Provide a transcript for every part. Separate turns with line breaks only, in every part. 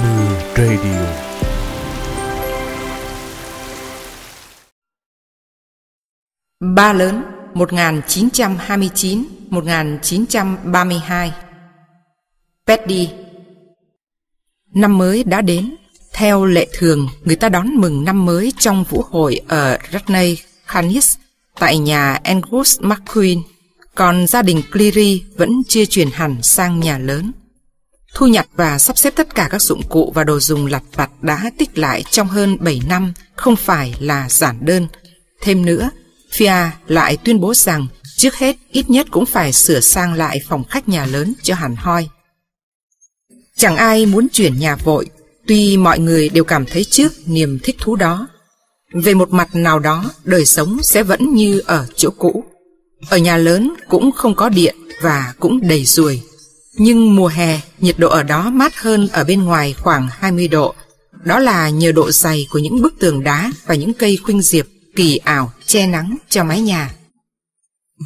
Mưa Radio Ba lớn 1929-1932 Petty Năm mới đã đến Theo lệ thường, người ta đón mừng năm mới trong vũ hội ở Ratney Khanis tại nhà Angus McQueen. Còn gia đình Cleary vẫn chưa chuyển hẳn sang nhà lớn thu nhặt và sắp xếp tất cả các dụng cụ và đồ dùng lặt vặt đã tích lại trong hơn 7 năm không phải là giản đơn. Thêm nữa, FIA lại tuyên bố rằng trước hết ít nhất cũng phải sửa sang lại phòng khách nhà lớn cho hẳn hoi. Chẳng ai muốn chuyển nhà vội, tuy mọi người đều cảm thấy trước niềm thích thú đó. Về một mặt nào đó, đời sống sẽ vẫn như ở chỗ cũ. Ở nhà lớn cũng không có điện và cũng đầy ruồi nhưng mùa hè, nhiệt độ ở đó mát hơn ở bên ngoài khoảng 20 độ. Đó là nhờ độ dày của những bức tường đá và những cây khuynh diệp kỳ ảo che nắng cho mái nhà.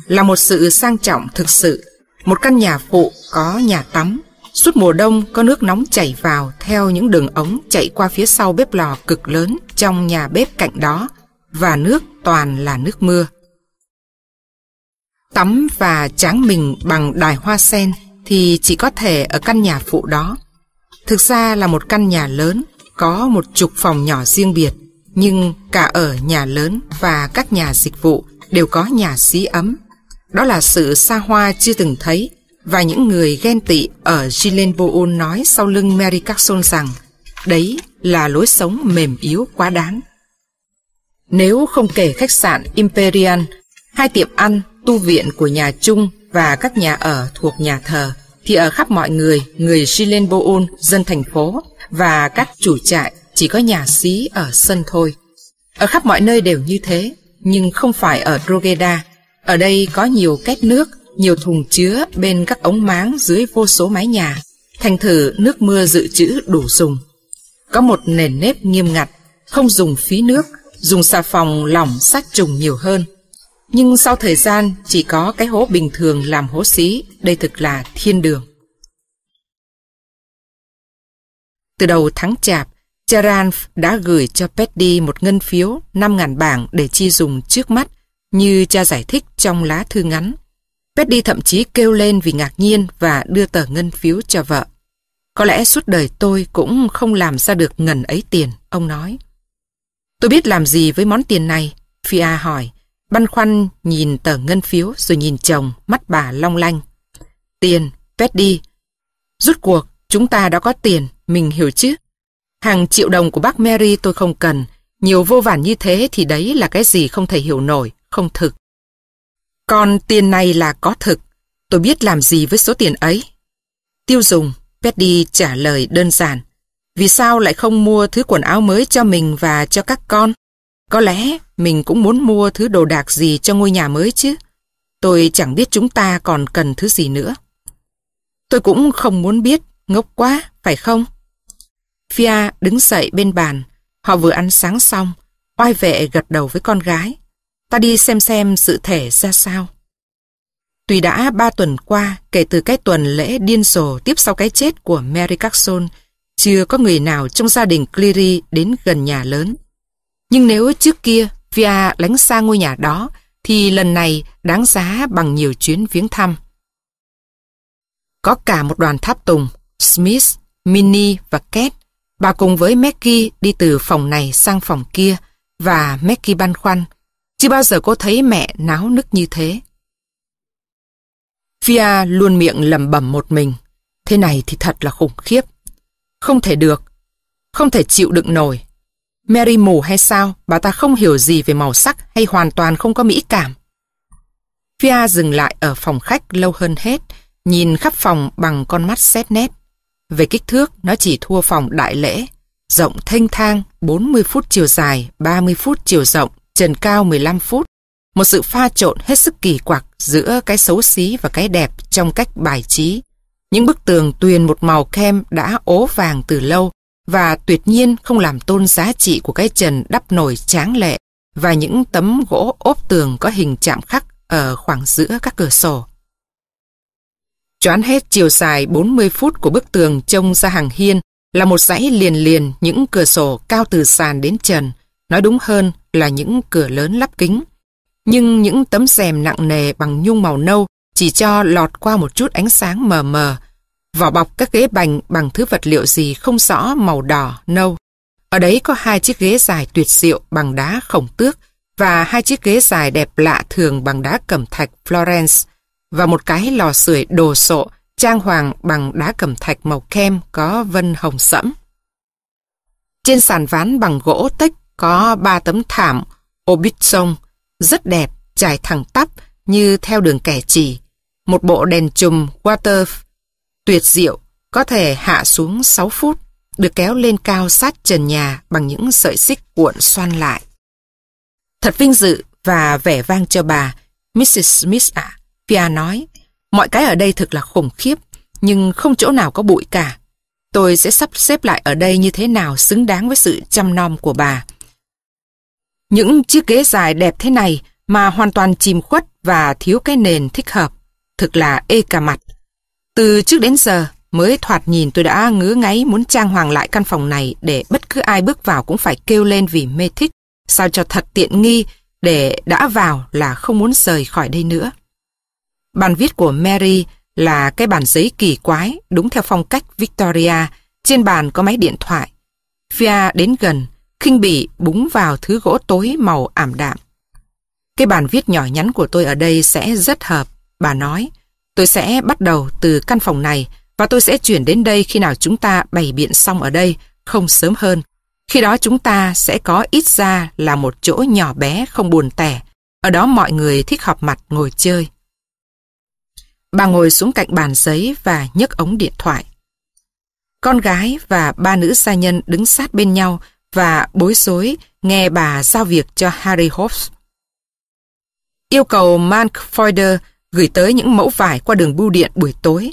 Là một sự sang trọng thực sự, một căn nhà phụ có nhà tắm, suốt mùa đông có nước nóng chảy vào theo những đường ống chạy qua phía sau bếp lò cực lớn trong nhà bếp cạnh đó và nước toàn là nước mưa. Tắm và tráng mình bằng đài hoa sen thì chỉ có thể ở căn nhà phụ đó. Thực ra là một căn nhà lớn, có một chục phòng nhỏ riêng biệt, nhưng cả ở nhà lớn và các nhà dịch vụ đều có nhà xí ấm. Đó là sự xa hoa chưa từng thấy, và những người ghen tị ở Gilenboon nói sau lưng Mary Carson rằng đấy là lối sống mềm yếu quá đáng. Nếu không kể khách sạn Imperial, hai tiệm ăn, tu viện của nhà chung và các nhà ở thuộc nhà thờ thì ở khắp mọi người, người Silenboon, dân thành phố và các chủ trại chỉ có nhà xí ở sân thôi. Ở khắp mọi nơi đều như thế, nhưng không phải ở Drogheda. Ở đây có nhiều két nước, nhiều thùng chứa bên các ống máng dưới vô số mái nhà. Thành thử nước mưa dự trữ đủ dùng. Có một nền nếp nghiêm ngặt, không dùng phí nước, dùng xà phòng lỏng sát trùng nhiều hơn. Nhưng sau thời gian chỉ có cái hố bình thường làm hố xí, đây thực là thiên đường. Từ đầu tháng chạp, Charan đã gửi cho Petty một ngân phiếu 5.000 bảng để chi dùng trước mắt, như cha giải thích trong lá thư ngắn. Petty thậm chí kêu lên vì ngạc nhiên và đưa tờ ngân phiếu cho vợ. Có lẽ suốt đời tôi cũng không làm ra được ngần ấy tiền, ông nói. Tôi biết làm gì với món tiền này, Fia hỏi. Băn khoăn nhìn tờ ngân phiếu rồi nhìn chồng, mắt bà long lanh. Tiền, tuét đi. Rút cuộc, chúng ta đã có tiền, mình hiểu chứ. Hàng triệu đồng của bác Mary tôi không cần. Nhiều vô vàn như thế thì đấy là cái gì không thể hiểu nổi, không thực. Còn tiền này là có thực. Tôi biết làm gì với số tiền ấy. Tiêu dùng, Petty trả lời đơn giản. Vì sao lại không mua thứ quần áo mới cho mình và cho các con? Có lẽ mình cũng muốn mua thứ đồ đạc gì cho ngôi nhà mới chứ. Tôi chẳng biết chúng ta còn cần thứ gì nữa. Tôi cũng không muốn biết, ngốc quá, phải không? Fia đứng dậy bên bàn, họ vừa ăn sáng xong, oai vệ gật đầu với con gái. Ta đi xem xem sự thể ra sao. Tùy đã ba tuần qua, kể từ cái tuần lễ điên rồ tiếp sau cái chết của Mary Carson, chưa có người nào trong gia đình Cleary đến gần nhà lớn. Nhưng nếu trước kia Via lánh xa ngôi nhà đó, thì lần này đáng giá bằng nhiều chuyến viếng thăm. Có cả một đoàn tháp tùng, Smith, Minnie và Kate. Bà cùng với Maggie đi từ phòng này sang phòng kia và Maggie băn khoăn. Chưa bao giờ cô thấy mẹ náo nức như thế. Fia luôn miệng lầm bẩm một mình. Thế này thì thật là khủng khiếp. Không thể được. Không thể chịu đựng nổi. Mary mù hay sao, bà ta không hiểu gì về màu sắc hay hoàn toàn không có mỹ cảm. Fia dừng lại ở phòng khách lâu hơn hết, nhìn khắp phòng bằng con mắt xét nét. Về kích thước, nó chỉ thua phòng đại lễ. Rộng thanh thang, 40 phút chiều dài, 30 phút chiều rộng, trần cao 15 phút. Một sự pha trộn hết sức kỳ quặc giữa cái xấu xí và cái đẹp trong cách bài trí. Những bức tường tuyền một màu kem đã ố vàng từ lâu và tuyệt nhiên không làm tôn giá trị của cái trần đắp nổi tráng lệ và những tấm gỗ ốp tường có hình chạm khắc ở khoảng giữa các cửa sổ. Choán hết chiều dài 40 phút của bức tường trông ra hàng hiên là một dãy liền liền những cửa sổ cao từ sàn đến trần, nói đúng hơn là những cửa lớn lắp kính. Nhưng những tấm rèm nặng nề bằng nhung màu nâu chỉ cho lọt qua một chút ánh sáng mờ mờ vỏ bọc các ghế bành bằng thứ vật liệu gì không rõ màu đỏ, nâu. Ở đấy có hai chiếc ghế dài tuyệt diệu bằng đá khổng tước và hai chiếc ghế dài đẹp lạ thường bằng đá cẩm thạch Florence và một cái lò sưởi đồ sộ trang hoàng bằng đá cẩm thạch màu kem có vân hồng sẫm. Trên sàn ván bằng gỗ tách có ba tấm thảm obitson rất đẹp, trải thẳng tắp như theo đường kẻ chỉ. Một bộ đèn chùm water tuyệt diệu, có thể hạ xuống 6 phút, được kéo lên cao sát trần nhà bằng những sợi xích cuộn xoan lại. Thật vinh dự và vẻ vang cho bà, Mrs. Smith ạ, Pia nói, mọi cái ở đây thực là khủng khiếp, nhưng không chỗ nào có bụi cả. Tôi sẽ sắp xếp lại ở đây như thế nào xứng đáng với sự chăm nom của bà. Những chiếc ghế dài đẹp thế này mà hoàn toàn chìm khuất và thiếu cái nền thích hợp, thực là ê cả mặt. Từ trước đến giờ, mới thoạt nhìn tôi đã ngứa ngáy muốn trang hoàng lại căn phòng này để bất cứ ai bước vào cũng phải kêu lên vì mê thích, sao cho thật tiện nghi để đã vào là không muốn rời khỏi đây nữa. Bàn viết của Mary là cái bàn giấy kỳ quái đúng theo phong cách Victoria, trên bàn có máy điện thoại. Fia đến gần, khinh bỉ búng vào thứ gỗ tối màu ảm đạm. Cái bàn viết nhỏ nhắn của tôi ở đây sẽ rất hợp, bà nói. Tôi sẽ bắt đầu từ căn phòng này và tôi sẽ chuyển đến đây khi nào chúng ta bày biện xong ở đây, không sớm hơn. Khi đó chúng ta sẽ có ít ra là một chỗ nhỏ bé không buồn tẻ. Ở đó mọi người thích họp mặt ngồi chơi. Bà ngồi xuống cạnh bàn giấy và nhấc ống điện thoại. Con gái và ba nữ gia nhân đứng sát bên nhau và bối rối nghe bà giao việc cho Harry Hobbs. Yêu cầu Mark Feuder gửi tới những mẫu vải qua đường bưu điện buổi tối.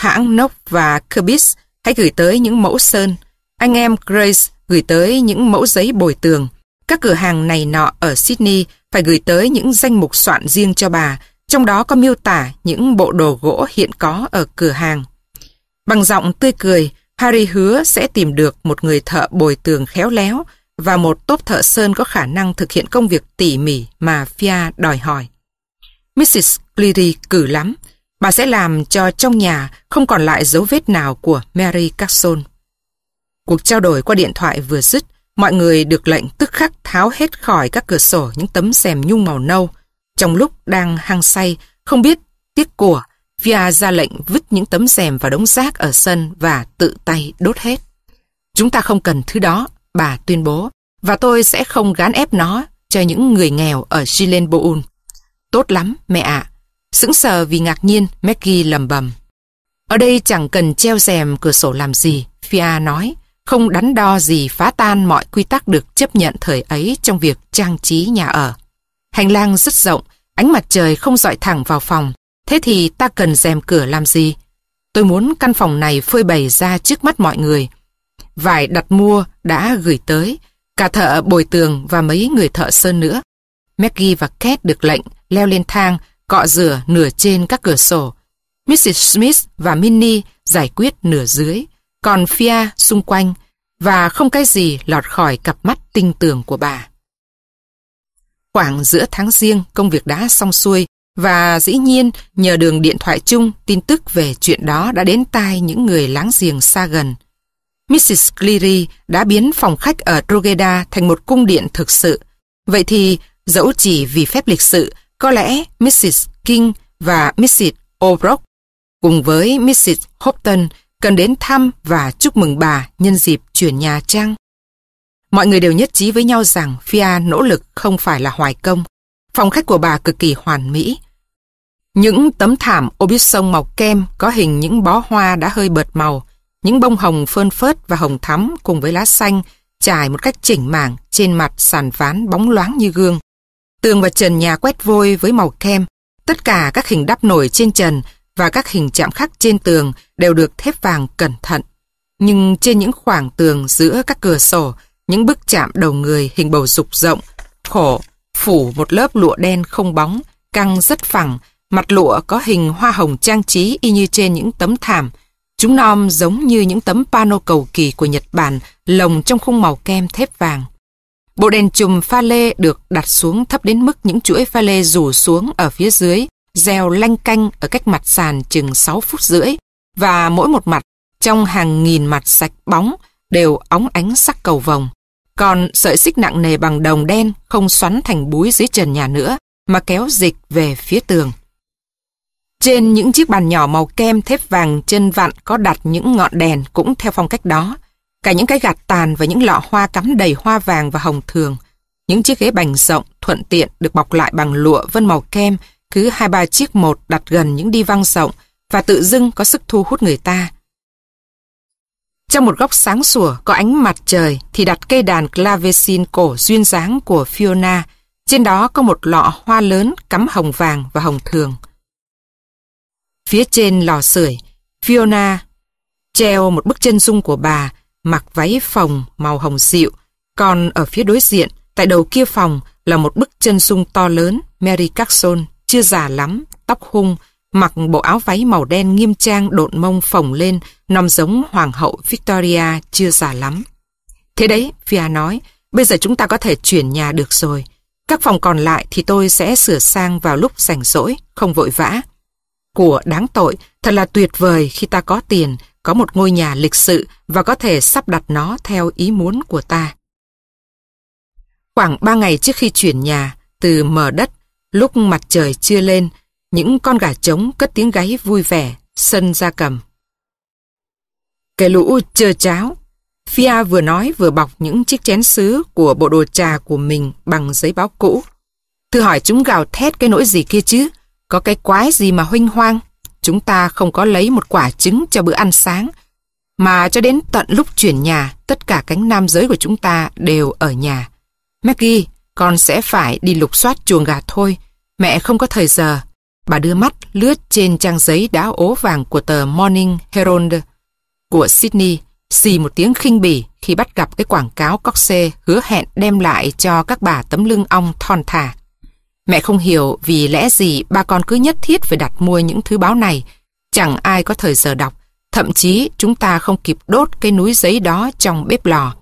Hãng Nock và Kerbis hãy gửi tới những mẫu sơn. Anh em Grace gửi tới những mẫu giấy bồi tường. Các cửa hàng này nọ ở Sydney phải gửi tới những danh mục soạn riêng cho bà, trong đó có miêu tả những bộ đồ gỗ hiện có ở cửa hàng. Bằng giọng tươi cười, Harry hứa sẽ tìm được một người thợ bồi tường khéo léo và một tốp thợ sơn có khả năng thực hiện công việc tỉ mỉ mà Fia đòi hỏi. Mrs. Cleary cử lắm. Bà sẽ làm cho trong nhà không còn lại dấu vết nào của Mary Carson. Cuộc trao đổi qua điện thoại vừa dứt, mọi người được lệnh tức khắc tháo hết khỏi các cửa sổ những tấm xèm nhung màu nâu. Trong lúc đang hăng say, không biết tiếc của, Via ra lệnh vứt những tấm xèm vào đống rác ở sân và tự tay đốt hết. Chúng ta không cần thứ đó, bà tuyên bố, và tôi sẽ không gán ép nó cho những người nghèo ở Gilenboul. Tốt lắm, mẹ ạ. Sững sờ vì ngạc nhiên, Maggie lầm bầm. Ở đây chẳng cần treo rèm cửa sổ làm gì, Fia nói. Không đắn đo gì phá tan mọi quy tắc được chấp nhận thời ấy trong việc trang trí nhà ở. Hành lang rất rộng, ánh mặt trời không dọi thẳng vào phòng. Thế thì ta cần rèm cửa làm gì? Tôi muốn căn phòng này phơi bày ra trước mắt mọi người. Vải đặt mua đã gửi tới, cả thợ bồi tường và mấy người thợ sơn nữa. Maggie và Kate được lệnh leo lên thang, cọ rửa nửa trên các cửa sổ. Mrs. Smith và Minnie giải quyết nửa dưới, còn Fia xung quanh, và không cái gì lọt khỏi cặp mắt tinh tường của bà. Khoảng giữa tháng riêng, công việc đã xong xuôi, và dĩ nhiên nhờ đường điện thoại chung tin tức về chuyện đó đã đến tai những người láng giềng xa gần. Mrs. Cleary đã biến phòng khách ở Drogheda thành một cung điện thực sự. Vậy thì, dẫu chỉ vì phép lịch sự có lẽ Mrs. King và Mrs. O'Brock cùng với Mrs. Houghton cần đến thăm và chúc mừng bà nhân dịp chuyển nhà trang. Mọi người đều nhất trí với nhau rằng Fia nỗ lực không phải là hoài công. Phòng khách của bà cực kỳ hoàn mỹ. Những tấm thảm Obisson màu kem có hình những bó hoa đã hơi bợt màu, những bông hồng phơn phớt và hồng thắm cùng với lá xanh trải một cách chỉnh mảng trên mặt sàn ván bóng loáng như gương. Tường và trần nhà quét vôi với màu kem. Tất cả các hình đắp nổi trên trần và các hình chạm khắc trên tường đều được thép vàng cẩn thận. Nhưng trên những khoảng tường giữa các cửa sổ, những bức chạm đầu người hình bầu dục rộng, khổ, phủ một lớp lụa đen không bóng, căng rất phẳng, mặt lụa có hình hoa hồng trang trí y như trên những tấm thảm. Chúng nom giống như những tấm pano cầu kỳ của Nhật Bản lồng trong khung màu kem thép vàng. Bộ đèn chùm pha lê được đặt xuống thấp đến mức những chuỗi pha lê rủ xuống ở phía dưới, gieo lanh canh ở cách mặt sàn chừng 6 phút rưỡi, và mỗi một mặt trong hàng nghìn mặt sạch bóng đều óng ánh sắc cầu vồng. Còn sợi xích nặng nề bằng đồng đen không xoắn thành búi dưới trần nhà nữa, mà kéo dịch về phía tường. Trên những chiếc bàn nhỏ màu kem thép vàng chân vặn có đặt những ngọn đèn cũng theo phong cách đó, cả những cái gạt tàn và những lọ hoa cắm đầy hoa vàng và hồng thường. Những chiếc ghế bành rộng, thuận tiện được bọc lại bằng lụa vân màu kem, cứ hai ba chiếc một đặt gần những đi văng rộng và tự dưng có sức thu hút người ta. Trong một góc sáng sủa có ánh mặt trời thì đặt cây đàn clavecin cổ duyên dáng của Fiona. Trên đó có một lọ hoa lớn cắm hồng vàng và hồng thường. Phía trên lò sưởi, Fiona treo một bức chân dung của bà mặc váy phòng màu hồng dịu. Còn ở phía đối diện, tại đầu kia phòng là một bức chân sung to lớn, Mary Carson, chưa già lắm, tóc hung, mặc bộ áo váy màu đen nghiêm trang độn mông phồng lên, nằm giống hoàng hậu Victoria chưa già lắm. Thế đấy, Fia nói, bây giờ chúng ta có thể chuyển nhà được rồi. Các phòng còn lại thì tôi sẽ sửa sang vào lúc rảnh rỗi, không vội vã. Của đáng tội, thật là tuyệt vời khi ta có tiền, có một ngôi nhà lịch sự và có thể sắp đặt nó theo ý muốn của ta. Khoảng 3 ngày trước khi chuyển nhà, từ mở đất, lúc mặt trời chưa lên, những con gà trống cất tiếng gáy vui vẻ, sân ra cầm. Cái lũ chờ cháo, Fia vừa nói vừa bọc những chiếc chén sứ của bộ đồ trà của mình bằng giấy báo cũ. Thư hỏi chúng gào thét cái nỗi gì kia chứ, có cái quái gì mà huynh hoang chúng ta không có lấy một quả trứng cho bữa ăn sáng, mà cho đến tận lúc chuyển nhà, tất cả cánh nam giới của chúng ta đều ở nhà. Maggie, con sẽ phải đi lục soát chuồng gà thôi, mẹ không có thời giờ. Bà đưa mắt lướt trên trang giấy đá ố vàng của tờ Morning Herald của Sydney, xì một tiếng khinh bỉ khi bắt gặp cái quảng cáo Coxe hứa hẹn đem lại cho các bà tấm lưng ong thon thả. Mẹ không hiểu vì lẽ gì ba con cứ nhất thiết phải đặt mua những thứ báo này. Chẳng ai có thời giờ đọc, thậm chí chúng ta không kịp đốt cái núi giấy đó trong bếp lò.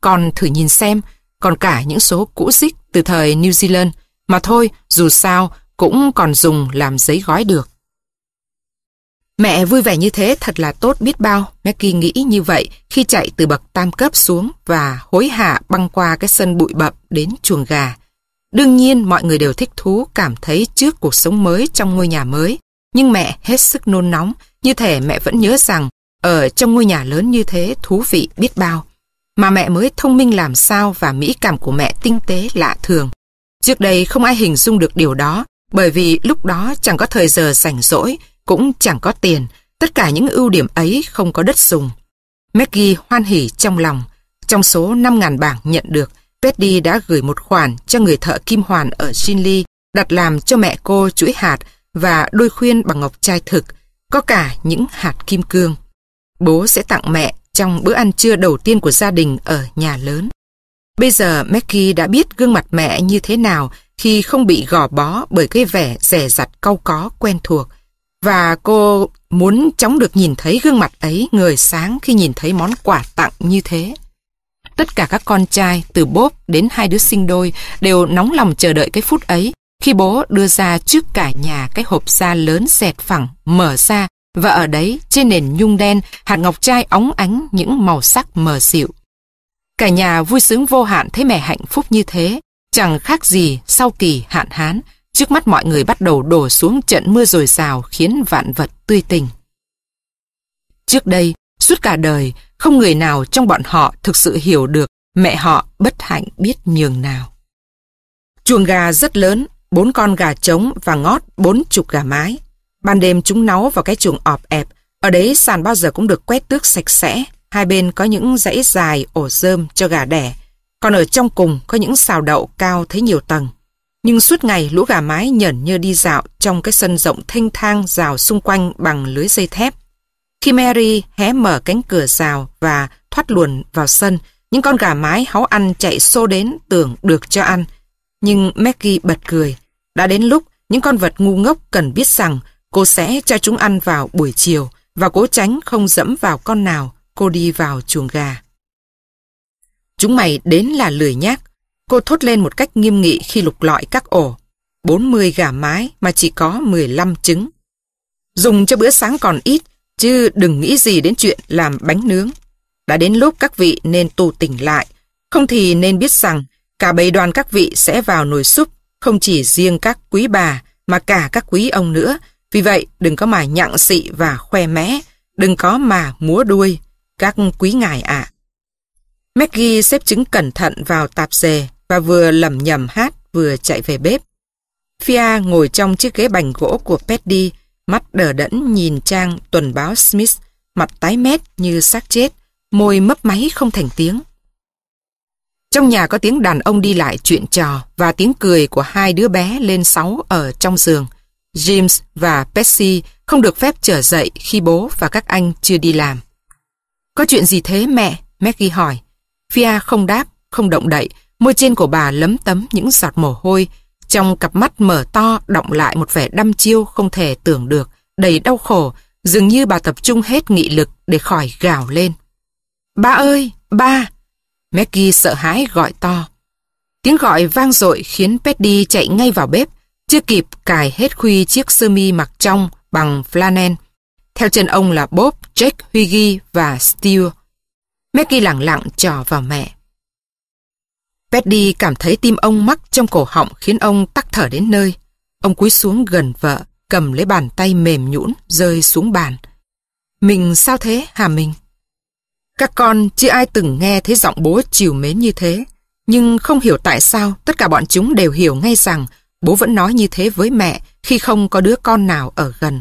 Con thử nhìn xem, còn cả những số cũ xích từ thời New Zealand, mà thôi, dù sao, cũng còn dùng làm giấy gói được. Mẹ vui vẻ như thế thật là tốt biết bao, Mackie nghĩ như vậy khi chạy từ bậc tam cấp xuống và hối hạ băng qua cái sân bụi bậm đến chuồng gà. Đương nhiên mọi người đều thích thú cảm thấy trước cuộc sống mới trong ngôi nhà mới. Nhưng mẹ hết sức nôn nóng, như thể mẹ vẫn nhớ rằng ở trong ngôi nhà lớn như thế thú vị biết bao. Mà mẹ mới thông minh làm sao và mỹ cảm của mẹ tinh tế lạ thường. Trước đây không ai hình dung được điều đó, bởi vì lúc đó chẳng có thời giờ rảnh rỗi, cũng chẳng có tiền, tất cả những ưu điểm ấy không có đất dùng. Maggie hoan hỉ trong lòng, trong số 5.000 bảng nhận được, Betty đã gửi một khoản cho người thợ kim hoàn ở Shinli đặt làm cho mẹ cô chuỗi hạt và đôi khuyên bằng ngọc trai thực, có cả những hạt kim cương. Bố sẽ tặng mẹ trong bữa ăn trưa đầu tiên của gia đình ở nhà lớn. Bây giờ Mackie đã biết gương mặt mẹ như thế nào khi không bị gò bó bởi cái vẻ rẻ rặt cau có quen thuộc. Và cô muốn chóng được nhìn thấy gương mặt ấy người sáng khi nhìn thấy món quà tặng như thế. Tất cả các con trai, từ bốp đến hai đứa sinh đôi, đều nóng lòng chờ đợi cái phút ấy, khi bố đưa ra trước cả nhà cái hộp da lớn xẹt phẳng, mở ra, và ở đấy, trên nền nhung đen, hạt ngọc trai óng ánh những màu sắc mờ dịu Cả nhà vui sướng vô hạn thấy mẹ hạnh phúc như thế, chẳng khác gì sau kỳ hạn hán, trước mắt mọi người bắt đầu đổ xuống trận mưa rồi rào khiến vạn vật tươi tình. Trước đây, suốt cả đời, không người nào trong bọn họ thực sự hiểu được mẹ họ bất hạnh biết nhường nào. Chuồng gà rất lớn, bốn con gà trống và ngót bốn chục gà mái. Ban đêm chúng náu vào cái chuồng ọp ẹp, ở đấy sàn bao giờ cũng được quét tước sạch sẽ, hai bên có những dãy dài ổ rơm cho gà đẻ, còn ở trong cùng có những xào đậu cao thấy nhiều tầng. Nhưng suốt ngày lũ gà mái nhởn như đi dạo trong cái sân rộng thanh thang rào xung quanh bằng lưới dây thép. Khi Mary hé mở cánh cửa rào và thoát luồn vào sân, những con gà mái háu ăn chạy xô đến tưởng được cho ăn. Nhưng Maggie bật cười. Đã đến lúc những con vật ngu ngốc cần biết rằng cô sẽ cho chúng ăn vào buổi chiều và cố tránh không dẫm vào con nào cô đi vào chuồng gà. Chúng mày đến là lười nhác. Cô thốt lên một cách nghiêm nghị khi lục lọi các ổ. 40 gà mái mà chỉ có 15 trứng. Dùng cho bữa sáng còn ít, chứ đừng nghĩ gì đến chuyện làm bánh nướng. Đã đến lúc các vị nên tu tỉnh lại, không thì nên biết rằng cả bầy đoàn các vị sẽ vào nồi súp, không chỉ riêng các quý bà mà cả các quý ông nữa. Vì vậy đừng có mà nhặng xị và khoe mẽ, đừng có mà múa đuôi, các quý ngài ạ. À. Maggie xếp trứng cẩn thận vào tạp dề và vừa lẩm nhẩm hát vừa chạy về bếp. Fia ngồi trong chiếc ghế bành gỗ của Petty mắt đờ đẫn nhìn trang tuần báo Smith, mặt tái mét như xác chết, môi mấp máy không thành tiếng. Trong nhà có tiếng đàn ông đi lại chuyện trò và tiếng cười của hai đứa bé lên sáu ở trong giường. James và Percy không được phép trở dậy khi bố và các anh chưa đi làm. Có chuyện gì thế mẹ? Maggie hỏi. Fia không đáp, không động đậy, môi trên của bà lấm tấm những giọt mồ hôi, trong cặp mắt mở to động lại một vẻ đăm chiêu không thể tưởng được, đầy đau khổ, dường như bà tập trung hết nghị lực để khỏi gào lên. Ba ơi, ba! Maggie sợ hãi gọi to. Tiếng gọi vang dội khiến Petty chạy ngay vào bếp, chưa kịp cài hết khuy chiếc sơ mi mặc trong bằng flannel. Theo chân ông là Bob, Jack, Huygy và Steele. Maggie lặng lặng trò vào mẹ. Petty cảm thấy tim ông mắc trong cổ họng khiến ông tắc thở đến nơi. Ông cúi xuống gần vợ, cầm lấy bàn tay mềm nhũn rơi xuống bàn. Mình sao thế hà mình? Các con chưa ai từng nghe thấy giọng bố chiều mến như thế. Nhưng không hiểu tại sao tất cả bọn chúng đều hiểu ngay rằng bố vẫn nói như thế với mẹ khi không có đứa con nào ở gần.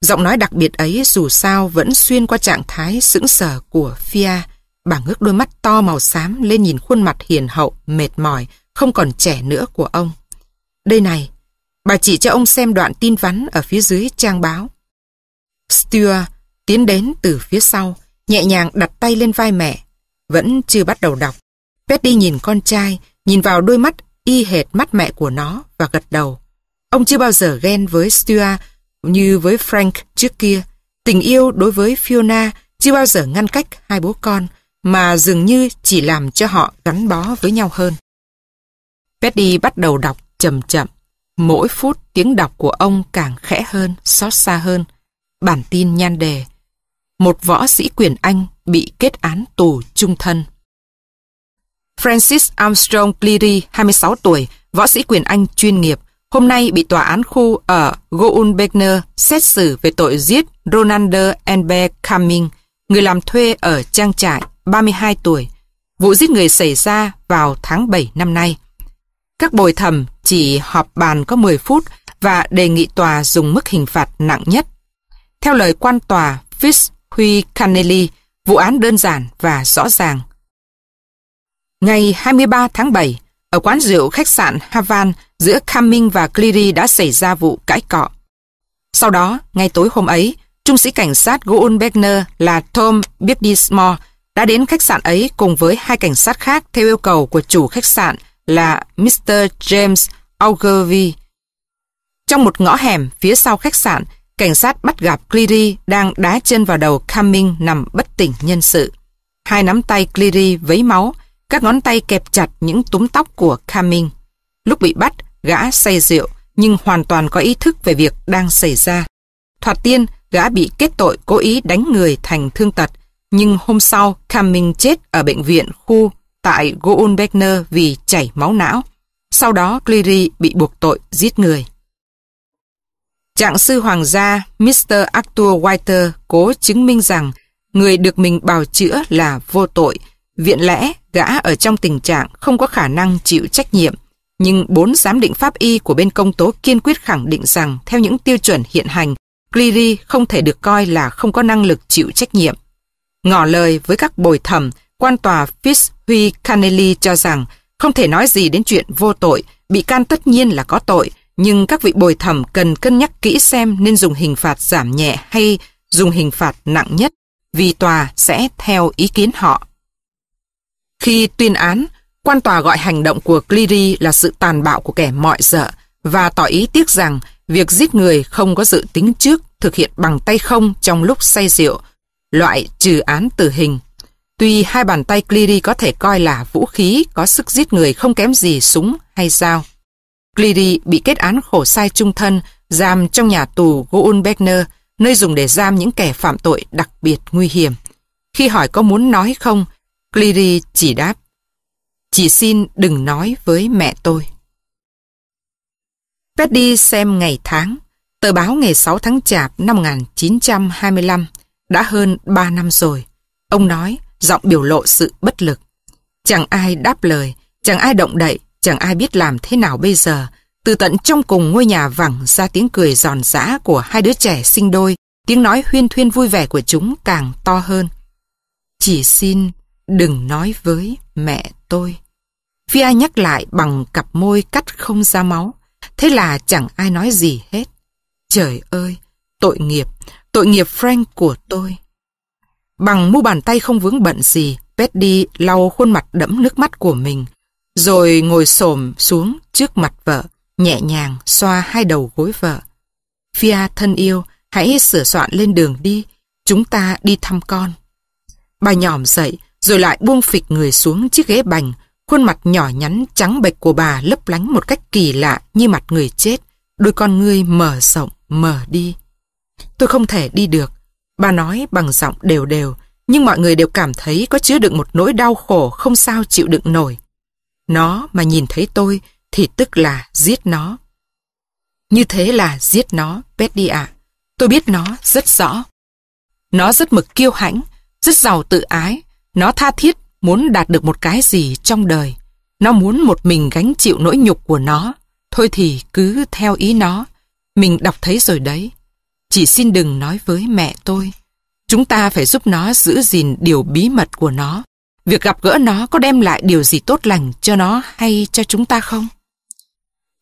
Giọng nói đặc biệt ấy dù sao vẫn xuyên qua trạng thái sững sờ của Fia bà ngước đôi mắt to màu xám lên nhìn khuôn mặt hiền hậu, mệt mỏi, không còn trẻ nữa của ông. Đây này, bà chỉ cho ông xem đoạn tin vắn ở phía dưới trang báo. Stuart tiến đến từ phía sau, nhẹ nhàng đặt tay lên vai mẹ. Vẫn chưa bắt đầu đọc. Petty nhìn con trai, nhìn vào đôi mắt y hệt mắt mẹ của nó và gật đầu. Ông chưa bao giờ ghen với Stuart như với Frank trước kia. Tình yêu đối với Fiona chưa bao giờ ngăn cách hai bố con, mà dường như chỉ làm cho họ gắn bó với nhau hơn. Petty bắt đầu đọc chậm chậm. Mỗi phút tiếng đọc của ông càng khẽ hơn, xót xa hơn. Bản tin nhan đề Một võ sĩ quyền Anh bị kết án tù trung thân. Francis Armstrong Cleary, 26 tuổi, võ sĩ quyền Anh chuyên nghiệp, hôm nay bị tòa án khu ở Goulbeckner xét xử về tội giết Ronander Enbe Cumming, người làm thuê ở trang trại 32 tuổi. Vụ giết người xảy ra vào tháng 7 năm nay. Các bồi thẩm chỉ họp bàn có 10 phút và đề nghị tòa dùng mức hình phạt nặng nhất. Theo lời quan tòa Fitz Huy Canelli, vụ án đơn giản và rõ ràng. Ngày 23 tháng 7, ở quán rượu khách sạn Havan giữa Cumming và Cleary đã xảy ra vụ cãi cọ. Sau đó, ngay tối hôm ấy, trung sĩ cảnh sát Goon Beckner là Tom Birdismore đã đến khách sạn ấy cùng với hai cảnh sát khác theo yêu cầu của chủ khách sạn là Mr. James Ogilvy. Trong một ngõ hẻm phía sau khách sạn, cảnh sát bắt gặp Cleary đang đá chân vào đầu Cumming nằm bất tỉnh nhân sự. Hai nắm tay Cleary vấy máu, các ngón tay kẹp chặt những túm tóc của Cumming. Lúc bị bắt, gã say rượu nhưng hoàn toàn có ý thức về việc đang xảy ra. Thoạt tiên, gã bị kết tội cố ý đánh người thành thương tật, nhưng hôm sau Camming chết ở bệnh viện khu tại Goulbeckner vì chảy máu não. Sau đó Cleary bị buộc tội giết người. Trạng sư hoàng gia Mr. Arthur Whiter cố chứng minh rằng người được mình bào chữa là vô tội, viện lẽ gã ở trong tình trạng không có khả năng chịu trách nhiệm. Nhưng bốn giám định pháp y của bên công tố kiên quyết khẳng định rằng theo những tiêu chuẩn hiện hành, Cleary không thể được coi là không có năng lực chịu trách nhiệm. Ngỏ lời với các bồi thẩm, quan tòa Fitzhugh Canelli cho rằng không thể nói gì đến chuyện vô tội, bị can tất nhiên là có tội, nhưng các vị bồi thẩm cần cân nhắc kỹ xem nên dùng hình phạt giảm nhẹ hay dùng hình phạt nặng nhất, vì tòa sẽ theo ý kiến họ. Khi tuyên án, quan tòa gọi hành động của Cleary là sự tàn bạo của kẻ mọi dợ và tỏ ý tiếc rằng việc giết người không có dự tính trước thực hiện bằng tay không trong lúc say rượu loại trừ án tử hình. Tuy hai bàn tay Cleary có thể coi là vũ khí có sức giết người không kém gì súng hay dao. Cleary bị kết án khổ sai trung thân, giam trong nhà tù Goulbeckner, nơi dùng để giam những kẻ phạm tội đặc biệt nguy hiểm. Khi hỏi có muốn nói không, Cleary chỉ đáp, chỉ xin đừng nói với mẹ tôi. Petty xem ngày tháng, tờ báo ngày 6 tháng Chạp năm 1925, đã hơn 3 năm rồi. Ông nói, giọng biểu lộ sự bất lực. Chẳng ai đáp lời, chẳng ai động đậy, chẳng ai biết làm thế nào bây giờ. Từ tận trong cùng ngôi nhà vẳng ra tiếng cười giòn giã của hai đứa trẻ sinh đôi, tiếng nói huyên thuyên vui vẻ của chúng càng to hơn. Chỉ xin đừng nói với mẹ tôi. Fia nhắc lại bằng cặp môi cắt không ra máu. Thế là chẳng ai nói gì hết. Trời ơi, tội nghiệp, tội nghiệp Frank của tôi. Bằng mu bàn tay không vướng bận gì, betty lau khuôn mặt đẫm nước mắt của mình, rồi ngồi xổm xuống trước mặt vợ, nhẹ nhàng xoa hai đầu gối vợ. Fia thân yêu, hãy sửa soạn lên đường đi, chúng ta đi thăm con. Bà nhòm dậy, rồi lại buông phịch người xuống chiếc ghế bành, khuôn mặt nhỏ nhắn trắng bệch của bà lấp lánh một cách kỳ lạ như mặt người chết, đôi con ngươi mở rộng, mở đi. Tôi không thể đi được. Bà nói bằng giọng đều đều, nhưng mọi người đều cảm thấy có chứa đựng một nỗi đau khổ không sao chịu đựng nổi. Nó mà nhìn thấy tôi thì tức là giết nó. Như thế là giết nó, Betty ạ. Tôi biết nó rất rõ. Nó rất mực kiêu hãnh, rất giàu tự ái. Nó tha thiết muốn đạt được một cái gì trong đời. Nó muốn một mình gánh chịu nỗi nhục của nó. Thôi thì cứ theo ý nó. Mình đọc thấy rồi đấy. Chỉ xin đừng nói với mẹ tôi. Chúng ta phải giúp nó giữ gìn điều bí mật của nó. Việc gặp gỡ nó có đem lại điều gì tốt lành cho nó hay cho chúng ta không?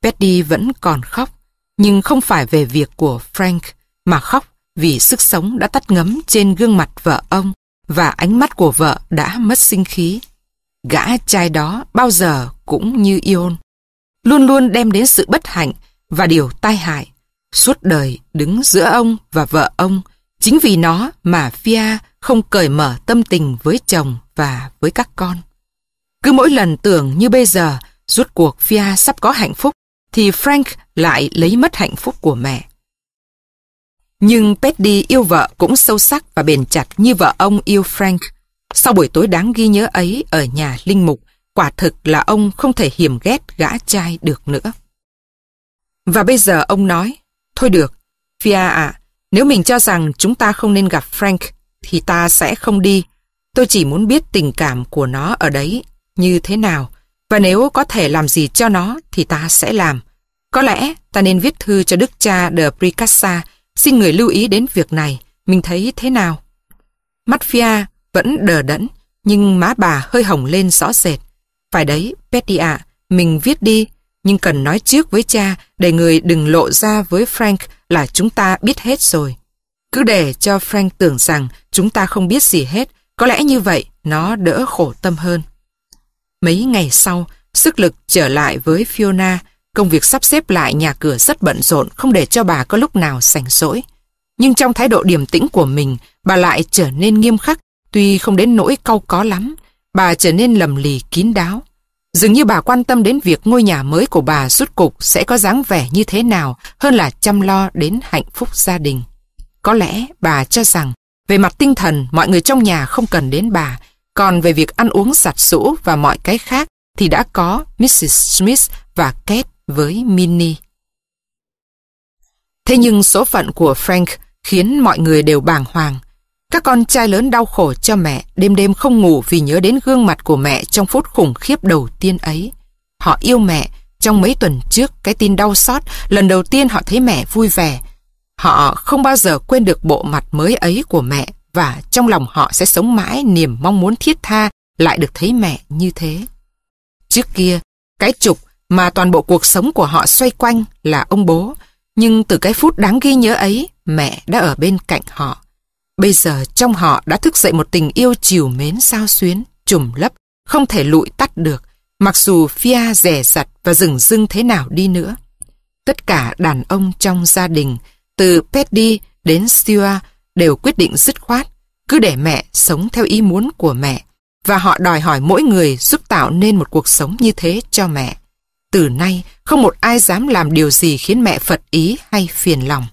Betty vẫn còn khóc, nhưng không phải về việc của Frank, mà khóc vì sức sống đã tắt ngấm trên gương mặt vợ ông và ánh mắt của vợ đã mất sinh khí. Gã trai đó bao giờ cũng như Ion, luôn luôn đem đến sự bất hạnh và điều tai hại suốt đời đứng giữa ông và vợ ông. Chính vì nó mà Fia không cởi mở tâm tình với chồng và với các con. Cứ mỗi lần tưởng như bây giờ, rút cuộc Fia sắp có hạnh phúc, thì Frank lại lấy mất hạnh phúc của mẹ. Nhưng Petty yêu vợ cũng sâu sắc và bền chặt như vợ ông yêu Frank. Sau buổi tối đáng ghi nhớ ấy ở nhà Linh Mục, quả thực là ông không thể hiềm ghét gã trai được nữa. Và bây giờ ông nói, Thôi được, Fia ạ, nếu mình cho rằng chúng ta không nên gặp Frank, thì ta sẽ không đi. Tôi chỉ muốn biết tình cảm của nó ở đấy như thế nào, và nếu có thể làm gì cho nó thì ta sẽ làm. Có lẽ ta nên viết thư cho đức cha de Pricassa, xin người lưu ý đến việc này, mình thấy thế nào? Mắt Fia vẫn đờ đẫn, nhưng má bà hơi hồng lên rõ rệt. Phải đấy, Petty ạ, mình viết đi, nhưng cần nói trước với cha để người đừng lộ ra với Frank là chúng ta biết hết rồi. Cứ để cho Frank tưởng rằng chúng ta không biết gì hết, có lẽ như vậy nó đỡ khổ tâm hơn. Mấy ngày sau, sức lực trở lại với Fiona, công việc sắp xếp lại nhà cửa rất bận rộn không để cho bà có lúc nào sành rỗi. Nhưng trong thái độ điềm tĩnh của mình, bà lại trở nên nghiêm khắc, tuy không đến nỗi cau có lắm, bà trở nên lầm lì kín đáo. Dường như bà quan tâm đến việc ngôi nhà mới của bà rút cục sẽ có dáng vẻ như thế nào hơn là chăm lo đến hạnh phúc gia đình. Có lẽ bà cho rằng về mặt tinh thần mọi người trong nhà không cần đến bà, còn về việc ăn uống giặt sũ và mọi cái khác thì đã có Mrs. Smith và Kate với Minnie. Thế nhưng số phận của Frank khiến mọi người đều bàng hoàng. Các con trai lớn đau khổ cho mẹ, đêm đêm không ngủ vì nhớ đến gương mặt của mẹ trong phút khủng khiếp đầu tiên ấy. Họ yêu mẹ, trong mấy tuần trước cái tin đau xót, lần đầu tiên họ thấy mẹ vui vẻ. Họ không bao giờ quên được bộ mặt mới ấy của mẹ và trong lòng họ sẽ sống mãi niềm mong muốn thiết tha lại được thấy mẹ như thế. Trước kia, cái trục mà toàn bộ cuộc sống của họ xoay quanh là ông bố, nhưng từ cái phút đáng ghi nhớ ấy, mẹ đã ở bên cạnh họ. Bây giờ trong họ đã thức dậy một tình yêu chiều mến sao xuyến, trùm lấp, không thể lụi tắt được, mặc dù Fia rẻ rặt và rừng rưng thế nào đi nữa. Tất cả đàn ông trong gia đình, từ Petty đến Stewart đều quyết định dứt khoát, cứ để mẹ sống theo ý muốn của mẹ. Và họ đòi hỏi mỗi người giúp tạo nên một cuộc sống như thế cho mẹ. Từ nay, không một ai dám làm điều gì khiến mẹ phật ý hay phiền lòng.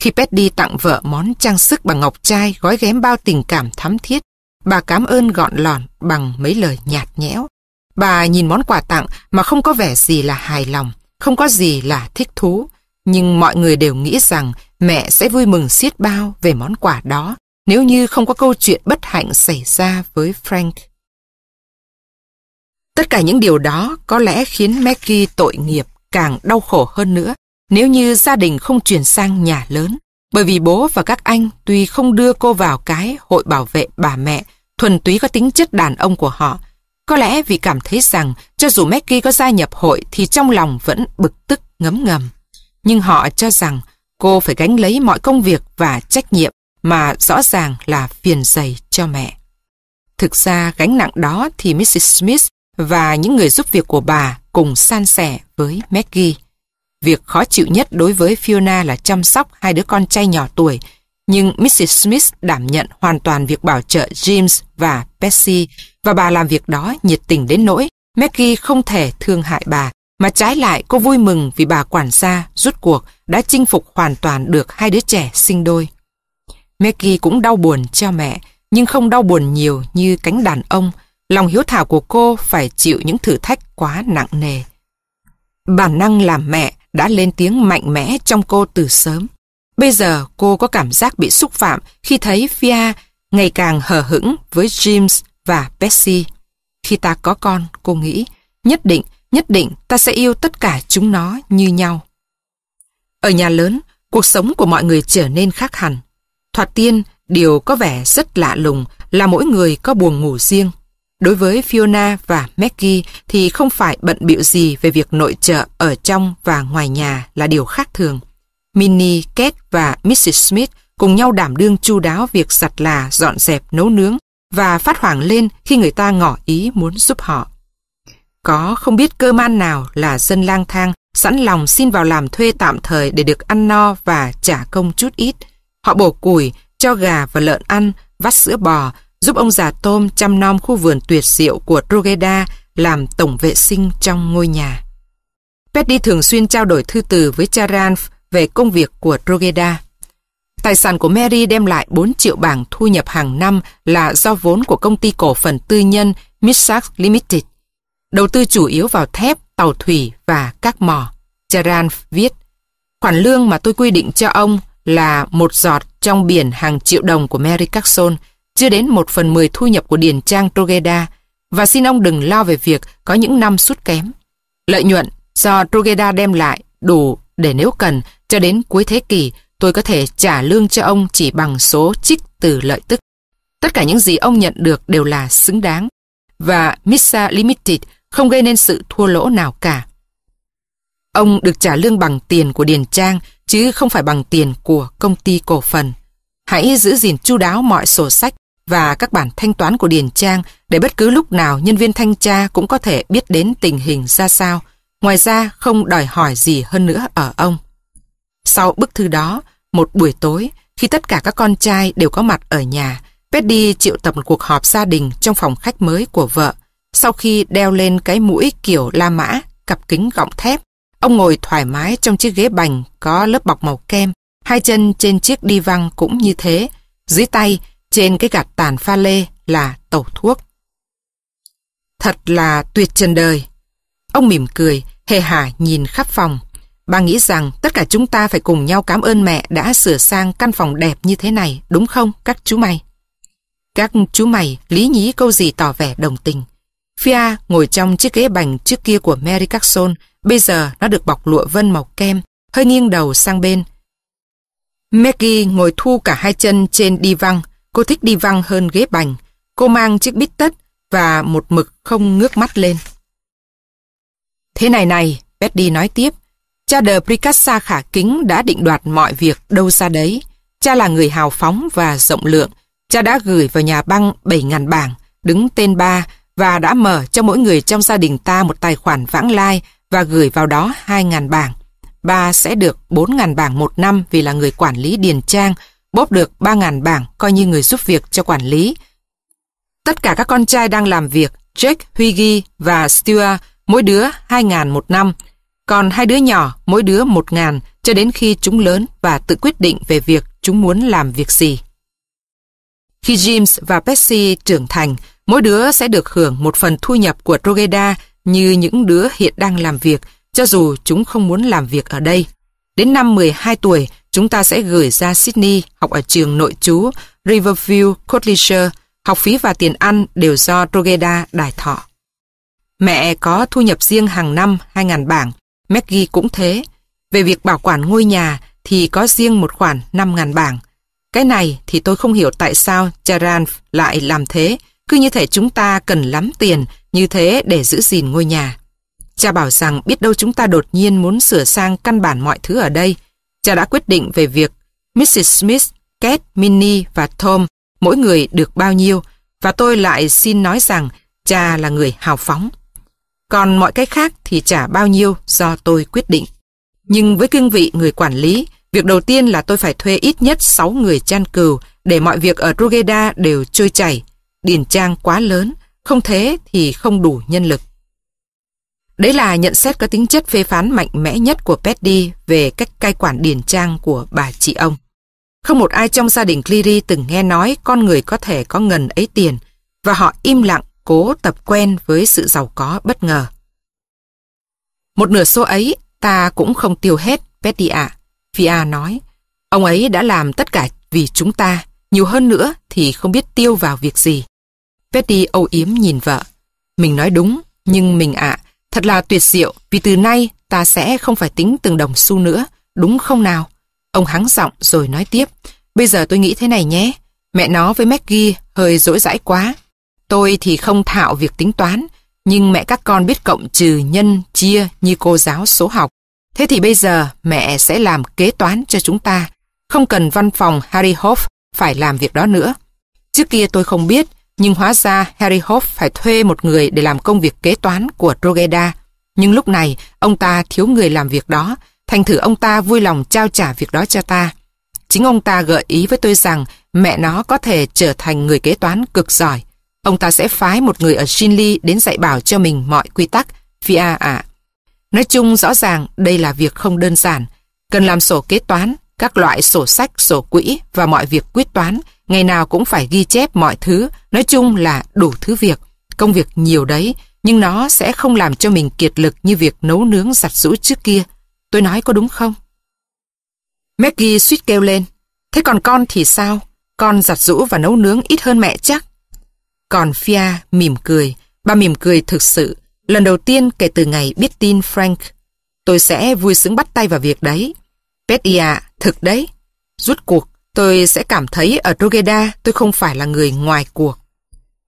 Khi Petty tặng vợ món trang sức bằng ngọc trai gói ghém bao tình cảm thắm thiết, bà cảm ơn gọn lòn bằng mấy lời nhạt nhẽo. Bà nhìn món quà tặng mà không có vẻ gì là hài lòng, không có gì là thích thú. Nhưng mọi người đều nghĩ rằng mẹ sẽ vui mừng xiết bao về món quà đó nếu như không có câu chuyện bất hạnh xảy ra với Frank. Tất cả những điều đó có lẽ khiến Maggie tội nghiệp càng đau khổ hơn nữa nếu như gia đình không chuyển sang nhà lớn. Bởi vì bố và các anh tuy không đưa cô vào cái hội bảo vệ bà mẹ, thuần túy có tính chất đàn ông của họ. Có lẽ vì cảm thấy rằng cho dù Maggie có gia nhập hội thì trong lòng vẫn bực tức ngấm ngầm. Nhưng họ cho rằng cô phải gánh lấy mọi công việc và trách nhiệm mà rõ ràng là phiền dày cho mẹ. Thực ra gánh nặng đó thì Mrs. Smith và những người giúp việc của bà cùng san sẻ với Maggie. Việc khó chịu nhất đối với Fiona là chăm sóc hai đứa con trai nhỏ tuổi, nhưng Mrs. Smith đảm nhận hoàn toàn việc bảo trợ James và Percy và bà làm việc đó nhiệt tình đến nỗi Maggie không thể thương hại bà, mà trái lại cô vui mừng vì bà quản gia rút cuộc đã chinh phục hoàn toàn được hai đứa trẻ sinh đôi. Maggie cũng đau buồn cho mẹ, nhưng không đau buồn nhiều như cánh đàn ông. Lòng hiếu thảo của cô phải chịu những thử thách quá nặng nề. Bản năng làm mẹ đã lên tiếng mạnh mẽ trong cô từ sớm. Bây giờ cô có cảm giác bị xúc phạm khi thấy Fia ngày càng hờ hững với James và Bessie. Khi ta có con, cô nghĩ, nhất định, nhất định ta sẽ yêu tất cả chúng nó như nhau. Ở nhà lớn, cuộc sống của mọi người trở nên khác hẳn. Thoạt tiên, điều có vẻ rất lạ lùng là mỗi người có buồng ngủ riêng. Đối với Fiona và Maggie thì không phải bận bịu gì về việc nội trợ ở trong và ngoài nhà là điều khác thường. Minnie, Kate và Mrs. Smith cùng nhau đảm đương chu đáo việc giặt là, dọn dẹp, nấu nướng và phát hoảng lên khi người ta ngỏ ý muốn giúp họ. Có không biết cơ man nào là dân lang thang sẵn lòng xin vào làm thuê tạm thời để được ăn no và trả công chút ít. Họ bổ củi, cho gà và lợn ăn, vắt sữa bò, giúp ông già Tôm chăm nom khu vườn tuyệt diệu của Rogeda làm tổng vệ sinh trong ngôi nhà. Petty thường xuyên trao đổi thư từ với cha về công việc của Rogeda. Tài sản của Mary đem lại 4 triệu bảng thu nhập hàng năm là do vốn của công ty cổ phần tư nhân Missax Limited, đầu tư chủ yếu vào thép, tàu thủy và các mỏ. Charan viết, khoản lương mà tôi quy định cho ông là một giọt trong biển hàng triệu đồng của Mary Carson, chưa đến một phần mười thu nhập của Điền Trang Trogeda và xin ông đừng lo về việc có những năm suốt kém. Lợi nhuận do Trogeda đem lại đủ để nếu cần cho đến cuối thế kỷ tôi có thể trả lương cho ông chỉ bằng số trích từ lợi tức. Tất cả những gì ông nhận được đều là xứng đáng và Missa Limited không gây nên sự thua lỗ nào cả. Ông được trả lương bằng tiền của Điền Trang chứ không phải bằng tiền của công ty cổ phần. Hãy giữ gìn chu đáo mọi sổ sách và các bản thanh toán của Điền Trang để bất cứ lúc nào nhân viên thanh tra cũng có thể biết đến tình hình ra sao. Ngoài ra không đòi hỏi gì hơn nữa ở ông. Sau bức thư đó, một buổi tối, khi tất cả các con trai đều có mặt ở nhà, Petty triệu tập một cuộc họp gia đình trong phòng khách mới của vợ. Sau khi đeo lên cái mũi kiểu La Mã, cặp kính gọng thép, ông ngồi thoải mái trong chiếc ghế bành có lớp bọc màu kem, hai chân trên chiếc đi văng cũng như thế. Dưới tay, trên cái gạt tàn pha lê là tẩu thuốc. Thật là tuyệt trần đời. Ông mỉm cười, hề hà nhìn khắp phòng. Bà nghĩ rằng tất cả chúng ta phải cùng nhau cảm ơn mẹ đã sửa sang căn phòng đẹp như thế này, đúng không các chú mày? Các chú mày lý nhí câu gì tỏ vẻ đồng tình. phia ngồi trong chiếc ghế bành trước kia của Mary Carson, bây giờ nó được bọc lụa vân màu kem, hơi nghiêng đầu sang bên. Maggie ngồi thu cả hai chân trên đi văng, Cô thích đi văng hơn ghế bành. Cô mang chiếc bít tất và một mực không ngước mắt lên. Thế này này, Betty nói tiếp. Cha de Pricassa khả kính đã định đoạt mọi việc đâu ra đấy. Cha là người hào phóng và rộng lượng. Cha đã gửi vào nhà băng 7.000 bảng, đứng tên ba và đã mở cho mỗi người trong gia đình ta một tài khoản vãng lai và gửi vào đó 2.000 bảng. Ba sẽ được 4.000 bảng một năm vì là người quản lý điền trang bóp được 3.000 bảng coi như người giúp việc cho quản lý. Tất cả các con trai đang làm việc, Jake, Huygi và Stuart, mỗi đứa 2.000 một năm, còn hai đứa nhỏ mỗi đứa 1.000 cho đến khi chúng lớn và tự quyết định về việc chúng muốn làm việc gì. Khi James và Percy trưởng thành, mỗi đứa sẽ được hưởng một phần thu nhập của Trogeda như những đứa hiện đang làm việc, cho dù chúng không muốn làm việc ở đây. Đến năm 12 tuổi, chúng ta sẽ gửi ra Sydney học ở trường nội trú Riverview Cotlisher. Học phí và tiền ăn đều do Rogeda đài thọ. Mẹ có thu nhập riêng hàng năm 2.000 bảng, Maggie cũng thế. Về việc bảo quản ngôi nhà thì có riêng một khoản 5.000 bảng. Cái này thì tôi không hiểu tại sao Charan lại làm thế. Cứ như thể chúng ta cần lắm tiền như thế để giữ gìn ngôi nhà. Cha bảo rằng biết đâu chúng ta đột nhiên muốn sửa sang căn bản mọi thứ ở đây – Cha đã quyết định về việc Mrs. Smith, Kate, Minnie và Tom mỗi người được bao nhiêu và tôi lại xin nói rằng cha là người hào phóng. Còn mọi cái khác thì trả bao nhiêu do tôi quyết định. Nhưng với cương vị người quản lý, việc đầu tiên là tôi phải thuê ít nhất 6 người chăn cừu để mọi việc ở Rugeda đều trôi chảy. Điền trang quá lớn, không thế thì không đủ nhân lực. Đấy là nhận xét có tính chất phê phán mạnh mẽ nhất của Petty về cách cai quản điển trang của bà chị ông. Không một ai trong gia đình Cleary từng nghe nói con người có thể có ngần ấy tiền và họ im lặng cố tập quen với sự giàu có bất ngờ. Một nửa số ấy ta cũng không tiêu hết, Petty ạ. À. Fia nói, ông ấy đã làm tất cả vì chúng ta, nhiều hơn nữa thì không biết tiêu vào việc gì. Petty âu yếm nhìn vợ. Mình nói đúng, nhưng mình ạ, à, Thật là tuyệt diệu, vì từ nay ta sẽ không phải tính từng đồng xu nữa, đúng không nào? Ông hắng giọng rồi nói tiếp. Bây giờ tôi nghĩ thế này nhé, mẹ nó với Maggie hơi dỗi dãi quá. Tôi thì không thạo việc tính toán, nhưng mẹ các con biết cộng trừ nhân chia như cô giáo số học. Thế thì bây giờ mẹ sẽ làm kế toán cho chúng ta, không cần văn phòng Harry Hoff phải làm việc đó nữa. Trước kia tôi không biết, nhưng hóa ra Harry Hope phải thuê một người để làm công việc kế toán của Rogeda. Nhưng lúc này, ông ta thiếu người làm việc đó, thành thử ông ta vui lòng trao trả việc đó cho ta. Chính ông ta gợi ý với tôi rằng mẹ nó có thể trở thành người kế toán cực giỏi. Ông ta sẽ phái một người ở Shinli đến dạy bảo cho mình mọi quy tắc, Fia ạ. Nói chung rõ ràng đây là việc không đơn giản. Cần làm sổ kế toán, các loại sổ sách, sổ quỹ và mọi việc quyết toán, ngày nào cũng phải ghi chép mọi thứ, nói chung là đủ thứ việc. Công việc nhiều đấy, nhưng nó sẽ không làm cho mình kiệt lực như việc nấu nướng giặt rũ trước kia. Tôi nói có đúng không? Maggie suýt kêu lên. Thế còn con thì sao? Con giặt rũ và nấu nướng ít hơn mẹ chắc. Còn Fia mỉm cười. Bà mỉm cười thực sự. Lần đầu tiên kể từ ngày biết tin Frank. Tôi sẽ vui sướng bắt tay vào việc đấy. Petia, thực đấy. Rút cuộc tôi sẽ cảm thấy ở Rogeda tôi không phải là người ngoài cuộc.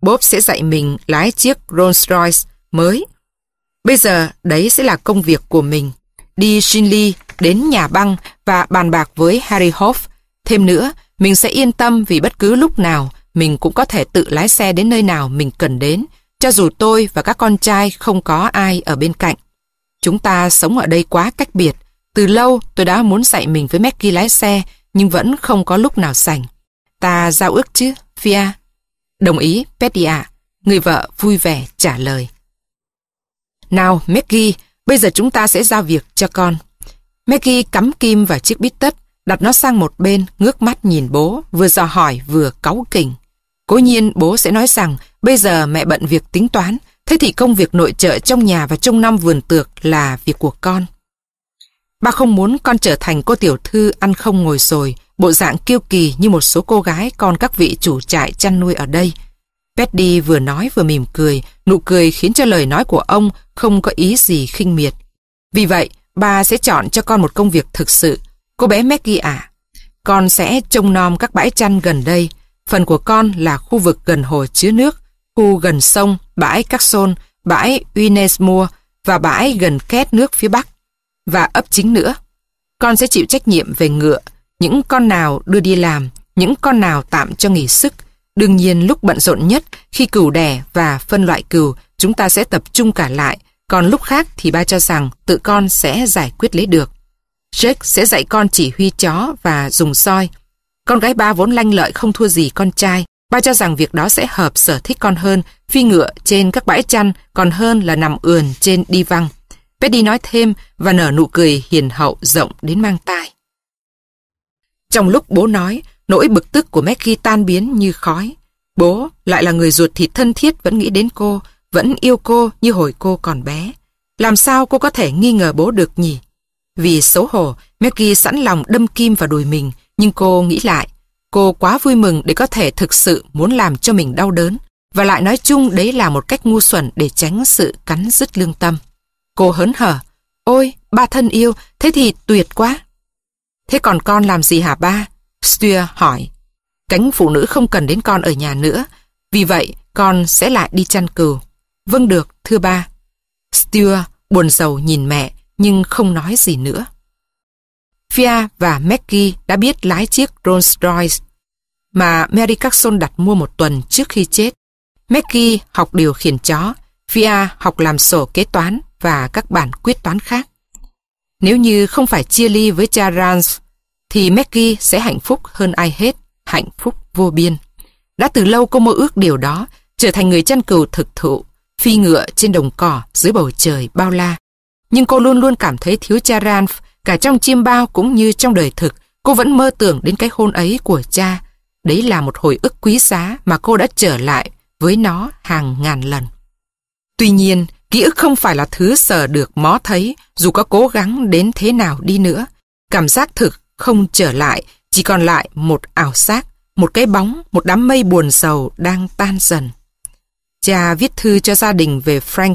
Bob sẽ dạy mình lái chiếc Rolls-Royce mới. Bây giờ đấy sẽ là công việc của mình. Đi Shinley đến nhà băng và bàn bạc với Harry Hoff. Thêm nữa, mình sẽ yên tâm vì bất cứ lúc nào mình cũng có thể tự lái xe đến nơi nào mình cần đến, cho dù tôi và các con trai không có ai ở bên cạnh. Chúng ta sống ở đây quá cách biệt. Từ lâu tôi đã muốn dạy mình với Maggie lái xe nhưng vẫn không có lúc nào sành. Ta giao ước chứ, Fia? Đồng ý, Petty ạ. Người vợ vui vẻ trả lời. Nào, Maggie, bây giờ chúng ta sẽ giao việc cho con. Maggie cắm kim vào chiếc bít tất, đặt nó sang một bên, ngước mắt nhìn bố, vừa dò hỏi vừa cáu kỉnh. Cố nhiên bố sẽ nói rằng bây giờ mẹ bận việc tính toán, thế thì công việc nội trợ trong nhà và trông năm vườn tược là việc của con. Ba không muốn con trở thành cô tiểu thư ăn không ngồi rồi, bộ dạng kiêu kỳ như một số cô gái con các vị chủ trại chăn nuôi ở đây. Petty vừa nói vừa mỉm cười, nụ cười khiến cho lời nói của ông không có ý gì khinh miệt. Vì vậy, ba sẽ chọn cho con một công việc thực sự. Cô bé Maggie ạ. con sẽ trông nom các bãi chăn gần đây. Phần của con là khu vực gần hồ chứa nước, khu gần sông, bãi Các Sôn, bãi Unesmore và bãi gần két nước phía Bắc và ấp chính nữa. Con sẽ chịu trách nhiệm về ngựa, những con nào đưa đi làm, những con nào tạm cho nghỉ sức. Đương nhiên lúc bận rộn nhất, khi cừu đẻ và phân loại cừu, chúng ta sẽ tập trung cả lại, còn lúc khác thì ba cho rằng tự con sẽ giải quyết lấy được. Jake sẽ dạy con chỉ huy chó và dùng soi. Con gái ba vốn lanh lợi không thua gì con trai. Ba cho rằng việc đó sẽ hợp sở thích con hơn, phi ngựa trên các bãi chăn còn hơn là nằm ườn trên đi văng. Petty nói thêm và nở nụ cười hiền hậu rộng đến mang tai. Trong lúc bố nói, nỗi bực tức của Maggie tan biến như khói. Bố lại là người ruột thịt thân thiết vẫn nghĩ đến cô, vẫn yêu cô như hồi cô còn bé. Làm sao cô có thể nghi ngờ bố được nhỉ? Vì xấu hổ, Maggie sẵn lòng đâm kim vào đùi mình, nhưng cô nghĩ lại. Cô quá vui mừng để có thể thực sự muốn làm cho mình đau đớn. Và lại nói chung đấy là một cách ngu xuẩn để tránh sự cắn rứt lương tâm. Cô hớn hở. Ôi, ba thân yêu, thế thì tuyệt quá. Thế còn con làm gì hả ba? Stuart hỏi. Cánh phụ nữ không cần đến con ở nhà nữa. Vì vậy, con sẽ lại đi chăn cừu. Vâng được, thưa ba. Stuart buồn rầu nhìn mẹ, nhưng không nói gì nữa. Fia và Maggie đã biết lái chiếc Rolls-Royce mà Mary Carson đặt mua một tuần trước khi chết. Maggie học điều khiển chó, Fia học làm sổ kế toán và các bản quyết toán khác. Nếu như không phải chia ly với cha Rans, thì Maggie sẽ hạnh phúc hơn ai hết, hạnh phúc vô biên. Đã từ lâu cô mơ ước điều đó, trở thành người chăn cừu thực thụ, phi ngựa trên đồng cỏ dưới bầu trời bao la. Nhưng cô luôn luôn cảm thấy thiếu cha Ranf, cả trong chiêm bao cũng như trong đời thực, cô vẫn mơ tưởng đến cái hôn ấy của cha. Đấy là một hồi ức quý giá mà cô đã trở lại với nó hàng ngàn lần. Tuy nhiên, Ký ức không phải là thứ sờ được mó thấy, dù có cố gắng đến thế nào đi nữa. Cảm giác thực không trở lại, chỉ còn lại một ảo giác, một cái bóng, một đám mây buồn sầu đang tan dần. Cha viết thư cho gia đình về Frank,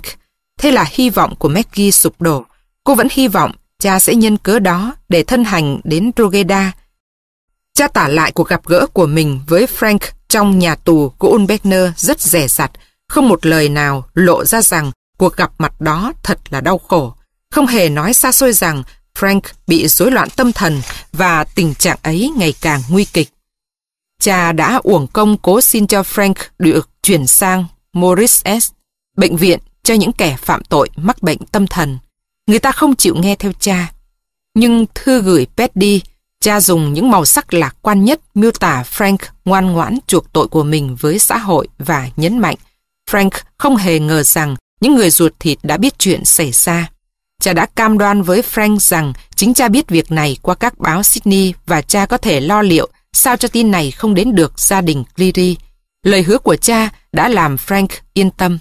thế là hy vọng của Maggie sụp đổ. Cô vẫn hy vọng cha sẽ nhân cớ đó để thân hành đến Rogeda. Cha tả lại cuộc gặp gỡ của mình với Frank trong nhà tù của Unbeckner rất rẻ rặt, không một lời nào lộ ra rằng Cuộc gặp mặt đó thật là đau khổ. Không hề nói xa xôi rằng Frank bị rối loạn tâm thần và tình trạng ấy ngày càng nguy kịch. Cha đã uổng công cố xin cho Frank được chuyển sang Morris S, bệnh viện cho những kẻ phạm tội mắc bệnh tâm thần. Người ta không chịu nghe theo cha. Nhưng thư gửi Petty, cha dùng những màu sắc lạc quan nhất miêu tả Frank ngoan ngoãn chuộc tội của mình với xã hội và nhấn mạnh Frank không hề ngờ rằng những người ruột thịt đã biết chuyện xảy ra. Cha đã cam đoan với Frank rằng chính cha biết việc này qua các báo Sydney và cha có thể lo liệu sao cho tin này không đến được gia đình Cleary. Lời hứa của cha đã làm Frank yên tâm.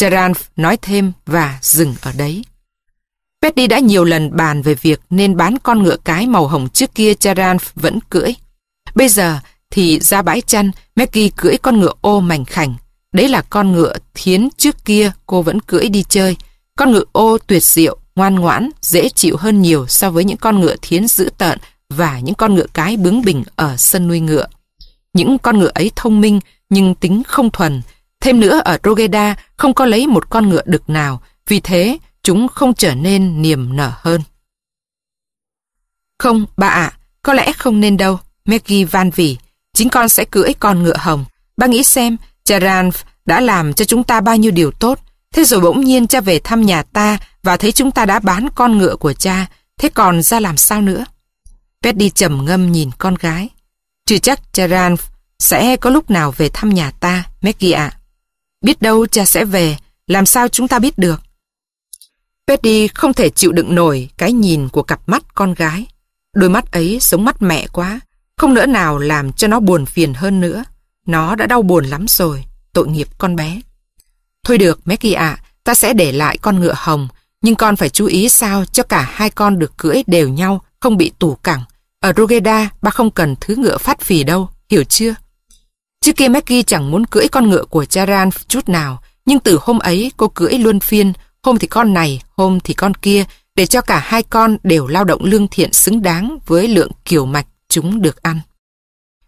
Gerard nói thêm và dừng ở đấy. Petty đã nhiều lần bàn về việc nên bán con ngựa cái màu hồng trước kia Gerard vẫn cưỡi. Bây giờ thì ra bãi chăn, Maggie cưỡi con ngựa ô mảnh khảnh Đấy là con ngựa thiến trước kia cô vẫn cưỡi đi chơi. Con ngựa ô tuyệt diệu, ngoan ngoãn, dễ chịu hơn nhiều so với những con ngựa thiến dữ tợn và những con ngựa cái bướng bỉnh ở sân nuôi ngựa. Những con ngựa ấy thông minh nhưng tính không thuần. Thêm nữa ở Rogeda không có lấy một con ngựa đực nào, vì thế chúng không trở nên niềm nở hơn. Không, bà ạ, có lẽ không nên đâu, Maggie van vỉ. Chính con sẽ cưỡi con ngựa hồng. Ba nghĩ xem, Cha Ranf đã làm cho chúng ta bao nhiêu điều tốt. Thế rồi bỗng nhiên cha về thăm nhà ta và thấy chúng ta đã bán con ngựa của cha. Thế còn ra làm sao nữa? Petty trầm ngâm nhìn con gái. Chứ chắc cha Ranf sẽ có lúc nào về thăm nhà ta, Maggie ạ. Biết đâu cha sẽ về, làm sao chúng ta biết được? Petty không thể chịu đựng nổi cái nhìn của cặp mắt con gái. Đôi mắt ấy sống mắt mẹ quá, không nỡ nào làm cho nó buồn phiền hơn nữa. Nó đã đau buồn lắm rồi, tội nghiệp con bé. Thôi được, Maggie ạ, ta sẽ để lại con ngựa hồng, nhưng con phải chú ý sao cho cả hai con được cưỡi đều nhau, không bị tủ cẳng. Ở Rogeda, ba không cần thứ ngựa phát phì đâu, hiểu chưa? Trước kia Maggie chẳng muốn cưỡi con ngựa của Charan chút nào, nhưng từ hôm ấy cô cưỡi luôn phiên, hôm thì con này, hôm thì con kia, để cho cả hai con đều lao động lương thiện xứng đáng với lượng kiểu mạch chúng được ăn.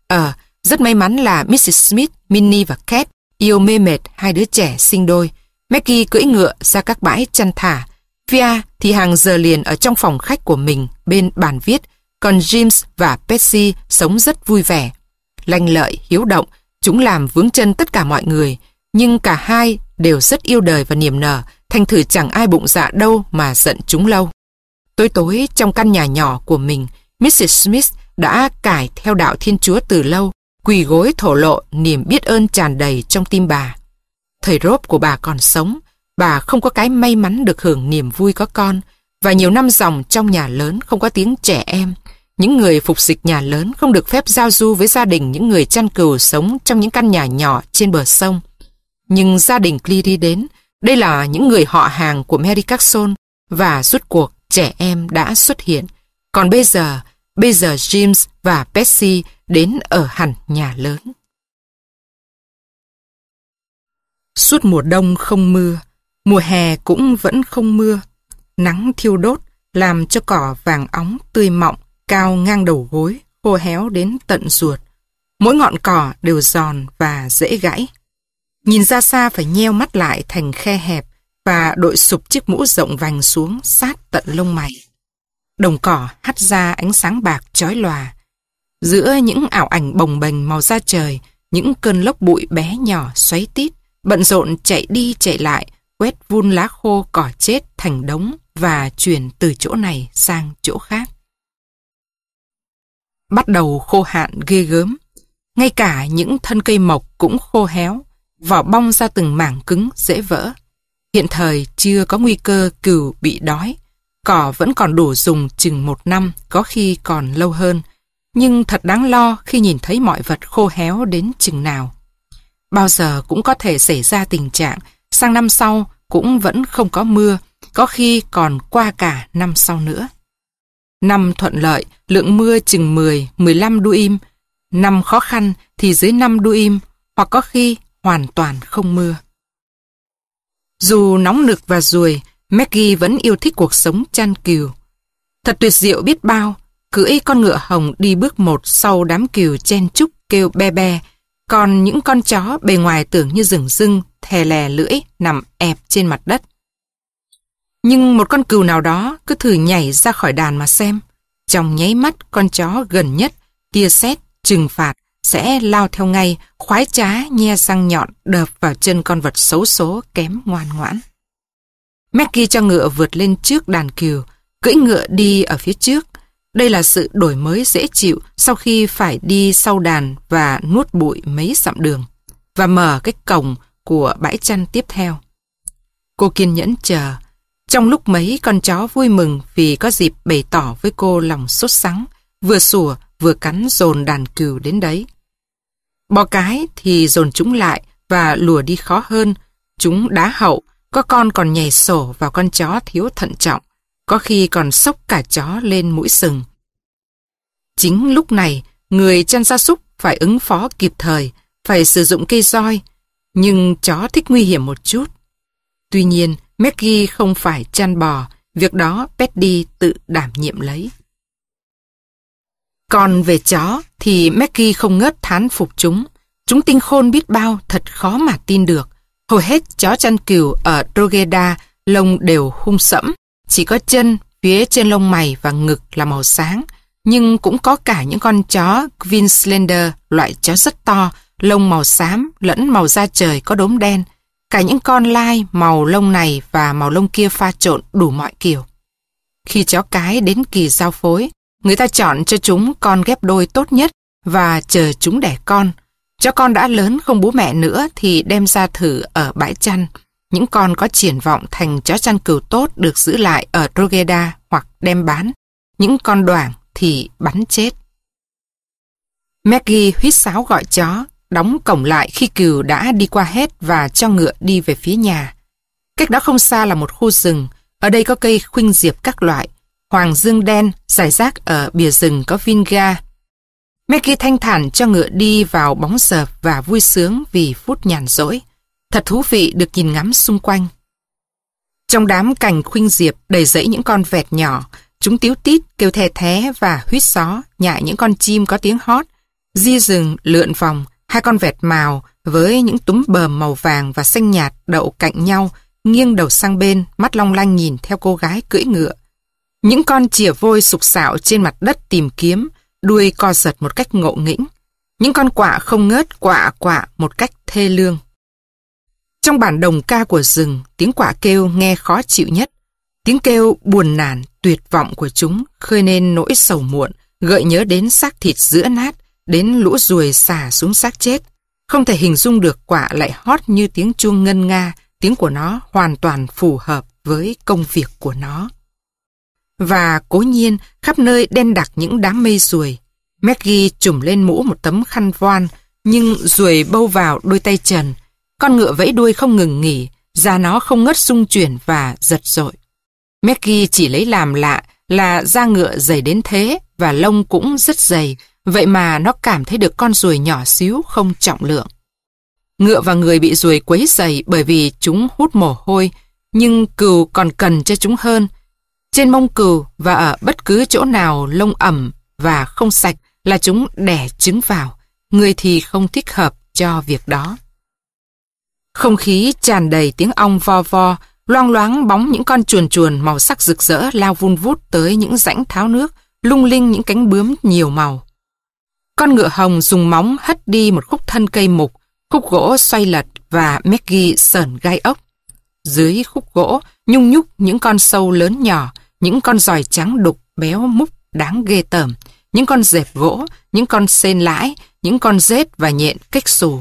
Ờ, rất may mắn là Mrs. Smith, Minnie và Kate yêu mê mệt hai đứa trẻ sinh đôi. Maggie cưỡi ngựa ra các bãi chăn thả. Via thì hàng giờ liền ở trong phòng khách của mình bên bàn viết, còn James và Patsy sống rất vui vẻ. Lanh lợi, hiếu động, chúng làm vướng chân tất cả mọi người, nhưng cả hai đều rất yêu đời và niềm nở, thành thử chẳng ai bụng dạ đâu mà giận chúng lâu. Tối tối trong căn nhà nhỏ của mình, Mrs. Smith đã cải theo đạo Thiên Chúa từ lâu quỳ gối thổ lộ niềm biết ơn tràn đầy trong tim bà. Thời rốp của bà còn sống, bà không có cái may mắn được hưởng niềm vui có con, và nhiều năm dòng trong nhà lớn không có tiếng trẻ em. Những người phục dịch nhà lớn không được phép giao du với gia đình những người chăn cừu sống trong những căn nhà nhỏ trên bờ sông. Nhưng gia đình Cleary đến, đây là những người họ hàng của Mary Carson và rút cuộc trẻ em đã xuất hiện. Còn bây giờ, bây giờ James và Percy đến ở hẳn nhà lớn. Suốt mùa đông không mưa, mùa hè cũng vẫn không mưa. Nắng thiêu đốt làm cho cỏ vàng óng tươi mọng, cao ngang đầu gối, khô héo đến tận ruột. Mỗi ngọn cỏ đều giòn và dễ gãy. Nhìn ra xa phải nheo mắt lại thành khe hẹp và đội sụp chiếc mũ rộng vành xuống sát tận lông mày. Đồng cỏ hắt ra ánh sáng bạc chói lòa, Giữa những ảo ảnh bồng bềnh màu da trời, những cơn lốc bụi bé nhỏ xoáy tít, bận rộn chạy đi chạy lại, quét vun lá khô cỏ chết thành đống và chuyển từ chỗ này sang chỗ khác. Bắt đầu khô hạn ghê gớm, ngay cả những thân cây mộc cũng khô héo, vỏ bong ra từng mảng cứng dễ vỡ. Hiện thời chưa có nguy cơ cừu bị đói, cỏ vẫn còn đủ dùng chừng một năm, có khi còn lâu hơn, nhưng thật đáng lo khi nhìn thấy mọi vật khô héo đến chừng nào. Bao giờ cũng có thể xảy ra tình trạng sang năm sau cũng vẫn không có mưa, có khi còn qua cả năm sau nữa. Năm thuận lợi, lượng mưa chừng 10-15 im năm khó khăn thì dưới 5 im hoặc có khi hoàn toàn không mưa. Dù nóng nực và ruồi, Maggie vẫn yêu thích cuộc sống chăn cừu. Thật tuyệt diệu biết bao cưỡi con ngựa hồng đi bước một sau đám kiều chen chúc kêu be be, còn những con chó bề ngoài tưởng như rừng rưng, thè lè lưỡi, nằm ẹp trên mặt đất. Nhưng một con cừu nào đó cứ thử nhảy ra khỏi đàn mà xem. Trong nháy mắt con chó gần nhất, tia xét trừng phạt, sẽ lao theo ngay, khoái trá nhe răng nhọn đập vào chân con vật xấu số kém ngoan ngoãn. Mackie cho ngựa vượt lên trước đàn cừu, cưỡi ngựa đi ở phía trước, đây là sự đổi mới dễ chịu sau khi phải đi sau đàn và nuốt bụi mấy dặm đường và mở cái cổng của bãi chăn tiếp theo. Cô kiên nhẫn chờ. Trong lúc mấy con chó vui mừng vì có dịp bày tỏ với cô lòng sốt sắng, vừa sủa vừa cắn dồn đàn cừu đến đấy. Bò cái thì dồn chúng lại và lùa đi khó hơn. Chúng đá hậu, có con còn nhảy sổ vào con chó thiếu thận trọng có khi còn sốc cả chó lên mũi sừng. Chính lúc này, người chăn gia súc phải ứng phó kịp thời, phải sử dụng cây roi, nhưng chó thích nguy hiểm một chút. Tuy nhiên, Maggie không phải chăn bò, việc đó Petty tự đảm nhiệm lấy. Còn về chó thì Maggie không ngớt thán phục chúng. Chúng tinh khôn biết bao, thật khó mà tin được. Hầu hết chó chăn cừu ở Drogheda lông đều hung sẫm, chỉ có chân, phía trên lông mày và ngực là màu sáng, nhưng cũng có cả những con chó Queenslander, loại chó rất to, lông màu xám lẫn màu da trời có đốm đen. Cả những con lai màu lông này và màu lông kia pha trộn đủ mọi kiểu. Khi chó cái đến kỳ giao phối, người ta chọn cho chúng con ghép đôi tốt nhất và chờ chúng đẻ con. Chó con đã lớn không bố mẹ nữa thì đem ra thử ở bãi chăn những con có triển vọng thành chó chăn cừu tốt được giữ lại ở rogeda hoặc đem bán, những con đoảng thì bắn chết. Maggie huýt sáo gọi chó, đóng cổng lại khi cừu đã đi qua hết và cho ngựa đi về phía nhà. Cách đó không xa là một khu rừng, ở đây có cây khuynh diệp các loại, hoàng dương đen dài rác ở bìa rừng có vinga. Maggie thanh thản cho ngựa đi vào bóng dợp và vui sướng vì phút nhàn rỗi. Thật thú vị được nhìn ngắm xung quanh. Trong đám cành khuynh diệp đầy rẫy những con vẹt nhỏ, chúng tiếu tít, kêu the thé và huýt só, nhại những con chim có tiếng hót. Di rừng lượn vòng, hai con vẹt màu với những túm bờm màu vàng và xanh nhạt đậu cạnh nhau, nghiêng đầu sang bên, mắt long lanh nhìn theo cô gái cưỡi ngựa. Những con chìa vôi sục sạo trên mặt đất tìm kiếm, đuôi co giật một cách ngộ nghĩnh. Những con quạ không ngớt quạ quạ một cách thê lương. Trong bản đồng ca của rừng, tiếng quả kêu nghe khó chịu nhất. Tiếng kêu buồn nản, tuyệt vọng của chúng khơi nên nỗi sầu muộn, gợi nhớ đến xác thịt giữa nát, đến lũ ruồi xả xuống xác chết. Không thể hình dung được quả lại hót như tiếng chuông ngân nga, tiếng của nó hoàn toàn phù hợp với công việc của nó. Và cố nhiên, khắp nơi đen đặc những đám mây ruồi. Maggie trùm lên mũ một tấm khăn voan, nhưng ruồi bâu vào đôi tay trần, con ngựa vẫy đuôi không ngừng nghỉ, da nó không ngất xung chuyển và giật rội. Maggie chỉ lấy làm lạ là da ngựa dày đến thế và lông cũng rất dày, vậy mà nó cảm thấy được con ruồi nhỏ xíu không trọng lượng. Ngựa và người bị ruồi quấy dày bởi vì chúng hút mồ hôi, nhưng cừu còn cần cho chúng hơn. Trên mông cừu và ở bất cứ chỗ nào lông ẩm và không sạch là chúng đẻ trứng vào, người thì không thích hợp cho việc đó. Không khí tràn đầy tiếng ong vo vo, loang loáng bóng những con chuồn chuồn màu sắc rực rỡ lao vun vút tới những rãnh tháo nước, lung linh những cánh bướm nhiều màu. Con ngựa hồng dùng móng hất đi một khúc thân cây mục, khúc gỗ xoay lật và Maggie sờn gai ốc. Dưới khúc gỗ, nhung nhúc những con sâu lớn nhỏ, những con giòi trắng đục, béo múc, đáng ghê tởm, những con dẹp gỗ, những con sen lãi, những con rết và nhện cách xù.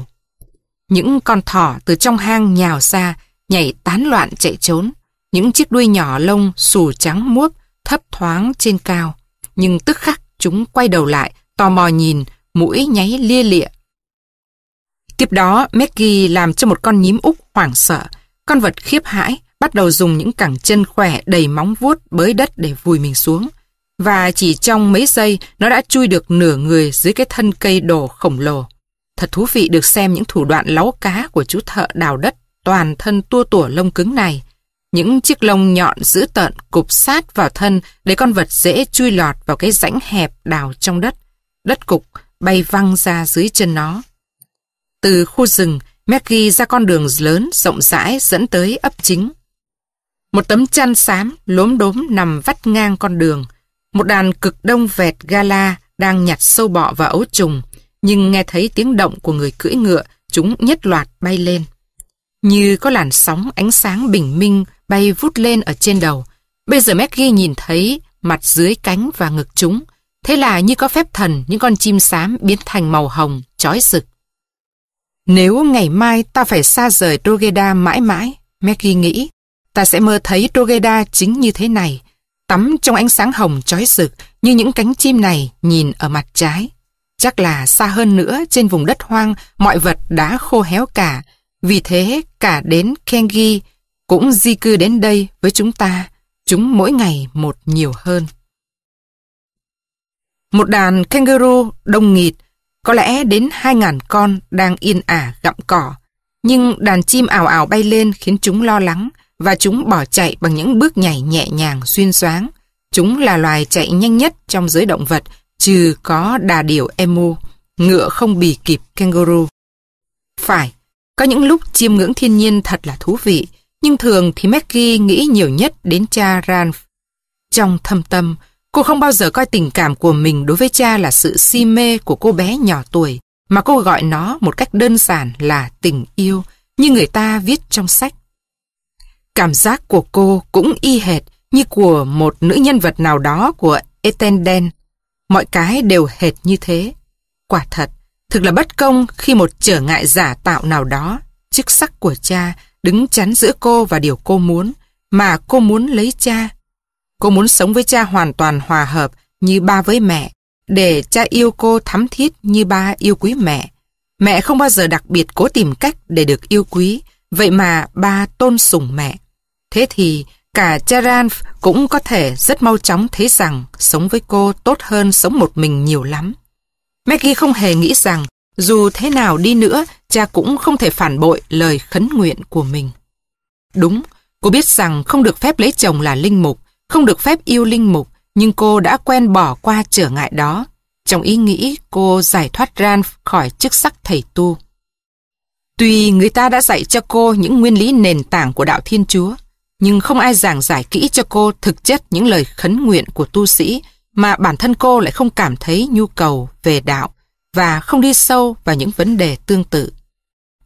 Những con thỏ từ trong hang nhào ra, nhảy tán loạn chạy trốn. Những chiếc đuôi nhỏ lông xù trắng muốt thấp thoáng trên cao. Nhưng tức khắc chúng quay đầu lại, tò mò nhìn, mũi nháy lia lịa. Tiếp đó, Maggie làm cho một con nhím úc hoảng sợ. Con vật khiếp hãi, bắt đầu dùng những cẳng chân khỏe đầy móng vuốt bới đất để vùi mình xuống. Và chỉ trong mấy giây, nó đã chui được nửa người dưới cái thân cây đổ khổng lồ. Thật thú vị được xem những thủ đoạn láu cá của chú thợ đào đất toàn thân tua tủa lông cứng này. Những chiếc lông nhọn dữ tợn cục sát vào thân để con vật dễ chui lọt vào cái rãnh hẹp đào trong đất. Đất cục bay văng ra dưới chân nó. Từ khu rừng, Maggie ra con đường lớn rộng rãi dẫn tới ấp chính. Một tấm chăn xám lốm đốm nằm vắt ngang con đường. Một đàn cực đông vẹt gala đang nhặt sâu bọ và ấu trùng nhưng nghe thấy tiếng động của người cưỡi ngựa, chúng nhất loạt bay lên. Như có làn sóng ánh sáng bình minh bay vút lên ở trên đầu. Bây giờ Maggie nhìn thấy mặt dưới cánh và ngực chúng. Thế là như có phép thần, những con chim xám biến thành màu hồng, chói rực. Nếu ngày mai ta phải xa rời Rogeda mãi mãi, Maggie nghĩ, ta sẽ mơ thấy Rogeda chính như thế này, tắm trong ánh sáng hồng chói rực như những cánh chim này nhìn ở mặt trái. Chắc là xa hơn nữa trên vùng đất hoang mọi vật đã khô héo cả. Vì thế cả đến Kengi cũng di cư đến đây với chúng ta. Chúng mỗi ngày một nhiều hơn. Một đàn kangaroo đông nghịt, có lẽ đến 2.000 con đang yên ả gặm cỏ. Nhưng đàn chim ảo ảo bay lên khiến chúng lo lắng và chúng bỏ chạy bằng những bước nhảy nhẹ nhàng xuyên xoáng. Chúng là loài chạy nhanh nhất trong giới động vật trừ có đà điểu emu, ngựa không bì kịp kangaroo. Phải, có những lúc chiêm ngưỡng thiên nhiên thật là thú vị, nhưng thường thì Maggie nghĩ nhiều nhất đến cha Ralph. Trong thâm tâm, cô không bao giờ coi tình cảm của mình đối với cha là sự si mê của cô bé nhỏ tuổi, mà cô gọi nó một cách đơn giản là tình yêu, như người ta viết trong sách. Cảm giác của cô cũng y hệt như của một nữ nhân vật nào đó của Etenden mọi cái đều hệt như thế. Quả thật, thực là bất công khi một trở ngại giả tạo nào đó, chức sắc của cha đứng chắn giữa cô và điều cô muốn, mà cô muốn lấy cha. Cô muốn sống với cha hoàn toàn hòa hợp như ba với mẹ, để cha yêu cô thắm thiết như ba yêu quý mẹ. Mẹ không bao giờ đặc biệt cố tìm cách để được yêu quý, vậy mà ba tôn sùng mẹ. Thế thì Cả Charan cũng có thể rất mau chóng thấy rằng sống với cô tốt hơn sống một mình nhiều lắm. Maggie không hề nghĩ rằng dù thế nào đi nữa cha cũng không thể phản bội lời khấn nguyện của mình. Đúng, cô biết rằng không được phép lấy chồng là linh mục, không được phép yêu linh mục, nhưng cô đã quen bỏ qua trở ngại đó. Trong ý nghĩ cô giải thoát Ranf khỏi chức sắc thầy tu. Tuy người ta đã dạy cho cô những nguyên lý nền tảng của đạo Thiên Chúa, nhưng không ai giảng giải kỹ cho cô thực chất những lời khấn nguyện của tu sĩ mà bản thân cô lại không cảm thấy nhu cầu về đạo và không đi sâu vào những vấn đề tương tự.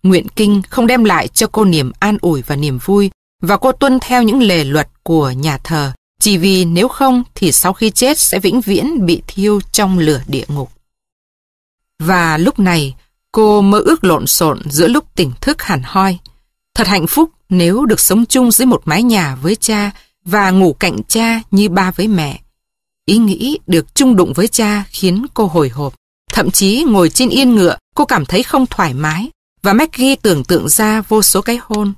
Nguyện kinh không đem lại cho cô niềm an ủi và niềm vui và cô tuân theo những lề luật của nhà thờ chỉ vì nếu không thì sau khi chết sẽ vĩnh viễn bị thiêu trong lửa địa ngục. Và lúc này cô mơ ước lộn xộn giữa lúc tỉnh thức hẳn hoi. Thật hạnh phúc nếu được sống chung dưới một mái nhà với cha và ngủ cạnh cha như ba với mẹ. Ý nghĩ được chung đụng với cha khiến cô hồi hộp. Thậm chí ngồi trên yên ngựa, cô cảm thấy không thoải mái và Maggie tưởng tượng ra vô số cái hôn.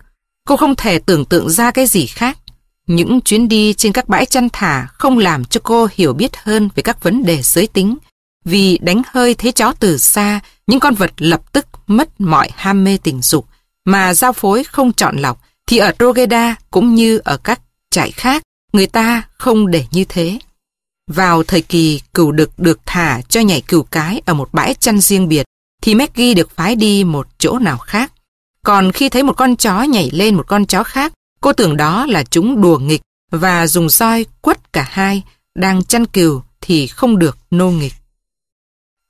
Cô không thể tưởng tượng ra cái gì khác. Những chuyến đi trên các bãi chăn thả không làm cho cô hiểu biết hơn về các vấn đề giới tính. Vì đánh hơi thế chó từ xa, những con vật lập tức mất mọi ham mê tình dục mà giao phối không chọn lọc thì ở Rogeda cũng như ở các trại khác người ta không để như thế. Vào thời kỳ cừu đực được thả cho nhảy cừu cái ở một bãi chăn riêng biệt thì Maggie được phái đi một chỗ nào khác. Còn khi thấy một con chó nhảy lên một con chó khác cô tưởng đó là chúng đùa nghịch và dùng roi quất cả hai đang chăn cừu thì không được nô nghịch.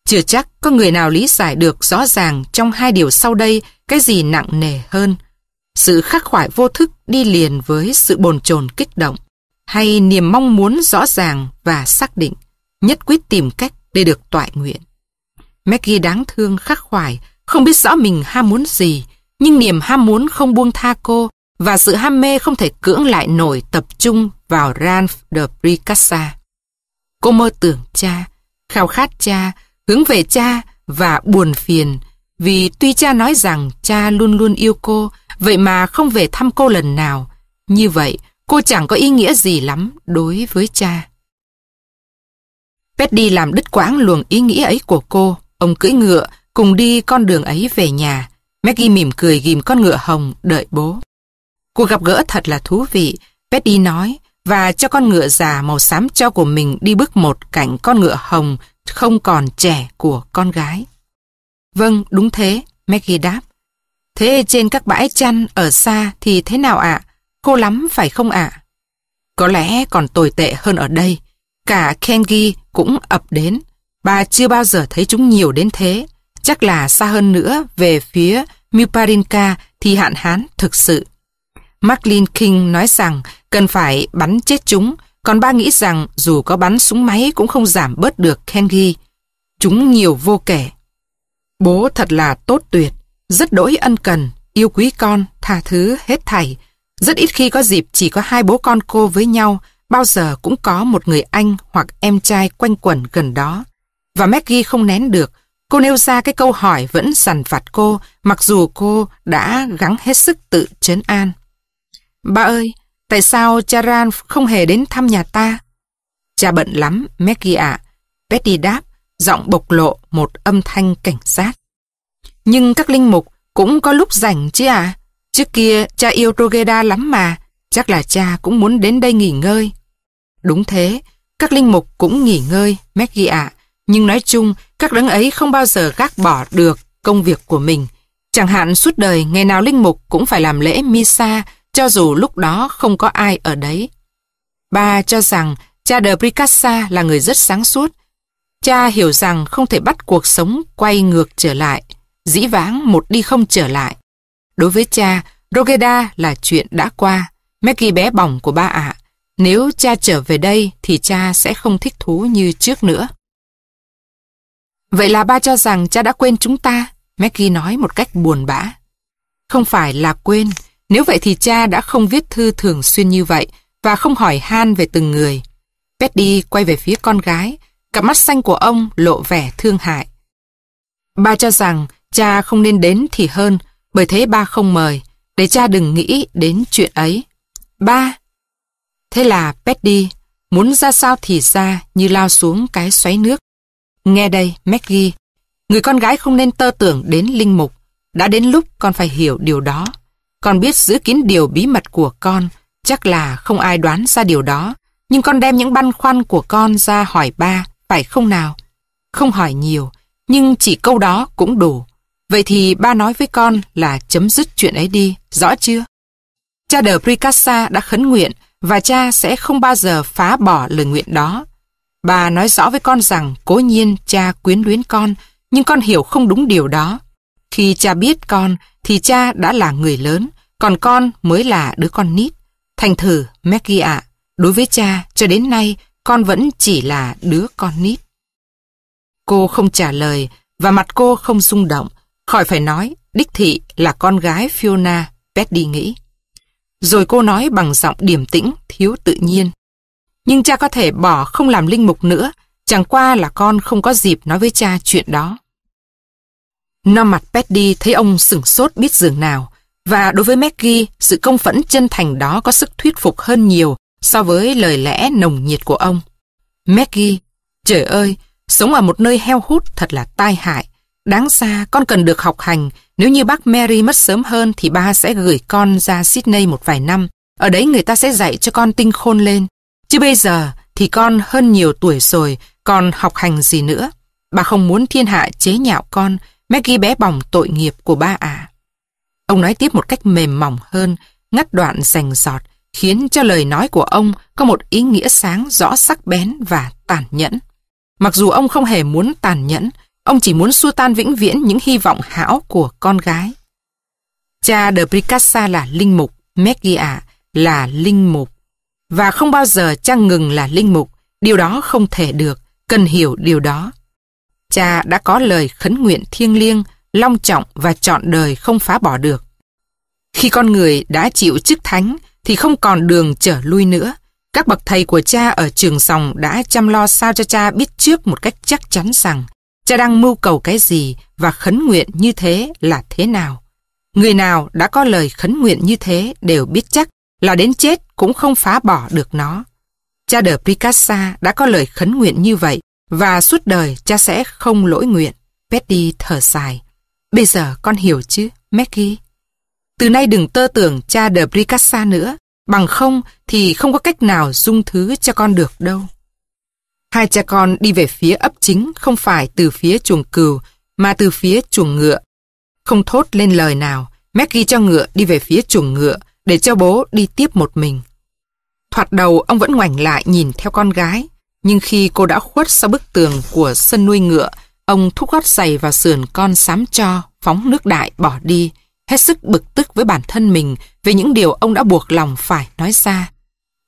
Chưa chắc có người nào lý giải được rõ ràng trong hai điều sau đây cái gì nặng nề hơn. Sự khắc khoải vô thức đi liền với sự bồn chồn kích động hay niềm mong muốn rõ ràng và xác định, nhất quyết tìm cách để được toại nguyện. Maggie đáng thương khắc khoải, không biết rõ mình ham muốn gì, nhưng niềm ham muốn không buông tha cô và sự ham mê không thể cưỡng lại nổi tập trung vào Ralph de Bricassa. Cô mơ tưởng cha, khao khát cha, hướng về cha và buồn phiền vì tuy cha nói rằng cha luôn luôn yêu cô, vậy mà không về thăm cô lần nào. Như vậy, cô chẳng có ý nghĩa gì lắm đối với cha. Petty làm đứt quãng luồng ý nghĩa ấy của cô. Ông cưỡi ngựa, cùng đi con đường ấy về nhà. Maggie mỉm cười ghim con ngựa hồng, đợi bố. Cuộc gặp gỡ thật là thú vị, Petty nói, và cho con ngựa già màu xám cho của mình đi bước một cạnh con ngựa hồng không còn trẻ của con gái. Vâng, đúng thế, Maggie đáp. Thế trên các bãi chăn ở xa thì thế nào ạ? À? Cô lắm phải không ạ? À? Có lẽ còn tồi tệ hơn ở đây. Cả Kengi cũng ập đến. Bà chưa bao giờ thấy chúng nhiều đến thế. Chắc là xa hơn nữa về phía Miparinka thì hạn hán thực sự. Marklin King nói rằng cần phải bắn chết chúng còn ba nghĩ rằng dù có bắn súng máy cũng không giảm bớt được Kengi. Chúng nhiều vô kể. Bố thật là tốt tuyệt, rất đỗi ân cần, yêu quý con, tha thứ hết thảy. Rất ít khi có dịp chỉ có hai bố con cô với nhau, bao giờ cũng có một người anh hoặc em trai quanh quẩn gần đó. Và Maggie không nén được, cô nêu ra cái câu hỏi vẫn sằn vặt cô, mặc dù cô đã gắng hết sức tự chấn an. Ba ơi, Tại sao cha Ran không hề đến thăm nhà ta? Cha bận lắm, Maggie ạ. Betty đáp, giọng bộc lộ một âm thanh cảnh sát. Nhưng các linh mục cũng có lúc rảnh chứ ạ. À? Trước kia cha yêu Rogeda lắm mà, chắc là cha cũng muốn đến đây nghỉ ngơi. Đúng thế, các linh mục cũng nghỉ ngơi, Maggie ạ. Nhưng nói chung, các đấng ấy không bao giờ gác bỏ được công việc của mình. Chẳng hạn suốt đời ngày nào linh mục cũng phải làm lễ Misa cho dù lúc đó không có ai ở đấy. ba cho rằng cha de Bricassa là người rất sáng suốt. Cha hiểu rằng không thể bắt cuộc sống quay ngược trở lại, dĩ vãng một đi không trở lại. Đối với cha, Rogeda là chuyện đã qua, Maggie bé bỏng của ba ạ. Nếu cha trở về đây thì cha sẽ không thích thú như trước nữa. Vậy là ba cho rằng cha đã quên chúng ta, Maggie nói một cách buồn bã. Không phải là quên, nếu vậy thì cha đã không viết thư thường xuyên như vậy và không hỏi han về từng người. Petty quay về phía con gái, cặp mắt xanh của ông lộ vẻ thương hại. Ba cho rằng cha không nên đến thì hơn, bởi thế ba không mời, để cha đừng nghĩ đến chuyện ấy. Ba! Thế là Petty muốn ra sao thì ra như lao xuống cái xoáy nước. Nghe đây, Maggie, người con gái không nên tơ tưởng đến linh mục, đã đến lúc con phải hiểu điều đó. Con biết giữ kín điều bí mật của con, chắc là không ai đoán ra điều đó. Nhưng con đem những băn khoăn của con ra hỏi ba, phải không nào? Không hỏi nhiều, nhưng chỉ câu đó cũng đủ. Vậy thì ba nói với con là chấm dứt chuyện ấy đi, rõ chưa? Cha đờ Pricassa đã khấn nguyện và cha sẽ không bao giờ phá bỏ lời nguyện đó. Bà nói rõ với con rằng cố nhiên cha quyến luyến con, nhưng con hiểu không đúng điều đó. Khi cha biết con thì cha đã là người lớn, còn con mới là đứa con nít. Thành thử, Maggie ạ, đối với cha cho đến nay con vẫn chỉ là đứa con nít. Cô không trả lời và mặt cô không rung động, khỏi phải nói đích thị là con gái Fiona, Betty nghĩ. Rồi cô nói bằng giọng điềm tĩnh, thiếu tự nhiên. Nhưng cha có thể bỏ không làm linh mục nữa, chẳng qua là con không có dịp nói với cha chuyện đó nó mặt Petty thấy ông sửng sốt biết giường nào, và đối với Maggie, sự công phẫn chân thành đó có sức thuyết phục hơn nhiều so với lời lẽ nồng nhiệt của ông. Maggie, trời ơi, sống ở một nơi heo hút thật là tai hại. Đáng ra con cần được học hành, nếu như bác Mary mất sớm hơn thì ba sẽ gửi con ra Sydney một vài năm. Ở đấy người ta sẽ dạy cho con tinh khôn lên. Chứ bây giờ thì con hơn nhiều tuổi rồi, còn học hành gì nữa. Bà không muốn thiên hạ chế nhạo con, Maggie bé bỏng tội nghiệp của ba ả. À. Ông nói tiếp một cách mềm mỏng hơn, ngắt đoạn rành giọt, khiến cho lời nói của ông có một ý nghĩa sáng rõ sắc bén và tàn nhẫn. Mặc dù ông không hề muốn tàn nhẫn, ông chỉ muốn xua tan vĩnh viễn những hy vọng hão của con gái. Cha de Pricassa là linh mục, Maggie à là linh mục. Và không bao giờ cha ngừng là linh mục, điều đó không thể được, cần hiểu điều đó. Cha đã có lời khấn nguyện thiêng liêng, long trọng và trọn đời không phá bỏ được. Khi con người đã chịu chức thánh thì không còn đường trở lui nữa. Các bậc thầy của cha ở trường sòng đã chăm lo sao cho cha biết trước một cách chắc chắn rằng cha đang mưu cầu cái gì và khấn nguyện như thế là thế nào. Người nào đã có lời khấn nguyện như thế đều biết chắc là đến chết cũng không phá bỏ được nó. Cha đờ Picasso đã có lời khấn nguyện như vậy và suốt đời cha sẽ không lỗi nguyện. Betty thở dài. Bây giờ con hiểu chứ, Maggie? Từ nay đừng tơ tưởng cha đờ Bricassa nữa. Bằng không thì không có cách nào dung thứ cho con được đâu. Hai cha con đi về phía ấp chính không phải từ phía chuồng cừu mà từ phía chuồng ngựa. Không thốt lên lời nào, Maggie cho ngựa đi về phía chuồng ngựa để cho bố đi tiếp một mình. Thoạt đầu ông vẫn ngoảnh lại nhìn theo con gái, nhưng khi cô đã khuất sau bức tường của sân nuôi ngựa, ông thúc gót giày vào sườn con sám cho, phóng nước đại bỏ đi, hết sức bực tức với bản thân mình về những điều ông đã buộc lòng phải nói ra.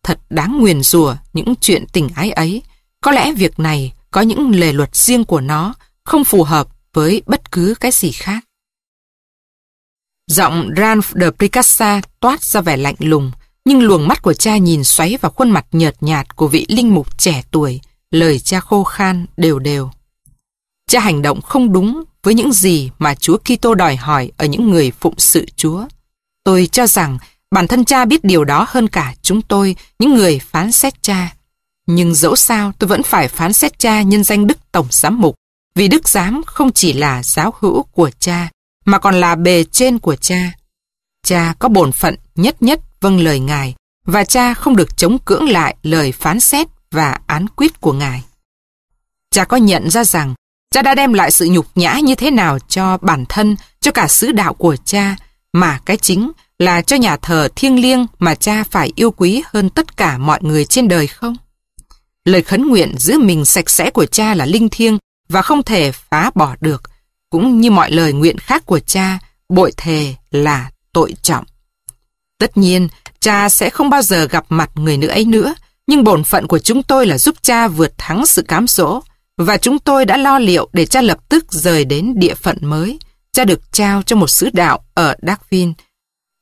Thật đáng nguyền rủa những chuyện tình ái ấy. Có lẽ việc này có những lề luật riêng của nó, không phù hợp với bất cứ cái gì khác. Giọng Ralph de Pricassa toát ra vẻ lạnh lùng, nhưng luồng mắt của cha nhìn xoáy vào khuôn mặt nhợt nhạt của vị linh mục trẻ tuổi, lời cha khô khan đều đều. Cha hành động không đúng với những gì mà Chúa Kitô đòi hỏi ở những người phụng sự Chúa. Tôi cho rằng bản thân cha biết điều đó hơn cả chúng tôi, những người phán xét cha. Nhưng dẫu sao tôi vẫn phải phán xét cha nhân danh Đức Tổng Giám Mục, vì Đức Giám không chỉ là giáo hữu của cha, mà còn là bề trên của cha. Cha có bổn phận nhất nhất vâng lời Ngài và cha không được chống cưỡng lại lời phán xét và án quyết của Ngài. Cha có nhận ra rằng cha đã đem lại sự nhục nhã như thế nào cho bản thân, cho cả sứ đạo của cha, mà cái chính là cho nhà thờ thiêng liêng mà cha phải yêu quý hơn tất cả mọi người trên đời không? Lời khấn nguyện giữ mình sạch sẽ của cha là linh thiêng và không thể phá bỏ được, cũng như mọi lời nguyện khác của cha, bội thề là tội trọng. Tất nhiên, cha sẽ không bao giờ gặp mặt người nữ ấy nữa, nhưng bổn phận của chúng tôi là giúp cha vượt thắng sự cám dỗ. Và chúng tôi đã lo liệu để cha lập tức rời đến địa phận mới. Cha được trao cho một sứ đạo ở Darwin,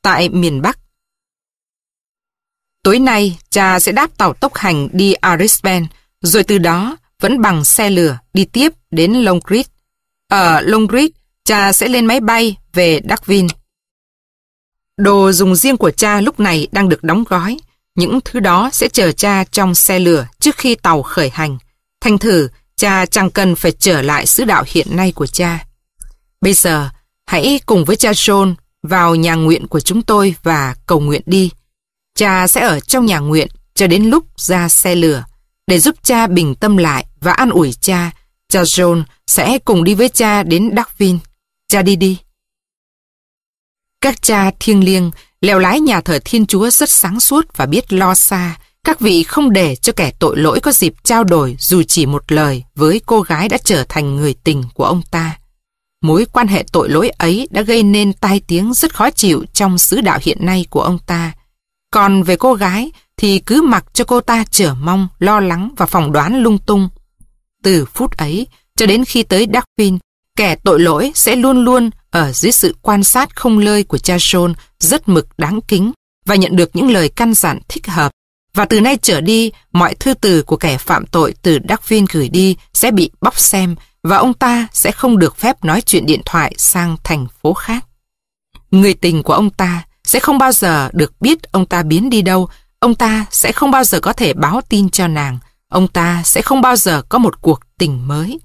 tại miền Bắc. Tối nay, cha sẽ đáp tàu tốc hành đi Arisben, rồi từ đó vẫn bằng xe lửa đi tiếp đến Longreach. Ở Longreach, cha sẽ lên máy bay về Darwin. Đồ dùng riêng của cha lúc này đang được đóng gói. Những thứ đó sẽ chờ cha trong xe lửa trước khi tàu khởi hành. Thành thử, cha chẳng cần phải trở lại sứ đạo hiện nay của cha. Bây giờ, hãy cùng với cha John vào nhà nguyện của chúng tôi và cầu nguyện đi. Cha sẽ ở trong nhà nguyện cho đến lúc ra xe lửa. Để giúp cha bình tâm lại và an ủi cha, cha John sẽ cùng đi với cha đến Darwin. Cha đi đi. Các cha thiêng liêng, leo lái nhà thờ Thiên Chúa rất sáng suốt và biết lo xa. Các vị không để cho kẻ tội lỗi có dịp trao đổi dù chỉ một lời với cô gái đã trở thành người tình của ông ta. Mối quan hệ tội lỗi ấy đã gây nên tai tiếng rất khó chịu trong sứ đạo hiện nay của ông ta. Còn về cô gái thì cứ mặc cho cô ta trở mong, lo lắng và phỏng đoán lung tung. Từ phút ấy cho đến khi tới Darwin, kẻ tội lỗi sẽ luôn luôn ở dưới sự quan sát không lơi của cha John rất mực đáng kính và nhận được những lời căn dặn thích hợp. Và từ nay trở đi, mọi thư từ của kẻ phạm tội từ đắc viên gửi đi sẽ bị bóc xem và ông ta sẽ không được phép nói chuyện điện thoại sang thành phố khác. Người tình của ông ta sẽ không bao giờ được biết ông ta biến đi đâu, ông ta sẽ không bao giờ có thể báo tin cho nàng, ông ta sẽ không bao giờ có một cuộc tình mới.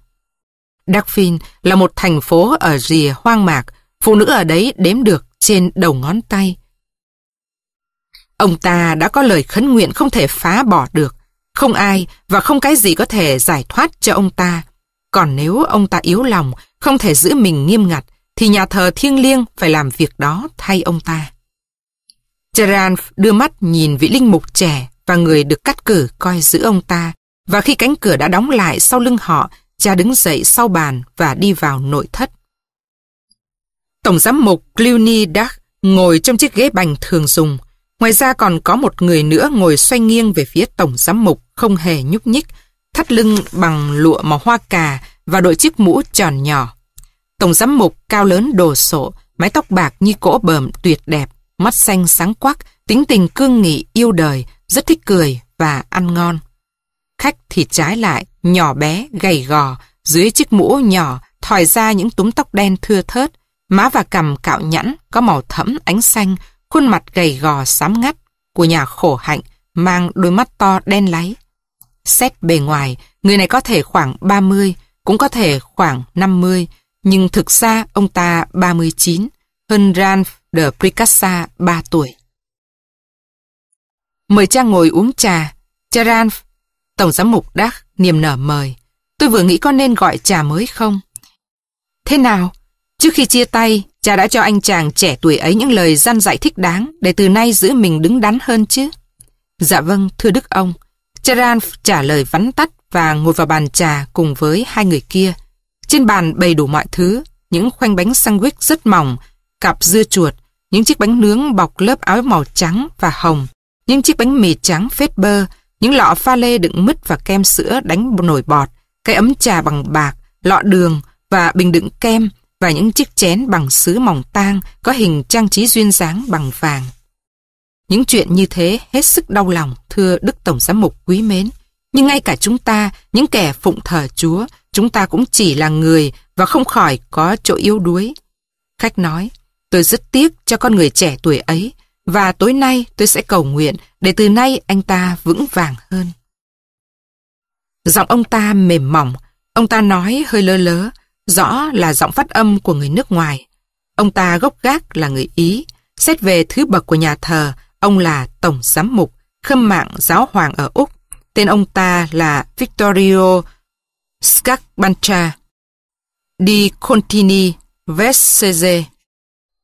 Darwin là một thành phố ở rìa hoang mạc, phụ nữ ở đấy đếm được trên đầu ngón tay. Ông ta đã có lời khấn nguyện không thể phá bỏ được, không ai và không cái gì có thể giải thoát cho ông ta. Còn nếu ông ta yếu lòng, không thể giữ mình nghiêm ngặt, thì nhà thờ thiêng liêng phải làm việc đó thay ông ta. Gerard đưa mắt nhìn vị linh mục trẻ và người được cắt cử coi giữ ông ta, và khi cánh cửa đã đóng lại sau lưng họ Cha đứng dậy sau bàn và đi vào nội thất. Tổng giám mục Cluny Dark ngồi trong chiếc ghế bành thường dùng. Ngoài ra còn có một người nữa ngồi xoay nghiêng về phía tổng giám mục không hề nhúc nhích, thắt lưng bằng lụa màu hoa cà và đội chiếc mũ tròn nhỏ. Tổng giám mục cao lớn đồ sộ, mái tóc bạc như cỗ bờm tuyệt đẹp, mắt xanh sáng quắc, tính tình cương nghị yêu đời, rất thích cười và ăn ngon. Khách thì trái lại, nhỏ bé, gầy gò, dưới chiếc mũ nhỏ, thòi ra những túm tóc đen thưa thớt, má và cằm cạo nhẵn, có màu thẫm ánh xanh, khuôn mặt gầy gò sám ngắt, của nhà khổ hạnh, mang đôi mắt to đen láy. Xét bề ngoài, người này có thể khoảng 30, cũng có thể khoảng 50, nhưng thực ra ông ta 39, hơn Ralph de Pricassa 3 tuổi. Mời cha ngồi uống trà, cha Ralph Tổng giám mục Đắc niềm nở mời. Tôi vừa nghĩ con nên gọi trà mới không? Thế nào? Trước khi chia tay, cha đã cho anh chàng trẻ tuổi ấy những lời gian dạy thích đáng để từ nay giữ mình đứng đắn hơn chứ. Dạ vâng, thưa đức ông. Charan trả lời vắn tắt và ngồi vào bàn trà cùng với hai người kia. Trên bàn bày đủ mọi thứ, những khoanh bánh sandwich rất mỏng, cặp dưa chuột, những chiếc bánh nướng bọc lớp áo màu trắng và hồng, những chiếc bánh mì trắng phết bơ, những lọ pha lê đựng mứt và kem sữa đánh nổi bọt, cái ấm trà bằng bạc, lọ đường và bình đựng kem và những chiếc chén bằng sứ mỏng tang có hình trang trí duyên dáng bằng vàng. Những chuyện như thế hết sức đau lòng, thưa Đức Tổng Giám mục quý mến. Nhưng ngay cả chúng ta, những kẻ phụng thờ Chúa, chúng ta cũng chỉ là người và không khỏi có chỗ yếu đuối. Khách nói, tôi rất tiếc cho con người trẻ tuổi ấy và tối nay tôi sẽ cầu nguyện để từ nay anh ta vững vàng hơn. Giọng ông ta mềm mỏng, ông ta nói hơi lơ lớ, rõ là giọng phát âm của người nước ngoài. Ông ta gốc gác là người Ý, xét về thứ bậc của nhà thờ, ông là Tổng Giám Mục, khâm mạng giáo hoàng ở Úc. Tên ông ta là Victorio Scacbancha di Contini Vessese.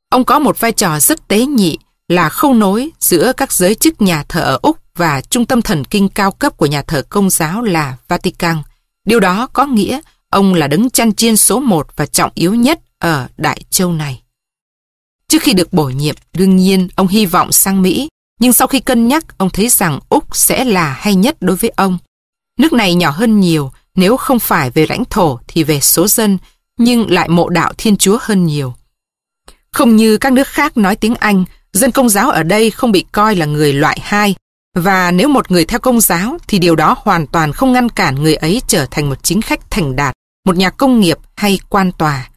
Ông có một vai trò rất tế nhị là khâu nối giữa các giới chức nhà thờ ở Úc và trung tâm thần kinh cao cấp của nhà thờ công giáo là Vatican. Điều đó có nghĩa ông là đấng chăn chiên số một và trọng yếu nhất ở Đại Châu này. Trước khi được bổ nhiệm, đương nhiên ông hy vọng sang Mỹ, nhưng sau khi cân nhắc, ông thấy rằng Úc sẽ là hay nhất đối với ông. Nước này nhỏ hơn nhiều, nếu không phải về lãnh thổ thì về số dân, nhưng lại mộ đạo Thiên Chúa hơn nhiều. Không như các nước khác nói tiếng Anh, dân công giáo ở đây không bị coi là người loại hai và nếu một người theo công giáo thì điều đó hoàn toàn không ngăn cản người ấy trở thành một chính khách thành đạt, một nhà công nghiệp hay quan tòa.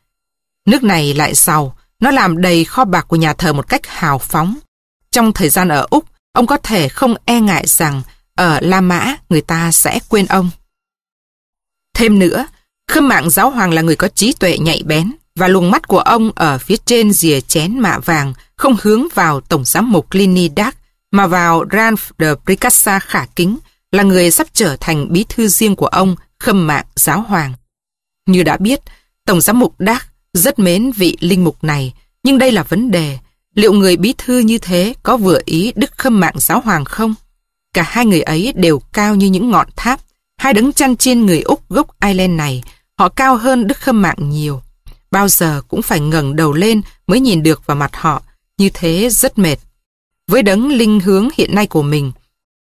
Nước này lại giàu, nó làm đầy kho bạc của nhà thờ một cách hào phóng. Trong thời gian ở Úc, ông có thể không e ngại rằng ở La Mã người ta sẽ quên ông. Thêm nữa, Khâm Mạng Giáo Hoàng là người có trí tuệ nhạy bén và luồng mắt của ông ở phía trên rìa chén mạ vàng không hướng vào Tổng giám mục Lini Dark mà vào Ralph de Pricassa khả kính là người sắp trở thành bí thư riêng của ông khâm mạng giáo hoàng. Như đã biết, Tổng giám mục Dark rất mến vị linh mục này nhưng đây là vấn đề liệu người bí thư như thế có vừa ý đức khâm mạng giáo hoàng không? Cả hai người ấy đều cao như những ngọn tháp hai đấng chăn chiên người Úc gốc Ireland này họ cao hơn Đức Khâm Mạng nhiều bao giờ cũng phải ngẩng đầu lên mới nhìn được vào mặt họ, như thế rất mệt. Với đấng linh hướng hiện nay của mình,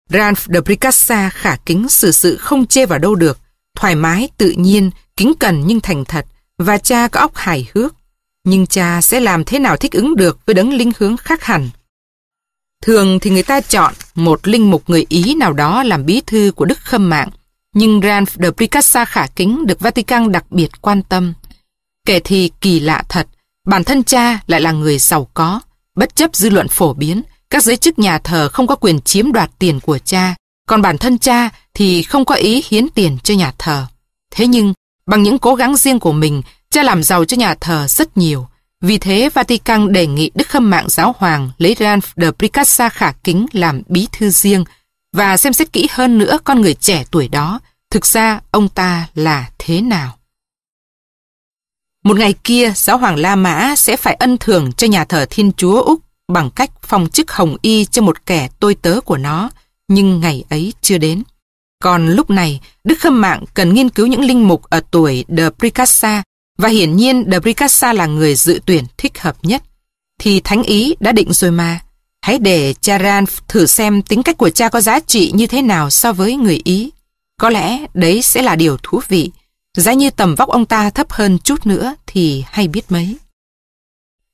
Ralph de Bricassa khả kính xử sự không chê vào đâu được, thoải mái, tự nhiên, kính cẩn nhưng thành thật, và cha có óc hài hước. Nhưng cha sẽ làm thế nào thích ứng được với đấng linh hướng khác hẳn. Thường thì người ta chọn một linh mục người Ý nào đó làm bí thư của Đức Khâm Mạng, nhưng Ralph de Bricassa khả kính được Vatican đặc biệt quan tâm. Kể thì kỳ lạ thật, bản thân cha lại là người giàu có. Bất chấp dư luận phổ biến, các giới chức nhà thờ không có quyền chiếm đoạt tiền của cha, còn bản thân cha thì không có ý hiến tiền cho nhà thờ. Thế nhưng, bằng những cố gắng riêng của mình, cha làm giàu cho nhà thờ rất nhiều. Vì thế, Vatican đề nghị Đức Khâm Mạng Giáo Hoàng lấy Ralph de Pricassa khả kính làm bí thư riêng và xem xét kỹ hơn nữa con người trẻ tuổi đó. Thực ra, ông ta là thế nào? Một ngày kia, giáo hoàng La Mã sẽ phải ân thưởng cho nhà thờ Thiên Chúa Úc bằng cách phong chức hồng y cho một kẻ tôi tớ của nó, nhưng ngày ấy chưa đến. Còn lúc này, Đức Khâm Mạng cần nghiên cứu những linh mục ở tuổi De Pricassa và hiển nhiên De Pricassa là người dự tuyển thích hợp nhất. Thì thánh ý đã định rồi mà. Hãy để Charan thử xem tính cách của cha có giá trị như thế nào so với người Ý. Có lẽ đấy sẽ là điều thú vị. Giá như tầm vóc ông ta thấp hơn chút nữa thì hay biết mấy.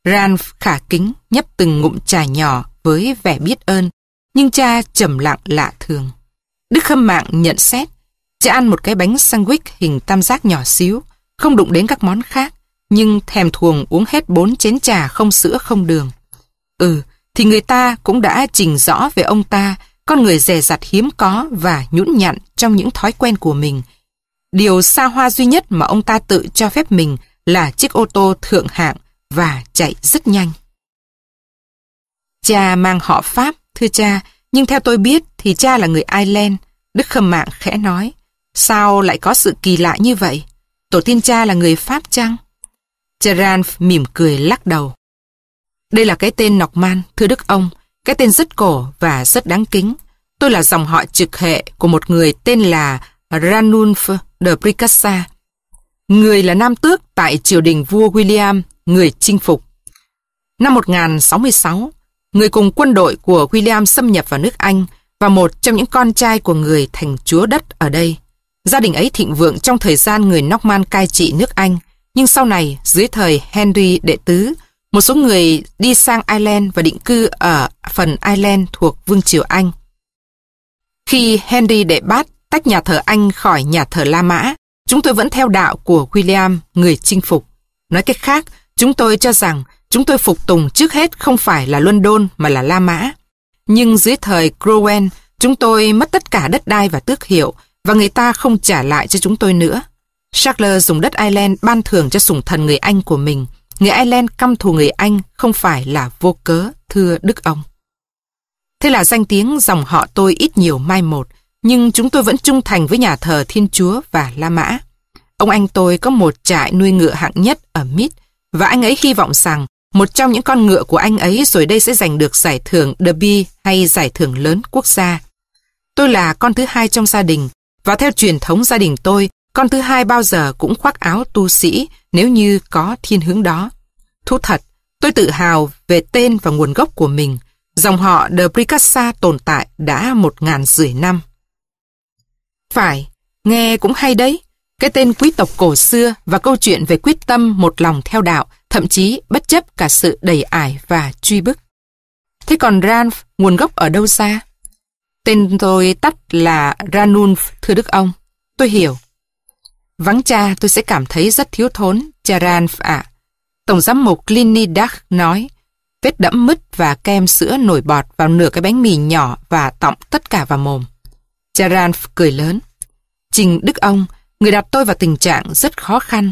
Ranf khả kính nhấp từng ngụm trà nhỏ với vẻ biết ơn, nhưng cha trầm lặng lạ thường. Đức Khâm Mạng nhận xét, cha ăn một cái bánh sandwich hình tam giác nhỏ xíu, không đụng đến các món khác, nhưng thèm thuồng uống hết bốn chén trà không sữa không đường. Ừ, thì người ta cũng đã trình rõ về ông ta, con người dè dặt hiếm có và nhũn nhặn trong những thói quen của mình, Điều xa hoa duy nhất mà ông ta tự cho phép mình là chiếc ô tô thượng hạng và chạy rất nhanh. Cha mang họ Pháp, thưa cha, nhưng theo tôi biết thì cha là người Ireland. Đức Khâm Mạng khẽ nói, sao lại có sự kỳ lạ như vậy? Tổ tiên cha là người Pháp chăng? Gerard mỉm cười lắc đầu. Đây là cái tên Nọc Man, thưa Đức ông, cái tên rất cổ và rất đáng kính. Tôi là dòng họ trực hệ của một người tên là Ranulf de Pricassa. Người là nam tước tại triều đình vua William, người chinh phục. Năm 1066, người cùng quân đội của William xâm nhập vào nước Anh và một trong những con trai của người thành chúa đất ở đây. Gia đình ấy thịnh vượng trong thời gian người Norman cai trị nước Anh, nhưng sau này, dưới thời Henry Đệ Tứ, một số người đi sang Ireland và định cư ở phần Ireland thuộc Vương triều Anh. Khi Henry Đệ Bát tách nhà thờ Anh khỏi nhà thờ La Mã, chúng tôi vẫn theo đạo của William, người chinh phục. Nói cách khác, chúng tôi cho rằng chúng tôi phục tùng trước hết không phải là London mà là La Mã. Nhưng dưới thời Crowen chúng tôi mất tất cả đất đai và tước hiệu và người ta không trả lại cho chúng tôi nữa. Charles dùng đất Ireland ban thưởng cho sủng thần người Anh của mình. Người Ireland căm thù người Anh không phải là vô cớ, thưa Đức ông. Thế là danh tiếng dòng họ tôi ít nhiều mai một, nhưng chúng tôi vẫn trung thành với nhà thờ Thiên Chúa và La Mã. Ông anh tôi có một trại nuôi ngựa hạng nhất ở Mít và anh ấy hy vọng rằng một trong những con ngựa của anh ấy rồi đây sẽ giành được giải thưởng Derby hay giải thưởng lớn quốc gia. Tôi là con thứ hai trong gia đình và theo truyền thống gia đình tôi, con thứ hai bao giờ cũng khoác áo tu sĩ nếu như có thiên hướng đó. Thú thật, tôi tự hào về tên và nguồn gốc của mình. Dòng họ De Bricassa tồn tại đã một ngàn rưỡi năm. Phải, nghe cũng hay đấy. Cái tên quý tộc cổ xưa và câu chuyện về quyết tâm một lòng theo đạo, thậm chí bất chấp cả sự đầy ải và truy bức. Thế còn Ranf, nguồn gốc ở đâu xa? Tên tôi tắt là Ranulf, thưa Đức ông. Tôi hiểu. Vắng cha tôi sẽ cảm thấy rất thiếu thốn, cha Ranf ạ. Tổng giám mục Linny nói, vết đẫm mứt và kem sữa nổi bọt vào nửa cái bánh mì nhỏ và tọng tất cả vào mồm. Cha Ranf cười lớn. Trình Đức Ông, người đặt tôi vào tình trạng rất khó khăn.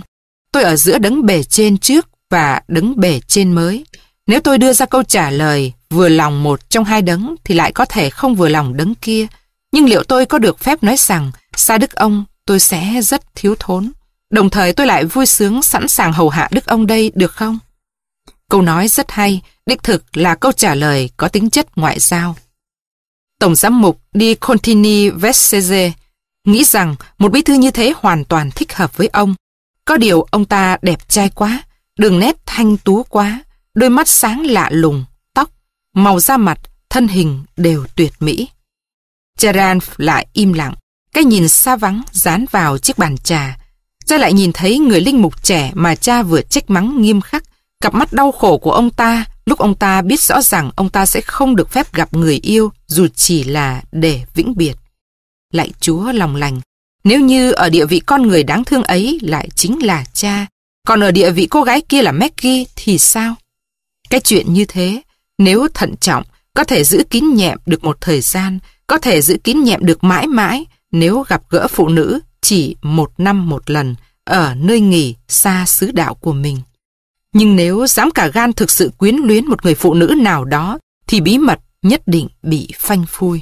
Tôi ở giữa đấng bề trên trước và đấng bề trên mới. Nếu tôi đưa ra câu trả lời vừa lòng một trong hai đấng thì lại có thể không vừa lòng đấng kia. Nhưng liệu tôi có được phép nói rằng xa Đức Ông tôi sẽ rất thiếu thốn. Đồng thời tôi lại vui sướng sẵn sàng hầu hạ Đức Ông đây được không? Câu nói rất hay, đích thực là câu trả lời có tính chất ngoại giao. Tổng giám mục Di Contini Vesseze nghĩ rằng một bí thư như thế hoàn toàn thích hợp với ông. Có điều ông ta đẹp trai quá, đường nét thanh tú quá, đôi mắt sáng lạ lùng, tóc, màu da mặt, thân hình đều tuyệt mỹ. Charan lại im lặng, cái nhìn xa vắng dán vào chiếc bàn trà. Cha lại nhìn thấy người linh mục trẻ mà cha vừa trách mắng nghiêm khắc, cặp mắt đau khổ của ông ta lúc ông ta biết rõ rằng ông ta sẽ không được phép gặp người yêu dù chỉ là để vĩnh biệt lạy Chúa lòng lành. Nếu như ở địa vị con người đáng thương ấy lại chính là cha, còn ở địa vị cô gái kia là Maggie thì sao? Cái chuyện như thế, nếu thận trọng, có thể giữ kín nhẹm được một thời gian, có thể giữ kín nhẹm được mãi mãi nếu gặp gỡ phụ nữ chỉ một năm một lần ở nơi nghỉ xa xứ đạo của mình. Nhưng nếu dám cả gan thực sự quyến luyến một người phụ nữ nào đó thì bí mật nhất định bị phanh phui.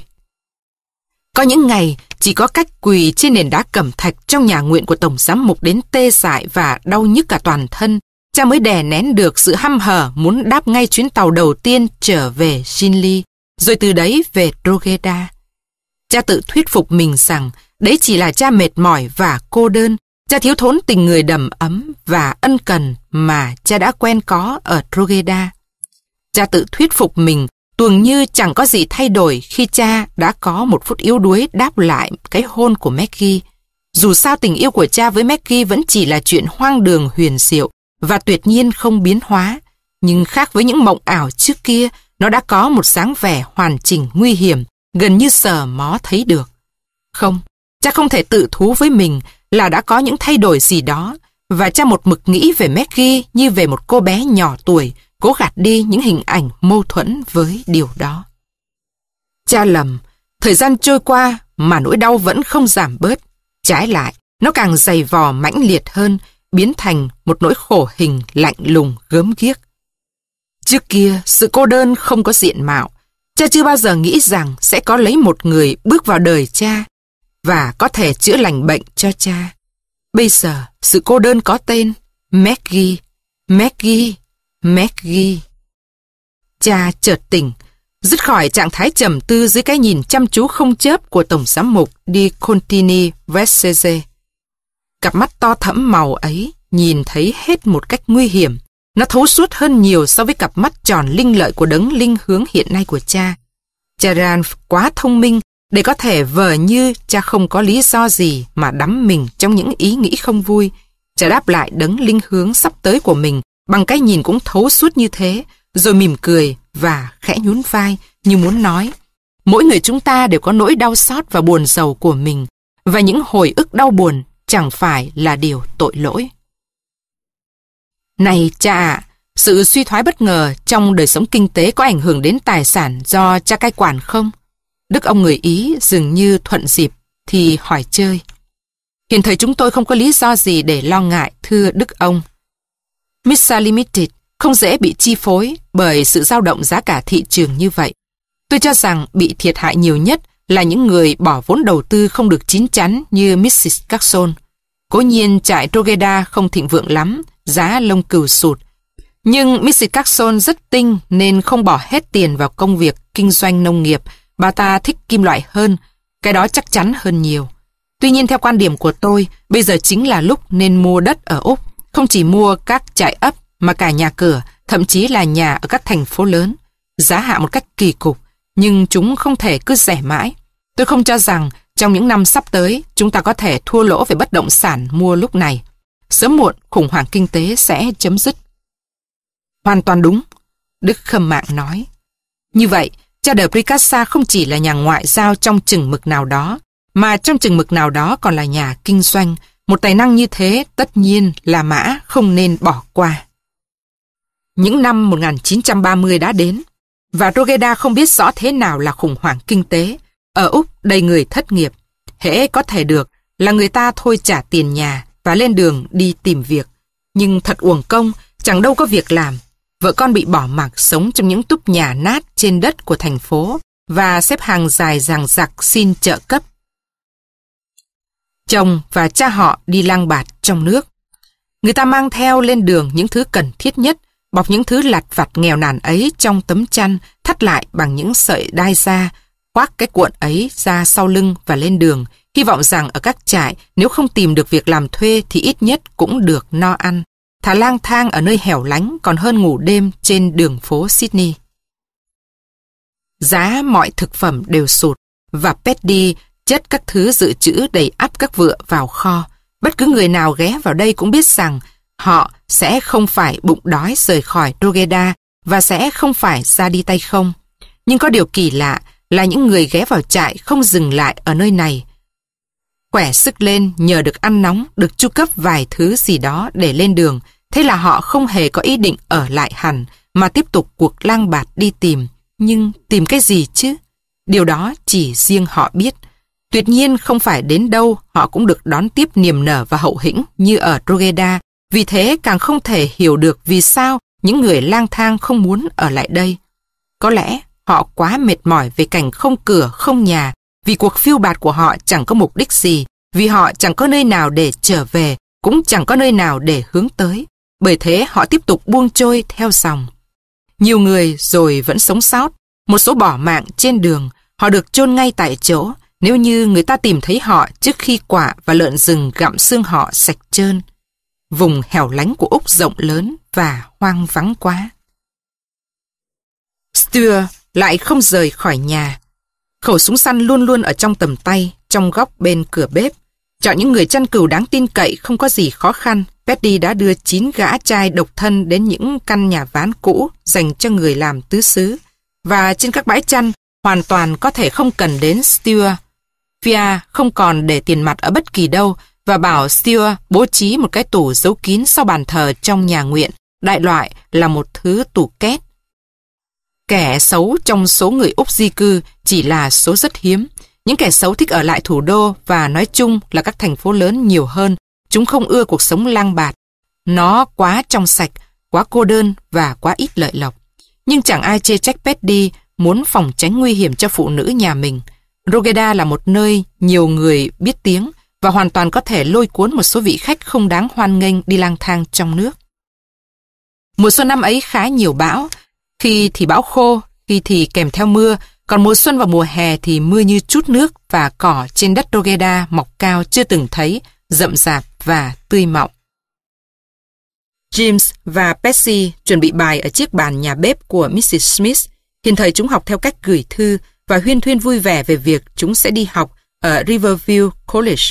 Có những ngày chỉ có cách quỳ trên nền đá cẩm thạch trong nhà nguyện của Tổng Giám Mục đến tê dại và đau nhức cả toàn thân. Cha mới đè nén được sự hăm hở muốn đáp ngay chuyến tàu đầu tiên trở về Shinli, rồi từ đấy về Drogheda. Cha tự thuyết phục mình rằng đấy chỉ là cha mệt mỏi và cô đơn, cha thiếu thốn tình người đầm ấm và ân cần mà cha đã quen có ở Drogheda. Cha tự thuyết phục mình Tuồng Như chẳng có gì thay đổi khi cha đã có một phút yếu đuối đáp lại cái hôn của Maggie. Dù sao tình yêu của cha với Maggie vẫn chỉ là chuyện hoang đường huyền diệu và tuyệt nhiên không biến hóa. Nhưng khác với những mộng ảo trước kia, nó đã có một dáng vẻ hoàn chỉnh nguy hiểm, gần như sờ mó thấy được. Không, cha không thể tự thú với mình là đã có những thay đổi gì đó và cha một mực nghĩ về Maggie như về một cô bé nhỏ tuổi cố gạt đi những hình ảnh mâu thuẫn với điều đó. Cha lầm, thời gian trôi qua mà nỗi đau vẫn không giảm bớt. Trái lại, nó càng dày vò mãnh liệt hơn, biến thành một nỗi khổ hình lạnh lùng gớm ghiếc. Trước kia, sự cô đơn không có diện mạo. Cha chưa bao giờ nghĩ rằng sẽ có lấy một người bước vào đời cha và có thể chữa lành bệnh cho cha. Bây giờ, sự cô đơn có tên Maggie. Maggie McGee. Cha chợt tỉnh, dứt khỏi trạng thái trầm tư dưới cái nhìn chăm chú không chớp của Tổng giám mục Di Contini Vessese. Cặp mắt to thẫm màu ấy nhìn thấy hết một cách nguy hiểm. Nó thấu suốt hơn nhiều so với cặp mắt tròn linh lợi của đấng linh hướng hiện nay của cha. Cha Ranf quá thông minh để có thể vờ như cha không có lý do gì mà đắm mình trong những ý nghĩ không vui. Cha đáp lại đấng linh hướng sắp tới của mình bằng cái nhìn cũng thấu suốt như thế, rồi mỉm cười và khẽ nhún vai như muốn nói. Mỗi người chúng ta đều có nỗi đau xót và buồn giàu của mình, và những hồi ức đau buồn chẳng phải là điều tội lỗi. Này cha ạ, sự suy thoái bất ngờ trong đời sống kinh tế có ảnh hưởng đến tài sản do cha cai quản không? Đức ông người Ý dường như thuận dịp thì hỏi chơi. Hiện thời chúng tôi không có lý do gì để lo ngại, thưa Đức ông. Missa Limited không dễ bị chi phối bởi sự dao động giá cả thị trường như vậy. Tôi cho rằng bị thiệt hại nhiều nhất là những người bỏ vốn đầu tư không được chín chắn như Mrs. Carson. Cố nhiên trại Trogeda không thịnh vượng lắm, giá lông cừu sụt. Nhưng Mrs. Carson rất tinh nên không bỏ hết tiền vào công việc kinh doanh nông nghiệp. Bà ta thích kim loại hơn, cái đó chắc chắn hơn nhiều. Tuy nhiên theo quan điểm của tôi, bây giờ chính là lúc nên mua đất ở Úc không chỉ mua các trại ấp mà cả nhà cửa, thậm chí là nhà ở các thành phố lớn. Giá hạ một cách kỳ cục, nhưng chúng không thể cứ rẻ mãi. Tôi không cho rằng trong những năm sắp tới chúng ta có thể thua lỗ về bất động sản mua lúc này. Sớm muộn khủng hoảng kinh tế sẽ chấm dứt. Hoàn toàn đúng, Đức Khâm Mạng nói. Như vậy, cha đời Pricassa không chỉ là nhà ngoại giao trong chừng mực nào đó, mà trong chừng mực nào đó còn là nhà kinh doanh, một tài năng như thế tất nhiên là mã không nên bỏ qua. Những năm 1930 đã đến, và Rogeda không biết rõ thế nào là khủng hoảng kinh tế. Ở Úc đầy người thất nghiệp, hễ có thể được là người ta thôi trả tiền nhà và lên đường đi tìm việc. Nhưng thật uổng công, chẳng đâu có việc làm. Vợ con bị bỏ mặc sống trong những túp nhà nát trên đất của thành phố và xếp hàng dài ràng giặc xin trợ cấp chồng và cha họ đi lang bạt trong nước. Người ta mang theo lên đường những thứ cần thiết nhất, bọc những thứ lặt vặt nghèo nàn ấy trong tấm chăn thắt lại bằng những sợi đai da, khoác cái cuộn ấy ra sau lưng và lên đường, hy vọng rằng ở các trại nếu không tìm được việc làm thuê thì ít nhất cũng được no ăn. Thả lang thang ở nơi hẻo lánh còn hơn ngủ đêm trên đường phố Sydney. Giá mọi thực phẩm đều sụt và Petty chất các thứ dự trữ đầy ắp các vựa vào kho. Bất cứ người nào ghé vào đây cũng biết rằng họ sẽ không phải bụng đói rời khỏi Rogeda và sẽ không phải ra đi tay không. Nhưng có điều kỳ lạ là những người ghé vào trại không dừng lại ở nơi này. Khỏe sức lên nhờ được ăn nóng, được chu cấp vài thứ gì đó để lên đường. Thế là họ không hề có ý định ở lại hẳn mà tiếp tục cuộc lang bạt đi tìm. Nhưng tìm cái gì chứ? Điều đó chỉ riêng họ biết. Tuyệt nhiên không phải đến đâu họ cũng được đón tiếp niềm nở và hậu hĩnh như ở Drogheda, vì thế càng không thể hiểu được vì sao những người lang thang không muốn ở lại đây. Có lẽ họ quá mệt mỏi về cảnh không cửa, không nhà, vì cuộc phiêu bạt của họ chẳng có mục đích gì, vì họ chẳng có nơi nào để trở về, cũng chẳng có nơi nào để hướng tới. Bởi thế họ tiếp tục buông trôi theo dòng. Nhiều người rồi vẫn sống sót, một số bỏ mạng trên đường, họ được chôn ngay tại chỗ, nếu như người ta tìm thấy họ trước khi quả và lợn rừng gặm xương họ sạch trơn. Vùng hẻo lánh của Úc rộng lớn và hoang vắng quá. Stuart lại không rời khỏi nhà. Khẩu súng săn luôn luôn ở trong tầm tay, trong góc bên cửa bếp. Chọn những người chăn cừu đáng tin cậy không có gì khó khăn. Petty đã đưa chín gã trai độc thân đến những căn nhà ván cũ dành cho người làm tứ xứ. Và trên các bãi chăn, hoàn toàn có thể không cần đến Stuart Fia không còn để tiền mặt ở bất kỳ đâu và bảo Stewart bố trí một cái tủ giấu kín sau bàn thờ trong nhà nguyện, đại loại là một thứ tủ két. Kẻ xấu trong số người Úc di cư chỉ là số rất hiếm. Những kẻ xấu thích ở lại thủ đô và nói chung là các thành phố lớn nhiều hơn. Chúng không ưa cuộc sống lang bạt. Nó quá trong sạch, quá cô đơn và quá ít lợi lộc. Nhưng chẳng ai chê trách Petty muốn phòng tránh nguy hiểm cho phụ nữ nhà mình. Rogeda là một nơi nhiều người biết tiếng và hoàn toàn có thể lôi cuốn một số vị khách không đáng hoan nghênh đi lang thang trong nước. Mùa xuân năm ấy khá nhiều bão, khi thì bão khô, khi thì kèm theo mưa, còn mùa xuân và mùa hè thì mưa như chút nước và cỏ trên đất Rogeda mọc cao chưa từng thấy, rậm rạp và tươi mọng. James và Percy chuẩn bị bài ở chiếc bàn nhà bếp của Mrs. Smith. Hiện thời chúng học theo cách gửi thư, và huyên thuyên vui vẻ về việc chúng sẽ đi học ở Riverview College.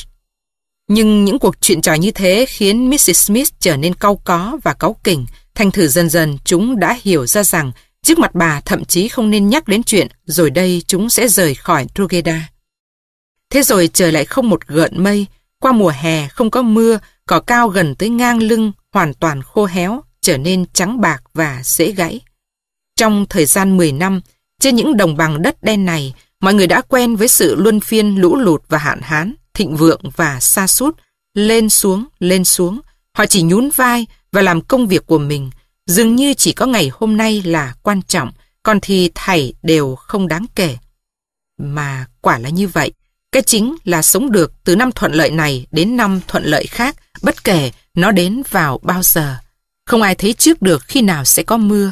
Nhưng những cuộc chuyện trò như thế khiến Mrs. Smith trở nên cau có và cáu kỉnh. Thành thử dần dần chúng đã hiểu ra rằng trước mặt bà thậm chí không nên nhắc đến chuyện rồi đây chúng sẽ rời khỏi Trugeda. Thế rồi trời lại không một gợn mây, qua mùa hè không có mưa, cỏ cao gần tới ngang lưng, hoàn toàn khô héo, trở nên trắng bạc và dễ gãy. Trong thời gian 10 năm, trên những đồng bằng đất đen này, mọi người đã quen với sự luân phiên lũ lụt và hạn hán, thịnh vượng và xa sút lên xuống, lên xuống. Họ chỉ nhún vai và làm công việc của mình, dường như chỉ có ngày hôm nay là quan trọng, còn thì thảy đều không đáng kể. Mà quả là như vậy, cái chính là sống được từ năm thuận lợi này đến năm thuận lợi khác, bất kể nó đến vào bao giờ. Không ai thấy trước được khi nào sẽ có mưa,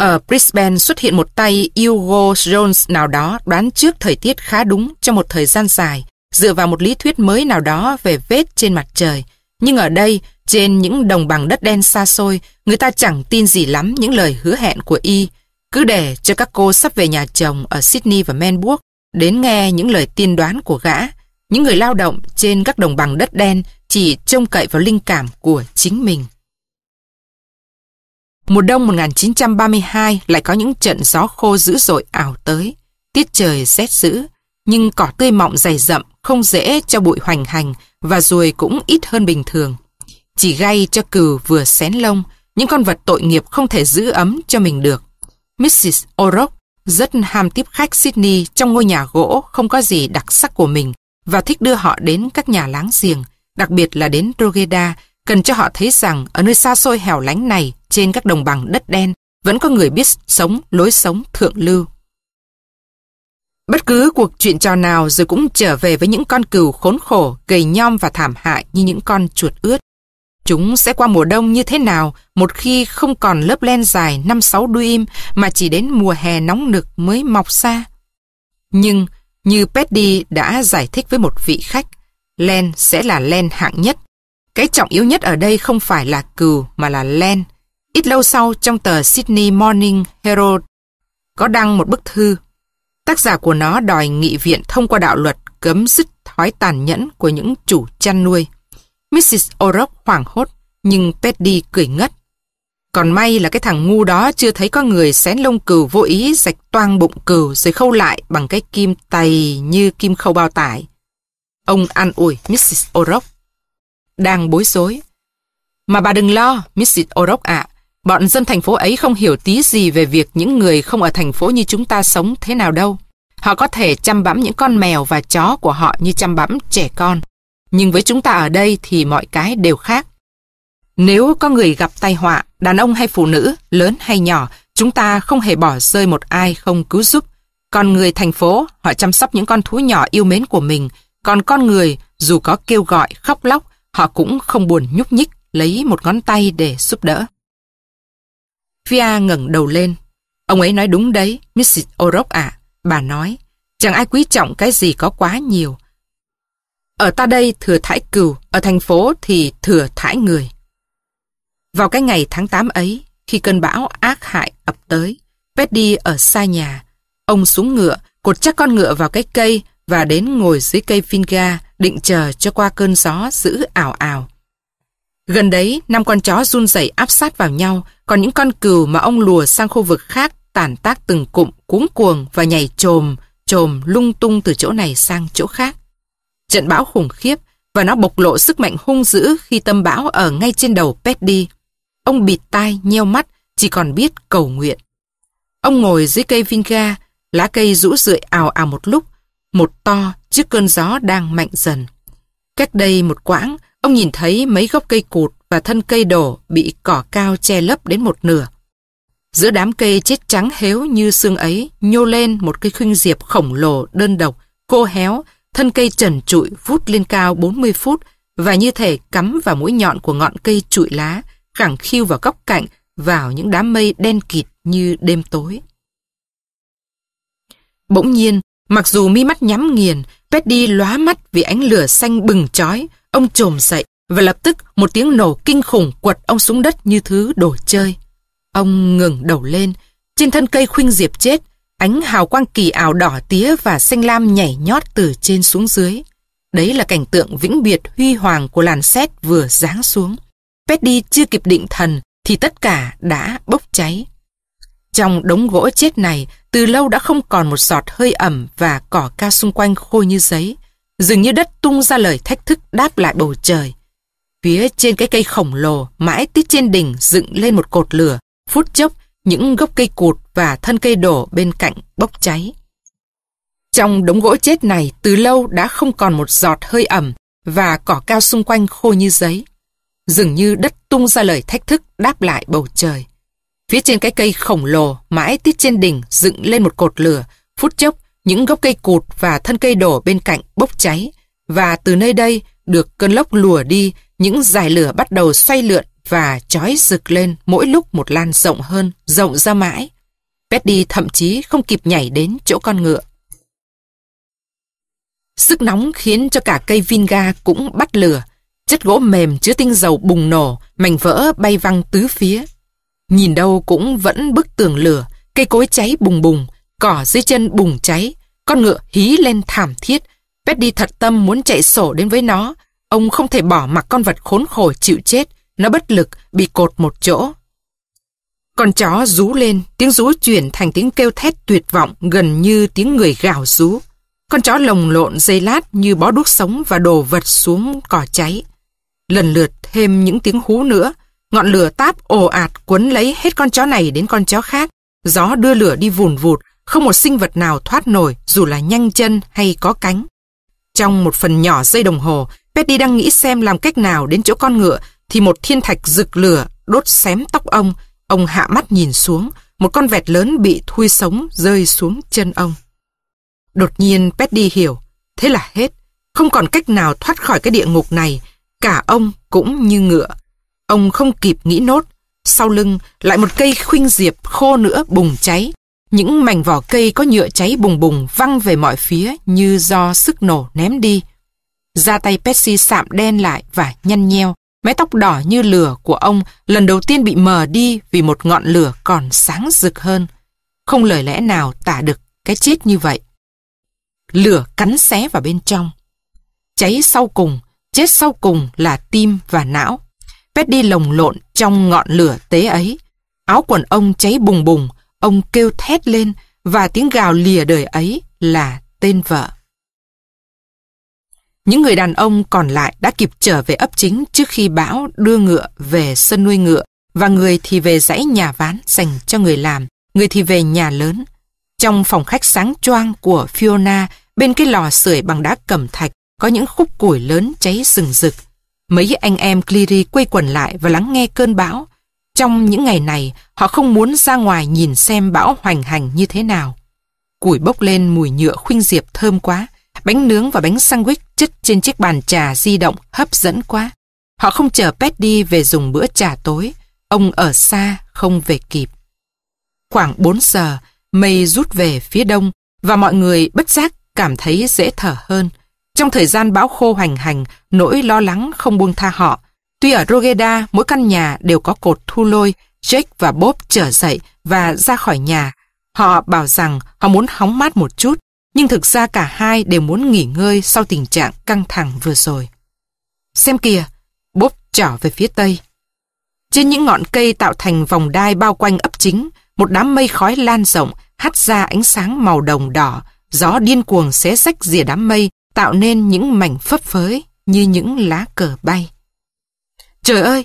ở Brisbane xuất hiện một tay Hugo Jones nào đó đoán trước thời tiết khá đúng trong một thời gian dài, dựa vào một lý thuyết mới nào đó về vết trên mặt trời. Nhưng ở đây, trên những đồng bằng đất đen xa xôi, người ta chẳng tin gì lắm những lời hứa hẹn của y. Cứ để cho các cô sắp về nhà chồng ở Sydney và Melbourne đến nghe những lời tiên đoán của gã. Những người lao động trên các đồng bằng đất đen chỉ trông cậy vào linh cảm của chính mình. Mùa đông 1932 lại có những trận gió khô dữ dội ảo tới, tiết trời rét dữ, nhưng cỏ tươi mọng dày rậm không dễ cho bụi hoành hành và ruồi cũng ít hơn bình thường. Chỉ gây cho cừu vừa xén lông, những con vật tội nghiệp không thể giữ ấm cho mình được. Mrs. O'Rourke rất ham tiếp khách Sydney trong ngôi nhà gỗ không có gì đặc sắc của mình và thích đưa họ đến các nhà láng giềng, đặc biệt là đến Rogeda cần cho họ thấy rằng ở nơi xa xôi hẻo lánh này, trên các đồng bằng đất đen, vẫn có người biết sống lối sống thượng lưu. Bất cứ cuộc chuyện trò nào rồi cũng trở về với những con cừu khốn khổ, gầy nhom và thảm hại như những con chuột ướt. Chúng sẽ qua mùa đông như thế nào một khi không còn lớp len dài 5-6 đuôi im mà chỉ đến mùa hè nóng nực mới mọc ra? Nhưng, như Petty đã giải thích với một vị khách, len sẽ là len hạng nhất, cái trọng yếu nhất ở đây không phải là cừu mà là len. Ít lâu sau trong tờ Sydney Morning Herald có đăng một bức thư. Tác giả của nó đòi nghị viện thông qua đạo luật cấm dứt thói tàn nhẫn của những chủ chăn nuôi. Mrs. O'Rourke hoảng hốt nhưng Petty cười ngất. Còn may là cái thằng ngu đó chưa thấy có người xén lông cừu vô ý rạch toang bụng cừu rồi khâu lại bằng cái kim tay như kim khâu bao tải. Ông ăn ủi Mrs. O'Rourke đang bối rối. Mà bà đừng lo, Mrs. O'Rourke ạ. Bọn dân thành phố ấy không hiểu tí gì về việc những người không ở thành phố như chúng ta sống thế nào đâu. Họ có thể chăm bẵm những con mèo và chó của họ như chăm bẵm trẻ con. Nhưng với chúng ta ở đây thì mọi cái đều khác. Nếu có người gặp tai họa, đàn ông hay phụ nữ, lớn hay nhỏ, chúng ta không hề bỏ rơi một ai không cứu giúp. Còn người thành phố, họ chăm sóc những con thú nhỏ yêu mến của mình. Còn con người, dù có kêu gọi, khóc lóc, họ cũng không buồn nhúc nhích lấy một ngón tay để giúp đỡ. Fia ngẩng đầu lên. Ông ấy nói đúng đấy, Mrs. Orok ạ, bà nói. Chẳng ai quý trọng cái gì có quá nhiều. Ở ta đây thừa thải cừu, ở thành phố thì thừa thải người. Vào cái ngày tháng 8 ấy, khi cơn bão ác hại ập tới, Petty ở xa nhà. Ông xuống ngựa, cột chắc con ngựa vào cái cây và đến ngồi dưới cây vinga định chờ cho qua cơn gió giữ ảo ảo. Gần đấy, năm con chó run rẩy áp sát vào nhau, còn những con cừu mà ông lùa sang khu vực khác tản tác từng cụm cuống cuồng và nhảy trồm, trồm lung tung từ chỗ này sang chỗ khác. Trận bão khủng khiếp và nó bộc lộ sức mạnh hung dữ khi tâm bão ở ngay trên đầu Petty. Ông bịt tai, nheo mắt, chỉ còn biết cầu nguyện. Ông ngồi dưới cây vinga, lá cây rũ rượi ào ào một lúc một to trước cơn gió đang mạnh dần. Cách đây một quãng, ông nhìn thấy mấy gốc cây cụt và thân cây đổ bị cỏ cao che lấp đến một nửa. Giữa đám cây chết trắng héo như xương ấy, nhô lên một cây khuynh diệp khổng lồ đơn độc, cô héo, thân cây trần trụi vút lên cao 40 phút và như thể cắm vào mũi nhọn của ngọn cây trụi lá, khẳng khiu vào góc cạnh, vào những đám mây đen kịt như đêm tối. Bỗng nhiên, Mặc dù mi mắt nhắm nghiền, Petty lóa mắt vì ánh lửa xanh bừng chói, ông trồm dậy và lập tức một tiếng nổ kinh khủng quật ông xuống đất như thứ đồ chơi. Ông ngừng đầu lên, trên thân cây khuynh diệp chết, ánh hào quang kỳ ảo đỏ tía và xanh lam nhảy nhót từ trên xuống dưới. Đấy là cảnh tượng vĩnh biệt huy hoàng của làn sét vừa giáng xuống. Petty chưa kịp định thần thì tất cả đã bốc cháy. Trong đống gỗ chết này, từ lâu đã không còn một giọt hơi ẩm và cỏ cao xung quanh khô như giấy. Dường như đất tung ra lời thách thức đáp lại bầu trời. Phía trên cái cây khổng lồ, mãi tít trên đỉnh dựng lên một cột lửa. Phút chốc, những gốc cây cụt và thân cây đổ bên cạnh bốc cháy. Trong đống gỗ chết này từ lâu đã không còn một giọt hơi ẩm và cỏ cao xung quanh khô như giấy. Dường như đất tung ra lời thách thức đáp lại bầu trời. Phía trên cái cây khổng lồ mãi tít trên đỉnh dựng lên một cột lửa, phút chốc những gốc cây cụt và thân cây đổ bên cạnh bốc cháy và từ nơi đây được cơn lốc lùa đi, những dải lửa bắt đầu xoay lượn và chói rực lên mỗi lúc một lan rộng hơn, rộng ra mãi. Betty thậm chí không kịp nhảy đến chỗ con ngựa. Sức nóng khiến cho cả cây Vinga cũng bắt lửa. Chất gỗ mềm chứa tinh dầu bùng nổ, mảnh vỡ bay văng tứ phía. Nhìn đâu cũng vẫn bức tường lửa, cây cối cháy bùng bùng, cỏ dưới chân bùng cháy, con ngựa hí lên thảm thiết. Petty thật tâm muốn chạy sổ đến với nó. Ông không thể bỏ mặc con vật khốn khổ chịu chết, nó bất lực, bị cột một chỗ. Con chó rú lên, tiếng rú chuyển thành tiếng kêu thét tuyệt vọng gần như tiếng người gào rú. Con chó lồng lộn dây lát như bó đuốc sống và đồ vật xuống cỏ cháy. Lần lượt thêm những tiếng hú nữa, Ngọn lửa táp ồ ạt cuốn lấy hết con chó này đến con chó khác. Gió đưa lửa đi vùn vụt, không một sinh vật nào thoát nổi dù là nhanh chân hay có cánh. Trong một phần nhỏ dây đồng hồ, Petty đang nghĩ xem làm cách nào đến chỗ con ngựa thì một thiên thạch rực lửa đốt xém tóc ông. Ông hạ mắt nhìn xuống, một con vẹt lớn bị thui sống rơi xuống chân ông. Đột nhiên Petty hiểu, thế là hết. Không còn cách nào thoát khỏi cái địa ngục này, cả ông cũng như ngựa. Ông không kịp nghĩ nốt. Sau lưng lại một cây khuynh diệp khô nữa bùng cháy. Những mảnh vỏ cây có nhựa cháy bùng bùng văng về mọi phía như do sức nổ ném đi. Da tay Pepsi sạm đen lại và nhăn nheo. Mái tóc đỏ như lửa của ông lần đầu tiên bị mờ đi vì một ngọn lửa còn sáng rực hơn. Không lời lẽ nào tả được cái chết như vậy. Lửa cắn xé vào bên trong. Cháy sau cùng, chết sau cùng là tim và não. Petty lồng lộn trong ngọn lửa tế ấy. Áo quần ông cháy bùng bùng, ông kêu thét lên và tiếng gào lìa đời ấy là tên vợ. Những người đàn ông còn lại đã kịp trở về ấp chính trước khi bão đưa ngựa về sân nuôi ngựa và người thì về dãy nhà ván dành cho người làm, người thì về nhà lớn. Trong phòng khách sáng choang của Fiona, bên cái lò sưởi bằng đá cẩm thạch có những khúc củi lớn cháy rừng rực mấy anh em Cleary quây quần lại và lắng nghe cơn bão. Trong những ngày này, họ không muốn ra ngoài nhìn xem bão hoành hành như thế nào. Củi bốc lên mùi nhựa khuynh diệp thơm quá, bánh nướng và bánh sandwich chất trên chiếc bàn trà di động hấp dẫn quá. Họ không chờ Pet đi về dùng bữa trà tối, ông ở xa không về kịp. Khoảng 4 giờ, mây rút về phía đông và mọi người bất giác cảm thấy dễ thở hơn. Trong thời gian bão khô hoành hành, nỗi lo lắng không buông tha họ. Tuy ở Rogeda, mỗi căn nhà đều có cột thu lôi, Jake và Bob trở dậy và ra khỏi nhà. Họ bảo rằng họ muốn hóng mát một chút, nhưng thực ra cả hai đều muốn nghỉ ngơi sau tình trạng căng thẳng vừa rồi. Xem kìa, Bob trở về phía tây. Trên những ngọn cây tạo thành vòng đai bao quanh ấp chính, một đám mây khói lan rộng, hắt ra ánh sáng màu đồng đỏ, gió điên cuồng xé rách rìa đám mây, tạo nên những mảnh phấp phới như những lá cờ bay. Trời ơi!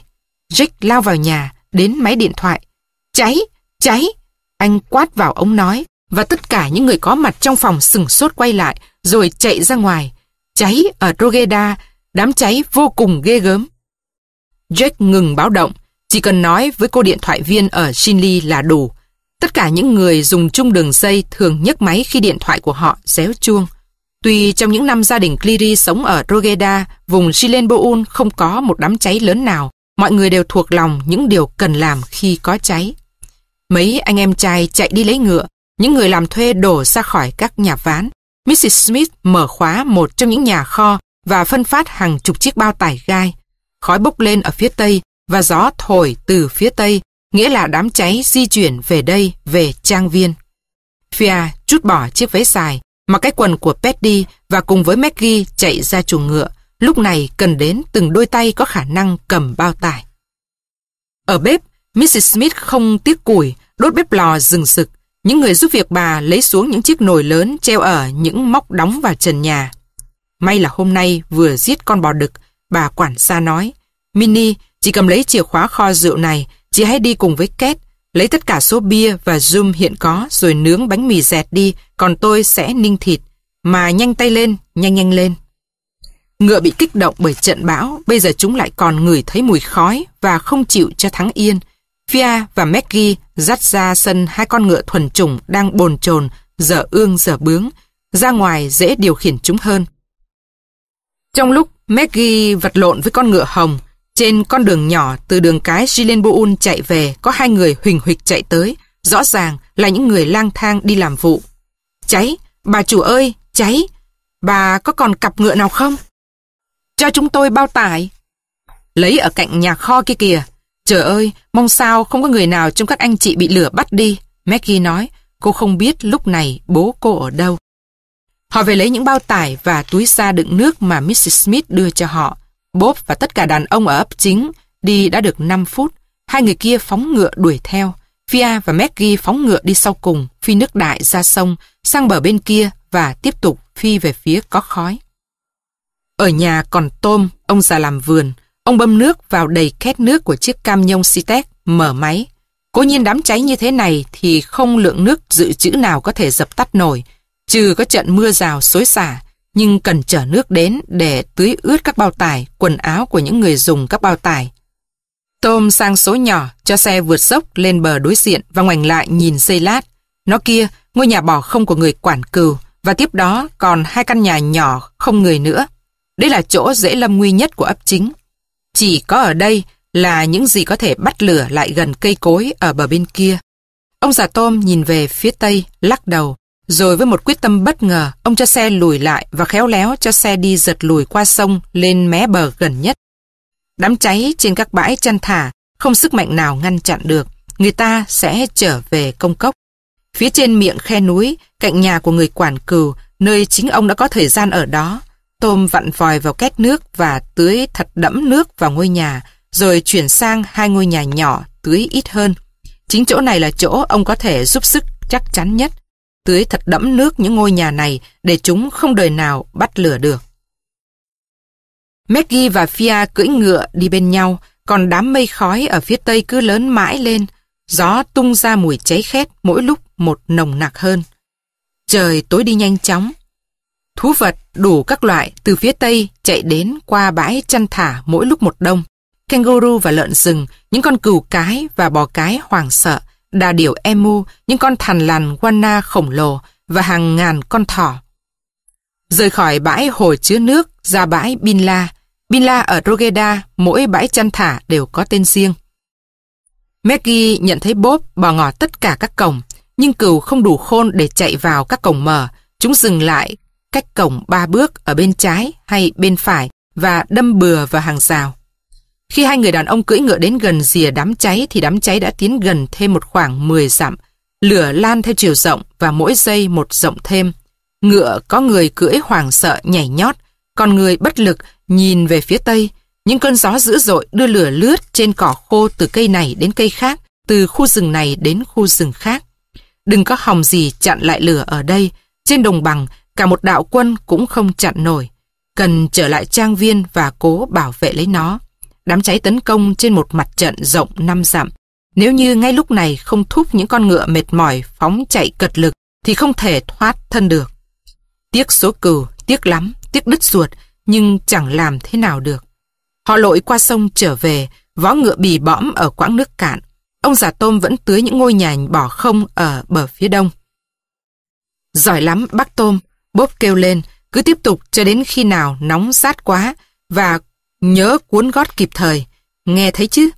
Jake lao vào nhà, đến máy điện thoại. Cháy! Cháy! Anh quát vào ống nói và tất cả những người có mặt trong phòng sừng sốt quay lại rồi chạy ra ngoài. Cháy ở Rogeda, đám cháy vô cùng ghê gớm. Jake ngừng báo động, chỉ cần nói với cô điện thoại viên ở Shinli là đủ. Tất cả những người dùng chung đường dây thường nhấc máy khi điện thoại của họ réo chuông. Tuy trong những năm gia đình Cleary sống ở Rogeda, vùng Chilenboul không có một đám cháy lớn nào, mọi người đều thuộc lòng những điều cần làm khi có cháy. Mấy anh em trai chạy đi lấy ngựa, những người làm thuê đổ ra khỏi các nhà ván. Mrs. Smith mở khóa một trong những nhà kho và phân phát hàng chục chiếc bao tải gai. Khói bốc lên ở phía tây và gió thổi từ phía tây, nghĩa là đám cháy di chuyển về đây, về trang viên. Fia chút bỏ chiếc váy dài, mặc cái quần của Petty và cùng với Maggie chạy ra chuồng ngựa, lúc này cần đến từng đôi tay có khả năng cầm bao tải. Ở bếp, Mrs. Smith không tiếc củi, đốt bếp lò rừng rực. Những người giúp việc bà lấy xuống những chiếc nồi lớn treo ở những móc đóng vào trần nhà. May là hôm nay vừa giết con bò đực, bà quản gia nói. Minnie, chị cầm lấy chìa khóa kho rượu này, chị hãy đi cùng với Kate, Lấy tất cả số bia và zoom hiện có rồi nướng bánh mì dẹt đi, còn tôi sẽ ninh thịt. Mà nhanh tay lên, nhanh nhanh lên. Ngựa bị kích động bởi trận bão, bây giờ chúng lại còn ngửi thấy mùi khói và không chịu cho thắng yên. Fia và Maggie dắt ra sân hai con ngựa thuần chủng đang bồn chồn, dở ương dở bướng, ra ngoài dễ điều khiển chúng hơn. Trong lúc Maggie vật lộn với con ngựa hồng, trên con đường nhỏ từ đường cái Gilenboul chạy về có hai người huỳnh huỳch chạy tới, rõ ràng là những người lang thang đi làm vụ. Cháy, bà chủ ơi, cháy, bà có còn cặp ngựa nào không? Cho chúng tôi bao tải. Lấy ở cạnh nhà kho kia kìa. Trời ơi, mong sao không có người nào trong các anh chị bị lửa bắt đi. Maggie nói, cô không biết lúc này bố cô ở đâu. Họ về lấy những bao tải và túi da đựng nước mà Mrs. Smith đưa cho họ. Bob và tất cả đàn ông ở ấp chính đi đã được 5 phút. Hai người kia phóng ngựa đuổi theo. Fia và Maggie phóng ngựa đi sau cùng, phi nước đại ra sông, sang bờ bên kia và tiếp tục phi về phía có khói. Ở nhà còn tôm, ông già làm vườn. Ông bơm nước vào đầy két nước của chiếc cam nhông Citec, mở máy. Cố nhiên đám cháy như thế này thì không lượng nước dự trữ nào có thể dập tắt nổi, trừ có trận mưa rào xối xả nhưng cần chở nước đến để tưới ướt các bao tải, quần áo của những người dùng các bao tải. Tôm sang số nhỏ, cho xe vượt dốc lên bờ đối diện và ngoảnh lại nhìn xây lát. Nó kia, ngôi nhà bỏ không của người quản cừu, và tiếp đó còn hai căn nhà nhỏ không người nữa. Đây là chỗ dễ lâm nguy nhất của ấp chính. Chỉ có ở đây là những gì có thể bắt lửa lại gần cây cối ở bờ bên kia. Ông già tôm nhìn về phía tây, lắc đầu. Rồi với một quyết tâm bất ngờ, ông cho xe lùi lại và khéo léo cho xe đi giật lùi qua sông lên mé bờ gần nhất. Đám cháy trên các bãi chăn thả, không sức mạnh nào ngăn chặn được, người ta sẽ trở về công cốc. Phía trên miệng khe núi, cạnh nhà của người quản cừu, nơi chính ông đã có thời gian ở đó, Tôm vặn vòi vào két nước và tưới thật đẫm nước vào ngôi nhà, rồi chuyển sang hai ngôi nhà nhỏ tưới ít hơn. Chính chỗ này là chỗ ông có thể giúp sức chắc chắn nhất tưới thật đẫm nước những ngôi nhà này để chúng không đời nào bắt lửa được. Maggie và Fia cưỡi ngựa đi bên nhau, còn đám mây khói ở phía tây cứ lớn mãi lên, gió tung ra mùi cháy khét mỗi lúc một nồng nặc hơn. Trời tối đi nhanh chóng. Thú vật đủ các loại từ phía tây chạy đến qua bãi chăn thả mỗi lúc một đông. Kangaroo và lợn rừng, những con cừu cái và bò cái hoảng sợ, đà điểu emu, những con thằn lằn guana khổng lồ và hàng ngàn con thỏ. Rời khỏi bãi hồ chứa nước ra bãi Binla. Binla ở Rogeda, mỗi bãi chăn thả đều có tên riêng. Maggie nhận thấy Bob bỏ ngỏ tất cả các cổng, nhưng cừu không đủ khôn để chạy vào các cổng mở. Chúng dừng lại cách cổng ba bước ở bên trái hay bên phải và đâm bừa vào hàng rào. Khi hai người đàn ông cưỡi ngựa đến gần rìa đám cháy thì đám cháy đã tiến gần thêm một khoảng 10 dặm. Lửa lan theo chiều rộng và mỗi giây một rộng thêm. Ngựa có người cưỡi hoảng sợ nhảy nhót, còn người bất lực nhìn về phía tây. Những cơn gió dữ dội đưa lửa lướt trên cỏ khô từ cây này đến cây khác, từ khu rừng này đến khu rừng khác. Đừng có hòng gì chặn lại lửa ở đây. Trên đồng bằng, cả một đạo quân cũng không chặn nổi. Cần trở lại trang viên và cố bảo vệ lấy nó đám cháy tấn công trên một mặt trận rộng năm dặm. Nếu như ngay lúc này không thúc những con ngựa mệt mỏi phóng chạy cật lực thì không thể thoát thân được. Tiếc số cừu, tiếc lắm, tiếc đứt ruột nhưng chẳng làm thế nào được. Họ lội qua sông trở về, vó ngựa bì bõm ở quãng nước cạn. Ông già tôm vẫn tưới những ngôi nhà bỏ không ở bờ phía đông. Giỏi lắm bác tôm, bốp kêu lên, cứ tiếp tục cho đến khi nào nóng sát quá và Nhớ cuốn gót kịp thời, nghe thấy chứ?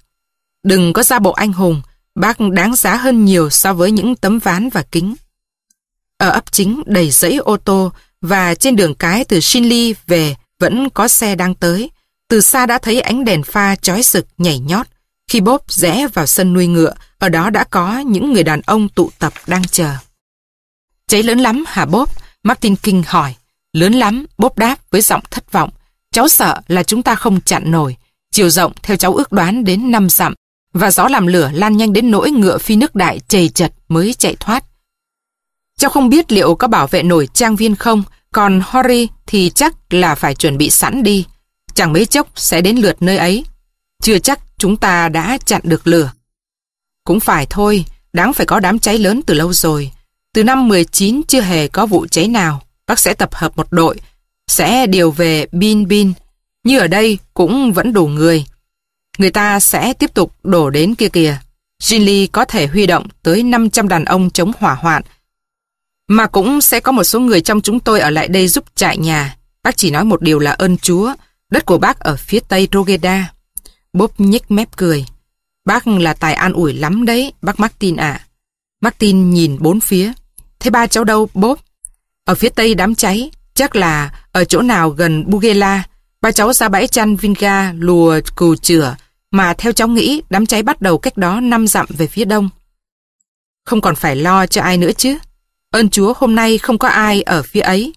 Đừng có ra bộ anh hùng, bác đáng giá hơn nhiều so với những tấm ván và kính. Ở ấp chính đầy dãy ô tô và trên đường cái từ Shinli về vẫn có xe đang tới. Từ xa đã thấy ánh đèn pha chói sực nhảy nhót. Khi bốp rẽ vào sân nuôi ngựa, ở đó đã có những người đàn ông tụ tập đang chờ. Cháy lớn lắm hả bốp? Martin King hỏi. Lớn lắm, bốp đáp với giọng thất vọng. Cháu sợ là chúng ta không chặn nổi. Chiều rộng theo cháu ước đoán đến 5 dặm và gió làm lửa lan nhanh đến nỗi ngựa phi nước đại chầy chật mới chạy thoát. Cháu không biết liệu có bảo vệ nổi trang viên không, còn Hori thì chắc là phải chuẩn bị sẵn đi. Chẳng mấy chốc sẽ đến lượt nơi ấy. Chưa chắc chúng ta đã chặn được lửa. Cũng phải thôi, đáng phải có đám cháy lớn từ lâu rồi. Từ năm 19 chưa hề có vụ cháy nào. Bác sẽ tập hợp một đội sẽ điều về Bin Bin, như ở đây cũng vẫn đủ người. Người ta sẽ tiếp tục đổ đến kia kìa. Jinli có thể huy động tới 500 đàn ông chống hỏa hoạn, mà cũng sẽ có một số người trong chúng tôi ở lại đây giúp trại nhà. Bác chỉ nói một điều là ơn Chúa, đất của bác ở phía tây Rogeda. Bob nhếch mép cười. Bác là tài an ủi lắm đấy, bác Martin ạ. Martin nhìn bốn phía. Thế ba cháu đâu, Bob? Ở phía tây đám cháy, chắc là ở chỗ nào gần Bugela, ba cháu ra bãi chăn Vinga lùa cù chửa, mà theo cháu nghĩ đám cháy bắt đầu cách đó 5 dặm về phía đông. Không còn phải lo cho ai nữa chứ. Ơn Chúa hôm nay không có ai ở phía ấy.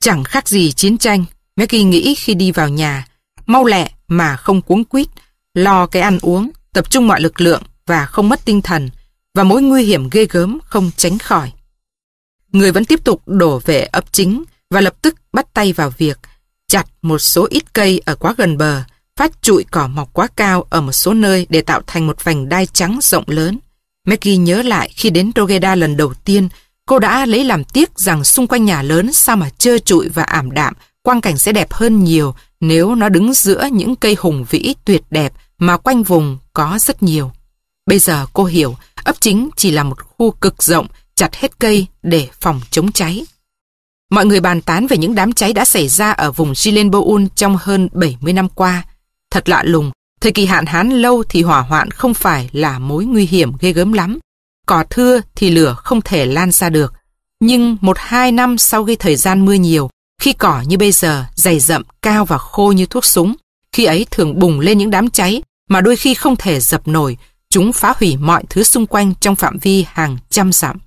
Chẳng khác gì chiến tranh, Maggie nghĩ khi đi vào nhà. Mau lẹ mà không cuống quýt, lo cái ăn uống, tập trung mọi lực lượng và không mất tinh thần, và mối nguy hiểm ghê gớm không tránh khỏi. Người vẫn tiếp tục đổ về ấp chính, và lập tức bắt tay vào việc chặt một số ít cây ở quá gần bờ, phát trụi cỏ mọc quá cao ở một số nơi để tạo thành một vành đai trắng rộng lớn. Maggie nhớ lại khi đến Rogeda lần đầu tiên, cô đã lấy làm tiếc rằng xung quanh nhà lớn sao mà trơ trụi và ảm đạm, quang cảnh sẽ đẹp hơn nhiều nếu nó đứng giữa những cây hùng vĩ tuyệt đẹp mà quanh vùng có rất nhiều. Bây giờ cô hiểu, ấp chính chỉ là một khu cực rộng, chặt hết cây để phòng chống cháy. Mọi người bàn tán về những đám cháy đã xảy ra ở vùng Gilenboul trong hơn 70 năm qua. Thật lạ lùng, thời kỳ hạn hán lâu thì hỏa hoạn không phải là mối nguy hiểm ghê gớm lắm. Cỏ thưa thì lửa không thể lan ra được. Nhưng một hai năm sau khi thời gian mưa nhiều, khi cỏ như bây giờ dày rậm, cao và khô như thuốc súng, khi ấy thường bùng lên những đám cháy mà đôi khi không thể dập nổi, chúng phá hủy mọi thứ xung quanh trong phạm vi hàng trăm dặm.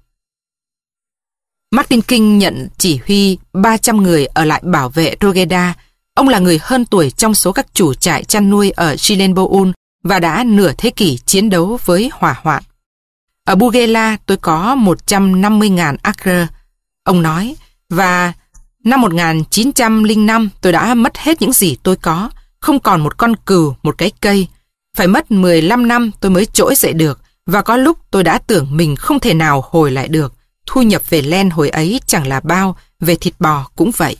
Martin King nhận chỉ huy 300 người ở lại bảo vệ Rogeda. Ông là người hơn tuổi trong số các chủ trại chăn nuôi ở Chilenboul và đã nửa thế kỷ chiến đấu với hỏa hoạn. Ở Bugela tôi có 150.000 acre, ông nói, và năm 1905 tôi đã mất hết những gì tôi có, không còn một con cừu, một cái cây. Phải mất 15 năm tôi mới trỗi dậy được và có lúc tôi đã tưởng mình không thể nào hồi lại được thu nhập về len hồi ấy chẳng là bao, về thịt bò cũng vậy.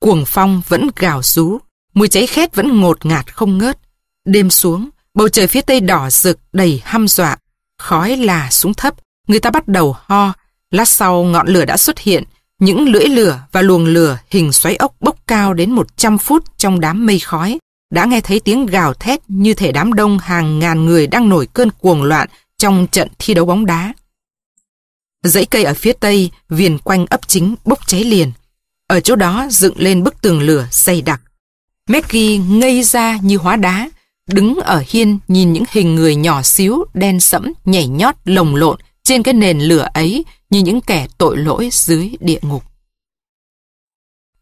Cuồng phong vẫn gào rú, mùi cháy khét vẫn ngột ngạt không ngớt. Đêm xuống, bầu trời phía tây đỏ rực đầy hăm dọa, khói là xuống thấp, người ta bắt đầu ho. Lát sau ngọn lửa đã xuất hiện, những lưỡi lửa và luồng lửa hình xoáy ốc bốc cao đến 100 phút trong đám mây khói. Đã nghe thấy tiếng gào thét như thể đám đông hàng ngàn người đang nổi cơn cuồng loạn trong trận thi đấu bóng đá. Dãy cây ở phía tây, viền quanh ấp chính bốc cháy liền. Ở chỗ đó dựng lên bức tường lửa xây đặc. Maggie ngây ra như hóa đá, đứng ở hiên nhìn những hình người nhỏ xíu, đen sẫm, nhảy nhót, lồng lộn trên cái nền lửa ấy như những kẻ tội lỗi dưới địa ngục.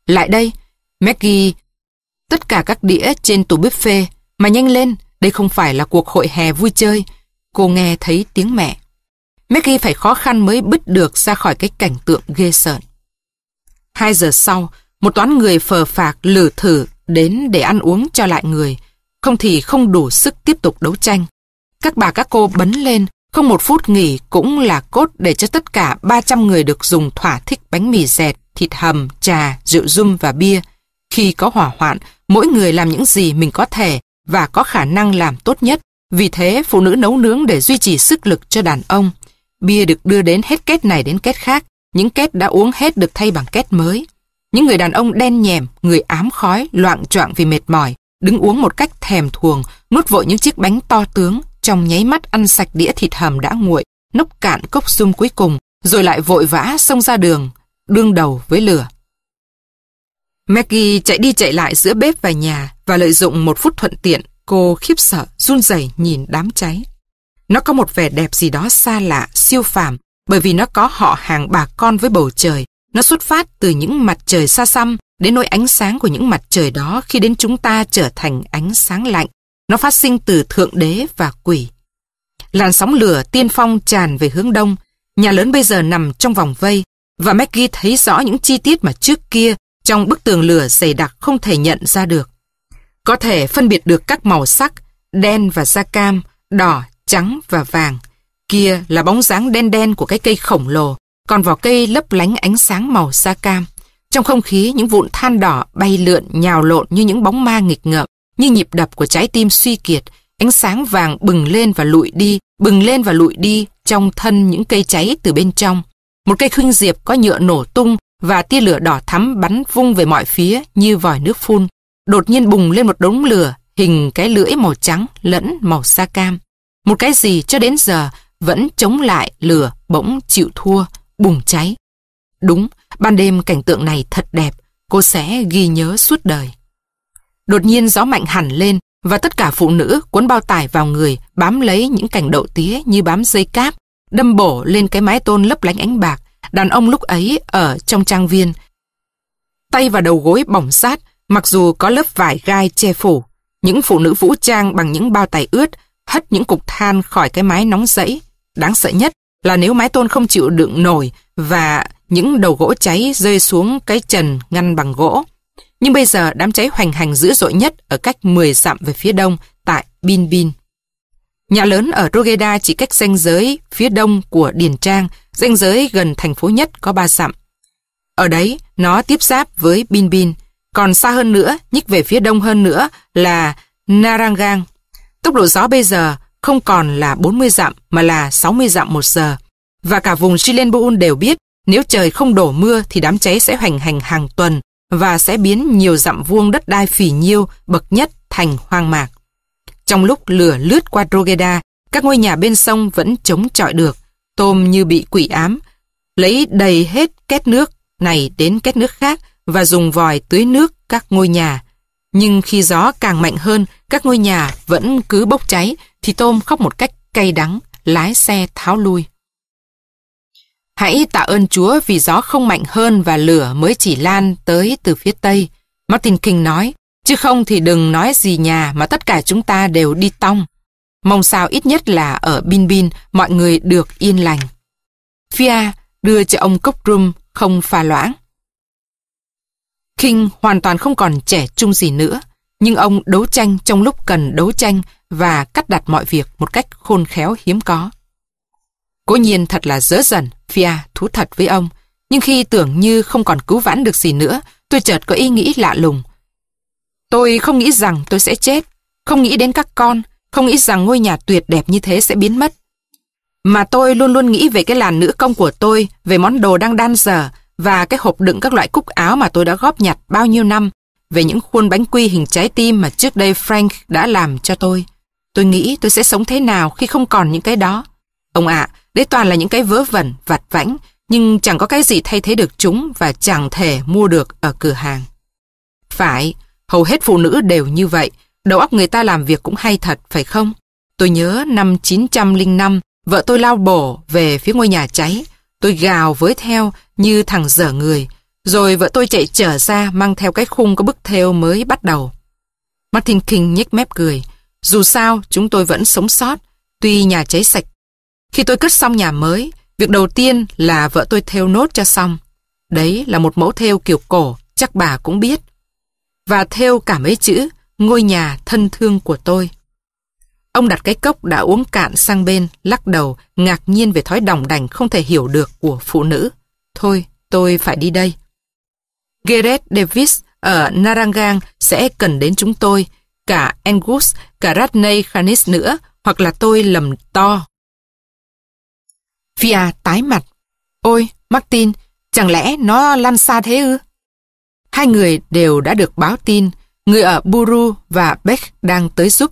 Lại đây, Maggie, tất cả các đĩa trên tủ buffet, mà nhanh lên, đây không phải là cuộc hội hè vui chơi. Cô nghe thấy tiếng mẹ. Mickey phải khó khăn mới bứt được ra khỏi cái cảnh tượng ghê sợ. Hai giờ sau, một toán người phờ phạc lử thử đến để ăn uống cho lại người, không thì không đủ sức tiếp tục đấu tranh. Các bà các cô bấn lên, không một phút nghỉ cũng là cốt để cho tất cả 300 người được dùng thỏa thích bánh mì dẹt, thịt hầm, trà, rượu rum và bia. Khi có hỏa hoạn, mỗi người làm những gì mình có thể và có khả năng làm tốt nhất. Vì thế, phụ nữ nấu nướng để duy trì sức lực cho đàn ông bia được đưa đến hết két này đến két khác, những két đã uống hết được thay bằng két mới. Những người đàn ông đen nhèm, người ám khói, loạn trọn vì mệt mỏi, đứng uống một cách thèm thuồng, nuốt vội những chiếc bánh to tướng, trong nháy mắt ăn sạch đĩa thịt hầm đã nguội, nốc cạn cốc sum cuối cùng, rồi lại vội vã xông ra đường, đương đầu với lửa. Maggie chạy đi chạy lại giữa bếp và nhà và lợi dụng một phút thuận tiện, cô khiếp sợ, run rẩy nhìn đám cháy. Nó có một vẻ đẹp gì đó xa lạ, siêu phàm, bởi vì nó có họ hàng bà con với bầu trời. Nó xuất phát từ những mặt trời xa xăm đến nỗi ánh sáng của những mặt trời đó khi đến chúng ta trở thành ánh sáng lạnh. Nó phát sinh từ Thượng Đế và Quỷ. Làn sóng lửa tiên phong tràn về hướng đông. Nhà lớn bây giờ nằm trong vòng vây và Maggie thấy rõ những chi tiết mà trước kia trong bức tường lửa dày đặc không thể nhận ra được. Có thể phân biệt được các màu sắc, đen và da cam, đỏ, trắng và vàng. Kia là bóng dáng đen đen của cái cây khổng lồ, còn vỏ cây lấp lánh ánh sáng màu sa cam. Trong không khí, những vụn than đỏ bay lượn nhào lộn như những bóng ma nghịch ngợm, như nhịp đập của trái tim suy kiệt. Ánh sáng vàng bừng lên và lụi đi, bừng lên và lụi đi trong thân những cây cháy từ bên trong. Một cây khuynh diệp có nhựa nổ tung và tia lửa đỏ thắm bắn vung về mọi phía như vòi nước phun. Đột nhiên bùng lên một đống lửa hình cái lưỡi màu trắng lẫn màu sa cam. Một cái gì cho đến giờ vẫn chống lại lửa bỗng chịu thua, bùng cháy. Đúng, ban đêm cảnh tượng này thật đẹp, cô sẽ ghi nhớ suốt đời. Đột nhiên gió mạnh hẳn lên và tất cả phụ nữ cuốn bao tải vào người bám lấy những cành đậu tía như bám dây cáp, đâm bổ lên cái mái tôn lấp lánh ánh bạc, đàn ông lúc ấy ở trong trang viên. Tay và đầu gối bỏng sát, mặc dù có lớp vải gai che phủ. Những phụ nữ vũ trang bằng những bao tải ướt hất những cục than khỏi cái mái nóng rẫy. Đáng sợ nhất là nếu mái tôn không chịu đựng nổi và những đầu gỗ cháy rơi xuống cái trần ngăn bằng gỗ. Nhưng bây giờ đám cháy hoành hành dữ dội nhất ở cách 10 dặm về phía đông tại Bin Bin. Nhà lớn ở Rogeda chỉ cách ranh giới phía đông của Điền Trang, ranh giới gần thành phố nhất có 3 dặm. Ở đấy, nó tiếp giáp với Bin Bin. Còn xa hơn nữa, nhích về phía đông hơn nữa là Narangang. Tốc độ gió bây giờ không còn là 40 dặm mà là 60 dặm một giờ. Và cả vùng Chilenboul đều biết nếu trời không đổ mưa thì đám cháy sẽ hoành hành hàng tuần và sẽ biến nhiều dặm vuông đất đai phì nhiêu bậc nhất thành hoang mạc. Trong lúc lửa lướt qua Drogheda, các ngôi nhà bên sông vẫn chống chọi được, tôm như bị quỷ ám, lấy đầy hết két nước này đến két nước khác và dùng vòi tưới nước các ngôi nhà. Nhưng khi gió càng mạnh hơn, các ngôi nhà vẫn cứ bốc cháy, thì Tôm khóc một cách cay đắng, lái xe tháo lui. Hãy tạ ơn Chúa vì gió không mạnh hơn và lửa mới chỉ lan tới từ phía Tây. Martin King nói, chứ không thì đừng nói gì nhà mà tất cả chúng ta đều đi tong. Mong sao ít nhất là ở Bin Bin mọi người được yên lành. Fia đưa cho ông cốc rum không pha loãng. King hoàn toàn không còn trẻ trung gì nữa, nhưng ông đấu tranh trong lúc cần đấu tranh và cắt đặt mọi việc một cách khôn khéo hiếm có. Cố nhiên thật là dỡ dần, Fia thú thật với ông, nhưng khi tưởng như không còn cứu vãn được gì nữa, tôi chợt có ý nghĩ lạ lùng. Tôi không nghĩ rằng tôi sẽ chết, không nghĩ đến các con, không nghĩ rằng ngôi nhà tuyệt đẹp như thế sẽ biến mất. Mà tôi luôn luôn nghĩ về cái làn nữ công của tôi, về món đồ đang đan dở, và cái hộp đựng các loại cúc áo mà tôi đã góp nhặt bao nhiêu năm về những khuôn bánh quy hình trái tim mà trước đây Frank đã làm cho tôi. Tôi nghĩ tôi sẽ sống thế nào khi không còn những cái đó. Ông ạ, đấy toàn là những cái vớ vẩn, vặt vãnh, nhưng chẳng có cái gì thay thế được chúng và chẳng thể mua được ở cửa hàng. Phải, hầu hết phụ nữ đều như vậy, đầu óc người ta làm việc cũng hay thật, phải không? Tôi nhớ năm 905, vợ tôi lao bổ về phía ngôi nhà cháy, Tôi gào với theo như thằng dở người. Rồi vợ tôi chạy trở ra mang theo cái khung có bức theo mới bắt đầu. Martin King nhếch mép cười. Dù sao, chúng tôi vẫn sống sót, tuy nhà cháy sạch. Khi tôi cất xong nhà mới, việc đầu tiên là vợ tôi theo nốt cho xong. Đấy là một mẫu theo kiểu cổ, chắc bà cũng biết. Và theo cả mấy chữ, ngôi nhà thân thương của tôi. Ông đặt cái cốc đã uống cạn sang bên, lắc đầu, ngạc nhiên về thói đồng đành không thể hiểu được của phụ nữ. Thôi, tôi phải đi đây. Gareth Davis ở Narangang sẽ cần đến chúng tôi, cả Angus, cả Radney Khanis nữa, hoặc là tôi lầm to. Fia tái mặt. Ôi, Martin, chẳng lẽ nó lăn xa thế ư? Hai người đều đã được báo tin, người ở Buru và Beck đang tới giúp.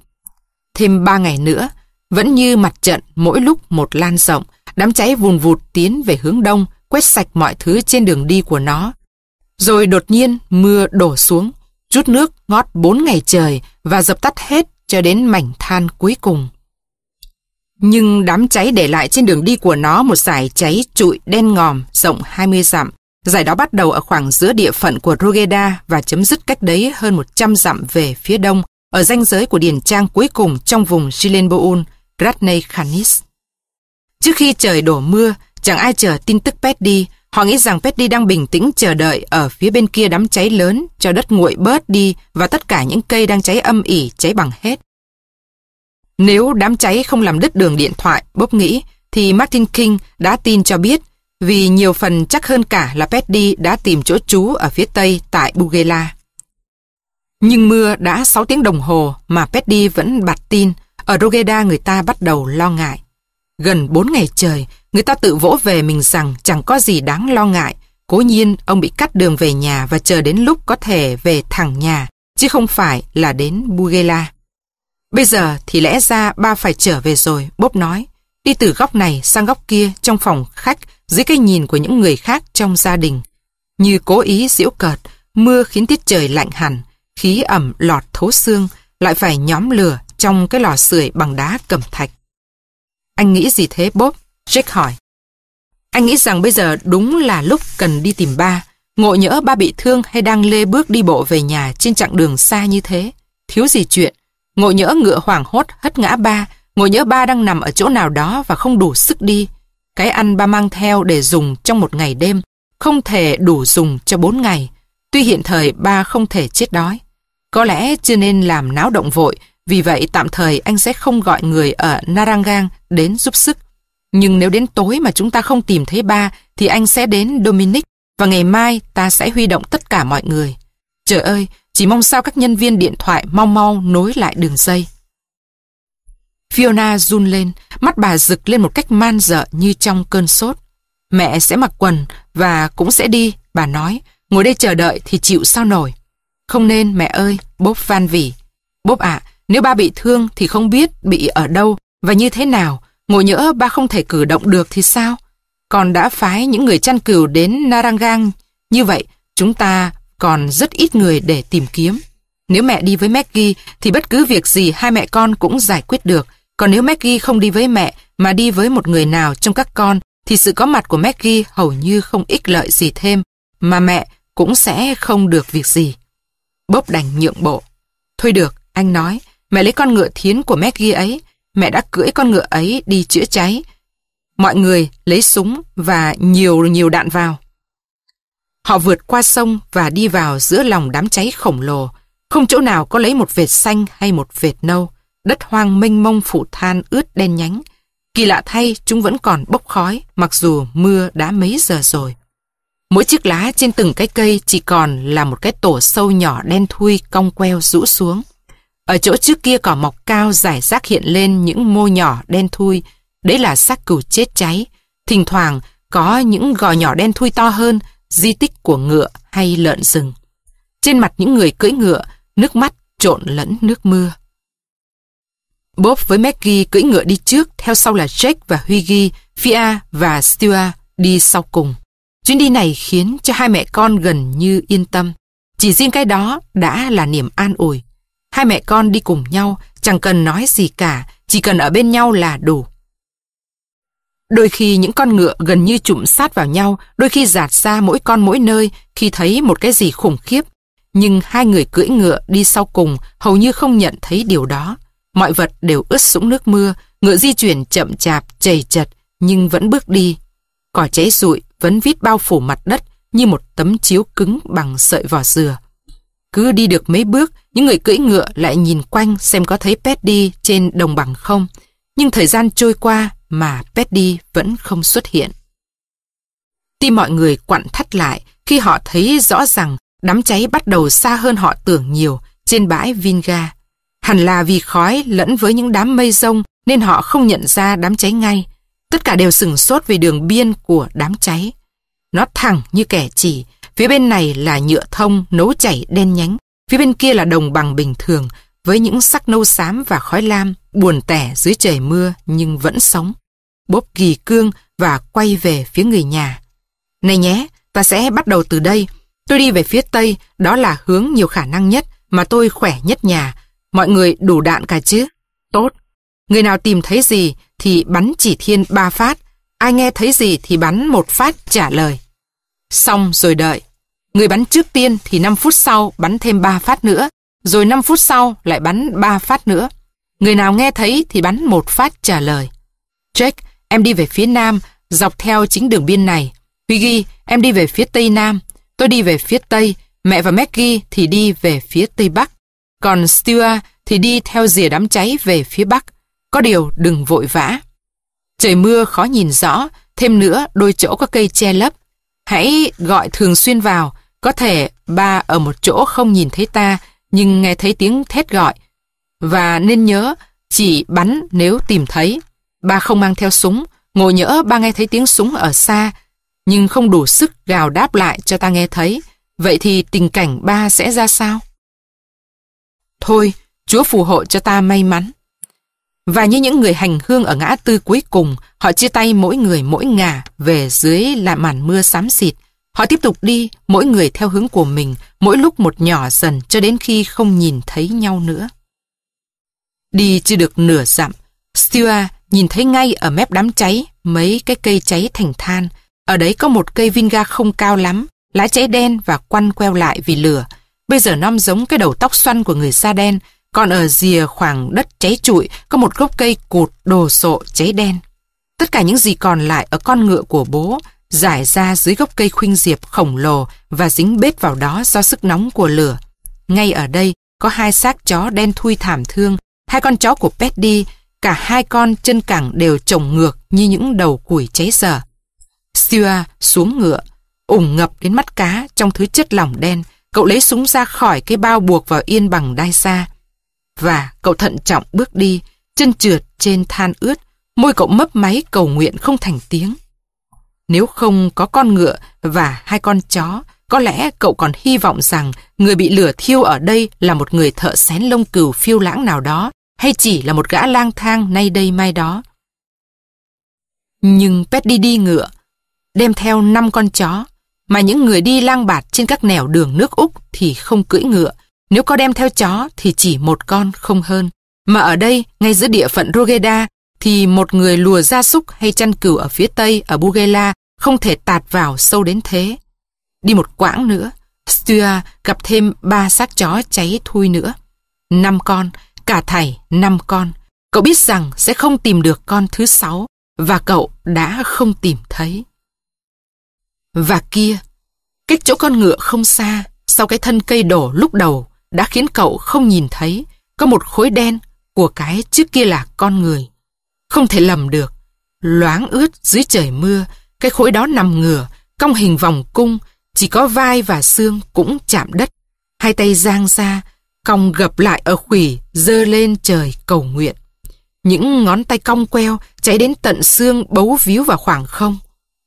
Thêm ba ngày nữa, vẫn như mặt trận mỗi lúc một lan rộng, đám cháy vùn vụt tiến về hướng đông, quét sạch mọi thứ trên đường đi của nó. Rồi đột nhiên mưa đổ xuống, rút nước ngót bốn ngày trời và dập tắt hết cho đến mảnh than cuối cùng. Nhưng đám cháy để lại trên đường đi của nó một dải cháy trụi đen ngòm rộng 20 dặm. Giải đó bắt đầu ở khoảng giữa địa phận của Rogeda và chấm dứt cách đấy hơn 100 dặm về phía đông, ở ranh giới của điển trang cuối cùng trong vùng Chilenboul, Gratney, Khanis. Trước khi trời đổ mưa, chẳng ai chờ tin tức Petty, họ nghĩ rằng Petty đang bình tĩnh chờ đợi ở phía bên kia đám cháy lớn cho đất nguội bớt đi và tất cả những cây đang cháy âm ỉ cháy bằng hết. Nếu đám cháy không làm đứt đường điện thoại, Bob nghĩ, thì Martin King đã tin cho biết vì nhiều phần chắc hơn cả là Petty đã tìm chỗ trú ở phía Tây tại Bugela. Nhưng mưa đã 6 tiếng đồng hồ mà Petty vẫn bặt tin, ở Rogeda người ta bắt đầu lo ngại. Gần 4 ngày trời, người ta tự vỗ về mình rằng chẳng có gì đáng lo ngại. Cố nhiên, ông bị cắt đường về nhà và chờ đến lúc có thể về thẳng nhà, chứ không phải là đến Bugela. Bây giờ thì lẽ ra ba phải trở về rồi, Bob nói. Đi từ góc này sang góc kia trong phòng khách dưới cái nhìn của những người khác trong gia đình. Như cố ý diễu cợt, mưa khiến tiết trời lạnh hẳn, khí ẩm lọt thấu xương lại phải nhóm lửa trong cái lò sưởi bằng đá cẩm thạch. Anh nghĩ gì thế Bob? Jake hỏi. Anh nghĩ rằng bây giờ đúng là lúc cần đi tìm ba. Ngộ nhỡ ba bị thương hay đang lê bước đi bộ về nhà trên chặng đường xa như thế. Thiếu gì chuyện. Ngộ nhỡ ngựa hoảng hốt hất ngã ba. Ngộ nhỡ ba đang nằm ở chỗ nào đó và không đủ sức đi. Cái ăn ba mang theo để dùng trong một ngày đêm. Không thể đủ dùng cho bốn ngày. Tuy hiện thời ba không thể chết đói. Có lẽ chưa nên làm náo động vội, vì vậy tạm thời anh sẽ không gọi người ở Narangang đến giúp sức. Nhưng nếu đến tối mà chúng ta không tìm thấy ba thì anh sẽ đến Dominic và ngày mai ta sẽ huy động tất cả mọi người. Trời ơi, chỉ mong sao các nhân viên điện thoại mau mau nối lại đường dây. Fiona run lên, mắt bà rực lên một cách man dợ như trong cơn sốt. Mẹ sẽ mặc quần và cũng sẽ đi, bà nói. Ngồi đây chờ đợi thì chịu sao nổi. Không nên mẹ ơi, bốp van vỉ. Bốp ạ, nếu ba bị thương thì không biết bị ở đâu và như thế nào. Ngồi nhỡ ba không thể cử động được thì sao? Còn đã phái những người chăn cừu đến Narangang. Như vậy, chúng ta còn rất ít người để tìm kiếm. Nếu mẹ đi với Maggie thì bất cứ việc gì hai mẹ con cũng giải quyết được. Còn nếu Maggie không đi với mẹ mà đi với một người nào trong các con thì sự có mặt của Maggie hầu như không ích lợi gì thêm. Mà mẹ cũng sẽ không được việc gì. Bốp đành nhượng bộ. Thôi được, anh nói, mẹ lấy con ngựa thiến của Maggie ấy, mẹ đã cưỡi con ngựa ấy đi chữa cháy. Mọi người lấy súng và nhiều nhiều đạn vào. Họ vượt qua sông và đi vào giữa lòng đám cháy khổng lồ, không chỗ nào có lấy một vệt xanh hay một vệt nâu, đất hoang mênh mông phủ than ướt đen nhánh. Kỳ lạ thay, chúng vẫn còn bốc khói, mặc dù mưa đã mấy giờ rồi. Mỗi chiếc lá trên từng cái cây chỉ còn là một cái tổ sâu nhỏ đen thui cong queo rũ xuống. Ở chỗ trước kia cỏ mọc cao dài rác hiện lên những mô nhỏ đen thui, đấy là xác cừu chết cháy. Thỉnh thoảng có những gò nhỏ đen thui to hơn, di tích của ngựa hay lợn rừng. Trên mặt những người cưỡi ngựa, nước mắt trộn lẫn nước mưa. Bob với Maggie cưỡi ngựa đi trước, theo sau là Jake và Huygy, Fia và Stuart đi sau cùng. Chuyến đi này khiến cho hai mẹ con gần như yên tâm. Chỉ riêng cái đó đã là niềm an ủi. Hai mẹ con đi cùng nhau, chẳng cần nói gì cả, chỉ cần ở bên nhau là đủ. Đôi khi những con ngựa gần như chụm sát vào nhau, đôi khi giạt ra mỗi con mỗi nơi khi thấy một cái gì khủng khiếp. Nhưng hai người cưỡi ngựa đi sau cùng hầu như không nhận thấy điều đó. Mọi vật đều ướt sũng nước mưa, ngựa di chuyển chậm chạp, chầy chật nhưng vẫn bước đi. Cỏ cháy rụi vẫn vít bao phủ mặt đất như một tấm chiếu cứng bằng sợi vỏ dừa. Cứ đi được mấy bước, những người cưỡi ngựa lại nhìn quanh xem có thấy Petty trên đồng bằng không. Nhưng thời gian trôi qua mà Petty vẫn không xuất hiện. Tim mọi người quặn thắt lại khi họ thấy rõ rằng đám cháy bắt đầu xa hơn họ tưởng nhiều trên bãi Vinga. Hẳn là vì khói lẫn với những đám mây rông nên họ không nhận ra đám cháy ngay. Tất cả đều sừng sốt về đường biên của đám cháy. Nó thẳng như kẻ chỉ, phía bên này là nhựa thông nấu chảy đen nhánh, phía bên kia là đồng bằng bình thường với những sắc nâu xám và khói lam buồn tẻ dưới trời mưa nhưng vẫn sống. Bốp kỳ cương và quay về phía người nhà. Này nhé, ta sẽ bắt đầu từ đây. Tôi đi về phía tây, đó là hướng nhiều khả năng nhất mà tôi khỏe nhất nhà. Mọi người đủ đạn cả chứ? Tốt. Người nào tìm thấy gì thì bắn chỉ thiên ba phát, ai nghe thấy gì thì bắn một phát trả lời. Xong rồi đợi. Người bắn trước tiên thì 5 phút sau bắn thêm 3 phát nữa, rồi 5 phút sau lại bắn 3 phát nữa. Người nào nghe thấy thì bắn một phát trả lời. Jack, em đi về phía nam, dọc theo chính đường biên này. Huy em đi về phía tây nam. Tôi đi về phía tây, mẹ và Maggie thì đi về phía tây bắc. Còn Stuart thì đi theo rìa đám cháy về phía bắc. Có điều đừng vội vã. Trời mưa khó nhìn rõ, thêm nữa đôi chỗ có cây che lấp. Hãy gọi thường xuyên vào, có thể ba ở một chỗ không nhìn thấy ta, nhưng nghe thấy tiếng thét gọi. Và nên nhớ, chỉ bắn nếu tìm thấy. Ba không mang theo súng, ngồi nhỡ ba nghe thấy tiếng súng ở xa, nhưng không đủ sức gào đáp lại cho ta nghe thấy. Vậy thì tình cảnh ba sẽ ra sao? Thôi, Chúa phù hộ cho ta may mắn. Và như những người hành hương ở ngã tư cuối cùng, họ chia tay mỗi người mỗi ngả về dưới là màn mưa xám xịt. Họ tiếp tục đi, mỗi người theo hướng của mình, mỗi lúc một nhỏ dần cho đến khi không nhìn thấy nhau nữa. Đi chưa được nửa dặm, Stuart nhìn thấy ngay ở mép đám cháy mấy cái cây cháy thành than. Ở đấy có một cây vinga không cao lắm, lá cháy đen và quăn queo lại vì lửa. Bây giờ nó giống cái đầu tóc xoăn của người da đen, còn ở rìa khoảng đất cháy trụi có một gốc cây cụt đồ sộ cháy đen. Tất cả những gì còn lại ở con ngựa của bố giải ra dưới gốc cây khuynh diệp khổng lồ và dính bết vào đó do sức nóng của lửa. Ngay ở đây có hai xác chó đen thui thảm thương, hai con chó của Petty, cả hai con chân cẳng đều trồng ngược như những đầu củi cháy dở. Stuart xuống ngựa, ủng ngập đến mắt cá trong thứ chất lỏng đen, cậu lấy súng ra khỏi cái bao buộc vào yên bằng đai xa. Và cậu thận trọng bước đi, chân trượt trên than ướt, môi cậu mấp máy cầu nguyện không thành tiếng. Nếu không có con ngựa và hai con chó, có lẽ cậu còn hy vọng rằng người bị lửa thiêu ở đây là một người thợ xén lông cừu phiêu lãng nào đó, hay chỉ là một gã lang thang nay đây mai đó. Nhưng Pet đi đi ngựa, đem theo năm con chó, mà những người đi lang bạt trên các nẻo đường nước Úc thì không cưỡi ngựa, nếu có đem theo chó thì chỉ một con không hơn. Mà ở đây, ngay giữa địa phận Rogeda, thì một người lùa gia súc hay chăn cừu ở phía tây ở Bugela không thể tạt vào sâu đến thế. Đi một quãng nữa, Stua gặp thêm ba xác chó cháy thui nữa. Năm con, cả thảy năm con. Cậu biết rằng sẽ không tìm được con thứ sáu và cậu đã không tìm thấy. Và kia, cách chỗ con ngựa không xa, sau cái thân cây đổ lúc đầu đã khiến cậu không nhìn thấy có một khối đen của cái trước kia là con người. Không thể lầm được, loáng ướt dưới trời mưa, cái khối đó nằm ngửa, cong hình vòng cung, chỉ có vai và xương cũng chạm đất. Hai tay giang ra, cong gập lại ở khủy, dơ lên trời cầu nguyện. Những ngón tay cong queo cháy đến tận xương bấu víu vào khoảng không.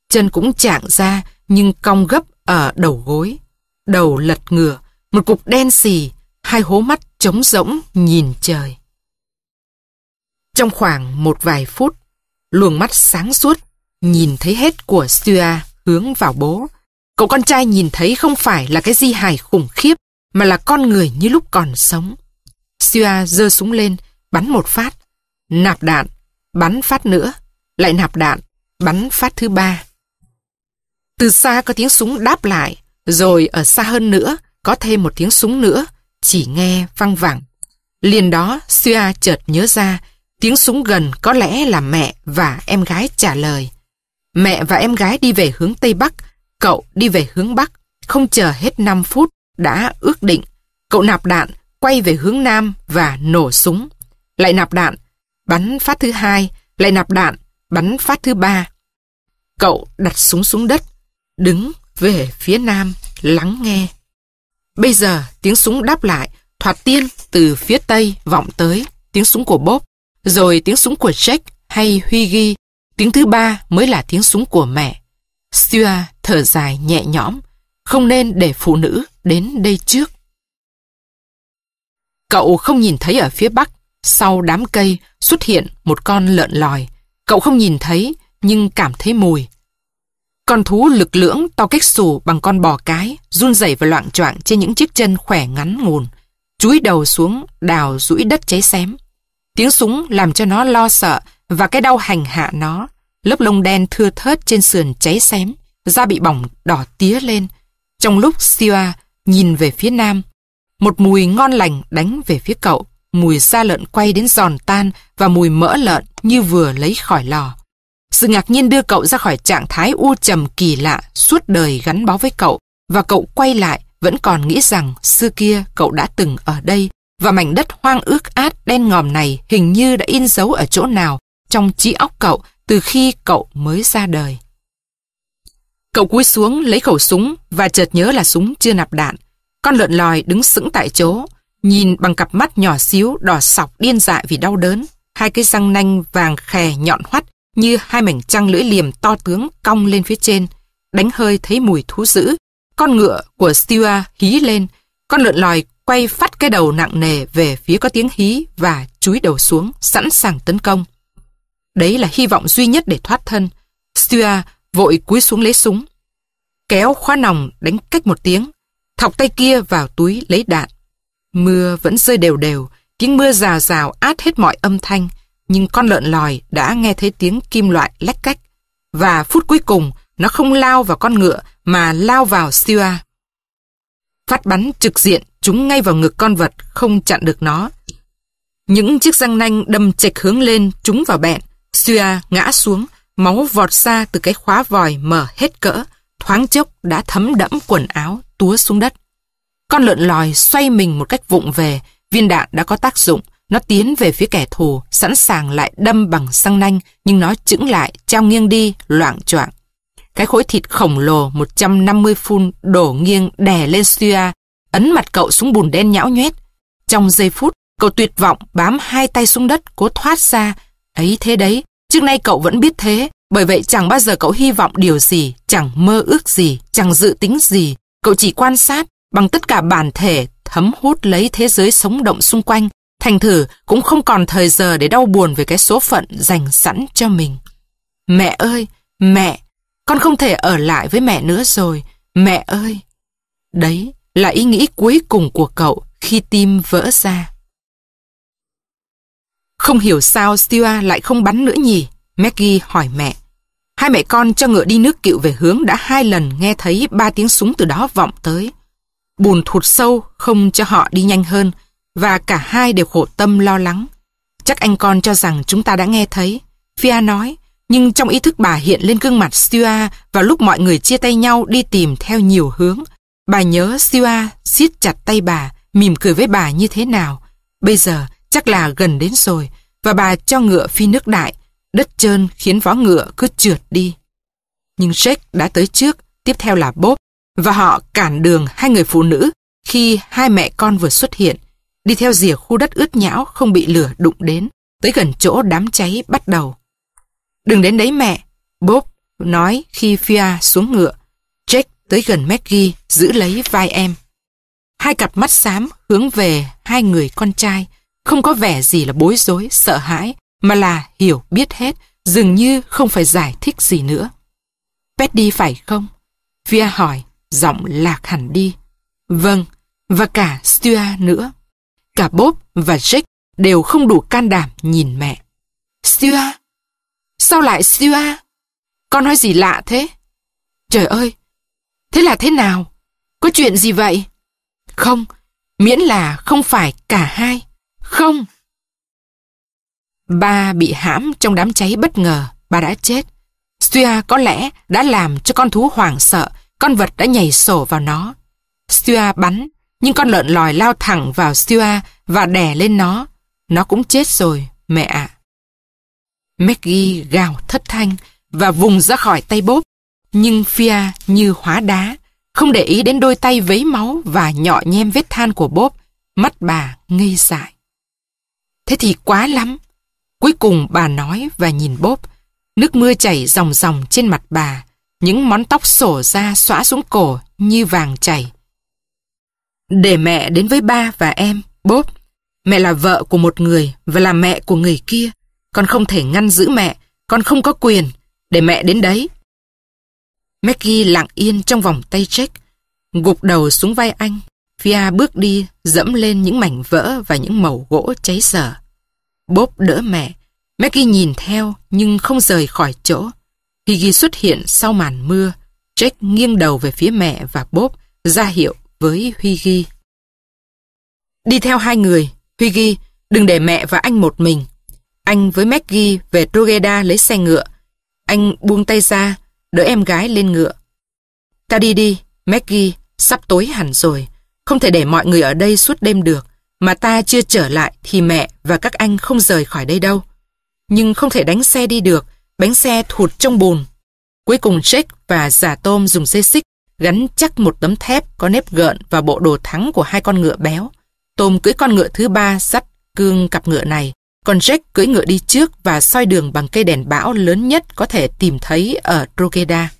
Chân cũng chạm ra nhưng cong gấp ở đầu gối. Đầu lật ngửa, một cục đen xì hai hố mắt trống rỗng nhìn trời. Trong khoảng một vài phút, luồng mắt sáng suốt, nhìn thấy hết của Sua hướng vào bố. Cậu con trai nhìn thấy không phải là cái di hài khủng khiếp, mà là con người như lúc còn sống. Sua giơ súng lên, bắn một phát, nạp đạn, bắn phát nữa, lại nạp đạn, bắn phát thứ ba. Từ xa có tiếng súng đáp lại, rồi ở xa hơn nữa có thêm một tiếng súng nữa, chỉ nghe văng vẳng. Liền đó, Suya chợt nhớ ra, tiếng súng gần có lẽ là mẹ và em gái trả lời. Mẹ và em gái đi về hướng Tây Bắc, cậu đi về hướng Bắc, không chờ hết 5 phút, đã ước định. Cậu nạp đạn, quay về hướng Nam và nổ súng. Lại nạp đạn, bắn phát thứ hai, lại nạp đạn, bắn phát thứ ba. Cậu đặt súng xuống đất, đứng về phía Nam, lắng nghe. Bây giờ tiếng súng đáp lại, thoạt tiên từ phía tây vọng tới, tiếng súng của Bob, rồi tiếng súng của Jack hay Huy ghi, tiếng thứ ba mới là tiếng súng của mẹ. Stuart thở dài nhẹ nhõm, không nên để phụ nữ đến đây trước. Cậu không nhìn thấy ở phía bắc, sau đám cây xuất hiện một con lợn lòi. Cậu không nhìn thấy nhưng cảm thấy mùi. Con thú lực lưỡng to kích xù bằng con bò cái, run rẩy và loạn choạng trên những chiếc chân khỏe ngắn ngùn, chúi đầu xuống đào rũi đất cháy xém. Tiếng súng làm cho nó lo sợ và cái đau hành hạ nó, lớp lông đen thưa thớt trên sườn cháy xém, da bị bỏng đỏ tía lên. Trong lúc Siwa nhìn về phía nam, một mùi ngon lành đánh về phía cậu, mùi da lợn quay đến giòn tan và mùi mỡ lợn như vừa lấy khỏi lò. Sự ngạc nhiên đưa cậu ra khỏi trạng thái u trầm kỳ lạ suốt đời gắn bó với cậu và cậu quay lại vẫn còn nghĩ rằng xưa kia cậu đã từng ở đây và mảnh đất hoang ước át đen ngòm này hình như đã in dấu ở chỗ nào trong trí óc cậu từ khi cậu mới ra đời. Cậu cúi xuống lấy khẩu súng và chợt nhớ là súng chưa nạp đạn. Con lợn lòi đứng sững tại chỗ, nhìn bằng cặp mắt nhỏ xíu đỏ sọc điên dại vì đau đớn. Hai cái răng nanh vàng khè nhọn hoắt như hai mảnh trăng lưỡi liềm to tướng cong lên phía trên. Đánh hơi thấy mùi thú dữ. Con ngựa của Stua hí lên. Con lợn lòi quay phát cái đầu nặng nề về phía có tiếng hí và chúi đầu xuống, sẵn sàng tấn công. Đấy là hy vọng duy nhất để thoát thân. Stua vội cúi xuống lấy súng. Kéo khóa nòng đánh cách một tiếng. Thọc tay kia vào túi lấy đạn. Mưa vẫn rơi đều đều, tiếng mưa rào rào át hết mọi âm thanh nhưng con lợn lòi đã nghe thấy tiếng kim loại lách cách. Và phút cuối cùng, nó không lao vào con ngựa mà lao vào Stua. Phát bắn trực diện chúng ngay vào ngực con vật không chặn được nó. Những chiếc răng nanh đâm chệch hướng lên chúng vào bẹn. Stua ngã xuống, máu vọt ra từ cái khóa vòi mở hết cỡ, thoáng chốc đã thấm đẫm quần áo túa xuống đất. Con lợn lòi xoay mình một cách vụng về, viên đạn đã có tác dụng, nó tiến về phía kẻ thù, sẵn sàng lại đâm bằng xăng nanh, nhưng nó chững lại, trao nghiêng đi, loạn choạng. Cái khối thịt khổng lồ 150 phun đổ nghiêng đè lên Suya, ấn mặt cậu xuống bùn đen nhão nhoét. Trong giây phút, cậu tuyệt vọng bám hai tay xuống đất, cố thoát ra. Ấy thế đấy, trước nay cậu vẫn biết thế, bởi vậy chẳng bao giờ cậu hy vọng điều gì, chẳng mơ ước gì, chẳng dự tính gì. Cậu chỉ quan sát bằng tất cả bản thể, thấm hút lấy thế giới sống động xung quanh, Thành thử cũng không còn thời giờ để đau buồn về cái số phận dành sẵn cho mình. Mẹ ơi, mẹ, con không thể ở lại với mẹ nữa rồi, mẹ ơi. Đấy là ý nghĩ cuối cùng của cậu khi tim vỡ ra. Không hiểu sao Stua lại không bắn nữa nhỉ? Maggie hỏi mẹ. Hai mẹ con cho ngựa đi nước cựu về hướng đã hai lần nghe thấy ba tiếng súng từ đó vọng tới. Bùn thụt sâu không cho họ đi nhanh hơn, và cả hai đều khổ tâm lo lắng. Chắc anh con cho rằng chúng ta đã nghe thấy. Fia nói, nhưng trong ý thức bà hiện lên gương mặt Siwa vào lúc mọi người chia tay nhau đi tìm theo nhiều hướng. Bà nhớ Siwa siết chặt tay bà, mỉm cười với bà như thế nào. Bây giờ chắc là gần đến rồi, và bà cho ngựa phi nước đại. Đất trơn khiến vó ngựa cứ trượt đi. Nhưng Jake đã tới trước, tiếp theo là Bob, và họ cản đường hai người phụ nữ khi hai mẹ con vừa xuất hiện đi theo rìa khu đất ướt nhão không bị lửa đụng đến, tới gần chỗ đám cháy bắt đầu. Đừng đến đấy mẹ, Bob nói khi Fia xuống ngựa. Jake tới gần Maggie giữ lấy vai em. Hai cặp mắt xám hướng về hai người con trai, không có vẻ gì là bối rối, sợ hãi, mà là hiểu biết hết, dường như không phải giải thích gì nữa. Pet đi phải không? Fia hỏi, giọng lạc hẳn đi. Vâng, và cả Stuart nữa. Cả Bob và Jake đều không đủ can đảm nhìn mẹ. Siêu Sao lại siêu Con nói gì lạ thế? Trời ơi! Thế là thế nào? Có chuyện gì vậy? Không, miễn là không phải cả hai. Không! Ba bị hãm trong đám cháy bất ngờ, ba đã chết. Stua có lẽ đã làm cho con thú hoảng sợ, con vật đã nhảy sổ vào nó. Stua bắn nhưng con lợn lòi lao thẳng vào Stua và đè lên nó. Nó cũng chết rồi, mẹ ạ. À. Maggie gào thất thanh và vùng ra khỏi tay bốp, nhưng Fia như hóa đá, không để ý đến đôi tay vấy máu và nhọ nhem vết than của bốp, mắt bà ngây dại. Thế thì quá lắm. Cuối cùng bà nói và nhìn bốp, nước mưa chảy ròng ròng trên mặt bà, những món tóc sổ ra xóa xuống cổ như vàng chảy. Để mẹ đến với ba và em, Bob. Mẹ là vợ của một người và là mẹ của người kia. Con không thể ngăn giữ mẹ, con không có quyền. Để mẹ đến đấy. Maggie lặng yên trong vòng tay Jack, gục đầu xuống vai anh. Fia bước đi, dẫm lên những mảnh vỡ và những mẩu gỗ cháy sở. Bob đỡ mẹ, Maggie nhìn theo nhưng không rời khỏi chỗ. Higgy xuất hiện sau màn mưa. Jack nghiêng đầu về phía mẹ và Bob, ra hiệu với Huy Ghi. Đi theo hai người, Huy Ghi, đừng để mẹ và anh một mình. Anh với Maggie về Trogeda lấy xe ngựa. Anh buông tay ra, đỡ em gái lên ngựa. Ta đi đi, Maggie, sắp tối hẳn rồi. Không thể để mọi người ở đây suốt đêm được. Mà ta chưa trở lại thì mẹ và các anh không rời khỏi đây đâu. Nhưng không thể đánh xe đi được, bánh xe thụt trong bùn. Cuối cùng Jake và giả tôm dùng dây xích gắn chắc một tấm thép có nếp gợn và bộ đồ thắng của hai con ngựa béo. Tôm cưỡi con ngựa thứ ba sắt cương cặp ngựa này, còn Jack cưỡi ngựa đi trước và soi đường bằng cây đèn bão lớn nhất có thể tìm thấy ở Drogheda.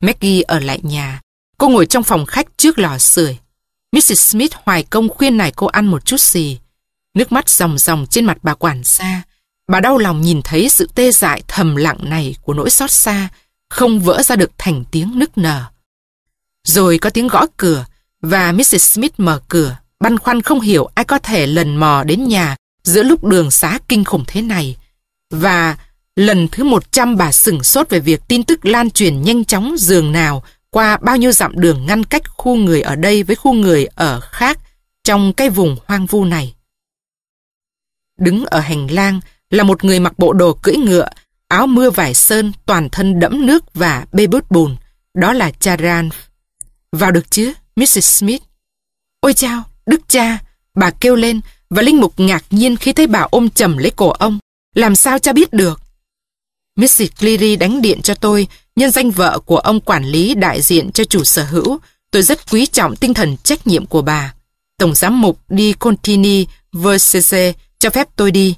Maggie ở lại nhà, cô ngồi trong phòng khách trước lò sưởi. Mrs. Smith hoài công khuyên này cô ăn một chút gì. Nước mắt ròng ròng trên mặt bà quản gia. Bà đau lòng nhìn thấy sự tê dại thầm lặng này của nỗi xót xa, không vỡ ra được thành tiếng nức nở. Rồi có tiếng gõ cửa và Mrs. Smith mở cửa, băn khoăn không hiểu ai có thể lần mò đến nhà giữa lúc đường xá kinh khủng thế này. Và lần thứ 100 bà sửng sốt về việc tin tức lan truyền nhanh chóng giường nào qua bao nhiêu dặm đường ngăn cách khu người ở đây với khu người ở khác trong cái vùng hoang vu này. Đứng ở hành lang là một người mặc bộ đồ cưỡi ngựa, áo mưa vải sơn toàn thân đẫm nước và bê bớt bùn. Đó là Charan vào được chứ, Mrs. Smith? Ôi chao, đức cha, bà kêu lên và Linh Mục ngạc nhiên khi thấy bà ôm chầm lấy cổ ông. Làm sao cha biết được? Mrs. Cleary đánh điện cho tôi, nhân danh vợ của ông quản lý đại diện cho chủ sở hữu. Tôi rất quý trọng tinh thần trách nhiệm của bà. Tổng giám mục Di Contini Versese cho phép tôi đi.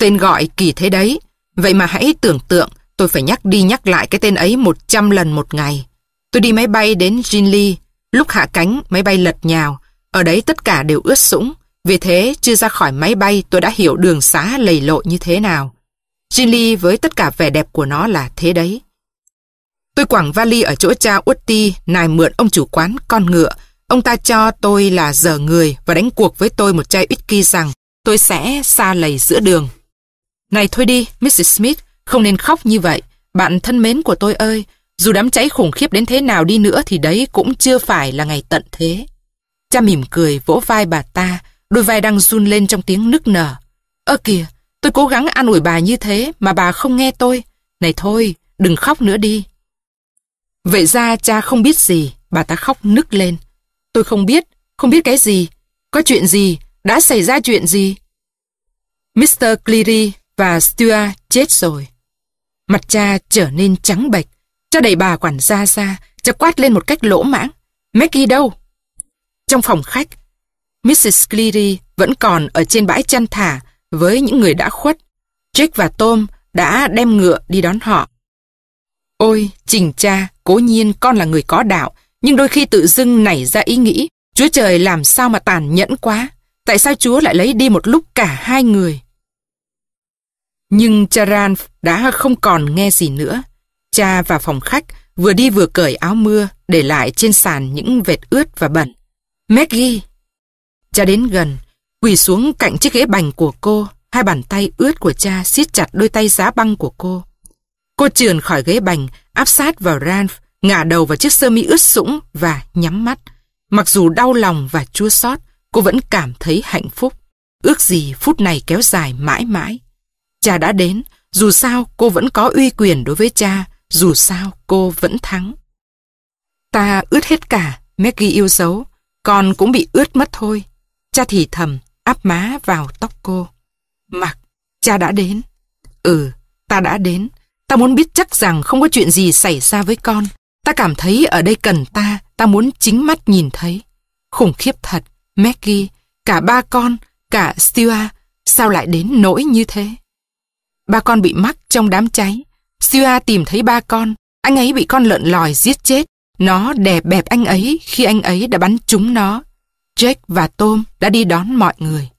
Tên gọi kỳ thế đấy. Vậy mà hãy tưởng tượng tôi phải nhắc đi nhắc lại cái tên ấy 100 lần một ngày. Tôi đi máy bay đến Jinli, lúc hạ cánh máy bay lật nhào, ở đấy tất cả đều ướt sũng, vì thế chưa ra khỏi máy bay tôi đã hiểu đường xá lầy lội như thế nào. Jinli với tất cả vẻ đẹp của nó là thế đấy. Tôi quẳng vali ở chỗ cha Utti nài mượn ông chủ quán con ngựa. Ông ta cho tôi là dở người và đánh cuộc với tôi một chai whisky rằng tôi sẽ xa lầy giữa đường. Này thôi đi, Mrs. Smith, không nên khóc như vậy. Bạn thân mến của tôi ơi, dù đám cháy khủng khiếp đến thế nào đi nữa thì đấy cũng chưa phải là ngày tận thế. Cha mỉm cười vỗ vai bà ta, đôi vai đang run lên trong tiếng nức nở. Ơ kìa, tôi cố gắng an ủi bà như thế mà bà không nghe tôi. Này thôi, đừng khóc nữa đi. Vậy ra cha không biết gì, bà ta khóc nức lên. Tôi không biết, không biết cái gì, có chuyện gì, đã xảy ra chuyện gì. Mr. Cleary và Stuart chết rồi. Mặt cha trở nên trắng bệch, cho đầy bà quản gia ra, cho quát lên một cách lỗ mãng. Maggie đâu? Trong phòng khách, Mrs. Cleary vẫn còn ở trên bãi chăn thả với những người đã khuất. Jake và Tom đã đem ngựa đi đón họ. Ôi, trình cha, cố nhiên con là người có đạo, nhưng đôi khi tự dưng nảy ra ý nghĩ, Chúa Trời làm sao mà tàn nhẫn quá, tại sao Chúa lại lấy đi một lúc cả hai người? Nhưng Charan đã không còn nghe gì nữa. Cha vào phòng khách, vừa đi vừa cởi áo mưa, để lại trên sàn những vệt ướt và bẩn. Maggie! Cha đến gần, quỳ xuống cạnh chiếc ghế bành của cô, hai bàn tay ướt của cha siết chặt đôi tay giá băng của cô. Cô trườn khỏi ghế bành, áp sát vào Ralph, ngả đầu vào chiếc sơ mi ướt sũng và nhắm mắt. Mặc dù đau lòng và chua xót, cô vẫn cảm thấy hạnh phúc. Ước gì phút này kéo dài mãi mãi. Cha đã đến, dù sao cô vẫn có uy quyền đối với cha, dù sao cô vẫn thắng. Ta ướt hết cả, Maggie yêu dấu, con cũng bị ướt mất thôi. Cha thì thầm, áp má vào tóc cô. Mặc, cha đã đến. Ừ, ta đã đến. Ta muốn biết chắc rằng không có chuyện gì xảy ra với con. Ta cảm thấy ở đây cần ta, ta muốn chính mắt nhìn thấy. Khủng khiếp thật, Maggie, cả ba con, cả Stuart, sao lại đến nỗi như thế? Ba con bị mắc trong đám cháy, Siwa tìm thấy ba con, anh ấy bị con lợn lòi giết chết. Nó đè bẹp anh ấy khi anh ấy đã bắn trúng nó. Jake và Tom đã đi đón mọi người.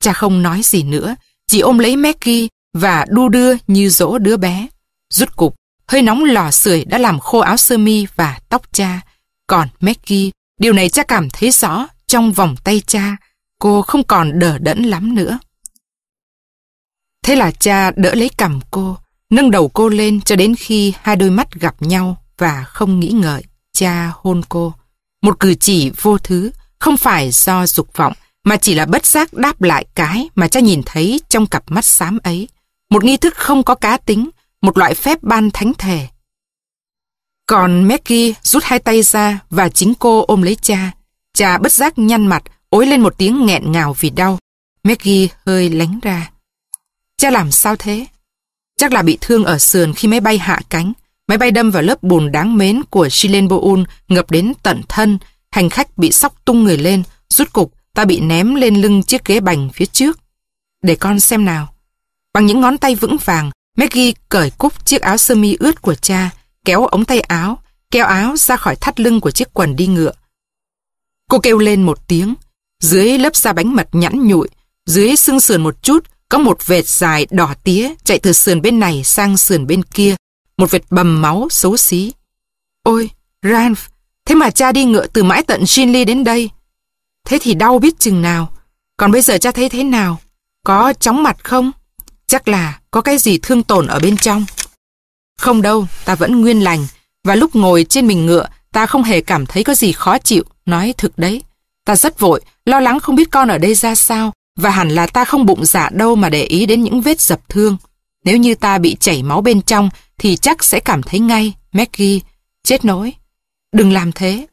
Cha không nói gì nữa, chỉ ôm lấy Maggie và đu đưa như dỗ đứa bé. Rút cục, hơi nóng lò sưởi đã làm khô áo sơ mi và tóc cha. Còn Maggie, điều này cha cảm thấy rõ trong vòng tay cha. Cô không còn đỡ đẫn lắm nữa. Thế là cha đỡ lấy cầm cô, nâng đầu cô lên cho đến khi hai đôi mắt gặp nhau và không nghĩ ngợi, cha hôn cô. Một cử chỉ vô thứ, không phải do dục vọng, mà chỉ là bất giác đáp lại cái mà cha nhìn thấy trong cặp mắt xám ấy. Một nghi thức không có cá tính, một loại phép ban thánh thề Còn Maggie rút hai tay ra và chính cô ôm lấy cha. Cha bất giác nhăn mặt, ối lên một tiếng nghẹn ngào vì đau. Maggie hơi lánh ra. Cha làm sao thế? Chắc là bị thương ở sườn khi máy bay hạ cánh. Máy bay đâm vào lớp bùn đáng mến của Shilenboon ngập đến tận thân. Hành khách bị sóc tung người lên. Rút cục, ta bị ném lên lưng chiếc ghế bành phía trước. Để con xem nào. Bằng những ngón tay vững vàng, Maggie cởi cúc chiếc áo sơ mi ướt của cha, kéo ống tay áo, kéo áo ra khỏi thắt lưng của chiếc quần đi ngựa. Cô kêu lên một tiếng, dưới lớp da bánh mật nhẵn nhụi, dưới xương sườn một chút có một vệt dài đỏ tía chạy từ sườn bên này sang sườn bên kia. Một vệt bầm máu xấu xí. Ôi, Ranf, thế mà cha đi ngựa từ mãi tận Shinli đến đây. Thế thì đau biết chừng nào. Còn bây giờ cha thấy thế nào? Có chóng mặt không? Chắc là có cái gì thương tổn ở bên trong. Không đâu, ta vẫn nguyên lành. Và lúc ngồi trên mình ngựa, ta không hề cảm thấy có gì khó chịu. Nói thực đấy. Ta rất vội, lo lắng không biết con ở đây ra sao. Và hẳn là ta không bụng dạ đâu mà để ý đến những vết dập thương. Nếu như ta bị chảy máu bên trong thì chắc sẽ cảm thấy ngay, Maggie, chết nỗi. Đừng làm thế.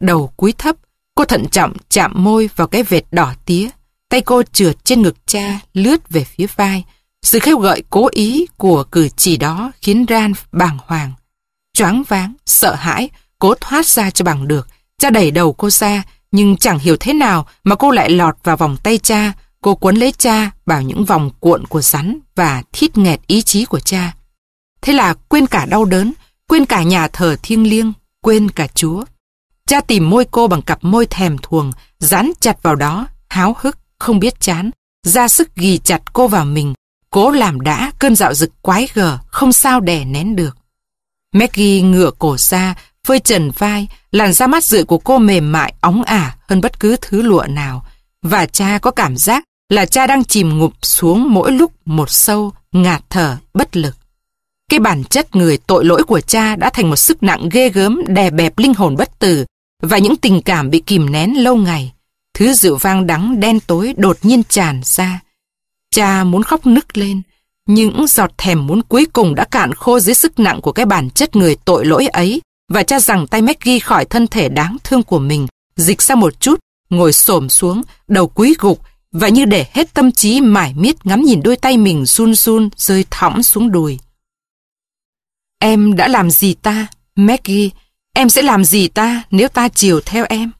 Đầu cúi thấp, cô thận trọng chạm môi vào cái vệt đỏ tía. Tay cô trượt trên ngực cha, lướt về phía vai. Sự khêu gợi cố ý của cử chỉ đó khiến Ran bàng hoàng. Choáng váng, sợ hãi, cố thoát ra cho bằng được. Cha đẩy đầu cô ra, nhưng chẳng hiểu thế nào mà cô lại lọt vào vòng tay cha, cô quấn lấy cha vào những vòng cuộn của rắn và thít nghẹt ý chí của cha. Thế là quên cả đau đớn, quên cả nhà thờ thiêng liêng, quên cả Chúa. Cha tìm môi cô bằng cặp môi thèm thuồng, dán chặt vào đó, háo hức, không biết chán, ra sức ghi chặt cô vào mình, cố làm đã cơn dạo dực quái gở, không sao đè nén được. Maggie ngửa cổ ra phơi trần vai, làn da mắt rượi của cô mềm mại, óng ả hơn bất cứ thứ lụa nào. Và cha có cảm giác là cha đang chìm ngụp xuống mỗi lúc một sâu, ngạt thở, bất lực. Cái bản chất người tội lỗi của cha đã thành một sức nặng ghê gớm đè bẹp linh hồn bất tử và những tình cảm bị kìm nén lâu ngày. Thứ rượu vang đắng đen tối đột nhiên tràn ra. Cha muốn khóc nức lên, những giọt thèm muốn cuối cùng đã cạn khô dưới sức nặng của cái bản chất người tội lỗi ấy và cha rằng tay Maggie khỏi thân thể đáng thương của mình, dịch sang một chút, ngồi xổm xuống, đầu cúi gục và như để hết tâm trí mải miết ngắm nhìn đôi tay mình run run rơi thõng xuống đùi. Em đã làm gì ta, Maggie? Em sẽ làm gì ta nếu ta chiều theo em?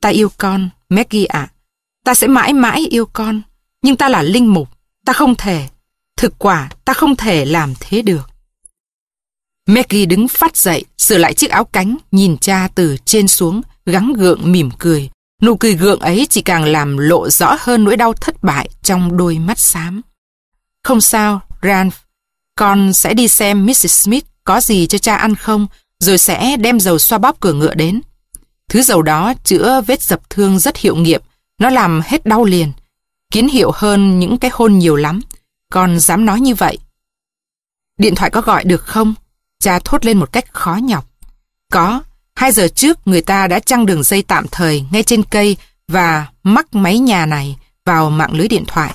Ta yêu con, Maggie ạ. Ta sẽ mãi mãi yêu con, nhưng ta là linh mục, ta không thể. Thực quả, ta không thể làm thế được. Maggie đứng phát dậy, sửa lại chiếc áo cánh, nhìn cha từ trên xuống, gắng gượng mỉm cười. Nụ cười gượng ấy chỉ càng làm lộ rõ hơn nỗi đau thất bại trong đôi mắt xám. Không sao, Ralph, con sẽ đi xem Mrs. Smith có gì cho cha ăn không, rồi sẽ đem dầu xoa bóp cửa ngựa đến. Thứ dầu đó chữa vết dập thương rất hiệu nghiệm, nó làm hết đau liền. Kiến hiệu hơn những cái hôn nhiều lắm, con dám nói như vậy. Điện thoại có gọi được không? Cha thốt lên một cách khó nhọc. Có, hai giờ trước người ta đã trăng đường dây tạm thời ngay trên cây và mắc máy nhà này vào mạng lưới điện thoại.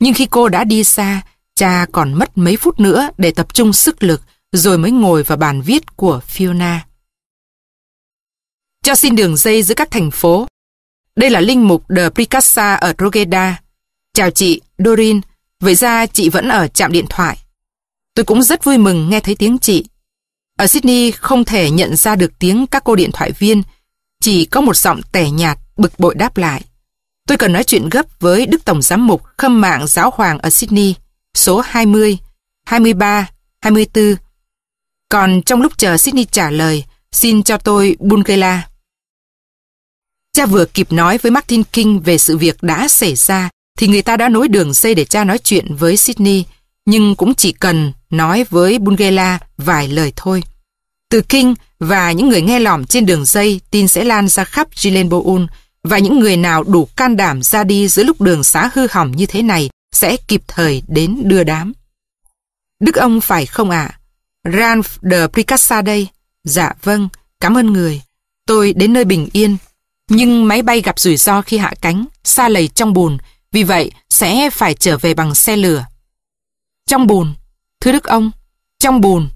Nhưng khi cô đã đi xa, cha còn mất mấy phút nữa để tập trung sức lực rồi mới ngồi vào bàn viết của Fiona. Cho xin đường dây giữa các thành phố. Đây là linh mục The Pricassa ở Rogeda Chào chị, Dorin. Vậy ra chị vẫn ở trạm điện thoại. Tôi cũng rất vui mừng nghe thấy tiếng chị. Ở Sydney không thể nhận ra được tiếng các cô điện thoại viên, chỉ có một giọng tẻ nhạt, bực bội đáp lại. Tôi cần nói chuyện gấp với Đức Tổng Giám mục Khâm Mạng Giáo Hoàng ở Sydney, số 20, 23, 24. Còn trong lúc chờ Sydney trả lời, xin cho tôi Bungela. Cha vừa kịp nói với Martin King về sự việc đã xảy ra, thì người ta đã nối đường dây để cha nói chuyện với Sydney nhưng cũng chỉ cần nói với Bungela vài lời thôi. Từ Kinh và những người nghe lỏm trên đường dây tin sẽ lan ra khắp Gilenboul và những người nào đủ can đảm ra đi giữa lúc đường xá hư hỏng như thế này sẽ kịp thời đến đưa đám. Đức ông phải không ạ? À? Ranf de Pricassa đây. Dạ vâng, cảm ơn người. Tôi đến nơi bình yên. Nhưng máy bay gặp rủi ro khi hạ cánh, xa lầy trong bùn, vì vậy sẽ phải trở về bằng xe lửa. Trong bùn. Thưa Đức ông, trong bùn.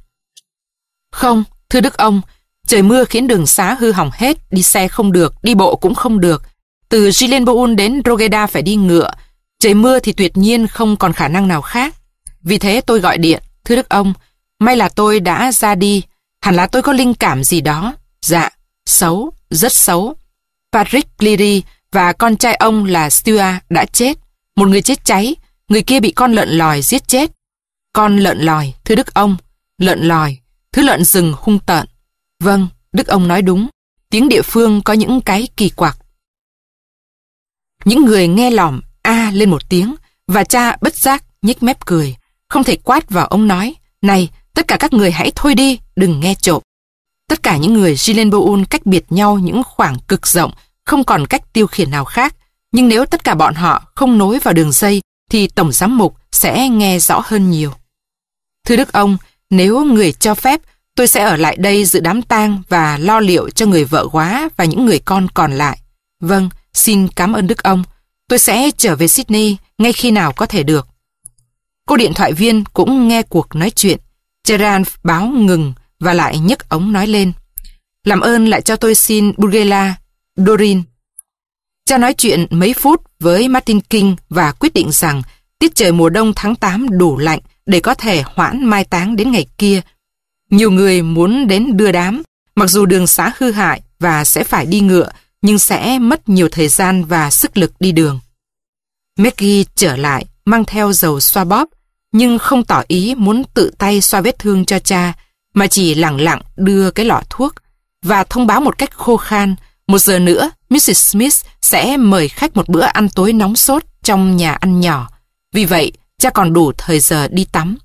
Không, thưa Đức ông, trời mưa khiến đường xá hư hỏng hết, đi xe không được, đi bộ cũng không được. Từ Gilenboul đến Rogeda phải đi ngựa. Trời mưa thì tuyệt nhiên không còn khả năng nào khác. Vì thế tôi gọi điện, thưa Đức ông, may là tôi đã ra đi, hẳn là tôi có linh cảm gì đó. Dạ, xấu, rất xấu. Patrick Leary và con trai ông là Stuart đã chết. Một người chết cháy, người kia bị con lợn lòi giết chết. Con lợn lòi, thưa Đức ông, lợn lòi, thứ lợn rừng hung tợn. Vâng, Đức ông nói đúng, tiếng địa phương có những cái kỳ quặc. Những người nghe lỏm a lên một tiếng và cha bất giác nhếch mép cười, không thể quát vào ông nói, này, tất cả các người hãy thôi đi, đừng nghe trộm. Tất cả những người Gilenboul cách biệt nhau những khoảng cực rộng, không còn cách tiêu khiển nào khác. Nhưng nếu tất cả bọn họ không nối vào đường dây thì Tổng Giám Mục sẽ nghe rõ hơn nhiều. Thưa Đức ông, nếu người cho phép, tôi sẽ ở lại đây dự đám tang và lo liệu cho người vợ quá và những người con còn lại. Vâng, xin cảm ơn Đức ông. Tôi sẽ trở về Sydney ngay khi nào có thể được. Cô điện thoại viên cũng nghe cuộc nói chuyện. Gerard báo ngừng và lại nhấc ống nói lên. Làm ơn lại cho tôi xin Burgela, Dorin. Cha nói chuyện mấy phút với Martin King và quyết định rằng tiết trời mùa đông tháng 8 đủ lạnh để có thể hoãn mai táng đến ngày kia. Nhiều người muốn đến đưa đám, mặc dù đường xá hư hại và sẽ phải đi ngựa, nhưng sẽ mất nhiều thời gian và sức lực đi đường. Maggie trở lại, mang theo dầu xoa bóp, nhưng không tỏ ý muốn tự tay xoa vết thương cho cha, mà chỉ lặng lặng đưa cái lọ thuốc và thông báo một cách khô khan, một giờ nữa Mrs. Smith sẽ mời khách một bữa ăn tối nóng sốt trong nhà ăn nhỏ. Vì vậy, cha còn đủ thời giờ đi tắm.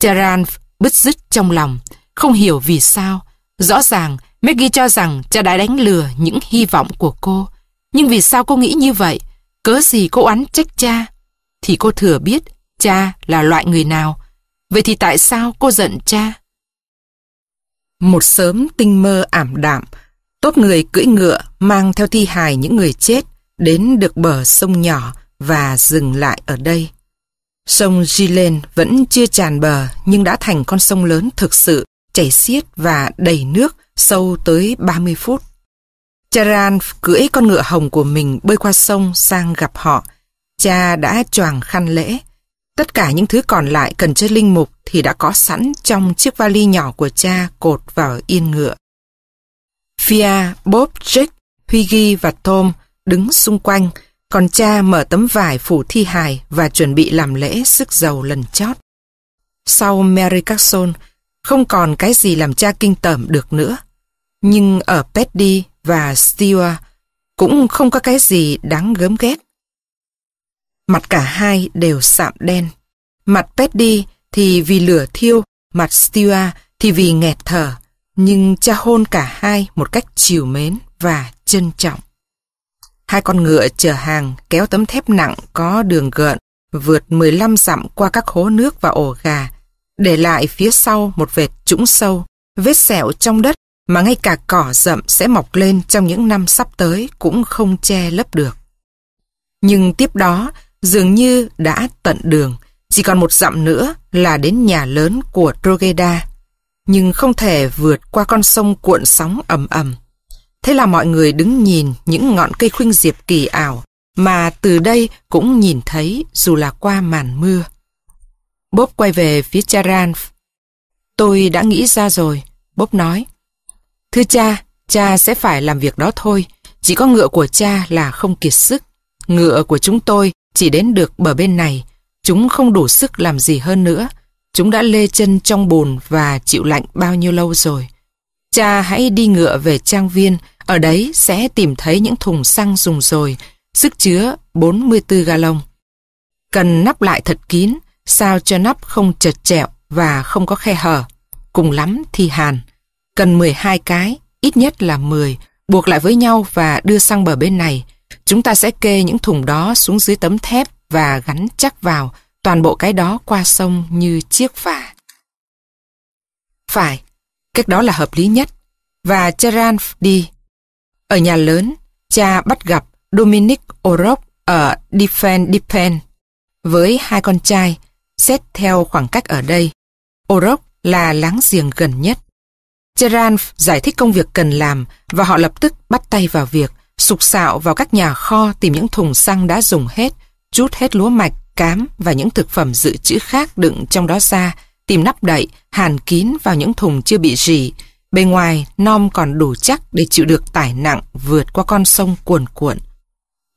Charan bứt rứt trong lòng, không hiểu vì sao. Rõ ràng, Maggie cho rằng cha đã đánh lừa những hy vọng của cô. Nhưng vì sao cô nghĩ như vậy? Cớ gì cô oán trách cha? Thì cô thừa biết cha là loại người nào. Vậy thì tại sao cô giận cha? Một sớm tinh mơ ảm đạm, Tốt người cưỡi ngựa mang theo thi hài những người chết đến được bờ sông nhỏ và dừng lại ở đây. Sông Gilen vẫn chưa tràn bờ nhưng đã thành con sông lớn thực sự, chảy xiết và đầy nước sâu tới 30 phút. Charan cưỡi con ngựa hồng của mình bơi qua sông sang gặp họ. Cha đã choàng khăn lễ. Tất cả những thứ còn lại cần cho linh mục thì đã có sẵn trong chiếc vali nhỏ của cha cột vào yên ngựa. Fia, Bob, Jake, Huygy và Tom đứng xung quanh, còn cha mở tấm vải phủ thi hài và chuẩn bị làm lễ sức dầu lần chót. Sau Mary Carson, không còn cái gì làm cha kinh tởm được nữa. Nhưng ở Petty và Stewart cũng không có cái gì đáng gớm ghét. Mặt cả hai đều sạm đen. Mặt Petty thì vì lửa thiêu, mặt Stewart thì vì nghẹt thở nhưng cha hôn cả hai một cách chiều mến và trân trọng. Hai con ngựa chở hàng kéo tấm thép nặng có đường gợn vượt 15 dặm qua các hố nước và ổ gà, để lại phía sau một vệt trũng sâu, vết sẹo trong đất mà ngay cả cỏ rậm sẽ mọc lên trong những năm sắp tới cũng không che lấp được. Nhưng tiếp đó, dường như đã tận đường, chỉ còn một dặm nữa là đến nhà lớn của Trogeda nhưng không thể vượt qua con sông cuộn sóng ầm ầm. Thế là mọi người đứng nhìn những ngọn cây khuynh diệp kỳ ảo mà từ đây cũng nhìn thấy dù là qua màn mưa. Bob quay về phía cha Ranf. Tôi đã nghĩ ra rồi, Bob nói. Thưa cha, cha sẽ phải làm việc đó thôi. Chỉ có ngựa của cha là không kiệt sức. Ngựa của chúng tôi chỉ đến được bờ bên này. Chúng không đủ sức làm gì hơn nữa. Chúng đã lê chân trong bùn và chịu lạnh bao nhiêu lâu rồi. Cha hãy đi ngựa về trang viên, ở đấy sẽ tìm thấy những thùng xăng dùng rồi, sức chứa 44 galon. Cần nắp lại thật kín, sao cho nắp không chật chẹo và không có khe hở. Cùng lắm thì hàn. Cần 12 cái, ít nhất là 10, buộc lại với nhau và đưa sang bờ bên này. Chúng ta sẽ kê những thùng đó xuống dưới tấm thép và gắn chắc vào toàn bộ cái đó qua sông như chiếc phà. Phải, cách đó là hợp lý nhất. Và Gerard đi. Ở nhà lớn, cha bắt gặp Dominic Orok ở Defen Depen với hai con trai, xét theo khoảng cách ở đây. Orok là láng giềng gần nhất. Gerard giải thích công việc cần làm và họ lập tức bắt tay vào việc, sục sạo vào các nhà kho tìm những thùng xăng đã dùng hết, chút hết lúa mạch cám và những thực phẩm dự trữ khác đựng trong đó ra, tìm nắp đậy, hàn kín vào những thùng chưa bị rỉ. Bề ngoài, nom còn đủ chắc để chịu được tải nặng vượt qua con sông cuồn cuộn.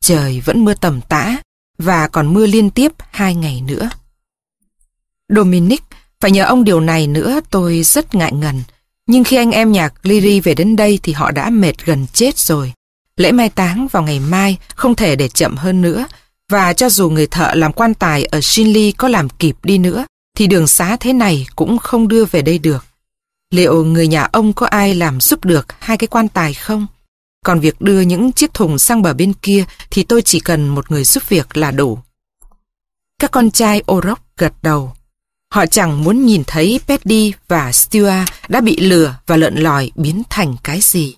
Trời vẫn mưa tầm tã và còn mưa liên tiếp hai ngày nữa. Dominic, phải nhờ ông điều này nữa tôi rất ngại ngần. Nhưng khi anh em nhạc Liri về đến đây thì họ đã mệt gần chết rồi. Lễ mai táng vào ngày mai không thể để chậm hơn nữa và cho dù người thợ làm quan tài ở Shinli có làm kịp đi nữa, thì đường xá thế này cũng không đưa về đây được. Liệu người nhà ông có ai làm giúp được hai cái quan tài không? Còn việc đưa những chiếc thùng sang bờ bên kia thì tôi chỉ cần một người giúp việc là đủ. Các con trai Orok gật đầu. Họ chẳng muốn nhìn thấy Petty và Stuart đã bị lừa và lợn lòi biến thành cái gì.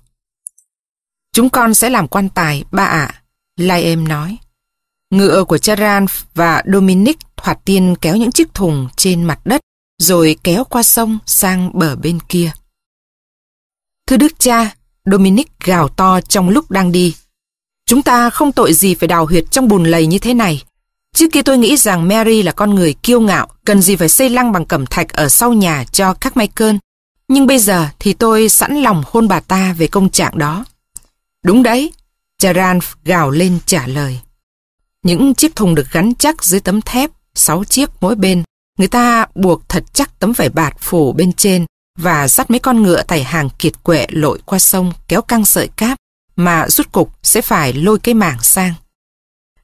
Chúng con sẽ làm quan tài, ba ạ, Lai em nói. Ngựa của Charan và Dominic thoạt tiên kéo những chiếc thùng trên mặt đất rồi kéo qua sông sang bờ bên kia. Thưa đức cha, Dominic gào to trong lúc đang đi. Chúng ta không tội gì phải đào huyệt trong bùn lầy như thế này. Trước kia tôi nghĩ rằng Mary là con người kiêu ngạo, cần gì phải xây lăng bằng cẩm thạch ở sau nhà cho các may cơn. Nhưng bây giờ thì tôi sẵn lòng hôn bà ta về công trạng đó. Đúng đấy, Charan gào lên trả lời. Những chiếc thùng được gắn chắc dưới tấm thép, 6 chiếc mỗi bên. Người ta buộc thật chắc tấm vải bạt phủ bên trên và dắt mấy con ngựa tải hàng kiệt quệ lội qua sông kéo căng sợi cáp mà rút cục sẽ phải lôi cái mảng sang.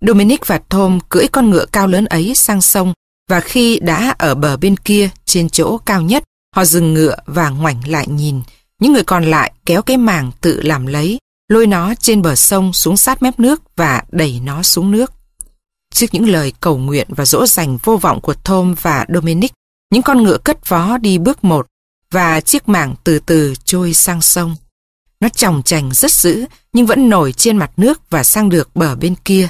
Dominic và Tom cưỡi con ngựa cao lớn ấy sang sông và khi đã ở bờ bên kia trên chỗ cao nhất họ dừng ngựa và ngoảnh lại nhìn. Những người còn lại kéo cái mảng tự làm lấy lôi nó trên bờ sông xuống sát mép nước và đẩy nó xuống nước. Trước những lời cầu nguyện và dỗ dành vô vọng của Tom và Dominic, những con ngựa cất vó đi bước một và chiếc mảng từ từ trôi sang sông. Nó tròng trành rất dữ nhưng vẫn nổi trên mặt nước và sang được bờ bên kia.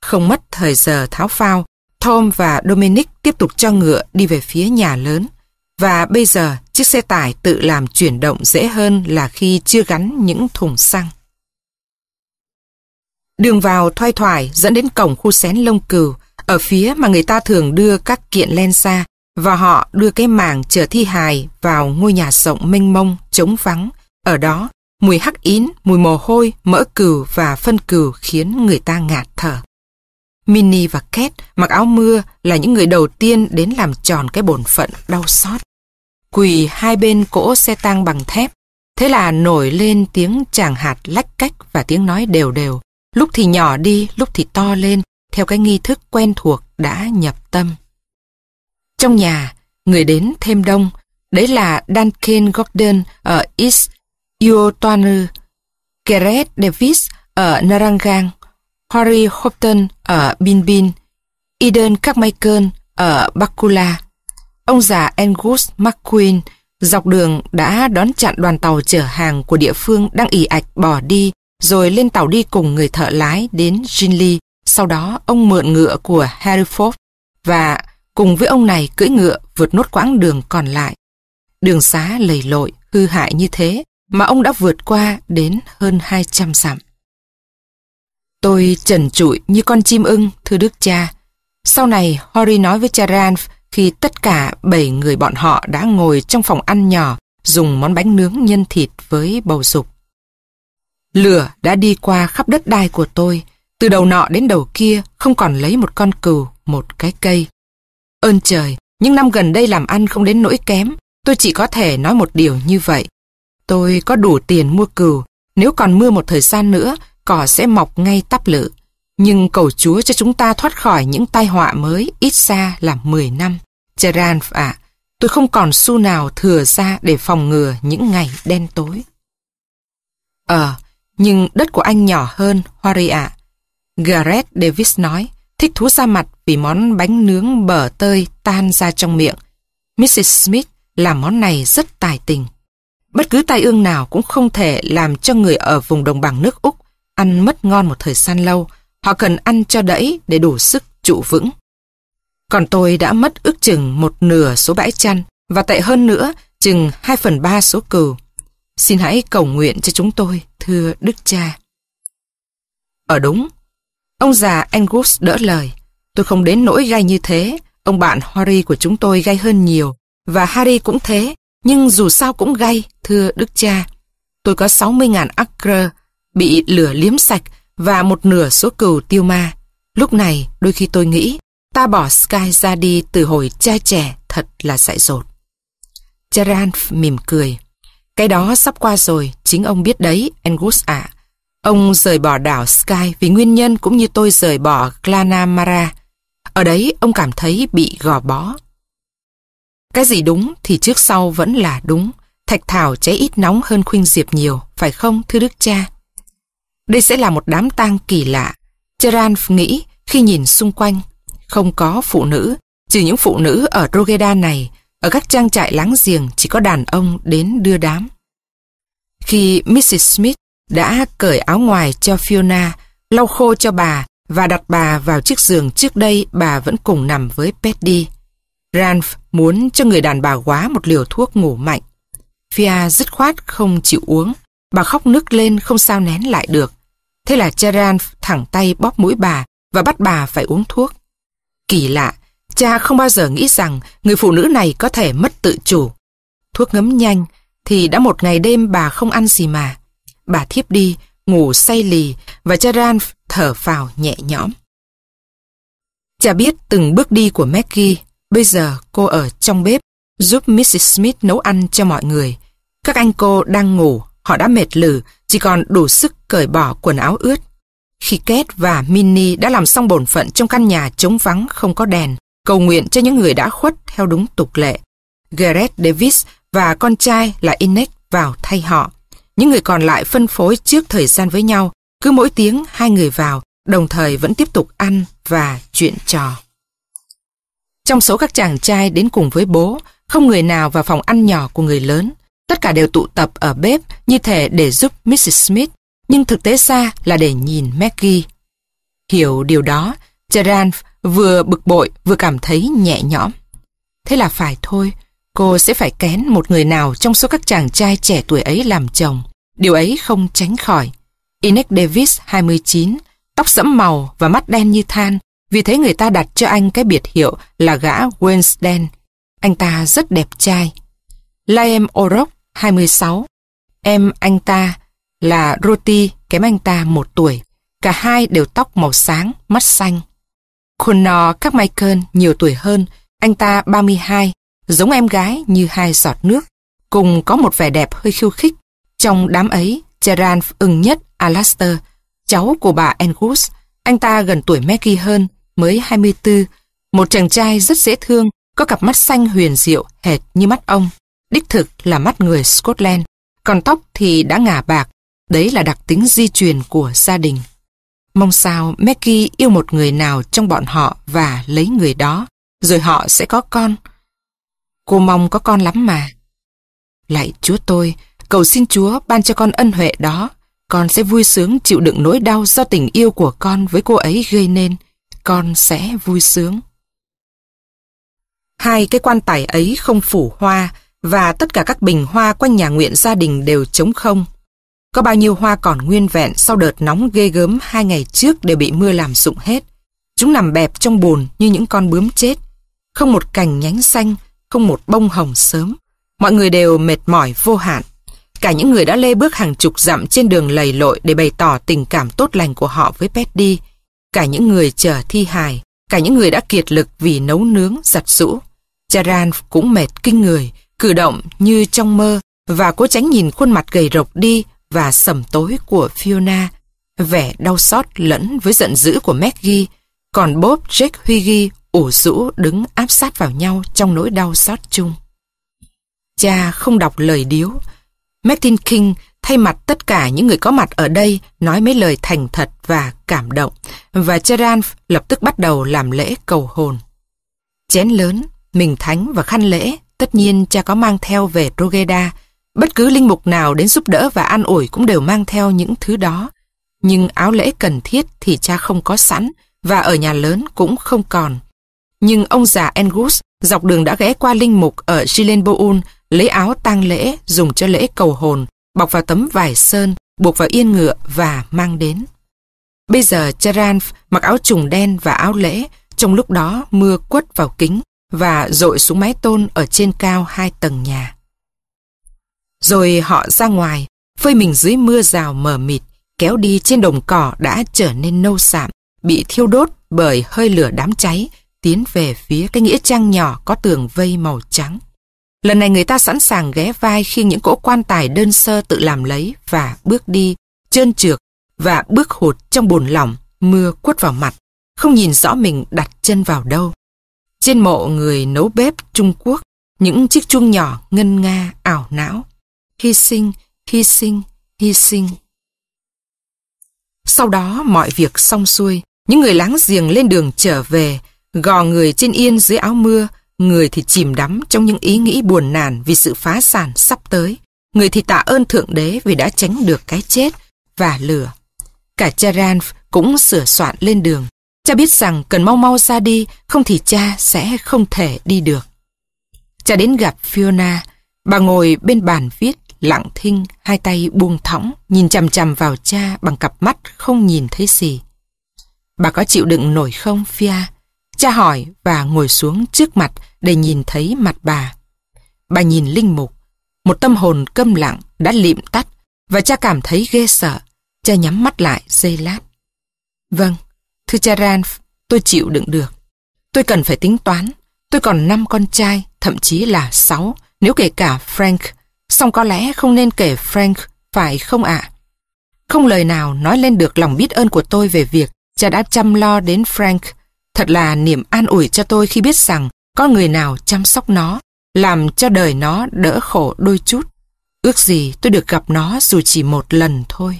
Không mất thời giờ tháo phao, Tom và Dominic tiếp tục cho ngựa đi về phía nhà lớn. Và bây giờ, chiếc xe tải tự làm chuyển động dễ hơn là khi chưa gắn những thùng xăng. Đường vào thoai thoải dẫn đến cổng khu xén lông cừu, ở phía mà người ta thường đưa các kiện len xa, và họ đưa cái mảng chở thi hài vào ngôi nhà rộng mênh mông, trống vắng. Ở đó, mùi hắc ín, mùi mồ hôi, mỡ cừu và phân cừu khiến người ta ngạt thở. Minnie và Kate mặc áo mưa là những người đầu tiên đến làm tròn cái bổn phận đau xót. Quỳ hai bên cỗ xe tang bằng thép, thế là nổi lên tiếng chàng hạt lách cách và tiếng nói đều đều, lúc thì nhỏ đi, lúc thì to lên, theo cái nghi thức quen thuộc đã nhập tâm. Trong nhà, người đến thêm đông, đấy là Duncan Gordon ở East Yotoanu, Gareth Davis ở Narangang, Harry Houghton ở Binbin, Eden Carmichael ở Bakula. Ông già Angus McQueen dọc đường đã đón chặn đoàn tàu chở hàng của địa phương đang ỉ ạch bỏ đi rồi lên tàu đi cùng người thợ lái đến Jinli. Sau đó ông mượn ngựa của Hereford và cùng với ông này cưỡi ngựa vượt nốt quãng đường còn lại. Đường xá lầy lội, hư hại như thế mà ông đã vượt qua đến hơn 200 dặm. Tôi trần trụi như con chim ưng, thưa đức cha. Sau này, Hori nói với cha Ranf khi tất cả bảy người bọn họ đã ngồi trong phòng ăn nhỏ dùng món bánh nướng nhân thịt với bầu dục. Lửa đã đi qua khắp đất đai của tôi, từ đầu nọ đến đầu kia không còn lấy một con cừu, một cái cây. Ơn trời, những năm gần đây làm ăn không đến nỗi kém, tôi chỉ có thể nói một điều như vậy. Tôi có đủ tiền mua cừu, nếu còn mưa một thời gian nữa, cỏ sẽ mọc ngay tắp lự. Nhưng cầu Chúa cho chúng ta thoát khỏi những tai họa mới ít xa là 10 năm. Gerard ạ, tôi không còn xu nào thừa ra để phòng ngừa những ngày đen tối. Ờ, nhưng đất của anh nhỏ hơn Hoari ạ. Gareth Davis nói, thích thú ra mặt vì món bánh nướng bở tơi tan ra trong miệng. Mrs. Smith làm món này rất tài tình. Bất cứ tai ương nào cũng không thể làm cho người ở vùng đồng bằng nước Úc ăn mất ngon một thời gian lâu. Họ cần ăn cho đẫy để đủ sức trụ vững. Còn tôi đã mất ước chừng một nửa số bãi chăn và tệ hơn nữa chừng 2 phần 3 số cừu. Xin hãy cầu nguyện cho chúng tôi, thưa Đức Cha. Ở ờ, đúng. Ông già Angus đỡ lời. Tôi không đến nỗi gai như thế. Ông bạn Harry của chúng tôi gai hơn nhiều. Và Harry cũng thế. Nhưng dù sao cũng gai thưa Đức Cha. Tôi có 60.000 acre bị lửa liếm sạch và một nửa số cừu tiêu ma. Lúc này, đôi khi tôi nghĩ, ta bỏ Sky ra đi từ hồi cha trẻ thật là dại dột. Charan mỉm cười. Cái đó sắp qua rồi, chính ông biết đấy, Angus ạ. Ông rời bỏ đảo Sky vì nguyên nhân cũng như tôi rời bỏ Glanamara. Ở đấy ông cảm thấy bị gò bó. Cái gì đúng thì trước sau vẫn là đúng. Thạch thảo cháy ít nóng hơn khuynh diệp nhiều, phải không thưa đức cha? Đây sẽ là một đám tang kỳ lạ. Gerard nghĩ khi nhìn xung quanh, không có phụ nữ, trừ những phụ nữ ở Rogeda này ở các trang trại láng giềng chỉ có đàn ông đến đưa đám. Khi Mrs. Smith đã cởi áo ngoài cho Fiona, lau khô cho bà và đặt bà vào chiếc giường trước đây bà vẫn cùng nằm với Petty. Ranf muốn cho người đàn bà quá một liều thuốc ngủ mạnh. Fia dứt khoát không chịu uống. Bà khóc nức lên không sao nén lại được. Thế là cha Ranf thẳng tay bóp mũi bà và bắt bà phải uống thuốc. Kỳ lạ, Cha không bao giờ nghĩ rằng người phụ nữ này có thể mất tự chủ. Thuốc ngấm nhanh thì đã một ngày đêm bà không ăn gì mà. Bà thiếp đi, ngủ say lì và cha Ran thở phào nhẹ nhõm. Cha biết từng bước đi của Maggie. Bây giờ cô ở trong bếp giúp Mrs. Smith nấu ăn cho mọi người. Các anh cô đang ngủ, họ đã mệt lử, chỉ còn đủ sức cởi bỏ quần áo ướt. Khi Kate và Minnie đã làm xong bổn phận trong căn nhà trống vắng không có đèn, cầu nguyện cho những người đã khuất theo đúng tục lệ. Gareth Davis và con trai là Inek vào thay họ. Những người còn lại phân phối trước thời gian với nhau, cứ mỗi tiếng hai người vào, đồng thời vẫn tiếp tục ăn và chuyện trò. Trong số các chàng trai đến cùng với bố, không người nào vào phòng ăn nhỏ của người lớn. Tất cả đều tụ tập ở bếp như thể để giúp Mrs. Smith, nhưng thực tế xa là để nhìn Maggie. Hiểu điều đó, Gerard vừa bực bội vừa cảm thấy nhẹ nhõm. Thế là phải thôi, cô sẽ phải kén một người nào trong số các chàng trai trẻ tuổi ấy làm chồng. Điều ấy không tránh khỏi. Inek Davis, 29, tóc sẫm màu và mắt đen như than, vì thế người ta đặt cho anh cái biệt hiệu là gã Wensden. Anh ta rất đẹp trai. Liam O'Rourke, 26, em anh ta là Roti, kém anh ta một tuổi. Cả hai đều tóc màu sáng, mắt xanh. Connor các Michael nhiều tuổi hơn, anh ta 32, giống em gái như hai giọt nước, cùng có một vẻ đẹp hơi khiêu khích. Trong đám ấy, Gerard ưng nhất Alastair, cháu của bà Angus, anh ta gần tuổi Maggie hơn, mới 24, một chàng trai rất dễ thương, có cặp mắt xanh huyền diệu hệt như mắt ông. Đích thực là mắt người Scotland, còn tóc thì đã ngả bạc, đấy là đặc tính di truyền của gia đình. Mong sao Maggie yêu một người nào trong bọn họ và lấy người đó, rồi họ sẽ có con. Cô mong có con lắm mà. Lạy Chúa tôi, cầu xin Chúa ban cho con ân huệ đó. Con sẽ vui sướng chịu đựng nỗi đau do tình yêu của con với cô ấy gây nên. Con sẽ vui sướng. Hai cái quan tài ấy không phủ hoa và tất cả các bình hoa quanh nhà nguyện gia đình đều trống không. Có bao nhiêu hoa còn nguyên vẹn sau đợt nóng ghê gớm hai ngày trước đều bị mưa làm sụng hết. Chúng nằm bẹp trong bồn như những con bướm chết. Không một cành nhánh xanh, không một bông hồng sớm. Mọi người đều mệt mỏi vô hạn. Cả những người đã lê bước hàng chục dặm trên đường lầy lội để bày tỏ tình cảm tốt lành của họ với Petty. Cả những người chờ thi hài, cả những người đã kiệt lực vì nấu nướng, giặt rũ. Charan cũng mệt kinh người, cử động như trong mơ và cố tránh nhìn khuôn mặt gầy rộc đi và sầm tối của Fiona, vẻ đau xót lẫn với giận dữ của Maggie, còn Bob, Jack, Huygy ủ rũ đứng áp sát vào nhau trong nỗi đau xót chung. Cha không đọc lời điếu. Martin King thay mặt tất cả những người có mặt ở đây nói mấy lời thành thật và cảm động và Gerard lập tức bắt đầu làm lễ cầu hồn. Chén lớn, mình thánh và khăn lễ tất nhiên cha có mang theo về Rogeda Bất cứ linh mục nào đến giúp đỡ và an ủi cũng đều mang theo những thứ đó. Nhưng áo lễ cần thiết thì cha không có sẵn và ở nhà lớn cũng không còn. Nhưng ông già Angus dọc đường đã ghé qua linh mục ở Gilenboul lấy áo tang lễ dùng cho lễ cầu hồn, bọc vào tấm vải sơn, buộc vào yên ngựa và mang đến. Bây giờ Charan mặc áo trùng đen và áo lễ, trong lúc đó mưa quất vào kính và rội xuống mái tôn ở trên cao hai tầng nhà. Rồi họ ra ngoài, phơi mình dưới mưa rào mờ mịt, kéo đi trên đồng cỏ đã trở nên nâu sạm, bị thiêu đốt bởi hơi lửa đám cháy, tiến về phía cái nghĩa trang nhỏ có tường vây màu trắng. Lần này người ta sẵn sàng ghé vai khi những cỗ quan tài đơn sơ tự làm lấy và bước đi, trơn trượt và bước hụt trong bồn lỏng, mưa quất vào mặt, không nhìn rõ mình đặt chân vào đâu. Trên mộ người nấu bếp Trung Quốc, những chiếc chuông nhỏ ngân nga ảo não hy sinh, hy sinh, hy sinh. Sau đó mọi việc xong xuôi, những người láng giềng lên đường trở về, gò người trên yên dưới áo mưa, người thì chìm đắm trong những ý nghĩ buồn nản vì sự phá sản sắp tới, người thì tạ ơn Thượng Đế vì đã tránh được cái chết và lửa. Cả cha cũng sửa soạn lên đường. Cha biết rằng cần mau mau ra đi, không thì cha sẽ không thể đi được. Cha đến gặp Fiona, bà ngồi bên bàn viết, lặng thinh, hai tay buông thõng, nhìn chằm chằm vào cha bằng cặp mắt không nhìn thấy gì. Bà có chịu đựng nổi không, Fia? Cha hỏi và ngồi xuống trước mặt để nhìn thấy mặt bà. Bà nhìn linh mục, một tâm hồn câm lặng đã lịm tắt và cha cảm thấy ghê sợ. Cha nhắm mắt lại giây lát. Vâng, thưa cha Ranf, tôi chịu đựng được. Tôi cần phải tính toán, tôi còn 5 con trai, thậm chí là 6, nếu kể cả Frank xong có lẽ không nên kể Frank, phải không ạ? Không lời nào nói lên được lòng biết ơn của tôi về việc cha đã chăm lo đến Frank. Thật là niềm an ủi cho tôi khi biết rằng có người nào chăm sóc nó, làm cho đời nó đỡ khổ đôi chút. Ước gì tôi được gặp nó dù chỉ một lần thôi.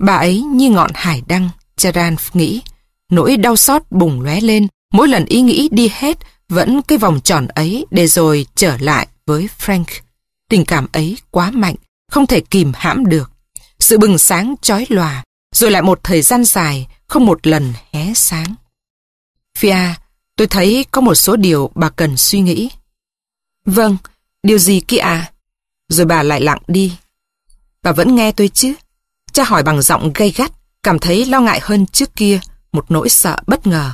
Bà ấy như ngọn hải đăng, Charan nghĩ. Nỗi đau xót bùng lóe lên, mỗi lần ý nghĩ đi hết vẫn cái vòng tròn ấy để rồi trở lại với Frank tình cảm ấy quá mạnh, không thể kìm hãm được. Sự bừng sáng chói lòa, rồi lại một thời gian dài, không một lần hé sáng. phia tôi thấy có một số điều bà cần suy nghĩ. Vâng, điều gì kia à? Rồi bà lại lặng đi. Bà vẫn nghe tôi chứ? Cha hỏi bằng giọng gay gắt, cảm thấy lo ngại hơn trước kia, một nỗi sợ bất ngờ.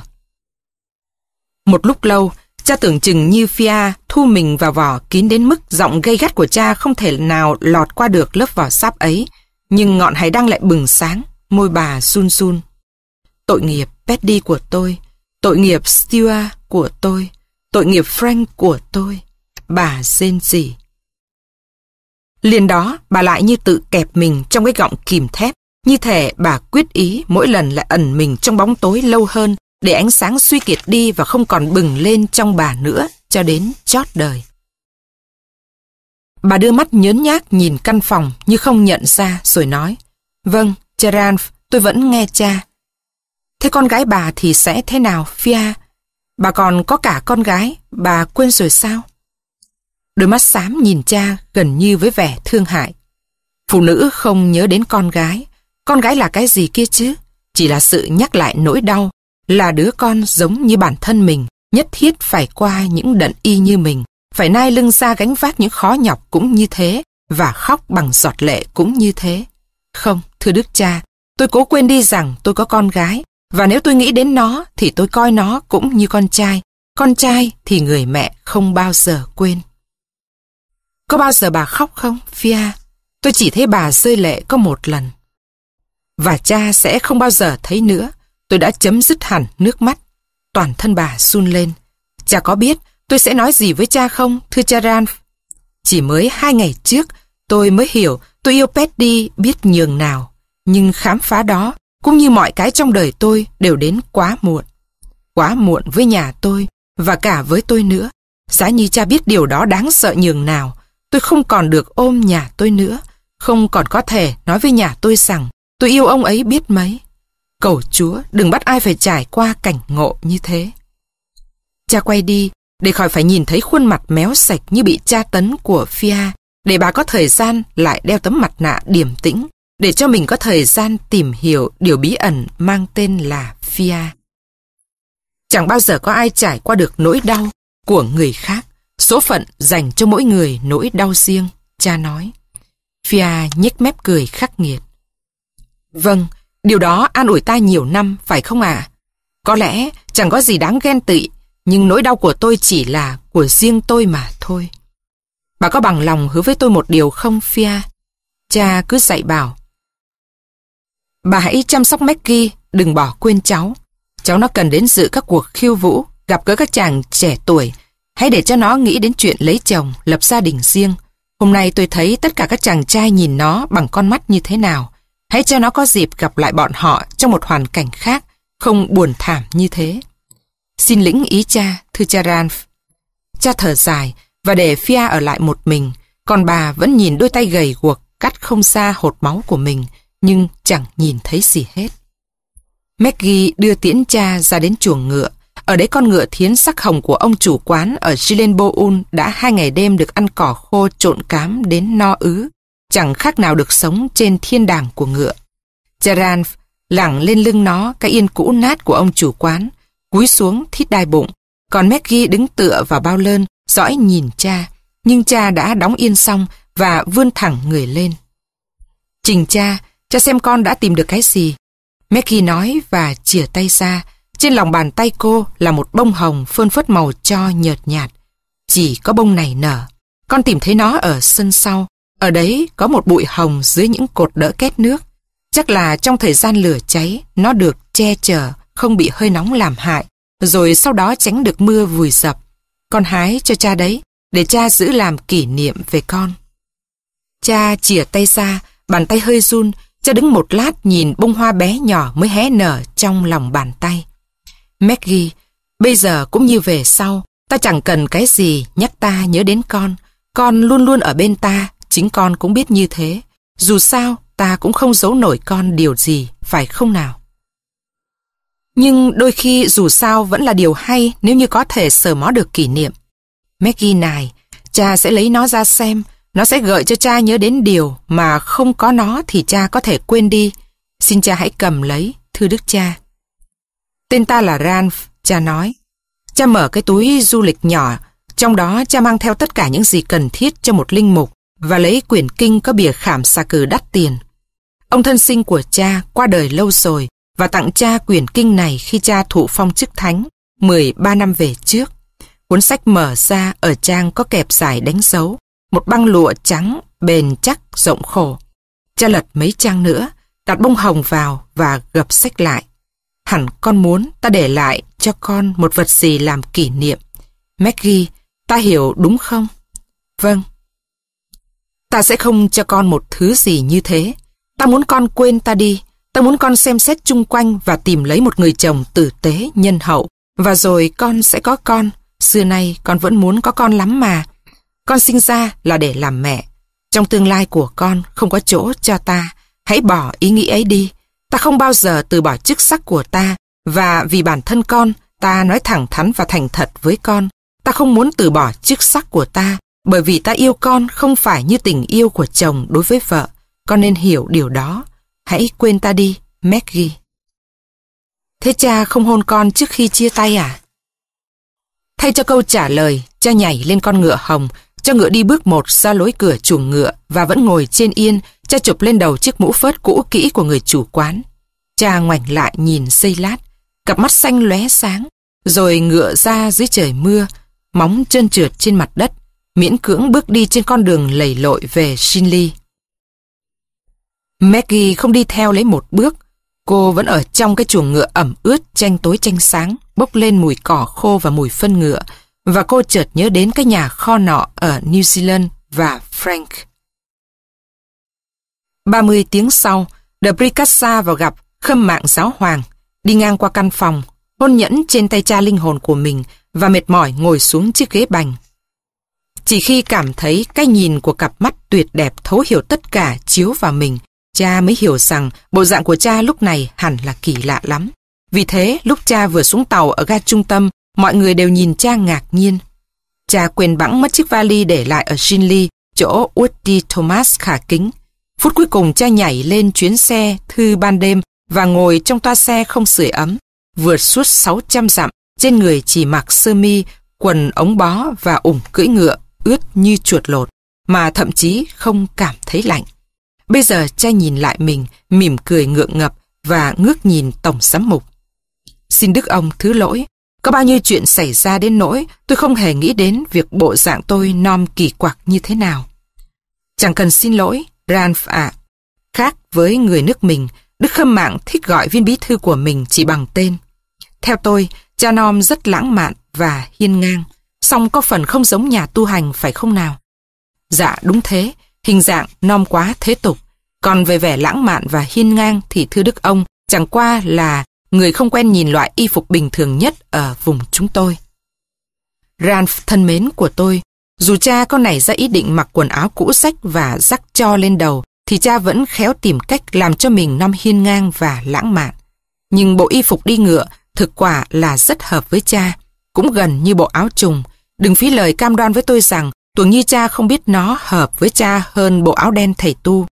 Một lúc lâu, Cha tưởng chừng như Fia thu mình vào vỏ kín đến mức giọng gây gắt của cha không thể nào lọt qua được lớp vỏ sáp ấy. Nhưng ngọn hải đăng lại bừng sáng, môi bà sun sun. Tội nghiệp Petty của tôi, tội nghiệp Stuart của tôi, tội nghiệp Frank của tôi. Bà rên gì Liền đó, bà lại như tự kẹp mình trong cái gọng kìm thép. Như thể bà quyết ý mỗi lần lại ẩn mình trong bóng tối lâu hơn để ánh sáng suy kiệt đi và không còn bừng lên trong bà nữa cho đến chót đời. Bà đưa mắt nhớn nhác nhìn căn phòng như không nhận ra rồi nói Vâng, Gerard, tôi vẫn nghe cha. Thế con gái bà thì sẽ thế nào, Fia? Bà còn có cả con gái, bà quên rồi sao? Đôi mắt xám nhìn cha gần như với vẻ thương hại. Phụ nữ không nhớ đến con gái. Con gái là cái gì kia chứ? Chỉ là sự nhắc lại nỗi đau là đứa con giống như bản thân mình, nhất thiết phải qua những đận y như mình, phải nai lưng ra gánh vác những khó nhọc cũng như thế, và khóc bằng giọt lệ cũng như thế. Không, thưa đức cha, tôi cố quên đi rằng tôi có con gái, và nếu tôi nghĩ đến nó thì tôi coi nó cũng như con trai, con trai thì người mẹ không bao giờ quên. Có bao giờ bà khóc không, Fia? Tôi chỉ thấy bà rơi lệ có một lần. Và cha sẽ không bao giờ thấy nữa tôi đã chấm dứt hẳn nước mắt. Toàn thân bà run lên. cha có biết tôi sẽ nói gì với cha không, thưa cha Ranf. Chỉ mới hai ngày trước, tôi mới hiểu tôi yêu Petty biết nhường nào. Nhưng khám phá đó, cũng như mọi cái trong đời tôi đều đến quá muộn. Quá muộn với nhà tôi, và cả với tôi nữa. Giá như cha biết điều đó đáng sợ nhường nào, tôi không còn được ôm nhà tôi nữa, không còn có thể nói với nhà tôi rằng tôi yêu ông ấy biết mấy. Cầu Chúa đừng bắt ai phải trải qua cảnh ngộ như thế. Cha quay đi để khỏi phải nhìn thấy khuôn mặt méo sạch như bị tra tấn của Fia để bà có thời gian lại đeo tấm mặt nạ điềm tĩnh để cho mình có thời gian tìm hiểu điều bí ẩn mang tên là Fia. Chẳng bao giờ có ai trải qua được nỗi đau của người khác. Số phận dành cho mỗi người nỗi đau riêng, cha nói. Fia nhếch mép cười khắc nghiệt. Vâng, Điều đó an ủi ta nhiều năm, phải không ạ? À? Có lẽ chẳng có gì đáng ghen tị, nhưng nỗi đau của tôi chỉ là của riêng tôi mà thôi. Bà có bằng lòng hứa với tôi một điều không Fia? Cha cứ dạy bảo. Bà hãy chăm sóc Maggie, đừng bỏ quên cháu. Cháu nó cần đến dự các cuộc khiêu vũ, gặp gỡ các chàng trẻ tuổi. Hãy để cho nó nghĩ đến chuyện lấy chồng, lập gia đình riêng. Hôm nay tôi thấy tất cả các chàng trai nhìn nó bằng con mắt như thế nào. Hãy cho nó có dịp gặp lại bọn họ trong một hoàn cảnh khác, không buồn thảm như thế. Xin lĩnh ý cha, thưa cha Ranf. Cha thở dài và để Fia ở lại một mình, còn bà vẫn nhìn đôi tay gầy guộc cắt không xa hột máu của mình, nhưng chẳng nhìn thấy gì hết. Maggie đưa tiễn cha ra đến chuồng ngựa. Ở đấy con ngựa thiến sắc hồng của ông chủ quán ở Gilenboul đã hai ngày đêm được ăn cỏ khô trộn cám đến no ứ chẳng khác nào được sống trên thiên đàng của ngựa. Gerard lẳng lên lưng nó cái yên cũ nát của ông chủ quán, cúi xuống thít đai bụng, còn Maggie đứng tựa vào bao lơn, dõi nhìn cha, nhưng cha đã đóng yên xong và vươn thẳng người lên. Trình cha, cha xem con đã tìm được cái gì. Maggie nói và chìa tay ra, trên lòng bàn tay cô là một bông hồng phơn phớt màu cho nhợt nhạt. Chỉ có bông này nở. Con tìm thấy nó ở sân sau, ở đấy có một bụi hồng dưới những cột đỡ kết nước. Chắc là trong thời gian lửa cháy, nó được che chở, không bị hơi nóng làm hại, rồi sau đó tránh được mưa vùi dập. Con hái cho cha đấy, để cha giữ làm kỷ niệm về con. Cha chìa tay ra, bàn tay hơi run, cha đứng một lát nhìn bông hoa bé nhỏ mới hé nở trong lòng bàn tay. Maggie, bây giờ cũng như về sau, ta chẳng cần cái gì nhắc ta nhớ đến con, con luôn luôn ở bên ta Chính con cũng biết như thế. Dù sao, ta cũng không giấu nổi con điều gì, phải không nào? Nhưng đôi khi dù sao vẫn là điều hay nếu như có thể sờ mó được kỷ niệm. Maggie này, cha sẽ lấy nó ra xem, nó sẽ gợi cho cha nhớ đến điều mà không có nó thì cha có thể quên đi. Xin cha hãy cầm lấy, thưa đức cha. Tên ta là Ranf, cha nói. Cha mở cái túi du lịch nhỏ, trong đó cha mang theo tất cả những gì cần thiết cho một linh mục và lấy quyển kinh có bìa khảm xà cừ đắt tiền. Ông thân sinh của cha qua đời lâu rồi và tặng cha quyển kinh này khi cha thụ phong chức thánh 13 năm về trước. Cuốn sách mở ra ở trang có kẹp dài đánh dấu, một băng lụa trắng, bền chắc, rộng khổ. Cha lật mấy trang nữa, đặt bông hồng vào và gập sách lại. Hẳn con muốn ta để lại cho con một vật gì làm kỷ niệm. Maggie, ta hiểu đúng không? Vâng, Ta sẽ không cho con một thứ gì như thế. Ta muốn con quên ta đi. Ta muốn con xem xét chung quanh và tìm lấy một người chồng tử tế, nhân hậu. Và rồi con sẽ có con. Xưa nay con vẫn muốn có con lắm mà. Con sinh ra là để làm mẹ. Trong tương lai của con không có chỗ cho ta. Hãy bỏ ý nghĩ ấy đi. Ta không bao giờ từ bỏ chức sắc của ta. Và vì bản thân con, ta nói thẳng thắn và thành thật với con. Ta không muốn từ bỏ chức sắc của ta bởi vì ta yêu con không phải như tình yêu của chồng đối với vợ. Con nên hiểu điều đó. Hãy quên ta đi, Maggie. Thế cha không hôn con trước khi chia tay à? Thay cho câu trả lời, cha nhảy lên con ngựa hồng, cho ngựa đi bước một ra lối cửa chuồng ngựa và vẫn ngồi trên yên, cha chụp lên đầu chiếc mũ phớt cũ kỹ của người chủ quán. Cha ngoảnh lại nhìn xây lát, cặp mắt xanh lóe sáng, rồi ngựa ra dưới trời mưa, móng chân trượt trên mặt đất, miễn cưỡng bước đi trên con đường lầy lội về Shinli. Maggie không đi theo lấy một bước, cô vẫn ở trong cái chuồng ngựa ẩm ướt tranh tối tranh sáng, bốc lên mùi cỏ khô và mùi phân ngựa, và cô chợt nhớ đến cái nhà kho nọ ở New Zealand và Frank. 30 tiếng sau, the Bricassa vào gặp khâm mạng giáo hoàng, đi ngang qua căn phòng, hôn nhẫn trên tay cha linh hồn của mình và mệt mỏi ngồi xuống chiếc ghế bành. Chỉ khi cảm thấy cái nhìn của cặp mắt tuyệt đẹp thấu hiểu tất cả chiếu vào mình, cha mới hiểu rằng bộ dạng của cha lúc này hẳn là kỳ lạ lắm. Vì thế, lúc cha vừa xuống tàu ở ga trung tâm, mọi người đều nhìn cha ngạc nhiên. Cha quên bẵng mất chiếc vali để lại ở Shinley, chỗ Woody Thomas khả kính. Phút cuối cùng cha nhảy lên chuyến xe thư ban đêm và ngồi trong toa xe không sưởi ấm. Vượt suốt 600 dặm, trên người chỉ mặc sơ mi, quần ống bó và ủng cưỡi ngựa ướt như chuột lột, mà thậm chí không cảm thấy lạnh. Bây giờ cha nhìn lại mình, mỉm cười ngượng ngập và ngước nhìn tổng giám mục. Xin Đức ông thứ lỗi, có bao nhiêu chuyện xảy ra đến nỗi tôi không hề nghĩ đến việc bộ dạng tôi non kỳ quặc như thế nào. Chẳng cần xin lỗi, Ranf ạ. Khác với người nước mình, Đức Khâm Mạng thích gọi viên bí thư của mình chỉ bằng tên. Theo tôi, cha Nom rất lãng mạn và hiên ngang song có phần không giống nhà tu hành phải không nào? Dạ đúng thế, hình dạng non quá thế tục. Còn về vẻ lãng mạn và hiên ngang thì thưa đức ông, chẳng qua là người không quen nhìn loại y phục bình thường nhất ở vùng chúng tôi. Ranf thân mến của tôi, dù cha có nảy ra ý định mặc quần áo cũ sách và rắc cho lên đầu, thì cha vẫn khéo tìm cách làm cho mình năm hiên ngang và lãng mạn. Nhưng bộ y phục đi ngựa thực quả là rất hợp với cha, cũng gần như bộ áo trùng Đừng phí lời cam đoan với tôi rằng Tuồng Như cha không biết nó hợp với cha hơn bộ áo đen thầy tu.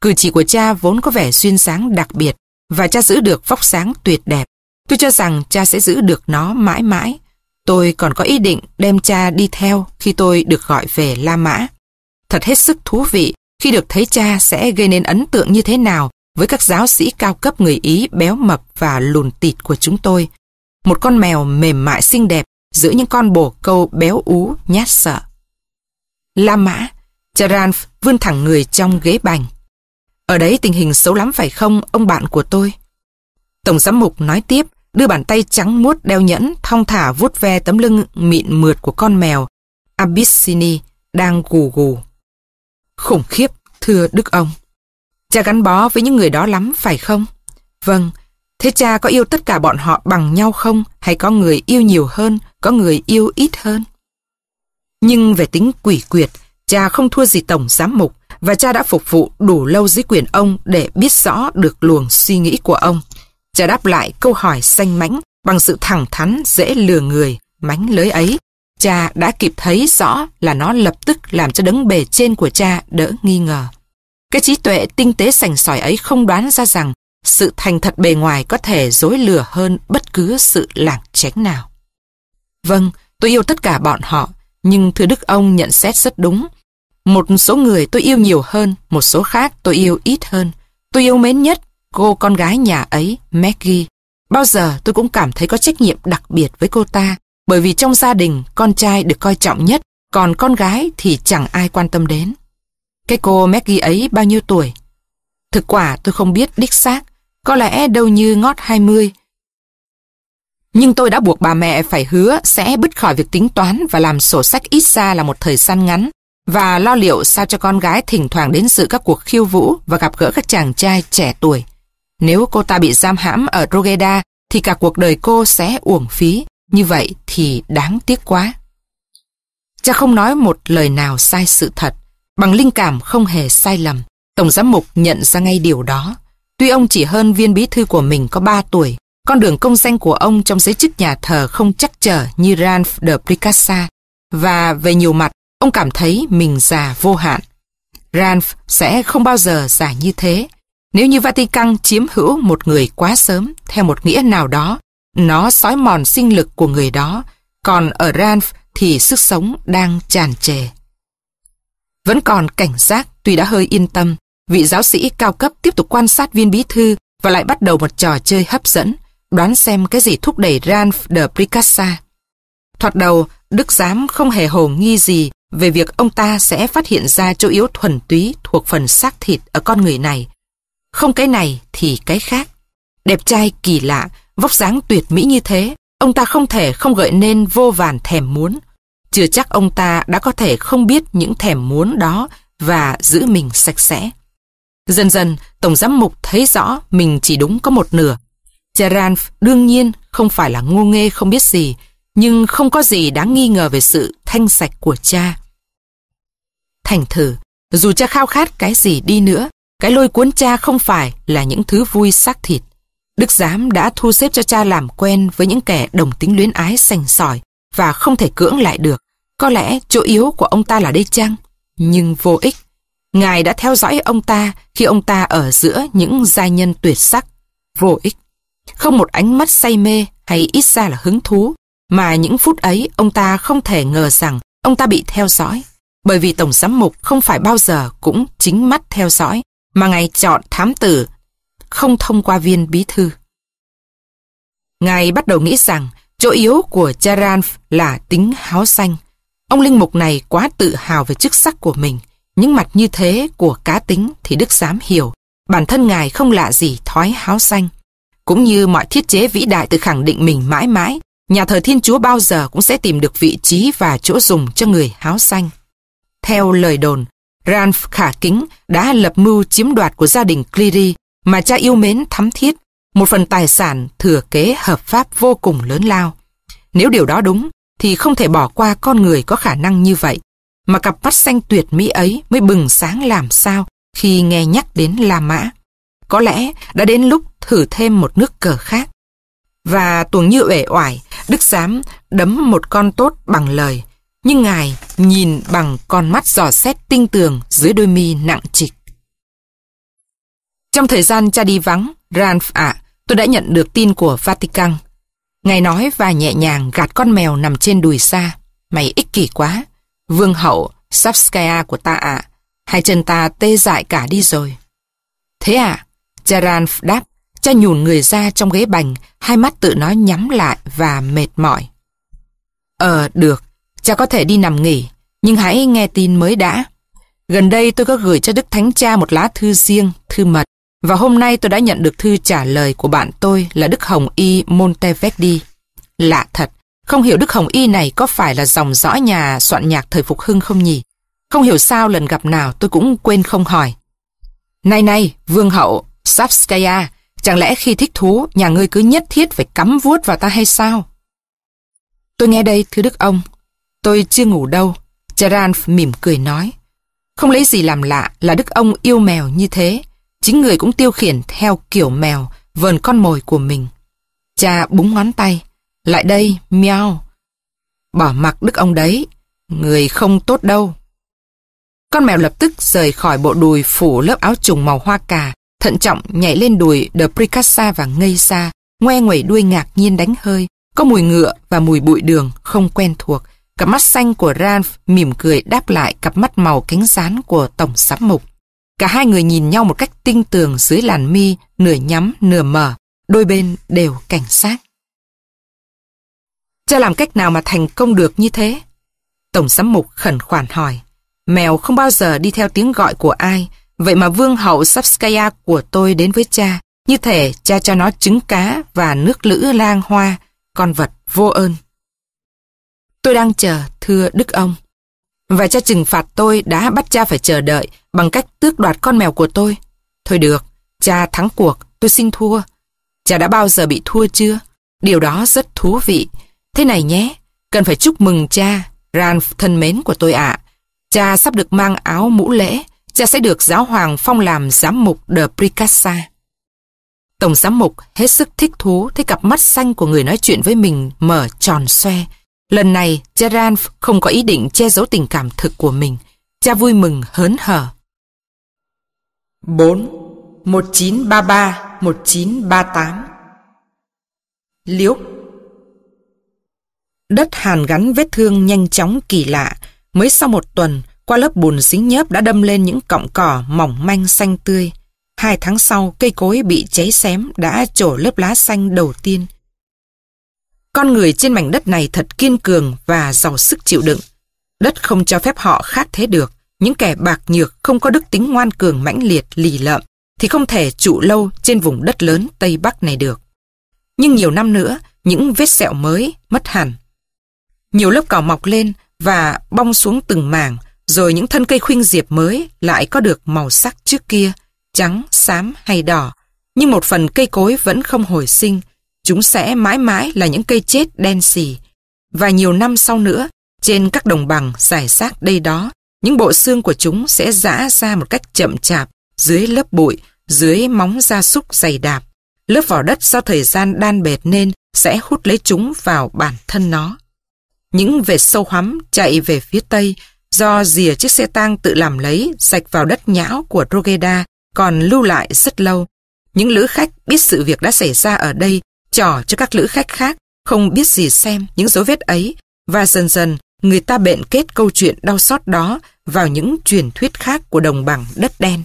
Cử chỉ của cha vốn có vẻ duyên sáng đặc biệt và cha giữ được vóc sáng tuyệt đẹp. Tôi cho rằng cha sẽ giữ được nó mãi mãi. Tôi còn có ý định đem cha đi theo khi tôi được gọi về La Mã. Thật hết sức thú vị khi được thấy cha sẽ gây nên ấn tượng như thế nào với các giáo sĩ cao cấp người Ý béo mập và lùn tịt của chúng tôi. Một con mèo mềm mại xinh đẹp giữa những con bồ câu béo ú nhát sợ. La Mã, Charanf vươn thẳng người trong ghế bành. Ở đấy tình hình xấu lắm phải không, ông bạn của tôi? Tổng giám mục nói tiếp, đưa bàn tay trắng muốt đeo nhẫn, thong thả vuốt ve tấm lưng mịn mượt của con mèo, Abyssini, đang gù gù. Khủng khiếp, thưa Đức ông. Cha gắn bó với những người đó lắm phải không? Vâng, Thế cha có yêu tất cả bọn họ bằng nhau không? Hay có người yêu nhiều hơn, có người yêu ít hơn? Nhưng về tính quỷ quyệt, cha không thua gì tổng giám mục và cha đã phục vụ đủ lâu dưới quyền ông để biết rõ được luồng suy nghĩ của ông. Cha đáp lại câu hỏi xanh mãnh bằng sự thẳng thắn dễ lừa người, mánh lưới ấy. Cha đã kịp thấy rõ là nó lập tức làm cho đấng bề trên của cha đỡ nghi ngờ. Cái trí tuệ tinh tế sành sỏi ấy không đoán ra rằng sự thành thật bề ngoài có thể dối lừa hơn bất cứ sự lảng tránh nào. Vâng, tôi yêu tất cả bọn họ, nhưng thưa Đức ông nhận xét rất đúng. Một số người tôi yêu nhiều hơn, một số khác tôi yêu ít hơn. Tôi yêu mến nhất cô con gái nhà ấy, Maggie. Bao giờ tôi cũng cảm thấy có trách nhiệm đặc biệt với cô ta, bởi vì trong gia đình con trai được coi trọng nhất, còn con gái thì chẳng ai quan tâm đến. Cái cô Maggie ấy bao nhiêu tuổi? Thực quả tôi không biết đích xác, có lẽ đâu như ngót 20. Nhưng tôi đã buộc bà mẹ phải hứa sẽ bứt khỏi việc tính toán và làm sổ sách ít ra là một thời gian ngắn và lo liệu sao cho con gái thỉnh thoảng đến dự các cuộc khiêu vũ và gặp gỡ các chàng trai trẻ tuổi. Nếu cô ta bị giam hãm ở Rogeda thì cả cuộc đời cô sẽ uổng phí. Như vậy thì đáng tiếc quá. Cha không nói một lời nào sai sự thật. Bằng linh cảm không hề sai lầm, Tổng giám mục nhận ra ngay điều đó. Tuy ông chỉ hơn viên bí thư của mình có 3 tuổi, con đường công danh của ông trong giới chức nhà thờ không chắc trở như Ralph de Pricassa và về nhiều mặt, ông cảm thấy mình già vô hạn. Ralph sẽ không bao giờ già như thế. Nếu như Vatican chiếm hữu một người quá sớm theo một nghĩa nào đó, nó sói mòn sinh lực của người đó, còn ở Ralph thì sức sống đang tràn trề. Vẫn còn cảnh giác tuy đã hơi yên tâm, vị giáo sĩ cao cấp tiếp tục quan sát viên bí thư và lại bắt đầu một trò chơi hấp dẫn, đoán xem cái gì thúc đẩy Ranf de Pricassa. Thoạt đầu, Đức Giám không hề hồ nghi gì về việc ông ta sẽ phát hiện ra chỗ yếu thuần túy thuộc phần xác thịt ở con người này. Không cái này thì cái khác. Đẹp trai kỳ lạ, vóc dáng tuyệt mỹ như thế, ông ta không thể không gợi nên vô vàn thèm muốn. Chưa chắc ông ta đã có thể không biết những thèm muốn đó và giữ mình sạch sẽ. Dần dần, Tổng giám mục thấy rõ mình chỉ đúng có một nửa. Gerard đương nhiên không phải là ngu nghê không biết gì, nhưng không có gì đáng nghi ngờ về sự thanh sạch của cha. Thành thử, dù cha khao khát cái gì đi nữa, cái lôi cuốn cha không phải là những thứ vui xác thịt. Đức giám đã thu xếp cho cha làm quen với những kẻ đồng tính luyến ái sành sỏi và không thể cưỡng lại được. Có lẽ chỗ yếu của ông ta là đây chăng? Nhưng vô ích. Ngài đã theo dõi ông ta khi ông ta ở giữa những giai nhân tuyệt sắc, vô ích. Không một ánh mắt say mê hay ít ra là hứng thú, mà những phút ấy ông ta không thể ngờ rằng ông ta bị theo dõi. Bởi vì Tổng giám mục không phải bao giờ cũng chính mắt theo dõi, mà ngài chọn thám tử, không thông qua viên bí thư. Ngài bắt đầu nghĩ rằng chỗ yếu của Charan là tính háo xanh. Ông linh mục này quá tự hào về chức sắc của mình, những mặt như thế của cá tính thì Đức Giám hiểu, bản thân Ngài không lạ gì thói háo xanh Cũng như mọi thiết chế vĩ đại tự khẳng định mình mãi mãi, nhà thờ Thiên Chúa bao giờ cũng sẽ tìm được vị trí và chỗ dùng cho người háo xanh Theo lời đồn, Ranf Khả Kính đã lập mưu chiếm đoạt của gia đình Cleary mà cha yêu mến thắm thiết, một phần tài sản thừa kế hợp pháp vô cùng lớn lao. Nếu điều đó đúng, thì không thể bỏ qua con người có khả năng như vậy mà cặp mắt xanh tuyệt mỹ ấy mới bừng sáng làm sao khi nghe nhắc đến La Mã. Có lẽ đã đến lúc thử thêm một nước cờ khác. Và tuồng như uể oải, Đức Giám đấm một con tốt bằng lời, nhưng ngài nhìn bằng con mắt dò xét tinh tường dưới đôi mi nặng trịch. Trong thời gian cha đi vắng, Ranf ạ, tôi đã nhận được tin của Vatican. Ngài nói và nhẹ nhàng gạt con mèo nằm trên đùi xa. Mày ích kỷ quá, vương hậu Sapskaya của ta ạ. Hai chân ta tê dại cả đi rồi. Thế à? Charan đáp, cha nhùn người ra trong ghế bành, hai mắt tự nó nhắm lại và mệt mỏi. Ờ, được, cha có thể đi nằm nghỉ, nhưng hãy nghe tin mới đã. Gần đây tôi có gửi cho Đức Thánh Cha một lá thư riêng, thư mật, và hôm nay tôi đã nhận được thư trả lời của bạn tôi là Đức Hồng Y Monteverdi. Lạ thật, không hiểu Đức Hồng Y này có phải là dòng dõi nhà soạn nhạc thời Phục Hưng không nhỉ? Không hiểu sao lần gặp nào tôi cũng quên không hỏi. Này này, Vương Hậu, Sapskaya, chẳng lẽ khi thích thú nhà ngươi cứ nhất thiết phải cắm vuốt vào ta hay sao? Tôi nghe đây, thưa Đức ông. Tôi chưa ngủ đâu. Charan mỉm cười nói. Không lấy gì làm lạ là Đức ông yêu mèo như thế. Chính người cũng tiêu khiển theo kiểu mèo vờn con mồi của mình. Cha búng ngón tay. Lại đây, miau. Bỏ mặc đức ông đấy, người không tốt đâu. Con mèo lập tức rời khỏi bộ đùi phủ lớp áo trùng màu hoa cà, thận trọng nhảy lên đùi The Pricassa và ngây ra, ngoe ngoẩy đuôi ngạc nhiên đánh hơi, có mùi ngựa và mùi bụi đường không quen thuộc. Cặp mắt xanh của Ralph mỉm cười đáp lại cặp mắt màu cánh rán của tổng giám mục. Cả hai người nhìn nhau một cách tinh tường dưới làn mi, nửa nhắm, nửa mở, đôi bên đều cảnh sát. Cha làm cách nào mà thành công được như thế? Tổng giám mục khẩn khoản hỏi. Mèo không bao giờ đi theo tiếng gọi của ai, vậy mà vương hậu Sapskaya của tôi đến với cha. Như thể cha cho nó trứng cá và nước lữ lang hoa, con vật vô ơn. Tôi đang chờ, thưa Đức ông. Và cha trừng phạt tôi đã bắt cha phải chờ đợi bằng cách tước đoạt con mèo của tôi. Thôi được, cha thắng cuộc, tôi xin thua. Cha đã bao giờ bị thua chưa? Điều đó rất thú vị. Thế này nhé, cần phải chúc mừng cha, Ralph thân mến của tôi ạ. Cha sắp được mang áo mũ lễ, cha sẽ được giáo hoàng phong làm giám mục de Pricassa. Tổng giám mục hết sức thích thú thấy cặp mắt xanh của người nói chuyện với mình mở tròn xoe. Lần này, cha Ralph không có ý định che giấu tình cảm thực của mình. Cha vui mừng hớn hở. 4. 1933-1938 Liễu Đất hàn gắn vết thương nhanh chóng kỳ lạ. Mới sau một tuần, qua lớp bùn dính nhớp đã đâm lên những cọng cỏ mỏng manh xanh tươi. Hai tháng sau, cây cối bị cháy xém đã trổ lớp lá xanh đầu tiên. Con người trên mảnh đất này thật kiên cường và giàu sức chịu đựng. Đất không cho phép họ khác thế được. Những kẻ bạc nhược không có đức tính ngoan cường mãnh liệt lì lợm thì không thể trụ lâu trên vùng đất lớn Tây Bắc này được. Nhưng nhiều năm nữa, những vết sẹo mới mất hẳn. Nhiều lớp cỏ mọc lên và bong xuống từng mảng, rồi những thân cây khuynh diệp mới lại có được màu sắc trước kia, trắng, xám hay đỏ. Nhưng một phần cây cối vẫn không hồi sinh, chúng sẽ mãi mãi là những cây chết đen xì. Và nhiều năm sau nữa, trên các đồng bằng giải rác đây đó, những bộ xương của chúng sẽ rã ra một cách chậm chạp dưới lớp bụi, dưới móng gia súc dày đạp. Lớp vỏ đất do thời gian đan bệt nên sẽ hút lấy chúng vào bản thân nó. Những vệt sâu hắm chạy về phía tây do dìa chiếc xe tang tự làm lấy sạch vào đất nhão của Rogeda còn lưu lại rất lâu. Những lữ khách biết sự việc đã xảy ra ở đây trỏ cho các lữ khách khác không biết gì xem những dấu vết ấy và dần dần người ta bện kết câu chuyện đau xót đó vào những truyền thuyết khác của đồng bằng đất đen.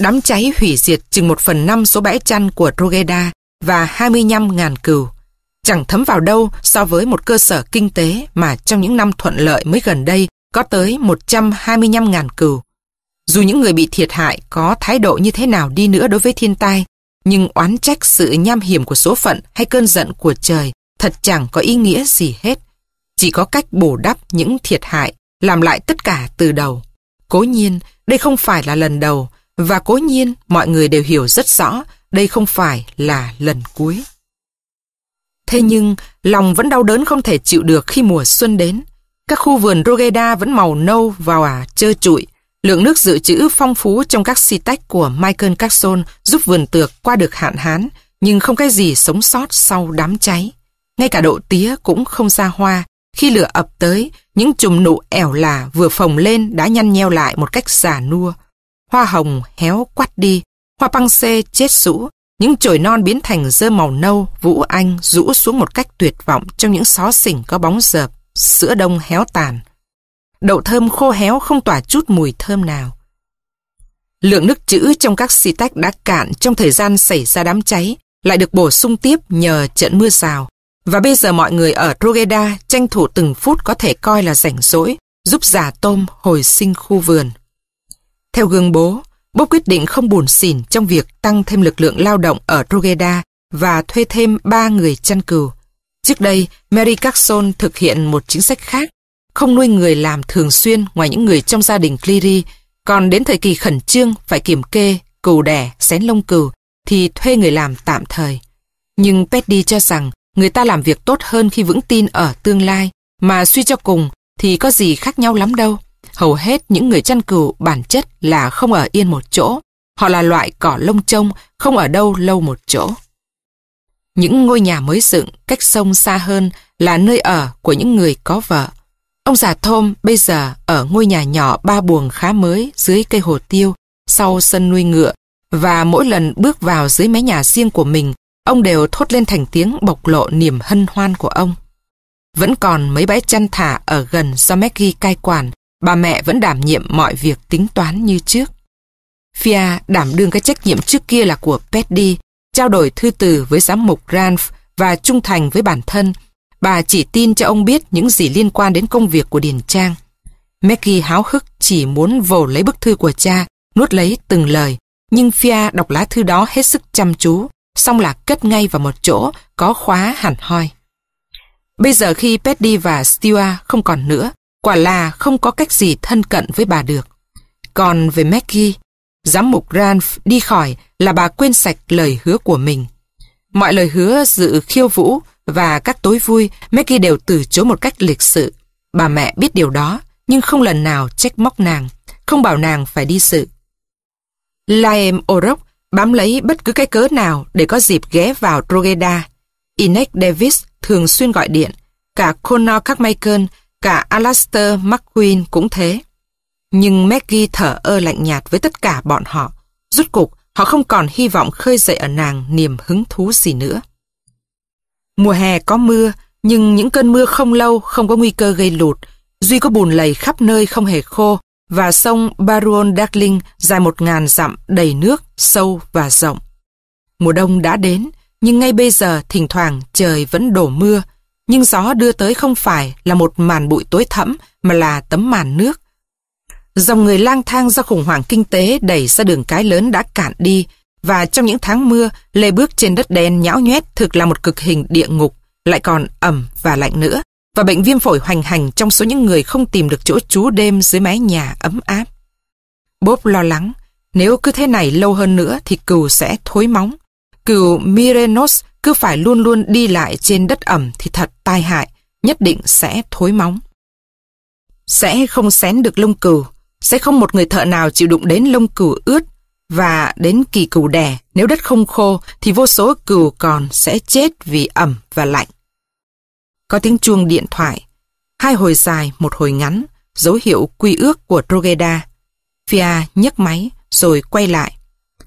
Đám cháy hủy diệt chừng một phần năm số bãi chăn của Rogeda và 25.000 cừu chẳng thấm vào đâu so với một cơ sở kinh tế mà trong những năm thuận lợi mới gần đây có tới 125.000 cừu. Dù những người bị thiệt hại có thái độ như thế nào đi nữa đối với thiên tai, nhưng oán trách sự nham hiểm của số phận hay cơn giận của trời thật chẳng có ý nghĩa gì hết. Chỉ có cách bổ đắp những thiệt hại, làm lại tất cả từ đầu. Cố nhiên, đây không phải là lần đầu, và cố nhiên mọi người đều hiểu rất rõ đây không phải là lần cuối. Thế nhưng, lòng vẫn đau đớn không thể chịu được khi mùa xuân đến. Các khu vườn Rogeda vẫn màu nâu vào ả à, trơ trụi. Lượng nước dự trữ phong phú trong các si tách của Michael Carson giúp vườn tược qua được hạn hán, nhưng không cái gì sống sót sau đám cháy. Ngay cả độ tía cũng không ra hoa. Khi lửa ập tới, những chùm nụ ẻo là vừa phồng lên đã nhăn nheo lại một cách giả nua. Hoa hồng héo quắt đi, hoa băng xê chết rũ, những chồi non biến thành dơ màu nâu, Vũ Anh rũ xuống một cách tuyệt vọng trong những xó xỉnh có bóng dợp, sữa đông héo tàn. Đậu thơm khô héo không tỏa chút mùi thơm nào. Lượng nước trữ trong các xì tách đã cạn trong thời gian xảy ra đám cháy, lại được bổ sung tiếp nhờ trận mưa rào. Và bây giờ mọi người ở Rogeda tranh thủ từng phút có thể coi là rảnh rỗi, giúp giả tôm hồi sinh khu vườn. Theo gương bố, Bố quyết định không buồn xỉn trong việc tăng thêm lực lượng lao động ở Drogheda và thuê thêm ba người chăn cừu. Trước đây, Mary Carson thực hiện một chính sách khác, không nuôi người làm thường xuyên ngoài những người trong gia đình Cleary, còn đến thời kỳ khẩn trương phải kiểm kê, cừu đẻ, xén lông cừu thì thuê người làm tạm thời. Nhưng Petty cho rằng người ta làm việc tốt hơn khi vững tin ở tương lai, mà suy cho cùng thì có gì khác nhau lắm đâu. Hầu hết những người chăn cừu bản chất là không ở yên một chỗ. Họ là loại cỏ lông trông, không ở đâu lâu một chỗ. Những ngôi nhà mới dựng cách sông xa hơn là nơi ở của những người có vợ. Ông già Thôm bây giờ ở ngôi nhà nhỏ ba buồng khá mới dưới cây hồ tiêu, sau sân nuôi ngựa và mỗi lần bước vào dưới mái nhà riêng của mình, ông đều thốt lên thành tiếng bộc lộ niềm hân hoan của ông. Vẫn còn mấy bãi chăn thả ở gần do Maggie cai quản, bà mẹ vẫn đảm nhiệm mọi việc tính toán như trước. Fia đảm đương cái trách nhiệm trước kia là của Petty, trao đổi thư từ với giám mục Ranf và trung thành với bản thân. Bà chỉ tin cho ông biết những gì liên quan đến công việc của Điền Trang. Maggie háo hức chỉ muốn vồ lấy bức thư của cha, nuốt lấy từng lời. Nhưng Fia đọc lá thư đó hết sức chăm chú, xong là kết ngay vào một chỗ, có khóa hẳn hoi. Bây giờ khi Petty và Stewart không còn nữa, Quả là không có cách gì thân cận với bà được. Còn về Maggie, giám mục Ranf đi khỏi là bà quên sạch lời hứa của mình. Mọi lời hứa dự khiêu vũ và các tối vui Maggie đều từ chối một cách lịch sự. Bà mẹ biết điều đó nhưng không lần nào trách móc nàng, không bảo nàng phải đi sự. Laem Orok bám lấy bất cứ cái cớ nào để có dịp ghé vào Drogheda. Inek Davis thường xuyên gọi điện, cả Connor Carmichael Cả Alastair McQueen cũng thế. Nhưng Maggie thở ơ lạnh nhạt với tất cả bọn họ. Rút cục, họ không còn hy vọng khơi dậy ở nàng niềm hứng thú gì nữa. Mùa hè có mưa, nhưng những cơn mưa không lâu không có nguy cơ gây lụt. Duy có bùn lầy khắp nơi không hề khô và sông Baron Darling dài một ngàn dặm đầy nước, sâu và rộng. Mùa đông đã đến, nhưng ngay bây giờ thỉnh thoảng trời vẫn đổ mưa, nhưng gió đưa tới không phải là một màn bụi tối thẫm mà là tấm màn nước. Dòng người lang thang do khủng hoảng kinh tế đẩy ra đường cái lớn đã cạn đi và trong những tháng mưa, lê bước trên đất đen nhão nhét thực là một cực hình địa ngục, lại còn ẩm và lạnh nữa và bệnh viêm phổi hoành hành trong số những người không tìm được chỗ trú đêm dưới mái nhà ấm áp. Bob lo lắng, nếu cứ thế này lâu hơn nữa thì cừu sẽ thối móng. Cừu Mirenos cứ phải luôn luôn đi lại trên đất ẩm thì thật tai hại, nhất định sẽ thối móng. Sẽ không xén được lông cừu, sẽ không một người thợ nào chịu đụng đến lông cừu ướt và đến kỳ cừu đẻ, nếu đất không khô thì vô số cừu còn sẽ chết vì ẩm và lạnh. Có tiếng chuông điện thoại, hai hồi dài một hồi ngắn, dấu hiệu quy ước của rogeda Fia nhấc máy rồi quay lại.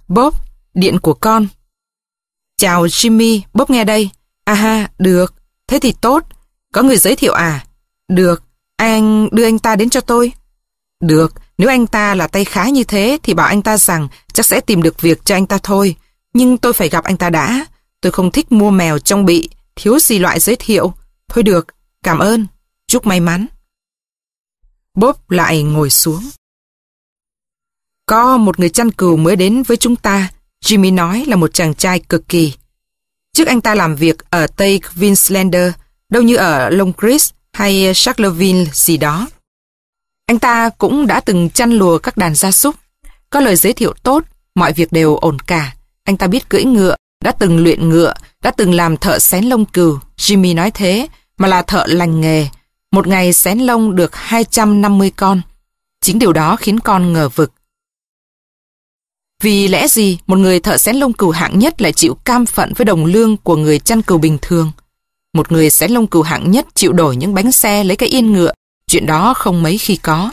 Bob, điện của con, Chào Jimmy, bóp nghe đây. Aha, được. Thế thì tốt. Có người giới thiệu à? Được. Anh đưa anh ta đến cho tôi. Được. Nếu anh ta là tay khá như thế thì bảo anh ta rằng chắc sẽ tìm được việc cho anh ta thôi. Nhưng tôi phải gặp anh ta đã. Tôi không thích mua mèo trong bị. Thiếu gì loại giới thiệu. Thôi được. Cảm ơn. Chúc may mắn. Bob lại ngồi xuống. Có một người chăn cừu mới đến với chúng ta. Jimmy nói là một chàng trai cực kỳ. Trước anh ta làm việc ở Tây Queenslander, đâu như ở Longcris hay Charleville gì đó. Anh ta cũng đã từng chăn lùa các đàn gia súc, có lời giới thiệu tốt, mọi việc đều ổn cả. Anh ta biết cưỡi ngựa, đã từng luyện ngựa, đã từng làm thợ xén lông cừu, Jimmy nói thế, mà là thợ lành nghề. Một ngày xén lông được 250 con. Chính điều đó khiến con ngờ vực. Vì lẽ gì một người thợ xén lông cừu hạng nhất lại chịu cam phận với đồng lương của người chăn cừu bình thường? Một người xén lông cừu hạng nhất chịu đổi những bánh xe lấy cái yên ngựa, chuyện đó không mấy khi có.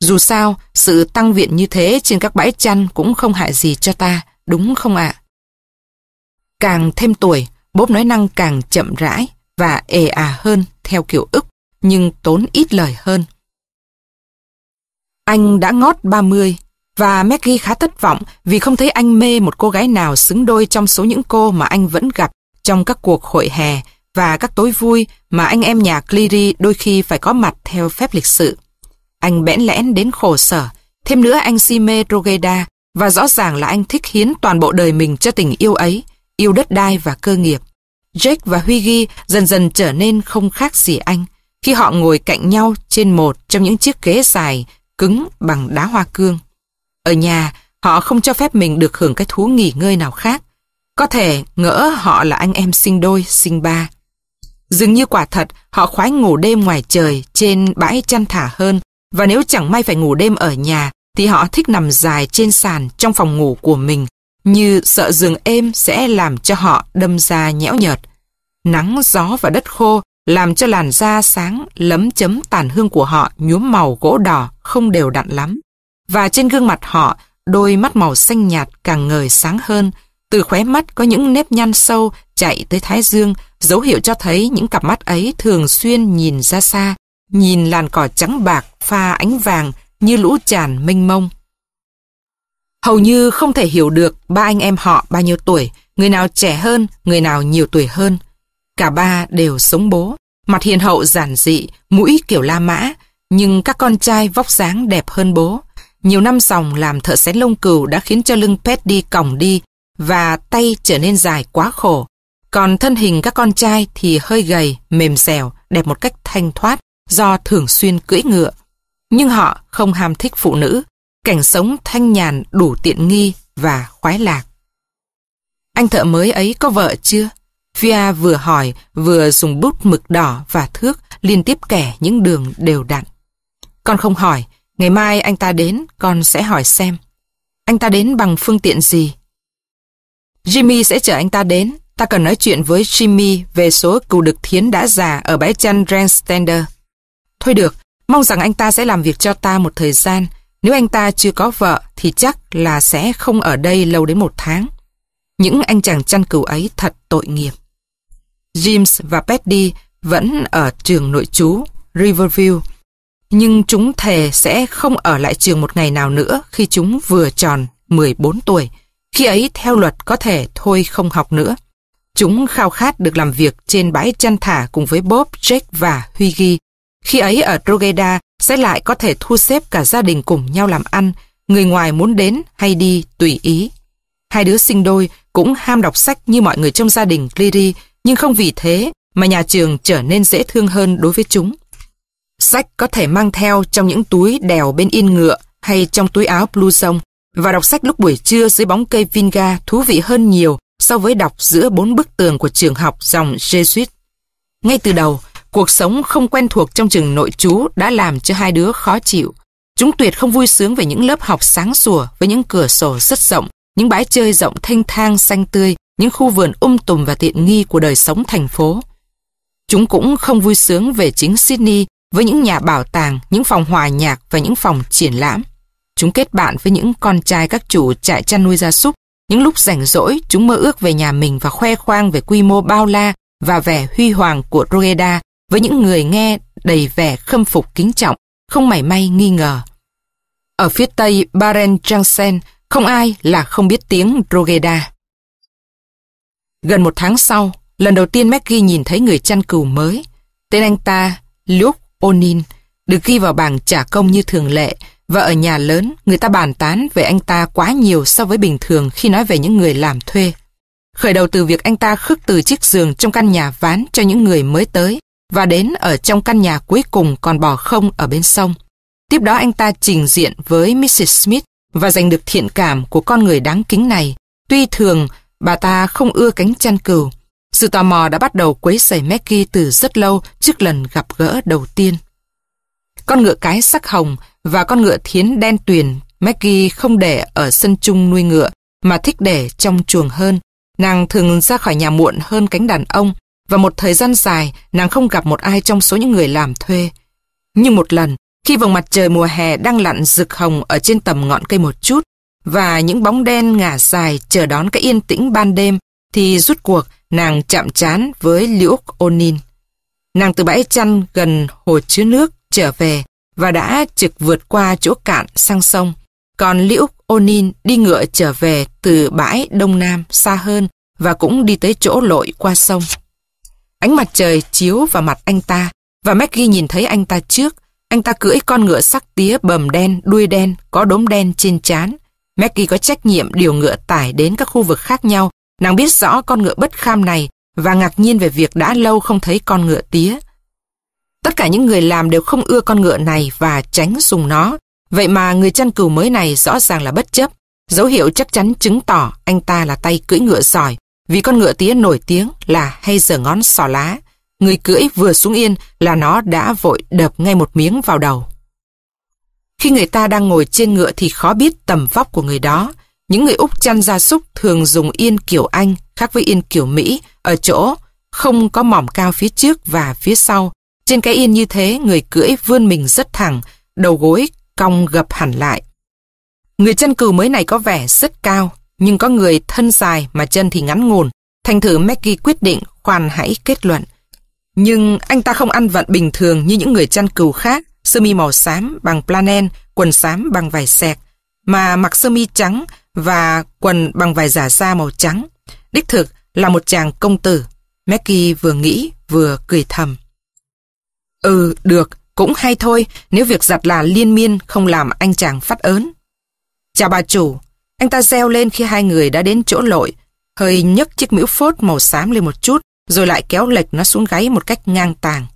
Dù sao, sự tăng viện như thế trên các bãi chăn cũng không hại gì cho ta, đúng không ạ? Càng thêm tuổi, bốp nói năng càng chậm rãi và ề à hơn theo kiểu ức, nhưng tốn ít lời hơn. Anh đã ngót 30, và Maggie khá thất vọng vì không thấy anh mê một cô gái nào xứng đôi trong số những cô mà anh vẫn gặp trong các cuộc hội hè và các tối vui mà anh em nhà Cleary đôi khi phải có mặt theo phép lịch sự. Anh bẽn lẽn đến khổ sở, thêm nữa anh si mê Rogeda và rõ ràng là anh thích hiến toàn bộ đời mình cho tình yêu ấy, yêu đất đai và cơ nghiệp. Jake và Huygy dần dần trở nên không khác gì anh khi họ ngồi cạnh nhau trên một trong những chiếc ghế dài cứng bằng đá hoa cương. Ở nhà, họ không cho phép mình được hưởng cái thú nghỉ ngơi nào khác. Có thể ngỡ họ là anh em sinh đôi, sinh ba. Dường như quả thật, họ khoái ngủ đêm ngoài trời, trên bãi chăn thả hơn. Và nếu chẳng may phải ngủ đêm ở nhà, thì họ thích nằm dài trên sàn trong phòng ngủ của mình, như sợ giường êm sẽ làm cho họ đâm ra nhẽo nhợt. Nắng, gió và đất khô làm cho làn da sáng lấm chấm tàn hương của họ nhuốm màu gỗ đỏ không đều đặn lắm và trên gương mặt họ đôi mắt màu xanh nhạt càng ngời sáng hơn, từ khóe mắt có những nếp nhăn sâu chạy tới thái dương, dấu hiệu cho thấy những cặp mắt ấy thường xuyên nhìn ra xa, nhìn làn cỏ trắng bạc pha ánh vàng như lũ tràn mênh mông. Hầu như không thể hiểu được ba anh em họ bao nhiêu tuổi, người nào trẻ hơn, người nào nhiều tuổi hơn. Cả ba đều sống bố, mặt hiền hậu giản dị, mũi kiểu La Mã, nhưng các con trai vóc dáng đẹp hơn bố. Nhiều năm dòng làm thợ xén lông cừu đã khiến cho lưng Pet đi còng đi và tay trở nên dài quá khổ. Còn thân hình các con trai thì hơi gầy, mềm dẻo, đẹp một cách thanh thoát do thường xuyên cưỡi ngựa. Nhưng họ không ham thích phụ nữ, cảnh sống thanh nhàn đủ tiện nghi và khoái lạc. Anh thợ mới ấy có vợ chưa? Fia vừa hỏi vừa dùng bút mực đỏ và thước liên tiếp kẻ những đường đều đặn. Con không hỏi, Ngày mai anh ta đến, con sẽ hỏi xem. Anh ta đến bằng phương tiện gì? Jimmy sẽ chở anh ta đến. Ta cần nói chuyện với Jimmy về số cừu đực thiến đã già ở bãi chăn Randstander. Thôi được, mong rằng anh ta sẽ làm việc cho ta một thời gian. Nếu anh ta chưa có vợ thì chắc là sẽ không ở đây lâu đến một tháng. Những anh chàng chăn cừu ấy thật tội nghiệp. James và Petty vẫn ở trường nội trú Riverview nhưng chúng thề sẽ không ở lại trường một ngày nào nữa khi chúng vừa tròn 14 tuổi. Khi ấy theo luật có thể thôi không học nữa. Chúng khao khát được làm việc trên bãi chăn thả cùng với Bob, Jake và Huygi. Khi ấy ở Drogheda sẽ lại có thể thu xếp cả gia đình cùng nhau làm ăn, người ngoài muốn đến hay đi tùy ý. Hai đứa sinh đôi cũng ham đọc sách như mọi người trong gia đình Cleary, nhưng không vì thế mà nhà trường trở nên dễ thương hơn đối với chúng. Sách có thể mang theo trong những túi đèo bên yên ngựa hay trong túi áo blue blouson và đọc sách lúc buổi trưa dưới bóng cây Vinga thú vị hơn nhiều so với đọc giữa bốn bức tường của trường học dòng Jesuit. Ngay từ đầu, cuộc sống không quen thuộc trong trường nội trú đã làm cho hai đứa khó chịu. Chúng tuyệt không vui sướng về những lớp học sáng sủa với những cửa sổ rất rộng, những bãi chơi rộng thanh thang xanh tươi, những khu vườn um tùm và tiện nghi của đời sống thành phố. Chúng cũng không vui sướng về chính Sydney với những nhà bảo tàng, những phòng hòa nhạc và những phòng triển lãm. Chúng kết bạn với những con trai các chủ trại chăn nuôi gia súc. Những lúc rảnh rỗi, chúng mơ ước về nhà mình và khoe khoang về quy mô bao la và vẻ huy hoàng của Rueda với những người nghe đầy vẻ khâm phục kính trọng, không mảy may nghi ngờ. Ở phía tây Baren Jansen, không ai là không biết tiếng Rogeda. Gần một tháng sau, lần đầu tiên Maggie nhìn thấy người chăn cừu mới. Tên anh ta, Luke Onin, được ghi vào bảng trả công như thường lệ và ở nhà lớn người ta bàn tán về anh ta quá nhiều so với bình thường khi nói về những người làm thuê. Khởi đầu từ việc anh ta khước từ chiếc giường trong căn nhà ván cho những người mới tới và đến ở trong căn nhà cuối cùng còn bỏ không ở bên sông. Tiếp đó anh ta trình diện với Mrs. Smith và giành được thiện cảm của con người đáng kính này. Tuy thường, bà ta không ưa cánh chăn cừu, sự tò mò đã bắt đầu quấy rầy Maggie từ rất lâu trước lần gặp gỡ đầu tiên. Con ngựa cái sắc hồng và con ngựa thiến đen tuyền Maggie không để ở sân chung nuôi ngựa mà thích để trong chuồng hơn. Nàng thường ra khỏi nhà muộn hơn cánh đàn ông và một thời gian dài nàng không gặp một ai trong số những người làm thuê. Nhưng một lần, khi vòng mặt trời mùa hè đang lặn rực hồng ở trên tầm ngọn cây một chút và những bóng đen ngả dài chờ đón cái yên tĩnh ban đêm thì rút cuộc nàng chạm chán với Liễu Onin. Nàng từ bãi chăn gần hồ chứa nước trở về và đã trực vượt qua chỗ cạn sang sông. Còn Liễu Onin đi ngựa trở về từ bãi Đông Nam xa hơn và cũng đi tới chỗ lội qua sông. Ánh mặt trời chiếu vào mặt anh ta và Maggie nhìn thấy anh ta trước. Anh ta cưỡi con ngựa sắc tía bầm đen, đuôi đen, có đốm đen trên chán. Maggie có trách nhiệm điều ngựa tải đến các khu vực khác nhau Nàng biết rõ con ngựa bất kham này và ngạc nhiên về việc đã lâu không thấy con ngựa tía. Tất cả những người làm đều không ưa con ngựa này và tránh dùng nó. Vậy mà người chăn cừu mới này rõ ràng là bất chấp. Dấu hiệu chắc chắn chứng tỏ anh ta là tay cưỡi ngựa giỏi vì con ngựa tía nổi tiếng là hay giở ngón sò lá. Người cưỡi vừa xuống yên là nó đã vội đập ngay một miếng vào đầu. Khi người ta đang ngồi trên ngựa thì khó biết tầm vóc của người đó. Những người Úc chăn gia súc thường dùng yên kiểu Anh khác với yên kiểu Mỹ ở chỗ không có mỏm cao phía trước và phía sau. Trên cái yên như thế, người cưỡi vươn mình rất thẳng, đầu gối cong gập hẳn lại. Người chân cừu mới này có vẻ rất cao, nhưng có người thân dài mà chân thì ngắn ngồn. Thành thử Maggie quyết định khoan hãy kết luận. Nhưng anh ta không ăn vận bình thường như những người chăn cừu khác, sơ mi màu xám bằng planen, quần xám bằng vải sẹt, mà mặc sơ mi trắng và quần bằng vải giả da màu trắng. Đích thực là một chàng công tử. Maggie vừa nghĩ vừa cười thầm. Ừ, được, cũng hay thôi nếu việc giặt là liên miên không làm anh chàng phát ớn. Chào bà chủ, anh ta reo lên khi hai người đã đến chỗ lội, hơi nhấc chiếc mũ phốt màu xám lên một chút rồi lại kéo lệch nó xuống gáy một cách ngang tàng.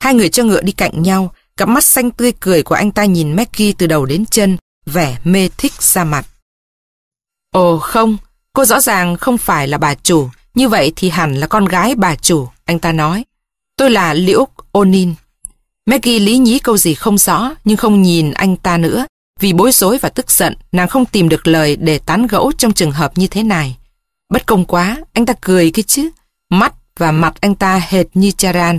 Hai người cho ngựa đi cạnh nhau, cặp mắt xanh tươi cười của anh ta nhìn Maggie từ đầu đến chân, vẻ mê thích ra mặt. Ồ không, cô rõ ràng không phải là bà chủ, như vậy thì hẳn là con gái bà chủ, anh ta nói. Tôi là Liễu Onin. Maggie lý nhí câu gì không rõ nhưng không nhìn anh ta nữa. Vì bối rối và tức giận, nàng không tìm được lời để tán gẫu trong trường hợp như thế này. Bất công quá, anh ta cười cái chứ. Mắt và mặt anh ta hệt như Charan.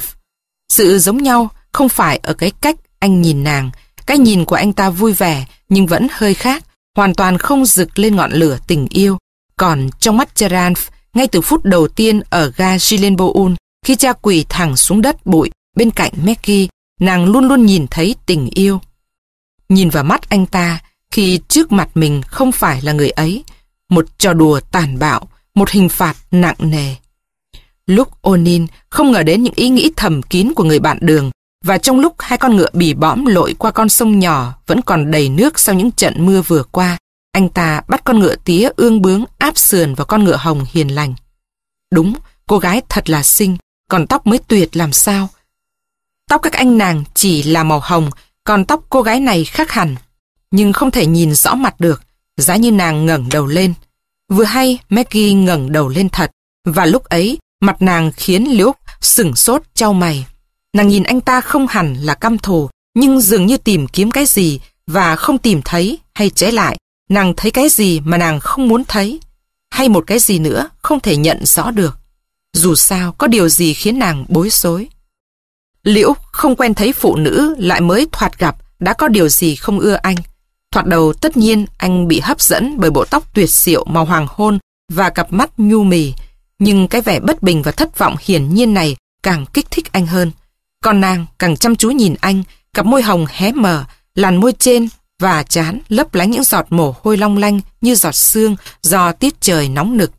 Sự giống nhau không phải ở cái cách anh nhìn nàng. Cái nhìn của anh ta vui vẻ nhưng vẫn hơi khác hoàn toàn không rực lên ngọn lửa tình yêu. Còn trong mắt Gerard, ngay từ phút đầu tiên ở ga Gilenboul, khi cha quỳ thẳng xuống đất bụi bên cạnh Maggie, nàng luôn luôn nhìn thấy tình yêu. Nhìn vào mắt anh ta, khi trước mặt mình không phải là người ấy, một trò đùa tàn bạo, một hình phạt nặng nề. Lúc Onin không ngờ đến những ý nghĩ thầm kín của người bạn đường, và trong lúc hai con ngựa bì bõm lội qua con sông nhỏ vẫn còn đầy nước sau những trận mưa vừa qua, anh ta bắt con ngựa tía ương bướng áp sườn vào con ngựa hồng hiền lành. Đúng, cô gái thật là xinh, còn tóc mới tuyệt làm sao. Tóc các anh nàng chỉ là màu hồng, còn tóc cô gái này khác hẳn. Nhưng không thể nhìn rõ mặt được, giá như nàng ngẩng đầu lên. Vừa hay Maggie ngẩng đầu lên thật, và lúc ấy mặt nàng khiến Liễu sửng sốt trao mày. Nàng nhìn anh ta không hẳn là căm thù, nhưng dường như tìm kiếm cái gì và không tìm thấy hay trái lại. Nàng thấy cái gì mà nàng không muốn thấy, hay một cái gì nữa không thể nhận rõ được. Dù sao, có điều gì khiến nàng bối rối. Liễu không quen thấy phụ nữ lại mới thoạt gặp đã có điều gì không ưa anh. Thoạt đầu tất nhiên anh bị hấp dẫn bởi bộ tóc tuyệt diệu màu hoàng hôn và cặp mắt nhu mì. Nhưng cái vẻ bất bình và thất vọng hiển nhiên này càng kích thích anh hơn. Còn nàng càng chăm chú nhìn anh, cặp môi hồng hé mở, làn môi trên và chán lấp lánh những giọt mồ hôi long lanh như giọt sương do tiết trời nóng nực.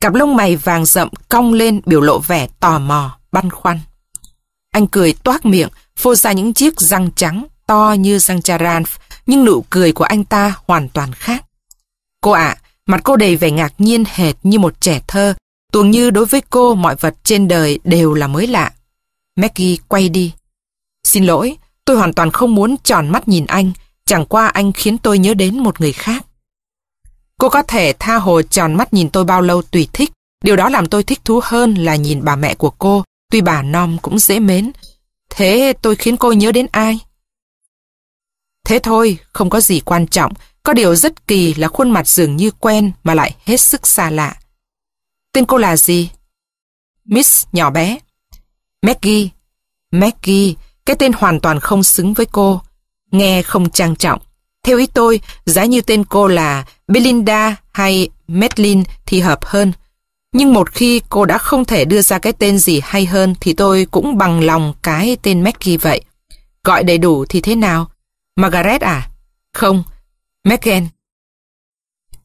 Cặp lông mày vàng rậm cong lên biểu lộ vẻ tò mò, băn khoăn. Anh cười toác miệng, phô ra những chiếc răng trắng to như răng charan, nhưng nụ cười của anh ta hoàn toàn khác. Cô ạ, mặt cô đầy vẻ ngạc nhiên hệt như một trẻ thơ, tuồng như đối với cô mọi vật trên đời đều là mới lạ. Maggie quay đi. Xin lỗi, tôi hoàn toàn không muốn tròn mắt nhìn anh, chẳng qua anh khiến tôi nhớ đến một người khác. Cô có thể tha hồ tròn mắt nhìn tôi bao lâu tùy thích, điều đó làm tôi thích thú hơn là nhìn bà mẹ của cô, tuy bà nom cũng dễ mến. Thế tôi khiến cô nhớ đến ai? Thế thôi, không có gì quan trọng, có điều rất kỳ là khuôn mặt dường như quen mà lại hết sức xa lạ. Tên cô là gì? Miss nhỏ bé. Maggie, Maggie, cái tên hoàn toàn không xứng với cô. Nghe không trang trọng. Theo ý tôi, giá như tên cô là Belinda hay Madeline thì hợp hơn. Nhưng một khi cô đã không thể đưa ra cái tên gì hay hơn thì tôi cũng bằng lòng cái tên Maggie vậy. Gọi đầy đủ thì thế nào? Margaret à? Không, Megan.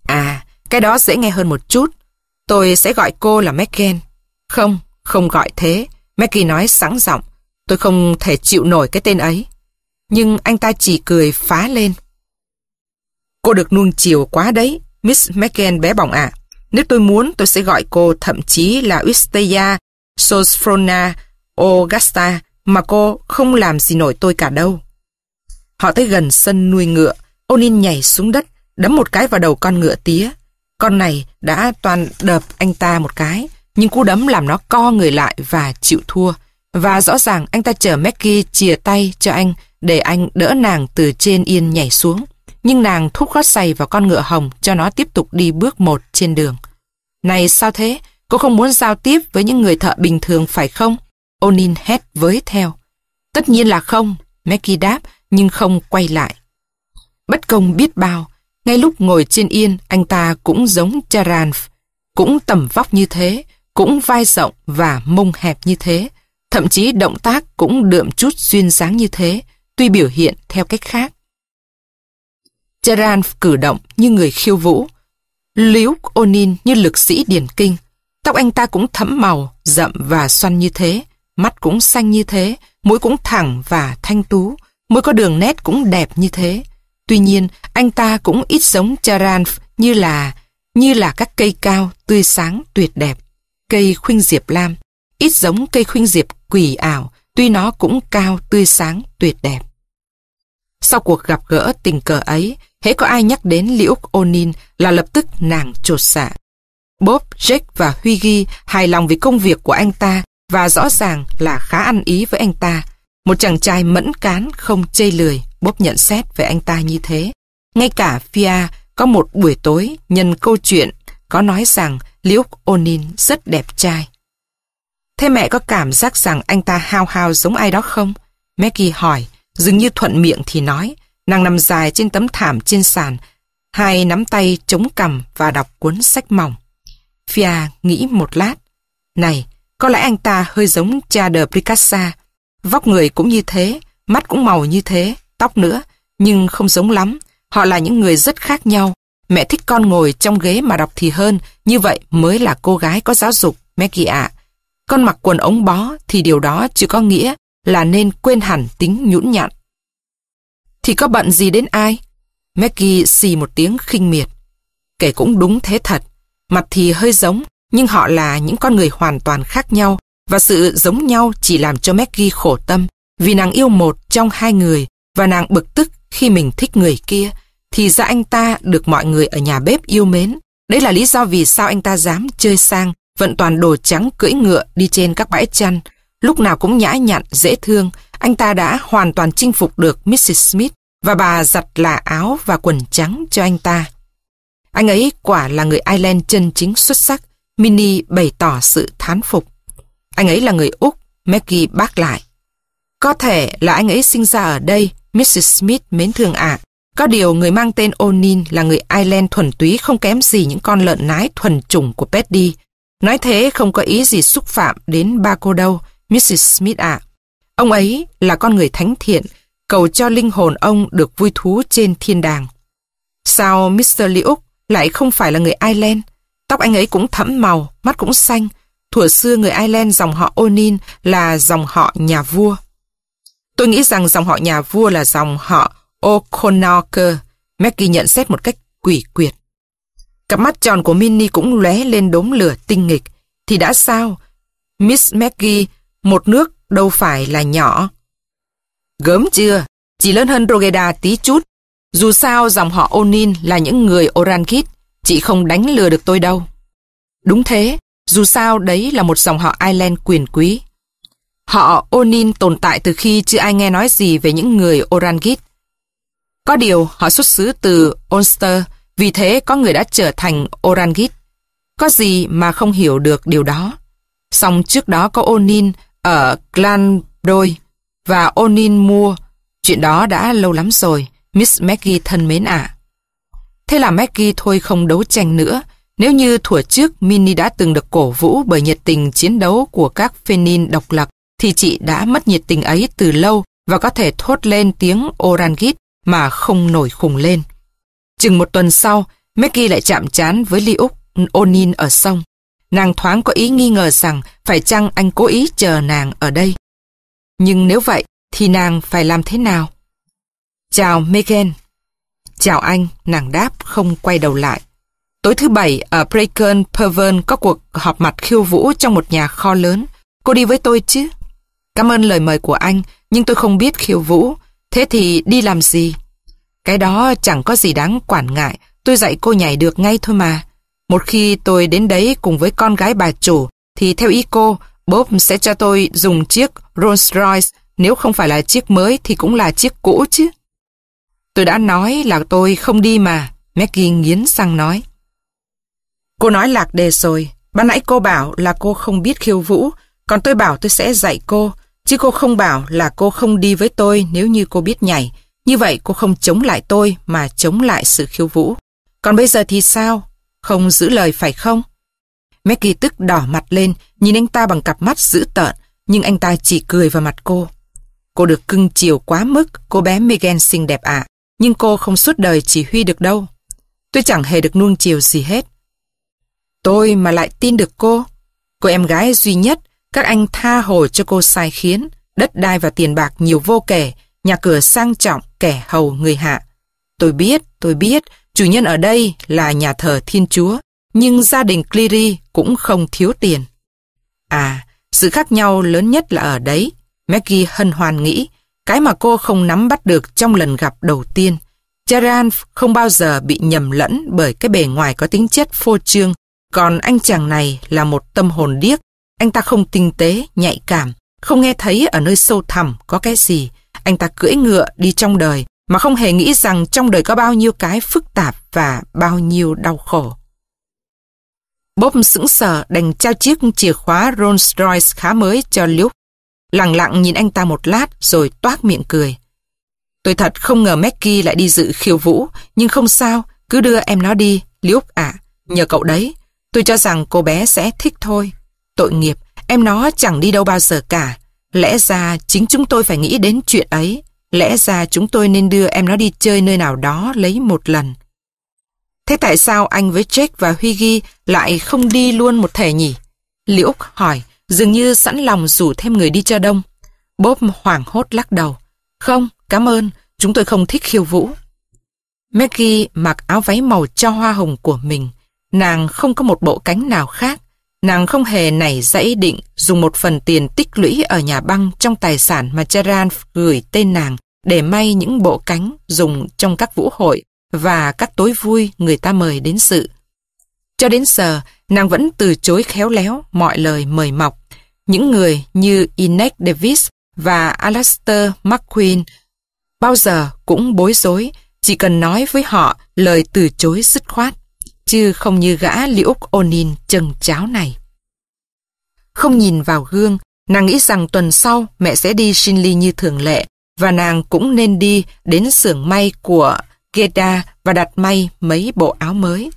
À, cái đó dễ nghe hơn một chút. Tôi sẽ gọi cô là Megan. Không, không gọi thế. Mackie nói sẵn giọng, tôi không thể chịu nổi cái tên ấy. Nhưng anh ta chỉ cười phá lên. Cô được nuông chiều quá đấy, Miss McKen bé bỏng ạ. À. Nếu tôi muốn tôi sẽ gọi cô thậm chí là Wisteia, Sosfrona, Augusta mà cô không làm gì nổi tôi cả đâu. Họ tới gần sân nuôi ngựa, Onin nhảy xuống đất, đấm một cái vào đầu con ngựa tía. Con này đã toàn đập anh ta một cái nhưng cú đấm làm nó co người lại và chịu thua. Và rõ ràng anh ta chờ Maggie chìa tay cho anh để anh đỡ nàng từ trên yên nhảy xuống. Nhưng nàng thúc gót giày vào con ngựa hồng cho nó tiếp tục đi bước một trên đường. Này sao thế? Cô không muốn giao tiếp với những người thợ bình thường phải không? Onin hét với theo. Tất nhiên là không, Maggie đáp nhưng không quay lại. Bất công biết bao, ngay lúc ngồi trên yên anh ta cũng giống Charanf, cũng tầm vóc như thế, cũng vai rộng và mông hẹp như thế. Thậm chí động tác cũng đượm chút duyên dáng như thế, tuy biểu hiện theo cách khác. Charan cử động như người khiêu vũ, Liu Onin như lực sĩ điển kinh. Tóc anh ta cũng thẫm màu, rậm và xoăn như thế, mắt cũng xanh như thế, mũi cũng thẳng và thanh tú, mũi có đường nét cũng đẹp như thế. Tuy nhiên, anh ta cũng ít giống Charan như là như là các cây cao tươi sáng tuyệt đẹp cây khuynh diệp lam, ít giống cây khuynh diệp quỷ ảo, tuy nó cũng cao, tươi sáng, tuyệt đẹp. Sau cuộc gặp gỡ tình cờ ấy, hễ có ai nhắc đến Liuk Onin là lập tức nàng trột xạ. Dạ. Bob, jake và Huy Ghi hài lòng vì công việc của anh ta và rõ ràng là khá ăn ý với anh ta. Một chàng trai mẫn cán không chê lười, Bob nhận xét về anh ta như thế. Ngay cả Fia có một buổi tối nhân câu chuyện có nói rằng Liuk Onin rất đẹp trai. Thế mẹ có cảm giác rằng anh ta hao hao giống ai đó không? Maggie hỏi, dường như thuận miệng thì nói. Nàng nằm dài trên tấm thảm trên sàn, hai nắm tay chống cằm và đọc cuốn sách mỏng. Fia nghĩ một lát. Này, có lẽ anh ta hơi giống cha de Pricassa. Vóc người cũng như thế, mắt cũng màu như thế, tóc nữa, nhưng không giống lắm. Họ là những người rất khác nhau Mẹ thích con ngồi trong ghế mà đọc thì hơn, như vậy mới là cô gái có giáo dục, Maggie ạ. Con mặc quần ống bó thì điều đó chỉ có nghĩa là nên quên hẳn tính nhũn nhặn. Thì có bận gì đến ai? Maggie xì một tiếng khinh miệt. Kể cũng đúng thế thật, mặt thì hơi giống, nhưng họ là những con người hoàn toàn khác nhau và sự giống nhau chỉ làm cho Maggie khổ tâm vì nàng yêu một trong hai người và nàng bực tức khi mình thích người kia thì ra anh ta được mọi người ở nhà bếp yêu mến. Đấy là lý do vì sao anh ta dám chơi sang, vận toàn đồ trắng cưỡi ngựa đi trên các bãi chăn. Lúc nào cũng nhã nhặn, dễ thương, anh ta đã hoàn toàn chinh phục được Mrs. Smith và bà giặt là áo và quần trắng cho anh ta. Anh ấy quả là người Ireland chân chính xuất sắc, Minnie bày tỏ sự thán phục. Anh ấy là người Úc, Maggie bác lại. Có thể là anh ấy sinh ra ở đây, Mrs. Smith mến thương ạ. À. Có điều người mang tên Onin là người Ireland thuần túy không kém gì những con lợn nái thuần chủng của Petty. Nói thế không có ý gì xúc phạm đến ba cô đâu, Mrs. Smith ạ. Ông ấy là con người thánh thiện, cầu cho linh hồn ông được vui thú trên thiên đàng. Sao Mr. Liuk lại không phải là người Ireland? Tóc anh ấy cũng thẫm màu, mắt cũng xanh. Thủa xưa người Ireland dòng họ Onin là dòng họ nhà vua. Tôi nghĩ rằng dòng họ nhà vua là dòng họ O'Connor cơ. Maggie nhận xét một cách quỷ quyệt. Cặp mắt tròn của Minnie cũng lóe lên đốm lửa tinh nghịch. Thì đã sao? Miss Maggie, một nước đâu phải là nhỏ. Gớm chưa? Chỉ lớn hơn Rogeda tí chút. Dù sao dòng họ Onin là những người Orankit. Chị không đánh lừa được tôi đâu. Đúng thế, dù sao đấy là một dòng họ Ireland quyền quý. Họ Onin tồn tại từ khi chưa ai nghe nói gì về những người Orangit. Có điều họ xuất xứ từ Ulster, vì thế có người đã trở thành Orangit. Có gì mà không hiểu được điều đó. Song trước đó có Onin ở Glandoy và Onin mua. Chuyện đó đã lâu lắm rồi, Miss Maggie thân mến ạ. Thế là Maggie thôi không đấu tranh nữa. Nếu như thuở trước Minnie đã từng được cổ vũ bởi nhiệt tình chiến đấu của các phenin độc lập, thì chị đã mất nhiệt tình ấy từ lâu và có thể thốt lên tiếng Orangit mà không nổi khùng lên. Chừng một tuần sau, Maggie lại chạm chán với Ly Úc Onin ở sông. Nàng thoáng có ý nghi ngờ rằng phải chăng anh cố ý chờ nàng ở đây. Nhưng nếu vậy thì nàng phải làm thế nào? Chào Megan. Chào anh, nàng đáp không quay đầu lại. Tối thứ bảy ở Brecon Pervern có cuộc họp mặt khiêu vũ trong một nhà kho lớn. Cô đi với tôi chứ? Cảm ơn lời mời của anh, nhưng tôi không biết khiêu vũ. Thế thì đi làm gì? Cái đó chẳng có gì đáng quản ngại, tôi dạy cô nhảy được ngay thôi mà. Một khi tôi đến đấy cùng với con gái bà chủ, thì theo ý cô, Bob sẽ cho tôi dùng chiếc Rolls Royce, nếu không phải là chiếc mới thì cũng là chiếc cũ chứ. Tôi đã nói là tôi không đi mà, Maggie nghiến sang nói. Cô nói lạc đề rồi, ban nãy cô bảo là cô không biết khiêu vũ, còn tôi bảo tôi sẽ dạy cô, Chứ cô không bảo là cô không đi với tôi nếu như cô biết nhảy. Như vậy cô không chống lại tôi mà chống lại sự khiêu vũ. Còn bây giờ thì sao? Không giữ lời phải không? Maggie tức đỏ mặt lên, nhìn anh ta bằng cặp mắt dữ tợn, nhưng anh ta chỉ cười vào mặt cô. Cô được cưng chiều quá mức, cô bé Megan xinh đẹp ạ, nhưng cô không suốt đời chỉ huy được đâu. Tôi chẳng hề được nuông chiều gì hết. Tôi mà lại tin được cô, cô em gái duy nhất các anh tha hồ cho cô sai khiến, đất đai và tiền bạc nhiều vô kể, nhà cửa sang trọng, kẻ hầu người hạ. Tôi biết, tôi biết, chủ nhân ở đây là nhà thờ Thiên Chúa, nhưng gia đình Cleary cũng không thiếu tiền. À, sự khác nhau lớn nhất là ở đấy. Maggie hân hoan nghĩ, cái mà cô không nắm bắt được trong lần gặp đầu tiên. Charan không bao giờ bị nhầm lẫn bởi cái bề ngoài có tính chất phô trương, còn anh chàng này là một tâm hồn điếc, anh ta không tinh tế, nhạy cảm, không nghe thấy ở nơi sâu thẳm có cái gì. Anh ta cưỡi ngựa đi trong đời mà không hề nghĩ rằng trong đời có bao nhiêu cái phức tạp và bao nhiêu đau khổ. Bob sững sờ đành trao chiếc chìa khóa Rolls-Royce khá mới cho Luke. Lặng lặng nhìn anh ta một lát rồi toát miệng cười. Tôi thật không ngờ Mackie lại đi dự khiêu vũ, nhưng không sao, cứ đưa em nó đi, Luke ạ, nhờ cậu đấy. Tôi cho rằng cô bé sẽ thích thôi. Tội nghiệp, em nó chẳng đi đâu bao giờ cả. Lẽ ra chính chúng tôi phải nghĩ đến chuyện ấy. Lẽ ra chúng tôi nên đưa em nó đi chơi nơi nào đó lấy một lần. Thế tại sao anh với Jake và Huy Ghi lại không đi luôn một thể nhỉ? Liễu hỏi, dường như sẵn lòng rủ thêm người đi cho đông. Bob hoảng hốt lắc đầu. Không, cảm ơn, chúng tôi không thích khiêu vũ. Maggie mặc áo váy màu cho hoa hồng của mình. Nàng không có một bộ cánh nào khác. Nàng không hề nảy ra ý định dùng một phần tiền tích lũy ở nhà băng trong tài sản mà Charan gửi tên nàng để may những bộ cánh dùng trong các vũ hội và các tối vui người ta mời đến sự. Cho đến giờ, nàng vẫn từ chối khéo léo mọi lời mời mọc. Những người như Inek Davis và Alastair McQueen bao giờ cũng bối rối, chỉ cần nói với họ lời từ chối dứt khoát chứ không như gã Liuk Onin chừng cháo này. Không nhìn vào gương, nàng nghĩ rằng tuần sau mẹ sẽ đi Shinli như thường lệ và nàng cũng nên đi đến xưởng may của Geda và đặt may mấy bộ áo mới.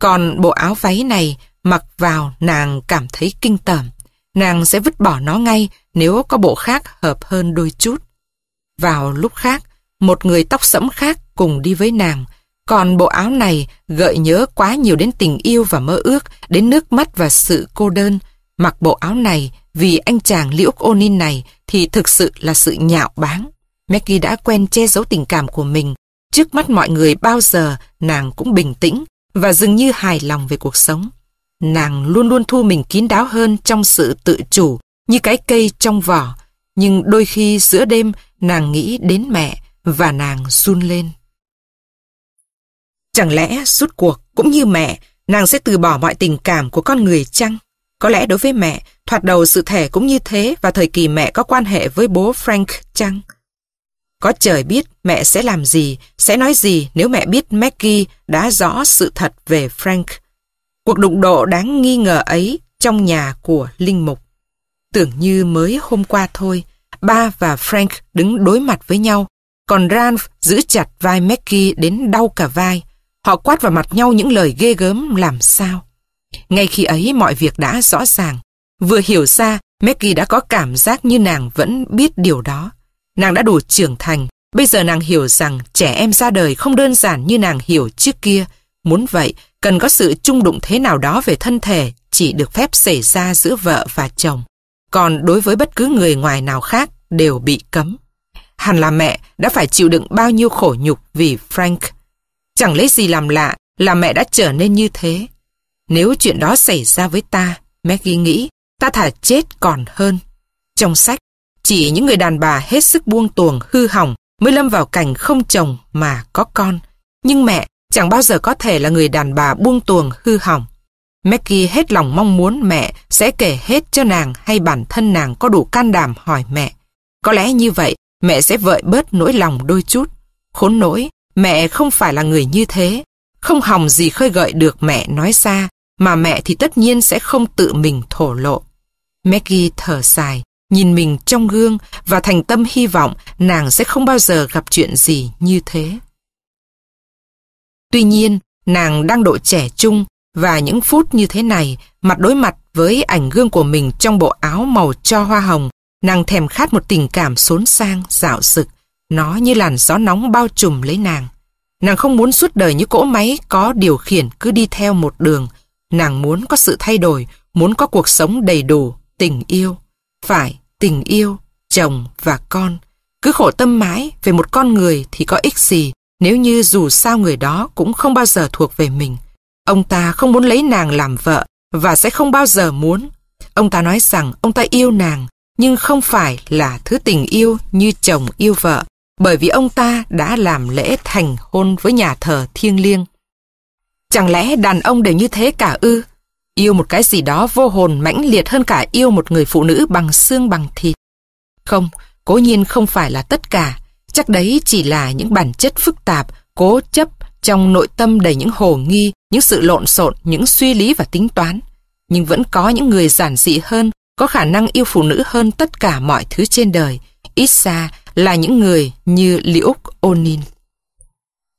Còn bộ áo váy này mặc vào nàng cảm thấy kinh tởm. Nàng sẽ vứt bỏ nó ngay nếu có bộ khác hợp hơn đôi chút. Vào lúc khác, một người tóc sẫm khác cùng đi với nàng còn bộ áo này gợi nhớ quá nhiều đến tình yêu và mơ ước, đến nước mắt và sự cô đơn. Mặc bộ áo này vì anh chàng liễu Onin này thì thực sự là sự nhạo báng. Maggie đã quen che giấu tình cảm của mình. Trước mắt mọi người bao giờ nàng cũng bình tĩnh và dường như hài lòng về cuộc sống. Nàng luôn luôn thu mình kín đáo hơn trong sự tự chủ như cái cây trong vỏ. Nhưng đôi khi giữa đêm nàng nghĩ đến mẹ và nàng run lên. Chẳng lẽ rút cuộc cũng như mẹ, nàng sẽ từ bỏ mọi tình cảm của con người chăng? Có lẽ đối với mẹ, thoạt đầu sự thể cũng như thế và thời kỳ mẹ có quan hệ với bố Frank chăng? Có trời biết mẹ sẽ làm gì, sẽ nói gì nếu mẹ biết Maggie đã rõ sự thật về Frank. Cuộc đụng độ đáng nghi ngờ ấy trong nhà của Linh Mục. Tưởng như mới hôm qua thôi, ba và Frank đứng đối mặt với nhau, còn Ralph giữ chặt vai Maggie đến đau cả vai. Họ quát vào mặt nhau những lời ghê gớm làm sao. Ngay khi ấy mọi việc đã rõ ràng. Vừa hiểu ra, Maggie đã có cảm giác như nàng vẫn biết điều đó. Nàng đã đủ trưởng thành, bây giờ nàng hiểu rằng trẻ em ra đời không đơn giản như nàng hiểu trước kia. Muốn vậy, cần có sự chung đụng thế nào đó về thân thể chỉ được phép xảy ra giữa vợ và chồng. Còn đối với bất cứ người ngoài nào khác đều bị cấm. Hẳn là mẹ đã phải chịu đựng bao nhiêu khổ nhục vì Frank. Chẳng lấy gì làm lạ là mẹ đã trở nên như thế. Nếu chuyện đó xảy ra với ta, Maggie nghĩ, ta thả chết còn hơn. Trong sách, chỉ những người đàn bà hết sức buông tuồng hư hỏng mới lâm vào cảnh không chồng mà có con. Nhưng mẹ chẳng bao giờ có thể là người đàn bà buông tuồng hư hỏng. Maggie hết lòng mong muốn mẹ sẽ kể hết cho nàng hay bản thân nàng có đủ can đảm hỏi mẹ. Có lẽ như vậy, mẹ sẽ vợi bớt nỗi lòng đôi chút. Khốn nỗi, Mẹ không phải là người như thế, không hòng gì khơi gợi được mẹ nói ra, mà mẹ thì tất nhiên sẽ không tự mình thổ lộ. Maggie thở dài, nhìn mình trong gương và thành tâm hy vọng nàng sẽ không bao giờ gặp chuyện gì như thế. Tuy nhiên, nàng đang độ trẻ trung và những phút như thế này, mặt đối mặt với ảnh gương của mình trong bộ áo màu cho hoa hồng, nàng thèm khát một tình cảm xốn sang, dạo sực, nó như làn gió nóng bao trùm lấy nàng. Nàng không muốn suốt đời như cỗ máy có điều khiển cứ đi theo một đường. Nàng muốn có sự thay đổi, muốn có cuộc sống đầy đủ, tình yêu. Phải, tình yêu, chồng và con. Cứ khổ tâm mãi về một con người thì có ích gì nếu như dù sao người đó cũng không bao giờ thuộc về mình. Ông ta không muốn lấy nàng làm vợ và sẽ không bao giờ muốn. Ông ta nói rằng ông ta yêu nàng nhưng không phải là thứ tình yêu như chồng yêu vợ bởi vì ông ta đã làm lễ thành hôn với nhà thờ thiêng liêng. Chẳng lẽ đàn ông đều như thế cả ư? Yêu một cái gì đó vô hồn mãnh liệt hơn cả yêu một người phụ nữ bằng xương bằng thịt. Không, cố nhiên không phải là tất cả. Chắc đấy chỉ là những bản chất phức tạp, cố chấp trong nội tâm đầy những hồ nghi, những sự lộn xộn, những suy lý và tính toán. Nhưng vẫn có những người giản dị hơn, có khả năng yêu phụ nữ hơn tất cả mọi thứ trên đời. Ít xa là những người như Liuk Onin.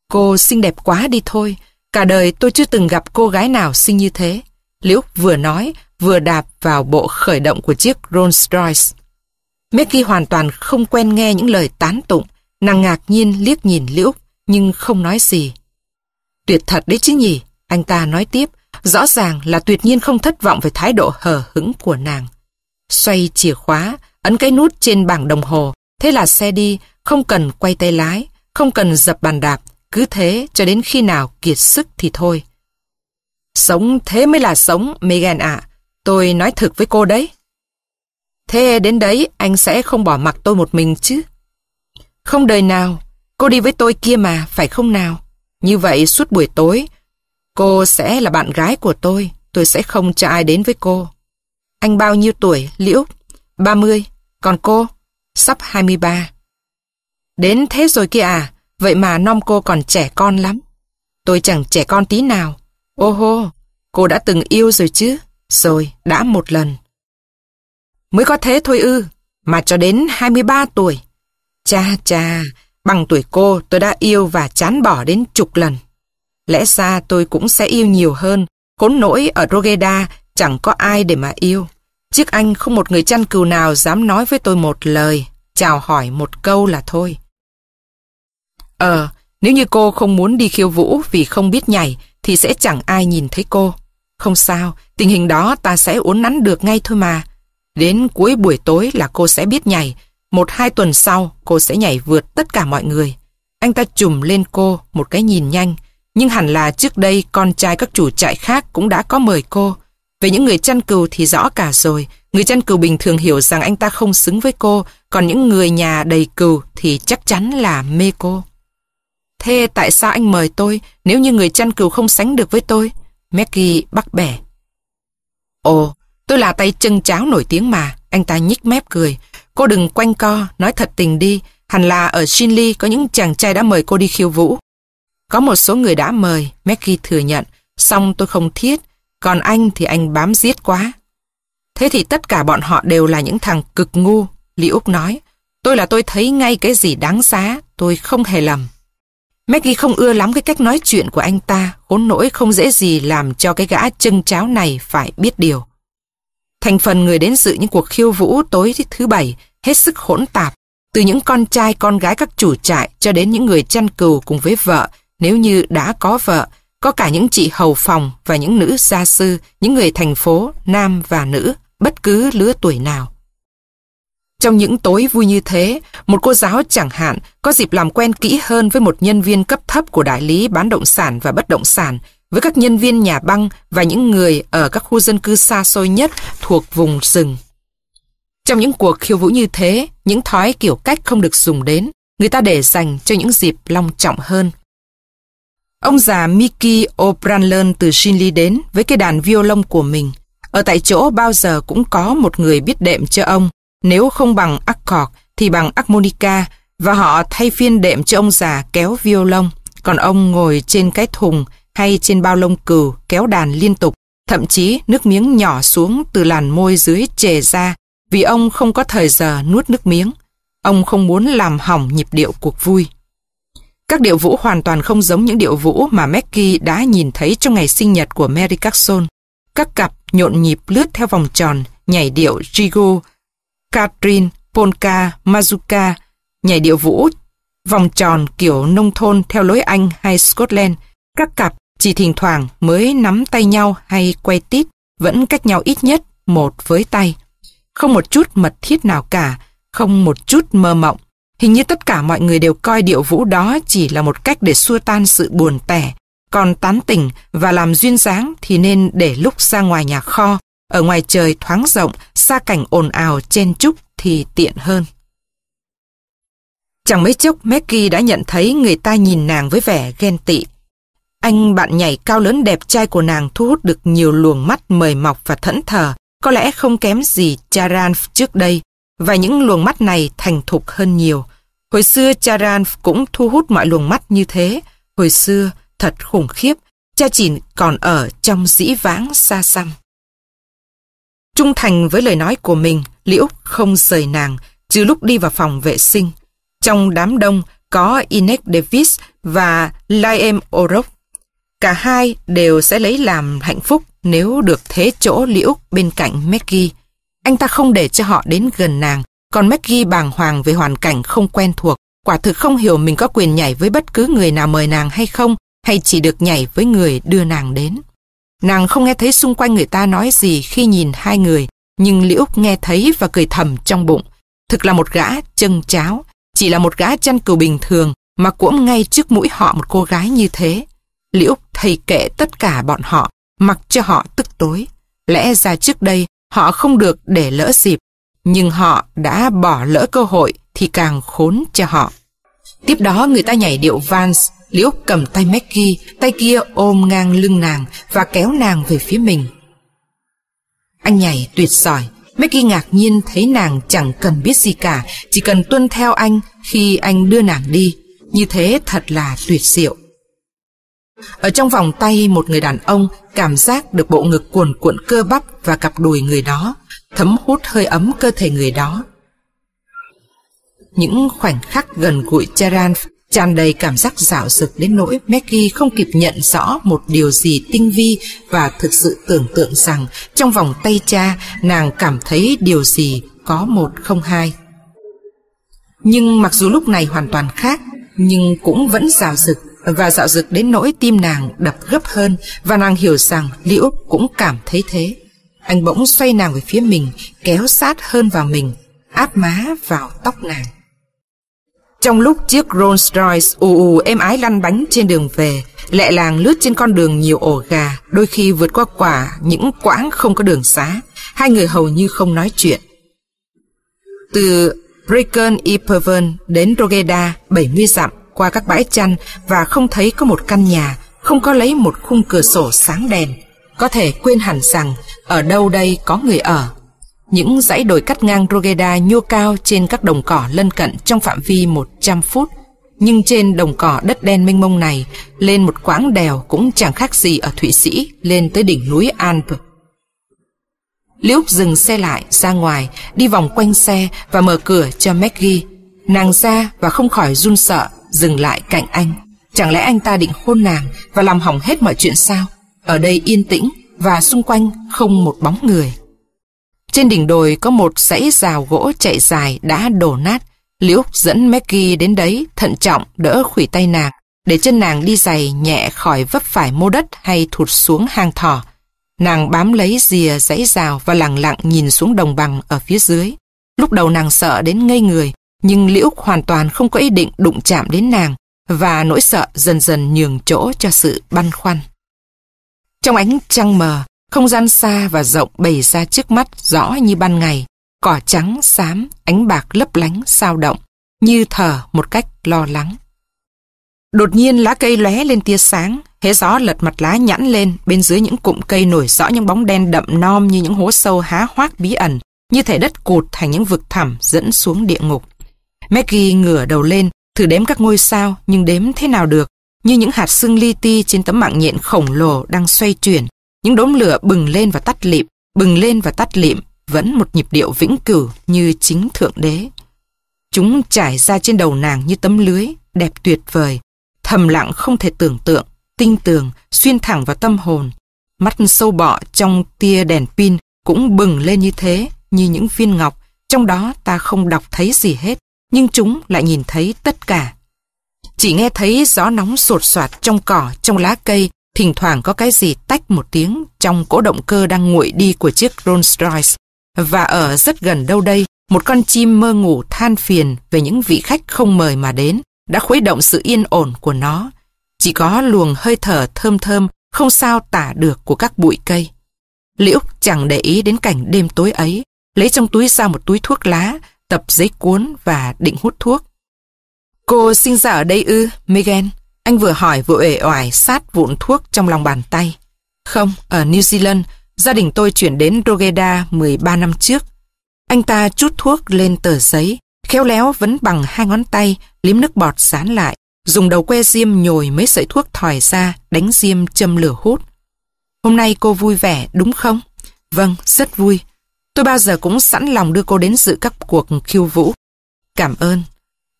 Cô xinh đẹp quá đi thôi, cả đời tôi chưa từng gặp cô gái nào xinh như thế. Liuk vừa nói, vừa đạp vào bộ khởi động của chiếc Rolls-Royce. Mickey hoàn toàn không quen nghe những lời tán tụng, nàng ngạc nhiên liếc nhìn Liuk nhưng không nói gì. Tuyệt thật đấy chứ nhỉ, anh ta nói tiếp, rõ ràng là tuyệt nhiên không thất vọng về thái độ hờ hững của nàng. Xoay chìa khóa, ấn cái nút trên bảng đồng hồ, Thế là xe đi, không cần quay tay lái, không cần dập bàn đạp, cứ thế cho đến khi nào kiệt sức thì thôi. Sống thế mới là sống, Megan ạ. Tôi nói thực với cô đấy. Thế đến đấy anh sẽ không bỏ mặc tôi một mình chứ? Không đời nào, cô đi với tôi kia mà, phải không nào? Như vậy suốt buổi tối, cô sẽ là bạn gái của tôi, tôi sẽ không cho ai đến với cô. Anh bao nhiêu tuổi, Liễu? 30, còn cô? sắp 23. Đến thế rồi kia à, vậy mà non cô còn trẻ con lắm. Tôi chẳng trẻ con tí nào. Ô hô, cô đã từng yêu rồi chứ? Rồi, đã một lần. Mới có thế thôi ư, mà cho đến 23 tuổi. Cha cha, bằng tuổi cô tôi đã yêu và chán bỏ đến chục lần. Lẽ ra tôi cũng sẽ yêu nhiều hơn, khốn nỗi ở Rogeda chẳng có ai để mà yêu. Chiếc anh không một người chăn cừu nào dám nói với tôi một lời, chào hỏi một câu là thôi. Ờ, nếu như cô không muốn đi khiêu vũ vì không biết nhảy, thì sẽ chẳng ai nhìn thấy cô. Không sao, tình hình đó ta sẽ uốn nắn được ngay thôi mà. Đến cuối buổi tối là cô sẽ biết nhảy, một hai tuần sau cô sẽ nhảy vượt tất cả mọi người. Anh ta chùm lên cô một cái nhìn nhanh, nhưng hẳn là trước đây con trai các chủ trại khác cũng đã có mời cô, về những người chăn cừu thì rõ cả rồi, người chăn cừu bình thường hiểu rằng anh ta không xứng với cô, còn những người nhà đầy cừu thì chắc chắn là mê cô. Thế tại sao anh mời tôi nếu như người chăn cừu không sánh được với tôi? Maggie bắt bẻ. Ồ, tôi là tay chân cháo nổi tiếng mà, anh ta nhích mép cười. Cô đừng quanh co, nói thật tình đi, hẳn là ở Shinli có những chàng trai đã mời cô đi khiêu vũ. Có một số người đã mời, Maggie thừa nhận, song tôi không thiết, còn anh thì anh bám giết quá. Thế thì tất cả bọn họ đều là những thằng cực ngu, Lý Úc nói. Tôi là tôi thấy ngay cái gì đáng giá, tôi không hề lầm. Maggie không ưa lắm cái cách nói chuyện của anh ta, khốn nỗi không dễ gì làm cho cái gã chân cháo này phải biết điều. Thành phần người đến dự những cuộc khiêu vũ tối thứ bảy hết sức hỗn tạp, từ những con trai con gái các chủ trại cho đến những người chăn cừu cùng với vợ, nếu như đã có vợ, có cả những chị hầu phòng và những nữ gia sư, những người thành phố, nam và nữ, bất cứ lứa tuổi nào. Trong những tối vui như thế, một cô giáo chẳng hạn có dịp làm quen kỹ hơn với một nhân viên cấp thấp của đại lý bán động sản và bất động sản, với các nhân viên nhà băng và những người ở các khu dân cư xa xôi nhất thuộc vùng rừng. Trong những cuộc khiêu vũ như thế, những thói kiểu cách không được dùng đến, người ta để dành cho những dịp long trọng hơn. Ông già Mickey O'Brien từ Shinley đến với cây đàn violon của mình. Ở tại chỗ bao giờ cũng có một người biết đệm cho ông, nếu không bằng accord thì bằng harmonica và họ thay phiên đệm cho ông già kéo violon, còn ông ngồi trên cái thùng hay trên bao lông cừu kéo đàn liên tục, thậm chí nước miếng nhỏ xuống từ làn môi dưới trề ra vì ông không có thời giờ nuốt nước miếng. Ông không muốn làm hỏng nhịp điệu cuộc vui. Các điệu vũ hoàn toàn không giống những điệu vũ mà Mackie đã nhìn thấy trong ngày sinh nhật của Mary Carson. Các cặp nhộn nhịp lướt theo vòng tròn, nhảy điệu Gigo, Catherine, Polka, Mazuka, nhảy điệu vũ, vòng tròn kiểu nông thôn theo lối Anh hay Scotland. Các cặp chỉ thỉnh thoảng mới nắm tay nhau hay quay tít, vẫn cách nhau ít nhất một với tay. Không một chút mật thiết nào cả, không một chút mơ mộng. Hình như tất cả mọi người đều coi điệu vũ đó chỉ là một cách để xua tan sự buồn tẻ. Còn tán tỉnh và làm duyên dáng thì nên để lúc ra ngoài nhà kho, ở ngoài trời thoáng rộng, xa cảnh ồn ào chen chúc thì tiện hơn. Chẳng mấy chốc Maggie đã nhận thấy người ta nhìn nàng với vẻ ghen tị. Anh bạn nhảy cao lớn đẹp trai của nàng thu hút được nhiều luồng mắt mời mọc và thẫn thờ, có lẽ không kém gì Charan trước đây, và những luồng mắt này thành thục hơn nhiều. Hồi xưa Charan cũng thu hút mọi luồng mắt như thế. Hồi xưa, thật khủng khiếp, cha chỉ còn ở trong dĩ vãng xa xăm. Trung thành với lời nói của mình, liễu không rời nàng, trừ lúc đi vào phòng vệ sinh. Trong đám đông có Inek Davis và Liam O'Rourke. Cả hai đều sẽ lấy làm hạnh phúc nếu được thế chỗ liễu bên cạnh Maggie. Anh ta không để cho họ đến gần nàng, còn Maggie bàng hoàng về hoàn cảnh không quen thuộc, quả thực không hiểu mình có quyền nhảy với bất cứ người nào mời nàng hay không, hay chỉ được nhảy với người đưa nàng đến. Nàng không nghe thấy xung quanh người ta nói gì khi nhìn hai người, nhưng Liễu nghe thấy và cười thầm trong bụng. Thực là một gã chân cháo, chỉ là một gã chăn cừu bình thường mà cũng ngay trước mũi họ một cô gái như thế. Liễu thầy kệ tất cả bọn họ, mặc cho họ tức tối. Lẽ ra trước đây họ không được để lỡ dịp nhưng họ đã bỏ lỡ cơ hội thì càng khốn cho họ. Tiếp đó người ta nhảy điệu Vans, Liễu cầm tay Maggie, tay kia ôm ngang lưng nàng và kéo nàng về phía mình. Anh nhảy tuyệt giỏi, Maggie ngạc nhiên thấy nàng chẳng cần biết gì cả, chỉ cần tuân theo anh khi anh đưa nàng đi. Như thế thật là tuyệt diệu. Ở trong vòng tay một người đàn ông, cảm giác được bộ ngực cuồn cuộn cơ bắp và cặp đùi người đó, thấm hút hơi ấm cơ thể người đó. Những khoảnh khắc gần gũi Charan tràn đầy cảm giác dạo dực đến nỗi Maggie không kịp nhận rõ một điều gì tinh vi và thực sự tưởng tượng rằng trong vòng tay cha nàng cảm thấy điều gì có một không hai. Nhưng mặc dù lúc này hoàn toàn khác, nhưng cũng vẫn dạo dực và dạo dực đến nỗi tim nàng đập gấp hơn và nàng hiểu rằng Liễu cũng cảm thấy thế. Anh bỗng xoay nàng về phía mình, kéo sát hơn vào mình, áp má vào tóc nàng. Trong lúc chiếc Rolls Royce ù ù êm ái lăn bánh trên đường về, lẹ làng lướt trên con đường nhiều ổ gà, đôi khi vượt qua quả những quãng không có đường xá, hai người hầu như không nói chuyện. Từ Brecon Ipervern đến Rogeda, 70 dặm, qua các bãi chăn và không thấy có một căn nhà, không có lấy một khung cửa sổ sáng đèn có thể quên hẳn rằng ở đâu đây có người ở. Những dãy đồi cắt ngang Rogeda nhô cao trên các đồng cỏ lân cận trong phạm vi 100 phút. Nhưng trên đồng cỏ đất đen mênh mông này, lên một quãng đèo cũng chẳng khác gì ở Thụy Sĩ, lên tới đỉnh núi Alp. Liễu dừng xe lại ra ngoài, đi vòng quanh xe và mở cửa cho Maggie. Nàng ra và không khỏi run sợ, dừng lại cạnh anh. Chẳng lẽ anh ta định hôn nàng và làm hỏng hết mọi chuyện sao? Ở đây yên tĩnh và xung quanh không một bóng người. Trên đỉnh đồi có một dãy rào gỗ chạy dài đã đổ nát. Liễu dẫn Maggie đến đấy thận trọng đỡ khủy tay nàng để chân nàng đi giày nhẹ khỏi vấp phải mô đất hay thụt xuống hang thỏ. Nàng bám lấy rìa dãy rào và lặng lặng nhìn xuống đồng bằng ở phía dưới. Lúc đầu nàng sợ đến ngây người, nhưng Liễu hoàn toàn không có ý định đụng chạm đến nàng và nỗi sợ dần dần nhường chỗ cho sự băn khoăn. Trong ánh trăng mờ, không gian xa và rộng bày ra trước mắt rõ như ban ngày, cỏ trắng xám, ánh bạc lấp lánh sao động, như thở một cách lo lắng. Đột nhiên lá cây lóe lên tia sáng, hế gió lật mặt lá nhẵn lên, bên dưới những cụm cây nổi rõ những bóng đen đậm nom như những hố sâu há hoác bí ẩn, như thể đất cụt thành những vực thẳm dẫn xuống địa ngục. Maggie ngửa đầu lên, thử đếm các ngôi sao nhưng đếm thế nào được như những hạt sương li ti trên tấm mạng nhện khổng lồ đang xoay chuyển. Những đốm lửa bừng lên và tắt lịm, bừng lên và tắt lịm, vẫn một nhịp điệu vĩnh cửu như chính Thượng Đế. Chúng trải ra trên đầu nàng như tấm lưới, đẹp tuyệt vời, thầm lặng không thể tưởng tượng, tinh tường, xuyên thẳng vào tâm hồn. Mắt sâu bọ trong tia đèn pin cũng bừng lên như thế, như những viên ngọc, trong đó ta không đọc thấy gì hết, nhưng chúng lại nhìn thấy tất cả. Chỉ nghe thấy gió nóng sột soạt trong cỏ, trong lá cây, thỉnh thoảng có cái gì tách một tiếng trong cỗ động cơ đang nguội đi của chiếc Rolls Royce. Và ở rất gần đâu đây, một con chim mơ ngủ than phiền về những vị khách không mời mà đến, đã khuấy động sự yên ổn của nó. Chỉ có luồng hơi thở thơm thơm, không sao tả được của các bụi cây. Liễu chẳng để ý đến cảnh đêm tối ấy, lấy trong túi ra một túi thuốc lá, tập giấy cuốn và định hút thuốc. Cô sinh ra ở đây ư, Megan? Anh vừa hỏi vừa uể oải sát vụn thuốc trong lòng bàn tay. Không, ở New Zealand, gia đình tôi chuyển đến Rogeda 13 năm trước. Anh ta chút thuốc lên tờ giấy, khéo léo vấn bằng hai ngón tay, liếm nước bọt sán lại, dùng đầu que diêm nhồi mấy sợi thuốc thòi ra, đánh diêm châm lửa hút. Hôm nay cô vui vẻ, đúng không? Vâng, rất vui. Tôi bao giờ cũng sẵn lòng đưa cô đến dự các cuộc khiêu vũ. Cảm ơn,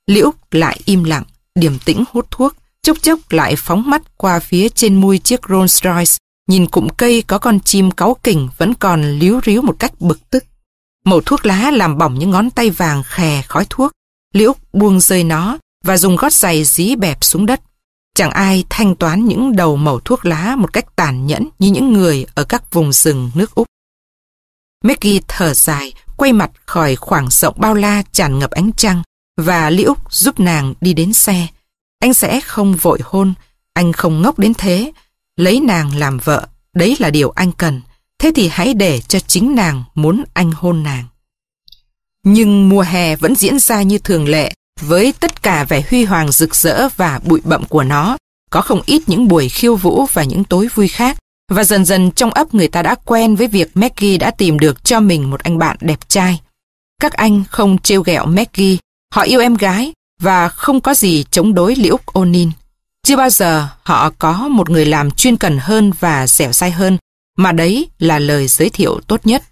Liễu lại im lặng, điềm tĩnh hút thuốc, chốc chốc lại phóng mắt qua phía trên mui chiếc Rolls Royce, nhìn cụm cây có con chim cáu kỉnh vẫn còn líu ríu một cách bực tức. Màu thuốc lá làm bỏng những ngón tay vàng khè khói thuốc. Liễu buông rơi nó và dùng gót giày dí bẹp xuống đất. Chẳng ai thanh toán những đầu mẩu thuốc lá một cách tàn nhẫn như những người ở các vùng rừng nước Úc. Maggie thở dài, quay mặt khỏi khoảng rộng bao la tràn ngập ánh trăng, và Lý Úc giúp nàng đi đến xe. Anh sẽ không vội hôn, anh không ngốc đến thế. Lấy nàng làm vợ, đấy là điều anh cần. Thế thì hãy để cho chính nàng muốn anh hôn nàng. Nhưng mùa hè vẫn diễn ra như thường lệ, với tất cả vẻ huy hoàng rực rỡ và bụi bậm của nó. Có không ít những buổi khiêu vũ và những tối vui khác. Và dần dần trong ấp người ta đã quen với việc Maggie đã tìm được cho mình một anh bạn đẹp trai. Các anh không trêu ghẹo Maggie Họ yêu em gái và không có gì chống đối Liễu Onin. Chưa bao giờ họ có một người làm chuyên cần hơn và dẻo dai hơn, mà đấy là lời giới thiệu tốt nhất.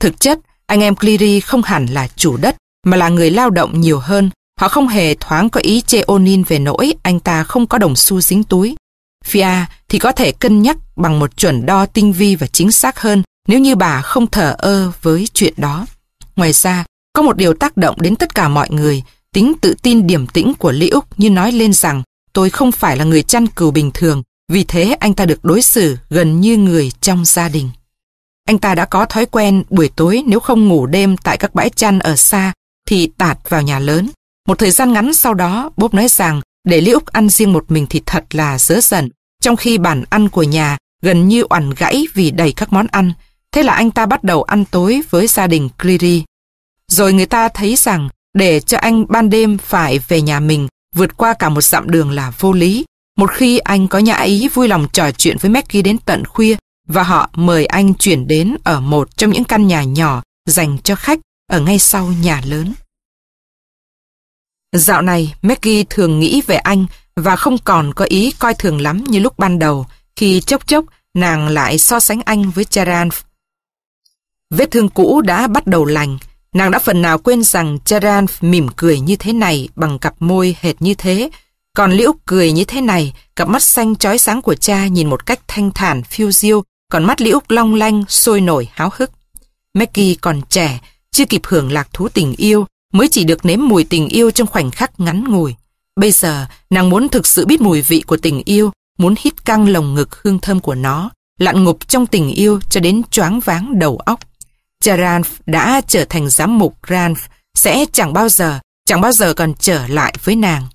Thực chất, anh em Cleary không hẳn là chủ đất, mà là người lao động nhiều hơn. Họ không hề thoáng có ý chê Onin về nỗi anh ta không có đồng xu dính túi. Fia thì có thể cân nhắc bằng một chuẩn đo tinh vi và chính xác hơn nếu như bà không thở ơ với chuyện đó. Ngoài ra, có một điều tác động đến tất cả mọi người, tính tự tin điểm tĩnh của Lý Úc như nói lên rằng tôi không phải là người chăn cừu bình thường, vì thế anh ta được đối xử gần như người trong gia đình. Anh ta đã có thói quen buổi tối nếu không ngủ đêm tại các bãi chăn ở xa thì tạt vào nhà lớn. Một thời gian ngắn sau đó, Bob nói rằng để Lý Úc ăn riêng một mình thì thật là dớ dần, trong khi bàn ăn của nhà gần như oằn gãy vì đầy các món ăn. Thế là anh ta bắt đầu ăn tối với gia đình Cleary. Rồi người ta thấy rằng để cho anh ban đêm phải về nhà mình vượt qua cả một dặm đường là vô lý. Một khi anh có nhà ý vui lòng trò chuyện với Maggie đến tận khuya và họ mời anh chuyển đến ở một trong những căn nhà nhỏ dành cho khách ở ngay sau nhà lớn. Dạo này, Maggie thường nghĩ về anh và không còn có ý coi thường lắm như lúc ban đầu khi chốc chốc nàng lại so sánh anh với Charan. Vết thương cũ đã bắt đầu lành, Nàng đã phần nào quên rằng Charan mỉm cười như thế này bằng cặp môi hệt như thế. Còn Liễu cười như thế này, cặp mắt xanh chói sáng của cha nhìn một cách thanh thản, phiêu diêu, còn mắt Liễu long lanh, sôi nổi, háo hức. Maggie còn trẻ, chưa kịp hưởng lạc thú tình yêu, mới chỉ được nếm mùi tình yêu trong khoảnh khắc ngắn ngủi. Bây giờ, nàng muốn thực sự biết mùi vị của tình yêu, muốn hít căng lồng ngực hương thơm của nó, lặn ngục trong tình yêu cho đến choáng váng đầu óc cha Ranf đã trở thành giám mục Ranf sẽ chẳng bao giờ, chẳng bao giờ còn trở lại với nàng.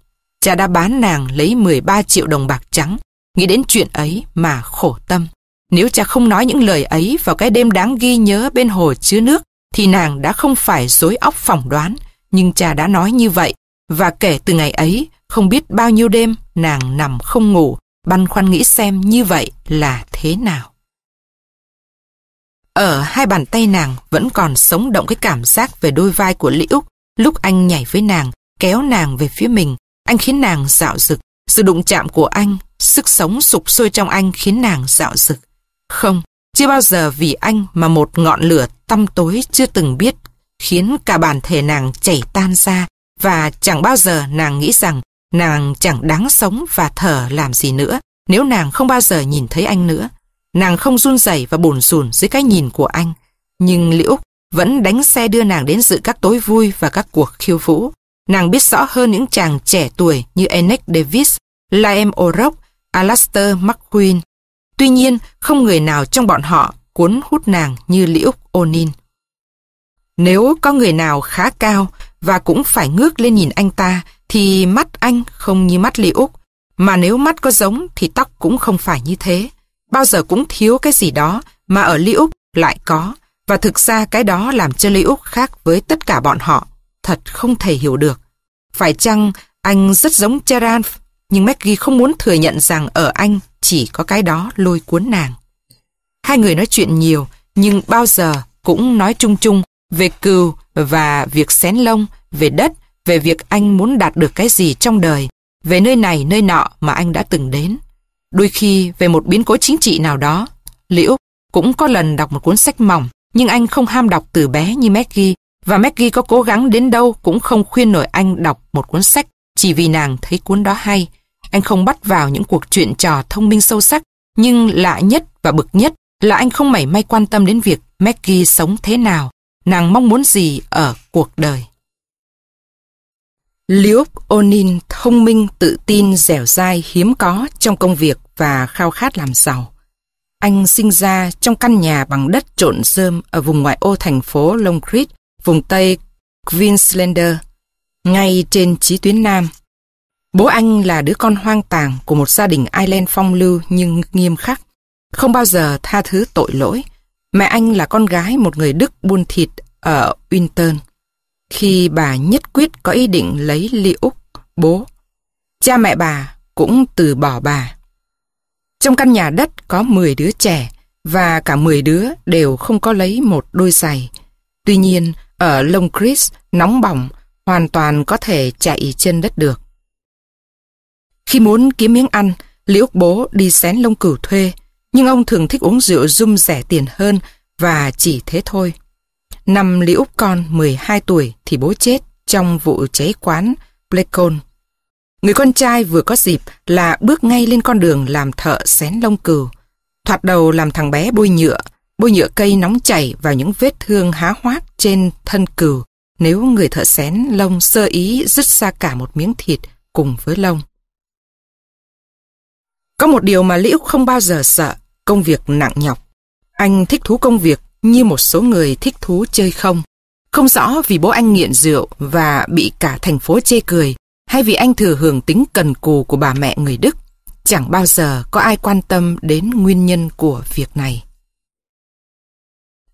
Cha đã bán nàng lấy 13 triệu đồng bạc trắng, nghĩ đến chuyện ấy mà khổ tâm. Nếu cha không nói những lời ấy vào cái đêm đáng ghi nhớ bên hồ chứa nước, thì nàng đã không phải dối óc phỏng đoán, nhưng cha đã nói như vậy. Và kể từ ngày ấy, không biết bao nhiêu đêm nàng nằm không ngủ, băn khoăn nghĩ xem như vậy là thế nào. Ở hai bàn tay nàng vẫn còn sống động cái cảm giác về đôi vai của Lý Úc lúc anh nhảy với nàng, kéo nàng về phía mình. Anh khiến nàng dạo dực sự đụng chạm của anh, sức sống sụp sôi trong anh khiến nàng dạo dực Không, chưa bao giờ vì anh mà một ngọn lửa tăm tối chưa từng biết khiến cả bản thể nàng chảy tan ra và chẳng bao giờ nàng nghĩ rằng nàng chẳng đáng sống và thở làm gì nữa nếu nàng không bao giờ nhìn thấy anh nữa. Nàng không run rẩy và bồn rùn dưới cái nhìn của anh. Nhưng Liễu vẫn đánh xe đưa nàng đến dự các tối vui và các cuộc khiêu vũ. Nàng biết rõ hơn những chàng trẻ tuổi như Enoch Davis, Liam O'Rourke, Alastair McQueen. Tuy nhiên, không người nào trong bọn họ cuốn hút nàng như Liễu onin. Nếu có người nào khá cao và cũng phải ngước lên nhìn anh ta thì mắt anh không như mắt liễu, mà nếu mắt có giống thì tóc cũng không phải như thế bao giờ cũng thiếu cái gì đó mà ở Ly Úc lại có. Và thực ra cái đó làm cho Ly Úc khác với tất cả bọn họ. Thật không thể hiểu được. Phải chăng anh rất giống Gerard, nhưng Maggie không muốn thừa nhận rằng ở anh chỉ có cái đó lôi cuốn nàng. Hai người nói chuyện nhiều, nhưng bao giờ cũng nói chung chung về cừu và việc xén lông, về đất, về việc anh muốn đạt được cái gì trong đời, về nơi này nơi nọ mà anh đã từng đến. Đôi khi về một biến cố chính trị nào đó, Liễu cũng có lần đọc một cuốn sách mỏng, nhưng anh không ham đọc từ bé như Maggie, và Maggie có cố gắng đến đâu cũng không khuyên nổi anh đọc một cuốn sách chỉ vì nàng thấy cuốn đó hay. Anh không bắt vào những cuộc chuyện trò thông minh sâu sắc, nhưng lạ nhất và bực nhất là anh không mảy may quan tâm đến việc Maggie sống thế nào, nàng mong muốn gì ở cuộc đời. Liễu Onin thông minh, tự tin, dẻo dai, hiếm có trong công việc và khao khát làm giàu. Anh sinh ra trong căn nhà bằng đất trộn rơm ở vùng ngoại ô thành phố Long Creek, vùng Tây Queenslander, ngay trên chí tuyến Nam. Bố anh là đứa con hoang tàng của một gia đình Ireland phong lưu nhưng nghiêm khắc, không bao giờ tha thứ tội lỗi. Mẹ anh là con gái một người Đức buôn thịt ở Winton khi bà nhất quyết có ý định lấy Ly Úc, bố. Cha mẹ bà cũng từ bỏ bà. Trong căn nhà đất có 10 đứa trẻ và cả 10 đứa đều không có lấy một đôi giày. Tuy nhiên, ở Long Chris nóng bỏng, hoàn toàn có thể chạy trên đất được. Khi muốn kiếm miếng ăn, Lý Úc Bố đi xén lông cửu thuê, nhưng ông thường thích uống rượu dung rẻ tiền hơn và chỉ thế thôi. Năm Lý Úc Con 12 tuổi thì bố chết trong vụ cháy quán Plecon. Người con trai vừa có dịp là bước ngay lên con đường làm thợ xén lông cừu. Thoạt đầu làm thằng bé bôi nhựa, bôi nhựa cây nóng chảy vào những vết thương há hoác trên thân cừu nếu người thợ xén lông sơ ý rứt ra cả một miếng thịt cùng với lông. Có một điều mà Liễu không bao giờ sợ, công việc nặng nhọc. Anh thích thú công việc như một số người thích thú chơi không. Không rõ vì bố anh nghiện rượu và bị cả thành phố chê cười, hay vì anh thừa hưởng tính cần cù của bà mẹ người Đức. Chẳng bao giờ có ai quan tâm đến nguyên nhân của việc này.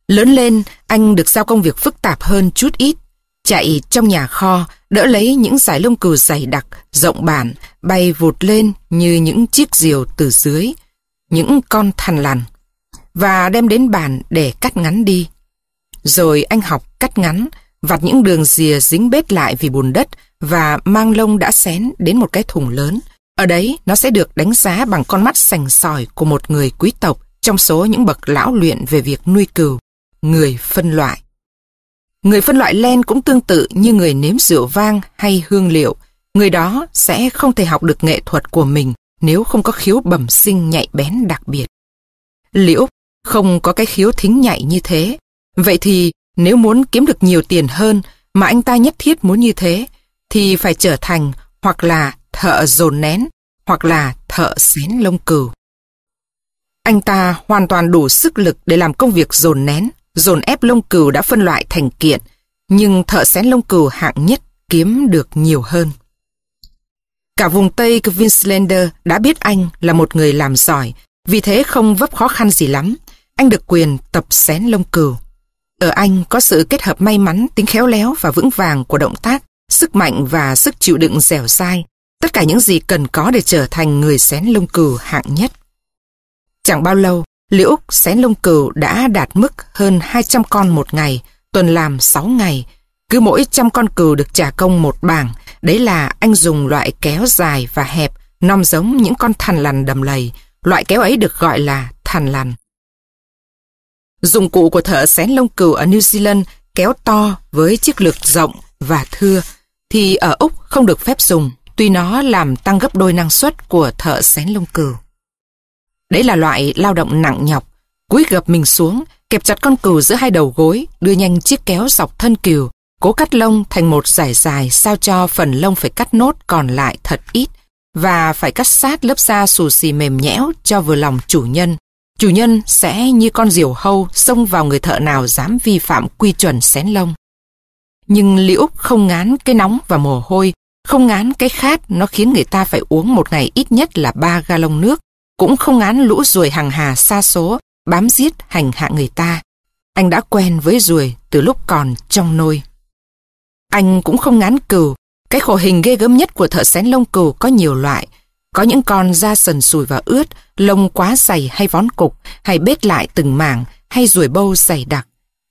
Lớn lên, anh được giao công việc phức tạp hơn chút ít. Chạy trong nhà kho, đỡ lấy những giải lông cừu dày đặc, rộng bản, bay vụt lên như những chiếc diều từ dưới. Những con thằn lằn và đem đến bàn để cắt ngắn đi. Rồi anh học cắt ngắn, vặt những đường dìa dính bết lại vì bùn đất và mang lông đã xén đến một cái thùng lớn. Ở đấy nó sẽ được đánh giá bằng con mắt sành sỏi của một người quý tộc trong số những bậc lão luyện về việc nuôi cừu, người phân loại. Người phân loại len cũng tương tự như người nếm rượu vang hay hương liệu. Người đó sẽ không thể học được nghệ thuật của mình nếu không có khiếu bẩm sinh nhạy bén đặc biệt. Liễu không có cái khiếu thính nhạy như thế. Vậy thì nếu muốn kiếm được nhiều tiền hơn mà anh ta nhất thiết muốn như thế, thì phải trở thành hoặc là thợ dồn nén, hoặc là thợ xén lông cừu. Anh ta hoàn toàn đủ sức lực để làm công việc dồn nén, dồn ép lông cừu đã phân loại thành kiện, nhưng thợ xén lông cừu hạng nhất kiếm được nhiều hơn. Cả vùng Tây Queenslander đã biết anh là một người làm giỏi, vì thế không vấp khó khăn gì lắm anh được quyền tập xén lông cừu. Ở Anh có sự kết hợp may mắn, tính khéo léo và vững vàng của động tác, sức mạnh và sức chịu đựng dẻo dai, tất cả những gì cần có để trở thành người xén lông cừu hạng nhất. Chẳng bao lâu, Liễu Úc xén lông cừu đã đạt mức hơn 200 con một ngày, tuần làm 6 ngày. Cứ mỗi trăm con cừu được trả công một bảng, đấy là anh dùng loại kéo dài và hẹp, nom giống những con thằn lằn đầm lầy. Loại kéo ấy được gọi là thằn lằn. Dụng cụ của thợ xén lông cừu ở New Zealand kéo to với chiếc lược rộng và thưa thì ở Úc không được phép dùng tuy nó làm tăng gấp đôi năng suất của thợ xén lông cừu. Đấy là loại lao động nặng nhọc, cúi gập mình xuống, kẹp chặt con cừu giữa hai đầu gối, đưa nhanh chiếc kéo dọc thân cừu, cố cắt lông thành một dải dài sao cho phần lông phải cắt nốt còn lại thật ít và phải cắt sát lớp da xù xì mềm nhẽo cho vừa lòng chủ nhân chủ nhân sẽ như con diều hâu xông vào người thợ nào dám vi phạm quy chuẩn xén lông. Nhưng Lý Úc không ngán cái nóng và mồ hôi, không ngán cái khát nó khiến người ta phải uống một ngày ít nhất là ba ga lông nước, cũng không ngán lũ ruồi hàng hà xa số, bám giết hành hạ người ta. Anh đã quen với ruồi từ lúc còn trong nôi. Anh cũng không ngán cừu, cái khổ hình ghê gớm nhất của thợ xén lông cừu có nhiều loại, có những con da sần sùi và ướt, lông quá dày hay vón cục, hay bết lại từng mảng, hay ruồi bâu dày đặc.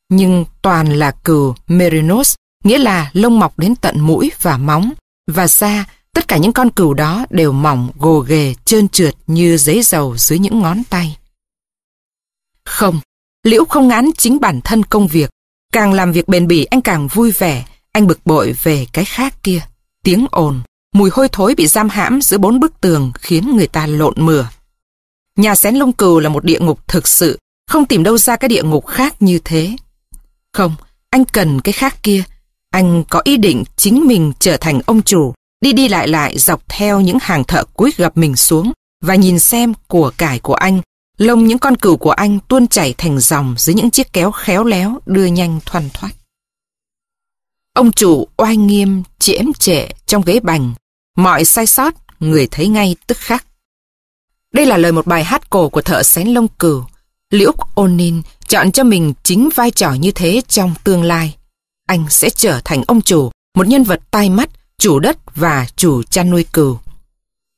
Nhưng toàn là cừu merinos, nghĩa là lông mọc đến tận mũi và móng. Và da, tất cả những con cừu đó đều mỏng, gồ ghề, trơn trượt như giấy dầu dưới những ngón tay. Không, Liễu không ngán chính bản thân công việc. Càng làm việc bền bỉ anh càng vui vẻ, anh bực bội về cái khác kia. Tiếng ồn, mùi hôi thối bị giam hãm giữa bốn bức tường khiến người ta lộn mửa. Nhà xén lông cừu là một địa ngục thực sự, không tìm đâu ra cái địa ngục khác như thế. Không, anh cần cái khác kia. Anh có ý định chính mình trở thành ông chủ, đi đi lại lại dọc theo những hàng thợ cuối gập mình xuống và nhìn xem của cải của anh, lông những con cừu của anh tuôn chảy thành dòng dưới những chiếc kéo khéo léo đưa nhanh thoăn thoắt. Ông chủ oai nghiêm, chiếm trệ trong ghế bành, Mọi sai sót, người thấy ngay tức khắc. Đây là lời một bài hát cổ của thợ xén lông cừu. Liễu Onin chọn cho mình chính vai trò như thế trong tương lai. Anh sẽ trở thành ông chủ, một nhân vật tai mắt, chủ đất và chủ chăn nuôi cừu.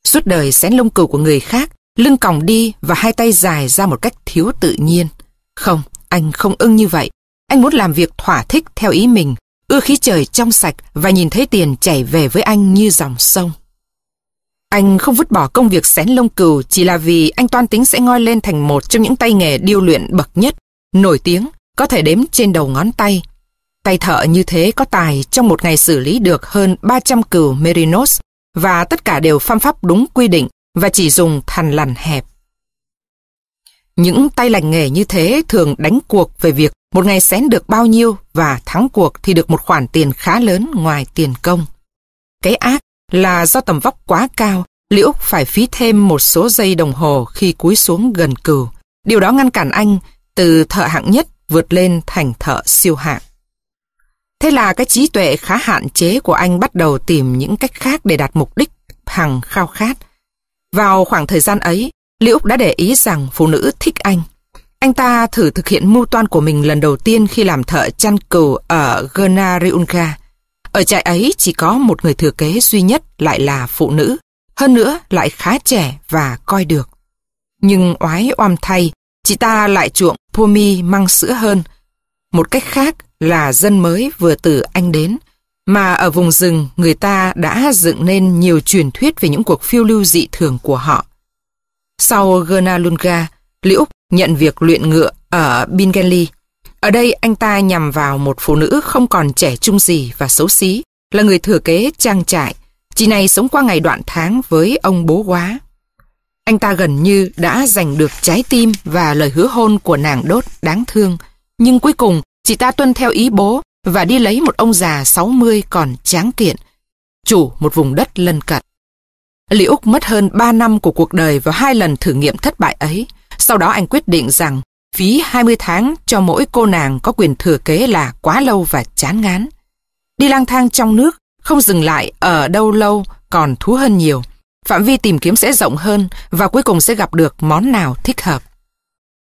Suốt đời xén lông cừu của người khác, lưng còng đi và hai tay dài ra một cách thiếu tự nhiên. Không, anh không ưng như vậy. Anh muốn làm việc thỏa thích theo ý mình, ưa khí trời trong sạch và nhìn thấy tiền chảy về với anh như dòng sông. Anh không vứt bỏ công việc xén lông cừu chỉ là vì anh toan tính sẽ ngoi lên thành một trong những tay nghề điêu luyện bậc nhất, nổi tiếng, có thể đếm trên đầu ngón tay. Tay thợ như thế có tài trong một ngày xử lý được hơn 300 cừu Merinos và tất cả đều phăm pháp đúng quy định và chỉ dùng thằn lằn hẹp. Những tay lành nghề như thế thường đánh cuộc về việc một ngày xén được bao nhiêu và thắng cuộc thì được một khoản tiền khá lớn ngoài tiền công. Cái ác là do tầm vóc quá cao, Liễu Úc phải phí thêm một số giây đồng hồ khi cúi xuống gần cừu. Điều đó ngăn cản anh từ thợ hạng nhất vượt lên thành thợ siêu hạng. Thế là cái trí tuệ khá hạn chế của anh bắt đầu tìm những cách khác để đạt mục đích hằng khao khát. Vào khoảng thời gian ấy, Liễu Úc đã để ý rằng phụ nữ thích anh. Anh ta thử thực hiện mưu toan của mình lần đầu tiên khi làm thợ chăn cừu ở Gernariunga. Ở trại ấy chỉ có một người thừa kế duy nhất lại là phụ nữ, hơn nữa lại khá trẻ và coi được. Nhưng oái oam thay, chị ta lại chuộng Pumi măng sữa hơn. Một cách khác là dân mới vừa từ Anh đến, mà ở vùng rừng người ta đã dựng nên nhiều truyền thuyết về những cuộc phiêu lưu dị thường của họ. Sau Gernalunga, Liễu nhận việc luyện ngựa ở Bingenly. Ở đây anh ta nhằm vào một phụ nữ không còn trẻ trung gì và xấu xí, là người thừa kế trang trại. Chị này sống qua ngày đoạn tháng với ông bố quá. Anh ta gần như đã giành được trái tim và lời hứa hôn của nàng đốt đáng thương. Nhưng cuối cùng, chị ta tuân theo ý bố và đi lấy một ông già 60 còn tráng kiện, chủ một vùng đất lân cận. Lý Úc mất hơn 3 năm của cuộc đời vào hai lần thử nghiệm thất bại ấy. Sau đó anh quyết định rằng phí 20 tháng cho mỗi cô nàng có quyền thừa kế là quá lâu và chán ngán. Đi lang thang trong nước, không dừng lại ở đâu lâu còn thú hơn nhiều. Phạm vi tìm kiếm sẽ rộng hơn và cuối cùng sẽ gặp được món nào thích hợp.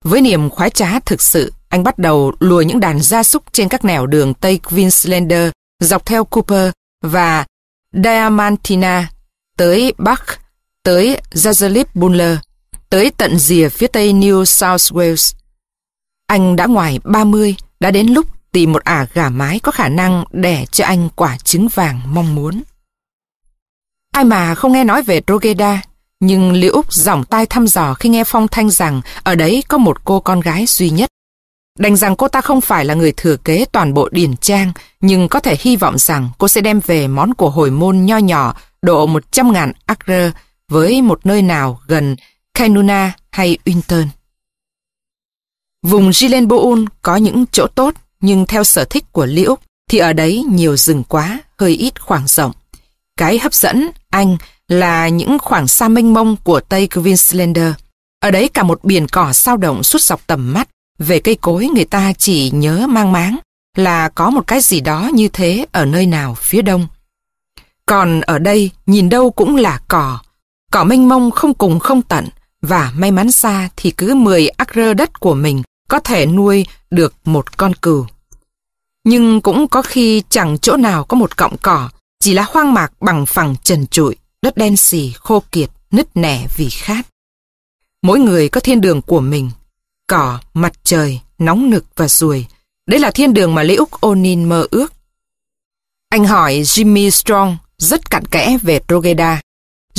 Với niềm khoái trá thực sự, anh bắt đầu lùa những đàn gia súc trên các nẻo đường Tây Queenslander dọc theo Cooper và Diamantina tới Bắc, tới Jazzelip Buller tới tận rìa phía tây New South Wales. Anh đã ngoài 30, đã đến lúc tìm một ả gà mái có khả năng đẻ cho anh quả trứng vàng mong muốn. Ai mà không nghe nói về Drogheda, nhưng Liễu Úc giỏng tai thăm dò khi nghe phong thanh rằng ở đấy có một cô con gái duy nhất. Đành rằng cô ta không phải là người thừa kế toàn bộ điển trang, nhưng có thể hy vọng rằng cô sẽ đem về món của hồi môn nho nhỏ độ 100.000 acre với một nơi nào gần Kainuna hay Winton. Vùng Gilenboon có những chỗ tốt, nhưng theo sở thích của Liễu thì ở đấy nhiều rừng quá, hơi ít khoảng rộng. Cái hấp dẫn anh là những khoảng xa mênh mông của Tây Queenslander. Ở đấy cả một biển cỏ sao động suốt dọc tầm mắt, về cây cối người ta chỉ nhớ mang máng là có một cái gì đó như thế ở nơi nào phía đông. Còn ở đây nhìn đâu cũng là cỏ, cỏ mênh mông không cùng không tận, và may mắn xa thì cứ 10 acre đất của mình có thể nuôi được một con cừu. Nhưng cũng có khi chẳng chỗ nào có một cọng cỏ, chỉ là hoang mạc bằng phẳng trần trụi, đất đen xì khô kiệt, nứt nẻ vì khát. Mỗi người có thiên đường của mình, cỏ, mặt trời, nóng nực và ruồi. đây là thiên đường mà Lê Úc Onin mơ ước. Anh hỏi Jimmy Strong rất cặn kẽ về rogeda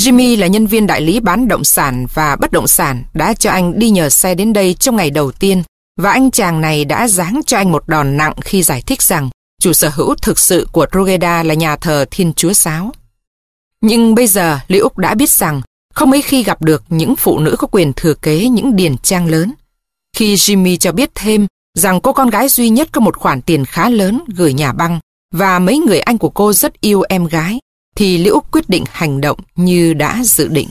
Jimmy là nhân viên đại lý bán động sản và bất động sản đã cho anh đi nhờ xe đến đây trong ngày đầu tiên và anh chàng này đã giáng cho anh một đòn nặng khi giải thích rằng chủ sở hữu thực sự của Rogeda là nhà thờ Thiên Chúa Giáo. Nhưng bây giờ, Lý Úc đã biết rằng không mấy khi gặp được những phụ nữ có quyền thừa kế những điền trang lớn. Khi Jimmy cho biết thêm rằng cô con gái duy nhất có một khoản tiền khá lớn gửi nhà băng và mấy người anh của cô rất yêu em gái, thì Liễu quyết định hành động như đã dự định.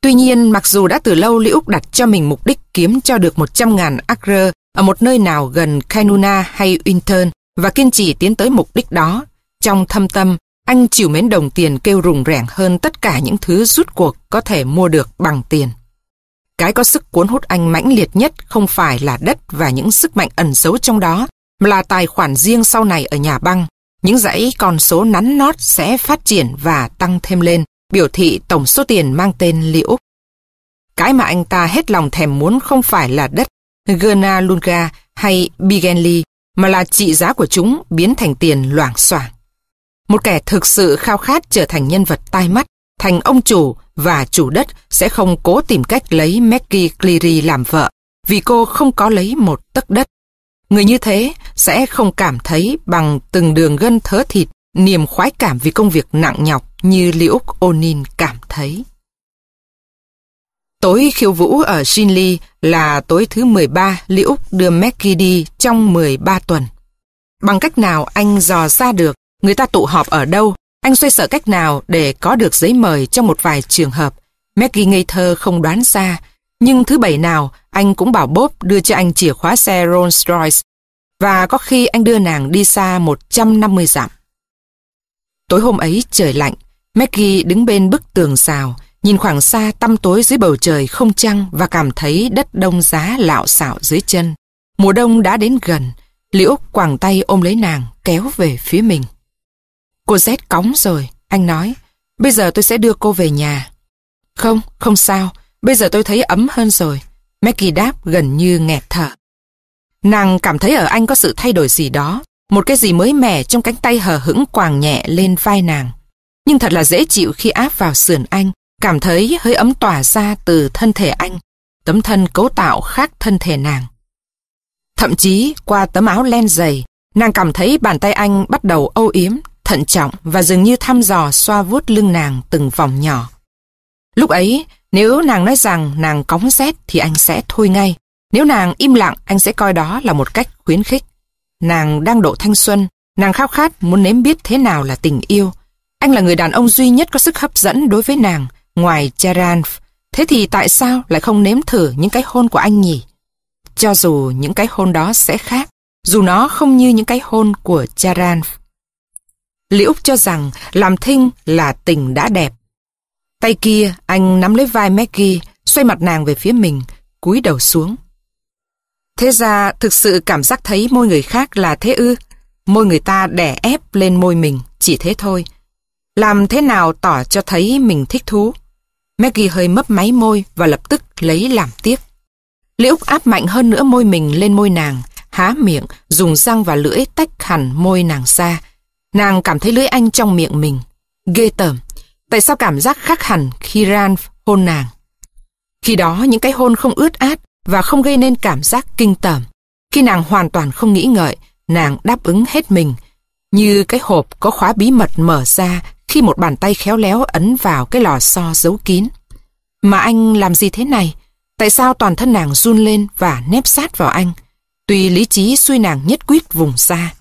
Tuy nhiên, mặc dù đã từ lâu Liễu đặt cho mình mục đích kiếm cho được 100.000 acre ở một nơi nào gần Kainuna hay Winton và kiên trì tiến tới mục đích đó, trong thâm tâm, anh chịu mến đồng tiền kêu rùng rẻng hơn tất cả những thứ rút cuộc có thể mua được bằng tiền. Cái có sức cuốn hút anh mãnh liệt nhất không phải là đất và những sức mạnh ẩn giấu trong đó, mà là tài khoản riêng sau này ở nhà băng những dãy con số nắn nót sẽ phát triển và tăng thêm lên, biểu thị tổng số tiền mang tên liễu Cái mà anh ta hết lòng thèm muốn không phải là đất Gernalunga hay Bigenli, mà là trị giá của chúng biến thành tiền loảng xoảng. Một kẻ thực sự khao khát trở thành nhân vật tai mắt, thành ông chủ và chủ đất sẽ không cố tìm cách lấy Maggie Cleary làm vợ, vì cô không có lấy một tấc đất. Người như thế sẽ không cảm thấy bằng từng đường gân thớ thịt niềm khoái cảm vì công việc nặng nhọc như Liuk Onin cảm thấy. Tối khiêu vũ ở Shinli là tối thứ 13 Liuk đưa Maggie đi trong 13 tuần. Bằng cách nào anh dò ra được người ta tụ họp ở đâu, anh xoay sở cách nào để có được giấy mời trong một vài trường hợp. Maggie ngây thơ không đoán ra, nhưng thứ bảy nào, anh cũng bảo Bob đưa cho anh chìa khóa xe Rolls-Royce và có khi anh đưa nàng đi xa 150 dặm. Tối hôm ấy trời lạnh, Maggie đứng bên bức tường xào, nhìn khoảng xa tăm tối dưới bầu trời không trăng và cảm thấy đất đông giá lạo xạo dưới chân. Mùa đông đã đến gần, Liễu quàng tay ôm lấy nàng, kéo về phía mình. Cô rét cóng rồi, anh nói, bây giờ tôi sẽ đưa cô về nhà. Không, không sao, Bây giờ tôi thấy ấm hơn rồi. Maggie đáp gần như nghẹt thở. Nàng cảm thấy ở anh có sự thay đổi gì đó, một cái gì mới mẻ trong cánh tay hờ hững quàng nhẹ lên vai nàng. Nhưng thật là dễ chịu khi áp vào sườn anh, cảm thấy hơi ấm tỏa ra từ thân thể anh, tấm thân cấu tạo khác thân thể nàng. Thậm chí qua tấm áo len dày, nàng cảm thấy bàn tay anh bắt đầu âu yếm, thận trọng và dường như thăm dò xoa vuốt lưng nàng từng vòng nhỏ. Lúc ấy, nếu nàng nói rằng nàng cóng rét thì anh sẽ thôi ngay. Nếu nàng im lặng, anh sẽ coi đó là một cách khuyến khích. Nàng đang độ thanh xuân, nàng khao khát muốn nếm biết thế nào là tình yêu. Anh là người đàn ông duy nhất có sức hấp dẫn đối với nàng, ngoài Gerard. Thế thì tại sao lại không nếm thử những cái hôn của anh nhỉ? Cho dù những cái hôn đó sẽ khác, dù nó không như những cái hôn của Gerard. Liễu cho rằng làm thinh là tình đã đẹp, Tay kia, anh nắm lấy vai Maggie, xoay mặt nàng về phía mình, cúi đầu xuống. Thế ra, thực sự cảm giác thấy môi người khác là thế ư? Môi người ta đè ép lên môi mình, chỉ thế thôi. Làm thế nào tỏ cho thấy mình thích thú? Maggie hơi mấp máy môi và lập tức lấy làm tiếc. Lý Úc áp mạnh hơn nữa môi mình lên môi nàng, há miệng, dùng răng và lưỡi tách hẳn môi nàng ra. Nàng cảm thấy lưỡi anh trong miệng mình. Ghê tởm, Tại sao cảm giác khác hẳn khi Ran hôn nàng? Khi đó những cái hôn không ướt át và không gây nên cảm giác kinh tởm. Khi nàng hoàn toàn không nghĩ ngợi, nàng đáp ứng hết mình. Như cái hộp có khóa bí mật mở ra khi một bàn tay khéo léo ấn vào cái lò xo giấu kín. Mà anh làm gì thế này? Tại sao toàn thân nàng run lên và nép sát vào anh? tùy lý trí suy nàng nhất quyết vùng xa.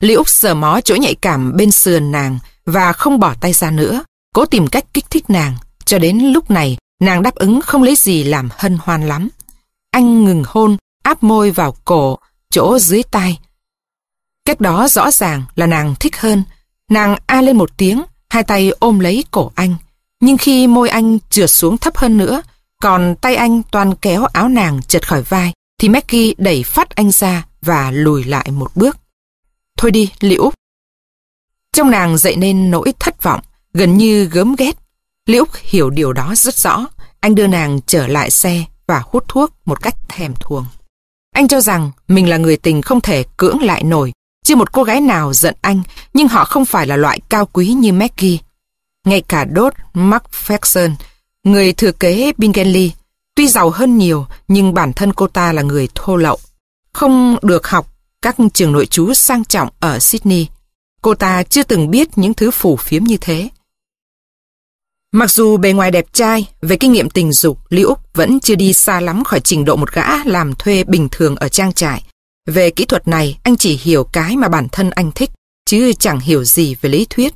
Lý Úc sờ mó chỗ nhạy cảm bên sườn nàng và không bỏ tay ra nữa, cố tìm cách kích thích nàng. Cho đến lúc này, nàng đáp ứng không lấy gì làm hân hoan lắm. Anh ngừng hôn, áp môi vào cổ, chỗ dưới tai. Cách đó rõ ràng là nàng thích hơn. Nàng a lên một tiếng, hai tay ôm lấy cổ anh. Nhưng khi môi anh trượt xuống thấp hơn nữa, còn tay anh toàn kéo áo nàng chật khỏi vai, thì Maggie đẩy phát anh ra và lùi lại một bước. Thôi đi, liễu. Trong nàng dậy nên nỗi thất vọng, gần như gớm ghét. Liễu hiểu điều đó rất rõ. Anh đưa nàng trở lại xe và hút thuốc một cách thèm thuồng. Anh cho rằng mình là người tình không thể cưỡng lại nổi. Chưa một cô gái nào giận anh, nhưng họ không phải là loại cao quý như Maggie. Ngay cả đốt Mark Ferguson, người thừa kế Bingley, tuy giàu hơn nhiều nhưng bản thân cô ta là người thô lậu. Không được học các trường nội trú sang trọng ở Sydney Cô ta chưa từng biết những thứ phủ phiếm như thế. Mặc dù bề ngoài đẹp trai, về kinh nghiệm tình dục, Lý Úc vẫn chưa đi xa lắm khỏi trình độ một gã làm thuê bình thường ở trang trại. Về kỹ thuật này, anh chỉ hiểu cái mà bản thân anh thích, chứ chẳng hiểu gì về lý thuyết.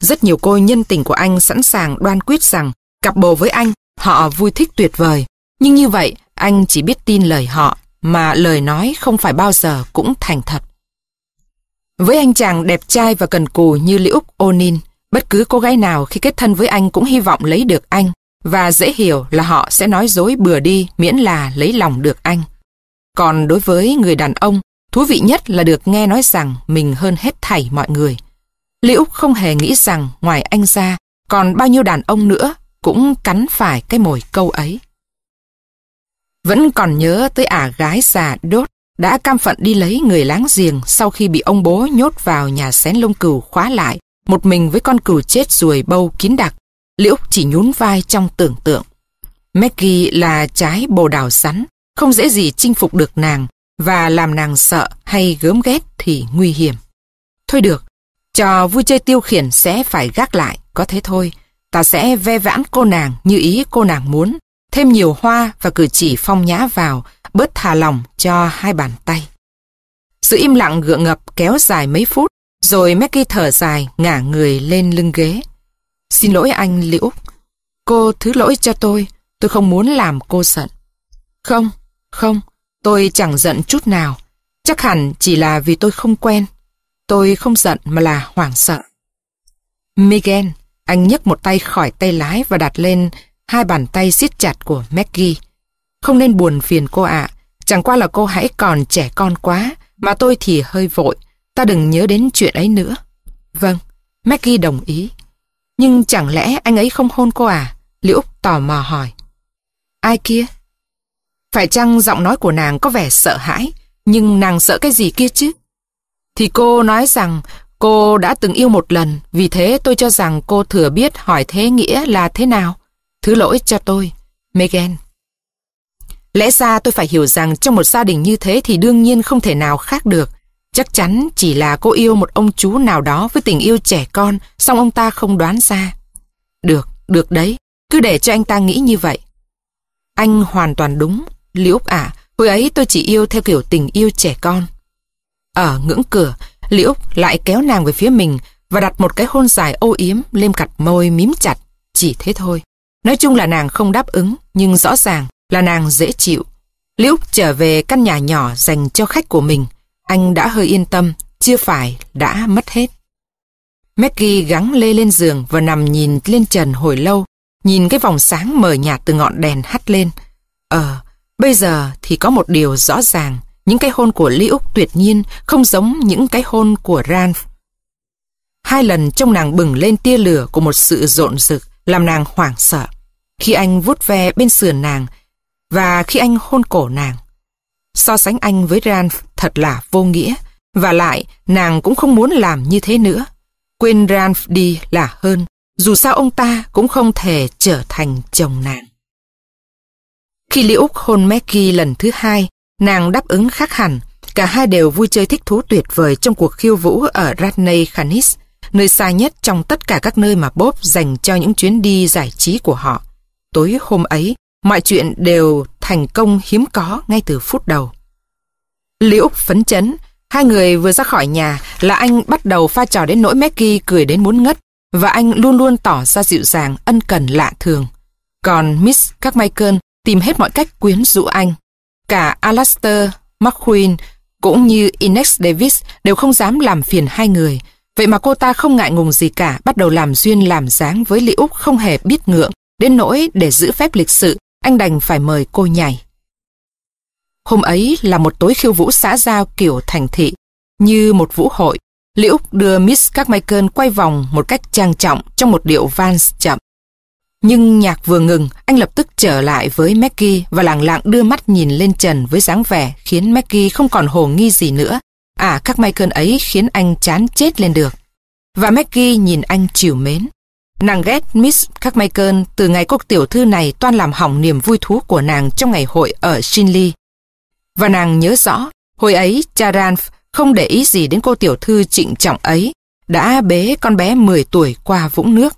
Rất nhiều cô nhân tình của anh sẵn sàng đoan quyết rằng cặp bồ với anh, họ vui thích tuyệt vời. Nhưng như vậy, anh chỉ biết tin lời họ, mà lời nói không phải bao giờ cũng thành thật. Với anh chàng đẹp trai và cần cù như Liễu Úc Onin, bất cứ cô gái nào khi kết thân với anh cũng hy vọng lấy được anh và dễ hiểu là họ sẽ nói dối bừa đi miễn là lấy lòng được anh. Còn đối với người đàn ông, thú vị nhất là được nghe nói rằng mình hơn hết thảy mọi người. Liễu không hề nghĩ rằng ngoài anh ra, còn bao nhiêu đàn ông nữa cũng cắn phải cái mồi câu ấy. Vẫn còn nhớ tới ả à gái già đốt đã cam phận đi lấy người láng giềng sau khi bị ông bố nhốt vào nhà xén lông cừu khóa lại, một mình với con cừu chết ruồi bâu kín đặc. Liễu chỉ nhún vai trong tưởng tượng. Maggie là trái bồ đào sắn, không dễ gì chinh phục được nàng và làm nàng sợ hay gớm ghét thì nguy hiểm. Thôi được, trò vui chơi tiêu khiển sẽ phải gác lại, có thế thôi. Ta sẽ ve vãn cô nàng như ý cô nàng muốn, thêm nhiều hoa và cử chỉ phong nhã vào bớt thả lỏng cho hai bàn tay. Sự im lặng gượng ngập kéo dài mấy phút, rồi Maggie thở dài ngả người lên lưng ghế. Xin lỗi anh Liễu, cô thứ lỗi cho tôi, tôi không muốn làm cô giận. Không, không, tôi chẳng giận chút nào, chắc hẳn chỉ là vì tôi không quen. Tôi không giận mà là hoảng sợ. Miguel, anh nhấc một tay khỏi tay lái và đặt lên hai bàn tay siết chặt của Maggie. Không nên buồn phiền cô ạ. À. Chẳng qua là cô hãy còn trẻ con quá, mà tôi thì hơi vội. Ta đừng nhớ đến chuyện ấy nữa. Vâng, Maggie đồng ý. Nhưng chẳng lẽ anh ấy không hôn cô à? Liễu Úc tò mò hỏi. Ai kia? Phải chăng giọng nói của nàng có vẻ sợ hãi, nhưng nàng sợ cái gì kia chứ? Thì cô nói rằng cô đã từng yêu một lần, vì thế tôi cho rằng cô thừa biết hỏi thế nghĩa là thế nào. Thứ lỗi cho tôi, Megan. Lẽ ra tôi phải hiểu rằng trong một gia đình như thế thì đương nhiên không thể nào khác được. Chắc chắn chỉ là cô yêu một ông chú nào đó với tình yêu trẻ con, song ông ta không đoán ra. Được, được đấy, cứ để cho anh ta nghĩ như vậy. Anh hoàn toàn đúng, Liễu ả, à, hồi ấy tôi chỉ yêu theo kiểu tình yêu trẻ con. Ở ngưỡng cửa, Liễu lại kéo nàng về phía mình và đặt một cái hôn dài ô yếm lên cặt môi mím chặt, chỉ thế thôi. Nói chung là nàng không đáp ứng, nhưng rõ ràng là nàng dễ chịu. Lý Úc trở về căn nhà nhỏ dành cho khách của mình, anh đã hơi yên tâm, chưa phải đã mất hết. Maggie gắng lê lên giường và nằm nhìn lên trần hồi lâu, nhìn cái vòng sáng mờ nhạt từ ngọn đèn hắt lên. Ờ, bây giờ thì có một điều rõ ràng, những cái hôn của Lý Úc tuyệt nhiên không giống những cái hôn của Ranf. Hai lần trong nàng bừng lên tia lửa của một sự rộn rực, làm nàng hoảng sợ. Khi anh vuốt ve bên sườn nàng, và khi anh hôn cổ nàng. So sánh anh với Ran thật là vô nghĩa, và lại nàng cũng không muốn làm như thế nữa. Quên Ran đi là hơn, dù sao ông ta cũng không thể trở thành chồng nàng. Khi Lý Úc hôn Maggie lần thứ hai, nàng đáp ứng khác hẳn, cả hai đều vui chơi thích thú tuyệt vời trong cuộc khiêu vũ ở Radney Khanis, nơi xa nhất trong tất cả các nơi mà Bob dành cho những chuyến đi giải trí của họ. Tối hôm ấy, Mọi chuyện đều thành công hiếm có ngay từ phút đầu. Lý Úc phấn chấn, hai người vừa ra khỏi nhà là anh bắt đầu pha trò đến nỗi Maggie cười đến muốn ngất và anh luôn luôn tỏ ra dịu dàng, ân cần lạ thường. Còn Miss Carmichael tìm hết mọi cách quyến rũ anh. Cả Alastair, McQueen cũng như Inex Davis đều không dám làm phiền hai người. Vậy mà cô ta không ngại ngùng gì cả, bắt đầu làm duyên làm dáng với Lý Úc không hề biết ngượng, đến nỗi để giữ phép lịch sự, anh đành phải mời cô nhảy. Hôm ấy là một tối khiêu vũ xã giao kiểu thành thị, như một vũ hội. Liễu Úc đưa Miss Carmichael quay vòng một cách trang trọng trong một điệu vals chậm. Nhưng nhạc vừa ngừng, anh lập tức trở lại với Maggie và lặng lặng đưa mắt nhìn lên trần với dáng vẻ khiến Maggie không còn hồ nghi gì nữa. À, các Michael ấy khiến anh chán chết lên được. Và Maggie nhìn anh chiều mến. Nàng ghét Miss Carmichael từ ngày cô tiểu thư này toan làm hỏng niềm vui thú của nàng trong ngày hội ở Shinley. Và nàng nhớ rõ, hồi ấy cha Ranf không để ý gì đến cô tiểu thư trịnh trọng ấy, đã bế con bé 10 tuổi qua vũng nước.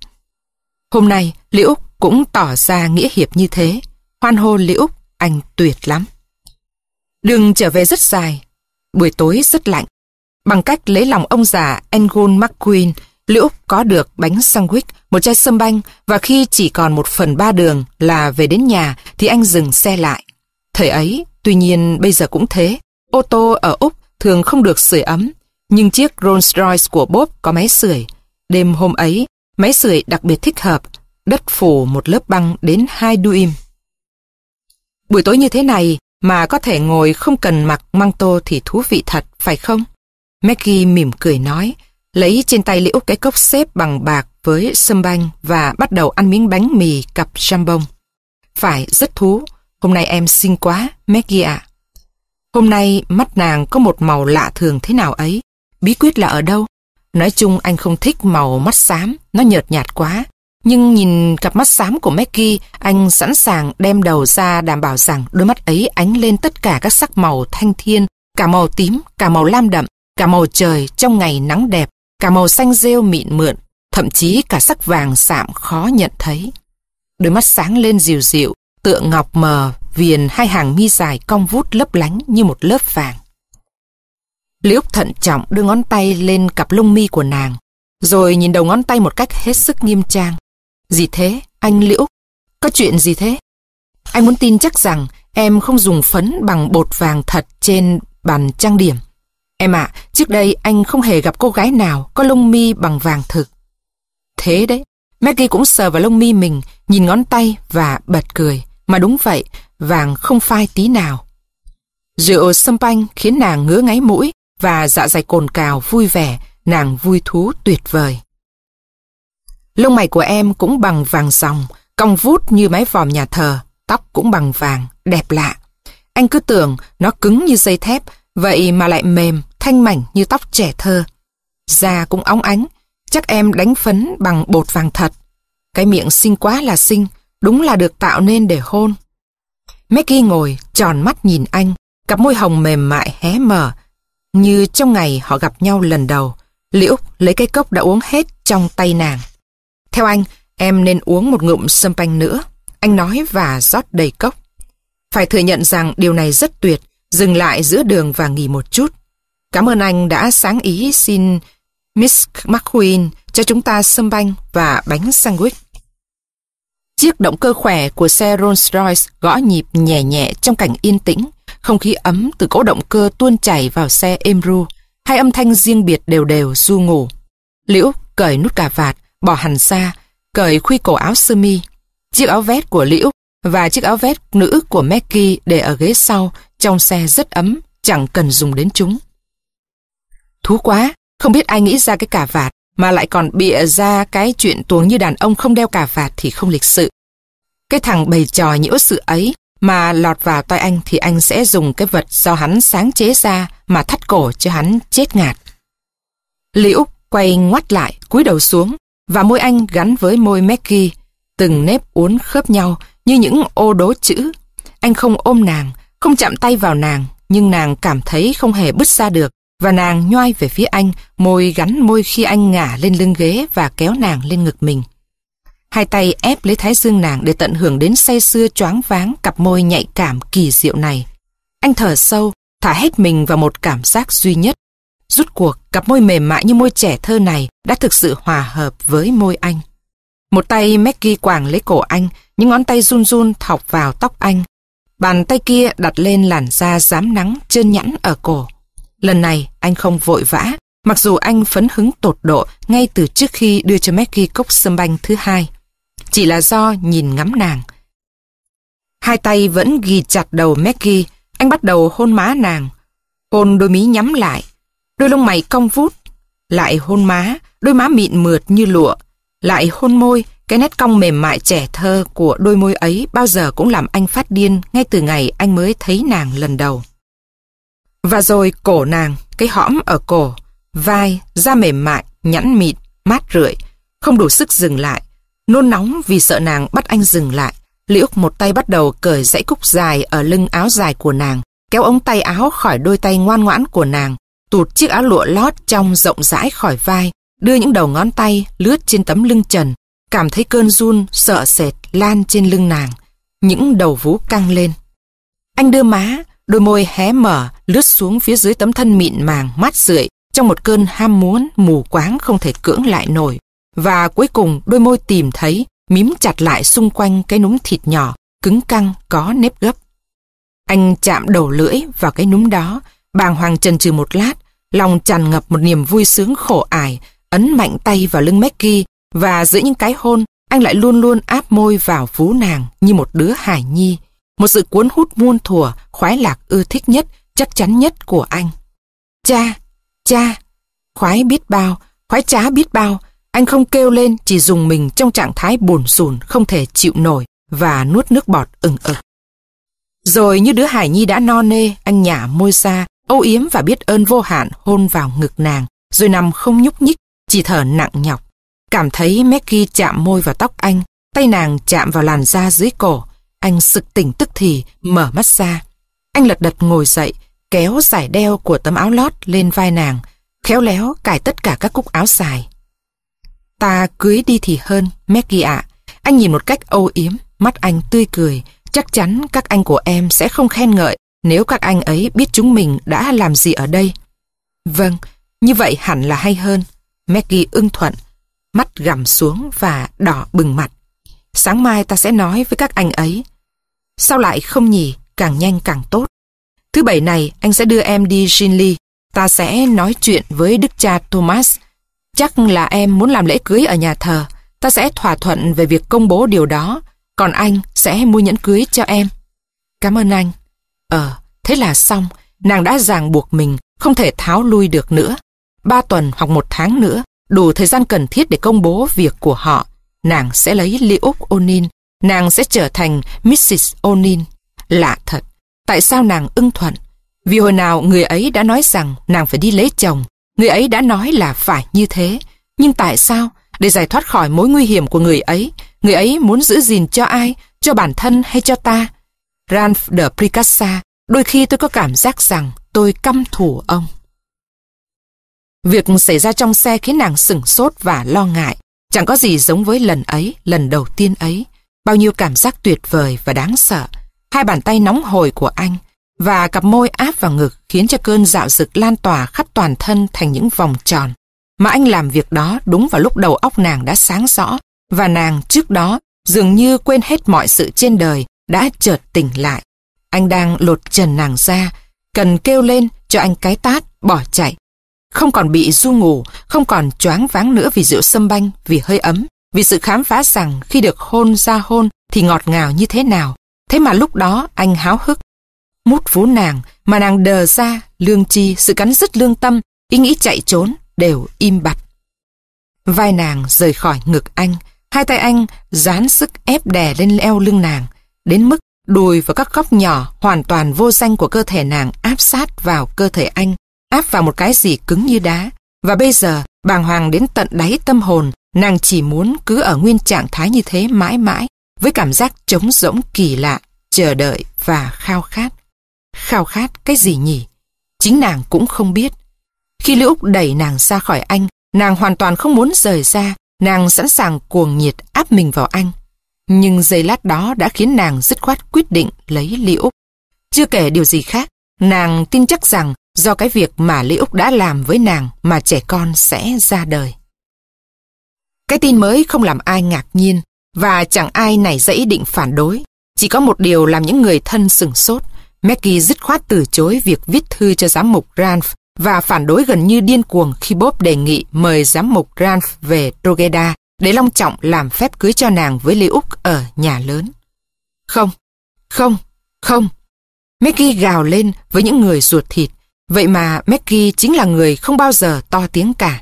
Hôm nay, Liễu Úc cũng tỏ ra nghĩa hiệp như thế. Hoan hô Liễu Úc, anh tuyệt lắm. Đường trở về rất dài, buổi tối rất lạnh. Bằng cách lấy lòng ông già Engon McQueen, Liễu Úc có được bánh sandwich, một chai sâm banh và khi chỉ còn một phần ba đường là về đến nhà thì anh dừng xe lại. Thời ấy, tuy nhiên bây giờ cũng thế, ô tô ở Úc thường không được sưởi ấm, nhưng chiếc Rolls-Royce của Bob có máy sưởi. Đêm hôm ấy, máy sưởi đặc biệt thích hợp, đất phủ một lớp băng đến hai duim. Buổi tối như thế này mà có thể ngồi không cần mặc măng tô thì thú vị thật, phải không? Maggie mỉm cười nói, lấy trên tay Liễu cái cốc xếp bằng bạc với sâm banh và bắt đầu ăn miếng bánh mì cặp jambon. Phải, rất thú. Hôm nay em xinh quá, Maggie ạ. Hôm nay mắt nàng có một màu lạ thường thế nào ấy. Bí quyết là ở đâu? Nói chung anh không thích màu mắt xám, nó nhợt nhạt quá. Nhưng nhìn cặp mắt xám của Maggie, anh sẵn sàng đem đầu ra đảm bảo rằng đôi mắt ấy ánh lên tất cả các sắc màu thanh thiên, cả màu tím, cả màu lam đậm, cả màu trời trong ngày nắng đẹp cả màu xanh rêu mịn mượn, thậm chí cả sắc vàng sạm khó nhận thấy. Đôi mắt sáng lên dịu dịu, tựa ngọc mờ, viền hai hàng mi dài cong vút lấp lánh như một lớp vàng. liễu thận trọng đưa ngón tay lên cặp lông mi của nàng, rồi nhìn đầu ngón tay một cách hết sức nghiêm trang. Gì thế, anh Liễu? Có chuyện gì thế? Anh muốn tin chắc rằng em không dùng phấn bằng bột vàng thật trên bàn trang điểm. Em ạ, trước đây anh không hề gặp cô gái nào có lông mi bằng vàng thực. Thế đấy, Maggie cũng sờ vào lông mi mình, nhìn ngón tay và bật cười. Mà đúng vậy, vàng không phai tí nào. Rượu sâm panh khiến nàng ngứa ngáy mũi và dạ dày cồn cào vui vẻ, nàng vui thú tuyệt vời. Lông mày của em cũng bằng vàng ròng, cong vút như mái vòm nhà thờ, tóc cũng bằng vàng, đẹp lạ. Anh cứ tưởng nó cứng như dây thép, vậy mà lại mềm, thanh mảnh như tóc trẻ thơ. Da cũng óng ánh, chắc em đánh phấn bằng bột vàng thật. Cái miệng xinh quá là xinh, đúng là được tạo nên để hôn. Maggie ngồi tròn mắt nhìn anh, cặp môi hồng mềm mại hé mở. Như trong ngày họ gặp nhau lần đầu, Liễu lấy cái cốc đã uống hết trong tay nàng. Theo anh, em nên uống một ngụm sâm panh nữa. Anh nói và rót đầy cốc. Phải thừa nhận rằng điều này rất tuyệt, dừng lại giữa đường và nghỉ một chút. Cảm ơn anh đã sáng ý xin Miss McQueen cho chúng ta sâm banh và bánh sandwich. Chiếc động cơ khỏe của xe Rolls-Royce gõ nhịp nhẹ nhẹ trong cảnh yên tĩnh, không khí ấm từ cỗ động cơ tuôn chảy vào xe êm ru, hai âm thanh riêng biệt đều đều du ngủ. Liễu cởi nút cà vạt, bỏ hẳn xa, cởi khuy cổ áo sơ mi. Chiếc áo vest của Liễu và chiếc áo vest nữ của Mackie để ở ghế sau trong xe rất ấm, chẳng cần dùng đến chúng. Thú quá, không biết ai nghĩ ra cái cà vạt mà lại còn bịa ra cái chuyện tuồng như đàn ông không đeo cà vạt thì không lịch sự. Cái thằng bày trò nhiễu sự ấy mà lọt vào tay anh thì anh sẽ dùng cái vật do hắn sáng chế ra mà thắt cổ cho hắn chết ngạt. Lý Úc quay ngoắt lại, cúi đầu xuống và môi anh gắn với môi Maggie, từng nếp uốn khớp nhau như những ô đố chữ. Anh không ôm nàng, không chạm tay vào nàng, nhưng nàng cảm thấy không hề bứt ra được và nàng nhoai về phía anh, môi gắn môi khi anh ngả lên lưng ghế và kéo nàng lên ngực mình. Hai tay ép lấy thái dương nàng để tận hưởng đến say sưa choáng váng cặp môi nhạy cảm kỳ diệu này. Anh thở sâu, thả hết mình vào một cảm giác duy nhất. Rút cuộc, cặp môi mềm mại như môi trẻ thơ này đã thực sự hòa hợp với môi anh. Một tay Maggie quàng lấy cổ anh, những ngón tay run run thọc vào tóc anh. Bàn tay kia đặt lên làn da dám nắng trơn nhẵn ở cổ. Lần này anh không vội vã, mặc dù anh phấn hứng tột độ ngay từ trước khi đưa cho Maggie cốc sâm banh thứ hai. Chỉ là do nhìn ngắm nàng. Hai tay vẫn ghi chặt đầu Maggie, anh bắt đầu hôn má nàng. Hôn đôi mí nhắm lại, đôi lông mày cong vút. Lại hôn má, đôi má mịn mượt như lụa. Lại hôn môi, cái nét cong mềm mại trẻ thơ của đôi môi ấy bao giờ cũng làm anh phát điên ngay từ ngày anh mới thấy nàng lần đầu. Và rồi cổ nàng, cái hõm ở cổ, vai, da mềm mại, nhẵn mịn, mát rượi, không đủ sức dừng lại. Nôn nóng vì sợ nàng bắt anh dừng lại. Liễu một tay bắt đầu cởi dãy cúc dài ở lưng áo dài của nàng, kéo ống tay áo khỏi đôi tay ngoan ngoãn của nàng, tụt chiếc áo lụa lót trong rộng rãi khỏi vai, đưa những đầu ngón tay lướt trên tấm lưng trần, cảm thấy cơn run sợ sệt lan trên lưng nàng, những đầu vú căng lên. Anh đưa má, Đôi môi hé mở, lướt xuống phía dưới tấm thân mịn màng, mát rượi, trong một cơn ham muốn, mù quáng không thể cưỡng lại nổi. Và cuối cùng đôi môi tìm thấy, mím chặt lại xung quanh cái núm thịt nhỏ, cứng căng, có nếp gấp. Anh chạm đầu lưỡi vào cái núm đó, bàng hoàng trần trừ một lát, lòng tràn ngập một niềm vui sướng khổ ải, ấn mạnh tay vào lưng Maggie và giữa những cái hôn, anh lại luôn luôn áp môi vào vú nàng như một đứa hải nhi một sự cuốn hút muôn thuở, khoái lạc ưa thích nhất, chắc chắn nhất của anh. Cha, cha, khoái biết bao, khoái trá biết bao, anh không kêu lên chỉ dùng mình trong trạng thái bồn rùn không thể chịu nổi và nuốt nước bọt ừng ực. Rồi như đứa hải nhi đã no nê, anh nhả môi ra, âu yếm và biết ơn vô hạn hôn vào ngực nàng, rồi nằm không nhúc nhích, chỉ thở nặng nhọc. Cảm thấy Maggie chạm môi vào tóc anh, tay nàng chạm vào làn da dưới cổ, anh sực tỉnh tức thì, mở mắt ra. Anh lật đật ngồi dậy, kéo giải đeo của tấm áo lót lên vai nàng, khéo léo cài tất cả các cúc áo dài. Ta cưới đi thì hơn, Maggie ạ. Anh nhìn một cách âu yếm, mắt anh tươi cười. Chắc chắn các anh của em sẽ không khen ngợi nếu các anh ấy biết chúng mình đã làm gì ở đây. Vâng, như vậy hẳn là hay hơn. Maggie ưng thuận, mắt gằm xuống và đỏ bừng mặt sáng mai ta sẽ nói với các anh ấy. Sao lại không nhỉ, càng nhanh càng tốt. Thứ bảy này anh sẽ đưa em đi Shinli, ta sẽ nói chuyện với đức cha Thomas. Chắc là em muốn làm lễ cưới ở nhà thờ, ta sẽ thỏa thuận về việc công bố điều đó, còn anh sẽ mua nhẫn cưới cho em. Cảm ơn anh. Ờ, thế là xong, nàng đã ràng buộc mình, không thể tháo lui được nữa. Ba tuần hoặc một tháng nữa, đủ thời gian cần thiết để công bố việc của họ nàng sẽ lấy Liuk Onin, nàng sẽ trở thành Mrs. Onin. Lạ thật, tại sao nàng ưng thuận? Vì hồi nào người ấy đã nói rằng nàng phải đi lấy chồng, người ấy đã nói là phải như thế. Nhưng tại sao? Để giải thoát khỏi mối nguy hiểm của người ấy, người ấy muốn giữ gìn cho ai, cho bản thân hay cho ta? Ralph de Pricassa, đôi khi tôi có cảm giác rằng tôi căm thù ông. Việc xảy ra trong xe khiến nàng sửng sốt và lo ngại. Chẳng có gì giống với lần ấy, lần đầu tiên ấy. Bao nhiêu cảm giác tuyệt vời và đáng sợ. Hai bàn tay nóng hồi của anh và cặp môi áp vào ngực khiến cho cơn dạo dực lan tỏa khắp toàn thân thành những vòng tròn. Mà anh làm việc đó đúng vào lúc đầu óc nàng đã sáng rõ và nàng trước đó dường như quên hết mọi sự trên đời đã chợt tỉnh lại. Anh đang lột trần nàng ra, cần kêu lên cho anh cái tát, bỏ chạy không còn bị du ngủ, không còn choáng váng nữa vì rượu sâm banh, vì hơi ấm, vì sự khám phá rằng khi được hôn ra hôn thì ngọt ngào như thế nào. Thế mà lúc đó anh háo hức, mút vú nàng mà nàng đờ ra, lương chi, sự cắn dứt lương tâm, ý nghĩ chạy trốn đều im bặt. Vai nàng rời khỏi ngực anh, hai tay anh dán sức ép đè lên eo lưng nàng, đến mức đùi và các góc nhỏ hoàn toàn vô danh của cơ thể nàng áp sát vào cơ thể anh áp vào một cái gì cứng như đá. Và bây giờ, bàng hoàng đến tận đáy tâm hồn, nàng chỉ muốn cứ ở nguyên trạng thái như thế mãi mãi, với cảm giác trống rỗng kỳ lạ, chờ đợi và khao khát. Khao khát cái gì nhỉ? Chính nàng cũng không biết. Khi Liễu Úc đẩy nàng ra khỏi anh, nàng hoàn toàn không muốn rời ra, nàng sẵn sàng cuồng nhiệt áp mình vào anh. Nhưng giây lát đó đã khiến nàng dứt khoát quyết định lấy Liễu Úc. Chưa kể điều gì khác, nàng tin chắc rằng do cái việc mà Lý Úc đã làm với nàng mà trẻ con sẽ ra đời. Cái tin mới không làm ai ngạc nhiên và chẳng ai nảy ra ý định phản đối. Chỉ có một điều làm những người thân sừng sốt. Maggie dứt khoát từ chối việc viết thư cho giám mục Ranf và phản đối gần như điên cuồng khi Bob đề nghị mời giám mục Ranf về Drogheda để long trọng làm phép cưới cho nàng với Lý Úc ở nhà lớn. Không, không, không. Maggie gào lên với những người ruột thịt. Vậy mà Maggie chính là người không bao giờ to tiếng cả.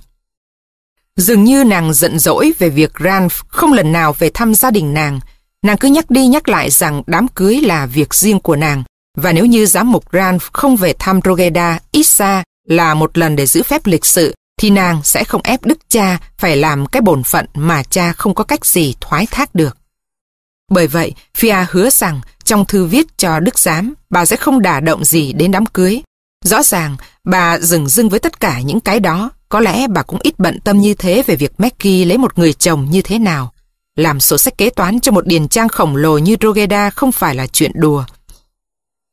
Dường như nàng giận dỗi về việc Ralph không lần nào về thăm gia đình nàng. Nàng cứ nhắc đi nhắc lại rằng đám cưới là việc riêng của nàng. Và nếu như giám mục Ralph không về thăm Rogeda ít xa là một lần để giữ phép lịch sự, thì nàng sẽ không ép đức cha phải làm cái bổn phận mà cha không có cách gì thoái thác được. Bởi vậy, Fia hứa rằng trong thư viết cho Đức Giám, bà sẽ không đả động gì đến đám cưới, Rõ ràng, bà dừng dưng với tất cả những cái đó. Có lẽ bà cũng ít bận tâm như thế về việc Maggie lấy một người chồng như thế nào. Làm sổ sách kế toán cho một điền trang khổng lồ như Rogeda không phải là chuyện đùa.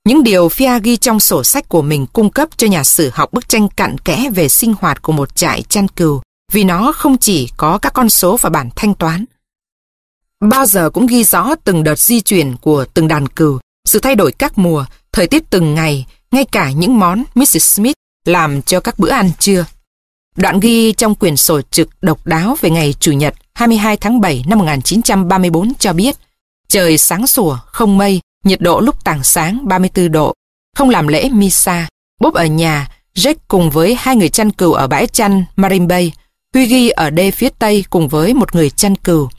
Những điều Fia ghi trong sổ sách của mình cung cấp cho nhà sử học bức tranh cặn kẽ về sinh hoạt của một trại chăn cừu, vì nó không chỉ có các con số và bản thanh toán. Bao giờ cũng ghi rõ từng đợt di chuyển của từng đàn cừu, sự thay đổi các mùa, thời tiết từng ngày, ngay cả những món Mrs. Smith làm cho các bữa ăn trưa. Đoạn ghi trong quyển sổ trực độc đáo về ngày Chủ nhật 22 tháng 7 năm 1934 cho biết trời sáng sủa, không mây, nhiệt độ lúc tảng sáng 34 độ, không làm lễ Misa, Bob ở nhà, Jack cùng với hai người chăn cừu ở bãi chăn Marine Bay, Huy ghi ở đê phía Tây cùng với một người chăn cừu.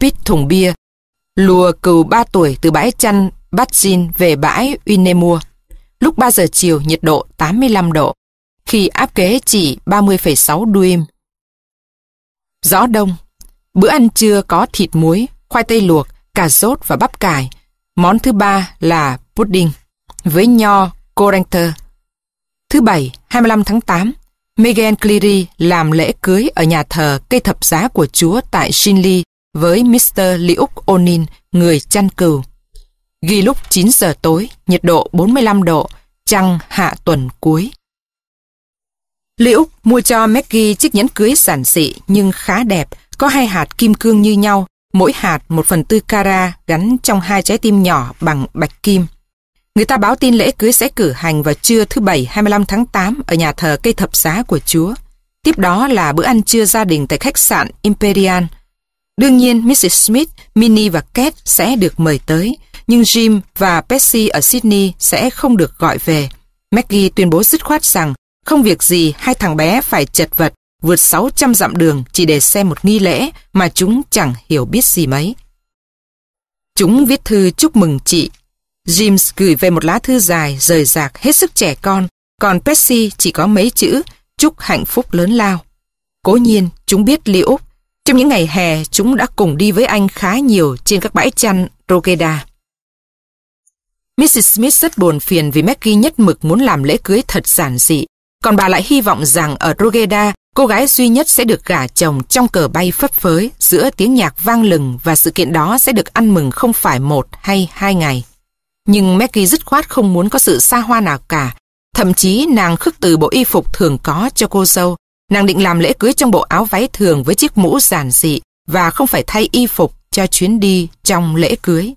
Pete thùng bia, lùa cừu 3 tuổi từ bãi chăn Batsin về bãi Unemua. Lúc 3 giờ chiều nhiệt độ 85 độ, khi áp kế chỉ 30,6 duim. Gió đông, bữa ăn trưa có thịt muối, khoai tây luộc, cà rốt và bắp cải. Món thứ ba là pudding với nho Corenter. Thứ bảy, 25 tháng 8, Megan Cleary làm lễ cưới ở nhà thờ cây thập giá của Chúa tại Shinley với Mr. Liuk Onin, người chăn cừu ghi lúc 9 giờ tối, nhiệt độ 45 độ, trăng hạ tuần cuối. Lý Úc mua cho Maggie chiếc nhẫn cưới giản dị nhưng khá đẹp, có hai hạt kim cương như nhau, mỗi hạt một phần tư cara gắn trong hai trái tim nhỏ bằng bạch kim. Người ta báo tin lễ cưới sẽ cử hành vào trưa thứ Bảy 25 tháng 8 ở nhà thờ cây thập giá của Chúa. Tiếp đó là bữa ăn trưa gia đình tại khách sạn Imperial. Đương nhiên, Mrs. Smith, Minnie và Kate sẽ được mời tới, nhưng Jim và Percy ở Sydney sẽ không được gọi về. Maggie tuyên bố dứt khoát rằng không việc gì hai thằng bé phải chật vật vượt 600 dặm đường chỉ để xem một nghi lễ mà chúng chẳng hiểu biết gì mấy. Chúng viết thư chúc mừng chị. James gửi về một lá thư dài, rời rạc, hết sức trẻ con, còn Percy chỉ có mấy chữ chúc hạnh phúc lớn lao. Cố nhiên, chúng biết Ly Úc. Trong những ngày hè, chúng đã cùng đi với anh khá nhiều trên các bãi chăn Rogeda. Mrs. Smith rất buồn phiền vì Maggie nhất mực muốn làm lễ cưới thật giản dị. Còn bà lại hy vọng rằng ở Rogeda, cô gái duy nhất sẽ được gả chồng trong cờ bay phấp phới giữa tiếng nhạc vang lừng và sự kiện đó sẽ được ăn mừng không phải một hay hai ngày. Nhưng Maggie dứt khoát không muốn có sự xa hoa nào cả. Thậm chí nàng khước từ bộ y phục thường có cho cô dâu. Nàng định làm lễ cưới trong bộ áo váy thường với chiếc mũ giản dị và không phải thay y phục cho chuyến đi trong lễ cưới.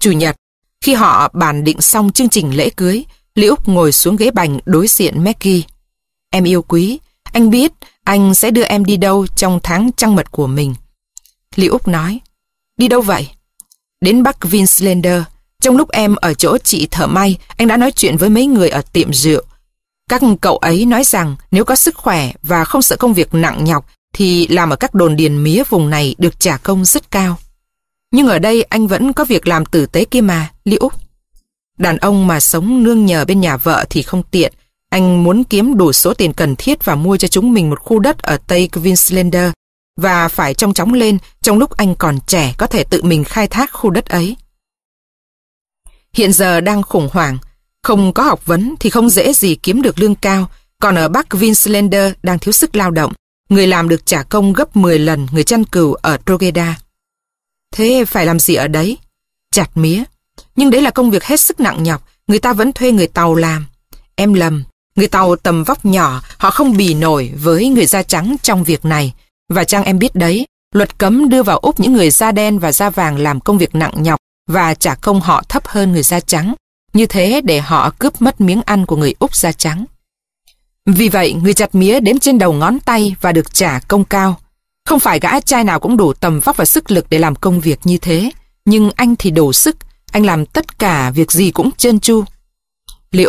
Chủ nhật, khi họ bàn định xong chương trình lễ cưới, Liễu ngồi xuống ghế bành đối diện Maggie. Em yêu quý, anh biết anh sẽ đưa em đi đâu trong tháng trăng mật của mình. Lý Úc nói, đi đâu vậy? Đến Bắc Vinslander. Trong lúc em ở chỗ chị thở may, anh đã nói chuyện với mấy người ở tiệm rượu. Các cậu ấy nói rằng nếu có sức khỏe và không sợ công việc nặng nhọc thì làm ở các đồn điền mía vùng này được trả công rất cao. Nhưng ở đây anh vẫn có việc làm tử tế kia mà. Liễu. Đàn ông mà sống nương nhờ bên nhà vợ thì không tiện. Anh muốn kiếm đủ số tiền cần thiết và mua cho chúng mình một khu đất ở Tây Queenslander và phải trong chóng lên trong lúc anh còn trẻ có thể tự mình khai thác khu đất ấy. Hiện giờ đang khủng hoảng, không có học vấn thì không dễ gì kiếm được lương cao, còn ở Bắc Vinslander đang thiếu sức lao động, người làm được trả công gấp 10 lần người chăn cừu ở Trogeda. Thế phải làm gì ở đấy? Chặt mía. Nhưng đấy là công việc hết sức nặng nhọc, người ta vẫn thuê người Tàu làm. Em lầm, người Tàu tầm vóc nhỏ, họ không bì nổi với người da trắng trong việc này. Và chăng em biết đấy, luật cấm đưa vào Úc những người da đen và da vàng làm công việc nặng nhọc và trả công họ thấp hơn người da trắng. Như thế để họ cướp mất miếng ăn của người Úc da trắng. Vì vậy, người chặt mía đếm trên đầu ngón tay và được trả công cao. Không phải gã trai nào cũng đủ tầm vóc và sức lực để làm công việc như thế, nhưng anh thì đủ sức, anh làm tất cả việc gì cũng chân chu Lý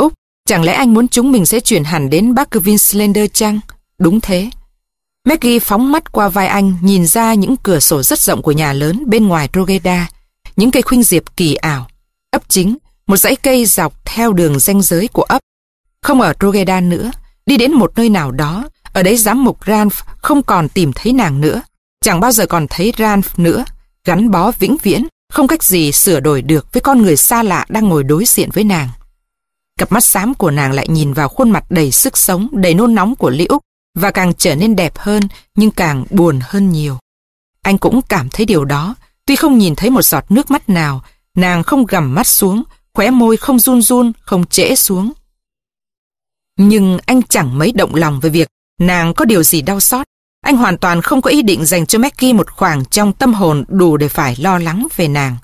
chẳng lẽ anh muốn chúng mình sẽ chuyển hẳn đến Barkerville Slender chăng? Đúng thế. Maggie phóng mắt qua vai anh nhìn ra những cửa sổ rất rộng của nhà lớn bên ngoài Rogeda, những cây khuynh diệp kỳ ảo. Ấp chính, một dãy cây dọc theo đường ranh giới của ấp. Không ở Rogeda nữa, đi đến một nơi nào đó, ở đấy giám mục Ranf không còn tìm thấy nàng nữa. Chẳng bao giờ còn thấy Ranf nữa, gắn bó vĩnh viễn không cách gì sửa đổi được với con người xa lạ đang ngồi đối diện với nàng. Cặp mắt xám của nàng lại nhìn vào khuôn mặt đầy sức sống, đầy nôn nóng của Lý Úc và càng trở nên đẹp hơn nhưng càng buồn hơn nhiều. Anh cũng cảm thấy điều đó, tuy không nhìn thấy một giọt nước mắt nào, nàng không gầm mắt xuống, khóe môi không run run, không trễ xuống. Nhưng anh chẳng mấy động lòng về việc nàng có điều gì đau xót. Anh hoàn toàn không có ý định dành cho Maggie một khoảng trong tâm hồn đủ để phải lo lắng về nàng.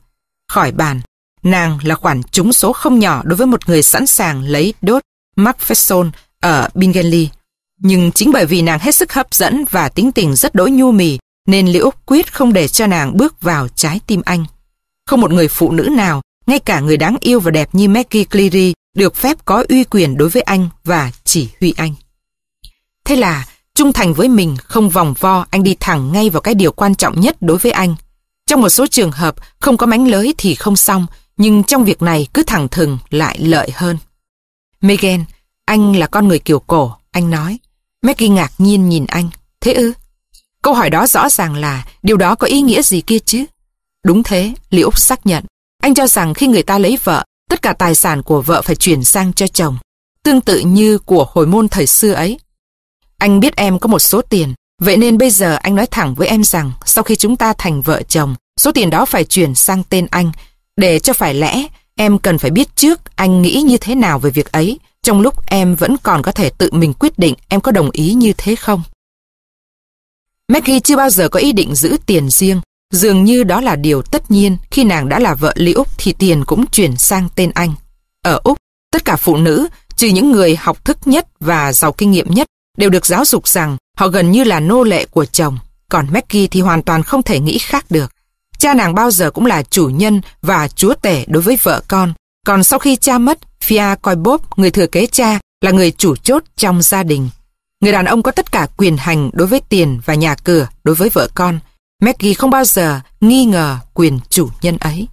Khỏi bàn, nàng là khoản trúng số không nhỏ đối với một người sẵn sàng lấy đốt Macpherson ở Bingley. Nhưng chính bởi vì nàng hết sức hấp dẫn và tính tình rất đỗi nhu mì nên Liễu quyết không để cho nàng bước vào trái tim anh. Không một người phụ nữ nào, ngay cả người đáng yêu và đẹp như Maggie Cleary được phép có uy quyền đối với anh và chỉ huy anh. Thế là Trung thành với mình, không vòng vo, anh đi thẳng ngay vào cái điều quan trọng nhất đối với anh. Trong một số trường hợp, không có mánh lới thì không xong, nhưng trong việc này cứ thẳng thừng lại lợi hơn. Megan, anh là con người kiểu cổ, anh nói. Maggie ngạc nhiên nhìn anh. Thế ư? Câu hỏi đó rõ ràng là điều đó có ý nghĩa gì kia chứ? Đúng thế, Liễu Úc xác nhận. Anh cho rằng khi người ta lấy vợ, tất cả tài sản của vợ phải chuyển sang cho chồng. Tương tự như của hồi môn thời xưa ấy, anh biết em có một số tiền, vậy nên bây giờ anh nói thẳng với em rằng sau khi chúng ta thành vợ chồng, số tiền đó phải chuyển sang tên anh. Để cho phải lẽ, em cần phải biết trước anh nghĩ như thế nào về việc ấy, trong lúc em vẫn còn có thể tự mình quyết định em có đồng ý như thế không. Maggie chưa bao giờ có ý định giữ tiền riêng, dường như đó là điều tất nhiên khi nàng đã là vợ Lý Úc thì tiền cũng chuyển sang tên anh. Ở Úc, tất cả phụ nữ, trừ những người học thức nhất và giàu kinh nghiệm nhất, đều được giáo dục rằng họ gần như là nô lệ của chồng, còn Maggie thì hoàn toàn không thể nghĩ khác được. Cha nàng bao giờ cũng là chủ nhân và chúa tể đối với vợ con. Còn sau khi cha mất, Fia coi Bob, người thừa kế cha, là người chủ chốt trong gia đình. Người đàn ông có tất cả quyền hành đối với tiền và nhà cửa đối với vợ con. Maggie không bao giờ nghi ngờ quyền chủ nhân ấy.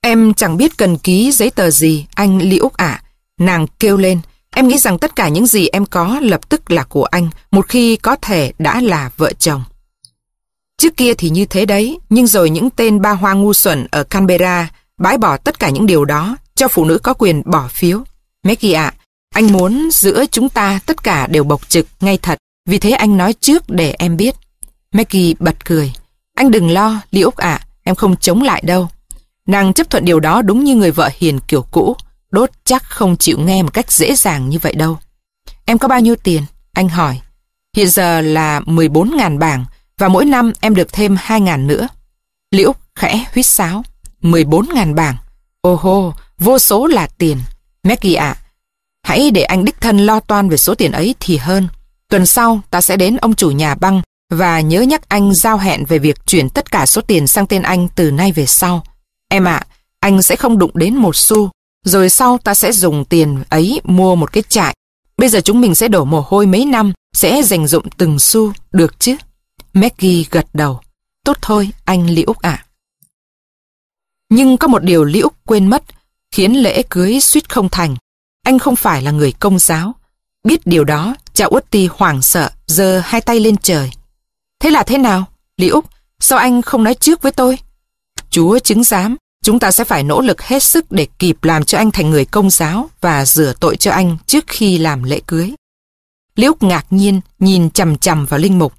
Em chẳng biết cần ký giấy tờ gì, anh Lý Úc ạ. Nàng kêu lên, Em nghĩ rằng tất cả những gì em có lập tức là của anh, một khi có thể đã là vợ chồng. Trước kia thì như thế đấy, nhưng rồi những tên ba hoa ngu xuẩn ở Canberra bãi bỏ tất cả những điều đó, cho phụ nữ có quyền bỏ phiếu. Maggie ạ, anh muốn giữa chúng ta tất cả đều bộc trực, ngay thật, vì thế anh nói trước để em biết. Maggie bật cười. Anh đừng lo, Lý Úc ạ, em không chống lại đâu. Nàng chấp thuận điều đó đúng như người vợ hiền kiểu cũ. Đốt chắc không chịu nghe một cách dễ dàng như vậy đâu. Em có bao nhiêu tiền? Anh hỏi. Hiện giờ là 14.000 bảng và mỗi năm em được thêm 2.000 nữa. Liễu khẽ huýt sáo. 14.000 bảng. Ô hô, vô số là tiền. Maggie ạ, hãy để anh đích thân lo toan về số tiền ấy thì hơn. Tuần sau ta sẽ đến ông chủ nhà băng và nhớ nhắc anh giao hẹn về việc chuyển tất cả số tiền sang tên anh từ nay về sau. Em ạ, anh sẽ không đụng đến một xu. Rồi sau ta sẽ dùng tiền ấy mua một cái trại. Bây giờ chúng mình sẽ đổ mồ hôi mấy năm, sẽ dành dụng từng xu, được chứ? Maggie gật đầu. Tốt thôi, anh Lý Úc ạ. Nhưng có một điều Lý Úc quên mất, khiến lễ cưới suýt không thành. Anh không phải là người công giáo. Biết điều đó, cha Utti hoảng sợ, giơ hai tay lên trời. Thế là thế nào? Lý Úc, sao anh không nói trước với tôi? Chúa chứng giám, Chúng ta sẽ phải nỗ lực hết sức để kịp làm cho anh thành người công giáo và rửa tội cho anh trước khi làm lễ cưới. Liễúc ngạc nhiên nhìn chầm chầm vào linh mục.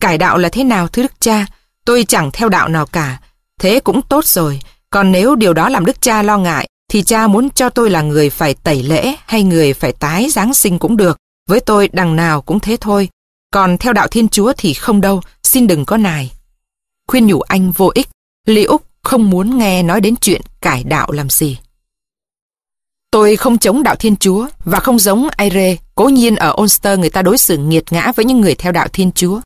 Cải đạo là thế nào thưa đức cha? Tôi chẳng theo đạo nào cả. Thế cũng tốt rồi. Còn nếu điều đó làm đức cha lo ngại thì cha muốn cho tôi là người phải tẩy lễ hay người phải tái Giáng sinh cũng được. Với tôi đằng nào cũng thế thôi. Còn theo đạo Thiên Chúa thì không đâu, xin đừng có nài. Khuyên nhủ anh vô ích, Lý không muốn nghe nói đến chuyện cải đạo làm gì. Tôi không chống đạo Thiên Chúa và không giống Aire, cố nhiên ở Ulster người ta đối xử nghiệt ngã với những người theo đạo Thiên Chúa.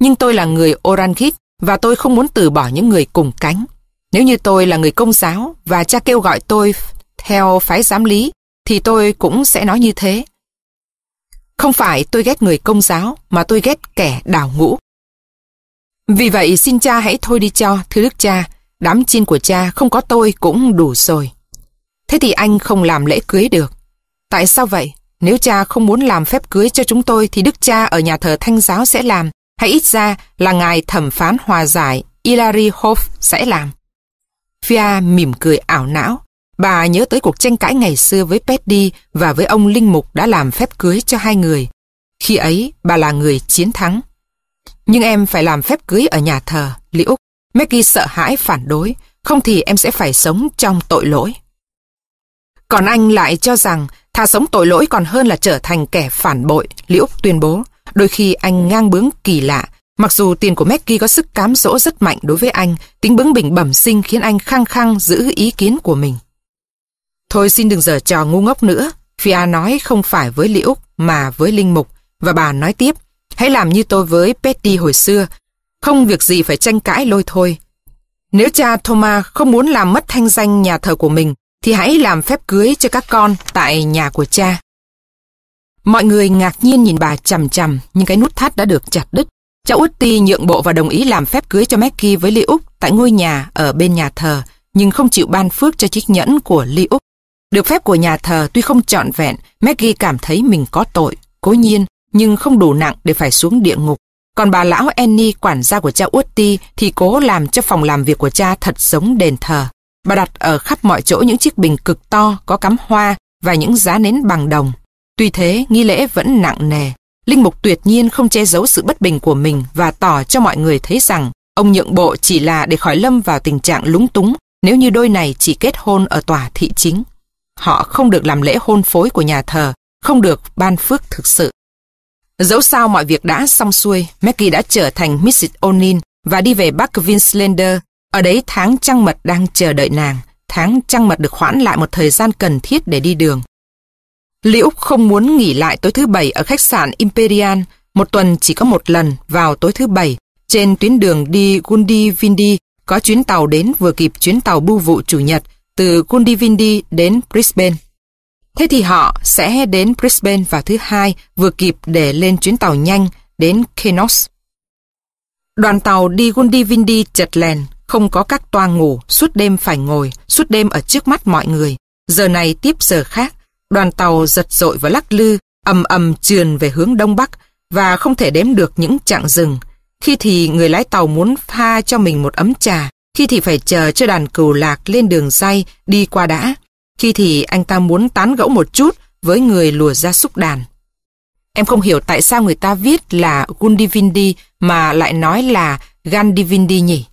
Nhưng tôi là người Orangit và tôi không muốn từ bỏ những người cùng cánh. Nếu như tôi là người công giáo và cha kêu gọi tôi theo phái giám lý thì tôi cũng sẽ nói như thế. Không phải tôi ghét người công giáo mà tôi ghét kẻ đào ngũ. Vì vậy xin cha hãy thôi đi cho, thưa đức cha, Đám chiên của cha không có tôi cũng đủ rồi. Thế thì anh không làm lễ cưới được. Tại sao vậy? Nếu cha không muốn làm phép cưới cho chúng tôi thì đức cha ở nhà thờ thanh giáo sẽ làm, hay ít ra là ngài thẩm phán hòa giải Ilari Hof sẽ làm. Fia mỉm cười ảo não. Bà nhớ tới cuộc tranh cãi ngày xưa với Petty và với ông Linh Mục đã làm phép cưới cho hai người. Khi ấy, bà là người chiến thắng. Nhưng em phải làm phép cưới ở nhà thờ, Liễu. Maggie sợ hãi phản đối, không thì em sẽ phải sống trong tội lỗi. Còn anh lại cho rằng thà sống tội lỗi còn hơn là trở thành kẻ phản bội, Liễu tuyên bố. Đôi khi anh ngang bướng kỳ lạ, Mặc dù tiền của Mackie có sức cám dỗ rất mạnh đối với anh, tính bướng bỉnh bẩm sinh khiến anh khăng khăng giữ ý kiến của mình. Thôi xin đừng giở trò ngu ngốc nữa, Fia nói không phải với Liễu mà với Linh Mục, và bà nói tiếp, hãy làm như tôi với Petty hồi xưa, không việc gì phải tranh cãi lôi thôi. Nếu cha Thomas không muốn làm mất thanh danh nhà thờ của mình, thì hãy làm phép cưới cho các con tại nhà của cha. Mọi người ngạc nhiên nhìn bà chằm chằm, nhưng cái nút thắt đã được chặt đứt. Cháu Utty nhượng bộ và đồng ý làm phép cưới cho Maggie với Ly Úc tại ngôi nhà ở bên nhà thờ, nhưng không chịu ban phước cho chiếc nhẫn của Ly Úc. Được phép của nhà thờ tuy không trọn vẹn, Maggie cảm thấy mình có tội, cố nhiên, nhưng không đủ nặng để phải xuống địa ngục còn bà lão Annie quản gia của cha Utti thì cố làm cho phòng làm việc của cha thật giống đền thờ. Bà đặt ở khắp mọi chỗ những chiếc bình cực to có cắm hoa và những giá nến bằng đồng. Tuy thế, nghi lễ vẫn nặng nề. Linh mục tuyệt nhiên không che giấu sự bất bình của mình và tỏ cho mọi người thấy rằng ông nhượng bộ chỉ là để khỏi lâm vào tình trạng lúng túng nếu như đôi này chỉ kết hôn ở tòa thị chính. Họ không được làm lễ hôn phối của nhà thờ, không được ban phước thực sự. Dẫu sao mọi việc đã xong xuôi, Maggie đã trở thành Mrs. O'Neill và đi về Bắc Vinslander. Ở đấy tháng trăng mật đang chờ đợi nàng. Tháng trăng mật được hoãn lại một thời gian cần thiết để đi đường. Liễu không muốn nghỉ lại tối thứ bảy ở khách sạn Imperial, một tuần chỉ có một lần vào tối thứ bảy. Trên tuyến đường đi Gundi Vindi có chuyến tàu đến vừa kịp chuyến tàu bưu vụ chủ nhật từ Gundi Vindi đến Brisbane. Thế thì họ sẽ đến Brisbane vào thứ hai vừa kịp để lên chuyến tàu nhanh đến Kenos. Đoàn tàu đi Gondi Windy chật lèn, không có các toa ngủ, suốt đêm phải ngồi, suốt đêm ở trước mắt mọi người. Giờ này tiếp giờ khác, đoàn tàu giật rội và lắc lư, ầm ầm trườn về hướng đông bắc và không thể đếm được những chặng rừng. Khi thì người lái tàu muốn pha cho mình một ấm trà, khi thì phải chờ cho đàn cừu lạc lên đường dây đi qua đã, khi thì anh ta muốn tán gẫu một chút với người lùa ra xúc đàn. Em không hiểu tại sao người ta viết là Gundivindi mà lại nói là Gandivindi nhỉ?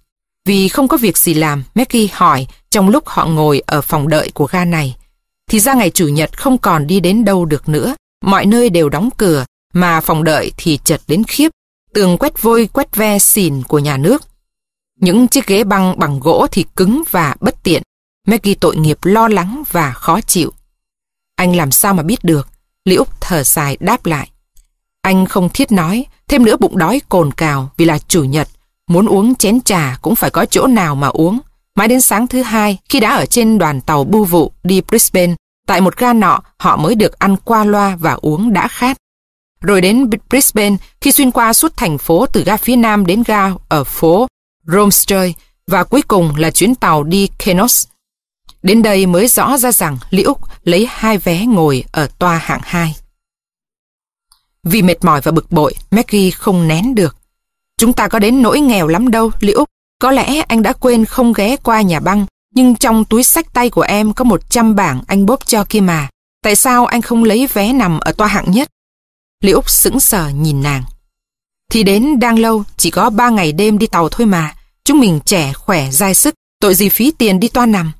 Vì không có việc gì làm, Maggie hỏi trong lúc họ ngồi ở phòng đợi của ga này. Thì ra ngày Chủ nhật không còn đi đến đâu được nữa, mọi nơi đều đóng cửa, mà phòng đợi thì chật đến khiếp, tường quét vôi quét ve xìn của nhà nước. Những chiếc ghế băng bằng gỗ thì cứng và bất tiện, Maggie tội nghiệp lo lắng và khó chịu. Anh làm sao mà biết được? Lý Úc thở dài đáp lại. Anh không thiết nói, thêm nữa bụng đói cồn cào vì là chủ nhật. Muốn uống chén trà cũng phải có chỗ nào mà uống. Mãi đến sáng thứ hai, khi đã ở trên đoàn tàu bưu vụ đi Brisbane, tại một ga nọ họ mới được ăn qua loa và uống đã khát. Rồi đến Brisbane, khi xuyên qua suốt thành phố từ ga phía nam đến ga ở phố Romstroy và cuối cùng là chuyến tàu đi Kenos Đến đây mới rõ ra rằng Lý Úc lấy hai vé ngồi ở toa hạng 2. Vì mệt mỏi và bực bội, Maggie không nén được. Chúng ta có đến nỗi nghèo lắm đâu, Lý Úc. Có lẽ anh đã quên không ghé qua nhà băng, nhưng trong túi sách tay của em có 100 bảng anh bóp cho kia mà. Tại sao anh không lấy vé nằm ở toa hạng nhất? Lý Úc sững sờ nhìn nàng. Thì đến đang lâu, chỉ có 3 ngày đêm đi tàu thôi mà. Chúng mình trẻ, khỏe, dai sức, tội gì phí tiền đi toa nằm.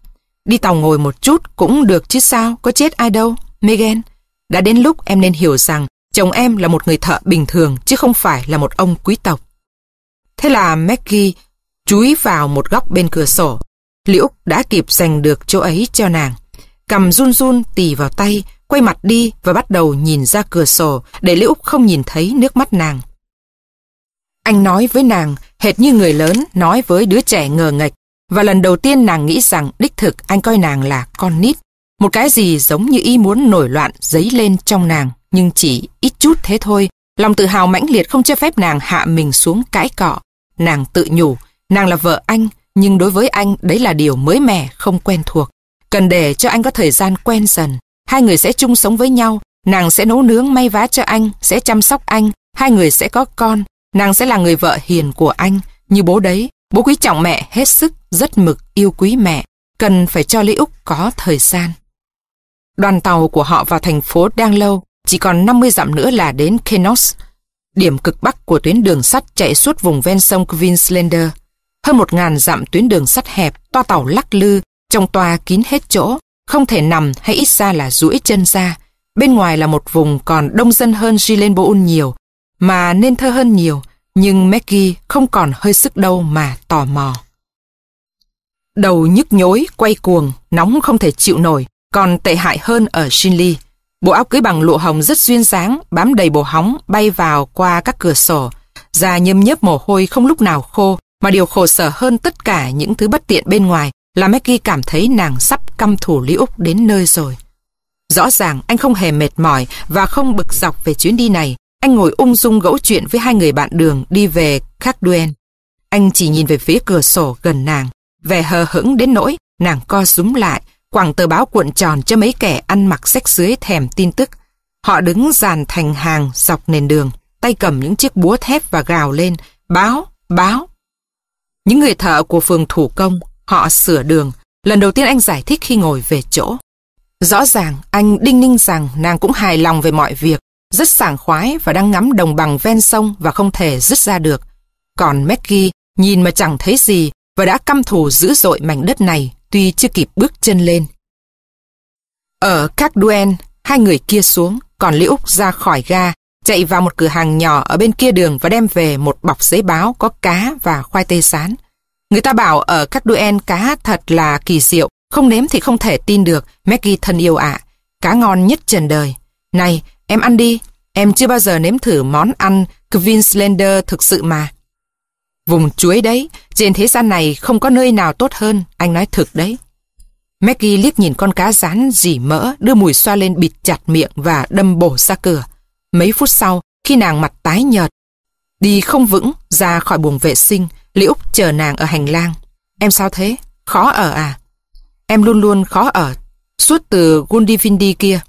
Đi tàu ngồi một chút cũng được chứ sao, có chết ai đâu, Megan Đã đến lúc em nên hiểu rằng chồng em là một người thợ bình thường chứ không phải là một ông quý tộc. Thế là Maggie chú ý vào một góc bên cửa sổ. Liễu đã kịp giành được chỗ ấy cho nàng. Cầm run run tì vào tay, quay mặt đi và bắt đầu nhìn ra cửa sổ để Liễu không nhìn thấy nước mắt nàng. Anh nói với nàng hệt như người lớn nói với đứa trẻ ngờ nghệch và lần đầu tiên nàng nghĩ rằng đích thực anh coi nàng là con nít. Một cái gì giống như ý muốn nổi loạn dấy lên trong nàng, nhưng chỉ ít chút thế thôi. Lòng tự hào mãnh liệt không cho phép nàng hạ mình xuống cãi cọ. Nàng tự nhủ, nàng là vợ anh, nhưng đối với anh đấy là điều mới mẻ, không quen thuộc. Cần để cho anh có thời gian quen dần. Hai người sẽ chung sống với nhau, nàng sẽ nấu nướng may vá cho anh, sẽ chăm sóc anh, hai người sẽ có con, nàng sẽ là người vợ hiền của anh, như bố đấy, Bố quý trọng mẹ hết sức, rất mực yêu quý mẹ, cần phải cho Lý Úc có thời gian. Đoàn tàu của họ vào thành phố đang lâu, chỉ còn 50 dặm nữa là đến Kenos, điểm cực bắc của tuyến đường sắt chạy suốt vùng ven sông Queenslander. Hơn một ngàn dặm tuyến đường sắt hẹp, toa tàu lắc lư, trong toa kín hết chỗ, không thể nằm hay ít ra là duỗi chân ra. Bên ngoài là một vùng còn đông dân hơn Gilenboul nhiều, mà nên thơ hơn nhiều, nhưng Maggie không còn hơi sức đâu mà tò mò. Đầu nhức nhối, quay cuồng, nóng không thể chịu nổi, còn tệ hại hơn ở Shinli. Bộ áo cưới bằng lụa hồng rất duyên dáng, bám đầy bồ hóng, bay vào qua các cửa sổ. Da nhâm nhớp mồ hôi không lúc nào khô, mà điều khổ sở hơn tất cả những thứ bất tiện bên ngoài là Maggie cảm thấy nàng sắp căm thủ Lý Úc đến nơi rồi. Rõ ràng anh không hề mệt mỏi và không bực dọc về chuyến đi này, anh ngồi ung dung gẫu chuyện với hai người bạn đường đi về Khắc Đuen. Anh chỉ nhìn về phía cửa sổ gần nàng, vẻ hờ hững đến nỗi nàng co rúm lại, quẳng tờ báo cuộn tròn cho mấy kẻ ăn mặc sách dưới thèm tin tức. Họ đứng dàn thành hàng dọc nền đường, tay cầm những chiếc búa thép và gào lên, báo, báo. Những người thợ của phường thủ công, họ sửa đường. Lần đầu tiên anh giải thích khi ngồi về chỗ. Rõ ràng, anh đinh ninh rằng nàng cũng hài lòng về mọi việc, rất sảng khoái và đang ngắm đồng bằng ven sông và không thể dứt ra được. Còn Maggie nhìn mà chẳng thấy gì và đã căm thù dữ dội mảnh đất này tuy chưa kịp bước chân lên. Ở các Duen, hai người kia xuống, còn Liễu Úc ra khỏi ga, chạy vào một cửa hàng nhỏ ở bên kia đường và đem về một bọc giấy báo có cá và khoai tây sán. Người ta bảo ở các Duen cá thật là kỳ diệu, không nếm thì không thể tin được, Maggie thân yêu ạ, cá ngon nhất trần đời. Này, Em ăn đi, em chưa bao giờ nếm thử món ăn Queenslander thực sự mà. Vùng chuối đấy, trên thế gian này không có nơi nào tốt hơn, anh nói thực đấy. Maggie liếc nhìn con cá rán dỉ mỡ đưa mùi xoa lên bịt chặt miệng và đâm bổ ra cửa. Mấy phút sau, khi nàng mặt tái nhợt, đi không vững ra khỏi buồng vệ sinh, Lý Úc chờ nàng ở hành lang. Em sao thế? Khó ở à? Em luôn luôn khó ở, suốt từ Gundivindi kia.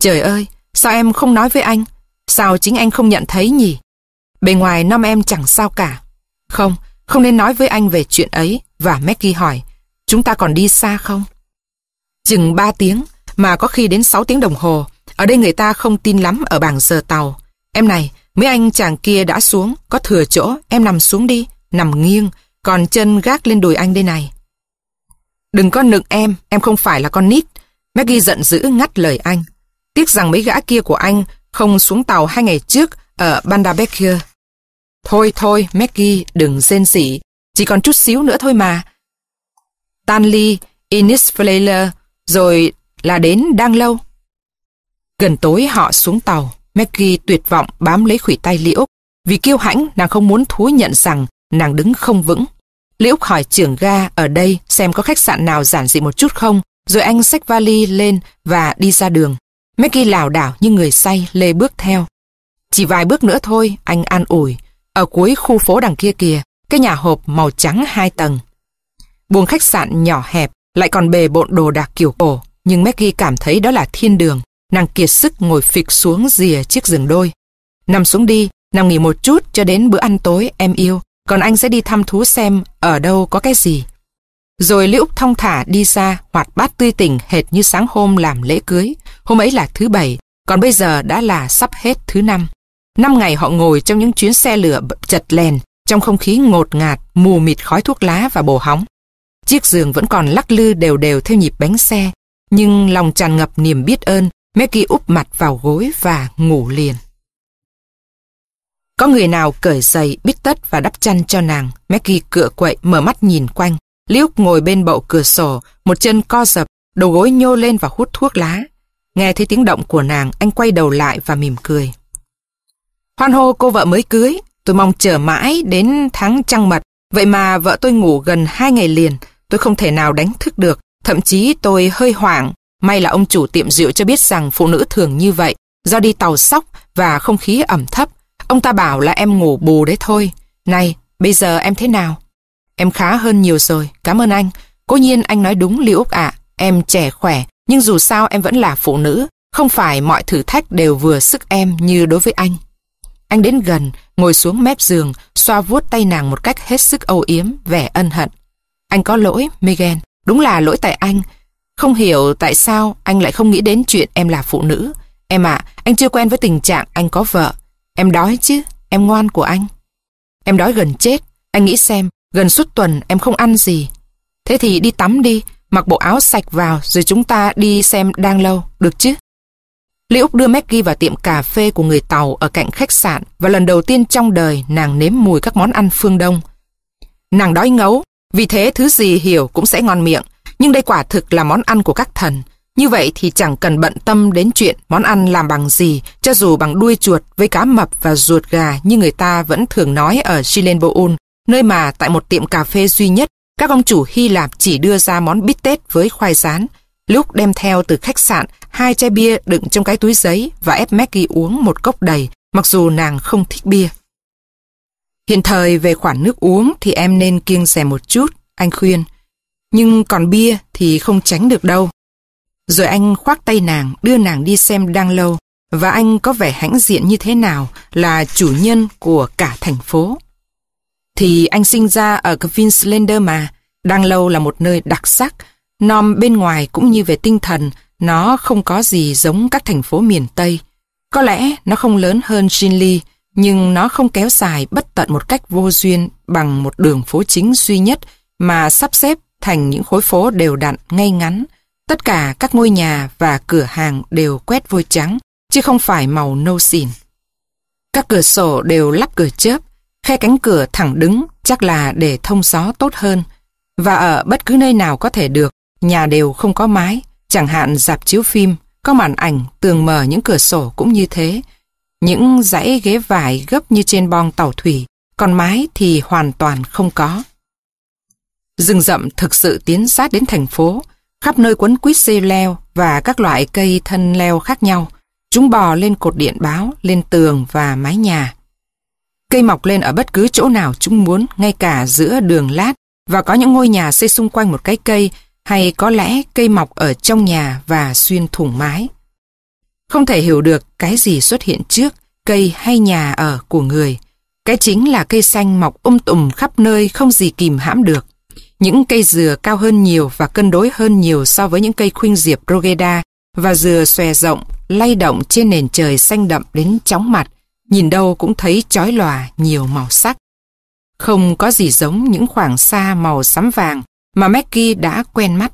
Trời ơi, Sao em không nói với anh? Sao chính anh không nhận thấy nhỉ? Bề ngoài năm em chẳng sao cả. Không, không nên nói với anh về chuyện ấy. Và Maggie hỏi, chúng ta còn đi xa không? Chừng 3 tiếng, mà có khi đến 6 tiếng đồng hồ. Ở đây người ta không tin lắm ở bảng giờ tàu. Em này, mấy anh chàng kia đã xuống, có thừa chỗ, em nằm xuống đi, nằm nghiêng, còn chân gác lên đùi anh đây này. Đừng có nựng em, em không phải là con nít. Maggie giận dữ ngắt lời anh. Tiếc rằng mấy gã kia của anh không xuống tàu hai ngày trước ở Bandabekir. Thôi thôi, Maggie, đừng rên rỉ. Chỉ còn chút xíu nữa thôi mà. Tanly, Innisflaler, rồi là đến đang lâu. Gần tối họ xuống tàu, Maggie tuyệt vọng bám lấy khủy tay Liễu. Vì kiêu hãnh, nàng không muốn thú nhận rằng nàng đứng không vững. Liễu hỏi trưởng ga ở đây xem có khách sạn nào giản dị một chút không, rồi anh xách vali lên và đi ra đường. Mickey lảo đảo như người say lê bước theo. Chỉ vài bước nữa thôi, anh an ủi. Ở cuối khu phố đằng kia kìa, cái nhà hộp màu trắng hai tầng. Buồng khách sạn nhỏ hẹp, lại còn bề bộn đồ đạc kiểu cổ. Nhưng Maggie cảm thấy đó là thiên đường. Nàng kiệt sức ngồi phịch xuống rìa chiếc giường đôi. Nằm xuống đi, nằm nghỉ một chút cho đến bữa ăn tối em yêu. Còn anh sẽ đi thăm thú xem ở đâu có cái gì. Rồi Liễu Úc thong thả đi ra, hoạt bát tươi tỉnh hệt như sáng hôm làm lễ cưới. Hôm ấy là thứ bảy, còn bây giờ đã là sắp hết thứ năm. Năm ngày họ ngồi trong những chuyến xe lửa chật lèn, trong không khí ngột ngạt, mù mịt khói thuốc lá và bồ hóng. Chiếc giường vẫn còn lắc lư đều đều theo nhịp bánh xe, nhưng lòng tràn ngập niềm biết ơn, Maggie úp mặt vào gối và ngủ liền. Có người nào cởi giày, bít tất và đắp chăn cho nàng, Maggie cựa quậy mở mắt nhìn quanh. Liuk ngồi bên bậu cửa sổ, một chân co dập, đầu gối nhô lên và hút thuốc lá. Nghe thấy tiếng động của nàng, anh quay đầu lại và mỉm cười. Hoan hô cô vợ mới cưới, tôi mong chờ mãi đến tháng trăng mật. Vậy mà vợ tôi ngủ gần hai ngày liền, tôi không thể nào đánh thức được. Thậm chí tôi hơi hoảng, may là ông chủ tiệm rượu cho biết rằng phụ nữ thường như vậy, do đi tàu sóc và không khí ẩm thấp. Ông ta bảo là em ngủ bù đấy thôi. Này, bây giờ em thế nào? Em khá hơn nhiều rồi, cảm ơn anh. Cố nhiên anh nói đúng Liễu Úc ạ, em trẻ khỏe, nhưng dù sao em vẫn là phụ nữ, không phải mọi thử thách đều vừa sức em như đối với anh. Anh đến gần, ngồi xuống mép giường, xoa vuốt tay nàng một cách hết sức âu yếm, vẻ ân hận. Anh có lỗi, Miguel, đúng là lỗi tại anh. Không hiểu tại sao anh lại không nghĩ đến chuyện em là phụ nữ. Em ạ, anh chưa quen với tình trạng anh có vợ. Em đói chứ, em ngoan của anh. Em đói gần chết, anh nghĩ xem, gần suốt tuần em không ăn gì. Thế thì đi tắm đi, mặc bộ áo sạch vào rồi chúng ta đi xem đang lâu, được chứ? Lý Úc đưa Maggie vào tiệm cà phê của người Tàu ở cạnh khách sạn và lần đầu tiên trong đời nàng nếm mùi các món ăn phương Đông. Nàng đói ngấu, vì thế thứ gì hiểu cũng sẽ ngon miệng, nhưng đây quả thực là món ăn của các thần. Như vậy thì chẳng cần bận tâm đến chuyện món ăn làm bằng gì, cho dù bằng đuôi chuột với cá mập và ruột gà như người ta vẫn thường nói ở Chilenboul, nơi mà tại một tiệm cà phê duy nhất các ông chủ Hy Lạp chỉ đưa ra món bít tết với khoai rán. Lúc đem theo từ khách sạn, hai chai bia đựng trong cái túi giấy và ép Maggie uống một cốc đầy, mặc dù nàng không thích bia. Hiện thời về khoản nước uống thì em nên kiêng rẻ một chút, anh khuyên. Nhưng còn bia thì không tránh được đâu. Rồi anh khoác tay nàng, đưa nàng đi xem đang lâu. Và anh có vẻ hãnh diện như thế nào là chủ nhân của cả thành phố thì anh sinh ra ở Queenslander mà. Đang lâu là một nơi đặc sắc, nom bên ngoài cũng như về tinh thần, nó không có gì giống các thành phố miền Tây. Có lẽ nó không lớn hơn Shinli, nhưng nó không kéo dài bất tận một cách vô duyên bằng một đường phố chính duy nhất mà sắp xếp thành những khối phố đều đặn ngay ngắn. Tất cả các ngôi nhà và cửa hàng đều quét vôi trắng, chứ không phải màu nâu xỉn. Các cửa sổ đều lắp cửa chớp, Khe cánh cửa thẳng đứng chắc là để thông gió tốt hơn. Và ở bất cứ nơi nào có thể được, nhà đều không có mái, chẳng hạn dạp chiếu phim, có màn ảnh, tường mở những cửa sổ cũng như thế. Những dãy ghế vải gấp như trên bong tàu thủy, còn mái thì hoàn toàn không có. Rừng rậm thực sự tiến sát đến thành phố, khắp nơi quấn quýt dây leo và các loại cây thân leo khác nhau. Chúng bò lên cột điện báo, lên tường và mái nhà. Cây mọc lên ở bất cứ chỗ nào chúng muốn, ngay cả giữa đường lát, và có những ngôi nhà xây xung quanh một cái cây, hay có lẽ cây mọc ở trong nhà và xuyên thủng mái. Không thể hiểu được cái gì xuất hiện trước, cây hay nhà ở của người. Cái chính là cây xanh mọc um tùm khắp nơi không gì kìm hãm được. Những cây dừa cao hơn nhiều và cân đối hơn nhiều so với những cây khuynh diệp Rogeda và dừa xòe rộng, lay động trên nền trời xanh đậm đến chóng mặt nhìn đâu cũng thấy chói lòa nhiều màu sắc. Không có gì giống những khoảng xa màu sắm vàng mà Mackie đã quen mắt.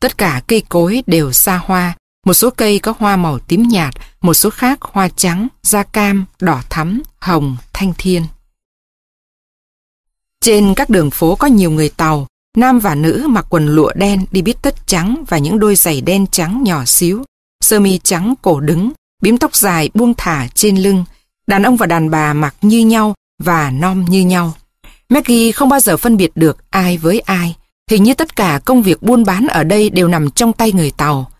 Tất cả cây cối đều xa hoa, một số cây có hoa màu tím nhạt, một số khác hoa trắng, da cam, đỏ thắm, hồng, thanh thiên. Trên các đường phố có nhiều người Tàu, nam và nữ mặc quần lụa đen đi bít tất trắng và những đôi giày đen trắng nhỏ xíu, sơ mi trắng cổ đứng, bím tóc dài buông thả trên lưng, Đàn ông và đàn bà mặc như nhau và nom như nhau. Maggie không bao giờ phân biệt được ai với ai. Hình như tất cả công việc buôn bán ở đây đều nằm trong tay người Tàu.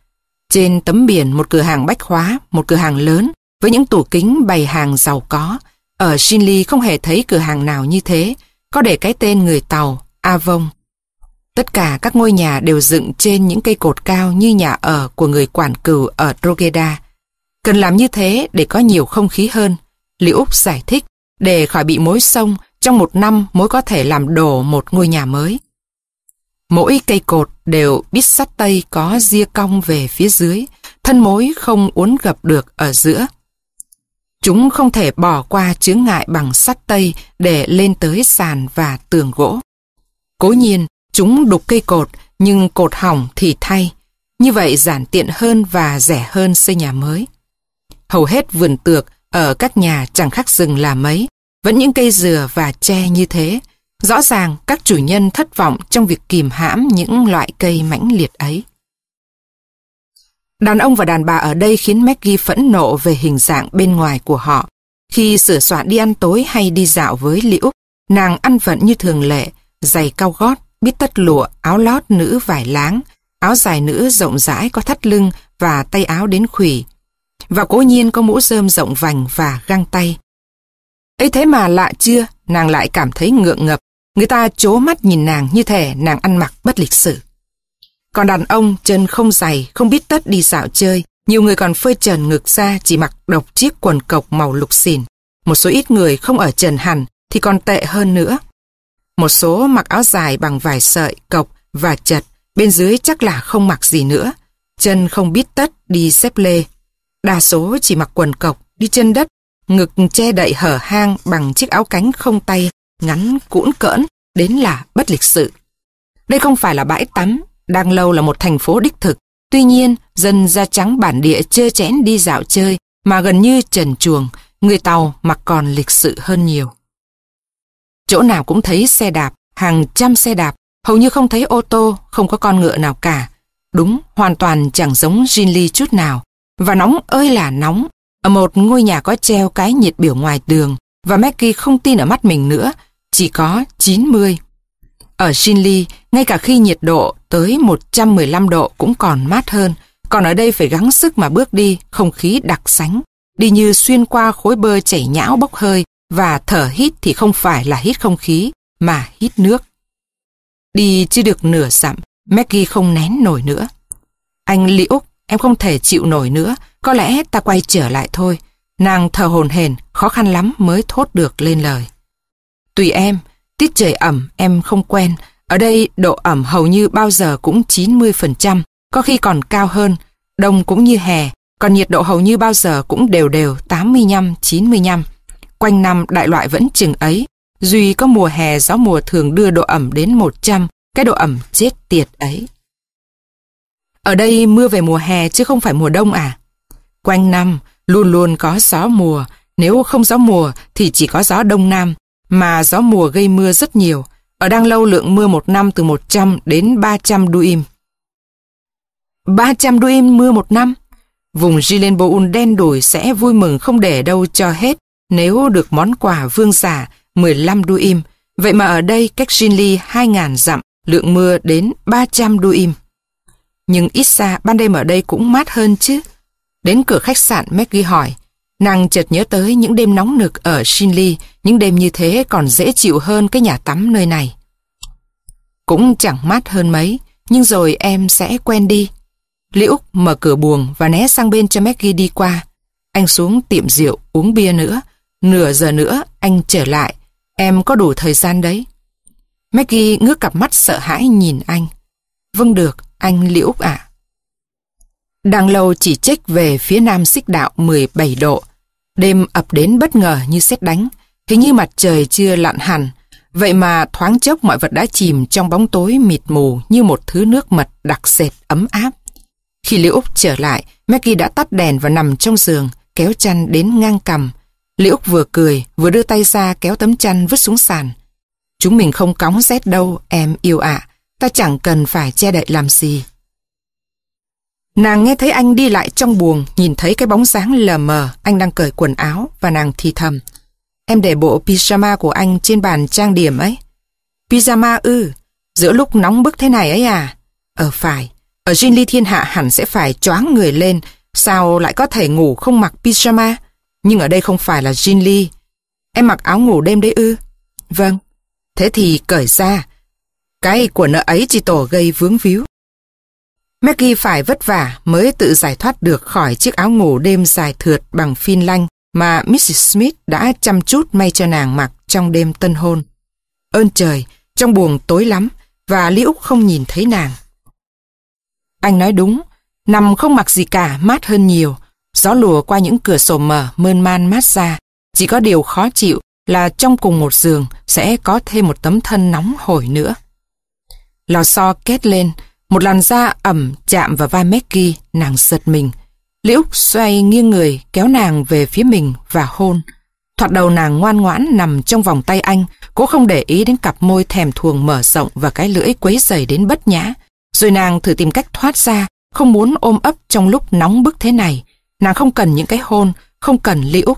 Trên tấm biển một cửa hàng bách hóa, một cửa hàng lớn, với những tủ kính bày hàng giàu có. Ở Shinli không hề thấy cửa hàng nào như thế, có để cái tên người Tàu, Avon. Tất cả các ngôi nhà đều dựng trên những cây cột cao như nhà ở của người quản cừu ở Drogheda. Cần làm như thế để có nhiều không khí hơn. Liễu Úc giải thích, để khỏi bị mối sông, trong một năm mối có thể làm đổ một ngôi nhà mới. Mỗi cây cột đều bít sắt tây có ria cong về phía dưới, thân mối không uốn gập được ở giữa. Chúng không thể bỏ qua chướng ngại bằng sắt tây để lên tới sàn và tường gỗ. Cố nhiên, chúng đục cây cột, nhưng cột hỏng thì thay. Như vậy giản tiện hơn và rẻ hơn xây nhà mới. Hầu hết vườn tược ở các nhà chẳng khác rừng là mấy, vẫn những cây dừa và tre như thế. Rõ ràng các chủ nhân thất vọng trong việc kìm hãm những loại cây mãnh liệt ấy. Đàn ông và đàn bà ở đây khiến Maggie phẫn nộ về hình dạng bên ngoài của họ. Khi sửa soạn đi ăn tối hay đi dạo với Liễu, nàng ăn vận như thường lệ, giày cao gót, bít tất lụa, áo lót nữ vải láng, áo dài nữ rộng rãi có thắt lưng và tay áo đến khủy và cố nhiên có mũ rơm rộng vành và găng tay. ấy thế mà lạ chưa, nàng lại cảm thấy ngượng ngập, người ta chố mắt nhìn nàng như thể nàng ăn mặc bất lịch sự Còn đàn ông chân không giày, không biết tất đi dạo chơi, nhiều người còn phơi trần ngực ra chỉ mặc độc chiếc quần cộc màu lục xỉn. Một số ít người không ở trần hẳn thì còn tệ hơn nữa. Một số mặc áo dài bằng vải sợi, cộc và chật, bên dưới chắc là không mặc gì nữa. Chân không biết tất đi xếp lê, Đa số chỉ mặc quần cộc, đi chân đất, ngực che đậy hở hang bằng chiếc áo cánh không tay, ngắn cũn cỡn, đến là bất lịch sự. Đây không phải là bãi tắm, đang lâu là một thành phố đích thực. Tuy nhiên, dân da trắng bản địa chơ chén đi dạo chơi, mà gần như trần chuồng, người Tàu mặc còn lịch sự hơn nhiều. Chỗ nào cũng thấy xe đạp, hàng trăm xe đạp, hầu như không thấy ô tô, không có con ngựa nào cả. Đúng, hoàn toàn chẳng giống Jinli chút nào. Và nóng ơi là nóng. Ở một ngôi nhà có treo cái nhiệt biểu ngoài tường và Maggie không tin ở mắt mình nữa, chỉ có 90. Ở Shinli, ngay cả khi nhiệt độ tới 115 độ cũng còn mát hơn, còn ở đây phải gắng sức mà bước đi, không khí đặc sánh. Đi như xuyên qua khối bơ chảy nhão bốc hơi và thở hít thì không phải là hít không khí, mà hít nước. Đi chưa được nửa dặm, Maggie không nén nổi nữa. Anh Lý Úc Em không thể chịu nổi nữa, có lẽ ta quay trở lại thôi. Nàng thở hồn hển, khó khăn lắm mới thốt được lên lời. Tùy em, tiết trời ẩm em không quen. Ở đây độ ẩm hầu như bao giờ cũng 90%, có khi còn cao hơn. Đông cũng như hè, còn nhiệt độ hầu như bao giờ cũng đều đều 85-95. Quanh năm đại loại vẫn chừng ấy. Duy có mùa hè gió mùa thường đưa độ ẩm đến 100, cái độ ẩm chết tiệt ấy. Ở đây mưa về mùa hè chứ không phải mùa đông à? Quanh năm, luôn luôn có gió mùa. Nếu không gió mùa thì chỉ có gió đông nam. Mà gió mùa gây mưa rất nhiều. Ở đang Lâu lượng mưa một năm từ 100 đến 300 duim. 300 duim mưa một năm? Vùng Gilenboul đen đủi sẽ vui mừng không để đâu cho hết nếu được món quà vương giả 15 duim. Vậy mà ở đây cách Jinli 2.000 dặm, lượng mưa đến 300 duim. Nhưng ít xa ban đêm ở đây cũng mát hơn chứ. Đến cửa khách sạn Maggie hỏi. Nàng chợt nhớ tới những đêm nóng nực ở Shinli, những đêm như thế còn dễ chịu hơn cái nhà tắm nơi này. Cũng chẳng mát hơn mấy, nhưng rồi em sẽ quen đi. Liễu mở cửa buồng và né sang bên cho Maggie đi qua. Anh xuống tiệm rượu uống bia nữa. Nửa giờ nữa anh trở lại. Em có đủ thời gian đấy. Maggie ngước cặp mắt sợ hãi nhìn anh. Vâng được, anh Liễu ạ. Đang lâu chỉ trích về phía nam xích đạo 17 độ. Đêm ập đến bất ngờ như xét đánh. Hình như mặt trời chưa lặn hẳn. Vậy mà thoáng chốc mọi vật đã chìm trong bóng tối mịt mù như một thứ nước mật đặc sệt ấm áp. Khi Liễu Úc trở lại, Maggie đã tắt đèn và nằm trong giường, kéo chăn đến ngang cằm. Liễu Úc vừa cười, vừa đưa tay ra kéo tấm chăn vứt xuống sàn. Chúng mình không cóng rét đâu, em yêu ạ. À ta chẳng cần phải che đậy làm gì. Nàng nghe thấy anh đi lại trong buồng, nhìn thấy cái bóng sáng lờ mờ, anh đang cởi quần áo và nàng thì thầm. Em để bộ pyjama của anh trên bàn trang điểm ấy. Pyjama ư, giữa lúc nóng bức thế này ấy à? Ờ phải, ở Jin Ly Thiên Hạ hẳn sẽ phải choáng người lên, sao lại có thể ngủ không mặc pyjama? Nhưng ở đây không phải là Jin Ly. Em mặc áo ngủ đêm đấy ư? Vâng, thế thì cởi ra, cái của nợ ấy chỉ tổ gây vướng víu. Maggie phải vất vả mới tự giải thoát được khỏi chiếc áo ngủ đêm dài thượt bằng phin lanh mà Mrs. Smith đã chăm chút may cho nàng mặc trong đêm tân hôn. Ơn trời, trong buồng tối lắm và Lý Úc không nhìn thấy nàng. Anh nói đúng, nằm không mặc gì cả mát hơn nhiều, gió lùa qua những cửa sổ mở mơn man mát ra. Chỉ có điều khó chịu là trong cùng một giường sẽ có thêm một tấm thân nóng hổi nữa. Lò xo két lên, một làn da ẩm chạm vào vai Maggie, nàng giật mình. Liễu xoay nghiêng người kéo nàng về phía mình và hôn. Thoạt đầu nàng ngoan ngoãn nằm trong vòng tay anh, cố không để ý đến cặp môi thèm thuồng mở rộng và cái lưỡi quấy dày đến bất nhã. Rồi nàng thử tìm cách thoát ra, không muốn ôm ấp trong lúc nóng bức thế này. Nàng không cần những cái hôn, không cần Liễu.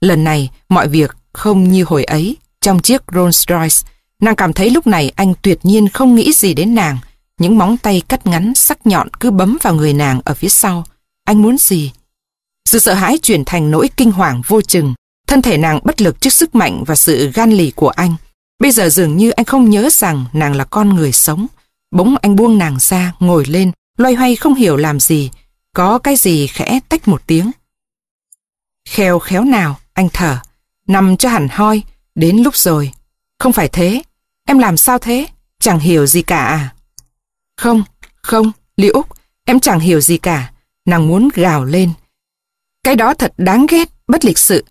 Lần này, mọi việc không như hồi ấy, trong chiếc Rolls Royce. Nàng cảm thấy lúc này anh tuyệt nhiên không nghĩ gì đến nàng. Những móng tay cắt ngắn, sắc nhọn cứ bấm vào người nàng ở phía sau. Anh muốn gì? Sự sợ hãi chuyển thành nỗi kinh hoàng vô chừng. Thân thể nàng bất lực trước sức mạnh và sự gan lì của anh. Bây giờ dường như anh không nhớ rằng nàng là con người sống. Bỗng anh buông nàng ra, ngồi lên, loay hoay không hiểu làm gì. Có cái gì khẽ tách một tiếng. Khéo khéo nào, anh thở. Nằm cho hẳn hoi, đến lúc rồi. Không phải thế, Em làm sao thế? Chẳng hiểu gì cả à? Không, không, Lý Úc, em chẳng hiểu gì cả. Nàng muốn gào lên. Cái đó thật đáng ghét, bất lịch sự.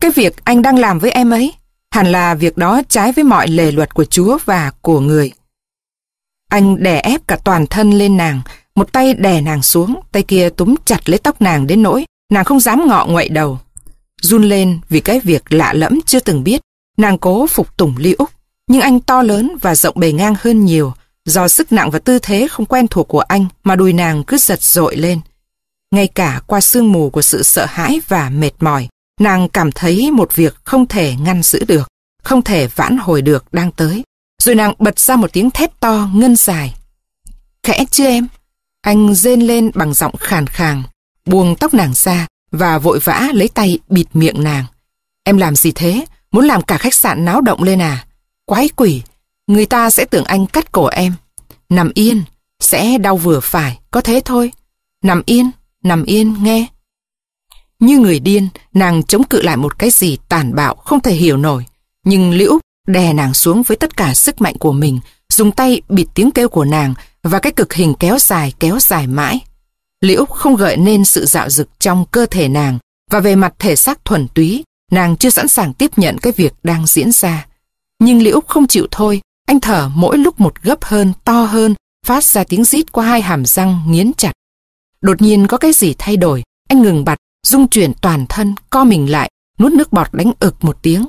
Cái việc anh đang làm với em ấy, hẳn là việc đó trái với mọi lề luật của Chúa và của người. Anh đè ép cả toàn thân lên nàng, một tay đè nàng xuống, tay kia túm chặt lấy tóc nàng đến nỗi, nàng không dám ngọ ngoậy đầu. Run lên vì cái việc lạ lẫm chưa từng biết, nàng cố phục tùng Ly Úc, nhưng anh to lớn và rộng bề ngang hơn nhiều, do sức nặng và tư thế không quen thuộc của anh mà đùi nàng cứ giật dội lên. Ngay cả qua sương mù của sự sợ hãi và mệt mỏi, nàng cảm thấy một việc không thể ngăn giữ được, không thể vãn hồi được đang tới. Rồi nàng bật ra một tiếng thét to ngân dài. Khẽ chưa em? Anh rên lên bằng giọng khàn khàn buông tóc nàng ra và vội vã lấy tay bịt miệng nàng. Em làm gì thế? Muốn làm cả khách sạn náo động lên à? Quái quỷ, người ta sẽ tưởng anh cắt cổ em. Nằm yên, sẽ đau vừa phải, có thế thôi. Nằm yên, nằm yên, nghe. Như người điên, nàng chống cự lại một cái gì tàn bạo không thể hiểu nổi. Nhưng Liễu đè nàng xuống với tất cả sức mạnh của mình, dùng tay bịt tiếng kêu của nàng và cái cực hình kéo dài kéo dài mãi. Liễu không gợi nên sự dạo dực trong cơ thể nàng và về mặt thể xác thuần túy, nàng chưa sẵn sàng tiếp nhận cái việc đang diễn ra. Nhưng Liễu không chịu thôi, anh thở mỗi lúc một gấp hơn, to hơn, phát ra tiếng rít qua hai hàm răng nghiến chặt. Đột nhiên có cái gì thay đổi, anh ngừng bặt, rung chuyển toàn thân, co mình lại, nuốt nước bọt đánh ực một tiếng.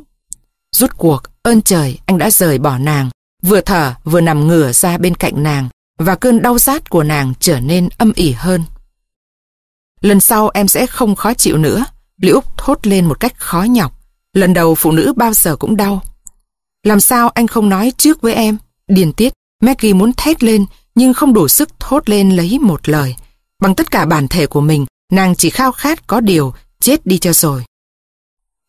Rút cuộc, ơn trời, anh đã rời bỏ nàng, vừa thở vừa nằm ngửa ra bên cạnh nàng, và cơn đau rát của nàng trở nên âm ỉ hơn. Lần sau em sẽ không khó chịu nữa, Liễu Úc thốt lên một cách khó nhọc. Lần đầu phụ nữ bao giờ cũng đau, làm sao anh không nói trước với em? Điền tiết, Maggie muốn thét lên nhưng không đủ sức thốt lên lấy một lời. Bằng tất cả bản thể của mình, nàng chỉ khao khát có điều, chết đi cho rồi.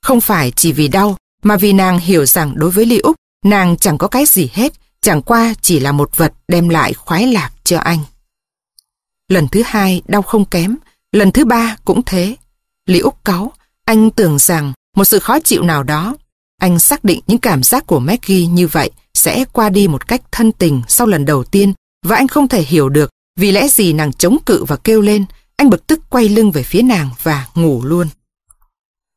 Không phải chỉ vì đau, mà vì nàng hiểu rằng đối với Ly Úc, nàng chẳng có cái gì hết, chẳng qua chỉ là một vật đem lại khoái lạc cho anh. Lần thứ hai đau không kém, lần thứ ba cũng thế. Lý Úc cáu, anh tưởng rằng một sự khó chịu nào đó anh xác định những cảm giác của Maggie như vậy sẽ qua đi một cách thân tình sau lần đầu tiên và anh không thể hiểu được vì lẽ gì nàng chống cự và kêu lên. Anh bực tức quay lưng về phía nàng và ngủ luôn.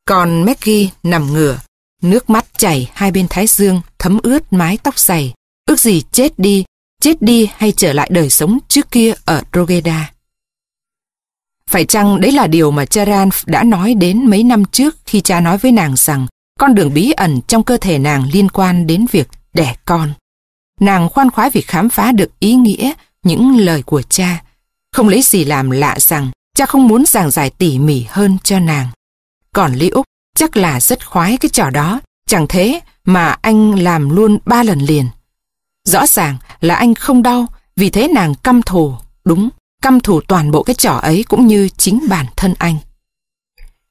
Còn Maggie nằm ngửa, nước mắt chảy hai bên thái dương, thấm ướt mái tóc dày. Ước gì chết đi, chết đi hay trở lại đời sống trước kia ở Rogeda. Phải chăng đấy là điều mà Charan đã nói đến mấy năm trước khi cha nói với nàng rằng con đường bí ẩn trong cơ thể nàng liên quan đến việc đẻ con. Nàng khoan khoái vì khám phá được ý nghĩa những lời của cha. Không lấy gì làm lạ rằng cha không muốn giảng giải tỉ mỉ hơn cho nàng. Còn Lý Úc chắc là rất khoái cái trò đó. Chẳng thế mà anh làm luôn ba lần liền. Rõ ràng là anh không đau vì thế nàng căm thù, đúng, căm thù toàn bộ cái trò ấy cũng như chính bản thân anh.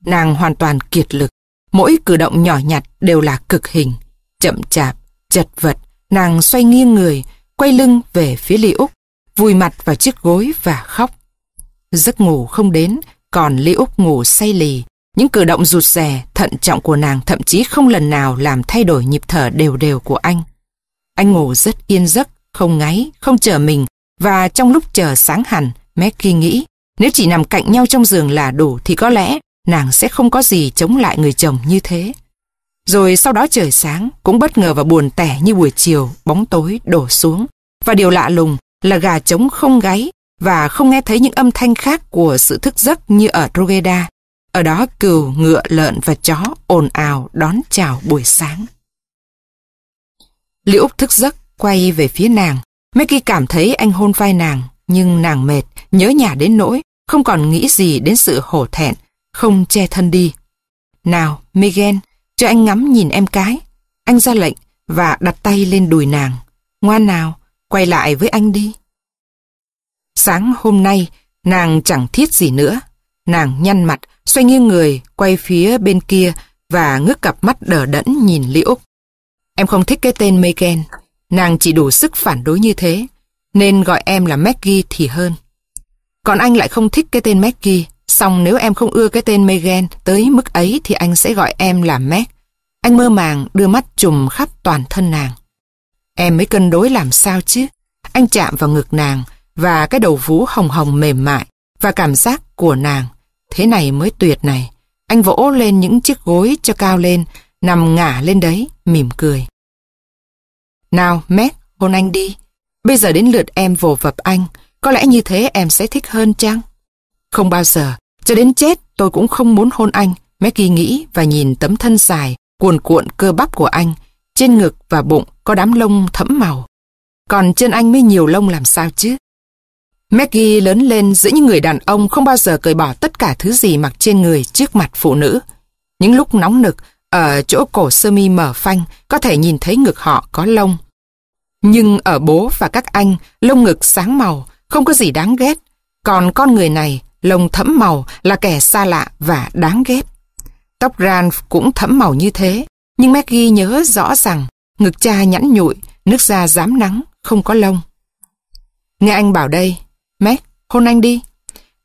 Nàng hoàn toàn kiệt lực Mỗi cử động nhỏ nhặt đều là cực hình. Chậm chạp, chật vật, nàng xoay nghiêng người, quay lưng về phía Ly Úc, vùi mặt vào chiếc gối và khóc. Giấc ngủ không đến, còn Ly Úc ngủ say lì. Những cử động rụt rè, thận trọng của nàng thậm chí không lần nào làm thay đổi nhịp thở đều đều của anh. Anh ngủ rất yên giấc, không ngáy, không chờ mình và trong lúc chờ sáng hẳn, Maggie nghĩ nếu chỉ nằm cạnh nhau trong giường là đủ thì có lẽ nàng sẽ không có gì chống lại người chồng như thế. Rồi sau đó trời sáng cũng bất ngờ và buồn tẻ như buổi chiều, bóng tối đổ xuống. Và điều lạ lùng là gà trống không gáy và không nghe thấy những âm thanh khác của sự thức giấc như ở Rogeda. Ở đó cừu, ngựa, lợn và chó ồn ào đón chào buổi sáng. Liễu Úc thức giấc quay về phía nàng. Maggie cảm thấy anh hôn vai nàng, nhưng nàng mệt, nhớ nhà đến nỗi, không còn nghĩ gì đến sự hổ thẹn không che thân đi. Nào, Miguel, cho anh ngắm nhìn em cái. Anh ra lệnh và đặt tay lên đùi nàng. Ngoan nào, quay lại với anh đi. Sáng hôm nay, nàng chẳng thiết gì nữa. Nàng nhăn mặt, xoay nghiêng người, quay phía bên kia và ngước cặp mắt đờ đẫn nhìn Liễu. Em không thích cái tên Megan, nàng chỉ đủ sức phản đối như thế, nên gọi em là Maggie thì hơn. Còn anh lại không thích cái tên Maggie, Xong nếu em không ưa cái tên Megan tới mức ấy thì anh sẽ gọi em là Meg. Anh mơ màng đưa mắt trùm khắp toàn thân nàng. Em mới cân đối làm sao chứ? Anh chạm vào ngực nàng và cái đầu vú hồng hồng mềm mại và cảm giác của nàng. Thế này mới tuyệt này. Anh vỗ lên những chiếc gối cho cao lên, nằm ngả lên đấy, mỉm cười. Nào, Meg, hôn anh đi. Bây giờ đến lượt em vồ vập anh, có lẽ như thế em sẽ thích hơn chăng? Không bao giờ, cho đến chết tôi cũng không muốn hôn anh. Maggie nghĩ và nhìn tấm thân dài, cuồn cuộn cơ bắp của anh. Trên ngực và bụng có đám lông thẫm màu. Còn chân anh mới nhiều lông làm sao chứ? Maggie lớn lên giữa những người đàn ông không bao giờ cởi bỏ tất cả thứ gì mặc trên người trước mặt phụ nữ. Những lúc nóng nực, ở chỗ cổ sơ mi mở phanh, có thể nhìn thấy ngực họ có lông. Nhưng ở bố và các anh, lông ngực sáng màu, không có gì đáng ghét. Còn con người này, lông thẫm màu là kẻ xa lạ và đáng ghét. Tóc Ralph cũng thẫm màu như thế, nhưng Maggie nhớ rõ rằng ngực cha nhẵn nhụi, nước da dám nắng, không có lông. Nghe anh bảo đây, Meg, hôn anh đi.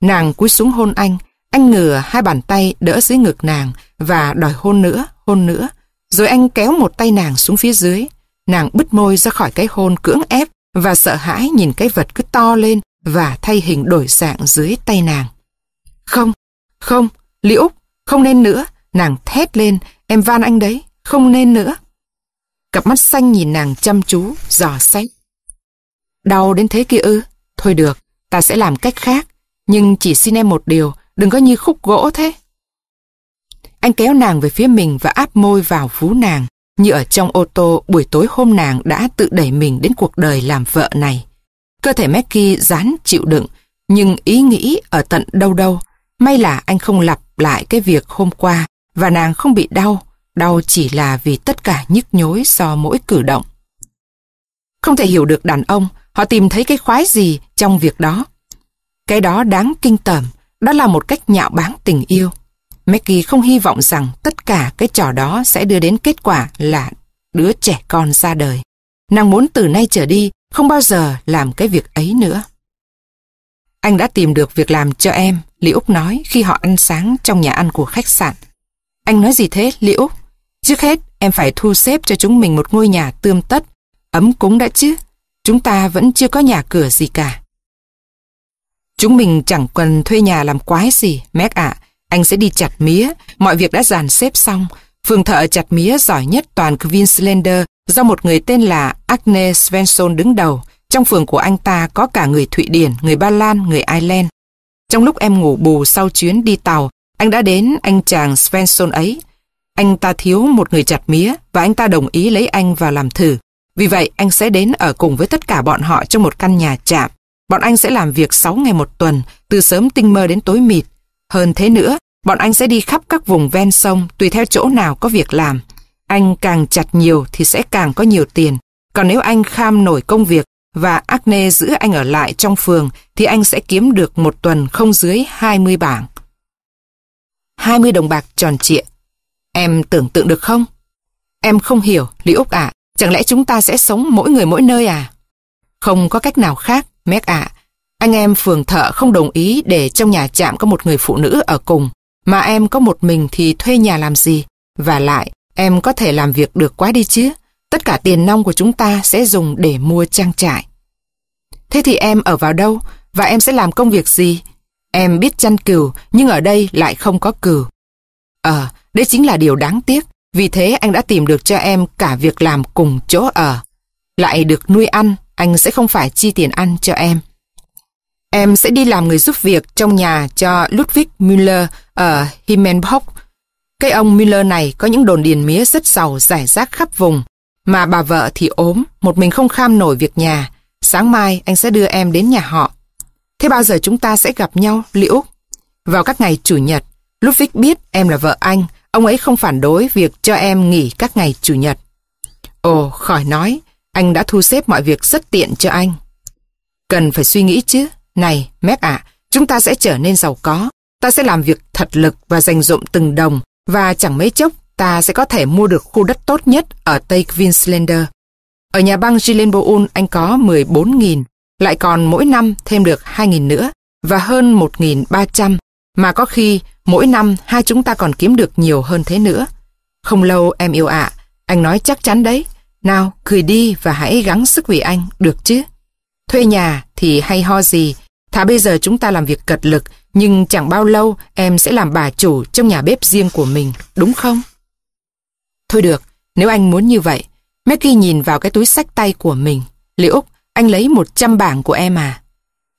Nàng cúi xuống hôn anh, anh ngửa hai bàn tay đỡ dưới ngực nàng và đòi hôn nữa, hôn nữa. Rồi anh kéo một tay nàng xuống phía dưới. Nàng bứt môi ra khỏi cái hôn cưỡng ép và sợ hãi nhìn cái vật cứ to lên và thay hình đổi dạng dưới tay nàng. Không, không, Lý Úc, không nên nữa, nàng thét lên, em van anh đấy, không nên nữa. Cặp mắt xanh nhìn nàng chăm chú, giò xét. Đau đến thế kia ư, thôi được, ta sẽ làm cách khác, nhưng chỉ xin em một điều, đừng có như khúc gỗ thế. Anh kéo nàng về phía mình và áp môi vào vú nàng, như ở trong ô tô buổi tối hôm nàng đã tự đẩy mình đến cuộc đời làm vợ này. Cơ thể Mackie dán chịu đựng, nhưng ý nghĩ ở tận đâu đâu. May là anh không lặp lại cái việc hôm qua và nàng không bị đau. Đau chỉ là vì tất cả nhức nhối do mỗi cử động. Không thể hiểu được đàn ông, họ tìm thấy cái khoái gì trong việc đó. Cái đó đáng kinh tởm, đó là một cách nhạo báng tình yêu. Mackie không hy vọng rằng tất cả cái trò đó sẽ đưa đến kết quả là đứa trẻ con ra đời. Nàng muốn từ nay trở đi không bao giờ làm cái việc ấy nữa. Anh đã tìm được việc làm cho em, Lý Úc nói khi họ ăn sáng trong nhà ăn của khách sạn. Anh nói gì thế, Lý Úc? Trước hết, em phải thu xếp cho chúng mình một ngôi nhà tươm tất, ấm cúng đã chứ. Chúng ta vẫn chưa có nhà cửa gì cả. Chúng mình chẳng cần thuê nhà làm quái gì, Mac ạ. À. Anh sẽ đi chặt mía, mọi việc đã dàn xếp xong. Phường thợ chặt mía giỏi nhất toàn Queenslander do một người tên là Agne Svensson đứng đầu. Trong phường của anh ta có cả người Thụy Điển, người Ba Lan, người Ireland. Trong lúc em ngủ bù sau chuyến đi tàu, anh đã đến anh chàng Svensson ấy. Anh ta thiếu một người chặt mía và anh ta đồng ý lấy anh vào làm thử. Vì vậy, anh sẽ đến ở cùng với tất cả bọn họ trong một căn nhà trạm. Bọn anh sẽ làm việc 6 ngày một tuần, từ sớm tinh mơ đến tối mịt. Hơn thế nữa, bọn anh sẽ đi khắp các vùng ven sông tùy theo chỗ nào có việc làm. Anh càng chặt nhiều thì sẽ càng có nhiều tiền. Còn nếu anh kham nổi công việc và Acne giữ anh ở lại trong phường thì anh sẽ kiếm được một tuần không dưới 20 bảng. 20 đồng bạc tròn trịa. Em tưởng tượng được không? Em không hiểu, Lý Úc ạ. Chẳng lẽ chúng ta sẽ sống mỗi người mỗi nơi à? Không có cách nào khác, Mec ạ. Anh em phường thợ không đồng ý để trong nhà trạm có một người phụ nữ ở cùng. Mà em có một mình thì thuê nhà làm gì? Và lại, Em có thể làm việc được quá đi chứ. Tất cả tiền nong của chúng ta sẽ dùng để mua trang trại. Thế thì em ở vào đâu và em sẽ làm công việc gì? Em biết chăn cừu nhưng ở đây lại không có cừu. Ờ, à, đấy chính là điều đáng tiếc. Vì thế anh đã tìm được cho em cả việc làm cùng chỗ ở. Lại được nuôi ăn, anh sẽ không phải chi tiền ăn cho em. Em sẽ đi làm người giúp việc trong nhà cho Ludwig Müller ở Himenbach cái ông Miller này có những đồn điền mía rất giàu rải rác khắp vùng, mà bà vợ thì ốm, một mình không kham nổi việc nhà. Sáng mai anh sẽ đưa em đến nhà họ. Thế bao giờ chúng ta sẽ gặp nhau, Liễu? Vào các ngày Chủ nhật, Ludwig biết em là vợ anh, ông ấy không phản đối việc cho em nghỉ các ngày Chủ nhật. Ồ, khỏi nói, anh đã thu xếp mọi việc rất tiện cho anh. Cần phải suy nghĩ chứ. Này, Mac ạ, chúng ta sẽ trở nên giàu có. Ta sẽ làm việc thật lực và dành dụm từng đồng và chẳng mấy chốc ta sẽ có thể mua được khu đất tốt nhất ở Tây Queenslander. Ở nhà băng Gilenboul anh có 14.000, lại còn mỗi năm thêm được 2.000 nữa và hơn 1.300, mà có khi mỗi năm hai chúng ta còn kiếm được nhiều hơn thế nữa. Không lâu em yêu ạ, anh nói chắc chắn đấy. Nào, cười đi và hãy gắng sức vì anh, được chứ? Thuê nhà thì hay ho gì, thà bây giờ chúng ta làm việc cật lực nhưng chẳng bao lâu em sẽ làm bà chủ trong nhà bếp riêng của mình, đúng không? Thôi được, nếu anh muốn như vậy. Maggie nhìn vào cái túi sách tay của mình. Lý Úc, anh lấy 100 bảng của em à?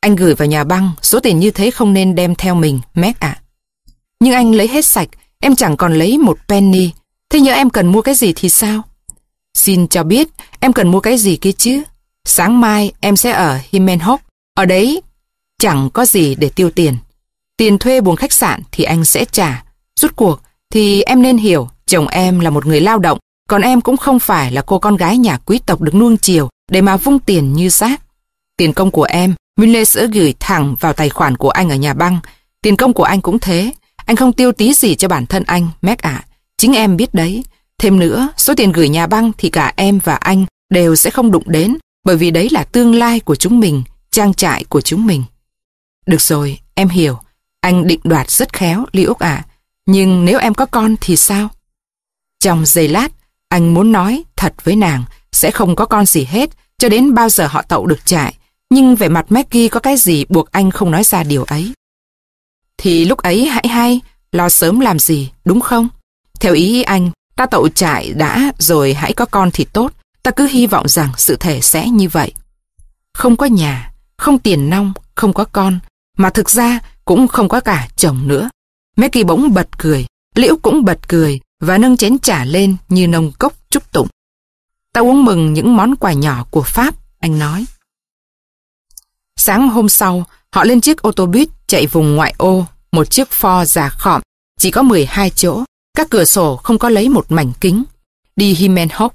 Anh gửi vào nhà băng, số tiền như thế không nên đem theo mình, Meg ạ. Nhưng anh lấy hết sạch, em chẳng còn lấy một penny. Thế nhớ em cần mua cái gì thì sao? Xin cho biết, em cần mua cái gì kia chứ? Sáng mai em sẽ ở Himenhock, ở đấy chẳng có gì để tiêu tiền. Tiền thuê buồng khách sạn thì anh sẽ trả. Rút cuộc thì em nên hiểu chồng em là một người lao động, còn em cũng không phải là cô con gái nhà quý tộc được nuông chiều để mà vung tiền như rác. Tiền công của em, Mille sẽ gửi thẳng vào tài khoản của anh ở nhà băng. Tiền công của anh cũng thế. Anh không tiêu tí gì cho bản thân anh, Mac ạ. Chính em biết đấy. Thêm nữa, số tiền gửi nhà băng thì cả em và anh đều sẽ không đụng đến, bởi vì đấy là tương lai của chúng mình, trang trại của chúng mình. Được rồi, em hiểu. Anh định đoạt rất khéo, Ly Úc ạ. Nhưng nếu em có con thì sao? Trong giây lát, anh muốn nói thật với nàng, sẽ không có con gì hết, cho đến bao giờ họ tậu được trại. Nhưng về mặt Maggie có cái gì buộc anh không nói ra điều ấy. Thì lúc ấy hãy hay, lo sớm làm gì, đúng không? Theo ý anh, ta tậu trại đã rồi hãy có con thì tốt, ta cứ hy vọng rằng sự thể sẽ như vậy. Không có nhà, không tiền nong, không có con, mà thực ra cũng không có cả chồng nữa. Maggie bỗng bật cười, Liễu cũng bật cười và nâng chén trà lên như nông cốc chúc tụng. Tao uống mừng những món quà nhỏ của Pháp, anh nói. Sáng hôm sau, họ lên chiếc ô tô buýt chạy vùng ngoại ô, một chiếc Ford già khọm, chỉ có 12 chỗ, các cửa sổ không có lấy một mảnh kính. Đi Himenhock.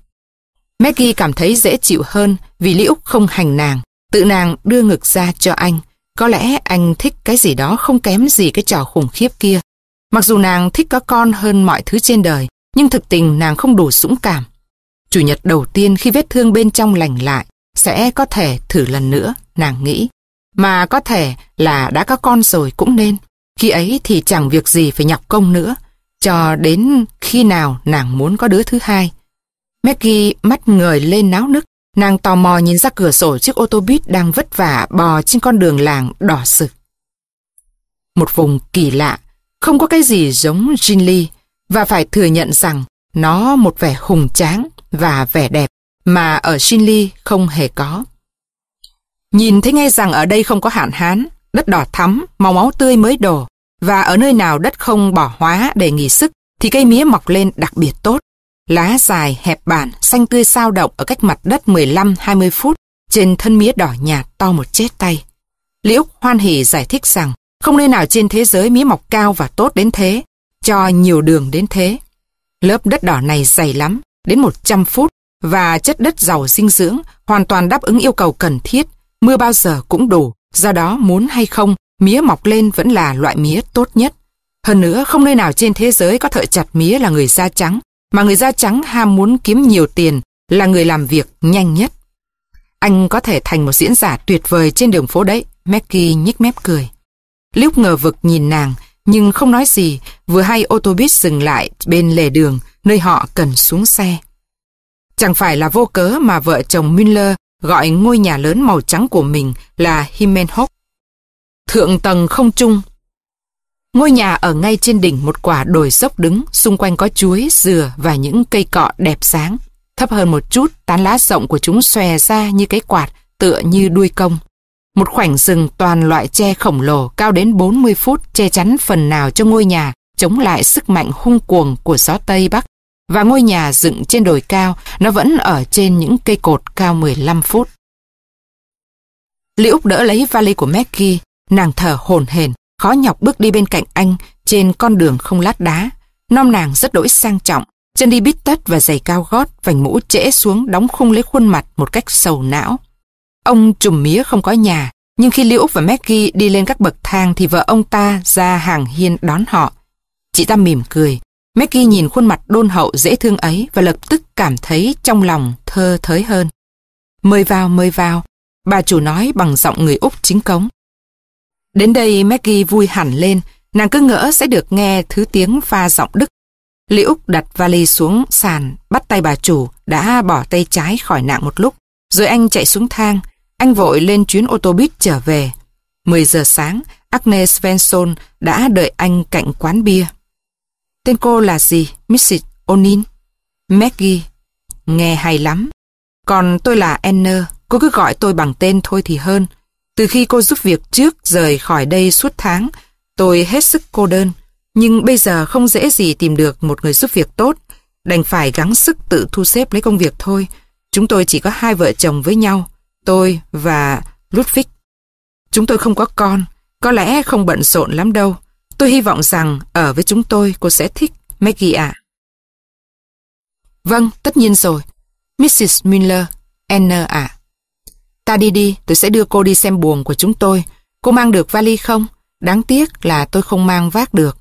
Maggie cảm thấy dễ chịu hơn vì Liễu không hành nàng, tự nàng đưa ngực ra cho anh có lẽ anh thích cái gì đó không kém gì cái trò khủng khiếp kia. Mặc dù nàng thích có con hơn mọi thứ trên đời, nhưng thực tình nàng không đủ dũng cảm. Chủ nhật đầu tiên khi vết thương bên trong lành lại, sẽ có thể thử lần nữa, nàng nghĩ. Mà có thể là đã có con rồi cũng nên. Khi ấy thì chẳng việc gì phải nhọc công nữa, cho đến khi nào nàng muốn có đứa thứ hai. Maggie mắt người lên náo nức, Nàng tò mò nhìn ra cửa sổ chiếc ô tô buýt đang vất vả bò trên con đường làng đỏ sực. Một vùng kỳ lạ, không có cái gì giống Jinli và phải thừa nhận rằng nó một vẻ hùng tráng và vẻ đẹp mà ở Shinli không hề có. Nhìn thấy ngay rằng ở đây không có hạn hán, đất đỏ thắm, màu máu tươi mới đổ và ở nơi nào đất không bỏ hóa để nghỉ sức thì cây mía mọc lên đặc biệt tốt lá dài hẹp bản, xanh tươi sao động ở cách mặt đất 15-20 phút, trên thân mía đỏ nhạt to một chết tay. Liễu hoan hỉ giải thích rằng không nơi nào trên thế giới mía mọc cao và tốt đến thế, cho nhiều đường đến thế. Lớp đất đỏ này dày lắm, đến 100 phút và chất đất giàu dinh dưỡng hoàn toàn đáp ứng yêu cầu cần thiết, mưa bao giờ cũng đủ, do đó muốn hay không, mía mọc lên vẫn là loại mía tốt nhất. Hơn nữa, không nơi nào trên thế giới có thợ chặt mía là người da trắng, mà người da trắng ham muốn kiếm nhiều tiền là người làm việc nhanh nhất. Anh có thể thành một diễn giả tuyệt vời trên đường phố đấy, Mackie nhích mép cười. Lúc ngờ vực nhìn nàng, nhưng không nói gì, vừa hay ô tô buýt dừng lại bên lề đường, nơi họ cần xuống xe. Chẳng phải là vô cớ mà vợ chồng Müller gọi ngôi nhà lớn màu trắng của mình là Himenhof. Thượng tầng không chung. Ngôi nhà ở ngay trên đỉnh một quả đồi dốc đứng, xung quanh có chuối, dừa và những cây cọ đẹp sáng. Thấp hơn một chút, tán lá rộng của chúng xòe ra như cái quạt, tựa như đuôi công. Một khoảnh rừng toàn loại tre khổng lồ cao đến 40 phút che chắn phần nào cho ngôi nhà, chống lại sức mạnh hung cuồng của gió Tây Bắc. Và ngôi nhà dựng trên đồi cao, nó vẫn ở trên những cây cột cao 15 phút. Liễu đỡ lấy vali của Maggie, nàng thở hổn hển khó nhọc bước đi bên cạnh anh trên con đường không lát đá. Nom nàng rất đổi sang trọng, chân đi bít tất và giày cao gót, vành mũ trễ xuống đóng khung lấy khuôn mặt một cách sầu não. Ông trùm mía không có nhà, nhưng khi Liễu và Maggie đi lên các bậc thang thì vợ ông ta ra hàng hiên đón họ. Chị ta mỉm cười, Maggie nhìn khuôn mặt đôn hậu dễ thương ấy và lập tức cảm thấy trong lòng thơ thới hơn. Mời vào, mời vào, bà chủ nói bằng giọng người Úc chính cống. Đến đây Maggie vui hẳn lên, nàng cứ ngỡ sẽ được nghe thứ tiếng pha giọng Đức. Lý Úc đặt vali xuống sàn, bắt tay bà chủ, đã bỏ tay trái khỏi nạn một lúc. Rồi anh chạy xuống thang, anh vội lên chuyến ô tô buýt trở về. 10 giờ sáng, Agnes Svensson đã đợi anh cạnh quán bia. Tên cô là gì? Mrs. Onin? Maggie. Nghe hay lắm. Còn tôi là Enner, cô cứ gọi tôi bằng tên thôi thì hơn. Từ khi cô giúp việc trước rời khỏi đây suốt tháng, tôi hết sức cô đơn. Nhưng bây giờ không dễ gì tìm được một người giúp việc tốt. Đành phải gắng sức tự thu xếp lấy công việc thôi. Chúng tôi chỉ có hai vợ chồng với nhau, tôi và Ludwig. Chúng tôi không có con, có lẽ không bận rộn lắm đâu. Tôi hy vọng rằng ở với chúng tôi cô sẽ thích Maggie ạ. Vâng, tất nhiên rồi. Mrs. Miller, N ạ. Ta đi đi, tôi sẽ đưa cô đi xem buồng của chúng tôi. Cô mang được vali không? Đáng tiếc là tôi không mang vác được.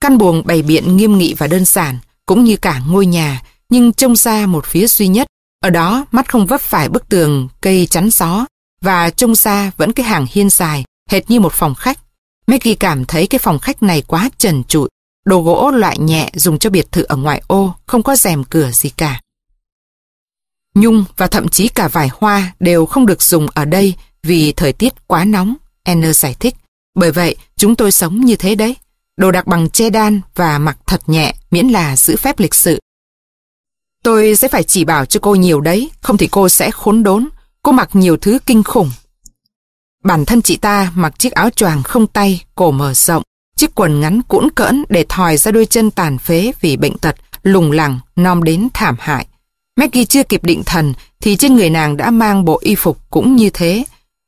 Căn buồng bày biện nghiêm nghị và đơn giản, cũng như cả ngôi nhà, nhưng trông ra một phía duy nhất. Ở đó, mắt không vấp phải bức tường, cây chắn gió, và trông ra vẫn cái hàng hiên dài, hệt như một phòng khách. Maggie cảm thấy cái phòng khách này quá trần trụi, đồ gỗ loại nhẹ dùng cho biệt thự ở ngoại ô, không có rèm cửa gì cả nhung và thậm chí cả vải hoa đều không được dùng ở đây vì thời tiết quá nóng, Anne giải thích. Bởi vậy, chúng tôi sống như thế đấy. Đồ đặc bằng che đan và mặc thật nhẹ, miễn là giữ phép lịch sự. Tôi sẽ phải chỉ bảo cho cô nhiều đấy, không thì cô sẽ khốn đốn. Cô mặc nhiều thứ kinh khủng. Bản thân chị ta mặc chiếc áo choàng không tay, cổ mở rộng, chiếc quần ngắn cuỗn cỡn để thòi ra đôi chân tàn phế vì bệnh tật, lùng lẳng, nom đến thảm hại. Maggie chưa kịp định thần thì trên người nàng đã mang bộ y phục cũng như thế.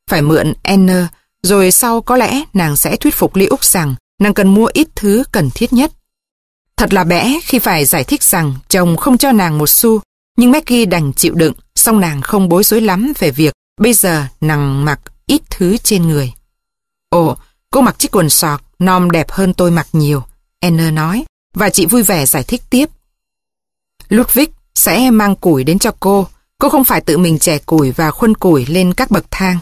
Phải mượn Anna, rồi sau có lẽ nàng sẽ thuyết phục Lý Úc rằng nàng cần mua ít thứ cần thiết nhất. Thật là bẽ khi phải giải thích rằng chồng không cho nàng một xu, nhưng Maggie đành chịu đựng, song nàng không bối rối lắm về việc bây giờ nàng mặc ít thứ trên người. Ồ, cô mặc chiếc quần sọt, nom đẹp hơn tôi mặc nhiều, Anna nói, và chị vui vẻ giải thích tiếp. Ludwig sẽ mang củi đến cho cô. Cô không phải tự mình chẻ củi và khuân củi lên các bậc thang.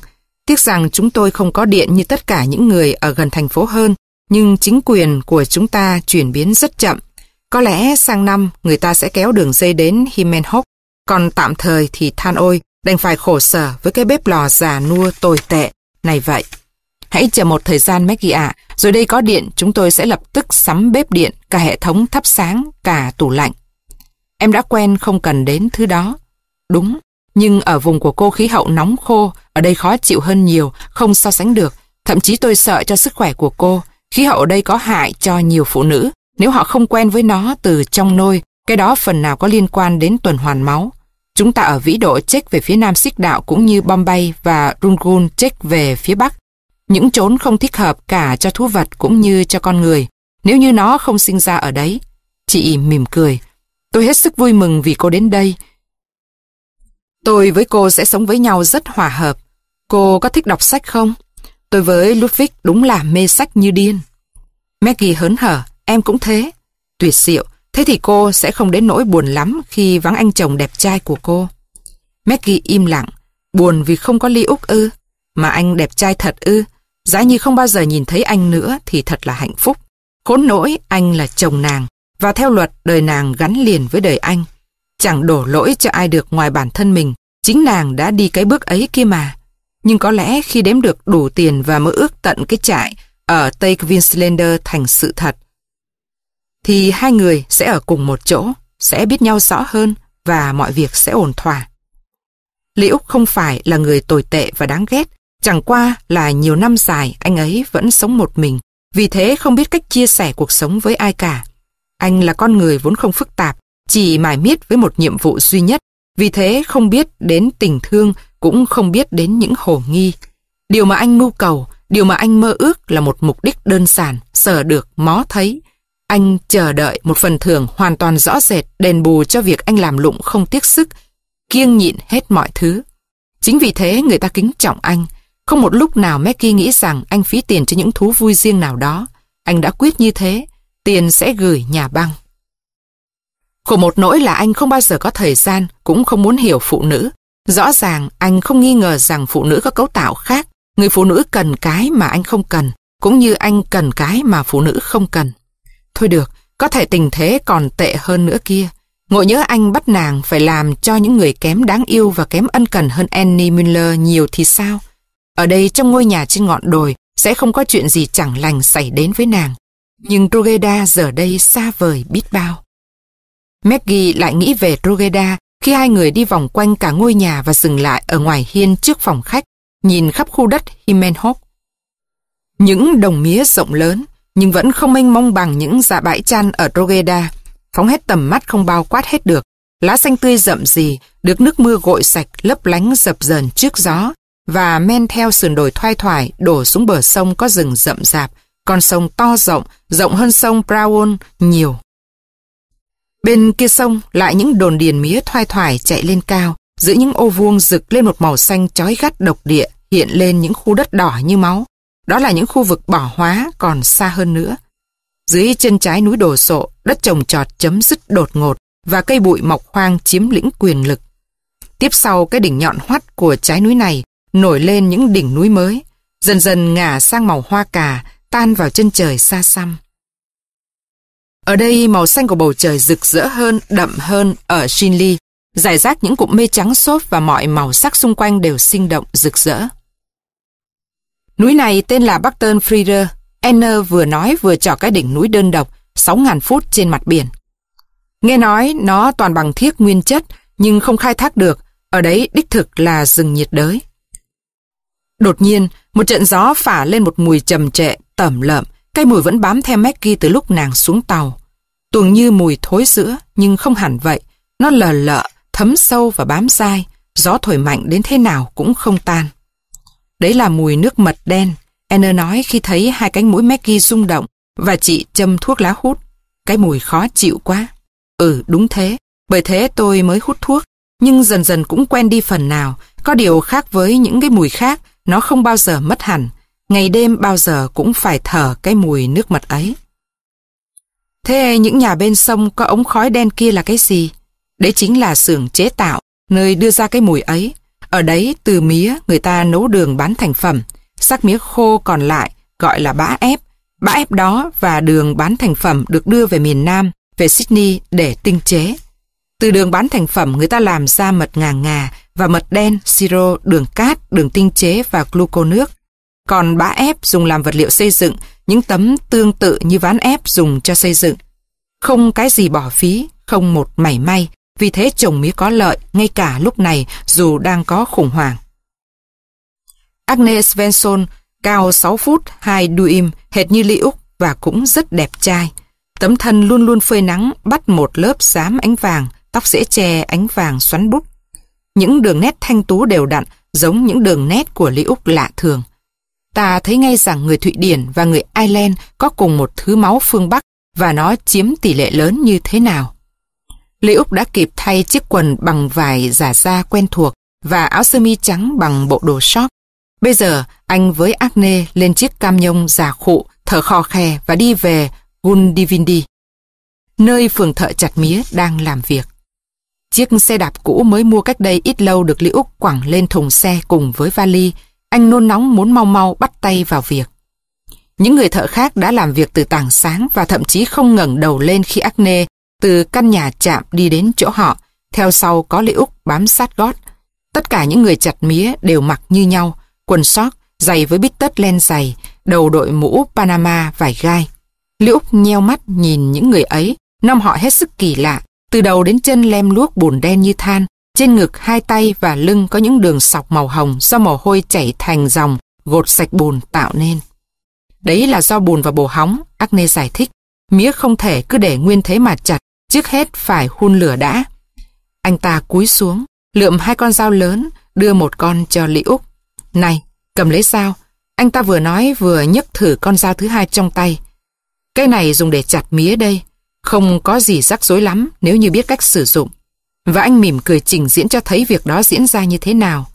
Tiếc rằng chúng tôi không có điện như tất cả những người ở gần thành phố hơn, nhưng chính quyền của chúng ta chuyển biến rất chậm. Có lẽ sang năm người ta sẽ kéo đường dây đến Himenhock, còn tạm thời thì than ôi, đành phải khổ sở với cái bếp lò già nua tồi tệ này vậy. Hãy chờ một thời gian Maggie ạ, rồi đây có điện chúng tôi sẽ lập tức sắm bếp điện, cả hệ thống thắp sáng, cả tủ lạnh. Em đã quen không cần đến thứ đó. Đúng, nhưng ở vùng của cô khí hậu nóng khô, ở đây khó chịu hơn nhiều, không so sánh được. Thậm chí tôi sợ cho sức khỏe của cô. Khí hậu ở đây có hại cho nhiều phụ nữ. Nếu họ không quen với nó từ trong nôi, cái đó phần nào có liên quan đến tuần hoàn máu. Chúng ta ở vĩ độ Czech về phía nam xích đạo cũng như Bombay và Rungun Czech về phía bắc. Những chốn không thích hợp cả cho thú vật cũng như cho con người, nếu như nó không sinh ra ở đấy. Chị mỉm cười, Tôi hết sức vui mừng vì cô đến đây. Tôi với cô sẽ sống với nhau rất hòa hợp. Cô có thích đọc sách không? Tôi với Ludwig đúng là mê sách như điên. Maggie hớn hở, em cũng thế. Tuyệt diệu, thế thì cô sẽ không đến nỗi buồn lắm khi vắng anh chồng đẹp trai của cô. Maggie im lặng, buồn vì không có ly úc ư. Mà anh đẹp trai thật ư. Giá như không bao giờ nhìn thấy anh nữa thì thật là hạnh phúc. Khốn nỗi anh là chồng nàng. Và theo luật, đời nàng gắn liền với đời anh. Chẳng đổ lỗi cho ai được ngoài bản thân mình. Chính nàng đã đi cái bước ấy kia mà. Nhưng có lẽ khi đếm được đủ tiền và mơ ước tận cái trại ở Tây Queenslander thành sự thật, thì hai người sẽ ở cùng một chỗ, sẽ biết nhau rõ hơn và mọi việc sẽ ổn thỏa. Liễu không phải là người tồi tệ và đáng ghét, chẳng qua là nhiều năm dài anh ấy vẫn sống một mình, vì thế không biết cách chia sẻ cuộc sống với ai cả. Anh là con người vốn không phức tạp, chỉ mải miết với một nhiệm vụ duy nhất, vì thế không biết đến tình thương cũng không biết đến những hồ nghi. Điều mà anh mưu cầu, điều mà anh mơ ước là một mục đích đơn giản, sở được, mó thấy. Anh chờ đợi một phần thưởng hoàn toàn rõ rệt đền bù cho việc anh làm lụng không tiếc sức, kiêng nhịn hết mọi thứ. Chính vì thế người ta kính trọng anh. Không một lúc nào Mackie nghĩ rằng anh phí tiền cho những thú vui riêng nào đó. Anh đã quyết như thế, tiền sẽ gửi nhà băng. Khổ một nỗi là anh không bao giờ có thời gian, cũng không muốn hiểu phụ nữ. Rõ ràng anh không nghi ngờ rằng phụ nữ có cấu tạo khác, người phụ nữ cần cái mà anh không cần, cũng như anh cần cái mà phụ nữ không cần. Thôi được, có thể tình thế còn tệ hơn nữa kia. Ngộ nhớ anh bắt nàng phải làm cho những người kém đáng yêu và kém ân cần hơn Annie Miller nhiều thì sao? Ở đây trong ngôi nhà trên ngọn đồi sẽ không có chuyện gì chẳng lành xảy đến với nàng. Nhưng Rogeda giờ đây xa vời biết bao. Maggie lại nghĩ về Rogeda khi hai người đi vòng quanh cả ngôi nhà và dừng lại ở ngoài hiên trước phòng khách, nhìn khắp khu đất Himenhop. Những đồng mía rộng lớn, nhưng vẫn không mênh mông bằng những dạ bãi chăn ở Rogeda. Phóng hết tầm mắt không bao quát hết được. Lá xanh tươi rậm rì, được nước mưa gội sạch lấp lánh dập dờn trước gió và men theo sườn đồi thoai thoải đổ xuống bờ sông có rừng rậm rạp, con sông to rộng rộng hơn sông Praon nhiều. Bên kia sông lại những đồn điền mía thoai thoải chạy lên cao, giữa những ô vuông rực lên một màu xanh chói gắt độc địa, hiện lên những khu đất đỏ như máu. Đó là những khu vực bỏ hóa còn xa hơn nữa. Dưới chân trái núi đồ sộ, đất trồng trọt chấm dứt đột ngột và cây bụi mọc hoang chiếm lĩnh quyền lực. Tiếp sau cái đỉnh nhọn hoắt của trái núi này nổi lên những đỉnh núi mới, dần dần ngả sang màu hoa cà, tan vào chân trời xa xăm. Ở đây màu xanh của bầu trời rực rỡ hơn, đậm hơn ở Shinli, giải rác những cụm mây trắng xốp và mọi màu sắc xung quanh đều sinh động, rực rỡ. Núi này tên là bắc Freer. Enner vừa nói vừa trỏ cái đỉnh núi đơn độc, 6.000 phút trên mặt biển. Nghe nói nó toàn bằng thiết nguyên chất, nhưng không khai thác được, ở đấy đích thực là rừng nhiệt đới. Đột nhiên, một trận gió phả lên một mùi trầm trệ tẩm lợm, cái mùi vẫn bám theo Maggie từ lúc nàng xuống tàu. Tuồng như mùi thối sữa, nhưng không hẳn vậy. Nó lờ lợ, thấm sâu và bám dai, gió thổi mạnh đến thế nào cũng không tan. Đấy là mùi nước mật đen, Anna nói khi thấy hai cánh mũi Maggie rung động và chị châm thuốc lá hút. Cái mùi khó chịu quá. Ừ, đúng thế. Bởi thế tôi mới hút thuốc. Nhưng dần dần cũng quen đi phần nào. Có điều khác với những cái mùi khác, nó không bao giờ mất hẳn ngày đêm bao giờ cũng phải thở cái mùi nước mật ấy. Thế những nhà bên sông có ống khói đen kia là cái gì? Đấy chính là xưởng chế tạo, nơi đưa ra cái mùi ấy. Ở đấy từ mía người ta nấu đường bán thành phẩm, sắc mía khô còn lại gọi là bã ép. Bã ép đó và đường bán thành phẩm được đưa về miền Nam, về Sydney để tinh chế. Từ đường bán thành phẩm người ta làm ra mật ngà ngà và mật đen, siro, đường cát, đường tinh chế và gluco nước còn bã ép dùng làm vật liệu xây dựng, những tấm tương tự như ván ép dùng cho xây dựng. Không cái gì bỏ phí, không một mảy may, vì thế trồng mía có lợi ngay cả lúc này dù đang có khủng hoảng. Agnes Svensson cao 6 phút 2 duim hệt như Lý Úc và cũng rất đẹp trai. Tấm thân luôn luôn phơi nắng bắt một lớp xám ánh vàng, tóc dễ che ánh vàng xoắn bút. Những đường nét thanh tú đều đặn giống những đường nét của Lý Úc lạ thường ta thấy ngay rằng người Thụy Điển và người Ireland có cùng một thứ máu phương Bắc và nó chiếm tỷ lệ lớn như thế nào. Lê Úc đã kịp thay chiếc quần bằng vải giả da quen thuộc và áo sơ mi trắng bằng bộ đồ shop. Bây giờ, anh với Agne lên chiếc cam nhông giả khụ, thở khò khè và đi về Gundivindi, nơi phường thợ chặt mía đang làm việc. Chiếc xe đạp cũ mới mua cách đây ít lâu được Lý Úc quẳng lên thùng xe cùng với vali, anh nôn nóng muốn mau mau bắt tay vào việc. Những người thợ khác đã làm việc từ tảng sáng và thậm chí không ngẩng đầu lên khi Acne từ căn nhà chạm đi đến chỗ họ, theo sau có Lê Úc bám sát gót. Tất cả những người chặt mía đều mặc như nhau, quần sót, giày với bít tất len dày đầu đội mũ Panama vải gai. Lê Úc nheo mắt nhìn những người ấy, năm họ hết sức kỳ lạ, từ đầu đến chân lem luốc bùn đen như than, trên ngực hai tay và lưng có những đường sọc màu hồng do mồ hôi chảy thành dòng, gột sạch bùn tạo nên. Đấy là do bùn và bồ hóng, Acne giải thích. Mía không thể cứ để nguyên thế mà chặt, trước hết phải hun lửa đã. Anh ta cúi xuống, lượm hai con dao lớn, đưa một con cho Lý Úc. Này, cầm lấy dao. Anh ta vừa nói vừa nhấc thử con dao thứ hai trong tay. Cái này dùng để chặt mía đây. Không có gì rắc rối lắm nếu như biết cách sử dụng và anh mỉm cười trình diễn cho thấy việc đó diễn ra như thế nào.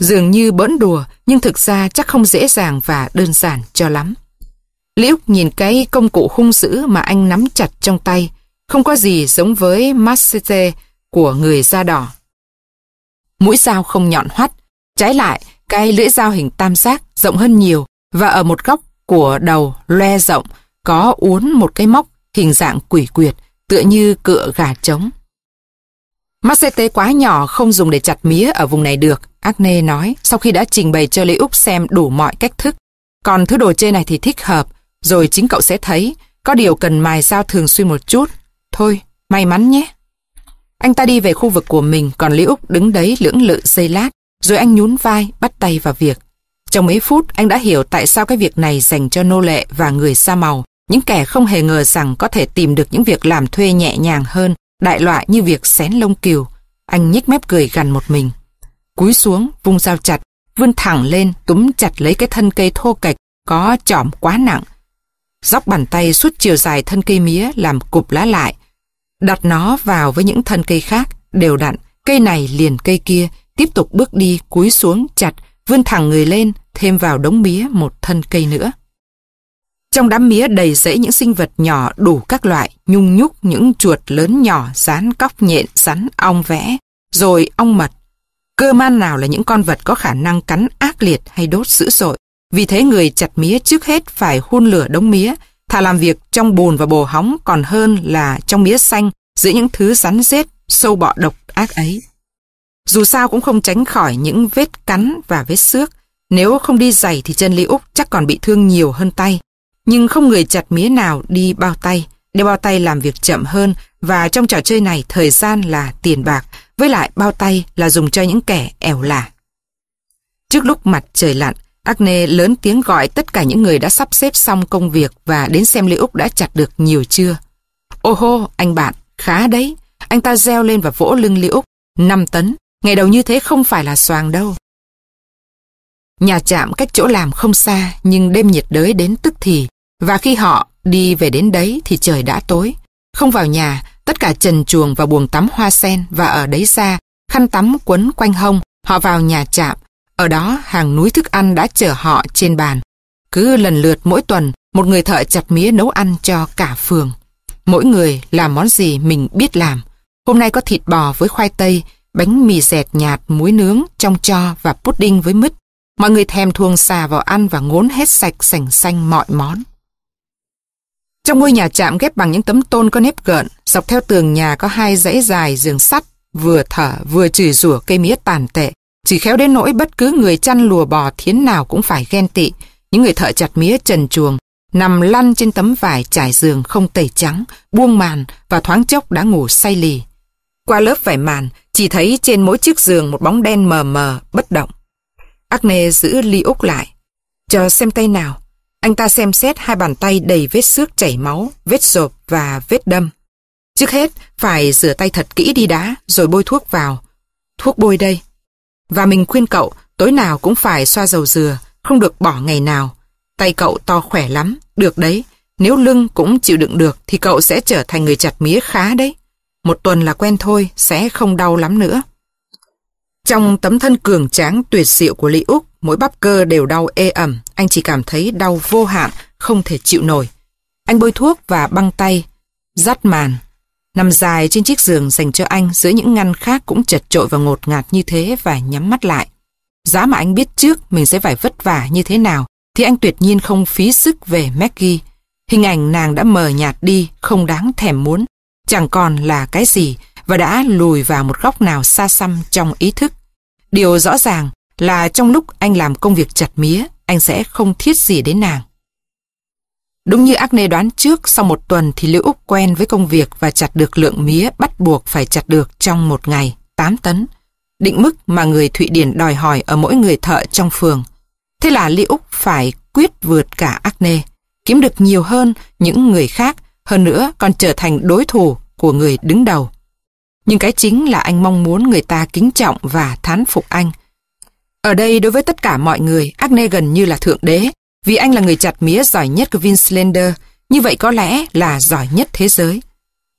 Dường như bỡn đùa, nhưng thực ra chắc không dễ dàng và đơn giản cho lắm. Liễu nhìn cái công cụ hung dữ mà anh nắm chặt trong tay, không có gì giống với machete của người da đỏ. Mũi dao không nhọn hoắt, trái lại, cái lưỡi dao hình tam giác rộng hơn nhiều và ở một góc của đầu loe rộng có uốn một cái móc hình dạng quỷ quyệt tựa như cựa gà trống. Mắt CT quá nhỏ không dùng để chặt mía ở vùng này được, Acne nói sau khi đã trình bày cho Lý Úc xem đủ mọi cách thức. Còn thứ đồ trên này thì thích hợp, rồi chính cậu sẽ thấy, có điều cần mài sao thường xuyên một chút. Thôi, may mắn nhé. Anh ta đi về khu vực của mình, còn Lý Úc đứng đấy lưỡng lự giây lát, rồi anh nhún vai, bắt tay vào việc. Trong mấy phút, anh đã hiểu tại sao cái việc này dành cho nô lệ và người da màu, những kẻ không hề ngờ rằng có thể tìm được những việc làm thuê nhẹ nhàng hơn đại loại như việc xén lông kiều. Anh nhếch mép cười gần một mình. Cúi xuống, vung dao chặt, vươn thẳng lên, túm chặt lấy cái thân cây thô kệch, có chỏm quá nặng. Dóc bàn tay suốt chiều dài thân cây mía làm cụp lá lại. Đặt nó vào với những thân cây khác, đều đặn, cây này liền cây kia, tiếp tục bước đi, cúi xuống, chặt, vươn thẳng người lên, thêm vào đống mía một thân cây nữa. Trong đám mía đầy rẫy những sinh vật nhỏ đủ các loại, nhung nhúc những chuột lớn nhỏ, rán cóc nhện, rắn, ong vẽ, rồi ong mật. Cơ man nào là những con vật có khả năng cắn ác liệt hay đốt dữ dội. Vì thế người chặt mía trước hết phải hun lửa đống mía, thà làm việc trong bùn và bồ hóng còn hơn là trong mía xanh giữa những thứ rắn rết, sâu bọ độc ác ấy. Dù sao cũng không tránh khỏi những vết cắn và vết xước, nếu không đi giày thì chân Lý Úc chắc còn bị thương nhiều hơn tay nhưng không người chặt mía nào đi bao tay. đeo bao tay làm việc chậm hơn và trong trò chơi này thời gian là tiền bạc, với lại bao tay là dùng cho những kẻ ẻo lả. Trước lúc mặt trời lặn, Agne lớn tiếng gọi tất cả những người đã sắp xếp xong công việc và đến xem Lê Úc đã chặt được nhiều chưa. Ô hô, anh bạn, khá đấy. Anh ta reo lên và vỗ lưng Lê Úc, 5 tấn. Ngày đầu như thế không phải là xoàng đâu. Nhà trạm cách chỗ làm không xa, nhưng đêm nhiệt đới đến tức thì, và khi họ đi về đến đấy thì trời đã tối. Không vào nhà, tất cả trần chuồng và buồng tắm hoa sen và ở đấy xa, khăn tắm quấn quanh hông, họ vào nhà chạm. Ở đó hàng núi thức ăn đã chờ họ trên bàn. Cứ lần lượt mỗi tuần, một người thợ chặt mía nấu ăn cho cả phường. Mỗi người làm món gì mình biết làm. Hôm nay có thịt bò với khoai tây, bánh mì dẹt nhạt, muối nướng, trong cho và pudding với mứt. Mọi người thèm thuồng xà vào ăn và ngốn hết sạch sành xanh mọi món. Trong ngôi nhà chạm ghép bằng những tấm tôn có nếp gợn, dọc theo tường nhà có hai dãy dài giường sắt, vừa thở vừa chửi rủa cây mía tàn tệ. Chỉ khéo đến nỗi bất cứ người chăn lùa bò thiến nào cũng phải ghen tị. Những người thợ chặt mía trần chuồng, nằm lăn trên tấm vải trải giường không tẩy trắng, buông màn và thoáng chốc đã ngủ say lì. Qua lớp vải màn, chỉ thấy trên mỗi chiếc giường một bóng đen mờ mờ, bất động. Acne giữ ly úc lại. Chờ xem tay nào, anh ta xem xét hai bàn tay đầy vết xước chảy máu, vết rộp và vết đâm. Trước hết, phải rửa tay thật kỹ đi đã, rồi bôi thuốc vào. Thuốc bôi đây. Và mình khuyên cậu, tối nào cũng phải xoa dầu dừa, không được bỏ ngày nào. Tay cậu to khỏe lắm, được đấy. Nếu lưng cũng chịu đựng được thì cậu sẽ trở thành người chặt mía khá đấy. Một tuần là quen thôi, sẽ không đau lắm nữa. Trong tấm thân cường tráng tuyệt diệu của Lý Úc, mỗi bắp cơ đều đau ê ẩm, anh chỉ cảm thấy đau vô hạn, không thể chịu nổi. Anh bôi thuốc và băng tay, dắt màn. Nằm dài trên chiếc giường dành cho anh giữa những ngăn khác cũng chật trội và ngột ngạt như thế và nhắm mắt lại. Giá mà anh biết trước mình sẽ phải vất vả như thế nào thì anh tuyệt nhiên không phí sức về Maggie. Hình ảnh nàng đã mờ nhạt đi, không đáng thèm muốn. Chẳng còn là cái gì và đã lùi vào một góc nào xa xăm trong ý thức. Điều rõ ràng là trong lúc anh làm công việc chặt mía, anh sẽ không thiết gì đến nàng. Đúng như Acne đoán trước, sau một tuần thì Liễu Úc quen với công việc và chặt được lượng mía bắt buộc phải chặt được trong một ngày, 8 tấn. Định mức mà người Thụy Điển đòi hỏi ở mỗi người thợ trong phường. Thế là Liễu Úc phải quyết vượt cả Acne, kiếm được nhiều hơn những người khác, hơn nữa còn trở thành đối thủ của người đứng đầu nhưng cái chính là anh mong muốn người ta kính trọng và thán phục anh. Ở đây đối với tất cả mọi người, Agne gần như là thượng đế, vì anh là người chặt mía giỏi nhất của Vinslander, như vậy có lẽ là giỏi nhất thế giới.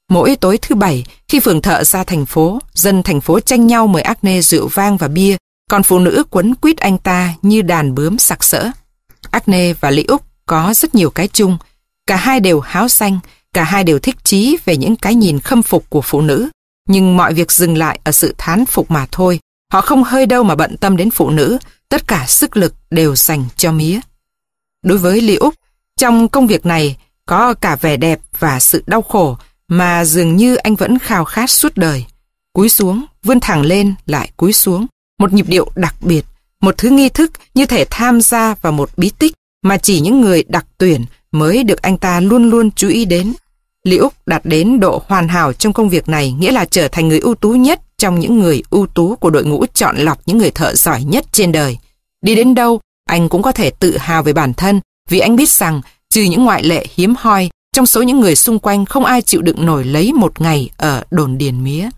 Mỗi tối thứ bảy, khi phường thợ ra thành phố, dân thành phố tranh nhau mời Agne rượu vang và bia, còn phụ nữ quấn quýt anh ta như đàn bướm sặc sỡ. Agne và Lý Úc có rất nhiều cái chung, cả hai đều háo xanh, cả hai đều thích chí về những cái nhìn khâm phục của phụ nữ nhưng mọi việc dừng lại ở sự thán phục mà thôi. Họ không hơi đâu mà bận tâm đến phụ nữ, tất cả sức lực đều dành cho mía. Đối với Lý Úc, trong công việc này có cả vẻ đẹp và sự đau khổ mà dường như anh vẫn khao khát suốt đời. Cúi xuống, vươn thẳng lên, lại cúi xuống. Một nhịp điệu đặc biệt, một thứ nghi thức như thể tham gia vào một bí tích mà chỉ những người đặc tuyển mới được anh ta luôn luôn chú ý đến. Lý Úc đạt đến độ hoàn hảo trong công việc này nghĩa là trở thành người ưu tú nhất trong những người ưu tú của đội ngũ chọn lọc những người thợ giỏi nhất trên đời. Đi đến đâu, anh cũng có thể tự hào về bản thân vì anh biết rằng trừ những ngoại lệ hiếm hoi, trong số những người xung quanh không ai chịu đựng nổi lấy một ngày ở đồn điền mía.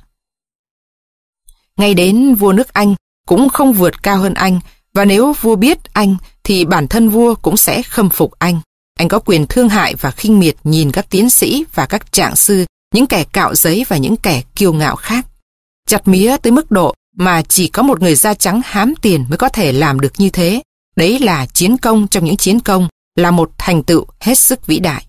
Ngay đến vua nước Anh cũng không vượt cao hơn anh và nếu vua biết anh thì bản thân vua cũng sẽ khâm phục anh anh có quyền thương hại và khinh miệt nhìn các tiến sĩ và các trạng sư, những kẻ cạo giấy và những kẻ kiêu ngạo khác. Chặt mía tới mức độ mà chỉ có một người da trắng hám tiền mới có thể làm được như thế. Đấy là chiến công trong những chiến công, là một thành tựu hết sức vĩ đại.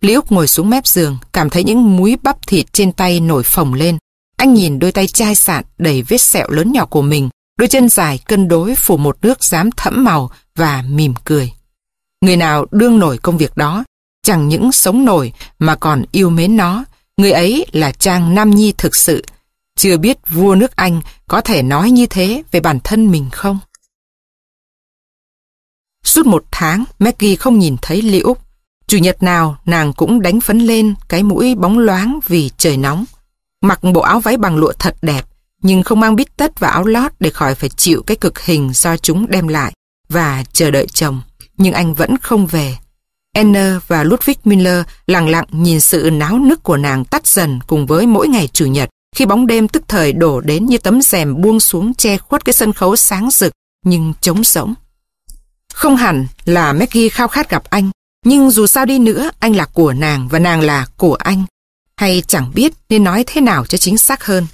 Lý Úc ngồi xuống mép giường, cảm thấy những múi bắp thịt trên tay nổi phồng lên. Anh nhìn đôi tay chai sạn đầy vết sẹo lớn nhỏ của mình, đôi chân dài cân đối phủ một nước dám thẫm màu và mỉm cười. Người nào đương nổi công việc đó, chẳng những sống nổi mà còn yêu mến nó. Người ấy là Trang Nam Nhi thực sự. Chưa biết vua nước Anh có thể nói như thế về bản thân mình không? Suốt một tháng, Maggie không nhìn thấy Lý Úc. Chủ nhật nào, nàng cũng đánh phấn lên cái mũi bóng loáng vì trời nóng. Mặc bộ áo váy bằng lụa thật đẹp, nhưng không mang bít tất và áo lót để khỏi phải chịu cái cực hình do chúng đem lại và chờ đợi chồng nhưng anh vẫn không về. Anne và Ludwig Miller lặng lặng nhìn sự náo nức của nàng tắt dần cùng với mỗi ngày Chủ nhật, khi bóng đêm tức thời đổ đến như tấm rèm buông xuống che khuất cái sân khấu sáng rực nhưng trống rỗng. Không hẳn là Maggie khao khát gặp anh, nhưng dù sao đi nữa anh là của nàng và nàng là của anh. Hay chẳng biết nên nói thế nào cho chính xác hơn.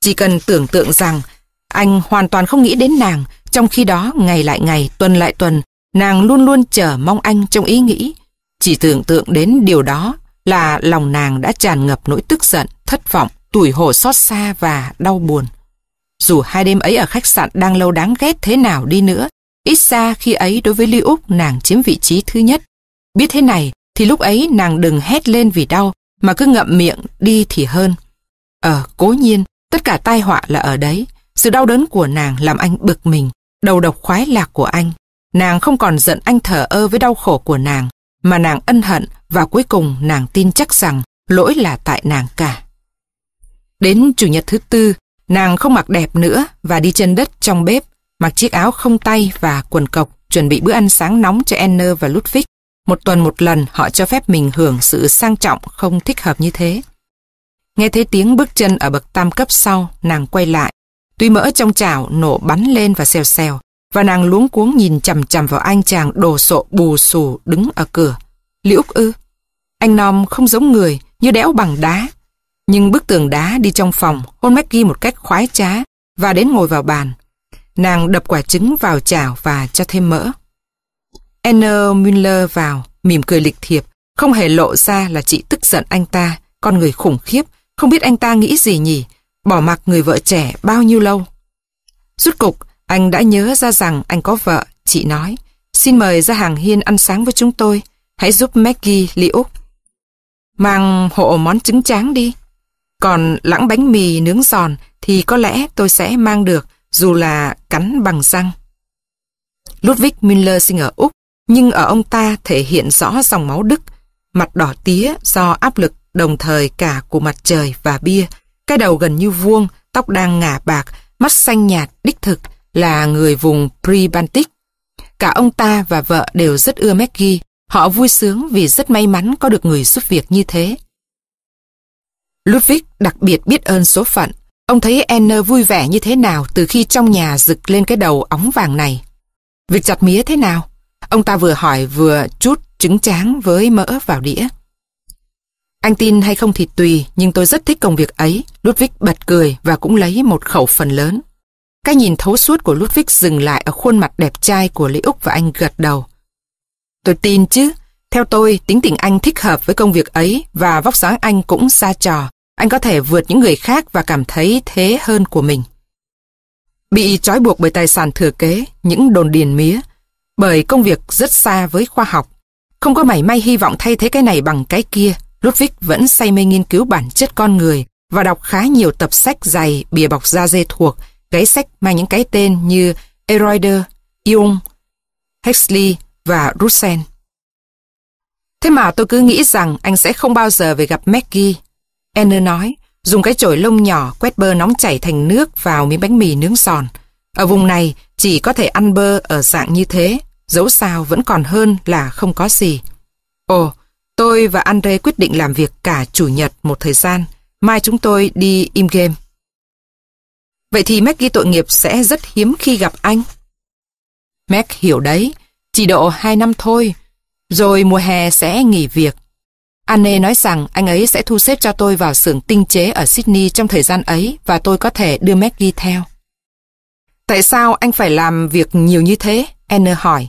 Chỉ cần tưởng tượng rằng anh hoàn toàn không nghĩ đến nàng, trong khi đó ngày lại ngày, tuần lại tuần, Nàng luôn luôn chờ mong anh trong ý nghĩ. Chỉ tưởng tượng đến điều đó là lòng nàng đã tràn ngập nỗi tức giận, thất vọng, tủi hổ xót xa và đau buồn. Dù hai đêm ấy ở khách sạn đang lâu đáng ghét thế nào đi nữa, ít ra khi ấy đối với Ly Úc nàng chiếm vị trí thứ nhất. Biết thế này thì lúc ấy nàng đừng hét lên vì đau mà cứ ngậm miệng đi thì hơn. Ờ, cố nhiên, tất cả tai họa là ở đấy. Sự đau đớn của nàng làm anh bực mình, đầu độc khoái lạc của anh Nàng không còn giận anh thở ơ với đau khổ của nàng, mà nàng ân hận và cuối cùng nàng tin chắc rằng lỗi là tại nàng cả. Đến chủ nhật thứ tư, nàng không mặc đẹp nữa và đi chân đất trong bếp, mặc chiếc áo không tay và quần cộc, chuẩn bị bữa ăn sáng nóng cho Enner và Ludwig. Một tuần một lần họ cho phép mình hưởng sự sang trọng không thích hợp như thế. Nghe thấy tiếng bước chân ở bậc tam cấp sau, nàng quay lại. Tuy mỡ trong chảo nổ bắn lên và xèo xèo, và nàng luống cuống nhìn chằm chằm vào anh chàng đồ sộ bù xù đứng ở cửa. Liễu Úc ư? Anh Nom không giống người, như đẽo bằng đá. Nhưng bức tường đá đi trong phòng, hôn Maggie một cách khoái trá và đến ngồi vào bàn. Nàng đập quả trứng vào chảo và cho thêm mỡ. Anna Müller vào, mỉm cười lịch thiệp, không hề lộ ra là chị tức giận anh ta, con người khủng khiếp, không biết anh ta nghĩ gì nhỉ, bỏ mặc người vợ trẻ bao nhiêu lâu. Rốt cục, anh đã nhớ ra rằng anh có vợ, chị nói. Xin mời ra hàng hiên ăn sáng với chúng tôi. Hãy giúp Maggie, Lý Úc. Mang hộ món trứng tráng đi. Còn lãng bánh mì nướng giòn thì có lẽ tôi sẽ mang được dù là cắn bằng răng. Ludwig Müller sinh ở Úc, nhưng ở ông ta thể hiện rõ dòng máu Đức, mặt đỏ tía do áp lực đồng thời cả của mặt trời và bia, cái đầu gần như vuông, tóc đang ngả bạc, mắt xanh nhạt, đích thực, là người vùng Pre-Baltic. Cả ông ta và vợ đều rất ưa Maggie. Họ vui sướng vì rất may mắn có được người giúp việc như thế. Ludwig đặc biệt biết ơn số phận. Ông thấy Anne vui vẻ như thế nào từ khi trong nhà rực lên cái đầu ống vàng này. Việc chặt mía thế nào? Ông ta vừa hỏi vừa chút trứng tráng với mỡ vào đĩa. Anh tin hay không thì tùy, nhưng tôi rất thích công việc ấy. Ludwig bật cười và cũng lấy một khẩu phần lớn. Cái nhìn thấu suốt của Ludwig dừng lại ở khuôn mặt đẹp trai của Lý Úc và anh gật đầu. Tôi tin chứ, theo tôi, tính tình anh thích hợp với công việc ấy và vóc dáng anh cũng xa trò. Anh có thể vượt những người khác và cảm thấy thế hơn của mình. Bị trói buộc bởi tài sản thừa kế, những đồn điền mía, bởi công việc rất xa với khoa học. Không có mảy may hy vọng thay thế cái này bằng cái kia, Ludwig vẫn say mê nghiên cứu bản chất con người và đọc khá nhiều tập sách dày bìa bọc da dê thuộc, gãy sách mang những cái tên như Eroider, Jung, Huxley và Russell. Thế mà tôi cứ nghĩ rằng anh sẽ không bao giờ về gặp Maggie. Anne nói, dùng cái chổi lông nhỏ quét bơ nóng chảy thành nước vào miếng bánh mì nướng giòn. Ở vùng này chỉ có thể ăn bơ ở dạng như thế, dẫu sao vẫn còn hơn là không có gì. Ồ, tôi và Andre quyết định làm việc cả chủ nhật một thời gian. Mai chúng tôi đi im game. Vậy thì Maggie tội nghiệp sẽ rất hiếm khi gặp anh. Meg hiểu đấy, chỉ độ 2 năm thôi, rồi mùa hè sẽ nghỉ việc. Anne nói rằng anh ấy sẽ thu xếp cho tôi vào xưởng tinh chế ở Sydney trong thời gian ấy và tôi có thể đưa Maggie theo. Tại sao anh phải làm việc nhiều như thế? Anne hỏi.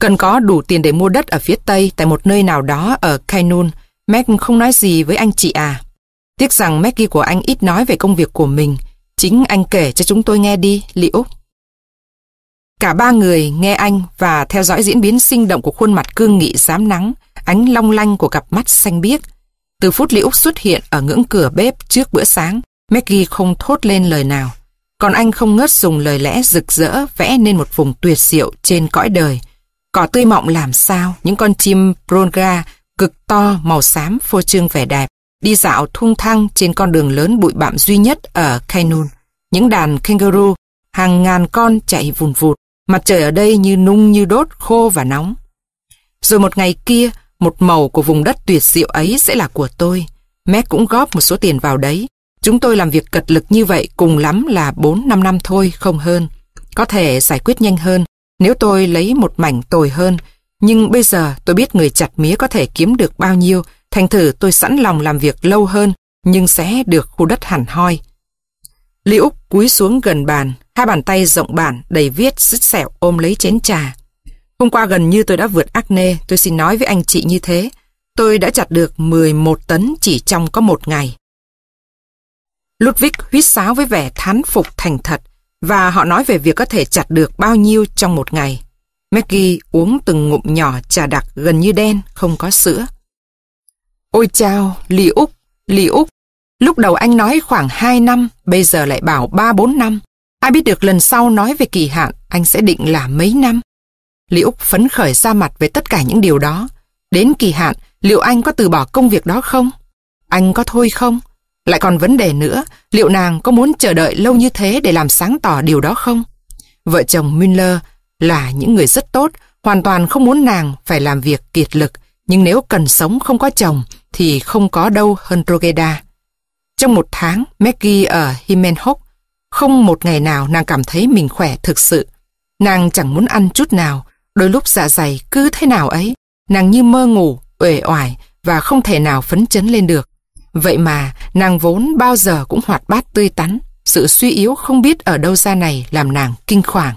Cần có đủ tiền để mua đất ở phía Tây tại một nơi nào đó ở Kainun. Meg không nói gì với anh chị à. Tiếc rằng Maggie của anh ít nói về công việc của mình. Chính anh kể cho chúng tôi nghe đi, Lý Úc. Cả ba người nghe anh và theo dõi diễn biến sinh động của khuôn mặt cương nghị dám nắng, ánh long lanh của cặp mắt xanh biếc. Từ phút Lý Úc xuất hiện ở ngưỡng cửa bếp trước bữa sáng, Maggie không thốt lên lời nào. Còn anh không ngớt dùng lời lẽ rực rỡ vẽ nên một vùng tuyệt diệu trên cõi đời. Cỏ tươi mọng làm sao, những con chim Brunga cực to màu xám phô trương vẻ đẹp đi dạo thung thăng trên con đường lớn bụi bặm duy nhất ở Kainun. Những đàn kangaroo, hàng ngàn con chạy vùn vụt, mặt trời ở đây như nung như đốt, khô và nóng. Rồi một ngày kia, một màu của vùng đất tuyệt diệu ấy sẽ là của tôi. Mẹ cũng góp một số tiền vào đấy. Chúng tôi làm việc cật lực như vậy cùng lắm là 4-5 năm thôi, không hơn. Có thể giải quyết nhanh hơn nếu tôi lấy một mảnh tồi hơn. Nhưng bây giờ tôi biết người chặt mía có thể kiếm được bao nhiêu Thành thử tôi sẵn lòng làm việc lâu hơn, nhưng sẽ được khu đất hẳn hoi. Lý Úc cúi xuống gần bàn, hai bàn tay rộng bản đầy viết xích xẻo ôm lấy chén trà. Hôm qua gần như tôi đã vượt acne, tôi xin nói với anh chị như thế. Tôi đã chặt được 11 tấn chỉ trong có một ngày. Ludwig huýt sáo với vẻ thán phục thành thật và họ nói về việc có thể chặt được bao nhiêu trong một ngày. Maggie uống từng ngụm nhỏ trà đặc gần như đen, không có sữa. Ôi chao, Lý Úc, Lý Úc. Lúc đầu anh nói khoảng 2 năm, bây giờ lại bảo 3-4 năm. Ai biết được lần sau nói về kỳ hạn, anh sẽ định là mấy năm. Lý Úc phấn khởi ra mặt về tất cả những điều đó. Đến kỳ hạn, liệu anh có từ bỏ công việc đó không? Anh có thôi không? Lại còn vấn đề nữa, liệu nàng có muốn chờ đợi lâu như thế để làm sáng tỏ điều đó không? Vợ chồng Müller là những người rất tốt, hoàn toàn không muốn nàng phải làm việc kiệt lực. Nhưng nếu cần sống không có chồng, thì không có đâu hơn Rogeda. Trong một tháng, Maggie ở Himenhock, không một ngày nào nàng cảm thấy mình khỏe thực sự. Nàng chẳng muốn ăn chút nào, đôi lúc dạ dày cứ thế nào ấy, nàng như mơ ngủ, uể oải và không thể nào phấn chấn lên được. Vậy mà, nàng vốn bao giờ cũng hoạt bát tươi tắn, sự suy yếu không biết ở đâu ra này làm nàng kinh khoảng.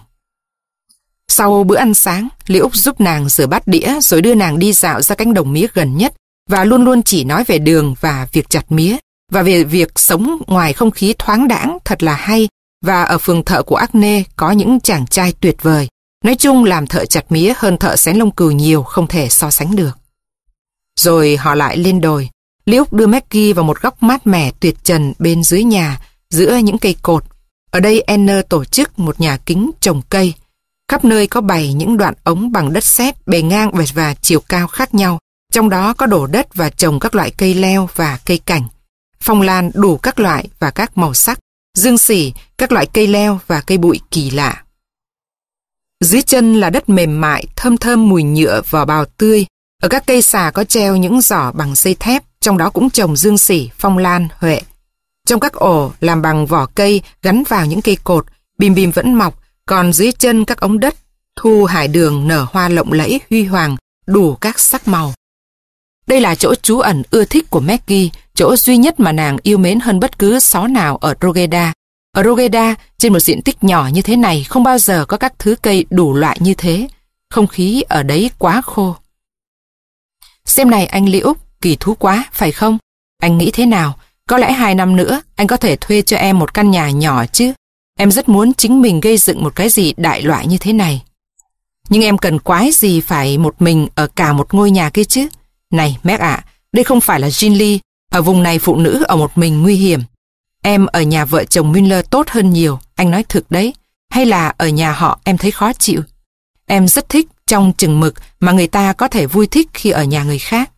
Sau bữa ăn sáng, Liễu Úc giúp nàng rửa bát đĩa rồi đưa nàng đi dạo ra cánh đồng mía gần nhất và luôn luôn chỉ nói về đường và việc chặt mía và về việc sống ngoài không khí thoáng đãng thật là hay và ở phường thợ của Acne có những chàng trai tuyệt vời. Nói chung làm thợ chặt mía hơn thợ xén lông cừu nhiều không thể so sánh được. Rồi họ lại lên đồi. Liúc đưa Maggie vào một góc mát mẻ tuyệt trần bên dưới nhà, giữa những cây cột. Ở đây Enner tổ chức một nhà kính trồng cây. Khắp nơi có bày những đoạn ống bằng đất sét bề ngang và chiều cao khác nhau trong đó có đổ đất và trồng các loại cây leo và cây cảnh. Phong lan đủ các loại và các màu sắc, dương xỉ, các loại cây leo và cây bụi kỳ lạ. Dưới chân là đất mềm mại, thơm thơm mùi nhựa vỏ bào tươi. Ở các cây xà có treo những giỏ bằng dây thép, trong đó cũng trồng dương xỉ, phong lan, huệ. Trong các ổ làm bằng vỏ cây gắn vào những cây cột, bìm bìm vẫn mọc, còn dưới chân các ống đất, thu hải đường nở hoa lộng lẫy huy hoàng, đủ các sắc màu. Đây là chỗ trú ẩn ưa thích của Maggie, chỗ duy nhất mà nàng yêu mến hơn bất cứ xó nào ở Rogeda. Ở Rogeda, trên một diện tích nhỏ như thế này không bao giờ có các thứ cây đủ loại như thế. Không khí ở đấy quá khô. Xem này anh Liễu kỳ thú quá, phải không? Anh nghĩ thế nào? Có lẽ hai năm nữa anh có thể thuê cho em một căn nhà nhỏ chứ. Em rất muốn chính mình gây dựng một cái gì đại loại như thế này. Nhưng em cần quái gì phải một mình ở cả một ngôi nhà kia chứ? Này Mac ạ, đây không phải là Jinli, ở vùng này phụ nữ ở một mình nguy hiểm. Em ở nhà vợ chồng Miller tốt hơn nhiều, anh nói thực đấy. Hay là ở nhà họ em thấy khó chịu? Em rất thích trong chừng mực mà người ta có thể vui thích khi ở nhà người khác.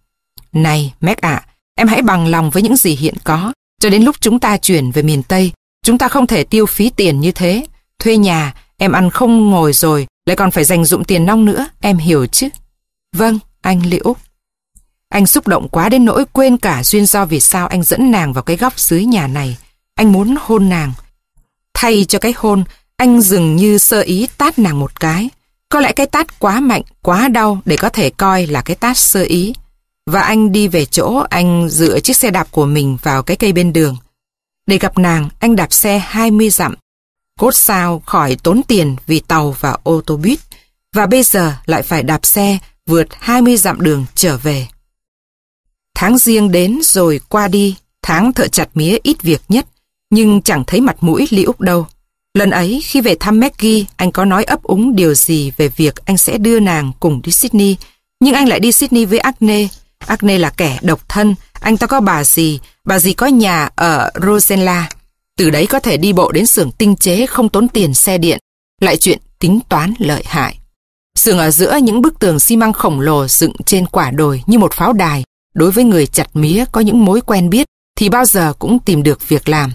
Này Mac ạ, em hãy bằng lòng với những gì hiện có. Cho đến lúc chúng ta chuyển về miền Tây, chúng ta không thể tiêu phí tiền như thế. Thuê nhà, em ăn không ngồi rồi, lại còn phải dành dụng tiền nong nữa, em hiểu chứ? Vâng, anh Liễu. Anh xúc động quá đến nỗi quên cả duyên do vì sao anh dẫn nàng vào cái góc dưới nhà này. Anh muốn hôn nàng. Thay cho cái hôn, anh dường như sơ ý tát nàng một cái. Có lẽ cái tát quá mạnh, quá đau để có thể coi là cái tát sơ ý. Và anh đi về chỗ anh dựa chiếc xe đạp của mình vào cái cây bên đường. Để gặp nàng, anh đạp xe 20 dặm. Cốt sao khỏi tốn tiền vì tàu và ô tô buýt. Và bây giờ lại phải đạp xe vượt 20 dặm đường trở về. Tháng riêng đến rồi qua đi, tháng thợ chặt mía ít việc nhất, nhưng chẳng thấy mặt mũi Lý Úc đâu. Lần ấy, khi về thăm Maggie, anh có nói ấp úng điều gì về việc anh sẽ đưa nàng cùng đi Sydney. Nhưng anh lại đi Sydney với Agne. Agne là kẻ độc thân, anh ta có bà gì, bà gì có nhà ở Rosella. Từ đấy có thể đi bộ đến xưởng tinh chế không tốn tiền xe điện. Lại chuyện tính toán lợi hại. xưởng ở giữa những bức tường xi măng khổng lồ dựng trên quả đồi như một pháo đài, đối với người chặt mía có những mối quen biết thì bao giờ cũng tìm được việc làm.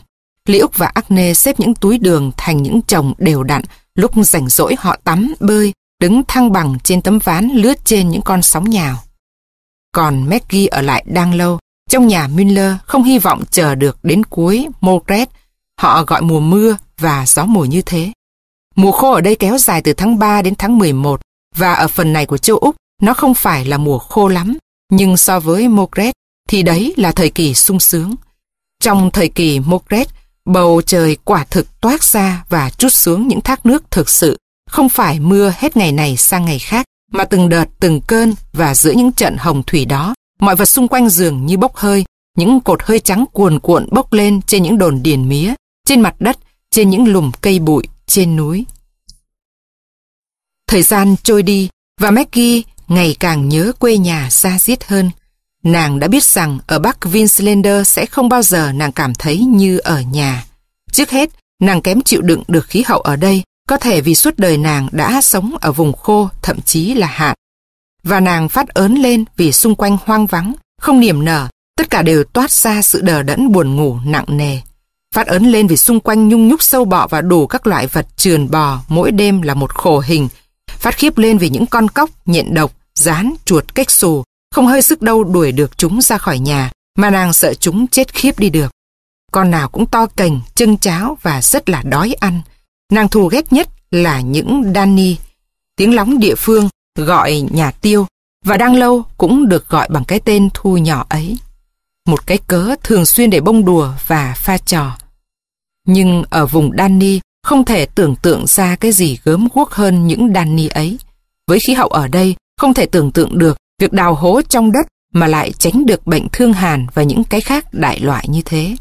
Lý Úc và Acne xếp những túi đường thành những chồng đều đặn, lúc rảnh rỗi họ tắm, bơi, đứng thăng bằng trên tấm ván lướt trên những con sóng nhào. Còn Maggie ở lại đang lâu, trong nhà Miller không hy vọng chờ được đến cuối Mogret, họ gọi mùa mưa và gió mùa như thế. Mùa khô ở đây kéo dài từ tháng 3 đến tháng 11 và ở phần này của châu Úc nó không phải là mùa khô lắm, nhưng so với Mokret thì đấy là thời kỳ sung sướng. Trong thời kỳ Mokret, bầu trời quả thực toát ra và trút xuống những thác nước thực sự, không phải mưa hết ngày này sang ngày khác, mà từng đợt từng cơn và giữa những trận hồng thủy đó, mọi vật xung quanh giường như bốc hơi, những cột hơi trắng cuồn cuộn bốc lên trên những đồn điền mía, trên mặt đất, trên những lùm cây bụi, trên núi. Thời gian trôi đi và Maggie ngày càng nhớ quê nhà xa diết hơn. Nàng đã biết rằng ở Bắc Vinslander sẽ không bao giờ nàng cảm thấy như ở nhà. Trước hết, nàng kém chịu đựng được khí hậu ở đây, có thể vì suốt đời nàng đã sống ở vùng khô, thậm chí là hạn. Và nàng phát ớn lên vì xung quanh hoang vắng, không niềm nở, tất cả đều toát ra sự đờ đẫn buồn ngủ nặng nề. Phát ớn lên vì xung quanh nhung nhúc sâu bọ và đủ các loại vật trườn bò mỗi đêm là một khổ hình, phát khiếp lên vì những con cóc, nhện độc, rán, chuột cách xù, không hơi sức đâu đuổi được chúng ra khỏi nhà, mà nàng sợ chúng chết khiếp đi được. Con nào cũng to cành, chân cháo và rất là đói ăn. Nàng thù ghét nhất là những Danny, tiếng lóng địa phương gọi nhà tiêu, và đang lâu cũng được gọi bằng cái tên thu nhỏ ấy. Một cái cớ thường xuyên để bông đùa và pha trò. Nhưng ở vùng Danny, không thể tưởng tượng ra cái gì gớm guốc hơn những đàn ni ấy. Với khí hậu ở đây, không thể tưởng tượng được việc đào hố trong đất mà lại tránh được bệnh thương hàn và những cái khác đại loại như thế.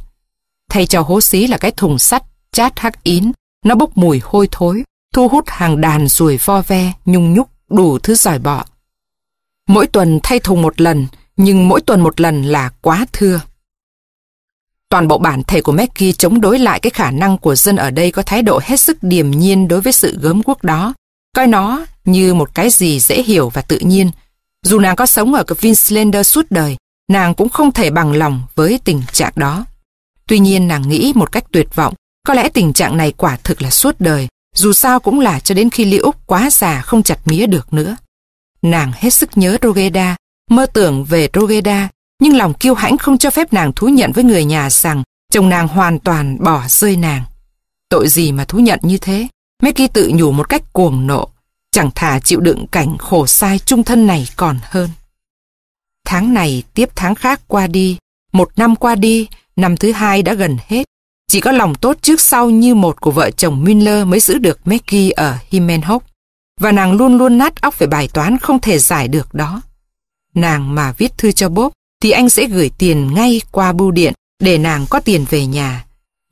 Thay cho hố xí là cái thùng sắt, chát hắc ín, nó bốc mùi hôi thối, thu hút hàng đàn ruồi vo ve, nhung nhúc, đủ thứ giỏi bọ. Mỗi tuần thay thùng một lần, nhưng mỗi tuần một lần là quá thưa. Toàn bộ bản thể của Mackie chống đối lại cái khả năng của dân ở đây có thái độ hết sức điềm nhiên đối với sự gớm quốc đó, coi nó như một cái gì dễ hiểu và tự nhiên. Dù nàng có sống ở cái Vinslander suốt đời, nàng cũng không thể bằng lòng với tình trạng đó. Tuy nhiên nàng nghĩ một cách tuyệt vọng, có lẽ tình trạng này quả thực là suốt đời, dù sao cũng là cho đến khi Lý Úc quá già không chặt mía được nữa. Nàng hết sức nhớ Rogeda, mơ tưởng về Rogeda nhưng lòng kiêu hãnh không cho phép nàng thú nhận với người nhà rằng chồng nàng hoàn toàn bỏ rơi nàng. Tội gì mà thú nhận như thế? Maggie tự nhủ một cách cuồng nộ, chẳng thà chịu đựng cảnh khổ sai trung thân này còn hơn. Tháng này tiếp tháng khác qua đi, một năm qua đi, năm thứ hai đã gần hết. Chỉ có lòng tốt trước sau như một của vợ chồng Miller mới giữ được Maggie ở Himenhock. Và nàng luôn luôn nát óc về bài toán không thể giải được đó. Nàng mà viết thư cho Bob, thì anh sẽ gửi tiền ngay qua bưu điện để nàng có tiền về nhà.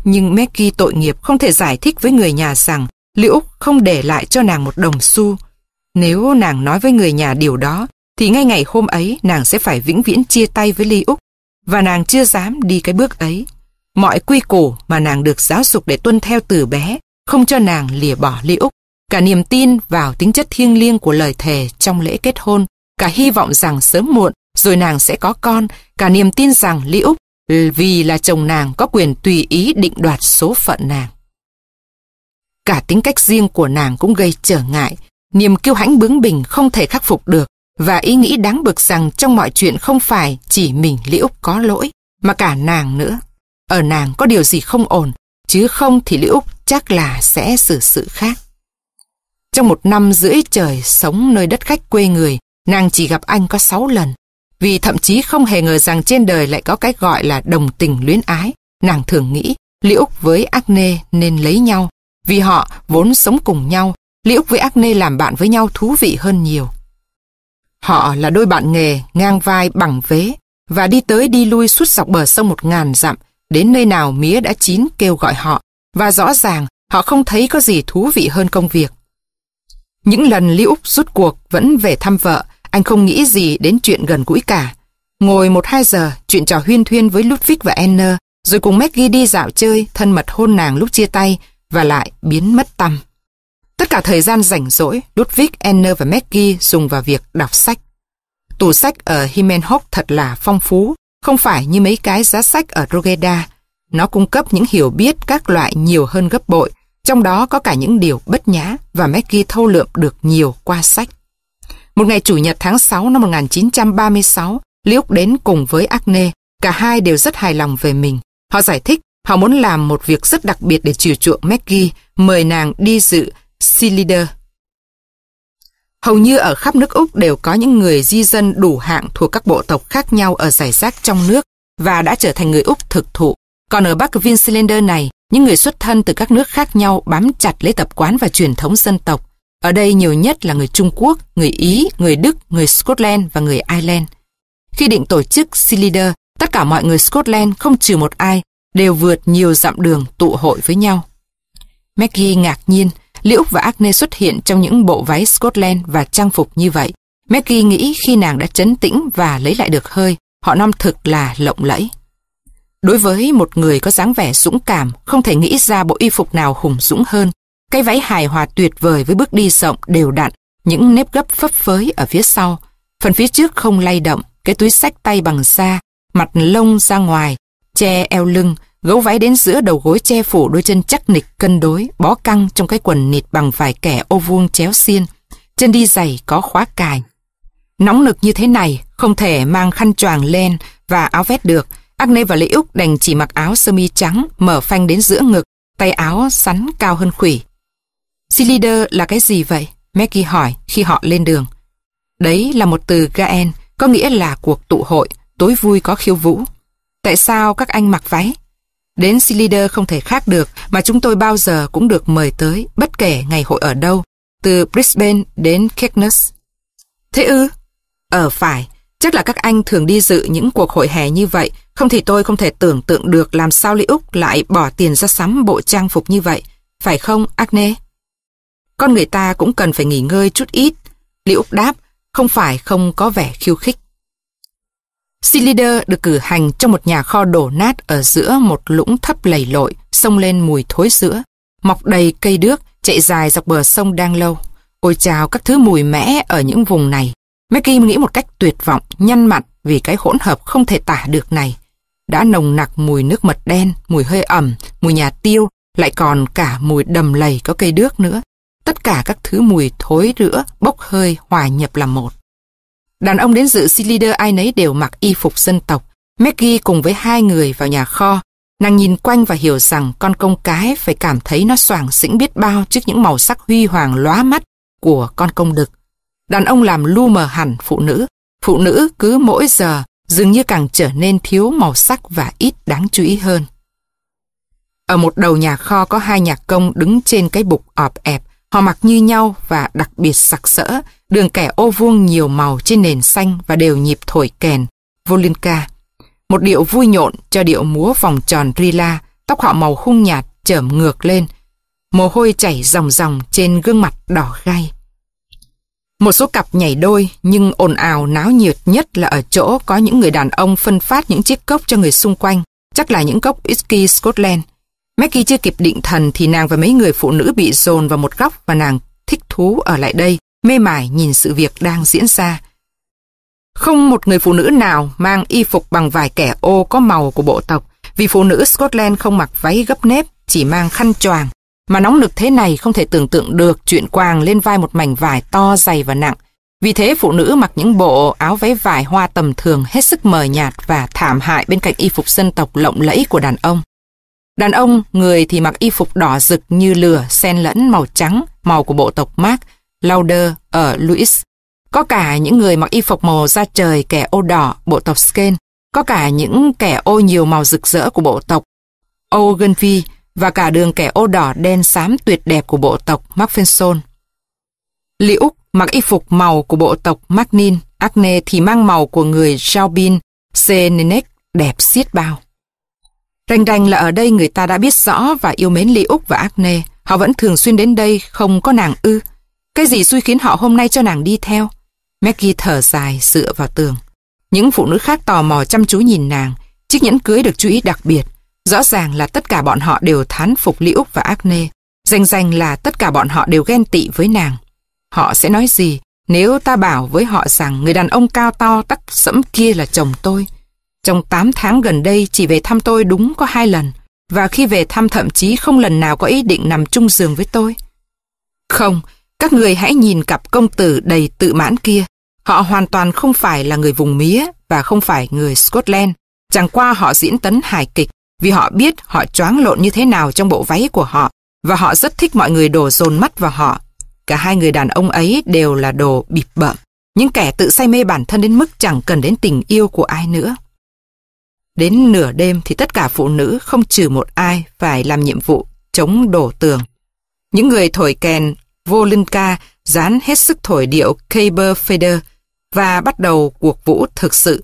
Nhưng Maggie tội nghiệp không thể giải thích với người nhà rằng Liễu không để lại cho nàng một đồng xu. Nếu nàng nói với người nhà điều đó, thì ngay ngày hôm ấy nàng sẽ phải vĩnh viễn chia tay với Ly Úc và nàng chưa dám đi cái bước ấy. Mọi quy củ mà nàng được giáo dục để tuân theo từ bé không cho nàng lìa bỏ Ly Úc. Cả niềm tin vào tính chất thiêng liêng của lời thề trong lễ kết hôn, cả hy vọng rằng sớm muộn rồi nàng sẽ có con, cả niềm tin rằng Lý Úc vì là chồng nàng có quyền tùy ý định đoạt số phận nàng. Cả tính cách riêng của nàng cũng gây trở ngại, niềm kiêu hãnh bướng bỉnh không thể khắc phục được và ý nghĩ đáng bực rằng trong mọi chuyện không phải chỉ mình Lý Úc có lỗi, mà cả nàng nữa. Ở nàng có điều gì không ổn, chứ không thì Lý Úc chắc là sẽ xử sự khác. Trong một năm rưỡi trời sống nơi đất khách quê người, nàng chỉ gặp anh có sáu lần vì thậm chí không hề ngờ rằng trên đời lại có cái gọi là đồng tình luyến ái. Nàng thường nghĩ, Lý Úc với Acne nên lấy nhau, vì họ vốn sống cùng nhau, Lý Úc với Acne làm bạn với nhau thú vị hơn nhiều. Họ là đôi bạn nghề, ngang vai bằng vế, và đi tới đi lui suốt dọc bờ sông một ngàn dặm, đến nơi nào mía đã chín kêu gọi họ, và rõ ràng họ không thấy có gì thú vị hơn công việc. Những lần Lý Úc rút cuộc vẫn về thăm vợ, anh không nghĩ gì đến chuyện gần gũi cả. Ngồi một hai giờ, chuyện trò huyên thuyên với Ludwig và Anna, rồi cùng Maggie đi dạo chơi, thân mật hôn nàng lúc chia tay, và lại biến mất tâm. Tất cả thời gian rảnh rỗi, Ludwig, Anna và Maggie dùng vào việc đọc sách. Tủ sách ở Himenhock thật là phong phú, không phải như mấy cái giá sách ở Rogeda. Nó cung cấp những hiểu biết các loại nhiều hơn gấp bội, trong đó có cả những điều bất nhã và Maggie thâu lượm được nhiều qua sách. Một ngày Chủ nhật tháng 6 năm 1936, Liúc đến cùng với Acne, cả hai đều rất hài lòng về mình. Họ giải thích họ muốn làm một việc rất đặc biệt để chiều chuộng Maggie, mời nàng đi dự Silider. Hầu như ở khắp nước Úc đều có những người di dân đủ hạng thuộc các bộ tộc khác nhau ở giải rác trong nước và đã trở thành người Úc thực thụ. Còn ở Bắc Vinslander này, những người xuất thân từ các nước khác nhau bám chặt lấy tập quán và truyền thống dân tộc. Ở đây nhiều nhất là người Trung Quốc, người Ý, người Đức, người Scotland và người Ireland. Khi định tổ chức Silider, tất cả mọi người Scotland không trừ một ai đều vượt nhiều dặm đường tụ hội với nhau. Maggie ngạc nhiên, Liễu và Agnes xuất hiện trong những bộ váy Scotland và trang phục như vậy. Maggie nghĩ khi nàng đã chấn tĩnh và lấy lại được hơi, họ năm thực là lộng lẫy. Đối với một người có dáng vẻ dũng cảm, không thể nghĩ ra bộ y phục nào hùng dũng hơn cái váy hài hòa tuyệt vời với bước đi rộng đều đặn, những nếp gấp phấp phới ở phía sau. Phần phía trước không lay động, cái túi sách tay bằng da, mặt lông ra ngoài, che eo lưng, gấu váy đến giữa đầu gối che phủ đôi chân chắc nịch cân đối, bó căng trong cái quần nịt bằng vải kẻ ô vuông chéo xiên. Chân đi giày có khóa cài. Nóng nực như thế này, không thể mang khăn choàng len và áo vét được. Agnes và lê Úc đành chỉ mặc áo sơ mi trắng, mở phanh đến giữa ngực, tay áo sắn cao hơn khủy. Cheerleader là cái gì vậy? Maggie hỏi khi họ lên đường. Đấy là một từ Gaen, có nghĩa là cuộc tụ hội, tối vui có khiêu vũ. Tại sao các anh mặc váy? Đến Cheerleader không thể khác được mà chúng tôi bao giờ cũng được mời tới, bất kể ngày hội ở đâu, từ Brisbane đến Caithness. Thế ư? Ở ờ, phải, chắc là các anh thường đi dự những cuộc hội hè như vậy, không thì tôi không thể tưởng tượng được làm sao Lý Úc lại bỏ tiền ra sắm bộ trang phục như vậy. Phải không, Agne? con người ta cũng cần phải nghỉ ngơi chút ít. Liễu Úc đáp, không phải không có vẻ khiêu khích. Cylinder được cử hành trong một nhà kho đổ nát ở giữa một lũng thấp lầy lội, sông lên mùi thối rữa, mọc đầy cây đước, chạy dài dọc bờ sông đang lâu. Ôi chào các thứ mùi mẽ ở những vùng này. Mackie nghĩ một cách tuyệt vọng, nhăn mặt vì cái hỗn hợp không thể tả được này. Đã nồng nặc mùi nước mật đen, mùi hơi ẩm, mùi nhà tiêu, lại còn cả mùi đầm lầy có cây đước nữa tất cả các thứ mùi thối rữa, bốc hơi hòa nhập làm một. Đàn ông đến dự si ai nấy đều mặc y phục dân tộc. Maggie cùng với hai người vào nhà kho. Nàng nhìn quanh và hiểu rằng con công cái phải cảm thấy nó soàng xĩnh biết bao trước những màu sắc huy hoàng lóa mắt của con công đực. Đàn ông làm lu mờ hẳn phụ nữ. Phụ nữ cứ mỗi giờ dường như càng trở nên thiếu màu sắc và ít đáng chú ý hơn. Ở một đầu nhà kho có hai nhà công đứng trên cái bục ọp ẹp Họ mặc như nhau và đặc biệt sặc sỡ, đường kẻ ô vuông nhiều màu trên nền xanh và đều nhịp thổi kèn, Volinka. Một điệu vui nhộn cho điệu múa vòng tròn Rila, tóc họ màu hung nhạt chởm ngược lên. Mồ hôi chảy ròng ròng trên gương mặt đỏ gai. Một số cặp nhảy đôi nhưng ồn ào náo nhiệt nhất là ở chỗ có những người đàn ông phân phát những chiếc cốc cho người xung quanh, chắc là những cốc whisky Scotland. Maggie chưa kịp định thần thì nàng và mấy người phụ nữ bị dồn vào một góc và nàng thích thú ở lại đây, mê mải nhìn sự việc đang diễn ra. Không một người phụ nữ nào mang y phục bằng vải kẻ ô có màu của bộ tộc, vì phụ nữ Scotland không mặc váy gấp nếp, chỉ mang khăn choàng. Mà nóng nực thế này không thể tưởng tượng được chuyện quàng lên vai một mảnh vải to dày và nặng. Vì thế phụ nữ mặc những bộ áo váy vải hoa tầm thường hết sức mờ nhạt và thảm hại bên cạnh y phục dân tộc lộng lẫy của đàn ông. Đàn ông, người thì mặc y phục đỏ rực như lửa, xen lẫn màu trắng, màu của bộ tộc Mark, Lauder ở Louis. Có cả những người mặc y phục màu da trời kẻ ô đỏ, bộ tộc Skene. Có cả những kẻ ô nhiều màu rực rỡ của bộ tộc Ogunvi và cả đường kẻ ô đỏ đen xám tuyệt đẹp của bộ tộc Macpherson. Lý Úc mặc y phục màu của bộ tộc Magnin, Acne thì mang màu của người Jaubin, Senenek đẹp xiết bao. Rành rành là ở đây người ta đã biết rõ và yêu mến Ly Úc và Acne. Họ vẫn thường xuyên đến đây không có nàng ư. Cái gì xui khiến họ hôm nay cho nàng đi theo? Maggie thở dài dựa vào tường. Những phụ nữ khác tò mò chăm chú nhìn nàng. Chiếc nhẫn cưới được chú ý đặc biệt. Rõ ràng là tất cả bọn họ đều thán phục Ly Úc và Acne. Rành rành là tất cả bọn họ đều ghen tị với nàng. Họ sẽ nói gì nếu ta bảo với họ rằng người đàn ông cao to tóc sẫm kia là chồng tôi? Trong 8 tháng gần đây chỉ về thăm tôi đúng có hai lần, và khi về thăm thậm chí không lần nào có ý định nằm chung giường với tôi. Không, các người hãy nhìn cặp công tử đầy tự mãn kia. Họ hoàn toàn không phải là người vùng mía và không phải người Scotland. Chẳng qua họ diễn tấn hài kịch vì họ biết họ choáng lộn như thế nào trong bộ váy của họ và họ rất thích mọi người đổ dồn mắt vào họ. Cả hai người đàn ông ấy đều là đồ bịp bợm, những kẻ tự say mê bản thân đến mức chẳng cần đến tình yêu của ai nữa. Đến nửa đêm thì tất cả phụ nữ không trừ một ai phải làm nhiệm vụ chống đổ tường. Những người thổi kèn ca, dán hết sức thổi điệu Kaber Feder và bắt đầu cuộc vũ thực sự.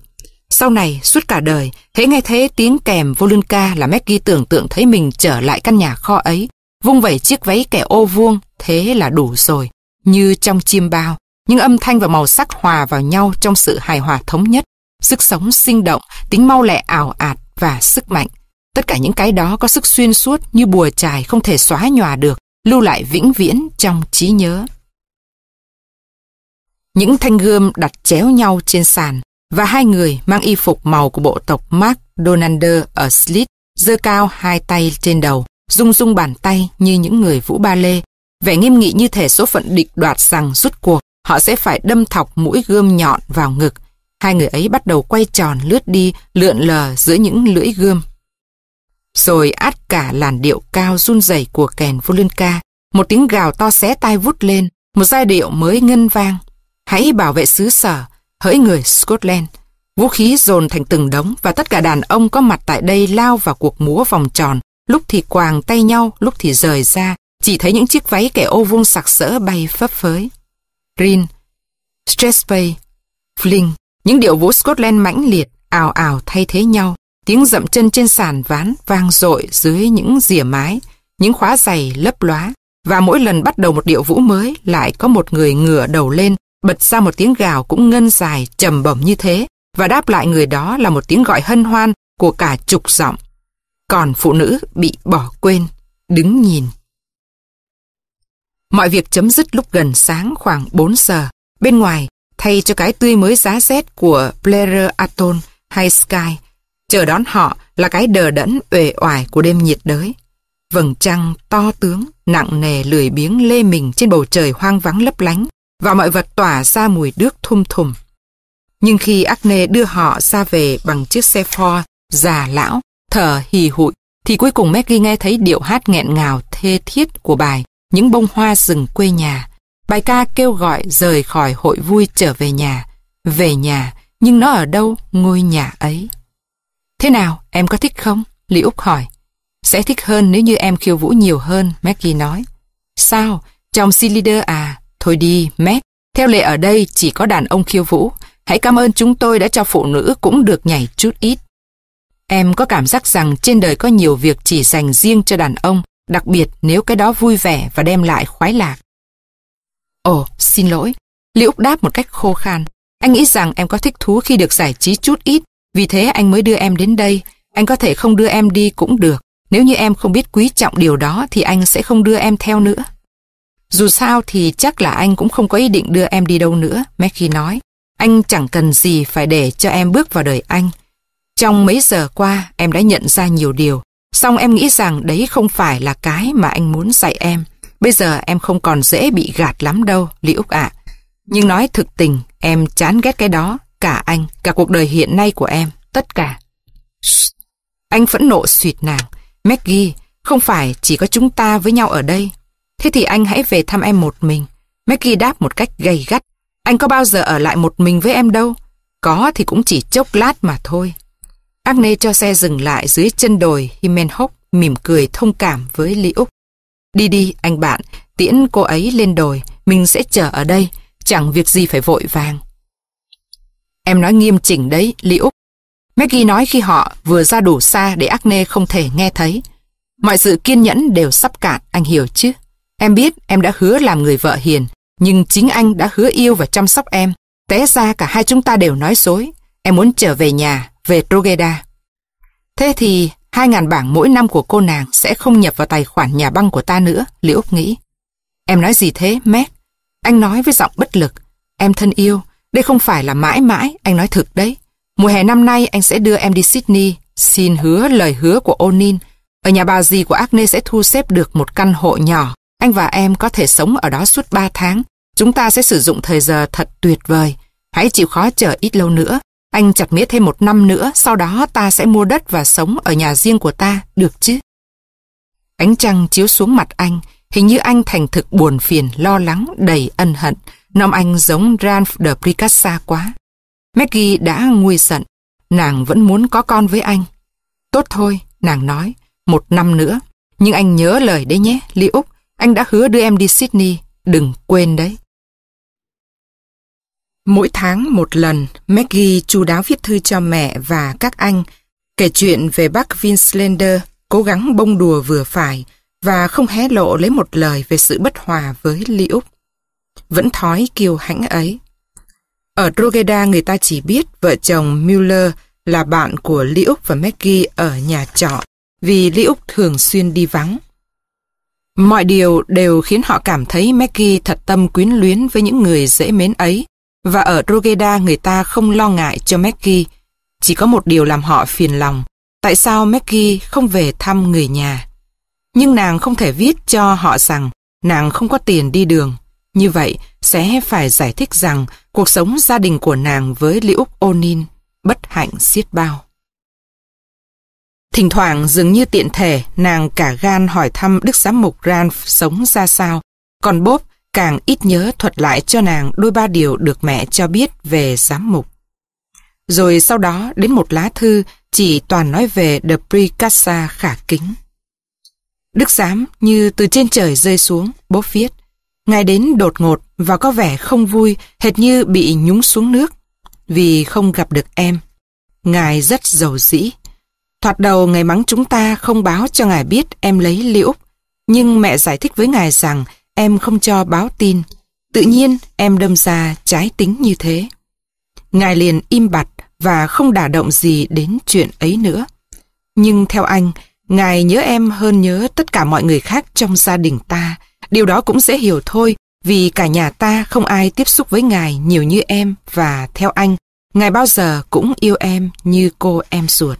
Sau này, suốt cả đời, thấy nghe thế tiếng kèm ca là Maggie tưởng tượng thấy mình trở lại căn nhà kho ấy, vung vẩy chiếc váy kẻ ô vuông, thế là đủ rồi, như trong chim bao. Những âm thanh và màu sắc hòa vào nhau trong sự hài hòa thống nhất, sức sống sinh động, tính mau lẹ ảo ạt và sức mạnh. Tất cả những cái đó có sức xuyên suốt như bùa chài không thể xóa nhòa được, lưu lại vĩnh viễn trong trí nhớ. Những thanh gươm đặt chéo nhau trên sàn và hai người mang y phục màu của bộ tộc Mark Donander ở Slit giơ cao hai tay trên đầu, rung rung bàn tay như những người vũ ba lê. Vẻ nghiêm nghị như thể số phận địch đoạt rằng rút cuộc họ sẽ phải đâm thọc mũi gươm nhọn vào ngực hai người ấy bắt đầu quay tròn lướt đi, lượn lờ giữa những lưỡi gươm. Rồi át cả làn điệu cao run rẩy của kèn ca một tiếng gào to xé tai vút lên, một giai điệu mới ngân vang. Hãy bảo vệ xứ sở, hỡi người Scotland. Vũ khí dồn thành từng đống và tất cả đàn ông có mặt tại đây lao vào cuộc múa vòng tròn, lúc thì quàng tay nhau, lúc thì rời ra, chỉ thấy những chiếc váy kẻ ô vuông sặc sỡ bay phấp phới. Green, Stressway, Fling, những điệu vũ Scotland mãnh liệt, ào ào thay thế nhau. Tiếng dậm chân trên sàn ván vang dội dưới những rìa mái, những khóa giày lấp lóa. Và mỗi lần bắt đầu một điệu vũ mới lại có một người ngửa đầu lên, bật ra một tiếng gào cũng ngân dài, trầm bổng như thế. Và đáp lại người đó là một tiếng gọi hân hoan của cả chục giọng. Còn phụ nữ bị bỏ quên, đứng nhìn. Mọi việc chấm dứt lúc gần sáng khoảng 4 giờ. Bên ngoài, thay cho cái tươi mới giá rét của Blair Aton hay Sky. Chờ đón họ là cái đờ đẫn uể oải của đêm nhiệt đới. Vầng trăng to tướng, nặng nề lười biếng lê mình trên bầu trời hoang vắng lấp lánh và mọi vật tỏa ra mùi đước thum thùm. Nhưng khi Acne đưa họ ra về bằng chiếc xe Ford già lão, thở hì hụi, thì cuối cùng Maggie nghe thấy điệu hát nghẹn ngào thê thiết của bài Những bông hoa rừng quê nhà. Bài ca kêu gọi rời khỏi hội vui trở về nhà. Về nhà, nhưng nó ở đâu ngôi nhà ấy? Thế nào, em có thích không? Lý Úc hỏi. Sẽ thích hơn nếu như em khiêu vũ nhiều hơn, Maggie nói. Sao? Trong si leader à? Thôi đi, Meg. Theo lệ ở đây chỉ có đàn ông khiêu vũ. Hãy cảm ơn chúng tôi đã cho phụ nữ cũng được nhảy chút ít. Em có cảm giác rằng trên đời có nhiều việc chỉ dành riêng cho đàn ông, đặc biệt nếu cái đó vui vẻ và đem lại khoái lạc. Ồ, xin lỗi. Liễu đáp một cách khô khan. Anh nghĩ rằng em có thích thú khi được giải trí chút ít, vì thế anh mới đưa em đến đây. Anh có thể không đưa em đi cũng được. Nếu như em không biết quý trọng điều đó thì anh sẽ không đưa em theo nữa. Dù sao thì chắc là anh cũng không có ý định đưa em đi đâu nữa, Maggie nói. Anh chẳng cần gì phải để cho em bước vào đời anh. Trong mấy giờ qua em đã nhận ra nhiều điều, song em nghĩ rằng đấy không phải là cái mà anh muốn dạy em. Bây giờ em không còn dễ bị gạt lắm đâu, Lý Úc ạ. Nhưng nói thực tình, em chán ghét cái đó, cả anh, cả cuộc đời hiện nay của em, tất cả. Anh phẫn nộ suyệt nàng. Maggie, không phải chỉ có chúng ta với nhau ở đây. Thế thì anh hãy về thăm em một mình. Maggie đáp một cách gay gắt. Anh có bao giờ ở lại một mình với em đâu. Có thì cũng chỉ chốc lát mà thôi. Agnes cho xe dừng lại dưới chân đồi Himenhok mỉm cười thông cảm với Lý Úc. Đi đi, anh bạn, tiễn cô ấy lên đồi, mình sẽ chờ ở đây, chẳng việc gì phải vội vàng. Em nói nghiêm chỉnh đấy, Lý Úc. Maggie nói khi họ vừa ra đủ xa để Acne không thể nghe thấy. Mọi sự kiên nhẫn đều sắp cạn, anh hiểu chứ? Em biết em đã hứa làm người vợ hiền, nhưng chính anh đã hứa yêu và chăm sóc em. Té ra cả hai chúng ta đều nói dối. Em muốn trở về nhà, về Trogeda. Thế thì Hai ngàn bảng mỗi năm của cô nàng sẽ không nhập vào tài khoản nhà băng của ta nữa, Liễu nghĩ. Em nói gì thế, Mac? Anh nói với giọng bất lực. Em thân yêu, đây không phải là mãi mãi, anh nói thực đấy. Mùa hè năm nay anh sẽ đưa em đi Sydney, xin hứa lời hứa của Onin. Ở nhà bà dì của Agnes sẽ thu xếp được một căn hộ nhỏ. Anh và em có thể sống ở đó suốt 3 tháng. Chúng ta sẽ sử dụng thời giờ thật tuyệt vời. Hãy chịu khó chờ ít lâu nữa. Anh chặt mía thêm một năm nữa, sau đó ta sẽ mua đất và sống ở nhà riêng của ta, được chứ? Ánh trăng chiếu xuống mặt anh, hình như anh thành thực buồn phiền, lo lắng, đầy ân hận. Nom anh giống Ralph de Pricassa quá. Maggie đã nguôi giận, nàng vẫn muốn có con với anh. Tốt thôi, nàng nói, một năm nữa. Nhưng anh nhớ lời đấy nhé, Lý Úc, anh đã hứa đưa em đi Sydney, đừng quên đấy. Mỗi tháng một lần, Maggie chu đáo viết thư cho mẹ và các anh, kể chuyện về bác Vinslander, cố gắng bông đùa vừa phải và không hé lộ lấy một lời về sự bất hòa với Ly Úc. Vẫn thói kiêu hãnh ấy. Ở Drogheda người ta chỉ biết vợ chồng Mueller là bạn của Ly Úc và Maggie ở nhà trọ vì Ly Úc thường xuyên đi vắng. Mọi điều đều khiến họ cảm thấy Maggie thật tâm quyến luyến với những người dễ mến ấy và ở rogeda người ta không lo ngại cho Maggie. Chỉ có một điều làm họ phiền lòng. Tại sao Maggie không về thăm người nhà? Nhưng nàng không thể viết cho họ rằng nàng không có tiền đi đường. Như vậy, sẽ phải giải thích rằng cuộc sống gia đình của nàng với Liễu Onin bất hạnh xiết bao. Thỉnh thoảng dường như tiện thể, nàng cả gan hỏi thăm Đức Giám mục Ranf sống ra sao, còn Bob càng ít nhớ thuật lại cho nàng đôi ba điều được mẹ cho biết về giám mục. Rồi sau đó đến một lá thư chỉ toàn nói về The Pricassa khả kính. Đức giám như từ trên trời rơi xuống, bốp viết. Ngài đến đột ngột và có vẻ không vui, hệt như bị nhúng xuống nước, vì không gặp được em. Ngài rất giàu dĩ. Thoạt đầu ngày mắng chúng ta không báo cho ngài biết em lấy Liễu, nhưng mẹ giải thích với ngài rằng em không cho báo tin. Tự nhiên em đâm ra trái tính như thế. Ngài liền im bặt và không đả động gì đến chuyện ấy nữa. Nhưng theo anh, Ngài nhớ em hơn nhớ tất cả mọi người khác trong gia đình ta. Điều đó cũng dễ hiểu thôi, vì cả nhà ta không ai tiếp xúc với Ngài nhiều như em và theo anh, Ngài bao giờ cũng yêu em như cô em ruột.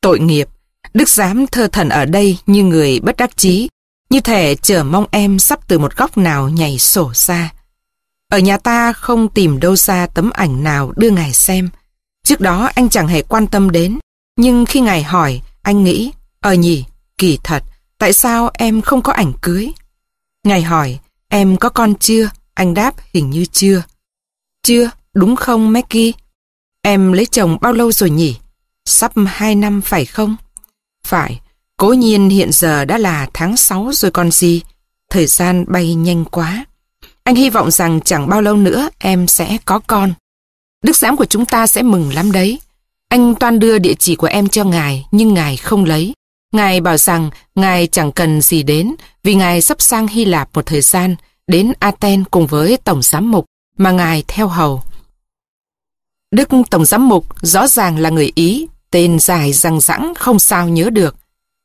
Tội nghiệp, Đức Giám thơ thần ở đây như người bất đắc chí như thể chờ mong em sắp từ một góc nào nhảy sổ ra. Ở nhà ta không tìm đâu ra tấm ảnh nào đưa ngài xem. Trước đó anh chẳng hề quan tâm đến. Nhưng khi ngài hỏi, anh nghĩ, ờ nhỉ, kỳ thật, tại sao em không có ảnh cưới? Ngài hỏi, em có con chưa? Anh đáp, hình như chưa. Chưa, đúng không Maggie? Em lấy chồng bao lâu rồi nhỉ? Sắp hai năm phải không? Phải, Cố nhiên hiện giờ đã là tháng 6 rồi còn gì. Thời gian bay nhanh quá. Anh hy vọng rằng chẳng bao lâu nữa em sẽ có con. Đức giám của chúng ta sẽ mừng lắm đấy. Anh toan đưa địa chỉ của em cho ngài, nhưng ngài không lấy. Ngài bảo rằng ngài chẳng cần gì đến, vì ngài sắp sang Hy Lạp một thời gian, đến Aten cùng với Tổng Giám Mục mà ngài theo hầu. Đức Tổng Giám Mục rõ ràng là người Ý, tên dài răng rãng không sao nhớ được.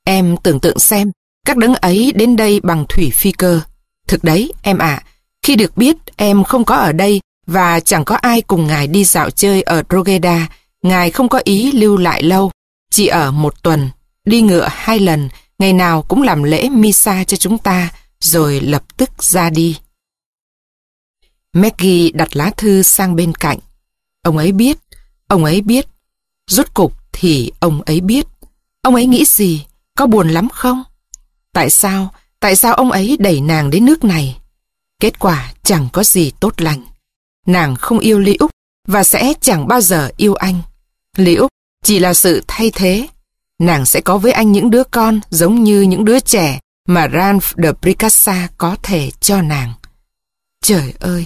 Em tưởng tượng xem, các đấng ấy đến đây bằng thủy phi cơ. Thực đấy, em ạ, khi được biết em không có ở đây và chẳng có ai cùng ngài đi dạo chơi ở Drogheda, ngài không có ý lưu lại lâu, chỉ ở một tuần, đi ngựa hai lần, ngày nào cũng làm lễ Misa cho chúng ta, rồi lập tức ra đi. Maggie đặt lá thư sang bên cạnh. Ông ấy biết, ông ấy biết. Rốt cục thì ông ấy biết. Ông ấy nghĩ gì? Có buồn lắm không? Tại sao? Tại sao ông ấy đẩy nàng đến nước này? Kết quả chẳng có gì tốt lành. Nàng không yêu Lý Úc và sẽ chẳng bao giờ yêu anh. Lý Úc chỉ là sự thay thế. Nàng sẽ có với anh những đứa con giống như những đứa trẻ mà Ralph de Bricassa có thể cho nàng. Trời ơi,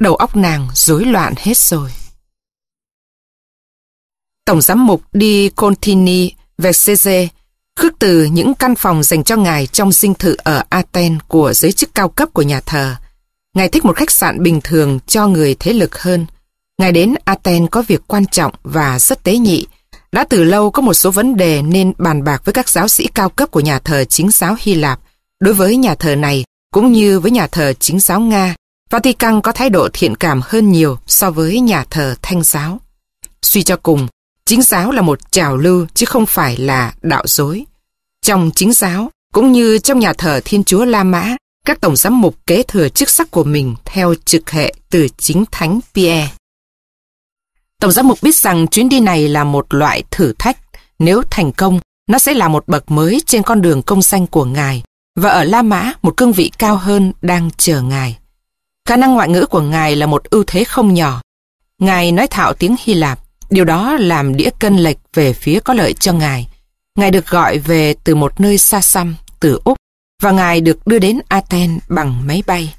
đầu óc nàng rối loạn hết rồi. Tổng giám mục Di Contini Vexese khước từ những căn phòng dành cho ngài trong dinh thự ở Athens của giới chức cao cấp của nhà thờ. Ngài thích một khách sạn bình thường cho người thế lực hơn. Ngài đến Athens có việc quan trọng và rất tế nhị. Đã từ lâu có một số vấn đề nên bàn bạc với các giáo sĩ cao cấp của nhà thờ chính giáo Hy Lạp. Đối với nhà thờ này, cũng như với nhà thờ chính giáo Nga, Vatican có thái độ thiện cảm hơn nhiều so với nhà thờ thanh giáo. Suy cho cùng, chính giáo là một trào lưu chứ không phải là đạo dối. Trong chính giáo, cũng như trong nhà thờ Thiên Chúa La Mã, các tổng giám mục kế thừa chức sắc của mình theo trực hệ từ chính thánh Pierre. Tổng giám mục biết rằng chuyến đi này là một loại thử thách. Nếu thành công, nó sẽ là một bậc mới trên con đường công danh của ngài. Và ở La Mã, một cương vị cao hơn đang chờ ngài. Khả năng ngoại ngữ của ngài là một ưu thế không nhỏ. Ngài nói thạo tiếng Hy Lạp, điều đó làm đĩa cân lệch về phía có lợi cho ngài. Ngài được gọi về từ một nơi xa xăm, từ Úc, và Ngài được đưa đến Athens bằng máy bay.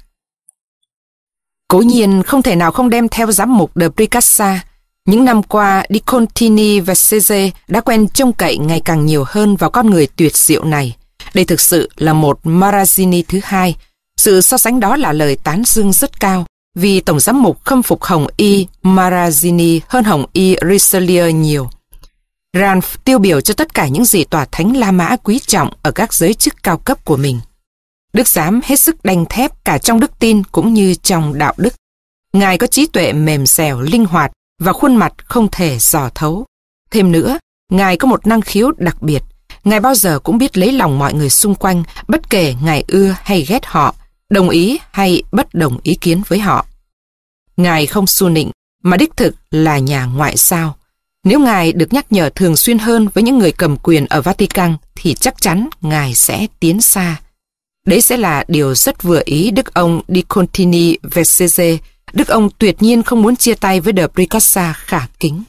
Cố nhiên không thể nào không đem theo giám mục de Pricassa. Những năm qua, Di Contini và Ceze đã quen trông cậy ngày càng nhiều hơn vào con người tuyệt diệu này. Đây thực sự là một Marazzini thứ hai. Sự so sánh đó là lời tán dương rất cao, vì Tổng giám mục khâm phục Hồng Y Marazzini hơn Hồng Y Richelieu nhiều. Ranf tiêu biểu cho tất cả những gì tòa thánh La Mã quý trọng ở các giới chức cao cấp của mình. Đức giám hết sức đanh thép cả trong đức tin cũng như trong đạo đức. Ngài có trí tuệ mềm dẻo, linh hoạt và khuôn mặt không thể dò thấu. Thêm nữa, Ngài có một năng khiếu đặc biệt. Ngài bao giờ cũng biết lấy lòng mọi người xung quanh, bất kể Ngài ưa hay ghét họ, đồng ý hay bất đồng ý kiến với họ. Ngài không xu nịnh, mà đích thực là nhà ngoại giao. Nếu ngài được nhắc nhở thường xuyên hơn với những người cầm quyền ở Vatican thì chắc chắn ngài sẽ tiến xa. Đấy sẽ là điều rất vừa ý Đức ông Di Contini Vecese. Đức ông tuyệt nhiên không muốn chia tay với De Bricossa khả kính.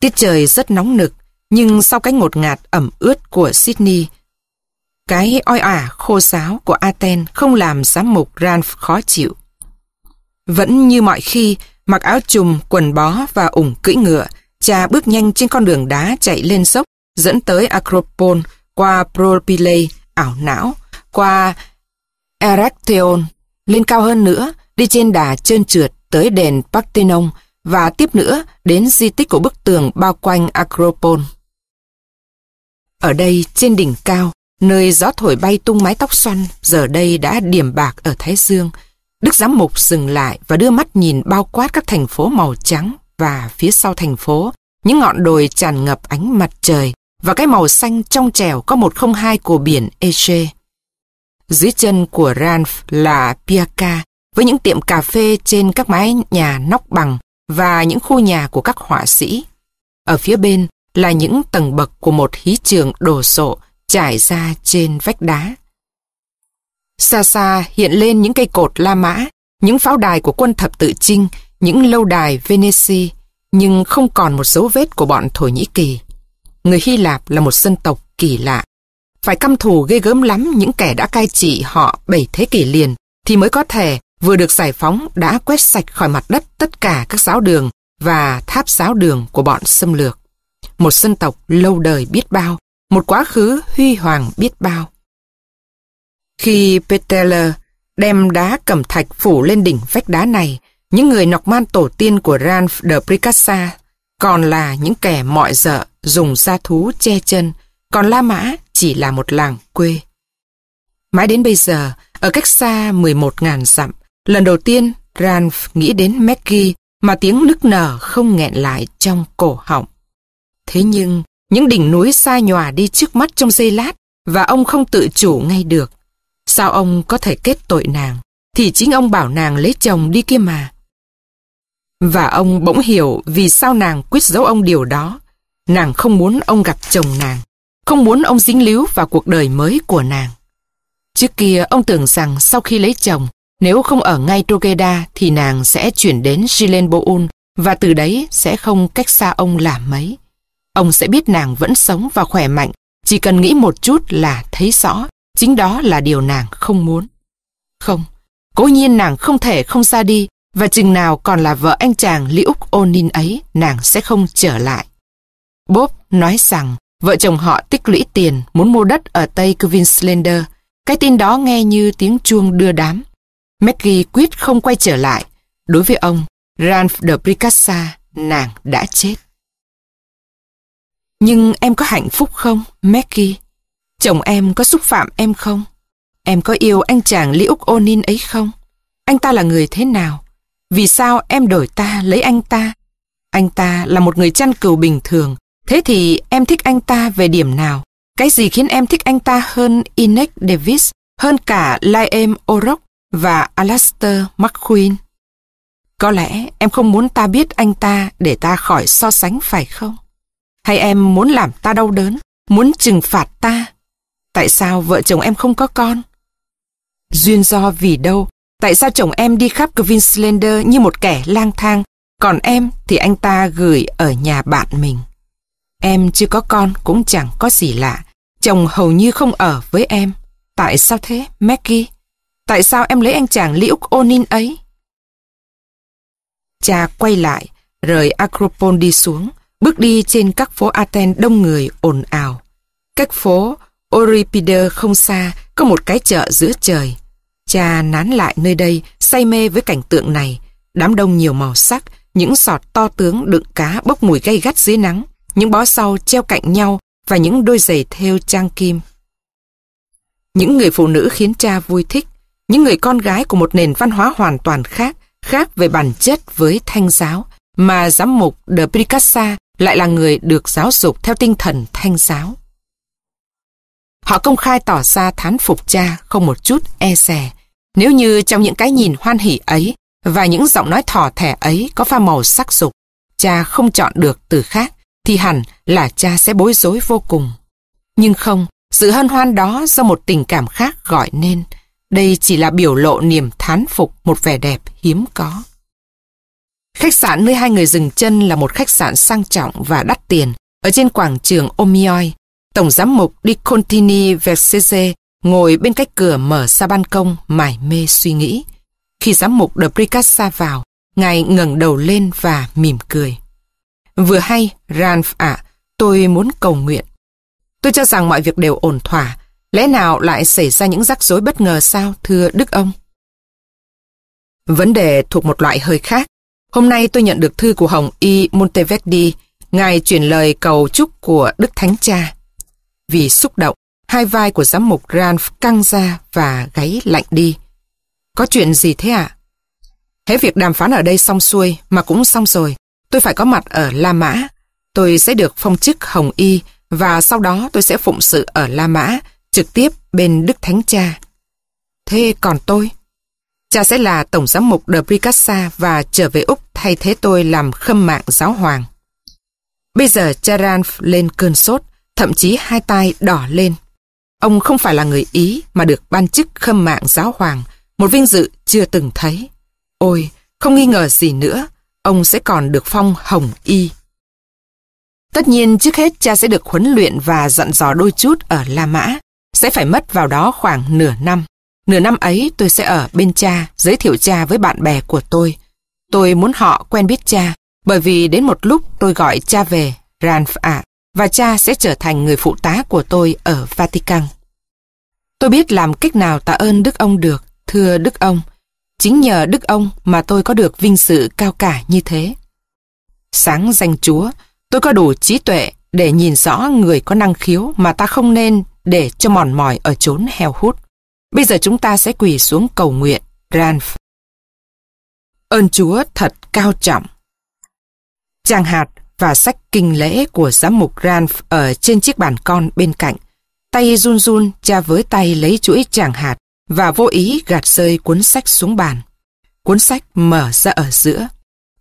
Tiết trời rất nóng nực, nhưng sau cái ngột ngạt ẩm ướt của Sydney, cái oi ả khô giáo của Athens không làm giám mục Ranf khó chịu. Vẫn như mọi khi, mặc áo chùm, quần bó và ủng cưỡi ngựa, cha bước nhanh trên con đường đá chạy lên dốc, dẫn tới Acropol, qua Propyle, ảo não, qua Erechtheion, lên cao hơn nữa, đi trên đà trơn trượt tới đền Parthenon và tiếp nữa đến di tích của bức tường bao quanh Acropol. Ở đây, trên đỉnh cao, nơi gió thổi bay tung mái tóc xoăn, giờ đây đã điểm bạc ở Thái Dương, Đức giám mục dừng lại và đưa mắt nhìn bao quát các thành phố màu trắng và phía sau thành phố, những ngọn đồi tràn ngập ánh mặt trời và cái màu xanh trong trẻo có một không hai của biển Eche. Dưới chân của Ranf là Piaka, với những tiệm cà phê trên các mái nhà nóc bằng và những khu nhà của các họa sĩ. Ở phía bên là những tầng bậc của một hí trường đồ sộ trải ra trên vách đá. Xa xa hiện lên những cây cột La Mã, những pháo đài của quân thập tự chinh, những lâu đài Venice, nhưng không còn một dấu vết của bọn Thổ Nhĩ Kỳ. Người Hy Lạp là một dân tộc kỳ lạ. Phải căm thù ghê gớm lắm những kẻ đã cai trị họ bảy thế kỷ liền thì mới có thể vừa được giải phóng đã quét sạch khỏi mặt đất tất cả các giáo đường và tháp giáo đường của bọn xâm lược. Một dân tộc lâu đời biết bao, một quá khứ huy hoàng biết bao. Khi Peteller đem đá cẩm thạch phủ lên đỉnh vách đá này, những người nọc man tổ tiên của Ralph de Pricassa còn là những kẻ mọi dợ dùng da thú che chân, còn La Mã chỉ là một làng quê. Mãi đến bây giờ, ở cách xa 11.000 dặm, lần đầu tiên ranf nghĩ đến mekki mà tiếng nức nở không nghẹn lại trong cổ họng. Thế nhưng, những đỉnh núi xa nhòa đi trước mắt trong giây lát và ông không tự chủ ngay được. Sao ông có thể kết tội nàng? Thì chính ông bảo nàng lấy chồng đi kia mà. Và ông bỗng hiểu vì sao nàng quyết giấu ông điều đó. Nàng không muốn ông gặp chồng nàng, không muốn ông dính líu vào cuộc đời mới của nàng. Trước kia ông tưởng rằng sau khi lấy chồng, nếu không ở ngay Togeda thì nàng sẽ chuyển đến Shilenboon và từ đấy sẽ không cách xa ông là mấy. Ông sẽ biết nàng vẫn sống và khỏe mạnh, chỉ cần nghĩ một chút là thấy rõ Chính đó là điều nàng không muốn. Không, cố nhiên nàng không thể không ra đi và chừng nào còn là vợ anh chàng Lý Úc Onin ấy, nàng sẽ không trở lại. Bob nói rằng vợ chồng họ tích lũy tiền muốn mua đất ở Tây Queenslander. Cái tin đó nghe như tiếng chuông đưa đám. Maggie quyết không quay trở lại. Đối với ông, Ralph de Pricassa, nàng đã chết. Nhưng em có hạnh phúc không, Maggie? Chồng em có xúc phạm em không? Em có yêu anh chàng Lý Úc Onin ấy không? Anh ta là người thế nào? Vì sao em đổi ta lấy anh ta? Anh ta là một người chăn cừu bình thường. Thế thì em thích anh ta về điểm nào? Cái gì khiến em thích anh ta hơn Inex Davis, hơn cả Liam O'Rourke và Alastair McQueen? Có lẽ em không muốn ta biết anh ta để ta khỏi so sánh phải không? Hay em muốn làm ta đau đớn, muốn trừng phạt ta Tại sao vợ chồng em không có con? Duyên do vì đâu? Tại sao chồng em đi khắp Queenslander như một kẻ lang thang, còn em thì anh ta gửi ở nhà bạn mình? Em chưa có con cũng chẳng có gì lạ. Chồng hầu như không ở với em. Tại sao thế, Maggie? Tại sao em lấy anh chàng Liuk Onin ấy? Cha quay lại, rời Acropole đi xuống, bước đi trên các phố Athens đông người ồn ào. cách phố Oripide không xa, có một cái chợ giữa trời. Cha nán lại nơi đây, say mê với cảnh tượng này. Đám đông nhiều màu sắc, những sọt to tướng đựng cá bốc mùi gay gắt dưới nắng, những bó sau treo cạnh nhau và những đôi giày thêu trang kim. Những người phụ nữ khiến cha vui thích, những người con gái của một nền văn hóa hoàn toàn khác, khác về bản chất với thanh giáo, mà giám mục de Picasso lại là người được giáo dục theo tinh thần thanh giáo. Họ công khai tỏ ra thán phục cha không một chút e rè. Nếu như trong những cái nhìn hoan hỉ ấy và những giọng nói thỏ thẻ ấy có pha màu sắc dục, cha không chọn được từ khác, thì hẳn là cha sẽ bối rối vô cùng. Nhưng không, sự hân hoan đó do một tình cảm khác gọi nên. Đây chỉ là biểu lộ niềm thán phục một vẻ đẹp hiếm có. Khách sạn nơi hai người dừng chân là một khách sạn sang trọng và đắt tiền ở trên quảng trường Omioi, Tổng giám mục Di Contini Vexese ngồi bên cách cửa mở ra ban công mải mê suy nghĩ. Khi giám mục De Bricassa vào, ngài ngẩng đầu lên và mỉm cười. Vừa hay, Ranf ạ, tôi muốn cầu nguyện. Tôi cho rằng mọi việc đều ổn thỏa, lẽ nào lại xảy ra những rắc rối bất ngờ sao, thưa Đức ông? Vấn đề thuộc một loại hơi khác. Hôm nay tôi nhận được thư của Hồng Y Monteverdi, ngài chuyển lời cầu chúc của Đức Thánh Cha. Vì xúc động, hai vai của giám mục Ralph căng ra và gáy lạnh đi. Có chuyện gì thế ạ? thế việc đàm phán ở đây xong xuôi mà cũng xong rồi. Tôi phải có mặt ở La Mã. Tôi sẽ được phong chức Hồng Y và sau đó tôi sẽ phụng sự ở La Mã trực tiếp bên Đức Thánh Cha. Thế còn tôi? Cha sẽ là Tổng giám mục De Bricassa và trở về Úc thay thế tôi làm khâm mạng giáo hoàng. Bây giờ cha Ranf lên cơn sốt thậm chí hai tai đỏ lên. Ông không phải là người Ý mà được ban chức khâm mạng giáo hoàng, một vinh dự chưa từng thấy. Ôi, không nghi ngờ gì nữa, ông sẽ còn được phong hồng y. Tất nhiên trước hết cha sẽ được huấn luyện và dặn dò đôi chút ở La Mã, sẽ phải mất vào đó khoảng nửa năm. Nửa năm ấy tôi sẽ ở bên cha, giới thiệu cha với bạn bè của tôi. Tôi muốn họ quen biết cha, bởi vì đến một lúc tôi gọi cha về, Ranf ạ. À và cha sẽ trở thành người phụ tá của tôi ở Vatican. Tôi biết làm cách nào tạ ơn Đức ông được, thưa Đức ông. Chính nhờ Đức ông mà tôi có được vinh sự cao cả như thế. Sáng danh Chúa, tôi có đủ trí tuệ để nhìn rõ người có năng khiếu mà ta không nên để cho mòn mỏi ở chốn heo hút. Bây giờ chúng ta sẽ quỳ xuống cầu nguyện, Ranf. Ơn Chúa thật cao trọng. Chàng hạt và sách kinh lễ của giám mục Ranf ở trên chiếc bàn con bên cạnh. Tay run run, cha với tay lấy chuỗi tràng hạt và vô ý gạt rơi cuốn sách xuống bàn. Cuốn sách mở ra ở giữa.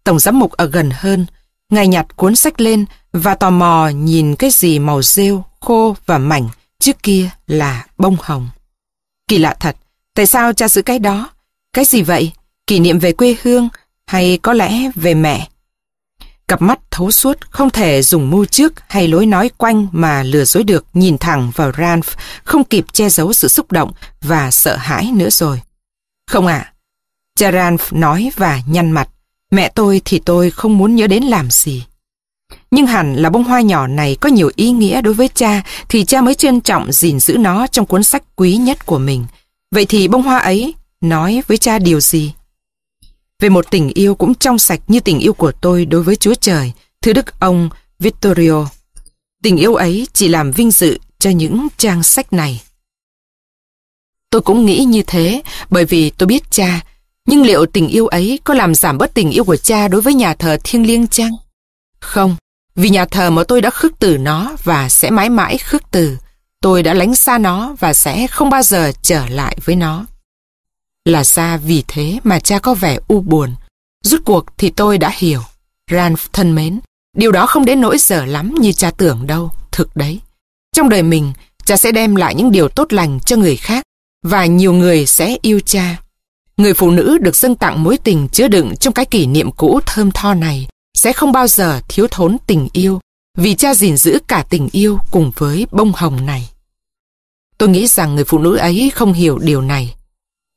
Tổng giám mục ở gần hơn, ngài nhặt cuốn sách lên và tò mò nhìn cái gì màu rêu, khô và mảnh, trước kia là bông hồng. Kỳ lạ thật, tại sao cha giữ cái đó? Cái gì vậy? Kỷ niệm về quê hương hay có lẽ về mẹ? Cặp mắt thấu suốt không thể dùng mưu trước hay lối nói quanh mà lừa dối được nhìn thẳng vào ranf không kịp che giấu sự xúc động và sợ hãi nữa rồi. Không ạ, cha ranf nói và nhăn mặt, mẹ tôi thì tôi không muốn nhớ đến làm gì. Nhưng hẳn là bông hoa nhỏ này có nhiều ý nghĩa đối với cha thì cha mới trân trọng gìn giữ nó trong cuốn sách quý nhất của mình. Vậy thì bông hoa ấy nói với cha điều gì? về một tình yêu cũng trong sạch như tình yêu của tôi đối với Chúa Trời, thưa Đức ông Vittorio. Tình yêu ấy chỉ làm vinh dự cho những trang sách này. Tôi cũng nghĩ như thế, bởi vì tôi biết cha, nhưng liệu tình yêu ấy có làm giảm bớt tình yêu của cha đối với nhà thờ thiêng liêng chăng? Không, vì nhà thờ mà tôi đã khước từ nó và sẽ mãi mãi khước từ. Tôi đã lánh xa nó và sẽ không bao giờ trở lại với nó. Là ra vì thế mà cha có vẻ u buồn. Rút cuộc thì tôi đã hiểu. Ranf thân mến, điều đó không đến nỗi dở lắm như cha tưởng đâu, thực đấy. Trong đời mình, cha sẽ đem lại những điều tốt lành cho người khác và nhiều người sẽ yêu cha. Người phụ nữ được dâng tặng mối tình chứa đựng trong cái kỷ niệm cũ thơm tho này sẽ không bao giờ thiếu thốn tình yêu vì cha gìn giữ cả tình yêu cùng với bông hồng này. Tôi nghĩ rằng người phụ nữ ấy không hiểu điều này.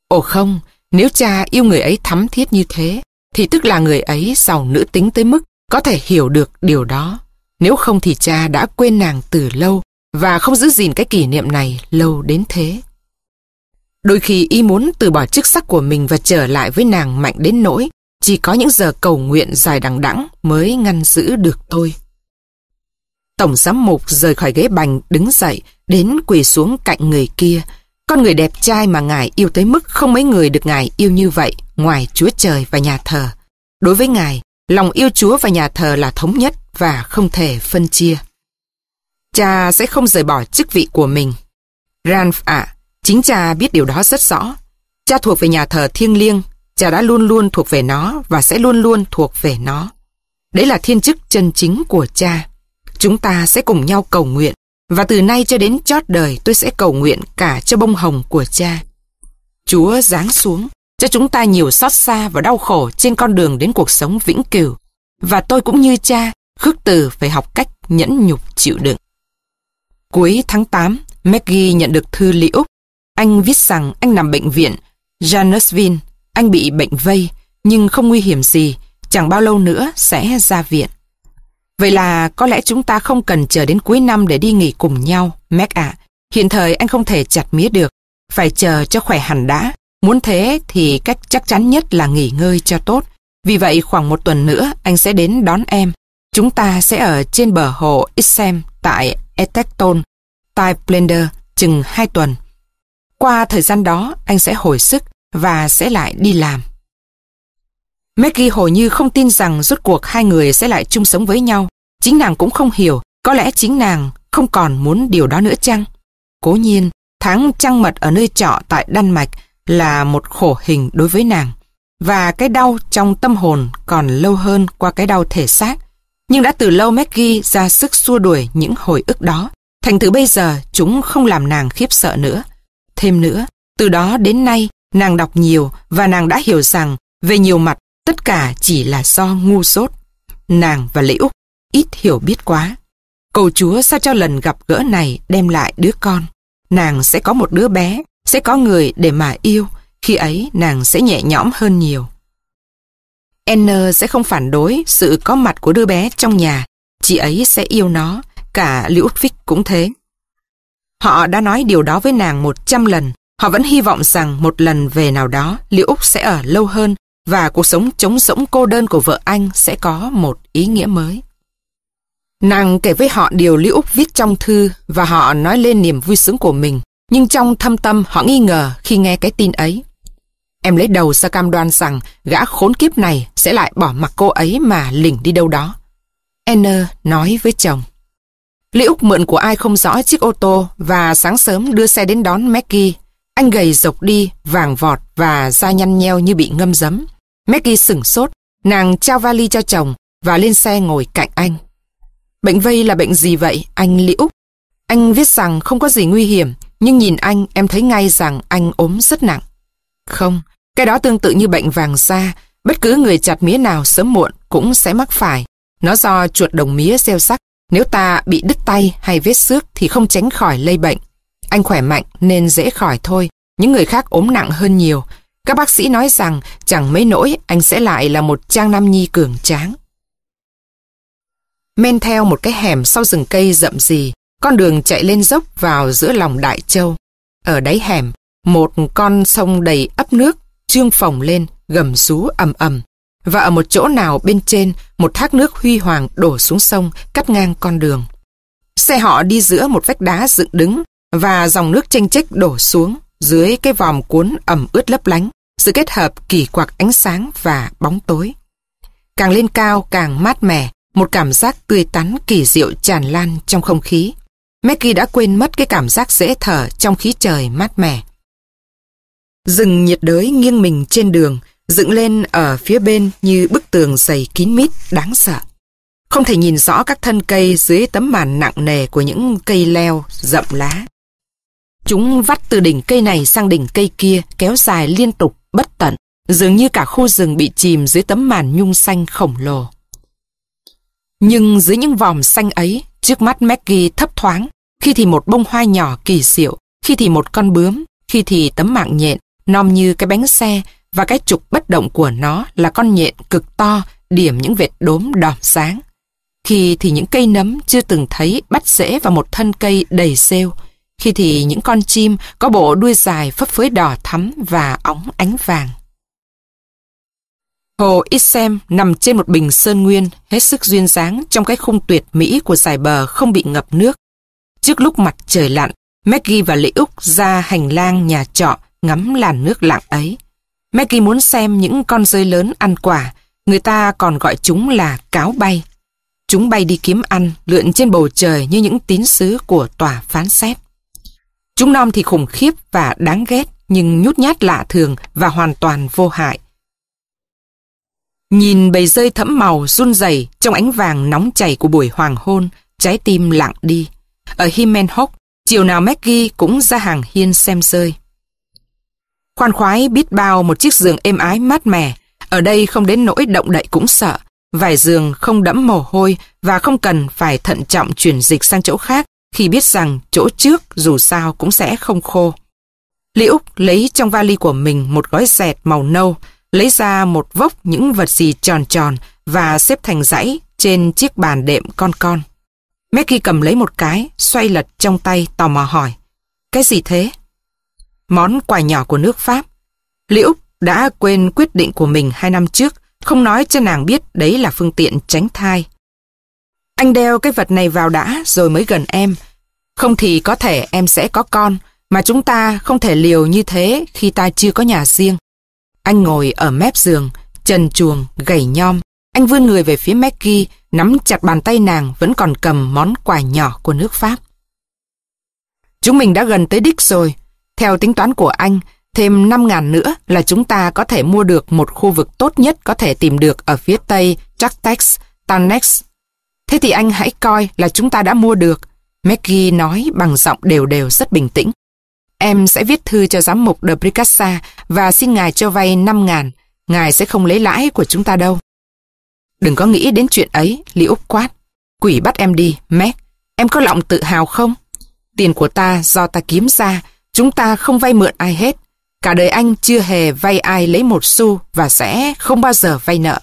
Ồ không, nếu cha yêu người ấy thắm thiết như thế, thì tức là người ấy giàu nữ tính tới mức có thể hiểu được điều đó. Nếu không thì cha đã quên nàng từ lâu và không giữ gìn cái kỷ niệm này lâu đến thế. Đôi khi y muốn từ bỏ chức sắc của mình và trở lại với nàng mạnh đến nỗi chỉ có những giờ cầu nguyện dài đằng đẵng mới ngăn giữ được tôi. Tổng giám mục rời khỏi ghế bành đứng dậy đến quỳ xuống cạnh người kia con người đẹp trai mà Ngài yêu tới mức không mấy người được Ngài yêu như vậy ngoài Chúa Trời và nhà thờ. Đối với Ngài, lòng yêu Chúa và nhà thờ là thống nhất và không thể phân chia. Cha sẽ không rời bỏ chức vị của mình. Ranf ạ, chính cha biết điều đó rất rõ. Cha thuộc về nhà thờ thiêng liêng, cha đã luôn luôn thuộc về nó và sẽ luôn luôn thuộc về nó. Đấy là thiên chức chân chính của cha. Chúng ta sẽ cùng nhau cầu nguyện và từ nay cho đến chót đời tôi sẽ cầu nguyện cả cho bông hồng của cha. Chúa giáng xuống, cho chúng ta nhiều xót xa và đau khổ trên con đường đến cuộc sống vĩnh cửu. Và tôi cũng như cha, khước từ phải học cách nhẫn nhục chịu đựng. Cuối tháng 8, Maggie nhận được thư Lý Úc. Anh viết rằng anh nằm bệnh viện, Janusvin, anh bị bệnh vây, nhưng không nguy hiểm gì, chẳng bao lâu nữa sẽ ra viện. Vậy là có lẽ chúng ta không cần chờ đến cuối năm để đi nghỉ cùng nhau, Mac ạ. Hiện thời anh không thể chặt mía được, phải chờ cho khỏe hẳn đã. Muốn thế thì cách chắc chắn nhất là nghỉ ngơi cho tốt. Vì vậy khoảng một tuần nữa anh sẽ đến đón em. Chúng ta sẽ ở trên bờ hồ Issem tại Etecton, tại Blender, chừng hai tuần. Qua thời gian đó anh sẽ hồi sức và sẽ lại đi làm. Maggie hồi như không tin rằng rốt cuộc hai người sẽ lại chung sống với nhau. Chính nàng cũng không hiểu, có lẽ chính nàng không còn muốn điều đó nữa chăng? Cố nhiên, tháng trăng mật ở nơi trọ tại Đan Mạch là một khổ hình đối với nàng. Và cái đau trong tâm hồn còn lâu hơn qua cái đau thể xác. Nhưng đã từ lâu Maggie ra sức xua đuổi những hồi ức đó. Thành thử bây giờ chúng không làm nàng khiếp sợ nữa. Thêm nữa, từ đó đến nay nàng đọc nhiều và nàng đã hiểu rằng về nhiều mặt Tất cả chỉ là do ngu sốt. Nàng và Lễ Úc ít hiểu biết quá. Cầu Chúa sao cho lần gặp gỡ này đem lại đứa con. Nàng sẽ có một đứa bé, sẽ có người để mà yêu. Khi ấy nàng sẽ nhẹ nhõm hơn nhiều. n sẽ không phản đối sự có mặt của đứa bé trong nhà. Chị ấy sẽ yêu nó, cả Liễu Úc Vích cũng thế. Họ đã nói điều đó với nàng một trăm lần. Họ vẫn hy vọng rằng một lần về nào đó Liễu Úc sẽ ở lâu hơn và cuộc sống trống rỗng cô đơn của vợ anh sẽ có một ý nghĩa mới. Nàng kể với họ điều Lý Úc viết trong thư và họ nói lên niềm vui sướng của mình, nhưng trong thâm tâm họ nghi ngờ khi nghe cái tin ấy. Em lấy đầu ra cam đoan rằng gã khốn kiếp này sẽ lại bỏ mặc cô ấy mà lỉnh đi đâu đó. Anna nói với chồng. Lý Úc mượn của ai không rõ chiếc ô tô và sáng sớm đưa xe đến đón Maggie. Anh gầy rộc đi, vàng vọt và da nhăn nheo như bị ngâm giấm Maggie sửng sốt, nàng trao vali cho chồng và lên xe ngồi cạnh anh. Bệnh vây là bệnh gì vậy, anh Liễu? Anh viết rằng không có gì nguy hiểm, nhưng nhìn anh em thấy ngay rằng anh ốm rất nặng. Không, cái đó tương tự như bệnh vàng da, bất cứ người chặt mía nào sớm muộn cũng sẽ mắc phải. Nó do chuột đồng mía gieo sắc, nếu ta bị đứt tay hay vết xước thì không tránh khỏi lây bệnh. Anh khỏe mạnh nên dễ khỏi thôi, những người khác ốm nặng hơn nhiều, các bác sĩ nói rằng chẳng mấy nỗi anh sẽ lại là một trang nam nhi cường tráng. Men theo một cái hẻm sau rừng cây rậm rì, con đường chạy lên dốc vào giữa lòng Đại Châu. Ở đáy hẻm, một con sông đầy ấp nước, trương phồng lên, gầm rú ầm ầm. Và ở một chỗ nào bên trên, một thác nước huy hoàng đổ xuống sông, cắt ngang con đường. Xe họ đi giữa một vách đá dựng đứng và dòng nước chênh chếch đổ xuống dưới cái vòng cuốn ẩm ướt lấp lánh, sự kết hợp kỳ quặc ánh sáng và bóng tối. Càng lên cao càng mát mẻ, một cảm giác tươi tắn kỳ diệu tràn lan trong không khí. Maggie đã quên mất cái cảm giác dễ thở trong khí trời mát mẻ. Rừng nhiệt đới nghiêng mình trên đường, dựng lên ở phía bên như bức tường dày kín mít, đáng sợ. Không thể nhìn rõ các thân cây dưới tấm màn nặng nề của những cây leo, rậm lá. Chúng vắt từ đỉnh cây này sang đỉnh cây kia, kéo dài liên tục, bất tận, dường như cả khu rừng bị chìm dưới tấm màn nhung xanh khổng lồ. Nhưng dưới những vòm xanh ấy, trước mắt Maggie thấp thoáng, khi thì một bông hoa nhỏ kỳ diệu, khi thì một con bướm, khi thì tấm mạng nhện, nom như cái bánh xe và cái trục bất động của nó là con nhện cực to, điểm những vệt đốm đỏ sáng. Khi thì những cây nấm chưa từng thấy bắt rễ vào một thân cây đầy rêu, khi thì những con chim có bộ đuôi dài phấp phới đỏ thắm và óng ánh vàng. Hồ Issem nằm trên một bình sơn nguyên hết sức duyên dáng trong cái khung tuyệt mỹ của dải bờ không bị ngập nước. Trước lúc mặt trời lặn, Maggie và lễ Úc ra hành lang nhà trọ ngắm làn nước lặng ấy. Maggie muốn xem những con rơi lớn ăn quả, người ta còn gọi chúng là cáo bay. Chúng bay đi kiếm ăn, lượn trên bầu trời như những tín sứ của tòa phán xét. Chúng non thì khủng khiếp và đáng ghét, nhưng nhút nhát lạ thường và hoàn toàn vô hại. Nhìn bầy rơi thẫm màu run rẩy trong ánh vàng nóng chảy của buổi hoàng hôn, trái tim lặng đi. Ở Himenhock, chiều nào Maggie cũng ra hàng hiên xem rơi. Khoan khoái biết bao một chiếc giường êm ái mát mẻ, ở đây không đến nỗi động đậy cũng sợ. vài giường không đẫm mồ hôi và không cần phải thận trọng chuyển dịch sang chỗ khác khi biết rằng chỗ trước dù sao cũng sẽ không khô. Lý Úc lấy trong vali của mình một gói dẹt màu nâu, lấy ra một vốc những vật gì tròn tròn và xếp thành dãy trên chiếc bàn đệm con con. Maggie cầm lấy một cái, xoay lật trong tay tò mò hỏi. Cái gì thế? Món quà nhỏ của nước Pháp. Lý Úc đã quên quyết định của mình hai năm trước, không nói cho nàng biết đấy là phương tiện tránh thai. Anh đeo cái vật này vào đã rồi mới gần em. Không thì có thể em sẽ có con, mà chúng ta không thể liều như thế khi ta chưa có nhà riêng. Anh ngồi ở mép giường, trần chuồng, gầy nhom. Anh vươn người về phía Maggie, nắm chặt bàn tay nàng vẫn còn cầm món quà nhỏ của nước Pháp. Chúng mình đã gần tới đích rồi. Theo tính toán của anh, thêm 5 ngàn nữa là chúng ta có thể mua được một khu vực tốt nhất có thể tìm được ở phía tây chartex Tanex Thế thì anh hãy coi là chúng ta đã mua được. Maggie nói bằng giọng đều đều rất bình tĩnh. Em sẽ viết thư cho giám mục de Bricassa và xin ngài cho vay 5 ngàn. Ngài sẽ không lấy lãi của chúng ta đâu. Đừng có nghĩ đến chuyện ấy, Lý Úc quát. Quỷ bắt em đi, Meg. Em có lòng tự hào không? Tiền của ta do ta kiếm ra, chúng ta không vay mượn ai hết. Cả đời anh chưa hề vay ai lấy một xu và sẽ không bao giờ vay nợ.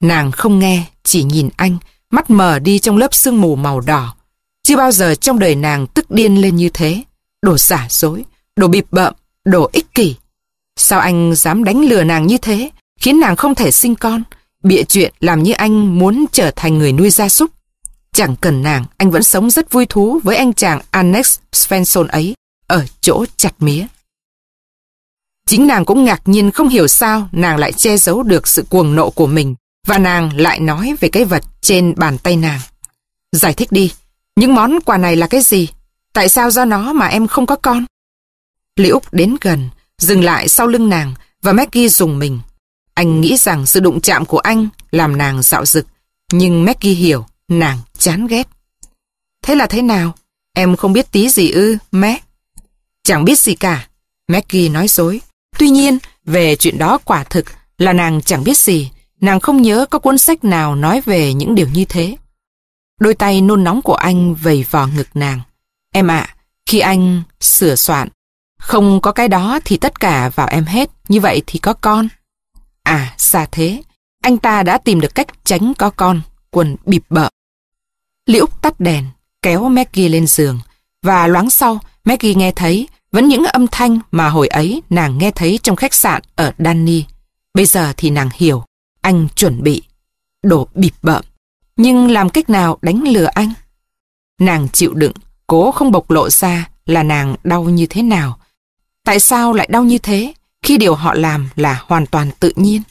Nàng không nghe, chỉ nhìn anh, mắt mờ đi trong lớp sương mù màu đỏ. Chưa bao giờ trong đời nàng tức điên lên như thế. Đồ giả dối, đồ bịp bợm, đồ ích kỷ. Sao anh dám đánh lừa nàng như thế, khiến nàng không thể sinh con, bịa chuyện làm như anh muốn trở thành người nuôi gia súc. Chẳng cần nàng, anh vẫn sống rất vui thú với anh chàng Annex Svensson ấy ở chỗ chặt mía. Chính nàng cũng ngạc nhiên không hiểu sao nàng lại che giấu được sự cuồng nộ của mình và nàng lại nói về cái vật trên bàn tay nàng. Giải thích đi, những món quà này là cái gì? Tại sao do nó mà em không có con? Lý Úc đến gần, dừng lại sau lưng nàng và Maggie dùng mình. Anh nghĩ rằng sự đụng chạm của anh làm nàng dạo dực, nhưng Maggie hiểu, nàng chán ghét. Thế là thế nào? Em không biết tí gì ư, Mac? Chẳng biết gì cả, Maggie nói dối. Tuy nhiên, về chuyện đó quả thực là nàng chẳng biết gì, Nàng không nhớ có cuốn sách nào nói về những điều như thế. Đôi tay nôn nóng của anh vầy vào ngực nàng. Em ạ, khi anh sửa soạn, không có cái đó thì tất cả vào em hết, như vậy thì có con. À, xa thế, anh ta đã tìm được cách tránh có con, quần bịp bợ. Liễu tắt đèn, kéo Maggie lên giường, và loáng sau Maggie nghe thấy vẫn những âm thanh mà hồi ấy nàng nghe thấy trong khách sạn ở Danny. Bây giờ thì nàng hiểu anh chuẩn bị. Đổ bịp bợm. Nhưng làm cách nào đánh lừa anh? Nàng chịu đựng, cố không bộc lộ ra là nàng đau như thế nào. Tại sao lại đau như thế khi điều họ làm là hoàn toàn tự nhiên?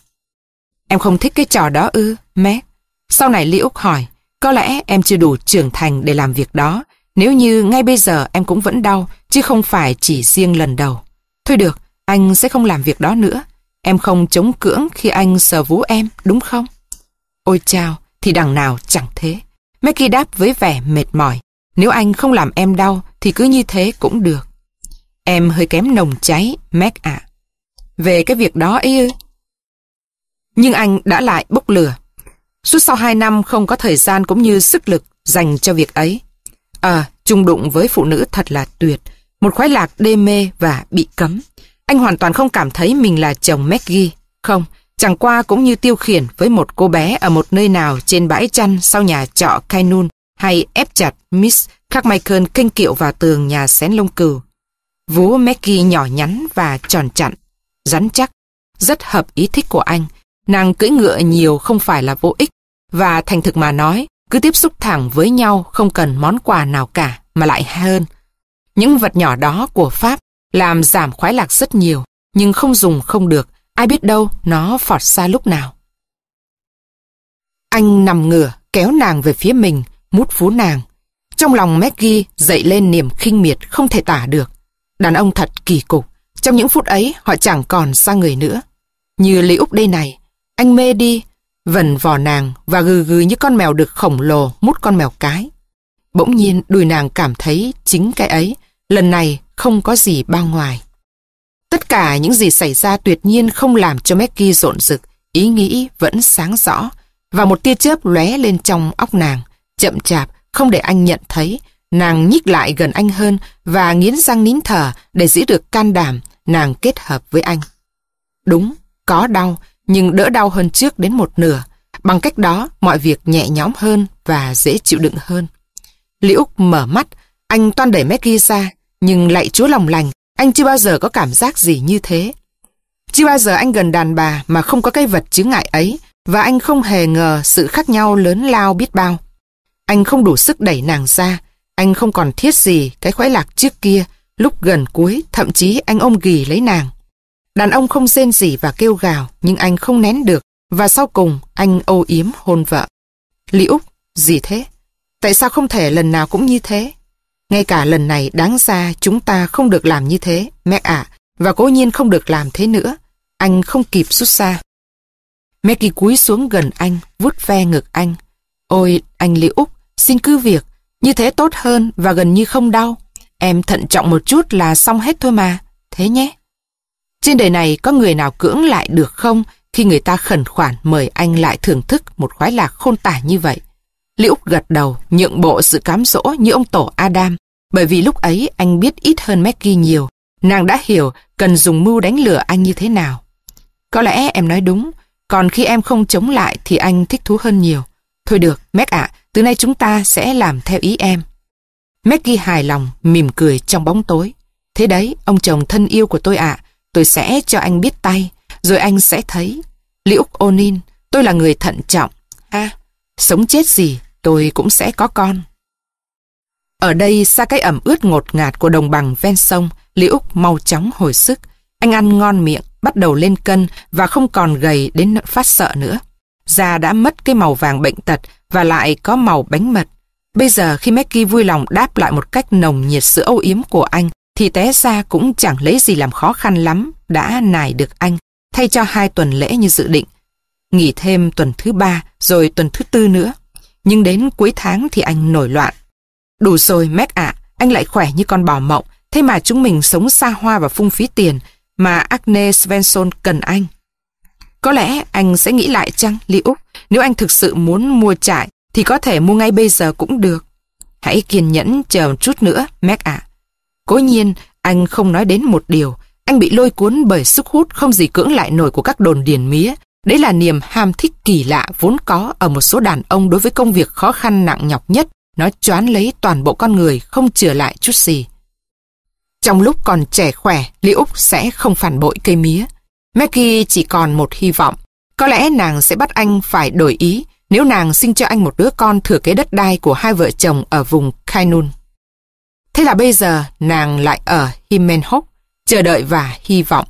Em không thích cái trò đó ư, mét. Sau này Lý Úc hỏi, có lẽ em chưa đủ trưởng thành để làm việc đó. Nếu như ngay bây giờ em cũng vẫn đau, chứ không phải chỉ riêng lần đầu. Thôi được, anh sẽ không làm việc đó nữa. Em không chống cưỡng khi anh sờ vú em, đúng không? Ôi chao, thì đằng nào chẳng thế. Maggie đáp với vẻ mệt mỏi. Nếu anh không làm em đau thì cứ như thế cũng được. Em hơi kém nồng cháy, Meg ạ. À. Về cái việc đó ấy ư. Nhưng anh đã lại bốc lửa. Suốt sau hai năm không có thời gian cũng như sức lực dành cho việc ấy. à, chung đụng với phụ nữ thật là tuyệt. Một khoái lạc đê mê và bị cấm. Anh hoàn toàn không cảm thấy mình là chồng Maggie. Không, chẳng qua cũng như tiêu khiển với một cô bé ở một nơi nào trên bãi chăn sau nhà trọ Kainun hay ép chặt Miss Carmichael kinh kiệu vào tường nhà xén lông cừu. Vú Maggie nhỏ nhắn và tròn chặn, rắn chắc, rất hợp ý thích của anh. Nàng cưỡi ngựa nhiều không phải là vô ích và thành thực mà nói, cứ tiếp xúc thẳng với nhau không cần món quà nào cả mà lại hay hơn. Những vật nhỏ đó của Pháp làm giảm khoái lạc rất nhiều, nhưng không dùng không được, ai biết đâu nó phọt ra lúc nào. Anh nằm ngửa, kéo nàng về phía mình, mút vú nàng. Trong lòng Maggie dậy lên niềm khinh miệt không thể tả được. Đàn ông thật kỳ cục, trong những phút ấy họ chẳng còn xa người nữa. Như Lý Úc đây này, anh mê đi, vần vò nàng và gừ gừ như con mèo được khổng lồ mút con mèo cái. Bỗng nhiên đùi nàng cảm thấy chính cái ấy, lần này không có gì bao ngoài. Tất cả những gì xảy ra tuyệt nhiên không làm cho Maggie rộn rực, ý nghĩ vẫn sáng rõ, và một tia chớp lóe lên trong óc nàng, chậm chạp, không để anh nhận thấy, nàng nhích lại gần anh hơn và nghiến răng nín thở để giữ được can đảm, nàng kết hợp với anh. Đúng, có đau, nhưng đỡ đau hơn trước đến một nửa. Bằng cách đó, mọi việc nhẹ nhõm hơn và dễ chịu đựng hơn. Liễu mở mắt, anh toan đẩy Maggie ra, nhưng lại chúa lòng lành, anh chưa bao giờ có cảm giác gì như thế. Chưa bao giờ anh gần đàn bà mà không có cái vật chứng ngại ấy và anh không hề ngờ sự khác nhau lớn lao biết bao. Anh không đủ sức đẩy nàng ra, anh không còn thiết gì cái khoái lạc trước kia, lúc gần cuối thậm chí anh ôm ghì lấy nàng. Đàn ông không rên gì và kêu gào nhưng anh không nén được và sau cùng anh âu yếm hôn vợ. Lý Úc, gì thế? Tại sao không thể lần nào cũng như thế? Ngay cả lần này đáng ra chúng ta không được làm như thế, mẹ ạ, và cố nhiên không được làm thế nữa. Anh không kịp rút xa. Maggie cúi xuống gần anh, vút ve ngực anh. Ôi, anh Lý Úc, xin cứ việc, như thế tốt hơn và gần như không đau. Em thận trọng một chút là xong hết thôi mà, thế nhé. Trên đời này có người nào cưỡng lại được không khi người ta khẩn khoản mời anh lại thưởng thức một khoái lạc khôn tả như vậy? Liễu Úc gật đầu, nhượng bộ sự cám dỗ như ông tổ Adam, bởi vì lúc ấy anh biết ít hơn Maggie nhiều. Nàng đã hiểu cần dùng mưu đánh lừa anh như thế nào. Có lẽ em nói đúng, còn khi em không chống lại thì anh thích thú hơn nhiều. Thôi được, Meg ạ, từ nay chúng ta sẽ làm theo ý em. Maggie hài lòng, mỉm cười trong bóng tối. Thế đấy, ông chồng thân yêu của tôi ạ, tôi sẽ cho anh biết tay, rồi anh sẽ thấy. Liễu Onin, tôi là người thận trọng. Ha, à, sống chết gì, tôi cũng sẽ có con. Ở đây xa cái ẩm ướt ngột ngạt của đồng bằng ven sông, Lý Úc mau chóng hồi sức. Anh ăn ngon miệng, bắt đầu lên cân và không còn gầy đến phát sợ nữa. Da đã mất cái màu vàng bệnh tật và lại có màu bánh mật. Bây giờ khi Mackie vui lòng đáp lại một cách nồng nhiệt sự âu yếm của anh, thì té ra cũng chẳng lấy gì làm khó khăn lắm, đã nài được anh, thay cho hai tuần lễ như dự định. Nghỉ thêm tuần thứ ba, rồi tuần thứ tư nữa nhưng đến cuối tháng thì anh nổi loạn. Đủ rồi Mac ạ, anh lại khỏe như con bò mộng, thế mà chúng mình sống xa hoa và phung phí tiền mà Agnes Svensson cần anh. Có lẽ anh sẽ nghĩ lại chăng, Lý Úc, nếu anh thực sự muốn mua trại thì có thể mua ngay bây giờ cũng được. Hãy kiên nhẫn chờ một chút nữa, Mac ạ. Cố nhiên, anh không nói đến một điều, anh bị lôi cuốn bởi sức hút không gì cưỡng lại nổi của các đồn điền mía, Đấy là niềm ham thích kỳ lạ vốn có ở một số đàn ông đối với công việc khó khăn nặng nhọc nhất. Nó choán lấy toàn bộ con người, không chừa lại chút gì. Trong lúc còn trẻ khỏe, Lý Úc sẽ không phản bội cây mía. Maggie chỉ còn một hy vọng. Có lẽ nàng sẽ bắt anh phải đổi ý nếu nàng sinh cho anh một đứa con thừa kế đất đai của hai vợ chồng ở vùng Kainun. Thế là bây giờ nàng lại ở Himenhok, chờ đợi và hy vọng.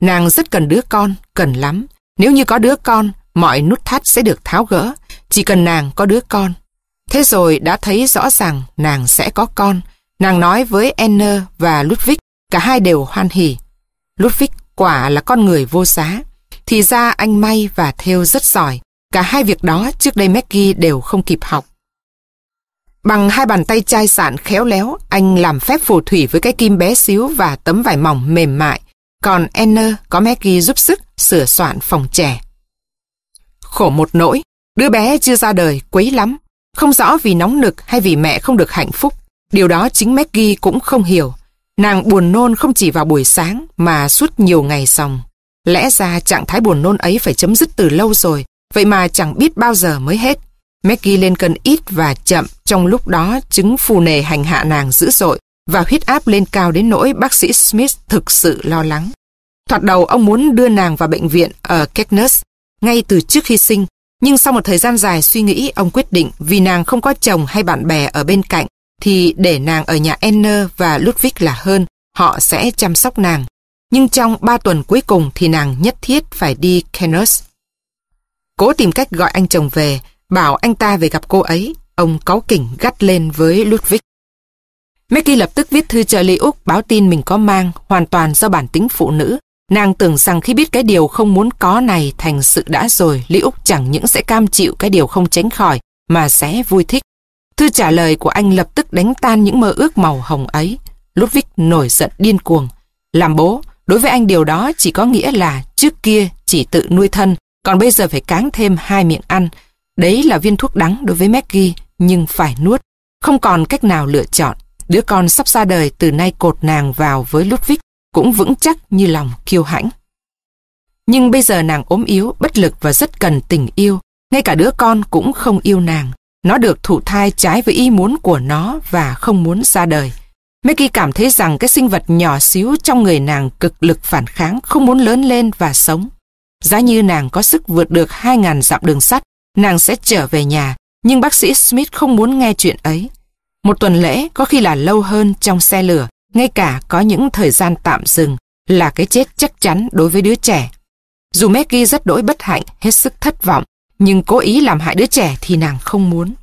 Nàng rất cần đứa con, cần lắm. Nếu như có đứa con, mọi nút thắt sẽ được tháo gỡ, chỉ cần nàng có đứa con. Thế rồi đã thấy rõ ràng nàng sẽ có con. Nàng nói với Enner và Ludwig, cả hai đều hoan hỉ. Ludwig quả là con người vô giá. Thì ra anh may và theo rất giỏi. Cả hai việc đó trước đây Maggie đều không kịp học. Bằng hai bàn tay chai sạn khéo léo, anh làm phép phù thủy với cái kim bé xíu và tấm vải mỏng mềm mại còn Enner có Maggie giúp sức sửa soạn phòng trẻ. Khổ một nỗi, đứa bé chưa ra đời quấy lắm, không rõ vì nóng nực hay vì mẹ không được hạnh phúc. Điều đó chính Maggie cũng không hiểu. Nàng buồn nôn không chỉ vào buổi sáng mà suốt nhiều ngày sòng. Lẽ ra trạng thái buồn nôn ấy phải chấm dứt từ lâu rồi, vậy mà chẳng biết bao giờ mới hết. Maggie lên cân ít và chậm trong lúc đó chứng phù nề hành hạ nàng dữ dội và huyết áp lên cao đến nỗi bác sĩ Smith thực sự lo lắng. Thoạt đầu ông muốn đưa nàng vào bệnh viện ở Caithness ngay từ trước khi sinh, nhưng sau một thời gian dài suy nghĩ ông quyết định vì nàng không có chồng hay bạn bè ở bên cạnh thì để nàng ở nhà Enner và Ludwig là hơn, họ sẽ chăm sóc nàng. Nhưng trong ba tuần cuối cùng thì nàng nhất thiết phải đi Caithness. Cố tìm cách gọi anh chồng về, bảo anh ta về gặp cô ấy, ông cáu kỉnh gắt lên với Ludwig. Maggie lập tức viết thư trợ lý Úc báo tin mình có mang, hoàn toàn do bản tính phụ nữ. Nàng tưởng rằng khi biết cái điều không muốn có này thành sự đã rồi, Lý Úc chẳng những sẽ cam chịu cái điều không tránh khỏi, mà sẽ vui thích. Thư trả lời của anh lập tức đánh tan những mơ ước màu hồng ấy. Ludwig nổi giận điên cuồng. Làm bố, đối với anh điều đó chỉ có nghĩa là trước kia chỉ tự nuôi thân, còn bây giờ phải cáng thêm hai miệng ăn. Đấy là viên thuốc đắng đối với Maggie, nhưng phải nuốt. Không còn cách nào lựa chọn đứa con sắp ra đời từ nay cột nàng vào với Ludwig cũng vững chắc như lòng kiêu hãnh. Nhưng bây giờ nàng ốm yếu, bất lực và rất cần tình yêu. Ngay cả đứa con cũng không yêu nàng. Nó được thụ thai trái với ý muốn của nó và không muốn ra đời. Mickey cảm thấy rằng cái sinh vật nhỏ xíu trong người nàng cực lực phản kháng, không muốn lớn lên và sống. Giá như nàng có sức vượt được 2.000 dặm đường sắt, nàng sẽ trở về nhà, nhưng bác sĩ Smith không muốn nghe chuyện ấy. Một tuần lễ có khi là lâu hơn trong xe lửa, ngay cả có những thời gian tạm dừng là cái chết chắc chắn đối với đứa trẻ. Dù Maggie rất đỗi bất hạnh, hết sức thất vọng, nhưng cố ý làm hại đứa trẻ thì nàng không muốn.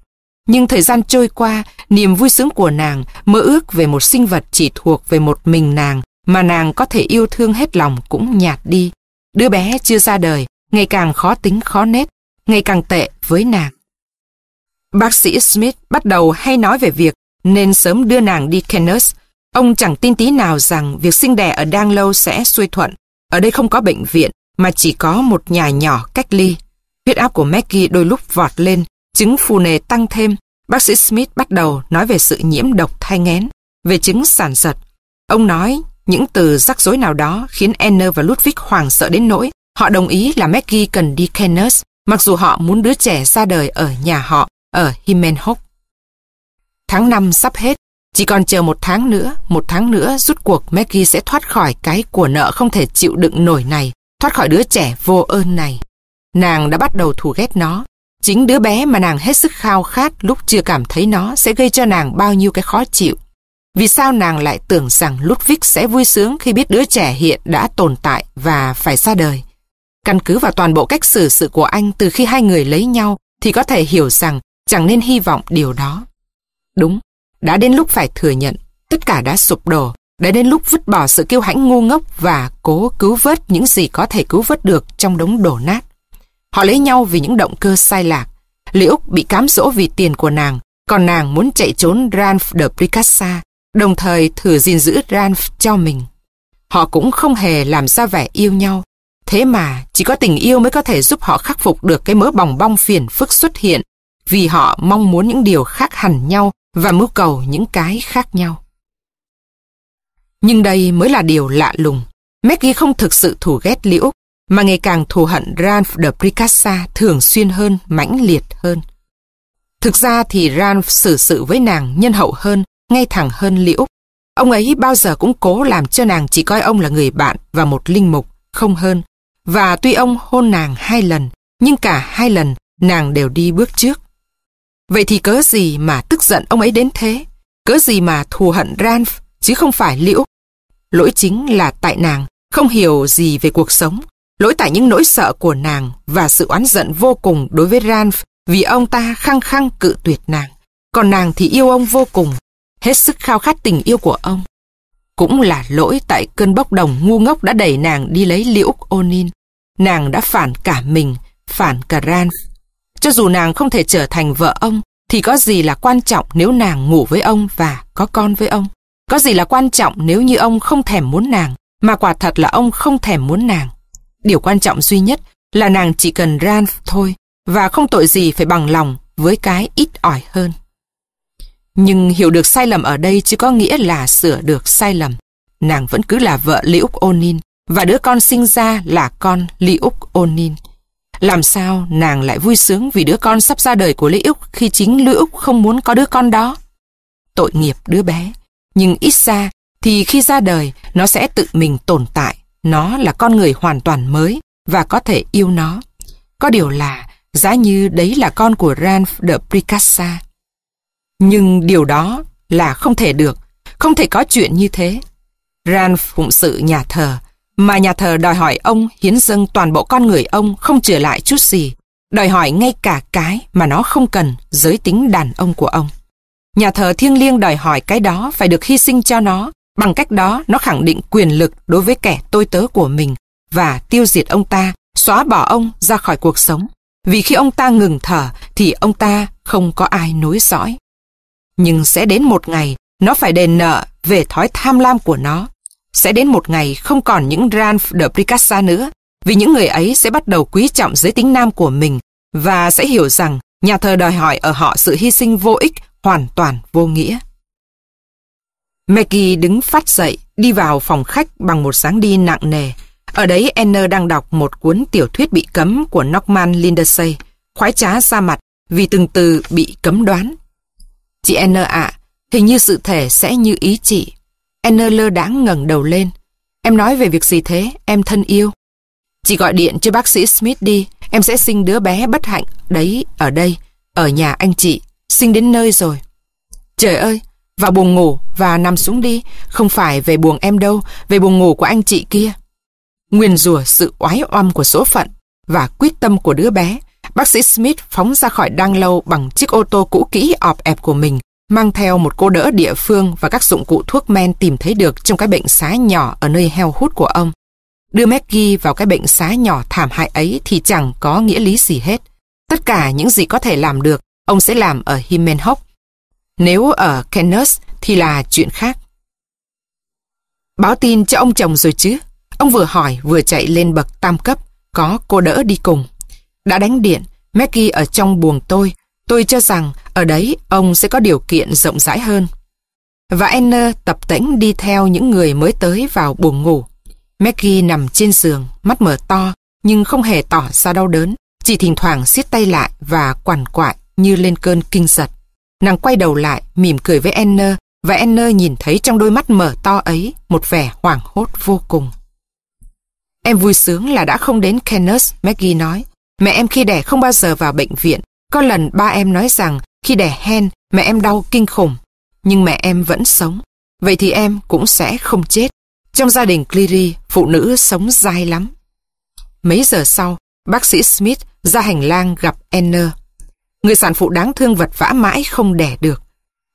Nhưng thời gian trôi qua, niềm vui sướng của nàng mơ ước về một sinh vật chỉ thuộc về một mình nàng mà nàng có thể yêu thương hết lòng cũng nhạt đi. Đứa bé chưa ra đời, ngày càng khó tính khó nết, ngày càng tệ với nàng. Bác sĩ Smith bắt đầu hay nói về việc nên sớm đưa nàng đi Kenneth. Ông chẳng tin tí nào rằng việc sinh đẻ ở Đang Lâu sẽ xuôi thuận. Ở đây không có bệnh viện, mà chỉ có một nhà nhỏ cách ly. Huyết áp của Maggie đôi lúc vọt lên, chứng phù nề tăng thêm. Bác sĩ Smith bắt đầu nói về sự nhiễm độc thai nghén, về chứng sản giật. Ông nói những từ rắc rối nào đó khiến Anne và Ludwig hoảng sợ đến nỗi họ đồng ý là Maggie cần đi Kenneth, mặc dù họ muốn đứa trẻ ra đời ở nhà họ ở Himenhock. Tháng 5 sắp hết, chỉ còn chờ một tháng nữa, một tháng nữa rút cuộc Maggie sẽ thoát khỏi cái của nợ không thể chịu đựng nổi này, thoát khỏi đứa trẻ vô ơn này. Nàng đã bắt đầu thù ghét nó. Chính đứa bé mà nàng hết sức khao khát lúc chưa cảm thấy nó sẽ gây cho nàng bao nhiêu cái khó chịu. Vì sao nàng lại tưởng rằng Ludwig sẽ vui sướng khi biết đứa trẻ hiện đã tồn tại và phải ra đời? Căn cứ vào toàn bộ cách xử sự của anh từ khi hai người lấy nhau thì có thể hiểu rằng chẳng nên hy vọng điều đó. Đúng, đã đến lúc phải thừa nhận, tất cả đã sụp đổ, đã đến lúc vứt bỏ sự kiêu hãnh ngu ngốc và cố cứu vớt những gì có thể cứu vớt được trong đống đổ nát. Họ lấy nhau vì những động cơ sai lạc. Liễu bị cám dỗ vì tiền của nàng, còn nàng muốn chạy trốn Ranf de Pricassa, đồng thời thử gìn giữ Ranf cho mình. Họ cũng không hề làm ra vẻ yêu nhau. Thế mà, chỉ có tình yêu mới có thể giúp họ khắc phục được cái mớ bòng bong phiền phức xuất hiện vì họ mong muốn những điều khác hẳn nhau và mưu cầu những cái khác nhau. Nhưng đây mới là điều lạ lùng. Maggie không thực sự thù ghét Liễu, mà ngày càng thù hận Ralph de Pricassa thường xuyên hơn, mãnh liệt hơn. Thực ra thì Ralph xử sự với nàng nhân hậu hơn, ngay thẳng hơn Liễu. Ông ấy bao giờ cũng cố làm cho nàng chỉ coi ông là người bạn và một linh mục, không hơn. Và tuy ông hôn nàng hai lần, nhưng cả hai lần nàng đều đi bước trước. Vậy thì cớ gì mà tức giận ông ấy đến thế? Cớ gì mà thù hận Ranf chứ không phải Liễu? Lỗi chính là tại nàng, không hiểu gì về cuộc sống. Lỗi tại những nỗi sợ của nàng và sự oán giận vô cùng đối với Ranf vì ông ta khăng khăng cự tuyệt nàng. Còn nàng thì yêu ông vô cùng, hết sức khao khát tình yêu của ông. Cũng là lỗi tại cơn bốc đồng ngu ngốc đã đẩy nàng đi lấy Liễu Onin. Nàng đã phản cả mình, phản cả Ranf. Cho dù nàng không thể trở thành vợ ông, thì có gì là quan trọng nếu nàng ngủ với ông và có con với ông? Có gì là quan trọng nếu như ông không thèm muốn nàng, mà quả thật là ông không thèm muốn nàng? Điều quan trọng duy nhất là nàng chỉ cần Ranf thôi, và không tội gì phải bằng lòng với cái ít ỏi hơn. Nhưng hiểu được sai lầm ở đây chứ có nghĩa là sửa được sai lầm. Nàng vẫn cứ là vợ Liễu Onin và đứa con sinh ra là con Liễu Onin. Làm sao nàng lại vui sướng vì đứa con sắp ra đời của Lê Úc khi chính Lê Úc không muốn có đứa con đó? Tội nghiệp đứa bé. Nhưng ít ra thì khi ra đời nó sẽ tự mình tồn tại. Nó là con người hoàn toàn mới và có thể yêu nó. Có điều là giá như đấy là con của Ranf de Pricassa. Nhưng điều đó là không thể được, không thể có chuyện như thế. Ranf phụng sự nhà thờ mà nhà thờ đòi hỏi ông hiến dâng toàn bộ con người ông không trở lại chút gì, đòi hỏi ngay cả cái mà nó không cần giới tính đàn ông của ông. Nhà thờ thiêng liêng đòi hỏi cái đó phải được hy sinh cho nó, bằng cách đó nó khẳng định quyền lực đối với kẻ tôi tớ của mình và tiêu diệt ông ta, xóa bỏ ông ra khỏi cuộc sống. Vì khi ông ta ngừng thở thì ông ta không có ai nối dõi. Nhưng sẽ đến một ngày nó phải đền nợ về thói tham lam của nó sẽ đến một ngày không còn những Ralph de Pricassa nữa, vì những người ấy sẽ bắt đầu quý trọng giới tính nam của mình và sẽ hiểu rằng nhà thờ đòi hỏi ở họ sự hy sinh vô ích, hoàn toàn vô nghĩa. Maggie đứng phát dậy, đi vào phòng khách bằng một dáng đi nặng nề. Ở đấy Anne đang đọc một cuốn tiểu thuyết bị cấm của Norman Lindsay, khoái trá ra mặt vì từng từ bị cấm đoán. Chị Anne ạ, hình như sự thể sẽ như ý chị. Anna lơ đãng ngẩng đầu lên. Em nói về việc gì thế, em thân yêu? Chị gọi điện cho bác sĩ Smith đi, em sẽ sinh đứa bé bất hạnh đấy ở đây, ở nhà anh chị, sinh đến nơi rồi. Trời ơi, vào buồng ngủ và nằm xuống đi, không phải về buồng em đâu, về buồng ngủ của anh chị kia. Nguyên rủa sự oái oăm của số phận và quyết tâm của đứa bé, bác sĩ Smith phóng ra khỏi Đăng lâu bằng chiếc ô tô cũ kỹ ọp ẹp của mình mang theo một cô đỡ địa phương và các dụng cụ thuốc men tìm thấy được trong cái bệnh xá nhỏ ở nơi heo hút của ông. Đưa Maggie vào cái bệnh xá nhỏ thảm hại ấy thì chẳng có nghĩa lý gì hết. Tất cả những gì có thể làm được, ông sẽ làm ở Himenhock. Nếu ở Kenneth thì là chuyện khác. Báo tin cho ông chồng rồi chứ? Ông vừa hỏi vừa chạy lên bậc tam cấp, có cô đỡ đi cùng. Đã đánh điện, Maggie ở trong buồng tôi, Tôi cho rằng ở đấy ông sẽ có điều kiện rộng rãi hơn. Và Anna tập tễnh đi theo những người mới tới vào buồng ngủ. Maggie nằm trên giường, mắt mở to, nhưng không hề tỏ ra đau đớn, chỉ thỉnh thoảng siết tay lại và quằn quại như lên cơn kinh giật. Nàng quay đầu lại, mỉm cười với Anna, và Anna nhìn thấy trong đôi mắt mở to ấy một vẻ hoảng hốt vô cùng. Em vui sướng là đã không đến Kenneth, Maggie nói. Mẹ em khi đẻ không bao giờ vào bệnh viện có lần ba em nói rằng khi đẻ hen mẹ em đau kinh khủng, nhưng mẹ em vẫn sống. Vậy thì em cũng sẽ không chết. Trong gia đình Cleary, phụ nữ sống dai lắm. Mấy giờ sau, bác sĩ Smith ra hành lang gặp enner Người sản phụ đáng thương vật vã mãi không đẻ được.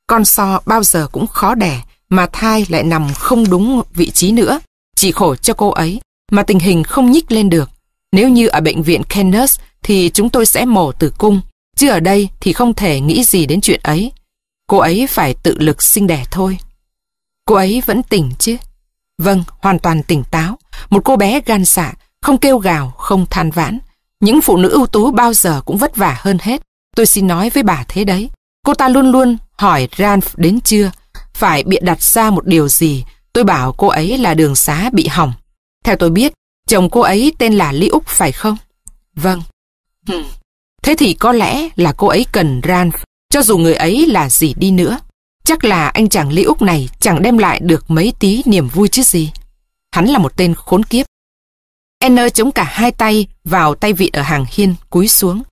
Con so bao giờ cũng khó đẻ, mà thai lại nằm không đúng vị trí nữa. Chỉ khổ cho cô ấy, mà tình hình không nhích lên được. Nếu như ở bệnh viện Kenneth thì chúng tôi sẽ mổ tử cung. Chứ ở đây thì không thể nghĩ gì đến chuyện ấy. Cô ấy phải tự lực sinh đẻ thôi. Cô ấy vẫn tỉnh chứ? Vâng, hoàn toàn tỉnh táo. Một cô bé gan xạ, dạ, không kêu gào, không than vãn. Những phụ nữ ưu tú bao giờ cũng vất vả hơn hết. Tôi xin nói với bà thế đấy. Cô ta luôn luôn hỏi Ranf đến chưa. Phải bịa đặt ra một điều gì. Tôi bảo cô ấy là đường xá bị hỏng. Theo tôi biết, chồng cô ấy tên là Lý Úc phải không? Vâng. Hừm. Thế thì có lẽ là cô ấy cần Ranf cho dù người ấy là gì đi nữa. Chắc là anh chàng Lý Úc này chẳng đem lại được mấy tí niềm vui chứ gì. Hắn là một tên khốn kiếp. Enner chống cả hai tay vào tay vịt ở hàng hiên cúi xuống.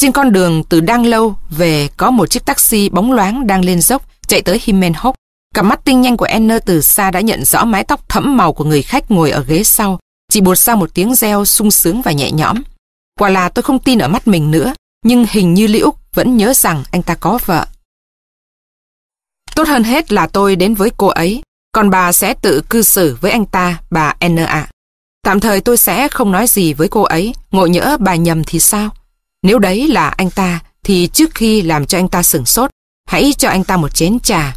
Trên con đường từ đang lâu về có một chiếc taxi bóng loáng đang lên dốc chạy tới Himenhock. Cặp mắt tinh nhanh của Enner từ xa đã nhận rõ mái tóc thẫm màu của người khách ngồi ở ghế sau. Chỉ buột ra một tiếng reo sung sướng và nhẹ nhõm. Quả là tôi không tin ở mắt mình nữa, nhưng hình như Lý Úc vẫn nhớ rằng anh ta có vợ. Tốt hơn hết là tôi đến với cô ấy, còn bà sẽ tự cư xử với anh ta, bà N ạ. Tạm thời tôi sẽ không nói gì với cô ấy, ngộ nhỡ bà nhầm thì sao? Nếu đấy là anh ta, thì trước khi làm cho anh ta sửng sốt, hãy cho anh ta một chén trà.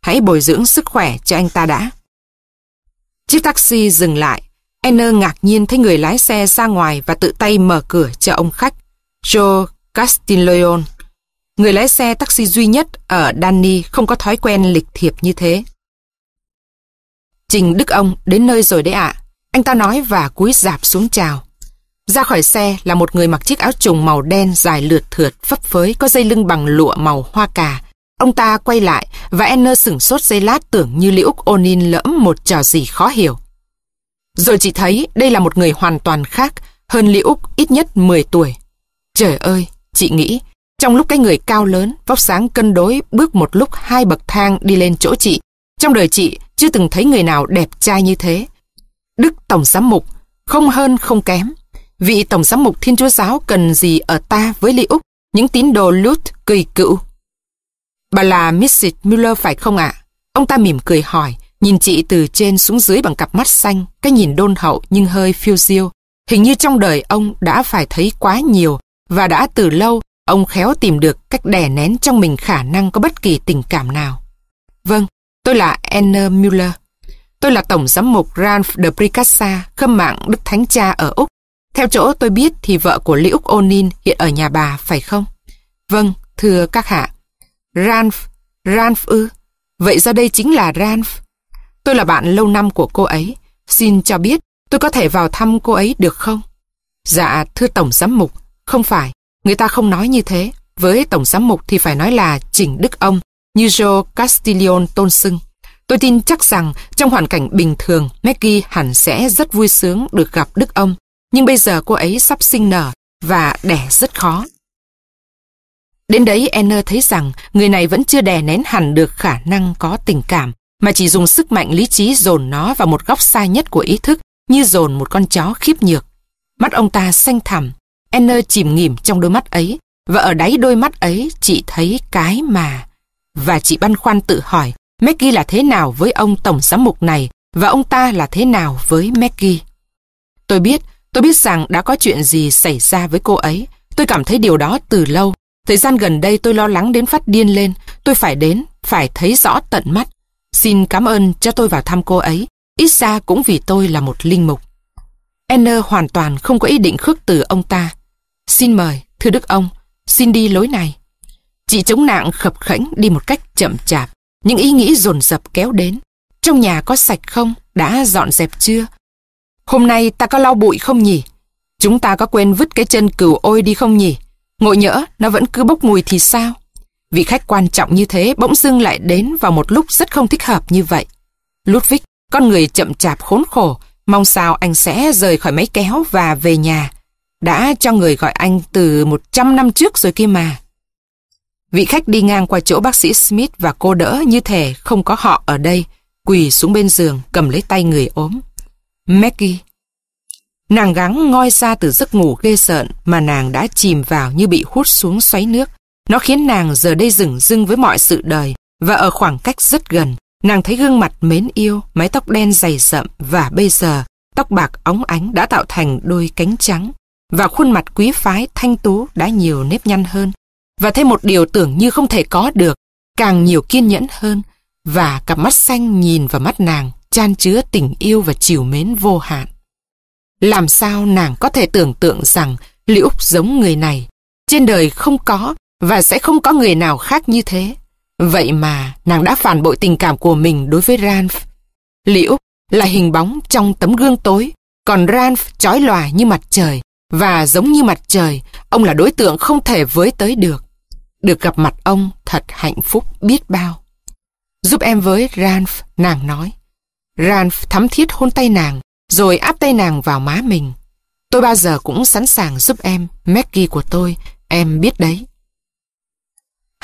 Hãy bồi dưỡng sức khỏe cho anh ta đã. Chiếc taxi dừng lại, Enner ngạc nhiên thấy người lái xe ra ngoài và tự tay mở cửa cho ông khách, Joe Castiglione. Người lái xe taxi duy nhất ở Danny không có thói quen lịch thiệp như thế. Trình Đức Ông đến nơi rồi đấy ạ. Anh ta nói và cúi dạp xuống chào. Ra khỏi xe là một người mặc chiếc áo trùng màu đen dài lượt thượt phấp phới có dây lưng bằng lụa màu hoa cà. Ông ta quay lại và Enner sửng sốt dây lát tưởng như Liễu Onin lỡ một trò gì khó hiểu. Rồi chị thấy đây là một người hoàn toàn khác, hơn Lý Úc ít nhất 10 tuổi. Trời ơi, chị nghĩ, trong lúc cái người cao lớn, vóc sáng cân đối bước một lúc hai bậc thang đi lên chỗ chị, trong đời chị chưa từng thấy người nào đẹp trai như thế. Đức Tổng Giám Mục, không hơn không kém. Vị Tổng Giám Mục Thiên Chúa Giáo cần gì ở ta với Lý Úc, những tín đồ lút kỳ cựu. Bà là Mrs. Muller phải không ạ? Ông ta mỉm cười hỏi. Nhìn chị từ trên xuống dưới bằng cặp mắt xanh, cái nhìn đôn hậu nhưng hơi phiêu diêu. Hình như trong đời ông đã phải thấy quá nhiều và đã từ lâu ông khéo tìm được cách đè nén trong mình khả năng có bất kỳ tình cảm nào. Vâng, tôi là Anna Muller. Tôi là tổng giám mục Ralph de Pricassa, khâm mạng Đức Thánh Cha ở Úc. Theo chỗ tôi biết thì vợ của Lý Úc Onin hiện ở nhà bà, phải không? Vâng, thưa các hạ. Ralph, Ralph ư? Vậy ra đây chính là Ralph. Tôi là bạn lâu năm của cô ấy. Xin cho biết tôi có thể vào thăm cô ấy được không? Dạ, thưa Tổng Giám Mục, không phải. Người ta không nói như thế. Với Tổng Giám Mục thì phải nói là trình Đức Ông, như Joe Castillon tôn sưng. Tôi tin chắc rằng trong hoàn cảnh bình thường, Maggie hẳn sẽ rất vui sướng được gặp Đức Ông. Nhưng bây giờ cô ấy sắp sinh nở và đẻ rất khó. Đến đấy enner thấy rằng người này vẫn chưa đè nén hẳn được khả năng có tình cảm mà chỉ dùng sức mạnh lý trí dồn nó vào một góc xa nhất của ý thức như dồn một con chó khiếp nhược. Mắt ông ta xanh thẳm, Enner chìm nghỉm trong đôi mắt ấy và ở đáy đôi mắt ấy chị thấy cái mà. Và chị băn khoăn tự hỏi Maggie là thế nào với ông tổng giám mục này và ông ta là thế nào với Maggie. Tôi biết, tôi biết rằng đã có chuyện gì xảy ra với cô ấy. Tôi cảm thấy điều đó từ lâu. Thời gian gần đây tôi lo lắng đến phát điên lên. Tôi phải đến, phải thấy rõ tận mắt. Xin cảm ơn cho tôi vào thăm cô ấy, ít ra cũng vì tôi là một linh mục. Enner hoàn toàn không có ý định khước từ ông ta. Xin mời, thưa đức ông, xin đi lối này. Chị chống nạn khập khẽnh đi một cách chậm chạp, những ý nghĩ dồn dập kéo đến. Trong nhà có sạch không? Đã dọn dẹp chưa? Hôm nay ta có lau bụi không nhỉ? Chúng ta có quên vứt cái chân cừu ôi đi không nhỉ? Ngộ nhỡ nó vẫn cứ bốc mùi thì sao? vị khách quan trọng như thế bỗng dưng lại đến vào một lúc rất không thích hợp như vậy. Ludwig, con người chậm chạp khốn khổ, mong sao anh sẽ rời khỏi máy kéo và về nhà. Đã cho người gọi anh từ 100 năm trước rồi kia mà. Vị khách đi ngang qua chỗ bác sĩ Smith và cô đỡ như thể không có họ ở đây, quỳ xuống bên giường cầm lấy tay người ốm. Maggie. Nàng gắng ngoi ra từ giấc ngủ ghê sợn mà nàng đã chìm vào như bị hút xuống xoáy nước. Nó khiến nàng giờ đây dừng dưng với mọi sự đời và ở khoảng cách rất gần, nàng thấy gương mặt mến yêu, mái tóc đen dày rậm và bây giờ tóc bạc óng ánh đã tạo thành đôi cánh trắng và khuôn mặt quý phái thanh tú đã nhiều nếp nhăn hơn và thêm một điều tưởng như không thể có được, càng nhiều kiên nhẫn hơn và cặp mắt xanh nhìn vào mắt nàng chan chứa tình yêu và chiều mến vô hạn. Làm sao nàng có thể tưởng tượng rằng Liễu Úc giống người này? Trên đời không có và sẽ không có người nào khác như thế. Vậy mà nàng đã phản bội tình cảm của mình đối với Ranf. liễu là hình bóng trong tấm gương tối, còn Ranf trói lòa như mặt trời. Và giống như mặt trời, ông là đối tượng không thể với tới được. Được gặp mặt ông thật hạnh phúc biết bao. Giúp em với Ranf, nàng nói. Ranf thắm thiết hôn tay nàng, rồi áp tay nàng vào má mình. Tôi bao giờ cũng sẵn sàng giúp em, Maggie của tôi, em biết đấy.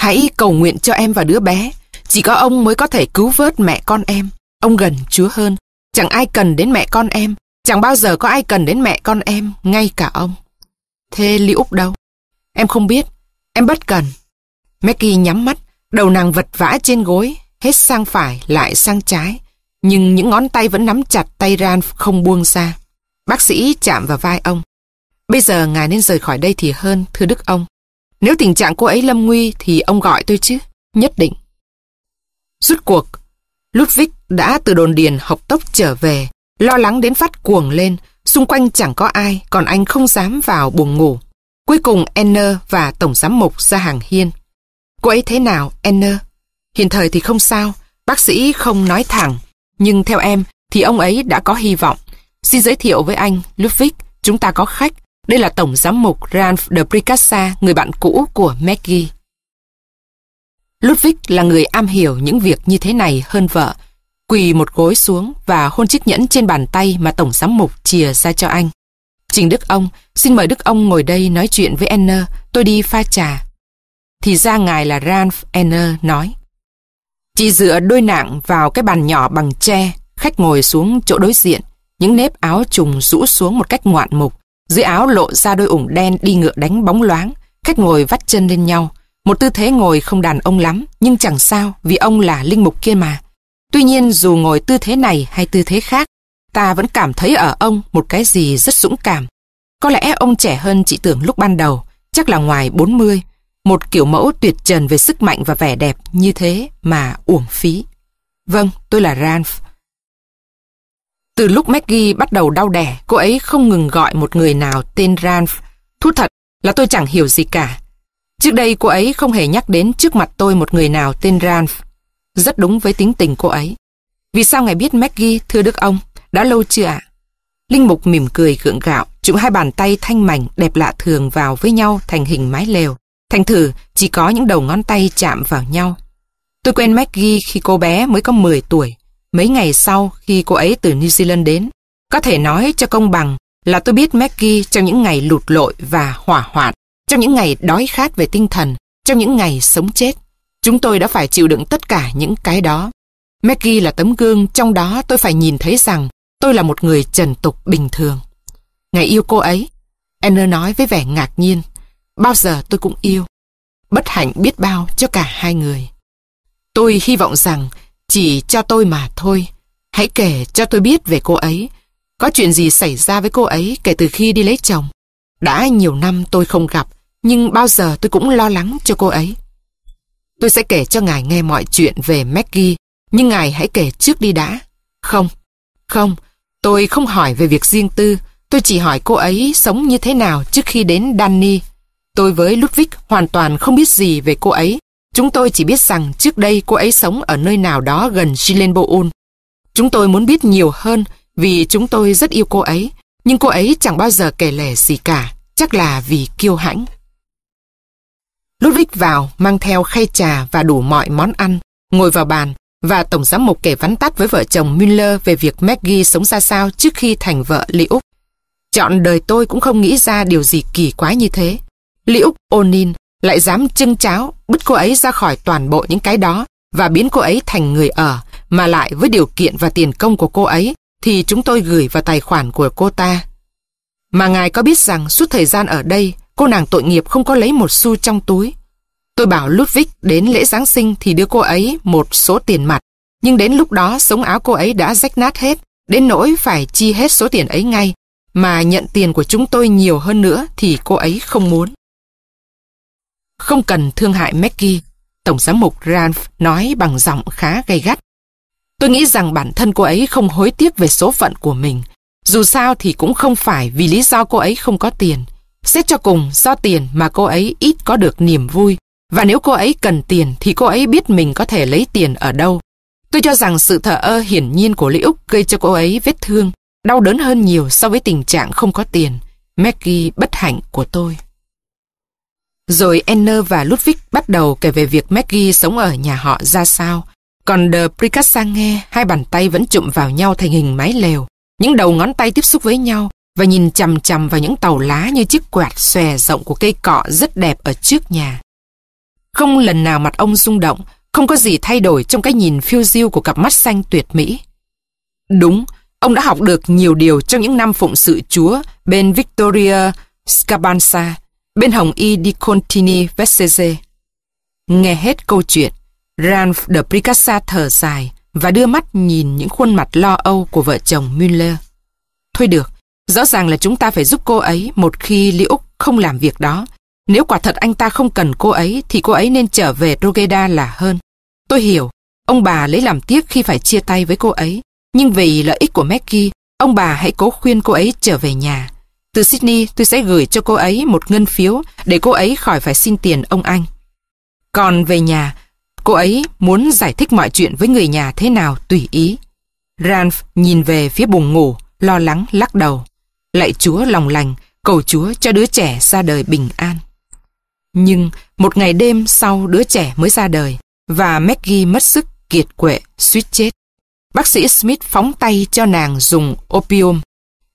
Hãy cầu nguyện cho em và đứa bé. Chỉ có ông mới có thể cứu vớt mẹ con em. Ông gần Chúa hơn. Chẳng ai cần đến mẹ con em. Chẳng bao giờ có ai cần đến mẹ con em, ngay cả ông. Thế Lý Úc đâu? Em không biết. Em bất cần. Maggie nhắm mắt, đầu nàng vật vã trên gối, hết sang phải lại sang trái. Nhưng những ngón tay vẫn nắm chặt tay Ran không buông ra. Bác sĩ chạm vào vai ông. Bây giờ ngài nên rời khỏi đây thì hơn, thưa đức ông. Nếu tình trạng cô ấy lâm nguy thì ông gọi tôi chứ, nhất định. Rút cuộc, Ludwig đã từ đồn điền học tốc trở về, lo lắng đến phát cuồng lên, xung quanh chẳng có ai, còn anh không dám vào buồng ngủ. Cuối cùng Enner và Tổng Giám Mục ra hàng hiên. Cô ấy thế nào, Enner? Hiện thời thì không sao, bác sĩ không nói thẳng. Nhưng theo em thì ông ấy đã có hy vọng. Xin giới thiệu với anh, Ludwig, chúng ta có khách, đây là Tổng Giám mục Ralph de Pricassa, người bạn cũ của Maggie. Ludwig là người am hiểu những việc như thế này hơn vợ. Quỳ một gối xuống và hôn chiếc nhẫn trên bàn tay mà Tổng Giám mục chìa ra cho anh. Trình Đức Ông, xin mời Đức Ông ngồi đây nói chuyện với Anner, tôi đi pha trà. Thì ra ngài là Ralph Anner nói. Chị dựa đôi nạng vào cái bàn nhỏ bằng tre, khách ngồi xuống chỗ đối diện, những nếp áo trùng rũ xuống một cách ngoạn mục, dưới áo lộ ra đôi ủng đen đi ngựa đánh bóng loáng, khách ngồi vắt chân lên nhau. Một tư thế ngồi không đàn ông lắm, nhưng chẳng sao vì ông là linh mục kia mà. Tuy nhiên dù ngồi tư thế này hay tư thế khác, ta vẫn cảm thấy ở ông một cái gì rất dũng cảm. Có lẽ ông trẻ hơn chị tưởng lúc ban đầu, chắc là ngoài 40. Một kiểu mẫu tuyệt trần về sức mạnh và vẻ đẹp như thế mà uổng phí. Vâng, tôi là Ranf. Từ lúc Maggie bắt đầu đau đẻ, cô ấy không ngừng gọi một người nào tên Ralph. Thú thật là tôi chẳng hiểu gì cả. Trước đây cô ấy không hề nhắc đến trước mặt tôi một người nào tên Ralph. Rất đúng với tính tình cô ấy. Vì sao ngài biết Maggie, thưa đức ông, đã lâu chưa ạ? Linh Mục mỉm cười gượng gạo, chụm hai bàn tay thanh mảnh đẹp lạ thường vào với nhau thành hình mái lều. Thành thử chỉ có những đầu ngón tay chạm vào nhau. Tôi quen Maggie khi cô bé mới có 10 tuổi mấy ngày sau khi cô ấy từ New Zealand đến. Có thể nói cho công bằng là tôi biết Maggie trong những ngày lụt lội và hỏa hoạn, trong những ngày đói khát về tinh thần, trong những ngày sống chết. Chúng tôi đã phải chịu đựng tất cả những cái đó. Maggie là tấm gương trong đó tôi phải nhìn thấy rằng tôi là một người trần tục bình thường. Ngày yêu cô ấy, Anna nói với vẻ ngạc nhiên, bao giờ tôi cũng yêu. Bất hạnh biết bao cho cả hai người. Tôi hy vọng rằng chỉ cho tôi mà thôi. Hãy kể cho tôi biết về cô ấy. Có chuyện gì xảy ra với cô ấy kể từ khi đi lấy chồng? Đã nhiều năm tôi không gặp, nhưng bao giờ tôi cũng lo lắng cho cô ấy. Tôi sẽ kể cho ngài nghe mọi chuyện về Maggie, nhưng ngài hãy kể trước đi đã. Không, không, tôi không hỏi về việc riêng tư. Tôi chỉ hỏi cô ấy sống như thế nào trước khi đến Danny. Tôi với Ludwig hoàn toàn không biết gì về cô ấy. Chúng tôi chỉ biết rằng trước đây cô ấy sống ở nơi nào đó gần Gilenboon. Chúng tôi muốn biết nhiều hơn vì chúng tôi rất yêu cô ấy, nhưng cô ấy chẳng bao giờ kể lể gì cả, chắc là vì kiêu hãnh. Ludwig vào mang theo khay trà và đủ mọi món ăn, ngồi vào bàn và Tổng giám mục kể vắn tắt với vợ chồng Müller về việc Maggie sống ra sao trước khi thành vợ Lý Úc. Chọn đời tôi cũng không nghĩ ra điều gì kỳ quái như thế. Lý Úc Onin lại dám trưng cháo bứt cô ấy ra khỏi toàn bộ những cái đó và biến cô ấy thành người ở mà lại với điều kiện và tiền công của cô ấy thì chúng tôi gửi vào tài khoản của cô ta. Mà ngài có biết rằng suốt thời gian ở đây cô nàng tội nghiệp không có lấy một xu trong túi. Tôi bảo Ludwig đến lễ Giáng sinh thì đưa cô ấy một số tiền mặt nhưng đến lúc đó sống áo cô ấy đã rách nát hết đến nỗi phải chi hết số tiền ấy ngay mà nhận tiền của chúng tôi nhiều hơn nữa thì cô ấy không muốn. Không cần thương hại Maggie, Tổng giám mục Ralph nói bằng giọng khá gay gắt. Tôi nghĩ rằng bản thân cô ấy không hối tiếc về số phận của mình. Dù sao thì cũng không phải vì lý do cô ấy không có tiền. Xét cho cùng, do tiền mà cô ấy ít có được niềm vui. Và nếu cô ấy cần tiền thì cô ấy biết mình có thể lấy tiền ở đâu. Tôi cho rằng sự thờ ơ hiển nhiên của Lý Úc gây cho cô ấy vết thương, đau đớn hơn nhiều so với tình trạng không có tiền. Maggie bất hạnh của tôi. Rồi Enner và Ludwig bắt đầu kể về việc Maggie sống ở nhà họ ra sao. Còn The Pricassa nghe, hai bàn tay vẫn chụm vào nhau thành hình mái lều. Những đầu ngón tay tiếp xúc với nhau và nhìn chằm chằm vào những tàu lá như chiếc quạt xòe rộng của cây cọ rất đẹp ở trước nhà. Không lần nào mặt ông rung động, không có gì thay đổi trong cái nhìn phiêu diêu của cặp mắt xanh tuyệt mỹ. Đúng, ông đã học được nhiều điều trong những năm phụng sự Chúa bên Victoria scabansa bên Hồng Y di Contini Vestese. Nghe hết câu chuyện, Ralph de Pricassa thở dài và đưa mắt nhìn những khuôn mặt lo âu của vợ chồng Müller. Thôi được, rõ ràng là chúng ta phải giúp cô ấy một khi Lý Úc không làm việc đó. Nếu quả thật anh ta không cần cô ấy thì cô ấy nên trở về Rogeda là hơn. Tôi hiểu, ông bà lấy làm tiếc khi phải chia tay với cô ấy. Nhưng vì lợi ích của Maggie, ông bà hãy cố khuyên cô ấy trở về nhà. Từ Sydney tôi sẽ gửi cho cô ấy một ngân phiếu để cô ấy khỏi phải xin tiền ông anh. Còn về nhà, cô ấy muốn giải thích mọi chuyện với người nhà thế nào tùy ý. Ranf nhìn về phía buồng ngủ, lo lắng lắc đầu. Lạy Chúa lòng lành, cầu Chúa cho đứa trẻ ra đời bình an. Nhưng một ngày đêm sau đứa trẻ mới ra đời và Maggie mất sức kiệt quệ, suýt chết. Bác sĩ Smith phóng tay cho nàng dùng opium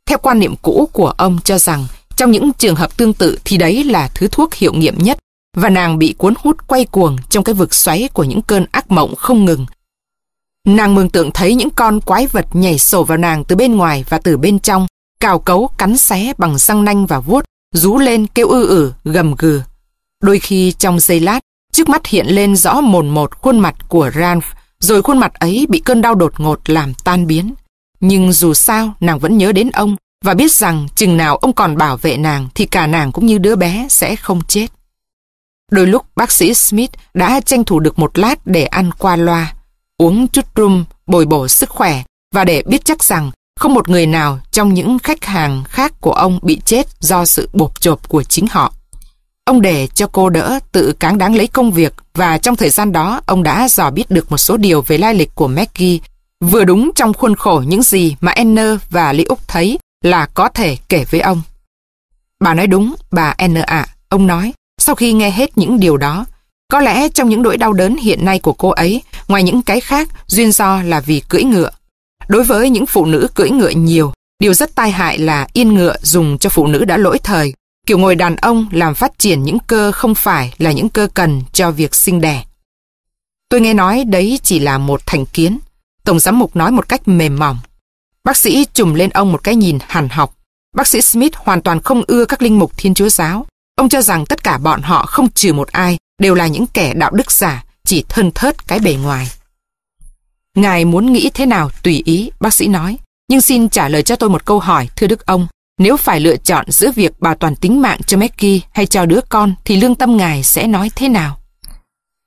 theo quan niệm cũ của ông cho rằng, trong những trường hợp tương tự thì đấy là thứ thuốc hiệu nghiệm nhất và nàng bị cuốn hút quay cuồng trong cái vực xoáy của những cơn ác mộng không ngừng. Nàng mường tượng thấy những con quái vật nhảy sổ vào nàng từ bên ngoài và từ bên trong, cào cấu, cắn xé bằng răng nanh và vuốt, rú lên kêu ư ử, gầm gừ. Đôi khi trong giây lát, trước mắt hiện lên rõ mồn một khuôn mặt của Ranf, rồi khuôn mặt ấy bị cơn đau đột ngột làm tan biến. Nhưng dù sao nàng vẫn nhớ đến ông và biết rằng chừng nào ông còn bảo vệ nàng thì cả nàng cũng như đứa bé sẽ không chết. Đôi lúc bác sĩ Smith đã tranh thủ được một lát để ăn qua loa, uống chút rum bồi bổ sức khỏe và để biết chắc rằng không một người nào trong những khách hàng khác của ông bị chết do sự bột chộp của chính họ. Ông để cho cô đỡ tự cáng đáng lấy công việc và trong thời gian đó ông đã dò biết được một số điều về lai lịch của Maggie vừa đúng trong khuôn khổ những gì mà Enner và Lý Úc thấy là có thể kể với ông. Bà nói đúng, bà Enner ạ, ông nói, sau khi nghe hết những điều đó. Có lẽ trong những nỗi đau đớn hiện nay của cô ấy, ngoài những cái khác, duyên do là vì cưỡi ngựa. Đối với những phụ nữ cưỡi ngựa nhiều, điều rất tai hại là yên ngựa dùng cho phụ nữ đã lỗi thời, kiểu ngồi đàn ông làm phát triển những cơ không phải là những cơ cần cho việc sinh đẻ. Tôi nghe nói đấy chỉ là một thành kiến, Tổng giám mục nói một cách mềm mỏng. Bác sĩ chùm lên ông một cái nhìn hàn học. Bác sĩ Smith hoàn toàn không ưa các linh mục thiên chúa giáo. Ông cho rằng tất cả bọn họ không trừ một ai, đều là những kẻ đạo đức giả, chỉ thân thớt cái bề ngoài. Ngài muốn nghĩ thế nào tùy ý, bác sĩ nói. Nhưng xin trả lời cho tôi một câu hỏi, thưa Đức ông. Nếu phải lựa chọn giữa việc bảo toàn tính mạng cho Mackie hay cho đứa con thì lương tâm ngài sẽ nói thế nào?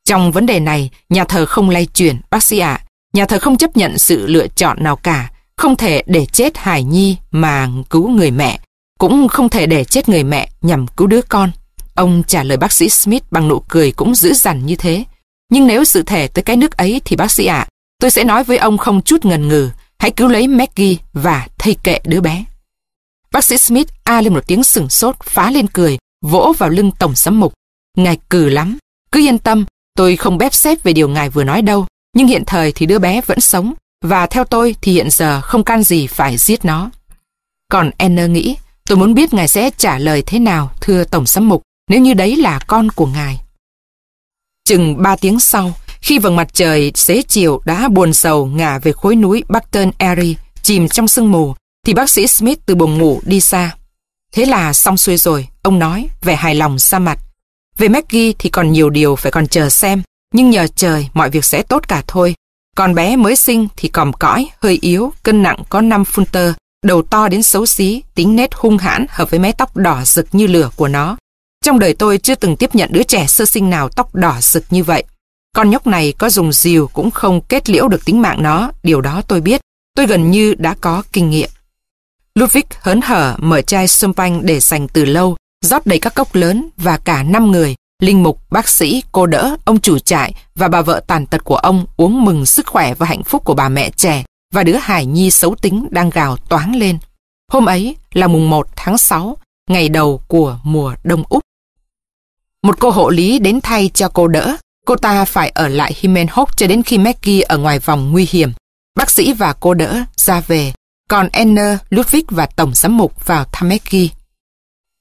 Trong vấn đề này, nhà thờ không lay chuyển, bác sĩ ạ. Nhà thờ không chấp nhận sự lựa chọn nào cả, không thể để chết Hải Nhi mà cứu người mẹ, cũng không thể để chết người mẹ nhằm cứu đứa con. Ông trả lời bác sĩ Smith bằng nụ cười cũng dữ dằn như thế. Nhưng nếu sự thể tới cái nước ấy thì bác sĩ ạ, tôi sẽ nói với ông không chút ngần ngừ, hãy cứu lấy Maggie và thay kệ đứa bé. Bác sĩ Smith a lên một tiếng sửng sốt, phá lên cười, vỗ vào lưng tổng giám mục. Ngài cừ lắm, cứ yên tâm, tôi không bếp xếp về điều ngài vừa nói đâu. Nhưng hiện thời thì đứa bé vẫn sống và theo tôi thì hiện giờ không can gì phải giết nó. Còn Enner nghĩ tôi muốn biết ngài sẽ trả lời thế nào thưa Tổng giám mục nếu như đấy là con của ngài. Chừng ba tiếng sau, khi vầng mặt trời xế chiều đã buồn sầu ngả về khối núi Barton Airy chìm trong sương mù, thì bác sĩ Smith từ buồng ngủ đi xa. Thế là xong xuôi rồi, ông nói, vẻ hài lòng ra mặt. Về Maggie thì còn nhiều điều phải còn chờ xem, nhưng nhờ trời mọi việc sẽ tốt cả thôi. Con bé mới sinh thì còm cõi, hơi yếu, cân nặng có 5 funter, đầu to đến xấu xí, tính nét hung hãn hợp với mái tóc đỏ rực như lửa của nó. Trong đời tôi chưa từng tiếp nhận đứa trẻ sơ sinh nào tóc đỏ rực như vậy. Con nhóc này có dùng dìu cũng không kết liễu được tính mạng nó, điều đó tôi biết. Tôi gần như đã có kinh nghiệm. Ludwig hớn hở mở chai champagne để dành từ lâu, rót đầy các cốc lớn và cả năm người, linh mục, bác sĩ, cô đỡ, ông chủ trại và bà vợ tàn tật của ông uống mừng sức khỏe và hạnh phúc của bà mẹ trẻ và đứa hải nhi xấu tính đang gào toáng lên. Hôm ấy là mùng 1 tháng 6, ngày đầu của mùa Đông Úc. Một cô hộ lý đến thay cho cô đỡ. Cô ta phải ở lại Himenhock cho đến khi Maggie ở ngoài vòng nguy hiểm. Bác sĩ và cô đỡ ra về, còn Enner, Ludwig và Tổng giám mục vào thăm Maggie.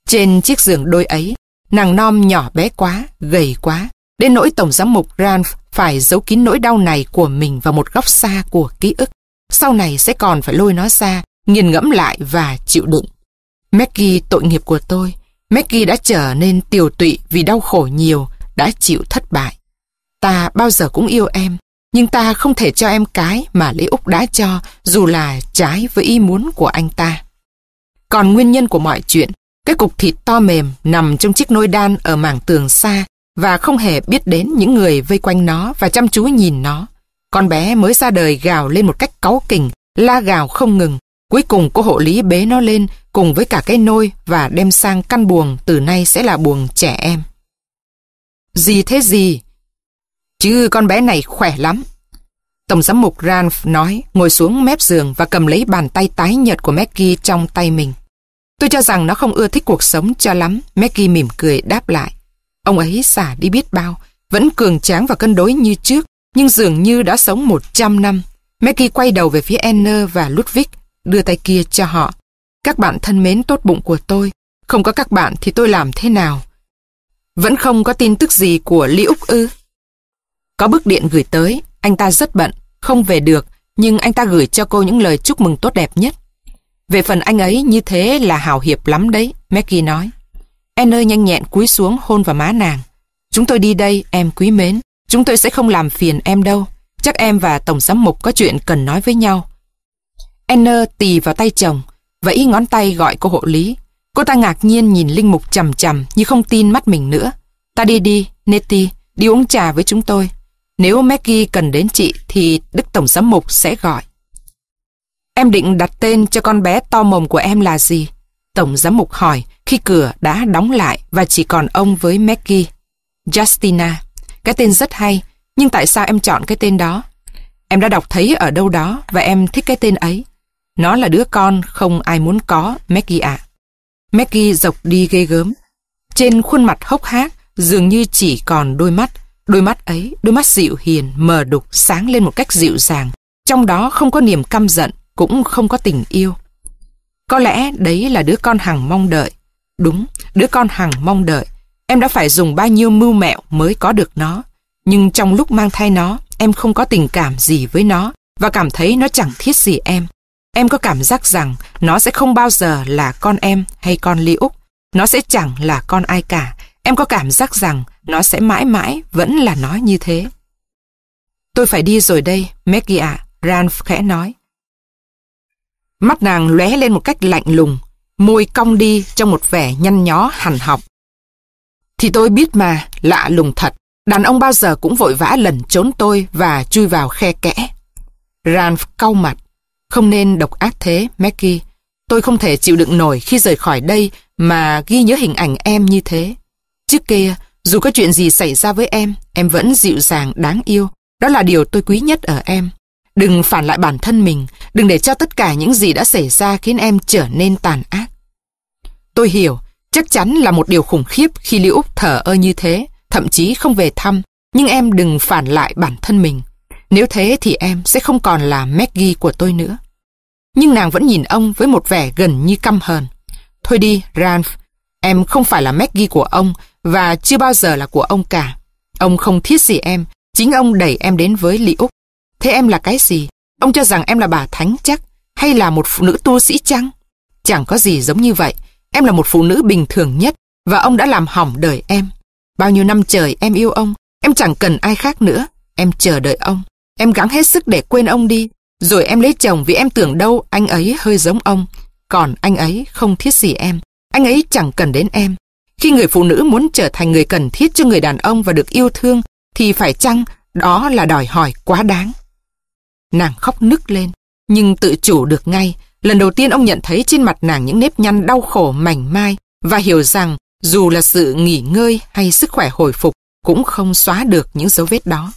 Trên chiếc giường đôi ấy, Nàng non nhỏ bé quá, gầy quá, đến nỗi Tổng giám mục Ranf phải giấu kín nỗi đau này của mình vào một góc xa của ký ức. Sau này sẽ còn phải lôi nó ra, nghiền ngẫm lại và chịu đựng. Maggie tội nghiệp của tôi, Maggie đã trở nên tiều tụy vì đau khổ nhiều, đã chịu thất bại. Ta bao giờ cũng yêu em, nhưng ta không thể cho em cái mà Lễ Úc đã cho dù là trái với ý muốn của anh ta. Còn nguyên nhân của mọi chuyện cái cục thịt to mềm nằm trong chiếc nôi đan ở mảng tường xa và không hề biết đến những người vây quanh nó và chăm chú nhìn nó. Con bé mới ra đời gào lên một cách cáu kỉnh, la gào không ngừng. Cuối cùng cô hộ lý bế nó lên cùng với cả cái nôi và đem sang căn buồng từ nay sẽ là buồng trẻ em. Gì thế gì? Chứ con bé này khỏe lắm. Tổng giám mục Ranf nói, ngồi xuống mép giường và cầm lấy bàn tay tái nhợt của Maggie trong tay mình. Tôi cho rằng nó không ưa thích cuộc sống cho lắm, Maggie mỉm cười đáp lại. Ông ấy xả đi biết bao, vẫn cường tráng và cân đối như trước, nhưng dường như đã sống 100 năm. Maggie quay đầu về phía Anne và Ludwig, đưa tay kia cho họ. Các bạn thân mến tốt bụng của tôi, không có các bạn thì tôi làm thế nào? Vẫn không có tin tức gì của Lý Úc Ư. Có bức điện gửi tới, anh ta rất bận, không về được, nhưng anh ta gửi cho cô những lời chúc mừng tốt đẹp nhất. Về phần anh ấy như thế là hào hiệp lắm đấy, Maggie nói. Anne nhanh nhẹn cúi xuống hôn vào má nàng. Chúng tôi đi đây, em quý mến. Chúng tôi sẽ không làm phiền em đâu. Chắc em và Tổng giám mục có chuyện cần nói với nhau. Anne tì vào tay chồng, vẫy ngón tay gọi cô hộ lý. Cô ta ngạc nhiên nhìn Linh Mục chầm chầm như không tin mắt mình nữa. Ta đi đi, Nettie, đi uống trà với chúng tôi. Nếu Maggie cần đến chị thì Đức Tổng giám mục sẽ gọi. Em định đặt tên cho con bé to mồm của em là gì? Tổng giám mục hỏi khi cửa đã đóng lại và chỉ còn ông với Maggie. Justina. Cái tên rất hay, nhưng tại sao em chọn cái tên đó? Em đã đọc thấy ở đâu đó và em thích cái tên ấy. Nó là đứa con không ai muốn có, Maggie ạ. Maggie dọc đi ghê gớm. Trên khuôn mặt hốc hác, dường như chỉ còn đôi mắt. Đôi mắt ấy, đôi mắt dịu hiền, mờ đục, sáng lên một cách dịu dàng. Trong đó không có niềm căm giận, cũng không có tình yêu. Có lẽ đấy là đứa con Hằng mong đợi. Đúng, đứa con Hằng mong đợi. Em đã phải dùng bao nhiêu mưu mẹo mới có được nó. Nhưng trong lúc mang thai nó, em không có tình cảm gì với nó và cảm thấy nó chẳng thiết gì em. Em có cảm giác rằng nó sẽ không bao giờ là con em hay con liễu. Nó sẽ chẳng là con ai cả. Em có cảm giác rằng nó sẽ mãi mãi vẫn là nó như thế. Tôi phải đi rồi đây, Maggie ạ, à, khẽ nói. Mắt nàng lóe lên một cách lạnh lùng, môi cong đi trong một vẻ nhăn nhó hành học. Thì tôi biết mà, lạ lùng thật. Đàn ông bao giờ cũng vội vã lẩn trốn tôi và chui vào khe kẽ. Ranf cau mặt. Không nên độc ác thế, Maggie. Tôi không thể chịu đựng nổi khi rời khỏi đây mà ghi nhớ hình ảnh em như thế. Trước kia, dù có chuyện gì xảy ra với em, em vẫn dịu dàng, đáng yêu. Đó là điều tôi quý nhất ở em. Đừng phản lại bản thân mình, đừng để cho tất cả những gì đã xảy ra khiến em trở nên tàn ác. Tôi hiểu, chắc chắn là một điều khủng khiếp khi Liễu Úc thở ơ như thế, thậm chí không về thăm, nhưng em đừng phản lại bản thân mình. Nếu thế thì em sẽ không còn là Maggie của tôi nữa. Nhưng nàng vẫn nhìn ông với một vẻ gần như căm hờn. Thôi đi, Ralph, em không phải là Maggie của ông và chưa bao giờ là của ông cả. Ông không thiết gì em, chính ông đẩy em đến với Lý Úc. Thế em là cái gì? Ông cho rằng em là bà thánh chắc, hay là một phụ nữ tu sĩ chăng? Chẳng có gì giống như vậy. Em là một phụ nữ bình thường nhất, và ông đã làm hỏng đời em. Bao nhiêu năm trời em yêu ông, em chẳng cần ai khác nữa. Em chờ đợi ông, em gắng hết sức để quên ông đi. Rồi em lấy chồng vì em tưởng đâu anh ấy hơi giống ông. Còn anh ấy không thiết gì em, anh ấy chẳng cần đến em. Khi người phụ nữ muốn trở thành người cần thiết cho người đàn ông và được yêu thương, thì phải chăng đó là đòi hỏi quá đáng. Nàng khóc nức lên, nhưng tự chủ được ngay. Lần đầu tiên ông nhận thấy trên mặt nàng những nếp nhăn đau khổ mảnh mai và hiểu rằng dù là sự nghỉ ngơi hay sức khỏe hồi phục cũng không xóa được những dấu vết đó.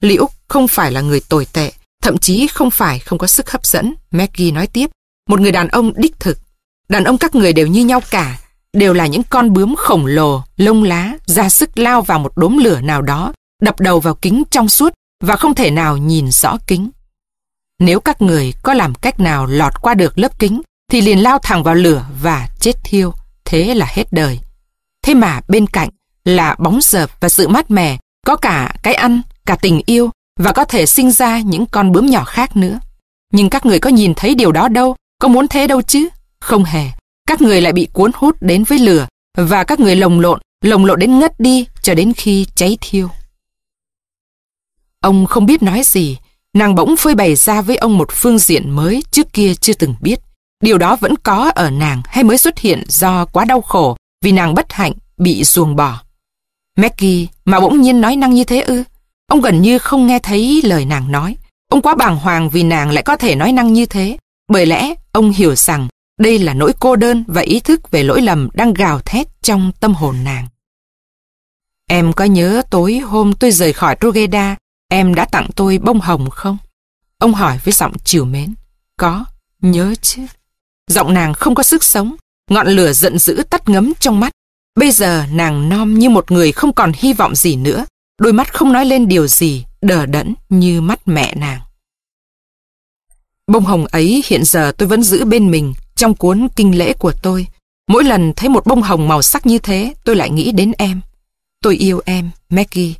liễu không phải là người tồi tệ, thậm chí không phải không có sức hấp dẫn, Maggie nói tiếp. Một người đàn ông đích thực. Đàn ông các người đều như nhau cả, đều là những con bướm khổng lồ, lông lá, ra sức lao vào một đốm lửa nào đó, đập đầu vào kính trong suốt và không thể nào nhìn rõ kính. Nếu các người có làm cách nào lọt qua được lớp kính thì liền lao thẳng vào lửa và chết thiêu, thế là hết đời. Thế mà bên cạnh là bóng dợp và sự mát mẻ, có cả cái ăn, cả tình yêu và có thể sinh ra những con bướm nhỏ khác nữa. Nhưng các người có nhìn thấy điều đó đâu, có muốn thế đâu chứ? Không hề. Các người lại bị cuốn hút đến với lửa và các người lồng lộn, lồng lộn đến ngất đi cho đến khi cháy thiêu. Ông không biết nói gì, nàng bỗng phơi bày ra với ông một phương diện mới trước kia chưa từng biết. Điều đó vẫn có ở nàng hay mới xuất hiện do quá đau khổ vì nàng bất hạnh bị ruồng bỏ. Maggie mà bỗng nhiên nói năng như thế ư? Ông gần như không nghe thấy lời nàng nói. Ông quá bàng hoàng vì nàng lại có thể nói năng như thế. Bởi lẽ ông hiểu rằng đây là nỗi cô đơn và ý thức về lỗi lầm đang gào thét trong tâm hồn nàng. Em có nhớ tối hôm tôi rời khỏi Trugeda? Em đã tặng tôi bông hồng không? Ông hỏi với giọng chiều mến. Có, nhớ chứ. Giọng nàng không có sức sống, ngọn lửa giận dữ tắt ngấm trong mắt. Bây giờ nàng nom như một người không còn hy vọng gì nữa, đôi mắt không nói lên điều gì, đờ đẫn như mắt mẹ nàng. Bông hồng ấy hiện giờ tôi vẫn giữ bên mình trong cuốn kinh lễ của tôi. Mỗi lần thấy một bông hồng màu sắc như thế, tôi lại nghĩ đến em. Tôi yêu em, Maggie.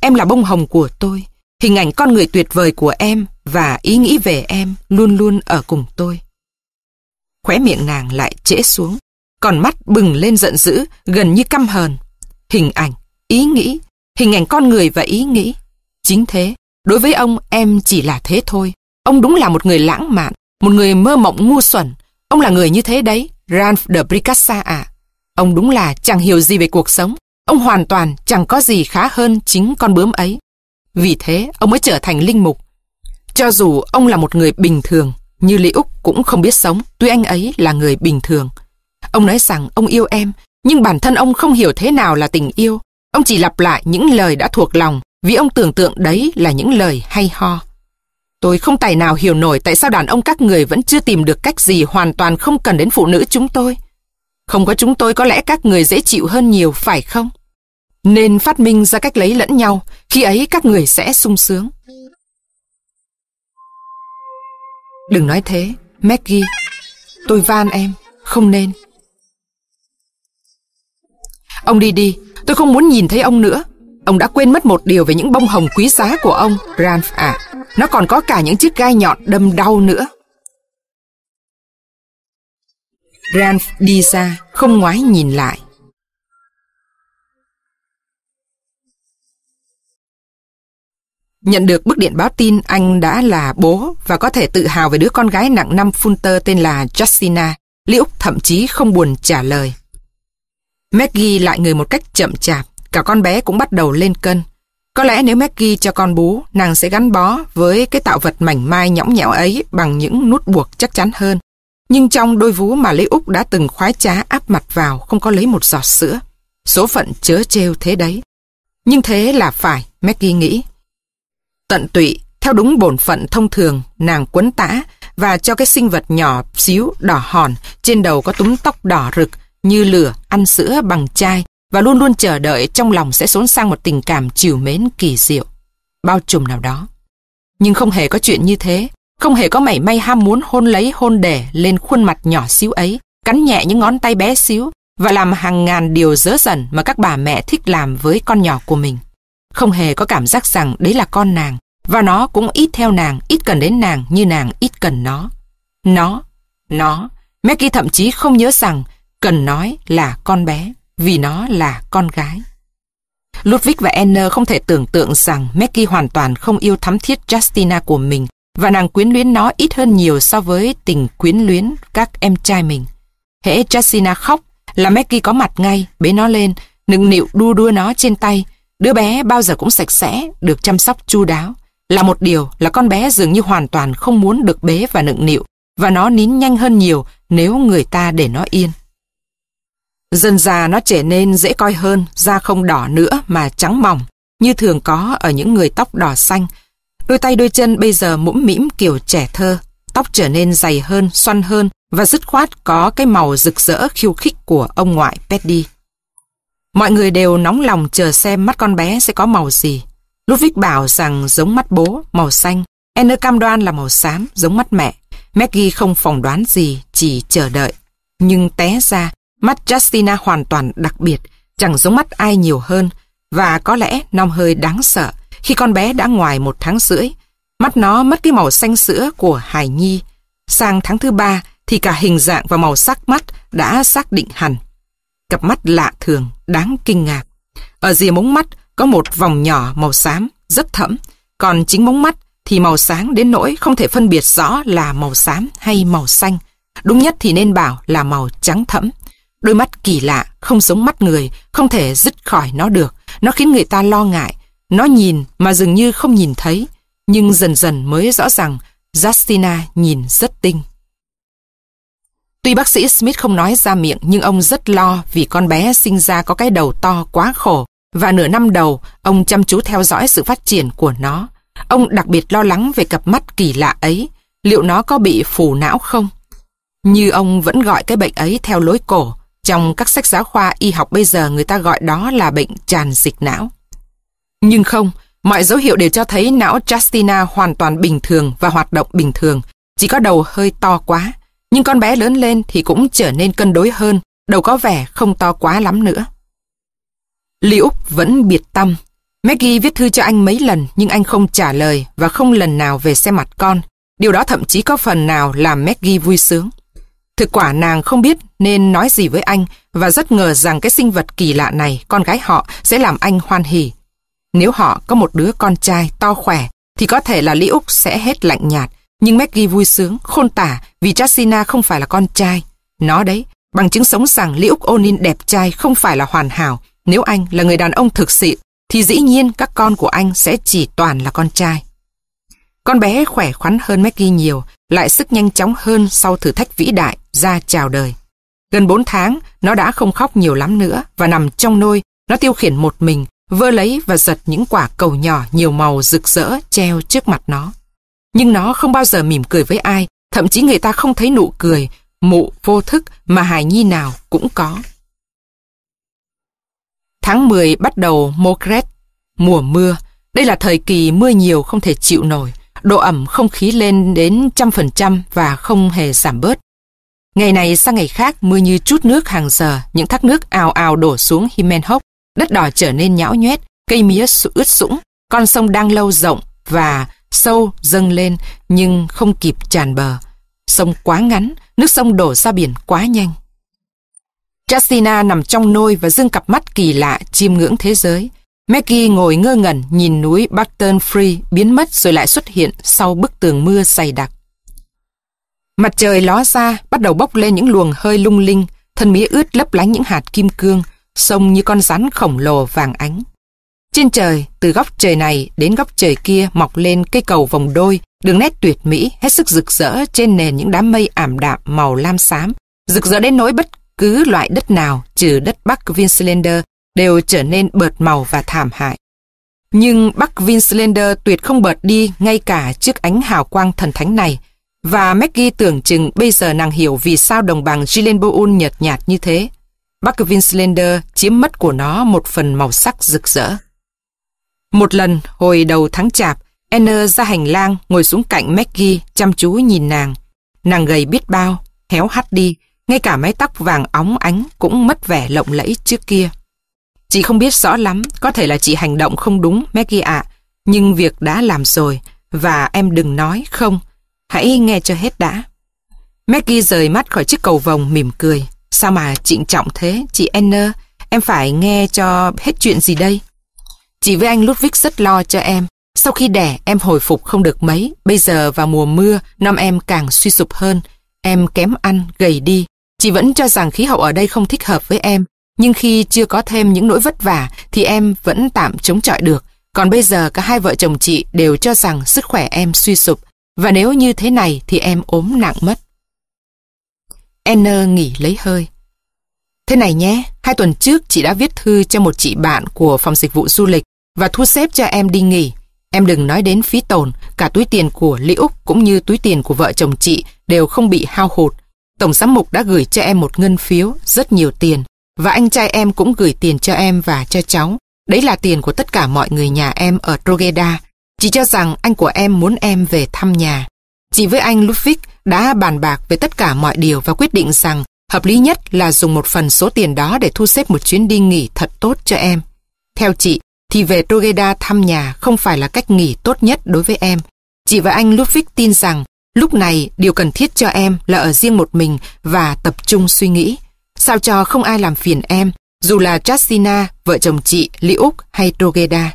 Em là bông hồng của tôi. Hình ảnh con người tuyệt vời của em và ý nghĩ về em luôn luôn ở cùng tôi. Khóe miệng nàng lại trễ xuống, còn mắt bừng lên giận dữ, gần như căm hờn. Hình ảnh, ý nghĩ, hình ảnh con người và ý nghĩ. Chính thế, đối với ông em chỉ là thế thôi. Ông đúng là một người lãng mạn, một người mơ mộng ngu xuẩn. Ông là người như thế đấy, Ralph de Bricassa ạ. À. Ông đúng là chẳng hiểu gì về cuộc sống. Ông hoàn toàn chẳng có gì khá hơn chính con bướm ấy. Vì thế, ông mới trở thành linh mục. Cho dù ông là một người bình thường, như Lý Úc cũng không biết sống, tuy anh ấy là người bình thường. Ông nói rằng ông yêu em, nhưng bản thân ông không hiểu thế nào là tình yêu. Ông chỉ lặp lại những lời đã thuộc lòng, vì ông tưởng tượng đấy là những lời hay ho. Tôi không tài nào hiểu nổi tại sao đàn ông các người vẫn chưa tìm được cách gì hoàn toàn không cần đến phụ nữ chúng tôi. Không có chúng tôi có lẽ các người dễ chịu hơn nhiều, phải không? nên phát minh ra cách lấy lẫn nhau, khi ấy các người sẽ sung sướng. Đừng nói thế, Maggie. Tôi van em, không nên. Ông đi đi, tôi không muốn nhìn thấy ông nữa. Ông đã quên mất một điều về những bông hồng quý giá của ông, Ralph À. Nó còn có cả những chiếc gai nhọn đâm đau nữa. Ralph đi ra, không ngoái nhìn lại. Nhận được bức điện báo tin anh đã là bố và có thể tự hào về đứa con gái nặng 5 funter tên là Justina. Lý Úc thậm chí không buồn trả lời. Maggie lại người một cách chậm chạp, cả con bé cũng bắt đầu lên cân. Có lẽ nếu Maggie cho con bú, nàng sẽ gắn bó với cái tạo vật mảnh mai nhõng nhẽo ấy bằng những nút buộc chắc chắn hơn. Nhưng trong đôi vú mà Lý Úc đã từng khoái trá áp mặt vào không có lấy một giọt sữa. Số phận chớ trêu thế đấy. Nhưng thế là phải, Maggie nghĩ. Tận tụy, theo đúng bổn phận thông thường, nàng quấn tã và cho cái sinh vật nhỏ xíu đỏ hòn, trên đầu có túm tóc đỏ rực, như lửa, ăn sữa bằng chai và luôn luôn chờ đợi trong lòng sẽ xốn sang một tình cảm chiều mến kỳ diệu, bao trùm nào đó. Nhưng không hề có chuyện như thế, không hề có mảy may ham muốn hôn lấy hôn đẻ lên khuôn mặt nhỏ xíu ấy, cắn nhẹ những ngón tay bé xíu và làm hàng ngàn điều dớ dần mà các bà mẹ thích làm với con nhỏ của mình không hề có cảm giác rằng đấy là con nàng, và nó cũng ít theo nàng, ít cần đến nàng như nàng ít cần nó. Nó, nó, Maggie thậm chí không nhớ rằng cần nói là con bé, vì nó là con gái. Ludwig và Enner không thể tưởng tượng rằng Maggie hoàn toàn không yêu thắm thiết Justina của mình và nàng quyến luyến nó ít hơn nhiều so với tình quyến luyến các em trai mình. Hễ Justina khóc là Maggie có mặt ngay, bế nó lên, nựng nịu đu đua nó trên tay Đứa bé bao giờ cũng sạch sẽ, được chăm sóc chu đáo. Là một điều là con bé dường như hoàn toàn không muốn được bế và nựng nịu và nó nín nhanh hơn nhiều nếu người ta để nó yên. Dần già nó trở nên dễ coi hơn, da không đỏ nữa mà trắng mỏng, như thường có ở những người tóc đỏ xanh. Đôi tay đôi chân bây giờ mũm mĩm kiểu trẻ thơ, tóc trở nên dày hơn, xoăn hơn và dứt khoát có cái màu rực rỡ khiêu khích của ông ngoại Petty. Mọi người đều nóng lòng chờ xem mắt con bé sẽ có màu gì. Ludwig bảo rằng giống mắt bố, màu xanh. Anne cam đoan là màu xám, giống mắt mẹ. Maggie không phỏng đoán gì, chỉ chờ đợi. Nhưng té ra, mắt Justina hoàn toàn đặc biệt, chẳng giống mắt ai nhiều hơn. Và có lẽ nong hơi đáng sợ khi con bé đã ngoài một tháng rưỡi. Mắt nó mất cái màu xanh sữa của Hải Nhi. Sang tháng thứ ba thì cả hình dạng và màu sắc mắt đã xác định hẳn cặp mắt lạ thường, đáng kinh ngạc. Ở rìa mống mắt có một vòng nhỏ màu xám, rất thẫm, còn chính mống mắt thì màu sáng đến nỗi không thể phân biệt rõ là màu xám hay màu xanh. Đúng nhất thì nên bảo là màu trắng thẫm. Đôi mắt kỳ lạ, không giống mắt người, không thể dứt khỏi nó được. Nó khiến người ta lo ngại. Nó nhìn mà dường như không nhìn thấy. Nhưng dần dần mới rõ rằng, Justina nhìn rất tinh. Tuy bác sĩ Smith không nói ra miệng nhưng ông rất lo vì con bé sinh ra có cái đầu to quá khổ và nửa năm đầu ông chăm chú theo dõi sự phát triển của nó. Ông đặc biệt lo lắng về cặp mắt kỳ lạ ấy, liệu nó có bị phù não không? Như ông vẫn gọi cái bệnh ấy theo lối cổ, trong các sách giáo khoa y học bây giờ người ta gọi đó là bệnh tràn dịch não. Nhưng không, mọi dấu hiệu đều cho thấy não Justina hoàn toàn bình thường và hoạt động bình thường, chỉ có đầu hơi to quá. Nhưng con bé lớn lên thì cũng trở nên cân đối hơn, đầu có vẻ không to quá lắm nữa. Lý vẫn biệt tâm. Maggie viết thư cho anh mấy lần nhưng anh không trả lời và không lần nào về xem mặt con. Điều đó thậm chí có phần nào làm Maggie vui sướng. Thực quả nàng không biết nên nói gì với anh và rất ngờ rằng cái sinh vật kỳ lạ này, con gái họ, sẽ làm anh hoan hỉ. Nếu họ có một đứa con trai to khỏe thì có thể là Lý sẽ hết lạnh nhạt nhưng Maggie vui sướng, khôn tả vì Chasina không phải là con trai. Nó đấy, bằng chứng sống rằng Lý Úc Onin đẹp trai không phải là hoàn hảo. Nếu anh là người đàn ông thực sự, thì dĩ nhiên các con của anh sẽ chỉ toàn là con trai. Con bé khỏe khoắn hơn Maggie nhiều, lại sức nhanh chóng hơn sau thử thách vĩ đại ra chào đời. Gần 4 tháng, nó đã không khóc nhiều lắm nữa và nằm trong nôi, nó tiêu khiển một mình, vơ lấy và giật những quả cầu nhỏ nhiều màu rực rỡ treo trước mặt nó nhưng nó không bao giờ mỉm cười với ai, thậm chí người ta không thấy nụ cười, mụ vô thức mà hài nhi nào cũng có. Tháng 10 bắt đầu mokret, mùa mưa. Đây là thời kỳ mưa nhiều không thể chịu nổi, độ ẩm không khí lên đến trăm phần trăm và không hề giảm bớt. Ngày này sang ngày khác mưa như chút nước hàng giờ, những thác nước ào ào đổ xuống himenhok, đất đỏ trở nên nhão nhoét, cây mía ướt sũng, con sông đang lâu rộng và sâu dâng lên nhưng không kịp tràn bờ. Sông quá ngắn, nước sông đổ ra biển quá nhanh. Justina nằm trong nôi và dương cặp mắt kỳ lạ chiêm ngưỡng thế giới. Maggie ngồi ngơ ngẩn nhìn núi Barton Free biến mất rồi lại xuất hiện sau bức tường mưa dày đặc. Mặt trời ló ra, bắt đầu bốc lên những luồng hơi lung linh, thân mía ướt lấp lánh những hạt kim cương, sông như con rắn khổng lồ vàng ánh. Trên trời, từ góc trời này đến góc trời kia mọc lên cây cầu vòng đôi, đường nét tuyệt mỹ, hết sức rực rỡ trên nền những đám mây ảm đạm màu lam xám. Rực rỡ đến nỗi bất cứ loại đất nào, trừ đất Bắc Vinslander, đều trở nên bợt màu và thảm hại. Nhưng Bắc Vinslander tuyệt không bợt đi ngay cả trước ánh hào quang thần thánh này, và Maggie tưởng chừng bây giờ nàng hiểu vì sao đồng bằng Gilenboul nhợt nhạt như thế. Bắc Vinslander chiếm mất của nó một phần màu sắc rực rỡ. Một lần, hồi đầu tháng chạp, Enner ra hành lang ngồi xuống cạnh Maggie chăm chú nhìn nàng. Nàng gầy biết bao, héo hắt đi, ngay cả mái tóc vàng óng ánh cũng mất vẻ lộng lẫy trước kia. Chị không biết rõ lắm, có thể là chị hành động không đúng, Maggie ạ, nhưng việc đã làm rồi, và em đừng nói không, hãy nghe cho hết đã. Maggie rời mắt khỏi chiếc cầu vòng mỉm cười. Sao mà trịnh trọng thế, chị Enner? em phải nghe cho hết chuyện gì đây? Chị với anh Ludwig rất lo cho em. Sau khi đẻ, em hồi phục không được mấy. Bây giờ vào mùa mưa, năm em càng suy sụp hơn. Em kém ăn, gầy đi. Chị vẫn cho rằng khí hậu ở đây không thích hợp với em. Nhưng khi chưa có thêm những nỗi vất vả thì em vẫn tạm chống chọi được. Còn bây giờ cả hai vợ chồng chị đều cho rằng sức khỏe em suy sụp. Và nếu như thế này thì em ốm nặng mất. Anna nghỉ lấy hơi. Thế này nhé, hai tuần trước chị đã viết thư cho một chị bạn của phòng dịch vụ du lịch và thu xếp cho em đi nghỉ. Em đừng nói đến phí tổn, cả túi tiền của Lý Úc cũng như túi tiền của vợ chồng chị đều không bị hao hụt. Tổng giám mục đã gửi cho em một ngân phiếu, rất nhiều tiền. Và anh trai em cũng gửi tiền cho em và cho cháu. Đấy là tiền của tất cả mọi người nhà em ở Trogeda. Chị cho rằng anh của em muốn em về thăm nhà. Chị với anh Ludwig đã bàn bạc về tất cả mọi điều và quyết định rằng hợp lý nhất là dùng một phần số tiền đó để thu xếp một chuyến đi nghỉ thật tốt cho em. Theo chị, thì về Rogeda thăm nhà không phải là cách nghỉ tốt nhất đối với em. Chị và anh Ludwig tin rằng lúc này điều cần thiết cho em là ở riêng một mình và tập trung suy nghĩ. Sao cho không ai làm phiền em, dù là Justina, vợ chồng chị, Lý Úc hay Rogeda.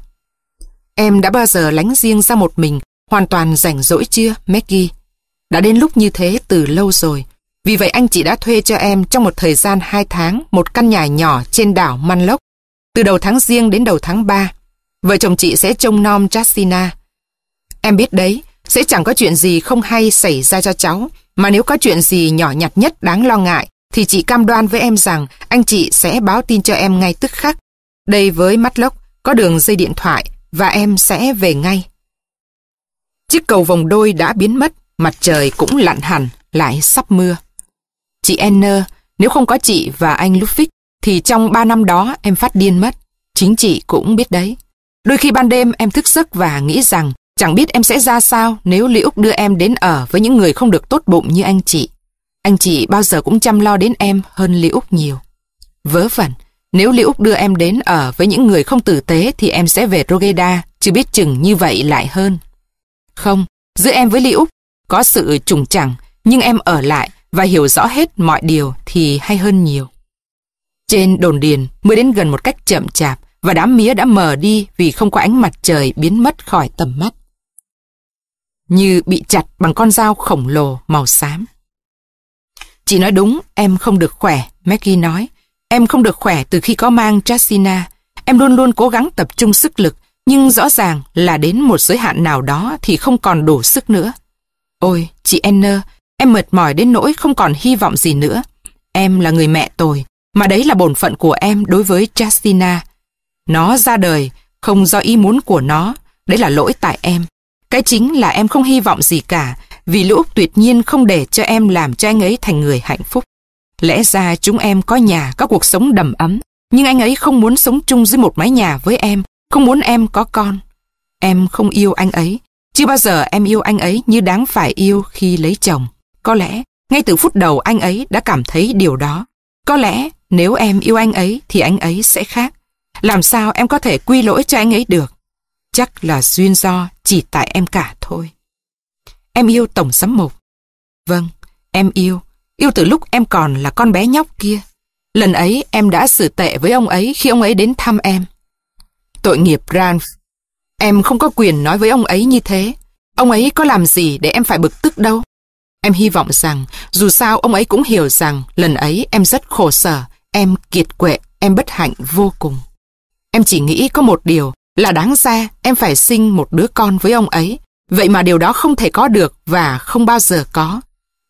Em đã bao giờ lánh riêng ra một mình, hoàn toàn rảnh rỗi chưa, Maggie? Đã đến lúc như thế từ lâu rồi. Vì vậy anh chị đã thuê cho em trong một thời gian 2 tháng một căn nhà nhỏ trên đảo Manlok. Từ đầu tháng riêng đến đầu tháng 3, vợ chồng chị sẽ trông nom Justina. Em biết đấy, sẽ chẳng có chuyện gì không hay xảy ra cho cháu, mà nếu có chuyện gì nhỏ nhặt nhất đáng lo ngại, thì chị cam đoan với em rằng anh chị sẽ báo tin cho em ngay tức khắc. Đây với mắt lốc, có đường dây điện thoại và em sẽ về ngay. Chiếc cầu vòng đôi đã biến mất, mặt trời cũng lặn hẳn, lại sắp mưa. Chị Anna, nếu không có chị và anh Ludwig, thì trong 3 năm đó em phát điên mất. Chính chị cũng biết đấy. Đôi khi ban đêm em thức giấc và nghĩ rằng chẳng biết em sẽ ra sao nếu Lý Úc đưa em đến ở với những người không được tốt bụng như anh chị. Anh chị bao giờ cũng chăm lo đến em hơn Lý Úc nhiều. Vớ vẩn, nếu Lý Úc đưa em đến ở với những người không tử tế thì em sẽ về Rogeda, chứ biết chừng như vậy lại hơn. Không, giữa em với Lý Úc có sự trùng chẳng, nhưng em ở lại và hiểu rõ hết mọi điều thì hay hơn nhiều. Trên đồn điền mưa đến gần một cách chậm chạp và đám mía đã mờ đi vì không có ánh mặt trời biến mất khỏi tầm mắt. Như bị chặt bằng con dao khổng lồ màu xám. Chị nói đúng, em không được khỏe, Maggie nói. Em không được khỏe từ khi có mang Chasina. Em luôn luôn cố gắng tập trung sức lực, nhưng rõ ràng là đến một giới hạn nào đó thì không còn đủ sức nữa. Ôi, chị Enner, em mệt mỏi đến nỗi không còn hy vọng gì nữa. Em là người mẹ tồi, mà đấy là bổn phận của em đối với Justina. Nó ra đời, không do ý muốn của nó, đấy là lỗi tại em. Cái chính là em không hy vọng gì cả, vì lũ tuyệt nhiên không để cho em làm cho anh ấy thành người hạnh phúc. Lẽ ra chúng em có nhà, có cuộc sống đầm ấm, nhưng anh ấy không muốn sống chung dưới một mái nhà với em, không muốn em có con. Em không yêu anh ấy, chưa bao giờ em yêu anh ấy như đáng phải yêu khi lấy chồng. Có lẽ, ngay từ phút đầu anh ấy đã cảm thấy điều đó. Có lẽ nếu em yêu anh ấy thì anh ấy sẽ khác. Làm sao em có thể quy lỗi cho anh ấy được? Chắc là duyên do chỉ tại em cả thôi. Em yêu Tổng Giám Mục. Vâng, em yêu. Yêu từ lúc em còn là con bé nhóc kia. Lần ấy em đã xử tệ với ông ấy khi ông ấy đến thăm em. Tội nghiệp Ralph. Em không có quyền nói với ông ấy như thế. Ông ấy có làm gì để em phải bực tức đâu. Em hy vọng rằng, dù sao ông ấy cũng hiểu rằng lần ấy em rất khổ sở, em kiệt quệ, em bất hạnh vô cùng. Em chỉ nghĩ có một điều là đáng ra em phải sinh một đứa con với ông ấy. Vậy mà điều đó không thể có được và không bao giờ có.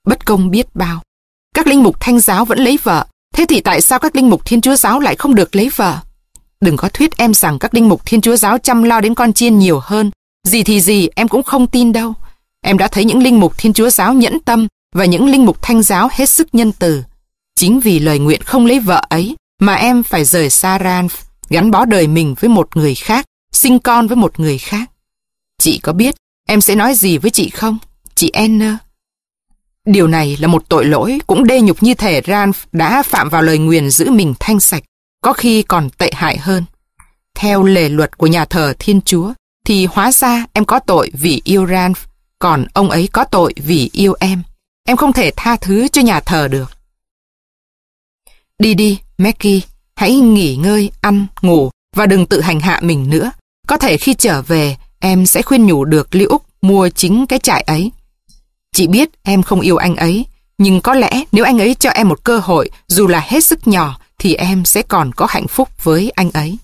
Bất công biết bao. Các linh mục thanh giáo vẫn lấy vợ. Thế thì tại sao các linh mục thiên chúa giáo lại không được lấy vợ? Đừng có thuyết em rằng các linh mục thiên chúa giáo chăm lo đến con chiên nhiều hơn. Gì thì gì em cũng không tin đâu em đã thấy những linh mục Thiên Chúa giáo nhẫn tâm và những linh mục thanh giáo hết sức nhân từ. Chính vì lời nguyện không lấy vợ ấy mà em phải rời xa Ranf, gắn bó đời mình với một người khác, sinh con với một người khác. Chị có biết em sẽ nói gì với chị không, chị Anna? Điều này là một tội lỗi cũng đê nhục như thể Ranf đã phạm vào lời nguyện giữ mình thanh sạch, có khi còn tệ hại hơn. Theo lề luật của nhà thờ Thiên Chúa, thì hóa ra em có tội vì yêu Ranf còn ông ấy có tội vì yêu em. Em không thể tha thứ cho nhà thờ được. Đi đi, Mackie, hãy nghỉ ngơi, ăn, ngủ và đừng tự hành hạ mình nữa. Có thể khi trở về, em sẽ khuyên nhủ được Liễu Úc mua chính cái trại ấy. Chị biết em không yêu anh ấy, nhưng có lẽ nếu anh ấy cho em một cơ hội, dù là hết sức nhỏ, thì em sẽ còn có hạnh phúc với anh ấy.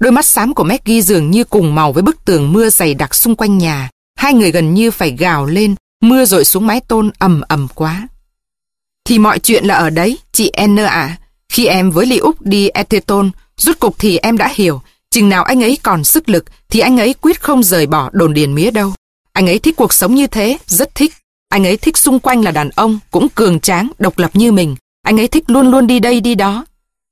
Đôi mắt xám của Maggie dường như cùng màu với bức tường mưa dày đặc xung quanh nhà. Hai người gần như phải gào lên, mưa rội xuống mái tôn ầm ầm quá. Thì mọi chuyện là ở đấy, chị N à. Khi em với Lý Úc đi Etheton, rút cục thì em đã hiểu, chừng nào anh ấy còn sức lực thì anh ấy quyết không rời bỏ đồn điền mía đâu. Anh ấy thích cuộc sống như thế, rất thích. Anh ấy thích xung quanh là đàn ông, cũng cường tráng, độc lập như mình. Anh ấy thích luôn luôn đi đây đi đó.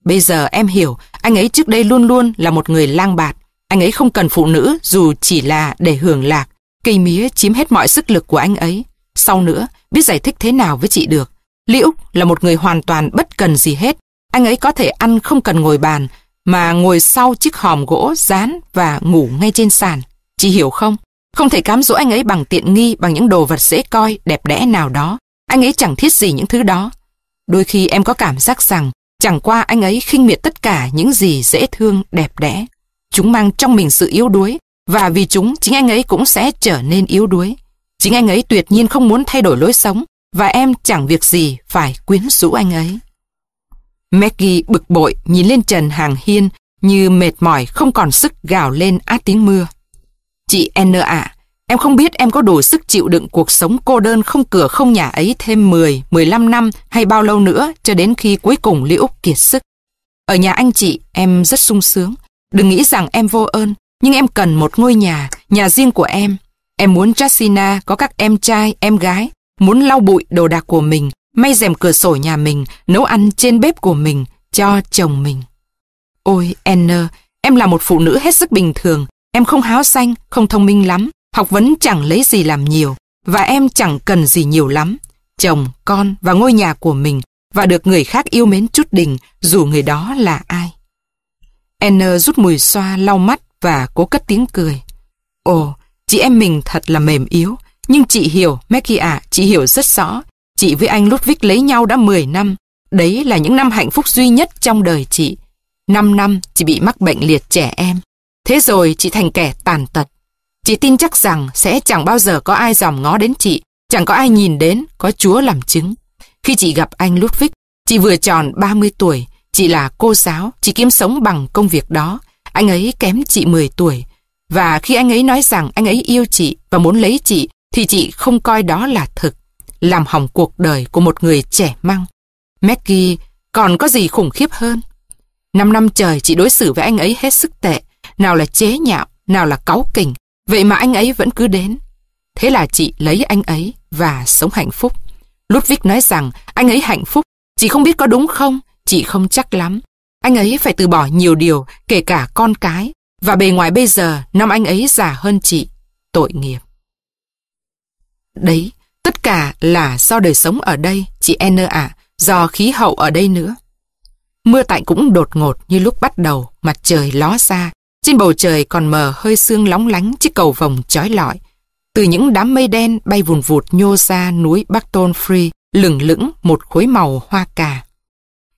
Bây giờ em hiểu, anh ấy trước đây luôn luôn là một người lang bạt. Anh ấy không cần phụ nữ dù chỉ là để hưởng lạc. Cây mía chiếm hết mọi sức lực của anh ấy. Sau nữa, biết giải thích thế nào với chị được. Lý Úc là một người hoàn toàn bất cần gì hết. Anh ấy có thể ăn không cần ngồi bàn, mà ngồi sau chiếc hòm gỗ dán và ngủ ngay trên sàn. Chị hiểu không? Không thể cám dỗ anh ấy bằng tiện nghi, bằng những đồ vật dễ coi, đẹp đẽ nào đó. Anh ấy chẳng thiết gì những thứ đó. Đôi khi em có cảm giác rằng, chẳng qua anh ấy khinh miệt tất cả những gì dễ thương, đẹp đẽ. Chúng mang trong mình sự yếu đuối, và vì chúng, chính anh ấy cũng sẽ trở nên yếu đuối. Chính anh ấy tuyệt nhiên không muốn thay đổi lối sống và em chẳng việc gì phải quyến rũ anh ấy. Maggie bực bội nhìn lên trần hàng hiên như mệt mỏi không còn sức gào lên át tiếng mưa. Chị N ạ, em không biết em có đủ sức chịu đựng cuộc sống cô đơn không cửa không nhà ấy thêm 10, 15 năm hay bao lâu nữa cho đến khi cuối cùng Lý kiệt sức. Ở nhà anh chị, em rất sung sướng. Đừng nghĩ rằng em vô ơn, nhưng em cần một ngôi nhà, nhà riêng của em. Em muốn Jacina có các em trai, em gái, muốn lau bụi đồ đạc của mình, may rèm cửa sổ nhà mình, nấu ăn trên bếp của mình, cho chồng mình. Ôi, Anna, em là một phụ nữ hết sức bình thường, em không háo xanh, không thông minh lắm, học vấn chẳng lấy gì làm nhiều, và em chẳng cần gì nhiều lắm. Chồng, con và ngôi nhà của mình, và được người khác yêu mến chút đỉnh, dù người đó là ai. Anna rút mùi xoa lau mắt, và cố cất tiếng cười. Ồ, chị em mình thật là mềm yếu, nhưng chị hiểu, Maggie ạ, chị hiểu rất rõ. Chị với anh Ludwig lấy nhau đã 10 năm, đấy là những năm hạnh phúc duy nhất trong đời chị. 5 năm chị bị mắc bệnh liệt trẻ em, thế rồi chị thành kẻ tàn tật. Chị tin chắc rằng sẽ chẳng bao giờ có ai dòm ngó đến chị, chẳng có ai nhìn đến, có Chúa làm chứng. Khi chị gặp anh Ludwig, chị vừa tròn 30 tuổi, chị là cô giáo, chị kiếm sống bằng công việc đó. Anh ấy kém chị 10 tuổi. Và khi anh ấy nói rằng anh ấy yêu chị và muốn lấy chị, thì chị không coi đó là thực, làm hỏng cuộc đời của một người trẻ măng. Maggie còn có gì khủng khiếp hơn? Năm năm trời chị đối xử với anh ấy hết sức tệ, nào là chế nhạo, nào là cáu kỉnh, vậy mà anh ấy vẫn cứ đến. Thế là chị lấy anh ấy và sống hạnh phúc. Ludwig nói rằng anh ấy hạnh phúc, chị không biết có đúng không, chị không chắc lắm. Anh ấy phải từ bỏ nhiều điều, kể cả con cái. Và bề ngoài bây giờ, năm anh ấy già hơn chị. Tội nghiệp. Đấy, tất cả là do đời sống ở đây, chị N ạ, à, do khí hậu ở đây nữa. Mưa tạnh cũng đột ngột như lúc bắt đầu, mặt trời ló ra. Trên bầu trời còn mờ hơi sương lóng lánh chiếc cầu vòng trói lọi. Từ những đám mây đen bay vùn vụt nhô ra núi Bắc Tôn Free, lửng lững một khối màu hoa cà.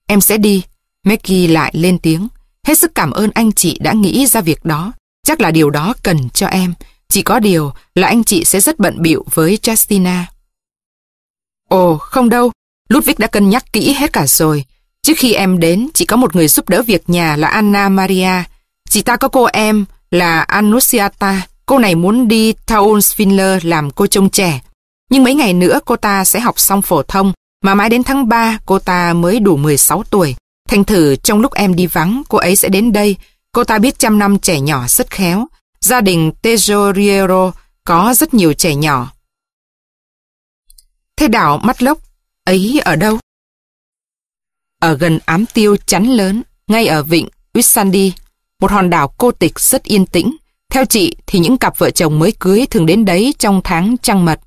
Em sẽ đi, Maggie lại lên tiếng. Hết sức cảm ơn anh chị đã nghĩ ra việc đó. Chắc là điều đó cần cho em. Chỉ có điều là anh chị sẽ rất bận bịu với Justina. Ồ, không đâu. Ludwig đã cân nhắc kỹ hết cả rồi. Trước khi em đến, chỉ có một người giúp đỡ việc nhà là Anna Maria. Chị ta có cô em là Annusiata. Cô này muốn đi Townsville làm cô trông trẻ. Nhưng mấy ngày nữa cô ta sẽ học xong phổ thông, mà mãi đến tháng 3 cô ta mới đủ 16 tuổi. Thành thử trong lúc em đi vắng, cô ấy sẽ đến đây. Cô ta biết trăm năm trẻ nhỏ rất khéo. Gia đình Tejoriero có rất nhiều trẻ nhỏ. Thế đảo mắt lốc, ấy ở đâu? Ở gần ám tiêu chắn lớn, ngay ở vịnh Ussandi, một hòn đảo cô tịch rất yên tĩnh. Theo chị thì những cặp vợ chồng mới cưới thường đến đấy trong tháng trăng mật.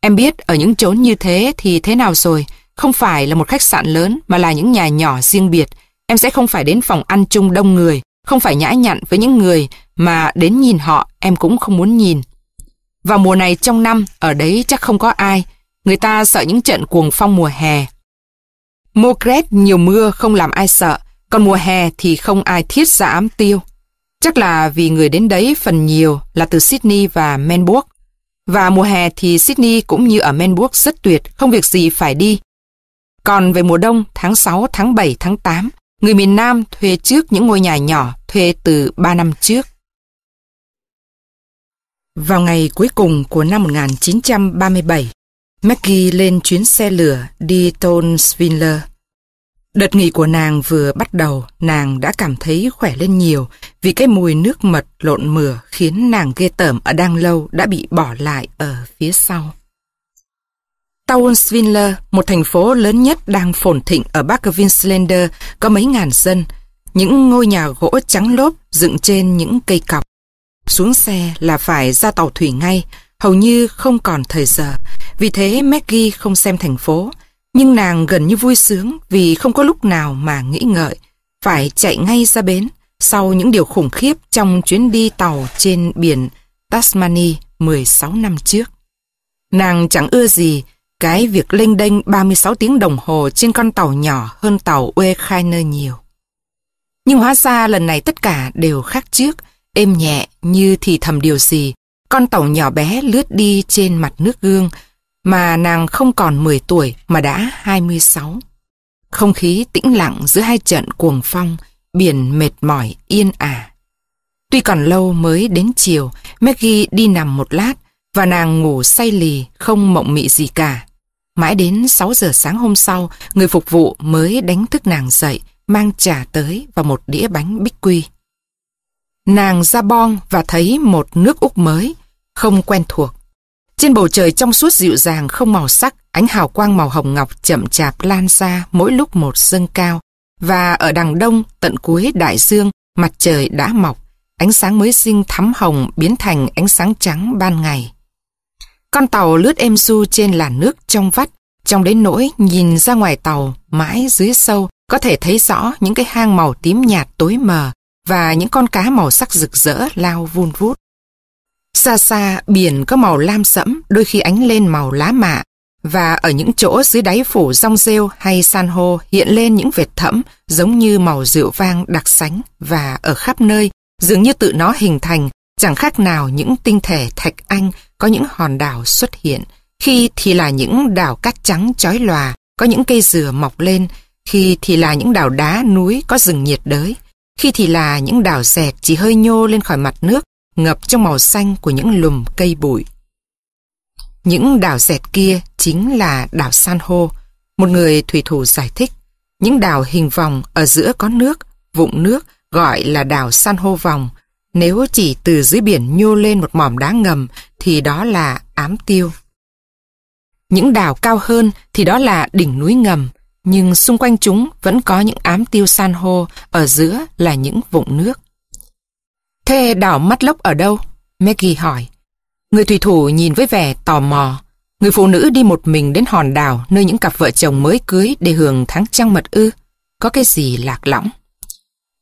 Em biết ở những chốn như thế thì thế nào rồi, không phải là một khách sạn lớn mà là những nhà nhỏ riêng biệt. Em sẽ không phải đến phòng ăn chung đông người, không phải nhã nhặn với những người mà đến nhìn họ em cũng không muốn nhìn. Vào mùa này trong năm, ở đấy chắc không có ai. Người ta sợ những trận cuồng phong mùa hè. Mogret nhiều mưa không làm ai sợ, còn mùa hè thì không ai thiết ra ám tiêu. Chắc là vì người đến đấy phần nhiều là từ Sydney và Melbourne. Và mùa hè thì Sydney cũng như ở Melbourne rất tuyệt, không việc gì phải đi. Còn về mùa đông, tháng 6, tháng 7, tháng 8, người miền Nam thuê trước những ngôi nhà nhỏ thuê từ 3 năm trước. Vào ngày cuối cùng của năm 1937, Maggie lên chuyến xe lửa đi thôn Đợt nghỉ của nàng vừa bắt đầu, nàng đã cảm thấy khỏe lên nhiều vì cái mùi nước mật lộn mửa khiến nàng ghê tởm ở đang lâu đã bị bỏ lại ở phía sau. Townsville, một thành phố lớn nhất đang phồn thịnh ở Bắc Queensland, có mấy ngàn dân. Những ngôi nhà gỗ trắng lốp dựng trên những cây cọc. Xuống xe là phải ra tàu thủy ngay, hầu như không còn thời giờ. Vì thế Maggie không xem thành phố, nhưng nàng gần như vui sướng vì không có lúc nào mà nghĩ ngợi. Phải chạy ngay ra bến sau những điều khủng khiếp trong chuyến đi tàu trên biển Tasmania 16 năm trước. Nàng chẳng ưa gì cái việc lênh đênh 36 tiếng đồng hồ trên con tàu nhỏ hơn tàu Uekhiner nhiều. Nhưng hóa ra lần này tất cả đều khác trước, êm nhẹ như thì thầm điều gì. Con tàu nhỏ bé lướt đi trên mặt nước gương, mà nàng không còn 10 tuổi mà đã 26. Không khí tĩnh lặng giữa hai trận cuồng phong, biển mệt mỏi yên ả. Tuy còn lâu mới đến chiều, Maggie đi nằm một lát và nàng ngủ say lì, không mộng mị gì cả. Mãi đến 6 giờ sáng hôm sau, người phục vụ mới đánh thức nàng dậy, mang trà tới và một đĩa bánh bích quy. Nàng ra bon và thấy một nước Úc mới, không quen thuộc. Trên bầu trời trong suốt dịu dàng không màu sắc, ánh hào quang màu hồng ngọc chậm chạp lan ra mỗi lúc một dâng cao. Và ở đằng đông, tận cuối đại dương, mặt trời đã mọc, ánh sáng mới sinh thắm hồng biến thành ánh sáng trắng ban ngày. Con tàu lướt êm su trên làn nước trong vắt, trong đến nỗi nhìn ra ngoài tàu, mãi dưới sâu, có thể thấy rõ những cái hang màu tím nhạt tối mờ và những con cá màu sắc rực rỡ lao vun vút. Xa xa, biển có màu lam sẫm, đôi khi ánh lên màu lá mạ, và ở những chỗ dưới đáy phủ rong rêu hay san hô hiện lên những vệt thẫm giống như màu rượu vang đặc sánh và ở khắp nơi, dường như tự nó hình thành, chẳng khác nào những tinh thể thạch anh có những hòn đảo xuất hiện, khi thì là những đảo cát trắng chói lòa, có những cây dừa mọc lên, khi thì là những đảo đá núi có rừng nhiệt đới, khi thì là những đảo dẹt chỉ hơi nhô lên khỏi mặt nước, ngập trong màu xanh của những lùm cây bụi. Những đảo dẹt kia chính là đảo san hô, một người thủy thủ giải thích. Những đảo hình vòng ở giữa có nước, vụn nước gọi là đảo san hô vòng nếu chỉ từ dưới biển nhô lên một mỏm đá ngầm thì đó là ám tiêu. Những đảo cao hơn thì đó là đỉnh núi ngầm, nhưng xung quanh chúng vẫn có những ám tiêu san hô, ở giữa là những vụng nước. Thế đảo mắt lốc ở đâu? Maggie hỏi. Người thủy thủ nhìn với vẻ tò mò. Người phụ nữ đi một mình đến hòn đảo nơi những cặp vợ chồng mới cưới để hưởng tháng trăng mật ư. Có cái gì lạc lõng?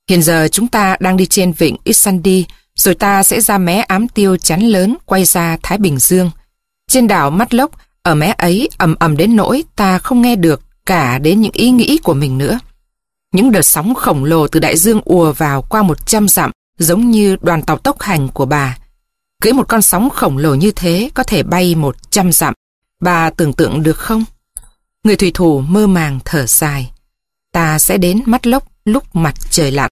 Hiện giờ chúng ta đang đi trên vịnh Isandi, rồi ta sẽ ra mé ám tiêu chắn lớn quay ra Thái Bình Dương. Trên đảo Mắt Lốc, ở mé ấy ầm ầm đến nỗi ta không nghe được cả đến những ý nghĩ của mình nữa. Những đợt sóng khổng lồ từ đại dương ùa vào qua một trăm dặm giống như đoàn tàu tốc hành của bà. Cưỡi một con sóng khổng lồ như thế có thể bay một trăm dặm. Bà tưởng tượng được không? Người thủy thủ mơ màng thở dài. Ta sẽ đến mắt lốc lúc mặt trời lặn.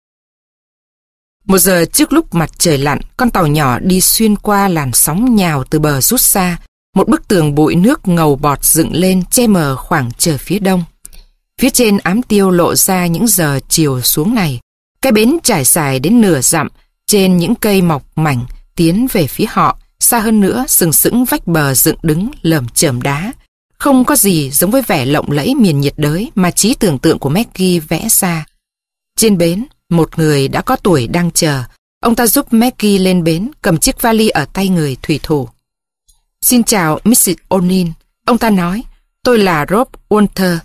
Một giờ trước lúc mặt trời lặn, con tàu nhỏ đi xuyên qua làn sóng nhào từ bờ rút xa. Một bức tường bụi nước ngầu bọt dựng lên che mờ khoảng trời phía đông. Phía trên ám tiêu lộ ra những giờ chiều xuống này. Cái bến trải dài đến nửa dặm, trên những cây mọc mảnh, tiến về phía họ. Xa hơn nữa, sừng sững vách bờ dựng đứng lởm chởm đá. Không có gì giống với vẻ lộng lẫy miền nhiệt đới mà trí tưởng tượng của Maggie vẽ ra. Trên bến, một người đã có tuổi đang chờ. Ông ta giúp Maggie lên bến, cầm chiếc vali ở tay người thủy thủ. Xin chào Mrs. O'Neill. Ông ta nói, tôi là Rob Walter.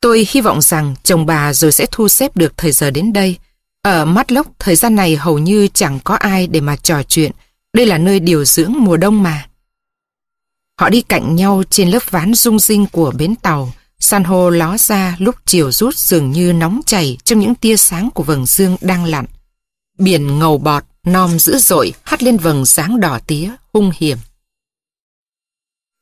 Tôi hy vọng rằng chồng bà rồi sẽ thu xếp được thời giờ đến đây. Ở Matlock, thời gian này hầu như chẳng có ai để mà trò chuyện. Đây là nơi điều dưỡng mùa đông mà. Họ đi cạnh nhau trên lớp ván rung rinh của bến tàu, San hô ló ra lúc chiều rút dường như nóng chảy trong những tia sáng của vầng dương đang lặn. Biển ngầu bọt, nom dữ dội, hắt lên vầng sáng đỏ tía, hung hiểm.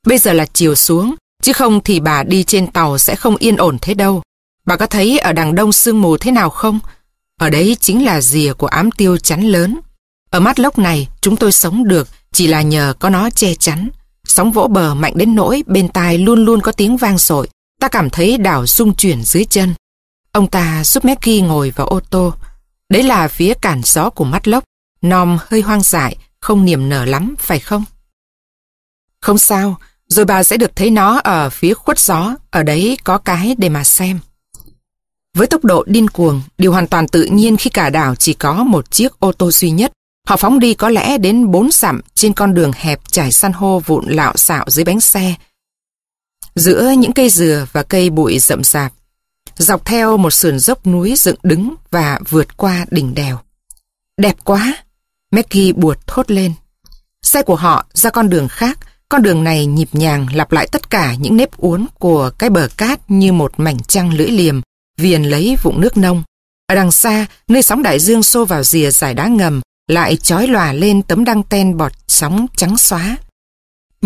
Bây giờ là chiều xuống, chứ không thì bà đi trên tàu sẽ không yên ổn thế đâu. Bà có thấy ở đằng đông sương mù thế nào không? Ở đấy chính là rìa của ám tiêu chắn lớn. Ở mắt lốc này, chúng tôi sống được chỉ là nhờ có nó che chắn. Sóng vỗ bờ mạnh đến nỗi bên tai luôn luôn có tiếng vang sội. Ta cảm thấy đảo rung chuyển dưới chân. Ông ta giúp Maggie ngồi vào ô tô. Đấy là phía cản gió của mắt lốc. Nom hơi hoang dại, không niềm nở lắm, phải không? Không sao, rồi bà sẽ được thấy nó ở phía khuất gió, ở đấy có cái để mà xem. Với tốc độ điên cuồng, điều hoàn toàn tự nhiên khi cả đảo chỉ có một chiếc ô tô duy nhất. Họ phóng đi có lẽ đến bốn dặm trên con đường hẹp trải san hô vụn lạo xạo dưới bánh xe, giữa những cây dừa và cây bụi rậm rạp, dọc theo một sườn dốc núi dựng đứng và vượt qua đỉnh đèo. Đẹp quá! Maggie buột thốt lên. Xe của họ ra con đường khác, con đường này nhịp nhàng lặp lại tất cả những nếp uốn của cái bờ cát như một mảnh trăng lưỡi liềm, viền lấy vụn nước nông. Ở đằng xa, nơi sóng đại dương xô vào rìa giải đá ngầm, lại chói lòa lên tấm đăng ten bọt sóng trắng xóa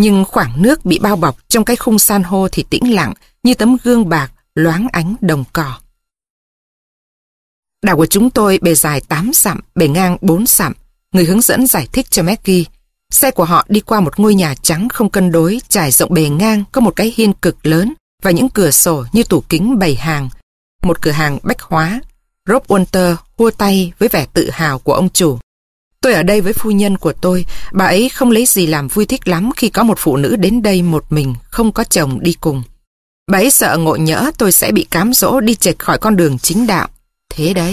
nhưng khoảng nước bị bao bọc trong cái khung san hô thì tĩnh lặng như tấm gương bạc loáng ánh đồng cỏ. Đảo của chúng tôi bề dài 8 dặm, bề ngang 4 dặm. Người hướng dẫn giải thích cho Maggie. Xe của họ đi qua một ngôi nhà trắng không cân đối, trải rộng bề ngang, có một cái hiên cực lớn và những cửa sổ như tủ kính bày hàng. Một cửa hàng bách hóa. Rob Walter hua tay với vẻ tự hào của ông chủ. Tôi ở đây với phu nhân của tôi, bà ấy không lấy gì làm vui thích lắm khi có một phụ nữ đến đây một mình, không có chồng đi cùng. Bà ấy sợ ngộ nhỡ tôi sẽ bị cám dỗ đi chệch khỏi con đường chính đạo. Thế đấy.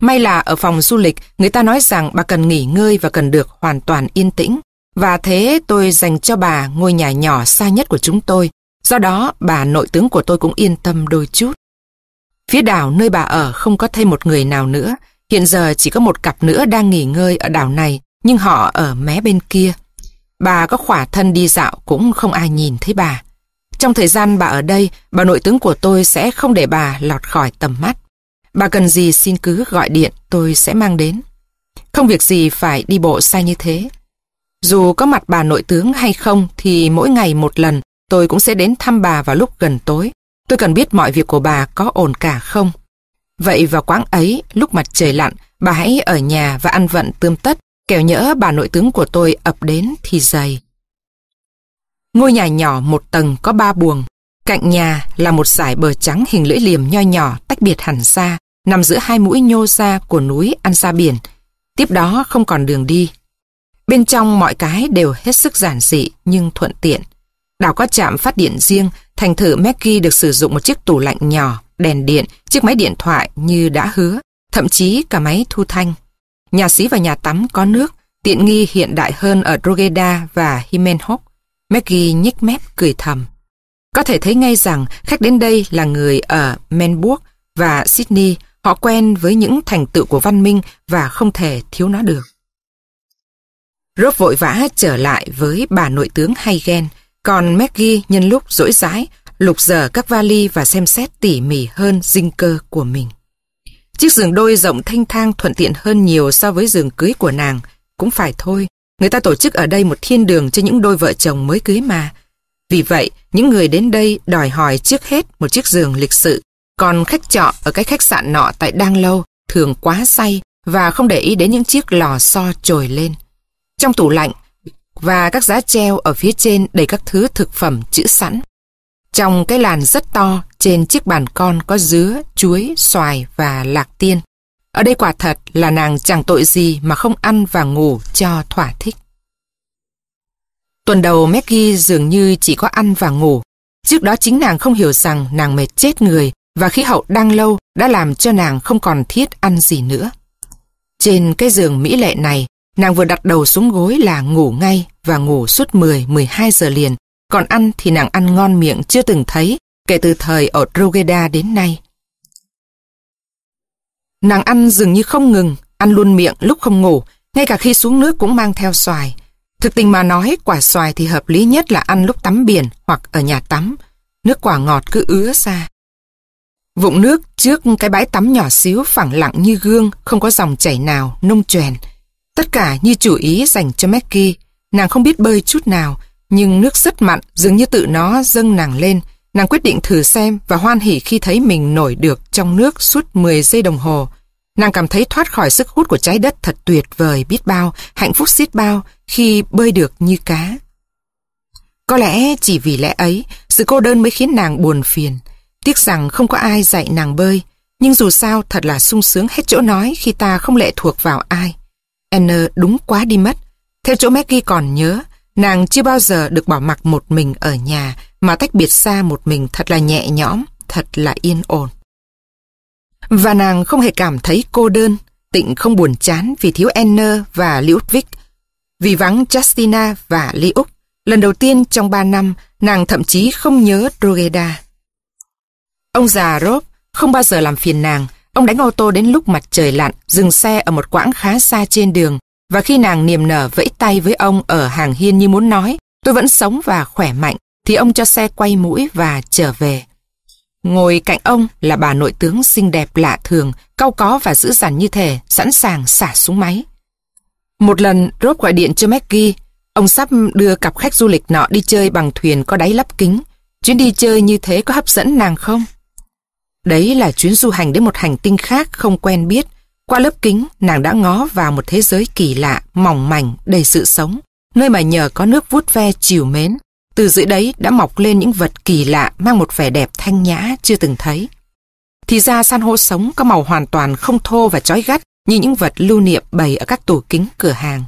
May là ở phòng du lịch, người ta nói rằng bà cần nghỉ ngơi và cần được hoàn toàn yên tĩnh. Và thế tôi dành cho bà ngôi nhà nhỏ xa nhất của chúng tôi. Do đó, bà nội tướng của tôi cũng yên tâm đôi chút. Phía đảo nơi bà ở không có thêm một người nào nữa, Hiện giờ chỉ có một cặp nữa đang nghỉ ngơi ở đảo này, nhưng họ ở mé bên kia. Bà có khỏa thân đi dạo cũng không ai nhìn thấy bà. Trong thời gian bà ở đây, bà nội tướng của tôi sẽ không để bà lọt khỏi tầm mắt. Bà cần gì xin cứ gọi điện, tôi sẽ mang đến. Không việc gì phải đi bộ xa như thế. Dù có mặt bà nội tướng hay không thì mỗi ngày một lần tôi cũng sẽ đến thăm bà vào lúc gần tối. Tôi cần biết mọi việc của bà có ổn cả không. Vậy vào quãng ấy, lúc mặt trời lặn, bà hãy ở nhà và ăn vận tươm tất, kẻo nhỡ bà nội tướng của tôi ập đến thì dày. Ngôi nhà nhỏ một tầng có ba buồng. Cạnh nhà là một dải bờ trắng hình lưỡi liềm nho nhỏ tách biệt hẳn xa nằm giữa hai mũi nhô ra của núi ăn ra biển. Tiếp đó không còn đường đi. Bên trong mọi cái đều hết sức giản dị nhưng thuận tiện. Đảo có trạm phát điện riêng, thành thử Maggie được sử dụng một chiếc tủ lạnh nhỏ đèn điện, chiếc máy điện thoại như đã hứa, thậm chí cả máy thu thanh. Nhà xí và nhà tắm có nước, tiện nghi hiện đại hơn ở Drogheda và Himenhoc. Maggie nhích mép cười thầm. Có thể thấy ngay rằng khách đến đây là người ở Menburg và Sydney, họ quen với những thành tựu của văn minh và không thể thiếu nó được. Rốt vội vã trở lại với bà nội tướng hay ghen, còn Maggie nhân lúc rỗi rãi lục dở các vali và xem xét tỉ mỉ hơn dinh cơ của mình. Chiếc giường đôi rộng thanh thang thuận tiện hơn nhiều so với giường cưới của nàng. Cũng phải thôi, người ta tổ chức ở đây một thiên đường cho những đôi vợ chồng mới cưới mà. Vì vậy, những người đến đây đòi hỏi trước hết một chiếc giường lịch sự. Còn khách trọ ở cái khách sạn nọ tại đang Lâu thường quá say và không để ý đến những chiếc lò xo trồi lên. Trong tủ lạnh và các giá treo ở phía trên đầy các thứ thực phẩm chữ sẵn trong cái làn rất to trên chiếc bàn con có dứa, chuối, xoài và lạc tiên. Ở đây quả thật là nàng chẳng tội gì mà không ăn và ngủ cho thỏa thích. Tuần đầu Maggie dường như chỉ có ăn và ngủ. Trước đó chính nàng không hiểu rằng nàng mệt chết người và khí hậu đang lâu đã làm cho nàng không còn thiết ăn gì nữa. Trên cái giường mỹ lệ này, nàng vừa đặt đầu xuống gối là ngủ ngay và ngủ suốt 10-12 giờ liền còn ăn thì nàng ăn ngon miệng chưa từng thấy kể từ thời ở Rogeda đến nay. Nàng ăn dường như không ngừng, ăn luôn miệng lúc không ngủ, ngay cả khi xuống nước cũng mang theo xoài. Thực tình mà nói, quả xoài thì hợp lý nhất là ăn lúc tắm biển hoặc ở nhà tắm. Nước quả ngọt cứ ứa ra. Vụng nước trước cái bãi tắm nhỏ xíu phẳng lặng như gương, không có dòng chảy nào, nông chèn Tất cả như chủ ý dành cho Mackie. Nàng không biết bơi chút nào, nhưng nước rất mặn, dường như tự nó dâng nàng lên. Nàng quyết định thử xem và hoan hỉ khi thấy mình nổi được trong nước suốt 10 giây đồng hồ. Nàng cảm thấy thoát khỏi sức hút của trái đất thật tuyệt vời biết bao, hạnh phúc xiết bao khi bơi được như cá. Có lẽ chỉ vì lẽ ấy, sự cô đơn mới khiến nàng buồn phiền. Tiếc rằng không có ai dạy nàng bơi, nhưng dù sao thật là sung sướng hết chỗ nói khi ta không lệ thuộc vào ai. n đúng quá đi mất. Theo chỗ Maggie còn nhớ, Nàng chưa bao giờ được bỏ mặc một mình ở nhà mà tách biệt xa một mình thật là nhẹ nhõm, thật là yên ổn. Và nàng không hề cảm thấy cô đơn, tịnh không buồn chán vì thiếu Enner và Liutvic, vì vắng Justina và Lý Úc. Lần đầu tiên trong ba năm, nàng thậm chí không nhớ Rogeda. Ông già Rob không bao giờ làm phiền nàng, ông đánh ô tô đến lúc mặt trời lặn, dừng xe ở một quãng khá xa trên đường, và khi nàng niềm nở vẫy tay với ông ở hàng hiên như muốn nói, tôi vẫn sống và khỏe mạnh, thì ông cho xe quay mũi và trở về. Ngồi cạnh ông là bà nội tướng xinh đẹp lạ thường, cau có và dữ dằn như thể, sẵn sàng xả súng máy. Một lần, Rob gọi điện cho Maggie, ông sắp đưa cặp khách du lịch nọ đi chơi bằng thuyền có đáy lắp kính. Chuyến đi chơi như thế có hấp dẫn nàng không? Đấy là chuyến du hành đến một hành tinh khác không quen biết, qua lớp kính, nàng đã ngó vào một thế giới kỳ lạ, mỏng mảnh, đầy sự sống, nơi mà nhờ có nước vút ve chiều mến. Từ dưới đấy đã mọc lên những vật kỳ lạ mang một vẻ đẹp thanh nhã chưa từng thấy. Thì ra san hô sống có màu hoàn toàn không thô và chói gắt như những vật lưu niệm bày ở các tủ kính cửa hàng.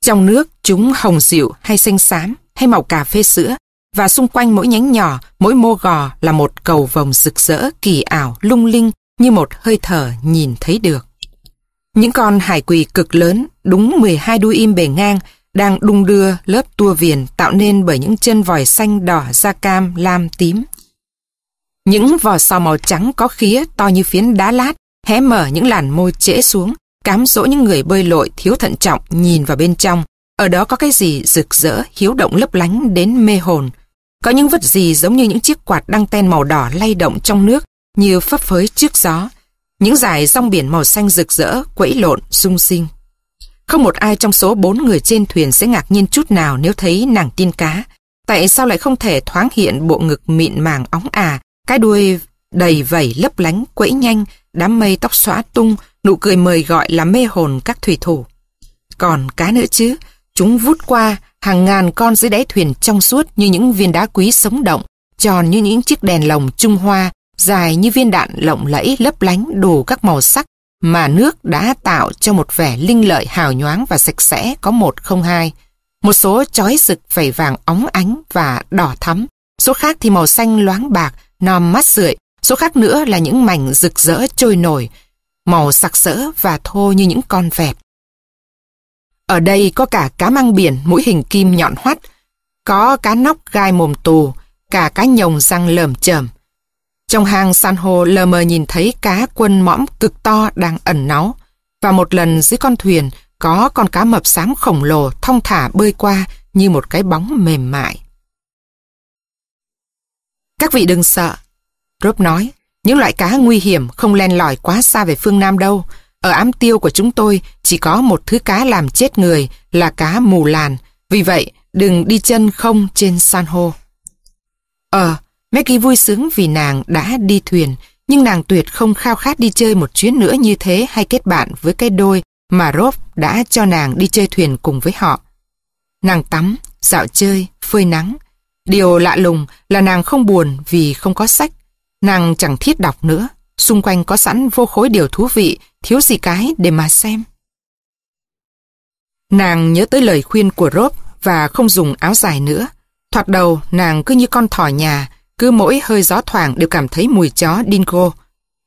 Trong nước, chúng hồng dịu hay xanh xám hay màu cà phê sữa và xung quanh mỗi nhánh nhỏ, mỗi mô gò là một cầu vồng rực rỡ, kỳ ảo, lung linh như một hơi thở nhìn thấy được. Những con hải quỳ cực lớn, đúng 12 đuôi im bề ngang, đang đung đưa lớp tua viền tạo nên bởi những chân vòi xanh đỏ da cam lam tím. Những vò sò màu trắng có khía to như phiến đá lát, hé mở những làn môi trễ xuống, cám dỗ những người bơi lội thiếu thận trọng nhìn vào bên trong. Ở đó có cái gì rực rỡ, hiếu động lấp lánh đến mê hồn. Có những vật gì giống như những chiếc quạt đăng ten màu đỏ lay động trong nước, như phấp phới trước gió, những dải rong biển màu xanh rực rỡ quẫy lộn rung sinh. Không một ai trong số bốn người trên thuyền sẽ ngạc nhiên chút nào nếu thấy nàng tiên cá. Tại sao lại không thể thoáng hiện bộ ngực mịn màng óng ả, cái đuôi đầy vẩy lấp lánh quẫy nhanh, đám mây tóc xóa tung, nụ cười mời gọi là mê hồn các thủy thủ. Còn cá nữa chứ, chúng vút qua, hàng ngàn con dưới đáy thuyền trong suốt như những viên đá quý sống động, tròn như những chiếc đèn lồng Trung Hoa dài như viên đạn lộng lẫy lấp lánh đủ các màu sắc mà nước đã tạo cho một vẻ linh lợi hào nhoáng và sạch sẽ có một không hai. Một số chói rực vẩy vàng óng ánh và đỏ thắm, số khác thì màu xanh loáng bạc, nom mắt rượi, số khác nữa là những mảnh rực rỡ trôi nổi, màu sặc sỡ và thô như những con vẹt. Ở đây có cả cá măng biển mũi hình kim nhọn hoắt, có cá nóc gai mồm tù, cả cá nhồng răng lởm chởm, trong hang san hô lờ mờ nhìn thấy cá quân mõm cực to đang ẩn náu. Và một lần dưới con thuyền có con cá mập xám khổng lồ thong thả bơi qua như một cái bóng mềm mại. Các vị đừng sợ. Rob nói, những loại cá nguy hiểm không len lỏi quá xa về phương Nam đâu. Ở ám tiêu của chúng tôi chỉ có một thứ cá làm chết người là cá mù làn. Vì vậy, đừng đi chân không trên san hô. Ờ, Maggie vui sướng vì nàng đã đi thuyền, nhưng nàng tuyệt không khao khát đi chơi một chuyến nữa như thế hay kết bạn với cái đôi mà Rob đã cho nàng đi chơi thuyền cùng với họ. Nàng tắm, dạo chơi, phơi nắng. Điều lạ lùng là nàng không buồn vì không có sách. Nàng chẳng thiết đọc nữa. Xung quanh có sẵn vô khối điều thú vị, thiếu gì cái để mà xem. Nàng nhớ tới lời khuyên của Rob và không dùng áo dài nữa. Thoạt đầu, nàng cứ như con thỏ nhà, cứ mỗi hơi gió thoảng đều cảm thấy mùi chó dingo.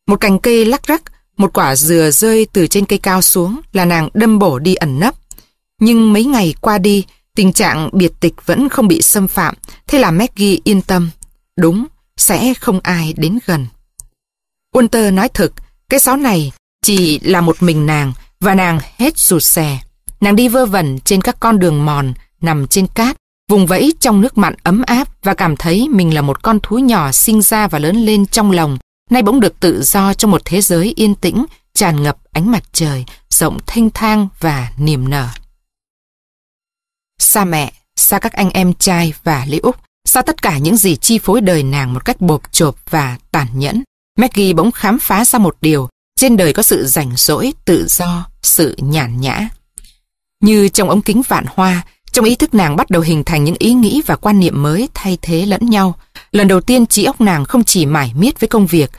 Một cành cây lắc rắc, một quả dừa rơi từ trên cây cao xuống là nàng đâm bổ đi ẩn nấp. Nhưng mấy ngày qua đi, tình trạng biệt tịch vẫn không bị xâm phạm, thế là Maggie yên tâm. Đúng, sẽ không ai đến gần. Walter nói thực, cái xó này chỉ là một mình nàng và nàng hết rụt xè. Nàng đi vơ vẩn trên các con đường mòn, nằm trên cát, vùng vẫy trong nước mặn ấm áp và cảm thấy mình là một con thú nhỏ sinh ra và lớn lên trong lòng, nay bỗng được tự do trong một thế giới yên tĩnh, tràn ngập ánh mặt trời, rộng thênh thang và niềm nở. Xa mẹ, xa các anh em trai và Lý Úc, xa tất cả những gì chi phối đời nàng một cách bộp chộp và tàn nhẫn, Maggie bỗng khám phá ra một điều, trên đời có sự rảnh rỗi, tự do, sự nhàn nhã. Như trong ống kính vạn hoa, trong ý thức nàng bắt đầu hình thành những ý nghĩ và quan niệm mới thay thế lẫn nhau. Lần đầu tiên trí óc nàng không chỉ mải miết với công việc.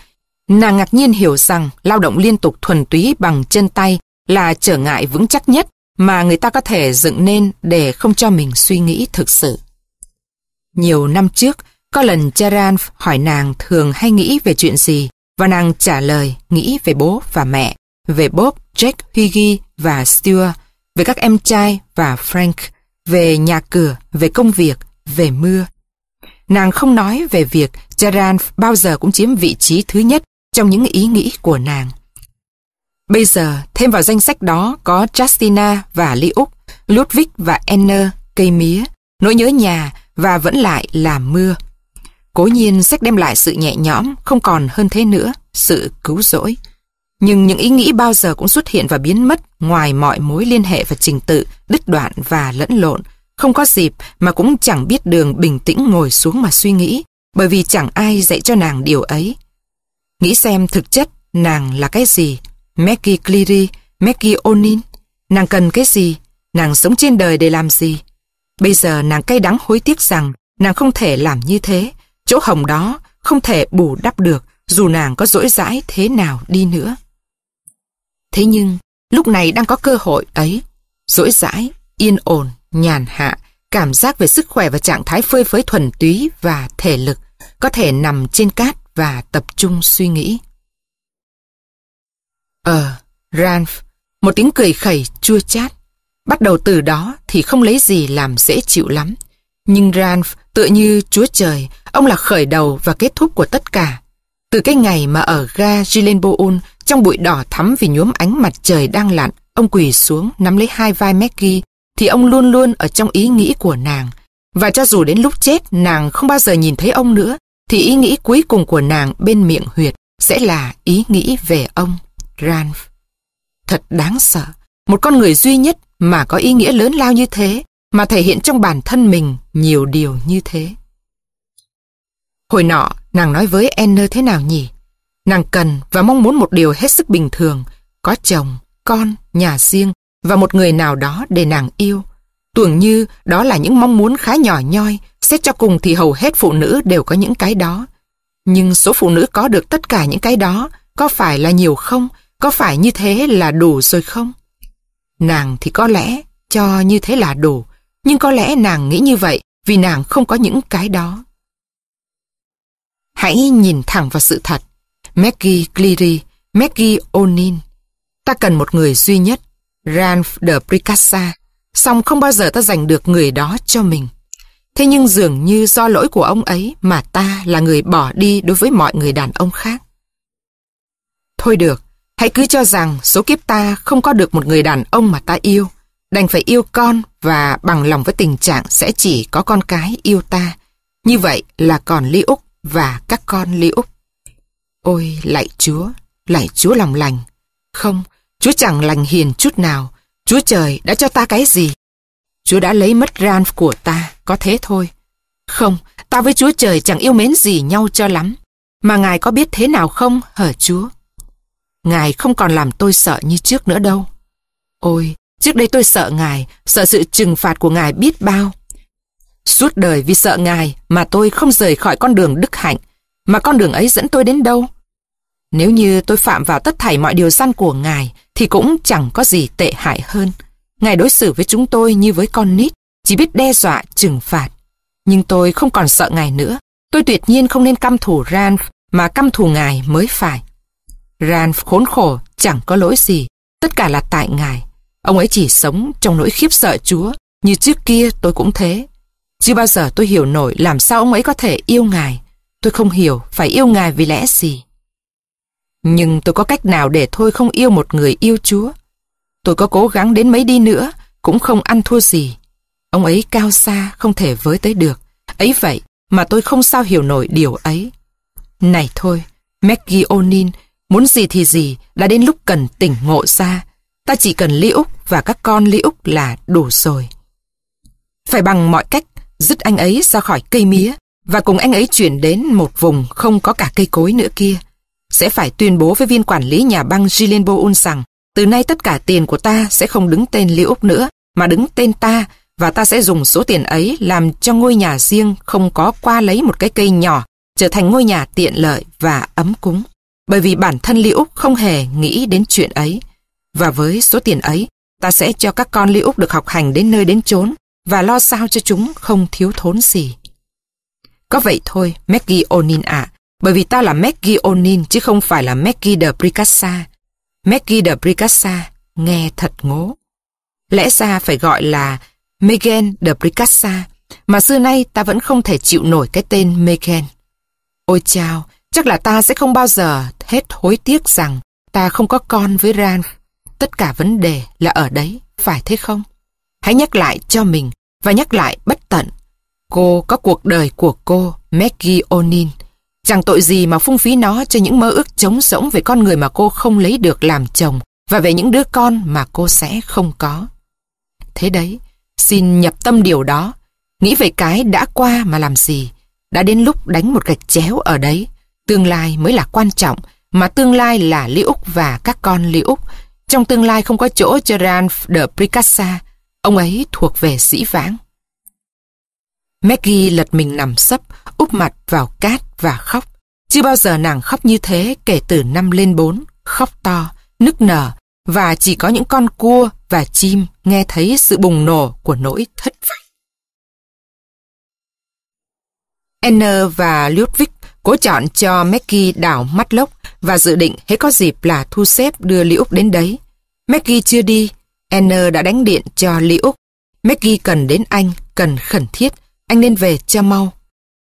Nàng ngạc nhiên hiểu rằng lao động liên tục thuần túy bằng chân tay là trở ngại vững chắc nhất mà người ta có thể dựng nên để không cho mình suy nghĩ thực sự. Nhiều năm trước, có lần Charan hỏi nàng thường hay nghĩ về chuyện gì và nàng trả lời nghĩ về bố và mẹ, về Bob, Jack, Hughie và Stuart, về các em trai và Frank về nhà cửa, về công việc, về mưa. Nàng không nói về việc Charan bao giờ cũng chiếm vị trí thứ nhất trong những ý nghĩ của nàng. Bây giờ, thêm vào danh sách đó có Justina và Lý Úc, Ludwig và Enner, cây mía, nỗi nhớ nhà và vẫn lại là mưa. Cố nhiên sách đem lại sự nhẹ nhõm, không còn hơn thế nữa, sự cứu rỗi. Nhưng những ý nghĩ bao giờ cũng xuất hiện và biến mất ngoài mọi mối liên hệ và trình tự, đứt đoạn và lẫn lộn. Không có dịp mà cũng chẳng biết đường bình tĩnh ngồi xuống mà suy nghĩ, bởi vì chẳng ai dạy cho nàng điều ấy. Nghĩ xem thực chất nàng là cái gì? Maggie Cleary, Maggie Onin. Nàng cần cái gì? Nàng sống trên đời để làm gì? Bây giờ nàng cay đắng hối tiếc rằng nàng không thể làm như thế. Chỗ hồng đó không thể bù đắp được dù nàng có dỗi dãi thế nào đi nữa. Thế nhưng, lúc này đang có cơ hội ấy. Rỗi rãi, yên ổn, nhàn hạ, cảm giác về sức khỏe và trạng thái phơi phới thuần túy và thể lực, có thể nằm trên cát và tập trung suy nghĩ. Ờ, Ranf, một tiếng cười khẩy chua chát. Bắt đầu từ đó thì không lấy gì làm dễ chịu lắm. Nhưng Ranf tựa như Chúa Trời, ông là khởi đầu và kết thúc của tất cả. Từ cái ngày mà ở ga Gilenboon, trong bụi đỏ thắm vì nhuốm ánh mặt trời đang lặn, ông quỳ xuống nắm lấy hai vai Maggie, thì ông luôn luôn ở trong ý nghĩ của nàng. Và cho dù đến lúc chết nàng không bao giờ nhìn thấy ông nữa, thì ý nghĩ cuối cùng của nàng bên miệng huyệt sẽ là ý nghĩ về ông, Ranf. Thật đáng sợ, một con người duy nhất mà có ý nghĩa lớn lao như thế, mà thể hiện trong bản thân mình nhiều điều như thế. Hồi nọ, Nàng nói với Anne thế nào nhỉ? Nàng cần và mong muốn một điều hết sức bình thường, có chồng, con, nhà riêng và một người nào đó để nàng yêu. Tưởng như đó là những mong muốn khá nhỏ nhoi, xét cho cùng thì hầu hết phụ nữ đều có những cái đó. Nhưng số phụ nữ có được tất cả những cái đó có phải là nhiều không? Có phải như thế là đủ rồi không? Nàng thì có lẽ cho như thế là đủ, nhưng có lẽ nàng nghĩ như vậy vì nàng không có những cái đó. Hãy nhìn thẳng vào sự thật. Maggie Cleary, Maggie O'Neill. Ta cần một người duy nhất, Ralph de Pricassa. Xong không bao giờ ta giành được người đó cho mình. Thế nhưng dường như do lỗi của ông ấy mà ta là người bỏ đi đối với mọi người đàn ông khác. Thôi được, hãy cứ cho rằng số kiếp ta không có được một người đàn ông mà ta yêu. Đành phải yêu con và bằng lòng với tình trạng sẽ chỉ có con cái yêu ta. Như vậy là còn ly úc và các con Ly Úc. Ôi lạy Chúa, lạy Chúa lòng lành. Không, Chúa chẳng lành hiền chút nào. Chúa trời đã cho ta cái gì? Chúa đã lấy mất ran của ta, có thế thôi. Không, ta với Chúa trời chẳng yêu mến gì nhau cho lắm. Mà Ngài có biết thế nào không, hở Chúa? Ngài không còn làm tôi sợ như trước nữa đâu. Ôi, trước đây tôi sợ Ngài, sợ sự trừng phạt của Ngài biết bao. Suốt đời vì sợ ngài mà tôi không rời khỏi con đường đức hạnh, mà con đường ấy dẫn tôi đến đâu? Nếu như tôi phạm vào tất thảy mọi điều gian của ngài thì cũng chẳng có gì tệ hại hơn. Ngài đối xử với chúng tôi như với con nít, chỉ biết đe dọa, trừng phạt. Nhưng tôi không còn sợ ngài nữa. Tôi tuyệt nhiên không nên căm thù Ranf mà căm thù ngài mới phải. Ranf khốn khổ, chẳng có lỗi gì. Tất cả là tại ngài. Ông ấy chỉ sống trong nỗi khiếp sợ Chúa. Như trước kia tôi cũng thế. Chưa bao giờ tôi hiểu nổi làm sao ông ấy có thể yêu ngài. Tôi không hiểu phải yêu ngài vì lẽ gì. Nhưng tôi có cách nào để thôi không yêu một người yêu Chúa. Tôi có cố gắng đến mấy đi nữa, cũng không ăn thua gì. Ông ấy cao xa, không thể với tới được. Ấy vậy mà tôi không sao hiểu nổi điều ấy. Này thôi, Maggie O'Neil, muốn gì thì gì, đã đến lúc cần tỉnh ngộ ra. Ta chỉ cần Lý Úc và các con Lý Úc là đủ rồi. Phải bằng mọi cách dứt anh ấy ra khỏi cây mía và cùng anh ấy chuyển đến một vùng không có cả cây cối nữa kia. Sẽ phải tuyên bố với viên quản lý nhà băng Gilenbo Un rằng từ nay tất cả tiền của ta sẽ không đứng tên Liễu Úc nữa mà đứng tên ta và ta sẽ dùng số tiền ấy làm cho ngôi nhà riêng không có qua lấy một cái cây nhỏ trở thành ngôi nhà tiện lợi và ấm cúng. Bởi vì bản thân Lý Úc không hề nghĩ đến chuyện ấy. Và với số tiền ấy, ta sẽ cho các con Lý Úc được học hành đến nơi đến chốn và lo sao cho chúng không thiếu thốn gì. Có vậy thôi, Maggie Onin ạ, bởi vì ta là Maggie Onin chứ không phải là Maggie de Bricassa. Maggie de Bricassa nghe thật ngố. Lẽ ra phải gọi là Megan de Bricassa, mà xưa nay ta vẫn không thể chịu nổi cái tên Megan. Ôi chao, chắc là ta sẽ không bao giờ hết hối tiếc rằng ta không có con với Ran. Tất cả vấn đề là ở đấy, phải thế không? Hãy nhắc lại cho mình và nhắc lại bất tận. Cô có cuộc đời của cô, Maggie O'Neill. Chẳng tội gì mà phung phí nó cho những mơ ước trống rỗng về con người mà cô không lấy được làm chồng và về những đứa con mà cô sẽ không có. Thế đấy, xin nhập tâm điều đó. Nghĩ về cái đã qua mà làm gì. Đã đến lúc đánh một gạch chéo ở đấy. Tương lai mới là quan trọng, mà tương lai là Lý Úc và các con Lý Úc. Trong tương lai không có chỗ cho Ralph de Picasso Ông ấy thuộc về dĩ vãng. Maggie lật mình nằm sấp, úp mặt vào cát và khóc. Chưa bao giờ nàng khóc như thế kể từ năm lên bốn, khóc to, nức nở, và chỉ có những con cua và chim nghe thấy sự bùng nổ của nỗi thất vọng. Anne và Ludwig cố chọn cho Maggie đảo mắt lốc và dự định hết có dịp là thu xếp đưa Liễu đến đấy. Maggie chưa đi, Anne đã đánh điện cho Lý Úc. Maggie cần đến anh, cần khẩn thiết. Anh nên về cho mau.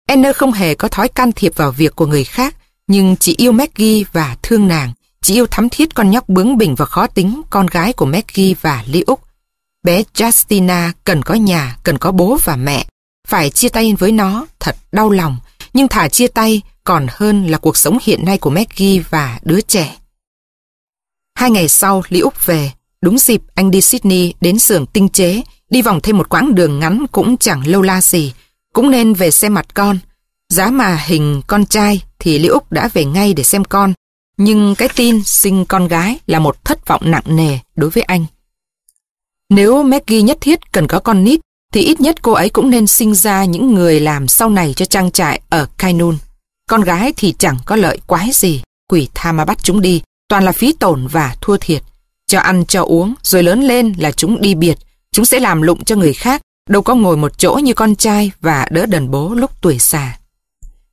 Anne không hề có thói can thiệp vào việc của người khác, nhưng chỉ yêu Maggie và thương nàng. Chỉ yêu thắm thiết con nhóc bướng bỉnh và khó tính, con gái của Maggie và Lý Úc. Bé Justina cần có nhà, cần có bố và mẹ. Phải chia tay với nó, thật đau lòng. Nhưng thả chia tay còn hơn là cuộc sống hiện nay của Maggie và đứa trẻ. Hai ngày sau, Lý Úc về, Đúng dịp anh đi Sydney đến xưởng tinh chế, đi vòng thêm một quãng đường ngắn cũng chẳng lâu la gì, cũng nên về xem mặt con. Giá mà hình con trai thì Lý Úc đã về ngay để xem con, nhưng cái tin sinh con gái là một thất vọng nặng nề đối với anh. Nếu Maggie nhất thiết cần có con nít, thì ít nhất cô ấy cũng nên sinh ra những người làm sau này cho trang trại ở Kainun. Con gái thì chẳng có lợi quái gì, quỷ tha mà bắt chúng đi, toàn là phí tổn và thua thiệt. Cho ăn cho uống, rồi lớn lên là chúng đi biệt. Chúng sẽ làm lụng cho người khác, đâu có ngồi một chỗ như con trai và đỡ đần bố lúc tuổi già.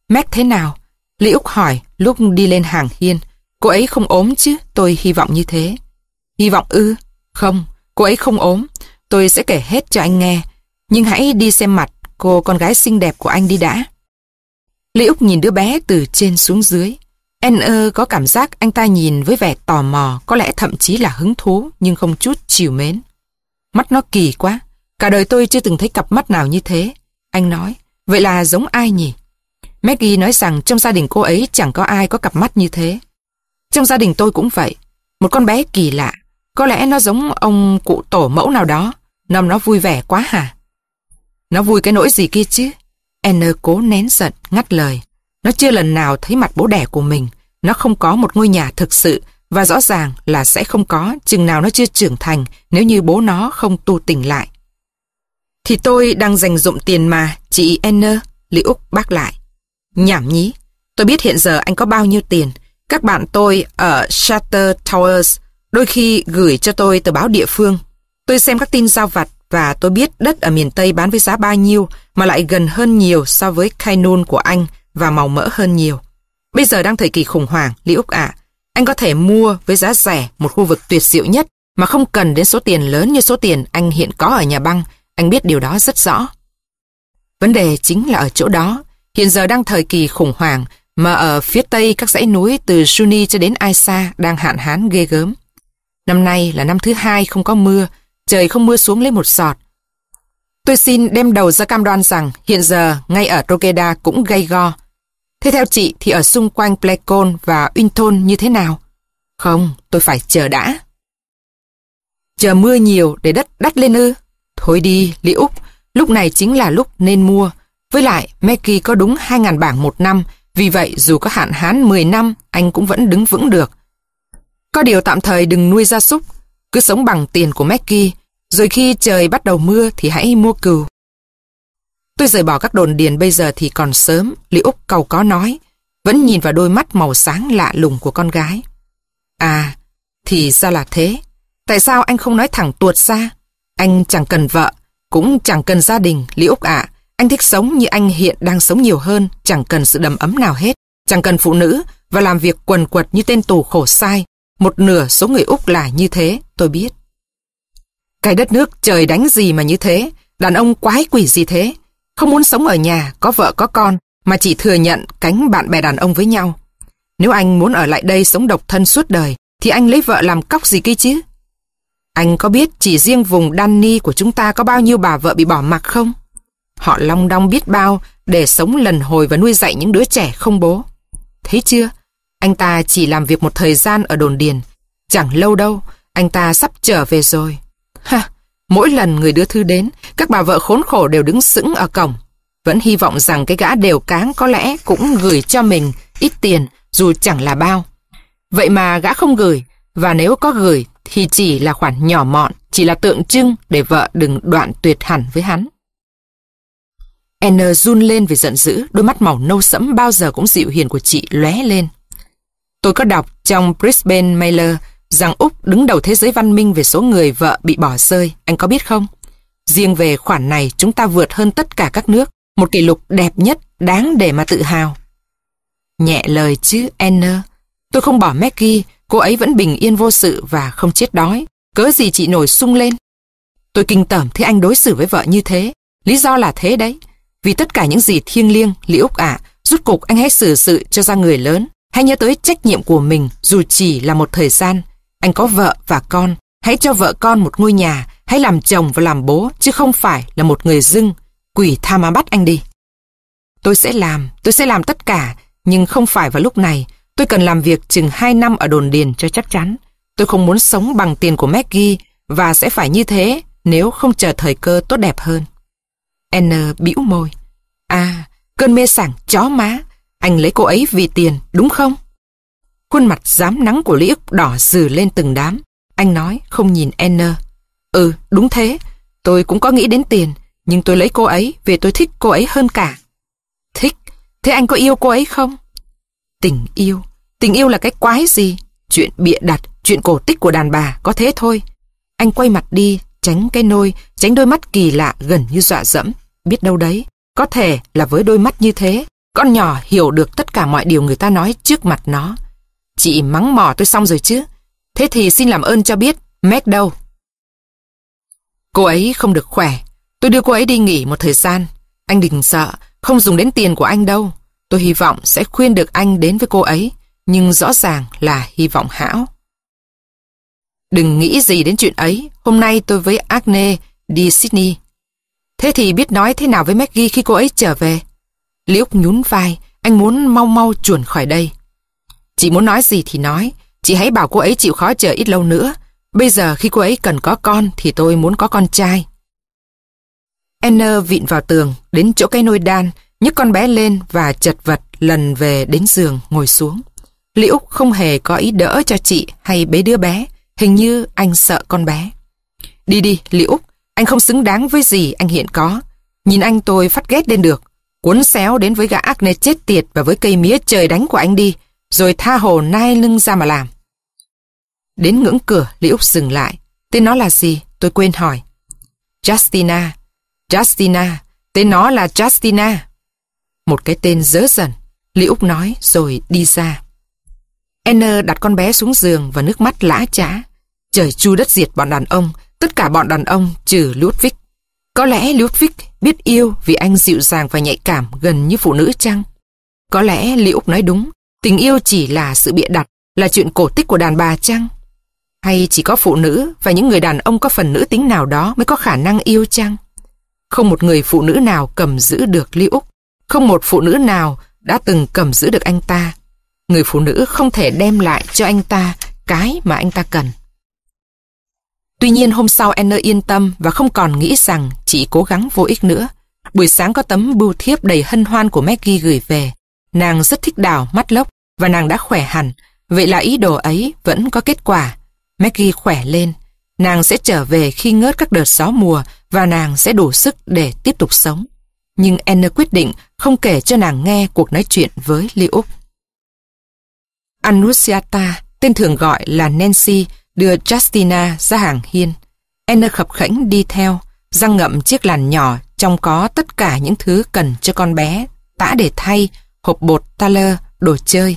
Mac thế nào? Lý Úc hỏi lúc đi lên hàng hiên. Cô ấy không ốm chứ, tôi hy vọng như thế. Hy vọng ư? Không, cô ấy không ốm. Tôi sẽ kể hết cho anh nghe. Nhưng hãy đi xem mặt cô con gái xinh đẹp của anh đi đã. Lý Úc nhìn đứa bé từ trên xuống dưới. N.E. có cảm giác anh ta nhìn với vẻ tò mò, có lẽ thậm chí là hứng thú nhưng không chút chiều mến. Mắt nó kỳ quá, cả đời tôi chưa từng thấy cặp mắt nào như thế. Anh nói, vậy là giống ai nhỉ? Maggie nói rằng trong gia đình cô ấy chẳng có ai có cặp mắt như thế. Trong gia đình tôi cũng vậy, một con bé kỳ lạ, có lẽ nó giống ông cụ tổ mẫu nào đó, Nằm nó vui vẻ quá hả? Nó vui cái nỗi gì kia chứ? N cố nén giận, ngắt lời. Nó chưa lần nào thấy mặt bố đẻ của mình. Nó không có một ngôi nhà thực sự và rõ ràng là sẽ không có chừng nào nó chưa trưởng thành nếu như bố nó không tu tỉnh lại. Thì tôi đang dành dụng tiền mà, chị Enner, Lý Úc bác lại. Nhảm nhí, tôi biết hiện giờ anh có bao nhiêu tiền. Các bạn tôi ở Shutter Towers đôi khi gửi cho tôi tờ báo địa phương. Tôi xem các tin giao vặt và tôi biết đất ở miền Tây bán với giá bao nhiêu mà lại gần hơn nhiều so với Kainun của anh và màu mỡ hơn nhiều. Bây giờ đang thời kỳ khủng hoảng, Lý Úc ạ. anh có thể mua với giá rẻ một khu vực tuyệt diệu nhất mà không cần đến số tiền lớn như số tiền anh hiện có ở nhà băng. Anh biết điều đó rất rõ. Vấn đề chính là ở chỗ đó. Hiện giờ đang thời kỳ khủng hoảng mà ở phía tây các dãy núi từ Juni cho đến Aisa đang hạn hán ghê gớm. Năm nay là năm thứ hai không có mưa, trời không mưa xuống lấy một giọt. Tôi xin đem đầu ra cam đoan rằng hiện giờ ngay ở Rokeda cũng gây go, Thế theo chị thì ở xung quanh Plecon và Unton như thế nào? Không, tôi phải chờ đã. Chờ mưa nhiều để đất đắt lên ư? Thôi đi, Lý Úc, lúc này chính là lúc nên mua. Với lại, Mackie có đúng 2.000 bảng một năm, vì vậy dù có hạn hán 10 năm, anh cũng vẫn đứng vững được. Có điều tạm thời đừng nuôi gia súc, cứ sống bằng tiền của Mackie, rồi khi trời bắt đầu mưa thì hãy mua cừu. Tôi rời bỏ các đồn điền bây giờ thì còn sớm, Lý Úc cầu có nói, vẫn nhìn vào đôi mắt màu sáng lạ lùng của con gái. À, thì ra là thế. Tại sao anh không nói thẳng tuột ra? Anh chẳng cần vợ, cũng chẳng cần gia đình, Lý Úc ạ. Anh thích sống như anh hiện đang sống nhiều hơn, chẳng cần sự đầm ấm nào hết, chẳng cần phụ nữ và làm việc quần quật như tên tù khổ sai. Một nửa số người Úc là như thế, tôi biết. Cái đất nước trời đánh gì mà như thế, đàn ông quái quỷ gì thế, không muốn sống ở nhà, có vợ có con, mà chỉ thừa nhận cánh bạn bè đàn ông với nhau. Nếu anh muốn ở lại đây sống độc thân suốt đời, thì anh lấy vợ làm cóc gì kia chứ? Anh có biết chỉ riêng vùng Danny của chúng ta có bao nhiêu bà vợ bị bỏ mặc không? Họ long đong biết bao để sống lần hồi và nuôi dạy những đứa trẻ không bố. Thấy chưa? Anh ta chỉ làm việc một thời gian ở đồn điền. Chẳng lâu đâu, anh ta sắp trở về rồi. Ha, Mỗi lần người đưa thư đến, các bà vợ khốn khổ đều đứng sững ở cổng. Vẫn hy vọng rằng cái gã đều cáng có lẽ cũng gửi cho mình ít tiền dù chẳng là bao. Vậy mà gã không gửi, và nếu có gửi thì chỉ là khoản nhỏ mọn, chỉ là tượng trưng để vợ đừng đoạn tuyệt hẳn với hắn. N run lên vì giận dữ, đôi mắt màu nâu sẫm bao giờ cũng dịu hiền của chị lóe lên. Tôi có đọc trong Brisbane Mailer rằng Úc đứng đầu thế giới văn minh về số người vợ bị bỏ rơi, anh có biết không? Riêng về khoản này chúng ta vượt hơn tất cả các nước, một kỷ lục đẹp nhất, đáng để mà tự hào. Nhẹ lời chứ, Anna. Tôi không bỏ Maggie, cô ấy vẫn bình yên vô sự và không chết đói. Cớ gì chị nổi sung lên? Tôi kinh tởm thấy anh đối xử với vợ như thế. Lý do là thế đấy. Vì tất cả những gì thiêng liêng, Lý Úc ạ, rút cục anh hãy xử sự cho ra người lớn. Hãy nhớ tới trách nhiệm của mình dù chỉ là một thời gian. Anh có vợ và con, hãy cho vợ con một ngôi nhà, hãy làm chồng và làm bố, chứ không phải là một người dưng. Quỷ tha ma bắt anh đi. Tôi sẽ làm, tôi sẽ làm tất cả, nhưng không phải vào lúc này. Tôi cần làm việc chừng 2 năm ở đồn điền cho chắc chắn. Tôi không muốn sống bằng tiền của Maggie và sẽ phải như thế nếu không chờ thời cơ tốt đẹp hơn. N bĩu môi. À, cơn mê sảng chó má. Anh lấy cô ấy vì tiền, đúng không? Khuôn mặt dám nắng của Lý ức đỏ dừ lên từng đám. Anh nói không nhìn Anna. Ừ, đúng thế. Tôi cũng có nghĩ đến tiền. Nhưng tôi lấy cô ấy vì tôi thích cô ấy hơn cả. Thích? Thế anh có yêu cô ấy không? Tình yêu. Tình yêu là cái quái gì? Chuyện bịa đặt, chuyện cổ tích của đàn bà, có thế thôi. Anh quay mặt đi, tránh cái nôi, tránh đôi mắt kỳ lạ gần như dọa dẫm. Biết đâu đấy, có thể là với đôi mắt như thế, con nhỏ hiểu được tất cả mọi điều người ta nói trước mặt nó. Chị mắng mỏ tôi xong rồi chứ. Thế thì xin làm ơn cho biết, Mac đâu? Cô ấy không được khỏe. Tôi đưa cô ấy đi nghỉ một thời gian. Anh đừng sợ, không dùng đến tiền của anh đâu. Tôi hy vọng sẽ khuyên được anh đến với cô ấy, nhưng rõ ràng là hy vọng hão. Đừng nghĩ gì đến chuyện ấy, hôm nay tôi với Agne đi Sydney. Thế thì biết nói thế nào với Maggie khi cô ấy trở về? Liễu nhún vai, anh muốn mau mau chuồn khỏi đây. Chị muốn nói gì thì nói, chị hãy bảo cô ấy chịu khó chờ ít lâu nữa. Bây giờ khi cô ấy cần có con thì tôi muốn có con trai. Anna vịn vào tường, đến chỗ cái nôi đan, nhấc con bé lên và chật vật lần về đến giường ngồi xuống. Liễu không hề có ý đỡ cho chị hay bế đứa bé, hình như anh sợ con bé. Đi đi, Liễu, anh không xứng đáng với gì anh hiện có. Nhìn anh tôi phát ghét lên được, cuốn xéo đến với gã ác nê chết tiệt và với cây mía trời đánh của anh đi, rồi tha hồ nai lưng ra mà làm. Đến ngưỡng cửa, Lý Úc dừng lại. Tên nó là gì? Tôi quên hỏi. Justina. Justina. Tên nó là Justina. Một cái tên dớ dần. Lý Úc nói rồi đi ra. Anna đặt con bé xuống giường và nước mắt lã chã. Trời chu đất diệt bọn đàn ông, tất cả bọn đàn ông trừ Ludwig. Có lẽ Ludwig biết yêu vì anh dịu dàng và nhạy cảm gần như phụ nữ chăng? Có lẽ Lý Úc nói đúng, Tình yêu chỉ là sự bịa đặt, là chuyện cổ tích của đàn bà chăng? Hay chỉ có phụ nữ và những người đàn ông có phần nữ tính nào đó mới có khả năng yêu chăng? Không một người phụ nữ nào cầm giữ được Lý Úc, không một phụ nữ nào đã từng cầm giữ được anh ta. Người phụ nữ không thể đem lại cho anh ta cái mà anh ta cần. Tuy nhiên hôm sau Anna yên tâm và không còn nghĩ rằng chị cố gắng vô ích nữa. Buổi sáng có tấm bưu thiếp đầy hân hoan của Maggie gửi về. Nàng rất thích đào mắt lốc và nàng đã khỏe hẳn, vậy là ý đồ ấy vẫn có kết quả. Maggie khỏe lên, nàng sẽ trở về khi ngớt các đợt gió mùa và nàng sẽ đủ sức để tiếp tục sống. Nhưng Anne quyết định không kể cho nàng nghe cuộc nói chuyện với Li Úc. Annusiata, tên thường gọi là Nancy, đưa Justina ra hàng hiên. Anne khập khẽnh đi theo, răng ngậm chiếc làn nhỏ trong có tất cả những thứ cần cho con bé, tã để thay, hộp bột, taler, đồ chơi.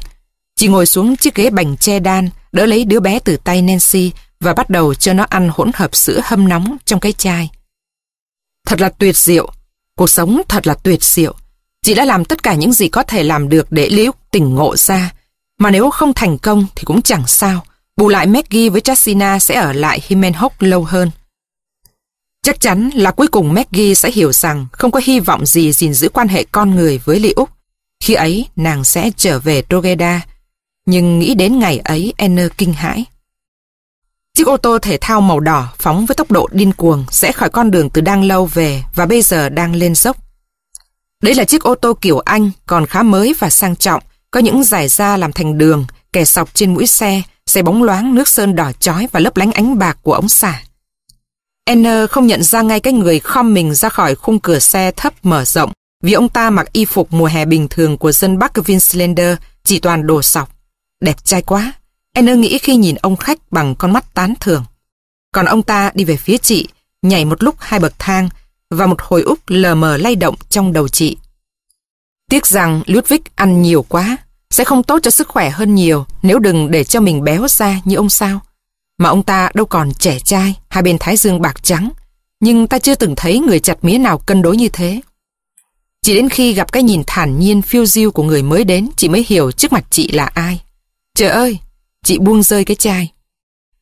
Chị ngồi xuống chiếc ghế bành che đan, đỡ lấy đứa bé từ tay Nancy và bắt đầu cho nó ăn hỗn hợp sữa hâm nóng trong cái chai. Thật là tuyệt diệu, cuộc sống thật là tuyệt diệu. Chị đã làm tất cả những gì có thể làm được để Liễu tỉnh ngộ ra. Mà nếu không thành công thì cũng chẳng sao. Bù lại Maggie với Chasina sẽ ở lại Himenhock lâu hơn. Chắc chắn là cuối cùng Maggie sẽ hiểu rằng không có hy vọng gì gìn giữ quan hệ con người với liễu. Khi ấy nàng sẽ trở về Rogeda. Nhưng nghĩ đến ngày ấy N kinh hãi. Chiếc ô tô thể thao màu đỏ phóng với tốc độ điên cuồng sẽ khỏi con đường từ đang lâu về và bây giờ đang lên dốc. Đây là chiếc ô tô kiểu Anh còn khá mới và sang trọng, có những giải da làm thành đường, kẻ sọc trên mũi xe, xe bóng loáng nước sơn đỏ chói và lấp lánh ánh bạc của ống xả. N không nhận ra ngay cái người khom mình ra khỏi khung cửa xe thấp mở rộng vì ông ta mặc y phục mùa hè bình thường của dân Bắc Vinslander chỉ toàn đồ sọc. Đẹp trai quá, Anne nghĩ khi nhìn ông khách bằng con mắt tán thường. Còn ông ta đi về phía chị, nhảy một lúc hai bậc thang và một hồi úp lờ mờ lay động trong đầu chị. Tiếc rằng Ludwig ăn nhiều quá, sẽ không tốt cho sức khỏe hơn nhiều nếu đừng để cho mình béo ra như ông sao. Mà ông ta đâu còn trẻ trai, hai bên thái dương bạc trắng, nhưng ta chưa từng thấy người chặt mía nào cân đối như thế. Chỉ đến khi gặp cái nhìn thản nhiên phiêu diêu của người mới đến, chị mới hiểu trước mặt chị là ai. Trời ơi, chị buông rơi cái chai.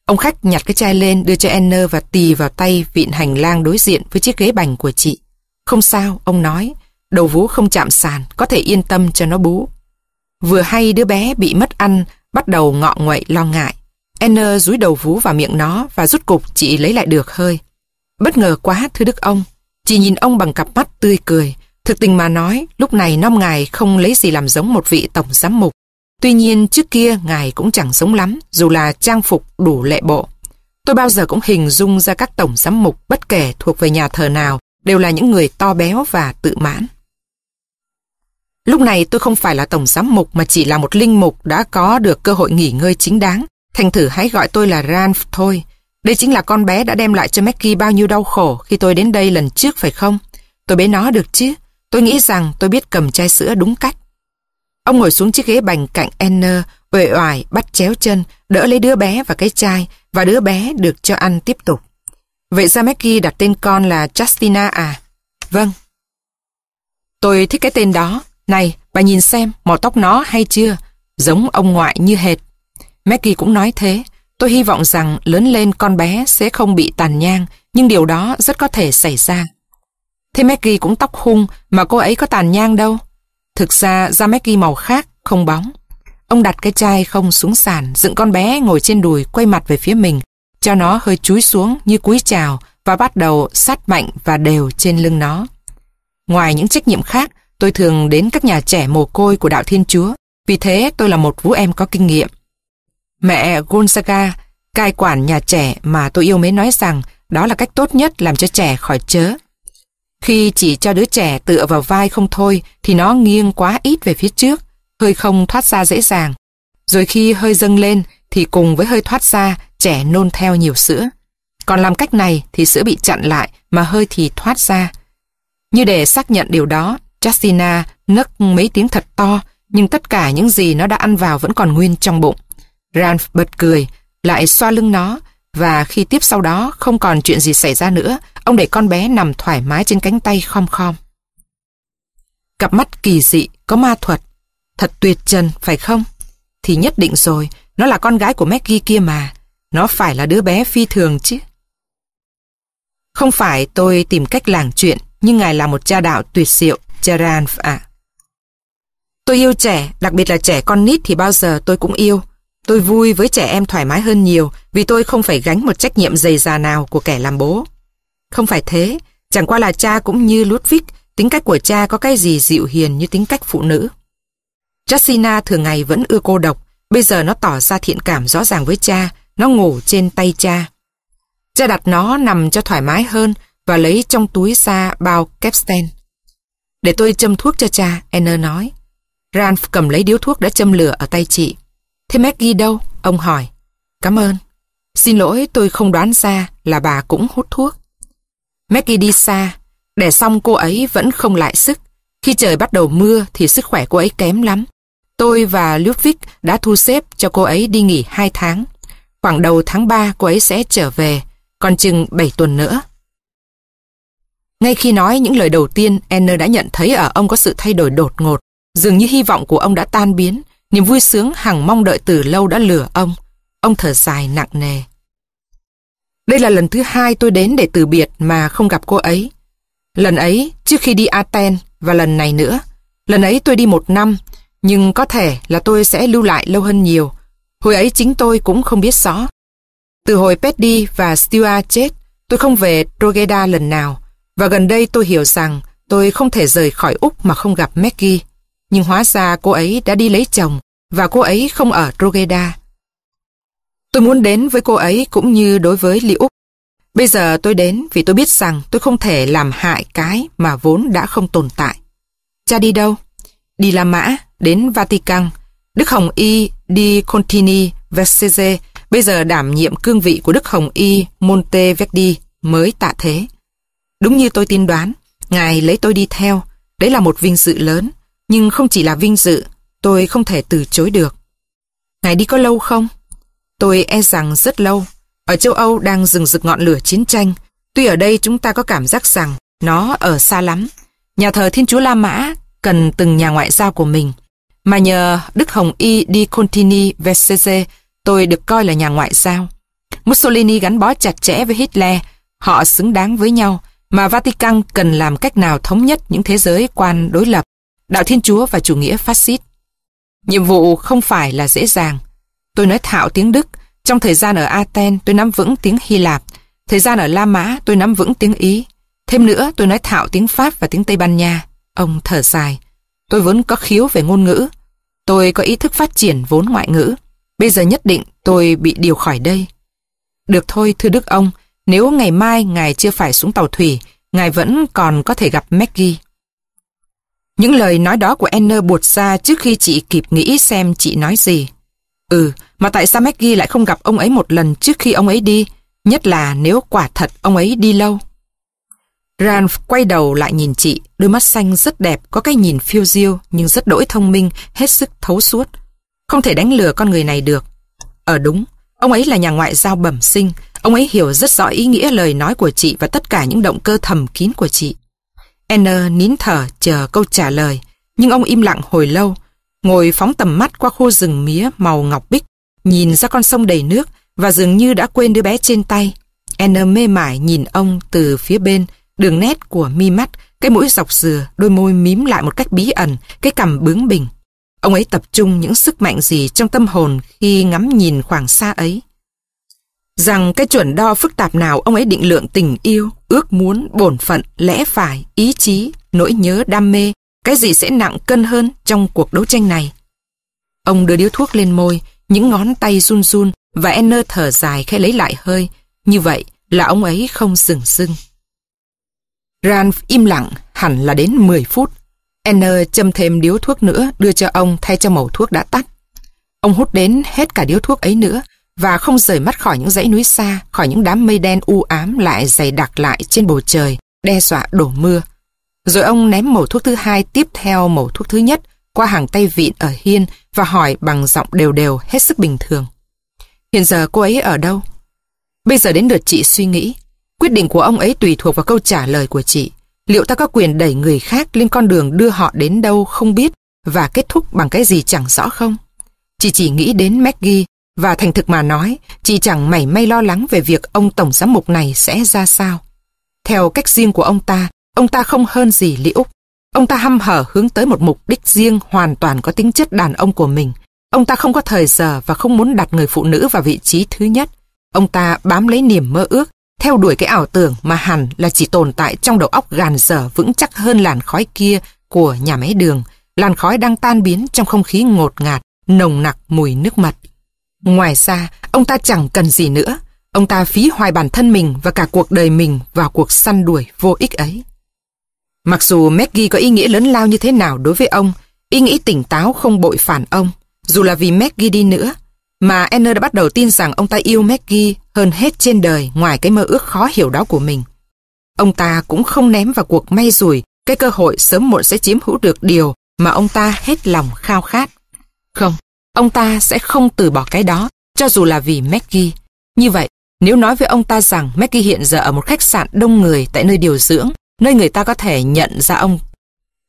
Ông khách nhặt cái chai lên đưa cho Anner và tì vào tay vịn hành lang đối diện với chiếc ghế bành của chị. Không sao, ông nói, đầu vú không chạm sàn, có thể yên tâm cho nó bú. Vừa hay đứa bé bị mất ăn, bắt đầu ngọ nguậy lo ngại. Anner rúi đầu vú vào miệng nó và rút cục chị lấy lại được hơi. Bất ngờ quá thưa đức ông, chị nhìn ông bằng cặp mắt tươi cười, Thực tình mà nói, lúc này năm ngài không lấy gì làm giống một vị tổng giám mục. Tuy nhiên trước kia ngài cũng chẳng giống lắm, dù là trang phục đủ lệ bộ. Tôi bao giờ cũng hình dung ra các tổng giám mục bất kể thuộc về nhà thờ nào, đều là những người to béo và tự mãn. Lúc này tôi không phải là tổng giám mục mà chỉ là một linh mục đã có được cơ hội nghỉ ngơi chính đáng. Thành thử hãy gọi tôi là Ranf thôi. Đây chính là con bé đã đem lại cho Mackie bao nhiêu đau khổ khi tôi đến đây lần trước phải không? Tôi bế nó được chứ? Tôi nghĩ rằng tôi biết cầm chai sữa đúng cách. Ông ngồi xuống chiếc ghế bành cạnh Enner uể oải bắt chéo chân, đỡ lấy đứa bé và cái chai, và đứa bé được cho ăn tiếp tục. Vậy ra Maggie đặt tên con là Justina à? Vâng. Tôi thích cái tên đó. Này, bà nhìn xem, màu tóc nó hay chưa? Giống ông ngoại như hệt. Maggie cũng nói thế. Tôi hy vọng rằng lớn lên con bé sẽ không bị tàn nhang, nhưng điều đó rất có thể xảy ra. Thế Maggie cũng tóc hung mà cô ấy có tàn nhang đâu. Thực ra da Maggie màu khác, không bóng. Ông đặt cái chai không xuống sàn, dựng con bé ngồi trên đùi quay mặt về phía mình, cho nó hơi chúi xuống như cúi chào và bắt đầu sát mạnh và đều trên lưng nó. Ngoài những trách nhiệm khác, tôi thường đến các nhà trẻ mồ côi của đạo Thiên Chúa, vì thế tôi là một vũ em có kinh nghiệm. Mẹ Gonzaga, cai quản nhà trẻ mà tôi yêu mến nói rằng đó là cách tốt nhất làm cho trẻ khỏi chớ. Khi chỉ cho đứa trẻ tựa vào vai không thôi thì nó nghiêng quá ít về phía trước, hơi không thoát ra dễ dàng. Rồi khi hơi dâng lên thì cùng với hơi thoát ra, trẻ nôn theo nhiều sữa. Còn làm cách này thì sữa bị chặn lại mà hơi thì thoát ra. Như để xác nhận điều đó, Justina nấc mấy tiếng thật to, nhưng tất cả những gì nó đã ăn vào vẫn còn nguyên trong bụng. Ralph bật cười, lại xoa lưng nó, và khi tiếp sau đó không còn chuyện gì xảy ra nữa, ông để con bé nằm thoải mái trên cánh tay khom khom. Cặp mắt kỳ dị, có ma thuật. Thật tuyệt trần, phải không? Thì nhất định rồi, nó là con gái của Maggie kia mà. Nó phải là đứa bé phi thường chứ. Không phải tôi tìm cách làng chuyện, nhưng ngài là một cha đạo tuyệt diệu, Gerard ạ. À. Tôi yêu trẻ, đặc biệt là trẻ con nít thì bao giờ tôi cũng yêu. Tôi vui với trẻ em thoải mái hơn nhiều vì tôi không phải gánh một trách nhiệm dày già nào của kẻ làm bố. Không phải thế, chẳng qua là cha cũng như Ludwig, tính cách của cha có cái gì dịu hiền như tính cách phụ nữ. Jacina thường ngày vẫn ưa cô độc, bây giờ nó tỏ ra thiện cảm rõ ràng với cha, nó ngủ trên tay cha. Cha đặt nó nằm cho thoải mái hơn và lấy trong túi ra bao capstan. Để tôi châm thuốc cho cha, Anna nói. Ralph cầm lấy điếu thuốc đã châm lửa ở tay chị. Thế Maggie đâu? Ông hỏi. Cảm ơn. Xin lỗi tôi không đoán ra là bà cũng hút thuốc. Maggie đi xa, để xong cô ấy vẫn không lại sức. Khi trời bắt đầu mưa thì sức khỏe cô ấy kém lắm. Tôi và Ludwig đã thu xếp cho cô ấy đi nghỉ 2 tháng. Khoảng đầu tháng 3 cô ấy sẽ trở về, còn chừng 7 tuần nữa. Ngay khi nói những lời đầu tiên, Anne đã nhận thấy ở ông có sự thay đổi đột ngột. Dường như hy vọng của ông đã tan biến, Niềm vui sướng hằng mong đợi từ lâu đã lừa ông. Ông thở dài nặng nề. Đây là lần thứ hai tôi đến để từ biệt mà không gặp cô ấy. Lần ấy trước khi đi Aten và lần này nữa. Lần ấy tôi đi một năm, nhưng có thể là tôi sẽ lưu lại lâu hơn nhiều. Hồi ấy chính tôi cũng không biết rõ. Từ hồi Petty và Stuart chết, tôi không về Drogheda lần nào. Và gần đây tôi hiểu rằng tôi không thể rời khỏi Úc mà không gặp Maggie. Nhưng hóa ra cô ấy đã đi lấy chồng và cô ấy không ở Rogeda. Tôi muốn đến với cô ấy cũng như đối với Lý Úc. Bây giờ tôi đến vì tôi biết rằng tôi không thể làm hại cái mà vốn đã không tồn tại. Cha đi đâu? Đi La Mã, đến Vatican. Đức Hồng Y Di Contini Versese bây giờ đảm nhiệm cương vị của Đức Hồng Y Monteverdi mới tạ thế. Đúng như tôi tin đoán, Ngài lấy tôi đi theo. Đấy là một vinh dự lớn, nhưng không chỉ là vinh dự Tôi không thể từ chối được. Ngài đi có lâu không? Tôi e rằng rất lâu. Ở châu Âu đang rừng rực ngọn lửa chiến tranh. Tuy ở đây chúng ta có cảm giác rằng nó ở xa lắm. Nhà thờ Thiên Chúa La Mã cần từng nhà ngoại giao của mình. Mà nhờ Đức Hồng Y Di Contini Vecese, tôi được coi là nhà ngoại giao. Mussolini gắn bó chặt chẽ với Hitler, họ xứng đáng với nhau, mà Vatican cần làm cách nào thống nhất những thế giới quan đối lập, đạo Thiên Chúa và chủ nghĩa phát xít. Nhiệm vụ không phải là dễ dàng. Tôi nói thạo tiếng Đức, trong thời gian ở Athens tôi nắm vững tiếng Hy Lạp, thời gian ở La Mã tôi nắm vững tiếng Ý. Thêm nữa tôi nói thạo tiếng Pháp và tiếng Tây Ban Nha. Ông thở dài. Tôi vốn có khiếu về ngôn ngữ. Tôi có ý thức phát triển vốn ngoại ngữ. Bây giờ nhất định tôi bị điều khỏi đây. Được thôi thưa Đức ông, nếu ngày mai ngài chưa phải xuống tàu thủy, ngài vẫn còn có thể gặp Maggie. Những lời nói đó của Enner buột ra trước khi chị kịp nghĩ xem chị nói gì. Ừ, mà tại sao Maggie lại không gặp ông ấy một lần trước khi ông ấy đi, nhất là nếu quả thật ông ấy đi lâu. Ralph quay đầu lại nhìn chị, đôi mắt xanh rất đẹp, có cái nhìn phiêu diêu nhưng rất đỗi thông minh, hết sức thấu suốt. Không thể đánh lừa con người này được. Ở ờ, đúng, ông ấy là nhà ngoại giao bẩm sinh, ông ấy hiểu rất rõ ý nghĩa lời nói của chị và tất cả những động cơ thầm kín của chị. N nín thở chờ câu trả lời, nhưng ông im lặng hồi lâu, ngồi phóng tầm mắt qua khu rừng mía màu ngọc bích, nhìn ra con sông đầy nước và dường như đã quên đứa bé trên tay. N mê mải nhìn ông từ phía bên, đường nét của mi mắt, cái mũi dọc dừa, đôi môi mím lại một cách bí ẩn, cái cằm bướng bình. Ông ấy tập trung những sức mạnh gì trong tâm hồn khi ngắm nhìn khoảng xa ấy rằng cái chuẩn đo phức tạp nào ông ấy định lượng tình yêu, ước muốn, bổn phận, lẽ phải, ý chí, nỗi nhớ, đam mê, cái gì sẽ nặng cân hơn trong cuộc đấu tranh này. Ông đưa điếu thuốc lên môi, những ngón tay run run và Enner thở dài khi lấy lại hơi. Như vậy là ông ấy không sừng sưng. Ralph im lặng hẳn là đến 10 phút. Enner châm thêm điếu thuốc nữa đưa cho ông thay cho mẩu thuốc đã tắt. Ông hút đến hết cả điếu thuốc ấy nữa và không rời mắt khỏi những dãy núi xa, khỏi những đám mây đen u ám lại dày đặc lại trên bầu trời, đe dọa đổ mưa. Rồi ông ném mẩu thuốc thứ hai tiếp theo mẩu thuốc thứ nhất qua hàng tay vịn ở hiên và hỏi bằng giọng đều đều hết sức bình thường. Hiện giờ cô ấy ở đâu? Bây giờ đến lượt chị suy nghĩ. Quyết định của ông ấy tùy thuộc vào câu trả lời của chị. Liệu ta có quyền đẩy người khác lên con đường đưa họ đến đâu không biết và kết thúc bằng cái gì chẳng rõ không? Chị chỉ nghĩ đến Maggie và thành thực mà nói, chị chẳng mảy may lo lắng về việc ông tổng giám mục này sẽ ra sao. Theo cách riêng của ông ta, ông ta không hơn gì Lý Úc. Ông ta hăm hở hướng tới một mục đích riêng hoàn toàn có tính chất đàn ông của mình. Ông ta không có thời giờ và không muốn đặt người phụ nữ vào vị trí thứ nhất. Ông ta bám lấy niềm mơ ước, theo đuổi cái ảo tưởng mà hẳn là chỉ tồn tại trong đầu óc gàn dở vững chắc hơn làn khói kia của nhà máy đường. Làn khói đang tan biến trong không khí ngột ngạt, nồng nặc mùi nước mật. Ngoài ra, ông ta chẳng cần gì nữa. Ông ta phí hoài bản thân mình và cả cuộc đời mình vào cuộc săn đuổi vô ích ấy. Mặc dù Maggie có ý nghĩa lớn lao như thế nào đối với ông, ý nghĩ tỉnh táo không bội phản ông, dù là vì Maggie đi nữa, mà Anna đã bắt đầu tin rằng ông ta yêu Maggie hơn hết trên đời ngoài cái mơ ước khó hiểu đó của mình. Ông ta cũng không ném vào cuộc may rủi, cái cơ hội sớm muộn sẽ chiếm hữu được điều mà ông ta hết lòng khao khát. Không, Ông ta sẽ không từ bỏ cái đó, cho dù là vì Maggie. Như vậy, nếu nói với ông ta rằng Maggie hiện giờ ở một khách sạn đông người tại nơi điều dưỡng, nơi người ta có thể nhận ra ông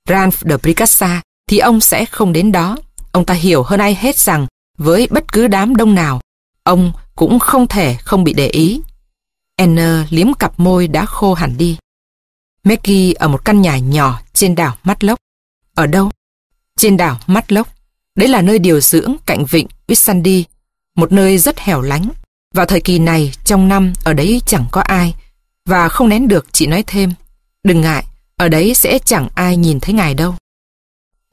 Ralph de Bricassa, thì ông sẽ không đến đó. Ông ta hiểu hơn ai hết rằng với bất cứ đám đông nào, ông cũng không thể không bị để ý. Anna liếm cặp môi đã khô hẳn đi. Maggie ở một căn nhà nhỏ trên đảo Mắt Lốc. Ở đâu? Trên đảo Mắt Lốc. Đấy là nơi điều dưỡng cạnh vịnh Whitsunday, một nơi rất hẻo lánh. Vào thời kỳ này, trong năm, ở đấy chẳng có ai. Và không nén được chị nói thêm, đừng ngại, ở đấy sẽ chẳng ai nhìn thấy ngài đâu.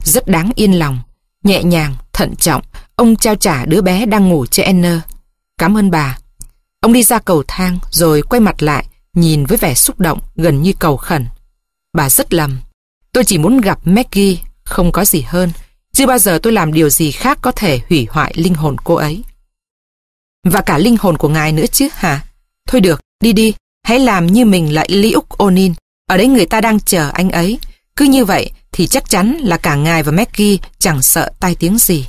Rất đáng yên lòng, nhẹ nhàng, thận trọng, ông trao trả đứa bé đang ngủ cho Anna. Cảm ơn bà. Ông đi ra cầu thang rồi quay mặt lại, nhìn với vẻ xúc động gần như cầu khẩn. Bà rất lầm. Tôi chỉ muốn gặp Maggie, không có gì hơn. Chưa bao giờ tôi làm điều gì khác có thể hủy hoại linh hồn cô ấy. Và cả linh hồn của ngài nữa chứ hả? Thôi được, đi đi, hãy làm như mình lại là Liuk Onin. Ở đấy người ta đang chờ anh ấy. Cứ như vậy thì chắc chắn là cả ngài và Maggie chẳng sợ tai tiếng gì.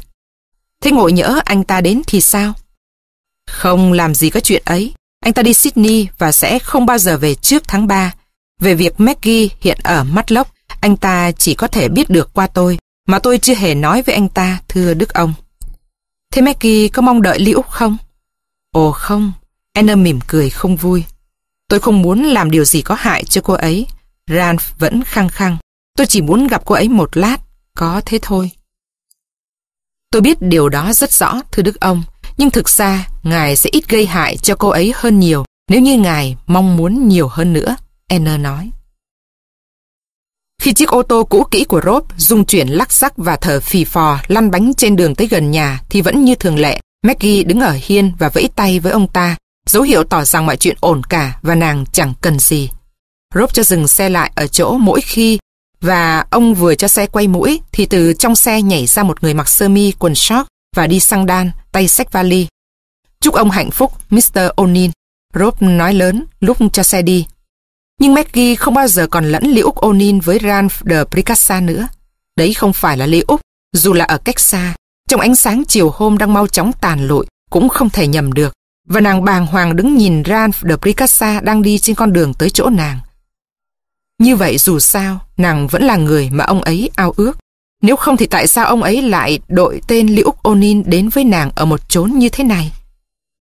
Thế ngộ nhỡ anh ta đến thì sao? Không làm gì có chuyện ấy. Anh ta đi Sydney và sẽ không bao giờ về trước tháng 3. Về việc Maggie hiện ở Matlock, anh ta chỉ có thể biết được qua tôi mà tôi chưa hề nói với anh ta, thưa Đức ông. Thế Maggie có mong đợi Lý Úc không? Ồ không, Anna mỉm cười không vui. Tôi không muốn làm điều gì có hại cho cô ấy. Ralph vẫn khăng khăng. Tôi chỉ muốn gặp cô ấy một lát, có thế thôi. Tôi biết điều đó rất rõ, thưa Đức ông, nhưng thực ra ngài sẽ ít gây hại cho cô ấy hơn nhiều nếu như ngài mong muốn nhiều hơn nữa, Anna nói. Khi chiếc ô tô cũ kỹ của Rob rung chuyển lắc sắc và thở phì phò lăn bánh trên đường tới gần nhà thì vẫn như thường lệ, Maggie đứng ở hiên và vẫy tay với ông ta, dấu hiệu tỏ rằng mọi chuyện ổn cả và nàng chẳng cần gì. Rob cho dừng xe lại ở chỗ mỗi khi và ông vừa cho xe quay mũi thì từ trong xe nhảy ra một người mặc sơ mi quần short và đi sang đan, tay xách vali. Chúc ông hạnh phúc, Mr. O'Neill. Rob nói lớn lúc cho xe đi. Nhưng Maggie không bao giờ còn lẫn Liễu Úc Onin với Ralph de Pricassa nữa. Đấy không phải là Liễu Úc, dù là ở cách xa, trong ánh sáng chiều hôm đang mau chóng tàn lụi cũng không thể nhầm được. Và nàng bàng hoàng đứng nhìn Ralph de Pricassa đang đi trên con đường tới chỗ nàng. Như vậy dù sao, nàng vẫn là người mà ông ấy ao ước. Nếu không thì tại sao ông ấy lại đội tên Liễu Úc Onin đến với nàng ở một chốn như thế này?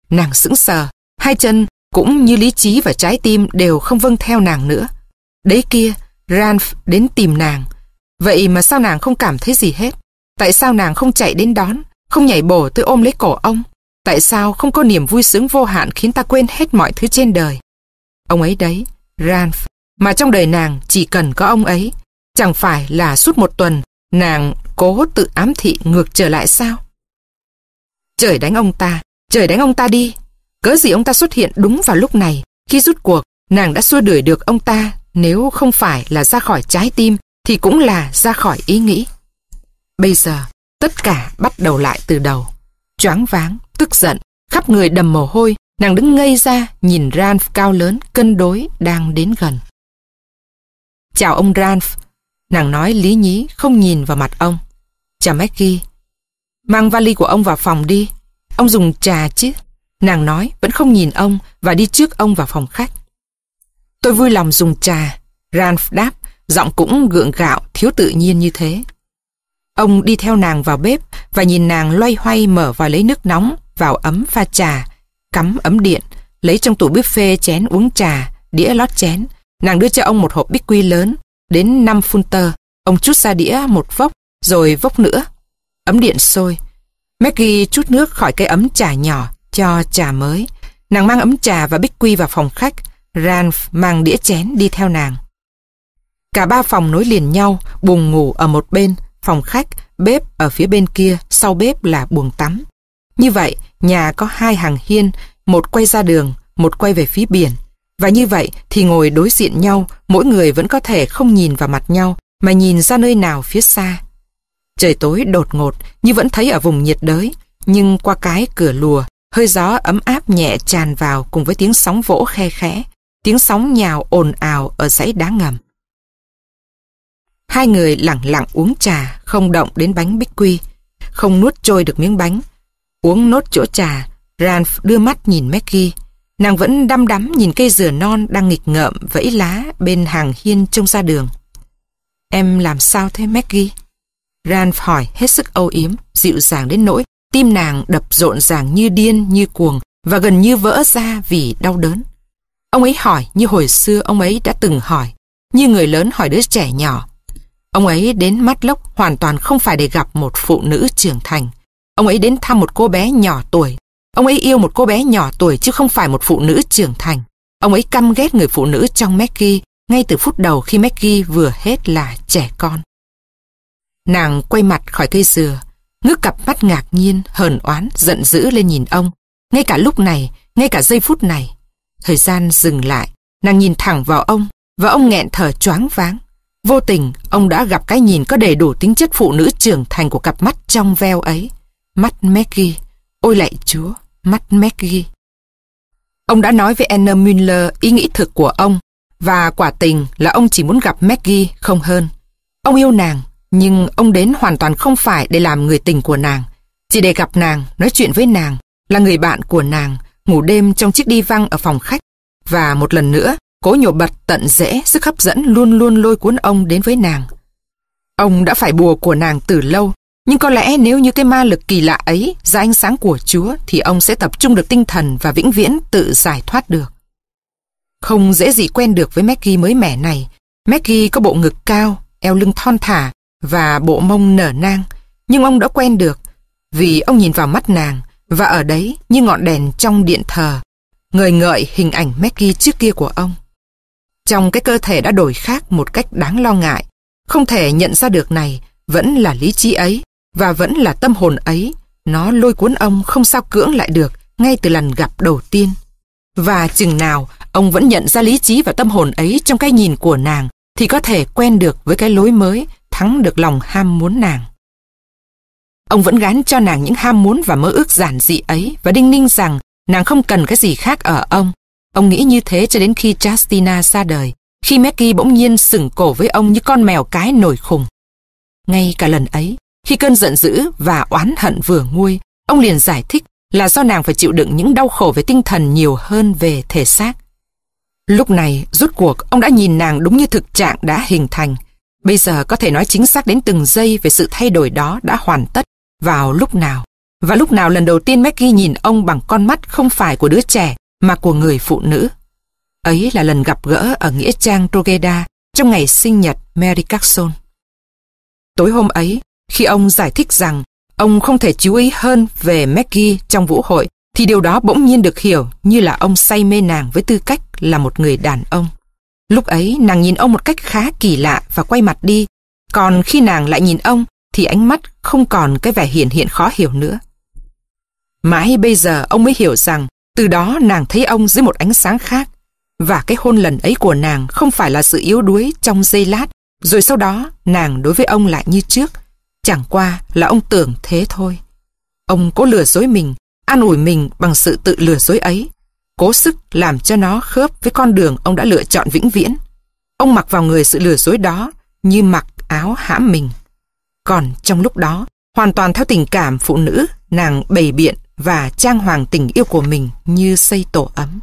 Nàng sững sờ, hai chân cũng như lý trí và trái tim đều không vâng theo nàng nữa. Đấy kia, Ranf đến tìm nàng. Vậy mà sao nàng không cảm thấy gì hết? Tại sao nàng không chạy đến đón, không nhảy bổ tới ôm lấy cổ ông? Tại sao không có niềm vui sướng vô hạn khiến ta quên hết mọi thứ trên đời? Ông ấy đấy, Ranf, mà trong đời nàng chỉ cần có ông ấy. Chẳng phải là suốt một tuần nàng cố tự ám thị ngược trở lại sao? Trời đánh ông ta, trời đánh ông ta đi, Cớ gì ông ta xuất hiện đúng vào lúc này, khi rút cuộc, nàng đã xua đuổi được ông ta, nếu không phải là ra khỏi trái tim, thì cũng là ra khỏi ý nghĩ. Bây giờ, tất cả bắt đầu lại từ đầu. Choáng váng, tức giận, khắp người đầm mồ hôi, nàng đứng ngây ra, nhìn Ranf cao lớn, cân đối, đang đến gần. Chào ông Ranf, nàng nói lý nhí, không nhìn vào mặt ông. Chào Mackie mang vali của ông vào phòng đi, ông dùng trà chứ. Nàng nói vẫn không nhìn ông và đi trước ông vào phòng khách. Tôi vui lòng dùng trà. Ralph đáp, giọng cũng gượng gạo, thiếu tự nhiên như thế. Ông đi theo nàng vào bếp và nhìn nàng loay hoay mở vòi lấy nước nóng, vào ấm pha trà, cắm ấm điện, lấy trong tủ buffet chén uống trà, đĩa lót chén. Nàng đưa cho ông một hộp bích quy lớn, đến 5 tơ Ông chút ra đĩa một vốc, rồi vốc nữa. Ấm điện sôi. Maggie chút nước khỏi cái ấm trà nhỏ, cho trà mới. Nàng mang ấm trà và bích quy vào phòng khách. Ranf mang đĩa chén đi theo nàng. Cả ba phòng nối liền nhau, buồng ngủ ở một bên, phòng khách, bếp ở phía bên kia, sau bếp là buồng tắm. Như vậy, nhà có hai hàng hiên, một quay ra đường, một quay về phía biển. Và như vậy thì ngồi đối diện nhau, mỗi người vẫn có thể không nhìn vào mặt nhau, mà nhìn ra nơi nào phía xa. Trời tối đột ngột, như vẫn thấy ở vùng nhiệt đới, nhưng qua cái cửa lùa, hơi gió ấm áp nhẹ tràn vào cùng với tiếng sóng vỗ khe khẽ, tiếng sóng nhào ồn ào ở dãy đá ngầm. Hai người lặng lặng uống trà, không động đến bánh bích quy, không nuốt trôi được miếng bánh. Uống nốt chỗ trà, Ranf đưa mắt nhìn Maggie. Nàng vẫn đăm đắm nhìn cây dừa non đang nghịch ngợm vẫy lá bên hàng hiên trông ra đường. Em làm sao thế Maggie? Ranf hỏi hết sức âu yếm, dịu dàng đến nỗi Tim nàng đập rộn ràng như điên, như cuồng và gần như vỡ ra vì đau đớn. Ông ấy hỏi như hồi xưa ông ấy đã từng hỏi, như người lớn hỏi đứa trẻ nhỏ. Ông ấy đến mắt lốc hoàn toàn không phải để gặp một phụ nữ trưởng thành. Ông ấy đến thăm một cô bé nhỏ tuổi. Ông ấy yêu một cô bé nhỏ tuổi chứ không phải một phụ nữ trưởng thành. Ông ấy căm ghét người phụ nữ trong Maggie ngay từ phút đầu khi Maggie vừa hết là trẻ con. Nàng quay mặt khỏi cây dừa, ngước cặp mắt ngạc nhiên, hờn oán, giận dữ lên nhìn ông. Ngay cả lúc này, ngay cả giây phút này. Thời gian dừng lại, nàng nhìn thẳng vào ông, và ông nghẹn thở choáng váng. Vô tình, ông đã gặp cái nhìn có đầy đủ tính chất phụ nữ trưởng thành của cặp mắt trong veo ấy. Mắt Maggie, ôi lạy chúa, mắt Maggie. Ông đã nói với Anna Müller ý nghĩ thực của ông, và quả tình là ông chỉ muốn gặp Maggie không hơn. Ông yêu nàng, nhưng ông đến hoàn toàn không phải để làm người tình của nàng. Chỉ để gặp nàng, nói chuyện với nàng, là người bạn của nàng, ngủ đêm trong chiếc đi văng ở phòng khách. Và một lần nữa, cố nhổ bật tận dễ sức hấp dẫn luôn luôn lôi cuốn ông đến với nàng. Ông đã phải bùa của nàng từ lâu, nhưng có lẽ nếu như cái ma lực kỳ lạ ấy ra ánh sáng của Chúa thì ông sẽ tập trung được tinh thần và vĩnh viễn tự giải thoát được. Không dễ gì quen được với Maggie mới mẻ này. Maggie có bộ ngực cao, eo lưng thon thả và bộ mông nở nang, nhưng ông đã quen được vì ông nhìn vào mắt nàng và ở đấy như ngọn đèn trong điện thờ, ngời ngợi hình ảnh Maggie trước kia của ông. Trong cái cơ thể đã đổi khác một cách đáng lo ngại, không thể nhận ra được này vẫn là lý trí ấy và vẫn là tâm hồn ấy, nó lôi cuốn ông không sao cưỡng lại được ngay từ lần gặp đầu tiên. Và chừng nào ông vẫn nhận ra lý trí và tâm hồn ấy trong cái nhìn của nàng thì có thể quen được với cái lối mới thắng được lòng ham muốn nàng. Ông vẫn gán cho nàng những ham muốn và mơ ước giản dị ấy và đinh ninh rằng nàng không cần cái gì khác ở ông. Ông nghĩ như thế cho đến khi Justina ra đời, khi Maggie bỗng nhiên sừng cổ với ông như con mèo cái nổi khùng. Ngay cả lần ấy, khi cơn giận dữ và oán hận vừa nguôi, ông liền giải thích là do nàng phải chịu đựng những đau khổ về tinh thần nhiều hơn về thể xác. Lúc này, rút cuộc, ông đã nhìn nàng đúng như thực trạng đã hình thành. Bây giờ có thể nói chính xác đến từng giây về sự thay đổi đó đã hoàn tất, vào lúc nào. Và lúc nào lần đầu tiên Maggie nhìn ông bằng con mắt không phải của đứa trẻ, mà của người phụ nữ. Ấy là lần gặp gỡ ở Nghĩa Trang togeda trong ngày sinh nhật Mary Carson. Tối hôm ấy, khi ông giải thích rằng ông không thể chú ý hơn về Maggie trong vũ hội, thì điều đó bỗng nhiên được hiểu như là ông say mê nàng với tư cách là một người đàn ông. Lúc ấy nàng nhìn ông một cách khá kỳ lạ và quay mặt đi. Còn khi nàng lại nhìn ông thì ánh mắt không còn cái vẻ hiển hiện khó hiểu nữa. Mãi bây giờ ông mới hiểu rằng từ đó nàng thấy ông dưới một ánh sáng khác. Và cái hôn lần ấy của nàng không phải là sự yếu đuối trong giây lát. Rồi sau đó nàng đối với ông lại như trước. Chẳng qua là ông tưởng thế thôi. Ông cố lừa dối mình, an ủi mình bằng sự tự lừa dối ấy cố sức làm cho nó khớp với con đường ông đã lựa chọn vĩnh viễn. Ông mặc vào người sự lừa dối đó như mặc áo hãm mình. Còn trong lúc đó, hoàn toàn theo tình cảm phụ nữ, nàng bày biện và trang hoàng tình yêu của mình như xây tổ ấm.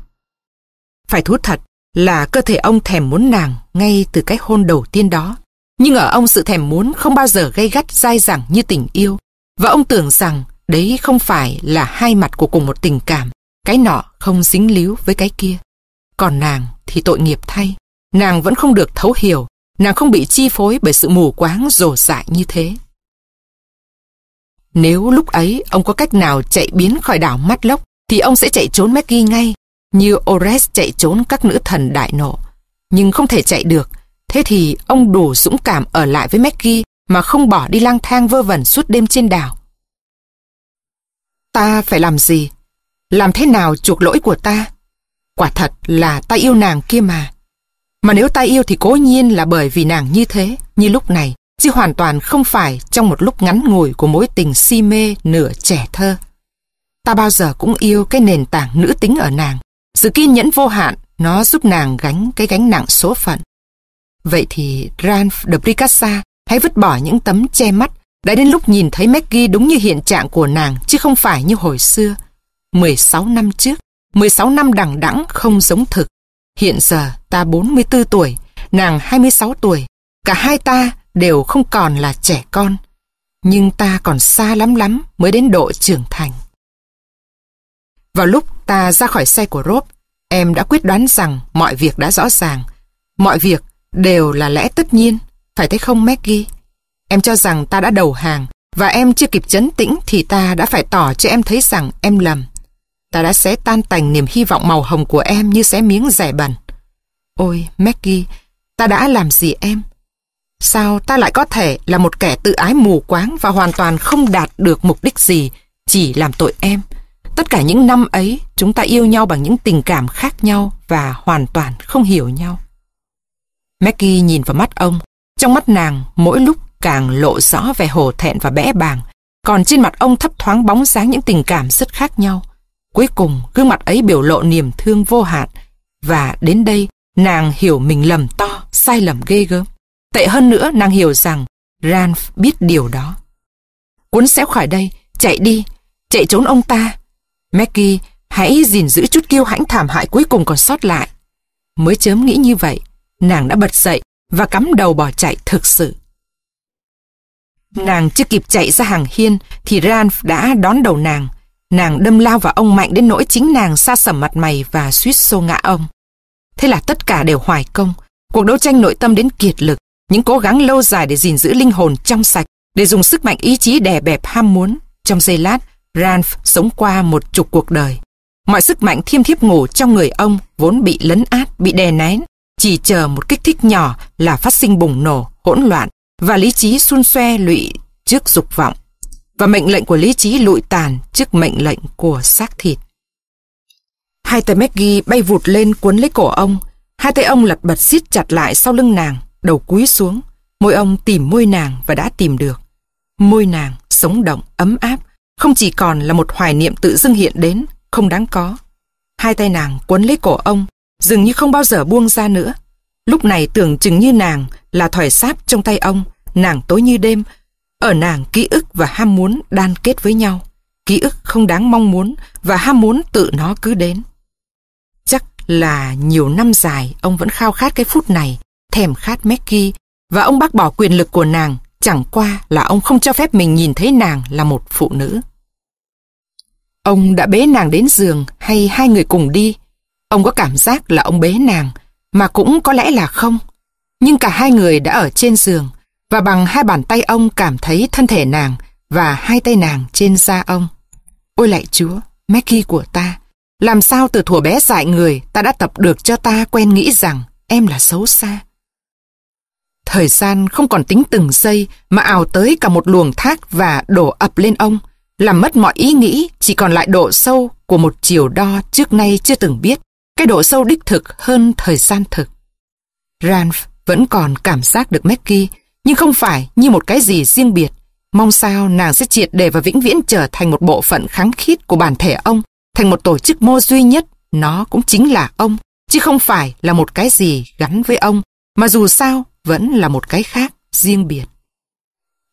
Phải thú thật là cơ thể ông thèm muốn nàng ngay từ cái hôn đầu tiên đó. Nhưng ở ông sự thèm muốn không bao giờ gây gắt dai dẳng như tình yêu. Và ông tưởng rằng đấy không phải là hai mặt của cùng một tình cảm cái nọ không dính líu với cái kia. Còn nàng thì tội nghiệp thay. Nàng vẫn không được thấu hiểu. Nàng không bị chi phối bởi sự mù quáng rồ dại như thế. Nếu lúc ấy ông có cách nào chạy biến khỏi đảo Mắt Lốc thì ông sẽ chạy trốn Maggie ngay, như Ores chạy trốn các nữ thần đại nộ. Nhưng không thể chạy được, thế thì ông đủ dũng cảm ở lại với Maggie mà không bỏ đi lang thang vơ vẩn suốt đêm trên đảo. Ta phải làm gì? Làm thế nào chuộc lỗi của ta? Quả thật là ta yêu nàng kia mà. Mà nếu ta yêu thì cố nhiên là bởi vì nàng như thế, như lúc này, chứ hoàn toàn không phải trong một lúc ngắn ngủi của mối tình si mê nửa trẻ thơ. Ta bao giờ cũng yêu cái nền tảng nữ tính ở nàng. Sự kiên nhẫn vô hạn, nó giúp nàng gánh cái gánh nặng số phận. Vậy thì Ranf de Bricassa hãy vứt bỏ những tấm che mắt đã đến lúc nhìn thấy Maggie đúng như hiện trạng của nàng chứ không phải như hồi xưa. 16 năm trước, 16 năm đằng đẵng không giống thực. Hiện giờ ta 44 tuổi, nàng 26 tuổi, cả hai ta đều không còn là trẻ con. Nhưng ta còn xa lắm lắm mới đến độ trưởng thành. Vào lúc ta ra khỏi xe của Rob, em đã quyết đoán rằng mọi việc đã rõ ràng. Mọi việc đều là lẽ tất nhiên, phải thế không Maggie? Em cho rằng ta đã đầu hàng và em chưa kịp chấn tĩnh thì ta đã phải tỏ cho em thấy rằng em lầm. Ta đã xé tan tành niềm hy vọng màu hồng của em như xé miếng rẻ bẩn. Ôi, Maggie, ta đã làm gì em? Sao ta lại có thể là một kẻ tự ái mù quáng và hoàn toàn không đạt được mục đích gì, chỉ làm tội em? Tất cả những năm ấy, chúng ta yêu nhau bằng những tình cảm khác nhau và hoàn toàn không hiểu nhau. Maggie nhìn vào mắt ông, trong mắt nàng mỗi lúc càng lộ rõ vẻ hổ thẹn và bẽ bàng, còn trên mặt ông thấp thoáng bóng dáng những tình cảm rất khác nhau. Cuối cùng, gương mặt ấy biểu lộ niềm thương vô hạn. Và đến đây, nàng hiểu mình lầm to, sai lầm ghê gớm. Tệ hơn nữa, nàng hiểu rằng Ranf biết điều đó. Cuốn xéo khỏi đây, chạy đi, chạy trốn ông ta. Maggie, hãy gìn giữ chút kiêu hãnh thảm hại cuối cùng còn sót lại. Mới chớm nghĩ như vậy, nàng đã bật dậy và cắm đầu bỏ chạy thực sự. Nàng chưa kịp chạy ra hàng hiên thì Ranf đã đón đầu nàng. Nàng đâm lao vào ông Mạnh đến nỗi chính nàng xa sầm mặt mày và suýt xô ngã ông. Thế là tất cả đều hoài công, cuộc đấu tranh nội tâm đến kiệt lực, những cố gắng lâu dài để gìn giữ linh hồn trong sạch, để dùng sức mạnh ý chí đè bẹp ham muốn. Trong giây lát, Ranf sống qua một chục cuộc đời. Mọi sức mạnh thiêm thiếp ngủ trong người ông vốn bị lấn át, bị đè nén, chỉ chờ một kích thích nhỏ là phát sinh bùng nổ, hỗn loạn và lý trí xun xoe lụy trước dục vọng và mệnh lệnh của lý trí lụi tàn trước mệnh lệnh của xác thịt. Hai tay Maggie bay vụt lên cuốn lấy cổ ông. Hai tay ông lật bật siết chặt lại sau lưng nàng, đầu cúi xuống. Môi ông tìm môi nàng và đã tìm được. Môi nàng sống động, ấm áp, không chỉ còn là một hoài niệm tự dưng hiện đến, không đáng có. Hai tay nàng cuốn lấy cổ ông, dường như không bao giờ buông ra nữa. Lúc này tưởng chừng như nàng là thỏi sáp trong tay ông, nàng tối như đêm, ở nàng ký ức và ham muốn đan kết với nhau. Ký ức không đáng mong muốn và ham muốn tự nó cứ đến. Chắc là nhiều năm dài ông vẫn khao khát cái phút này, thèm khát Maggie và ông bác bỏ quyền lực của nàng chẳng qua là ông không cho phép mình nhìn thấy nàng là một phụ nữ. Ông đã bế nàng đến giường hay hai người cùng đi. Ông có cảm giác là ông bế nàng, mà cũng có lẽ là không. Nhưng cả hai người đã ở trên giường, và bằng hai bàn tay ông cảm thấy thân thể nàng và hai tay nàng trên da ông. Ôi lạy chúa, Maggie của ta, làm sao từ thuở bé dại người ta đã tập được cho ta quen nghĩ rằng em là xấu xa. Thời gian không còn tính từng giây mà ào tới cả một luồng thác và đổ ập lên ông, làm mất mọi ý nghĩ chỉ còn lại độ sâu của một chiều đo trước nay chưa từng biết, cái độ sâu đích thực hơn thời gian thực. Ranf vẫn còn cảm giác được Maggie nhưng không phải như một cái gì riêng biệt. Mong sao nàng sẽ triệt để và vĩnh viễn trở thành một bộ phận kháng khít của bản thể ông, thành một tổ chức mô duy nhất, nó cũng chính là ông, chứ không phải là một cái gì gắn với ông, mà dù sao vẫn là một cái khác, riêng biệt.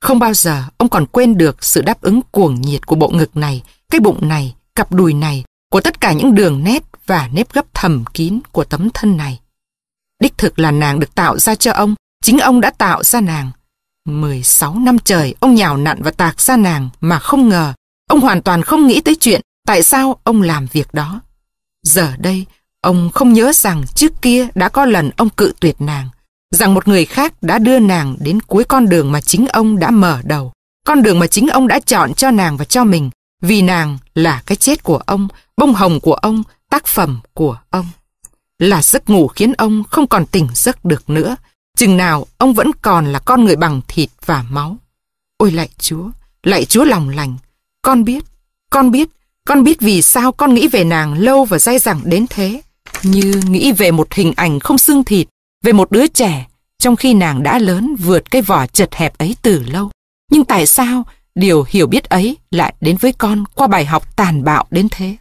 Không bao giờ ông còn quên được sự đáp ứng cuồng nhiệt của bộ ngực này, cái bụng này, cặp đùi này, của tất cả những đường nét và nếp gấp thầm kín của tấm thân này. Đích thực là nàng được tạo ra cho ông Chính ông đã tạo ra nàng. 16 năm trời ông nhào nặn và tạc ra nàng mà không ngờ. Ông hoàn toàn không nghĩ tới chuyện tại sao ông làm việc đó. Giờ đây, ông không nhớ rằng trước kia đã có lần ông cự tuyệt nàng. Rằng một người khác đã đưa nàng đến cuối con đường mà chính ông đã mở đầu. Con đường mà chính ông đã chọn cho nàng và cho mình. Vì nàng là cái chết của ông, bông hồng của ông, tác phẩm của ông. Là giấc ngủ khiến ông không còn tỉnh giấc được nữa chừng nào ông vẫn còn là con người bằng thịt và máu. Ôi lạy Chúa, lạy Chúa lòng lành, con biết, con biết, con biết vì sao con nghĩ về nàng lâu và dai dẳng đến thế. Như nghĩ về một hình ảnh không xương thịt, về một đứa trẻ, trong khi nàng đã lớn vượt cái vỏ chật hẹp ấy từ lâu. Nhưng tại sao điều hiểu biết ấy lại đến với con qua bài học tàn bạo đến thế?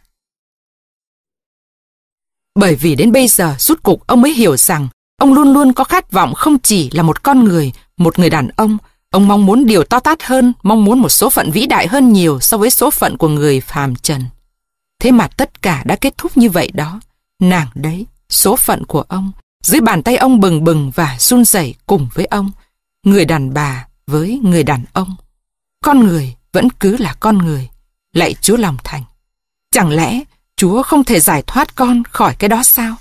Bởi vì đến bây giờ, suốt cục ông mới hiểu rằng Ông luôn luôn có khát vọng không chỉ là một con người, một người đàn ông. Ông mong muốn điều to tát hơn, mong muốn một số phận vĩ đại hơn nhiều so với số phận của người phàm trần. Thế mà tất cả đã kết thúc như vậy đó. Nàng đấy, số phận của ông, dưới bàn tay ông bừng bừng và run rẩy cùng với ông. Người đàn bà với người đàn ông. Con người vẫn cứ là con người. Lạy Chúa lòng thành. Chẳng lẽ Chúa không thể giải thoát con khỏi cái đó sao?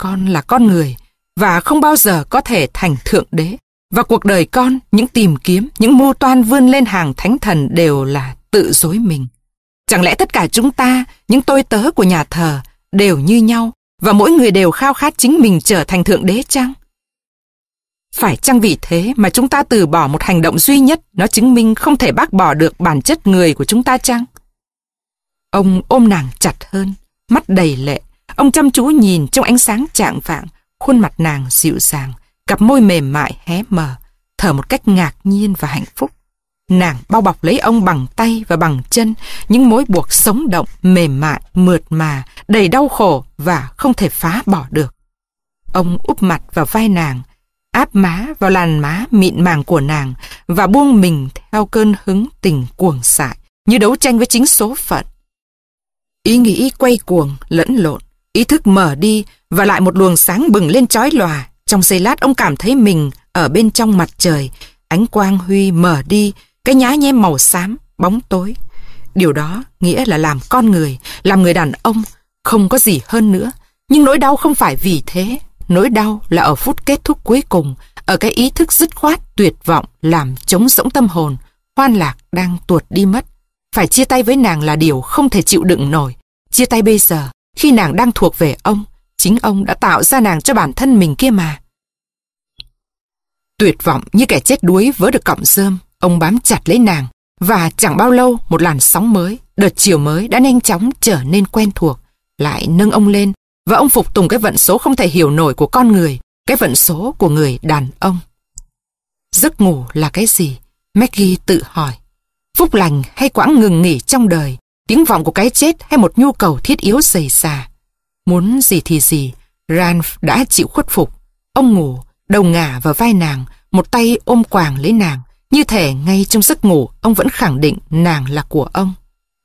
Con là con người, và không bao giờ có thể thành thượng đế. Và cuộc đời con, những tìm kiếm, những mưu toan vươn lên hàng thánh thần đều là tự dối mình. Chẳng lẽ tất cả chúng ta, những tôi tớ của nhà thờ, đều như nhau và mỗi người đều khao khát chính mình trở thành thượng đế chăng? Phải chăng vì thế mà chúng ta từ bỏ một hành động duy nhất nó chứng minh không thể bác bỏ được bản chất người của chúng ta chăng? Ông ôm nàng chặt hơn, mắt đầy lệ. Ông chăm chú nhìn trong ánh sáng trạng vạng Khuôn mặt nàng dịu dàng, cặp môi mềm mại hé mở, thở một cách ngạc nhiên và hạnh phúc. Nàng bao bọc lấy ông bằng tay và bằng chân, những mối buộc sống động, mềm mại, mượt mà, đầy đau khổ và không thể phá bỏ được. Ông úp mặt vào vai nàng, áp má vào làn má mịn màng của nàng và buông mình theo cơn hứng tình cuồng dại như đấu tranh với chính số phận. Ý nghĩ quay cuồng, lẫn lộn, Ý thức mở đi và lại một luồng sáng bừng lên chói lòa. Trong giây lát ông cảm thấy mình ở bên trong mặt trời. Ánh quang huy mở đi, cái nhá nhem màu xám, bóng tối. Điều đó nghĩa là làm con người, làm người đàn ông, không có gì hơn nữa. Nhưng nỗi đau không phải vì thế. Nỗi đau là ở phút kết thúc cuối cùng, ở cái ý thức dứt khoát, tuyệt vọng, làm chống rỗng tâm hồn. Hoan lạc đang tuột đi mất. Phải chia tay với nàng là điều không thể chịu đựng nổi. Chia tay bây giờ khi nàng đang thuộc về ông, chính ông đã tạo ra nàng cho bản thân mình kia mà. Tuyệt vọng như kẻ chết đuối vớ được cọng rơm, ông bám chặt lấy nàng và chẳng bao lâu một làn sóng mới, đợt chiều mới đã nhanh chóng trở nên quen thuộc, lại nâng ông lên và ông phục tùng cái vận số không thể hiểu nổi của con người, cái vận số của người đàn ông. Giấc ngủ là cái gì? Maggie tự hỏi. Phúc lành hay quãng ngừng nghỉ trong đời tiếng vọng của cái chết hay một nhu cầu thiết yếu dày xà. Muốn gì thì gì, Ranf đã chịu khuất phục. Ông ngủ, đầu ngả vào vai nàng, một tay ôm quàng lấy nàng. Như thể ngay trong giấc ngủ, ông vẫn khẳng định nàng là của ông.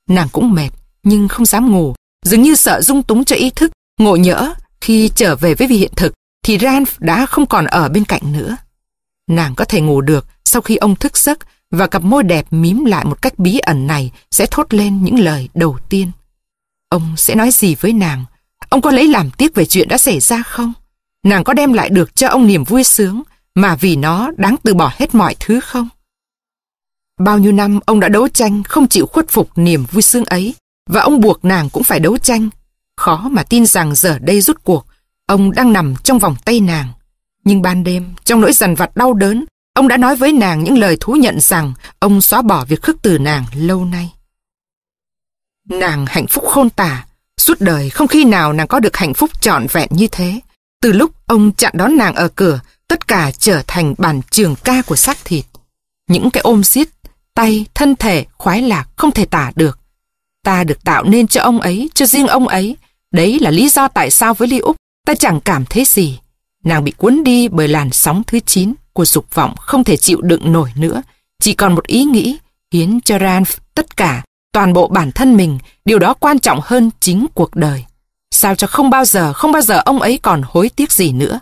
Nàng cũng mệt, nhưng không dám ngủ, dường như sợ rung túng cho ý thức. Ngộ nhỡ, khi trở về với vị hiện thực, thì Ranf đã không còn ở bên cạnh nữa. Nàng có thể ngủ được sau khi ông thức giấc, và cặp môi đẹp mím lại một cách bí ẩn này sẽ thốt lên những lời đầu tiên. Ông sẽ nói gì với nàng? Ông có lấy làm tiếc về chuyện đã xảy ra không? Nàng có đem lại được cho ông niềm vui sướng mà vì nó đáng từ bỏ hết mọi thứ không? Bao nhiêu năm ông đã đấu tranh không chịu khuất phục niềm vui sướng ấy và ông buộc nàng cũng phải đấu tranh. Khó mà tin rằng giờ đây rút cuộc, ông đang nằm trong vòng tay nàng. Nhưng ban đêm, trong nỗi dằn vặt đau đớn, Ông đã nói với nàng những lời thú nhận rằng ông xóa bỏ việc khước từ nàng lâu nay. Nàng hạnh phúc khôn tả, suốt đời không khi nào nàng có được hạnh phúc trọn vẹn như thế. Từ lúc ông chặn đón nàng ở cửa, tất cả trở thành bản trường ca của xác thịt. Những cái ôm xiết, tay, thân thể, khoái lạc không thể tả được. Ta được tạo nên cho ông ấy, cho riêng ông ấy. Đấy là lý do tại sao với Ly Úc ta chẳng cảm thấy gì. Nàng bị cuốn đi bởi làn sóng thứ 9 của dục vọng không thể chịu đựng nổi nữa. Chỉ còn một ý nghĩ, hiến cho Ranf tất cả, toàn bộ bản thân mình, điều đó quan trọng hơn chính cuộc đời. Sao cho không bao giờ, không bao giờ ông ấy còn hối tiếc gì nữa.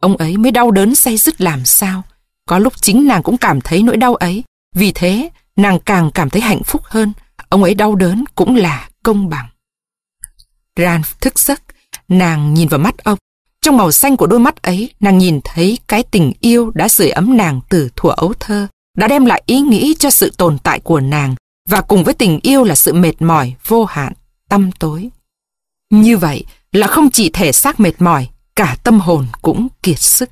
Ông ấy mới đau đớn say dứt làm sao. Có lúc chính nàng cũng cảm thấy nỗi đau ấy. Vì thế, nàng càng cảm thấy hạnh phúc hơn. Ông ấy đau đớn cũng là công bằng. Ranf thức giấc, nàng nhìn vào mắt ông. Trong màu xanh của đôi mắt ấy, nàng nhìn thấy cái tình yêu đã sưởi ấm nàng từ thuở ấu thơ, đã đem lại ý nghĩ cho sự tồn tại của nàng, và cùng với tình yêu là sự mệt mỏi, vô hạn, tâm tối. Như vậy là không chỉ thể xác mệt mỏi, cả tâm hồn cũng kiệt sức.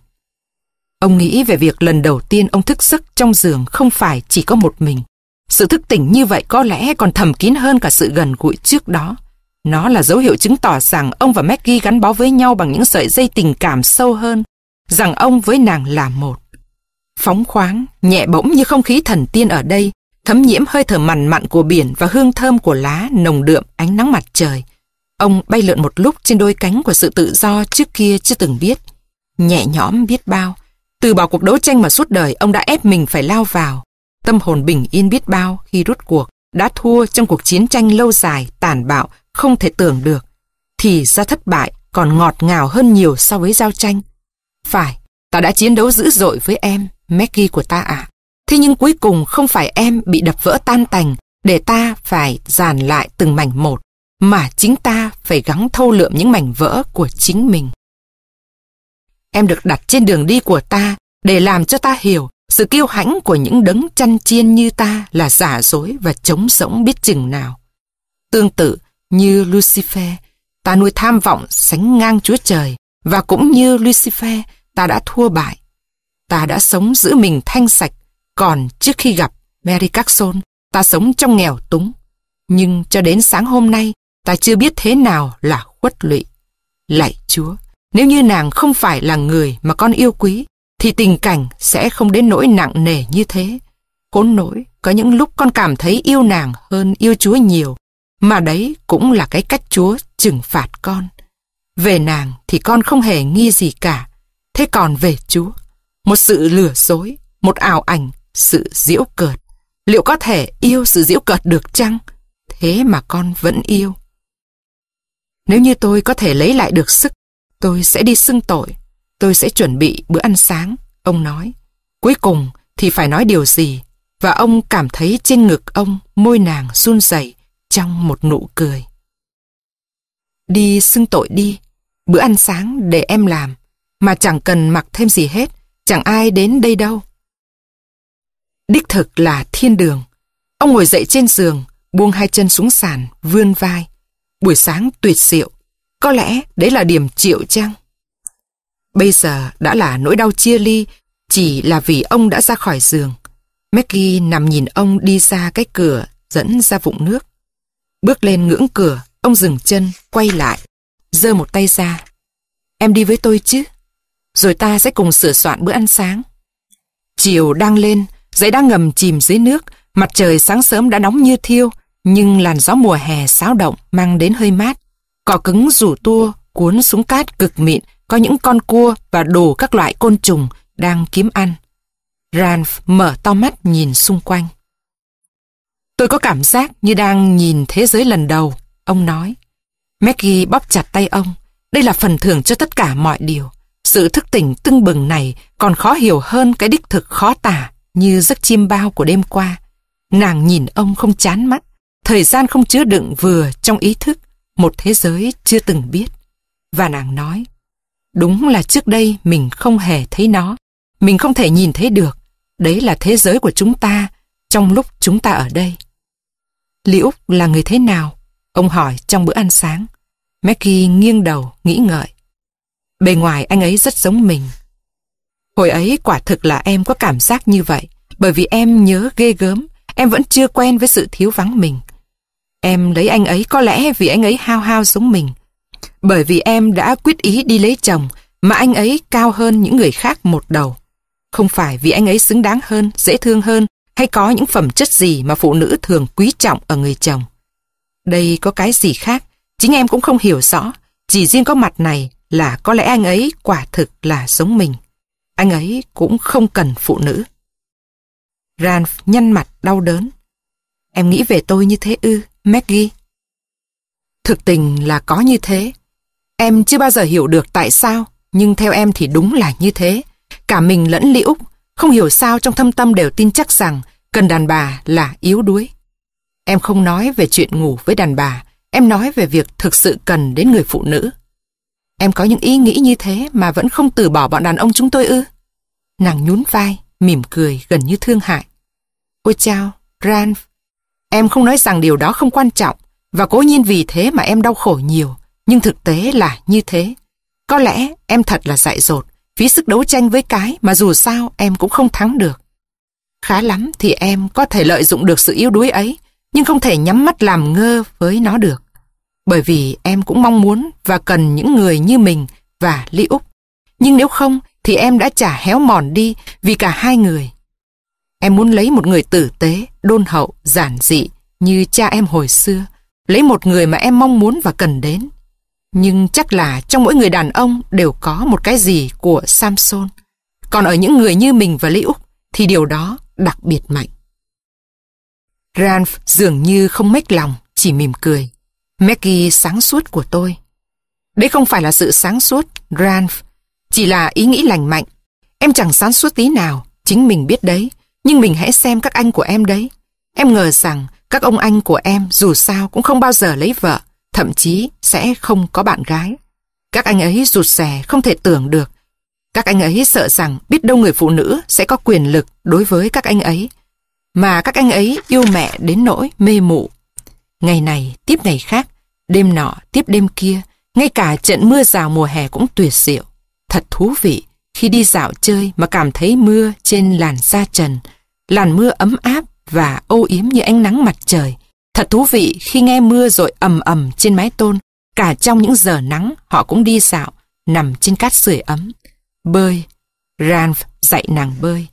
Ông nghĩ về việc lần đầu tiên ông thức giấc trong giường không phải chỉ có một mình. Sự thức tỉnh như vậy có lẽ còn thầm kín hơn cả sự gần gũi trước đó. Nó là dấu hiệu chứng tỏ rằng ông và Maggie gắn bó với nhau bằng những sợi dây tình cảm sâu hơn, rằng ông với nàng là một. Phóng khoáng, nhẹ bỗng như không khí thần tiên ở đây, thấm nhiễm hơi thở mặn mặn của biển và hương thơm của lá nồng đượm ánh nắng mặt trời. Ông bay lượn một lúc trên đôi cánh của sự tự do trước kia chưa từng biết. Nhẹ nhõm biết bao. Từ bỏ cuộc đấu tranh mà suốt đời ông đã ép mình phải lao vào. Tâm hồn bình yên biết bao khi rút cuộc, đã thua trong cuộc chiến tranh lâu dài, tàn bạo không thể tưởng được. Thì ra thất bại còn ngọt ngào hơn nhiều so với giao tranh. Phải, ta đã chiến đấu dữ dội với em, Maggie của ta ạ. Thế nhưng cuối cùng không phải em bị đập vỡ tan tành để ta phải dàn lại từng mảnh một, mà chính ta phải gắng thâu lượm những mảnh vỡ của chính mình. Em được đặt trên đường đi của ta để làm cho ta hiểu sự kiêu hãnh của những đấng chăn chiên như ta là giả dối và trống rỗng biết chừng nào. Tương tự, như Lucifer, ta nuôi tham vọng sánh ngang Chúa Trời và cũng như Lucifer, ta đã thua bại. Ta đã sống giữ mình thanh sạch, còn trước khi gặp Mary Carson, ta sống trong nghèo túng. Nhưng cho đến sáng hôm nay, ta chưa biết thế nào là khuất lụy. Lạy Chúa, nếu như nàng không phải là người mà con yêu quý, thì tình cảnh sẽ không đến nỗi nặng nề như thế. Khốn nỗi, có những lúc con cảm thấy yêu nàng hơn yêu Chúa nhiều, mà đấy cũng là cái cách Chúa trừng phạt con. Về nàng thì con không hề nghi gì cả. Thế còn về Chúa, một sự lừa dối, một ảo ảnh, sự diễu cợt. Liệu có thể yêu sự diễu cợt được chăng? Thế mà con vẫn yêu. Nếu như tôi có thể lấy lại được sức, tôi sẽ đi xưng tội. Tôi sẽ chuẩn bị bữa ăn sáng, ông nói. Cuối cùng thì phải nói điều gì? Và ông cảm thấy trên ngực ông môi nàng run rẩy trong một nụ cười. Đi xưng tội đi, bữa ăn sáng để em làm, mà chẳng cần mặc thêm gì hết, chẳng ai đến đây đâu. Đích thực là thiên đường. Ông ngồi dậy trên giường, buông hai chân xuống sàn, vươn vai. Buổi sáng tuyệt diệu, có lẽ đấy là điểm triệu chăng? Bây giờ đã là nỗi đau chia ly, chỉ là vì ông đã ra khỏi giường. Maggie nằm nhìn ông đi ra cái cửa dẫn ra vụng nước. Bước lên ngưỡng cửa, ông dừng chân, quay lại, giơ một tay ra. Em đi với tôi chứ? Rồi ta sẽ cùng sửa soạn bữa ăn sáng. Chiều đang lên, dãy đang ngầm chìm dưới nước, mặt trời sáng sớm đã nóng như thiêu, nhưng làn gió mùa hè xáo động mang đến hơi mát. Cỏ cứng rủ tua, cuốn xuống cát cực mịn, có những con cua và đồ các loại côn trùng đang kiếm ăn. Ranf mở to mắt nhìn xung quanh. Tôi có cảm giác như đang nhìn thế giới lần đầu, ông nói. Maggie bóp chặt tay ông. Đây là phần thưởng cho tất cả mọi điều. Sự thức tỉnh tưng bừng này còn khó hiểu hơn cái đích thực khó tả như giấc chim bao của đêm qua. Nàng nhìn ông không chán mắt, thời gian không chứa đựng vừa trong ý thức, một thế giới chưa từng biết. Và nàng nói, đúng là trước đây mình không hề thấy nó, mình không thể nhìn thấy được. Đấy là thế giới của chúng ta trong lúc chúng ta ở đây. Lý Úc là người thế nào? Ông hỏi trong bữa ăn sáng. Maggie nghiêng đầu, nghĩ ngợi. Bề ngoài anh ấy rất giống mình. Hồi ấy quả thực là em có cảm giác như vậy, bởi vì em nhớ ghê gớm, em vẫn chưa quen với sự thiếu vắng mình. Em lấy anh ấy có lẽ vì anh ấy hao hao giống mình. Bởi vì em đã quyết ý đi lấy chồng mà anh ấy cao hơn những người khác một đầu. Không phải vì anh ấy xứng đáng hơn, dễ thương hơn hay có những phẩm chất gì mà phụ nữ thường quý trọng ở người chồng. Đây có cái gì khác, chính em cũng không hiểu rõ, chỉ riêng có mặt này là có lẽ anh ấy quả thực là giống mình. Anh ấy cũng không cần phụ nữ. Ralph nhăn mặt đau đớn. Em nghĩ về tôi như thế ư, Maggie? Thực tình là có như thế. Em chưa bao giờ hiểu được tại sao, nhưng theo em thì đúng là như thế. Cả mình lẫn Lý không hiểu sao trong thâm tâm đều tin chắc rằng cần đàn bà là yếu đuối. Em không nói về chuyện ngủ với đàn bà, em nói về việc thực sự cần đến người phụ nữ. Em có những ý nghĩ như thế mà vẫn không từ bỏ bọn đàn ông chúng tôi ư? Nàng nhún vai, mỉm cười gần như thương hại. Ôi chao, Ranf, em không nói rằng điều đó không quan trọng và cố nhiên vì thế mà em đau khổ nhiều, nhưng thực tế là như thế. Có lẽ em thật là dại dột, phí sức đấu tranh với cái mà dù sao em cũng không thắng được. Khá lắm thì em có thể lợi dụng được sự yếu đuối ấy, nhưng không thể nhắm mắt làm ngơ với nó được. Bởi vì em cũng mong muốn và cần những người như mình và Lý Úc. Nhưng nếu không thì em đã chả héo mòn đi vì cả hai người. Em muốn lấy một người tử tế, đôn hậu, giản dị như cha em hồi xưa. Lấy một người mà em mong muốn và cần đến. Nhưng chắc là trong mỗi người đàn ông đều có một cái gì của Samson. Còn ở những người như mình và Lý Úc thì điều đó đặc biệt mạnh. Ralph dường như không mếch lòng, chỉ mỉm cười. Maggie sáng suốt của tôi. Đấy không phải là sự sáng suốt, Ralph, chỉ là ý nghĩ lành mạnh. Em chẳng sáng suốt tí nào, chính mình biết đấy, nhưng mình hãy xem các anh của em đấy. Em ngờ rằng các ông anh của em dù sao cũng không bao giờ lấy vợ, thậm chí sẽ không có bạn gái. Các anh ấy rụt rè không thể tưởng được. Các anh ấy sợ rằng biết đâu người phụ nữ sẽ có quyền lực đối với các anh ấy. Mà các anh ấy yêu mẹ đến nỗi mê mụ. Ngày này tiếp ngày khác, đêm nọ tiếp đêm kia, ngay cả trận mưa rào mùa hè cũng tuyệt diệu. Thật thú vị khi đi dạo chơi mà cảm thấy mưa trên làn da trần, làn mưa ấm áp và ô yếm như ánh nắng mặt trời, Thật thú vị khi nghe mưa rồi ầm ầm trên mái tôn, cả trong những giờ nắng họ cũng đi dạo, nằm trên cát sưởi ấm. Bơi, Ranf dạy nàng bơi.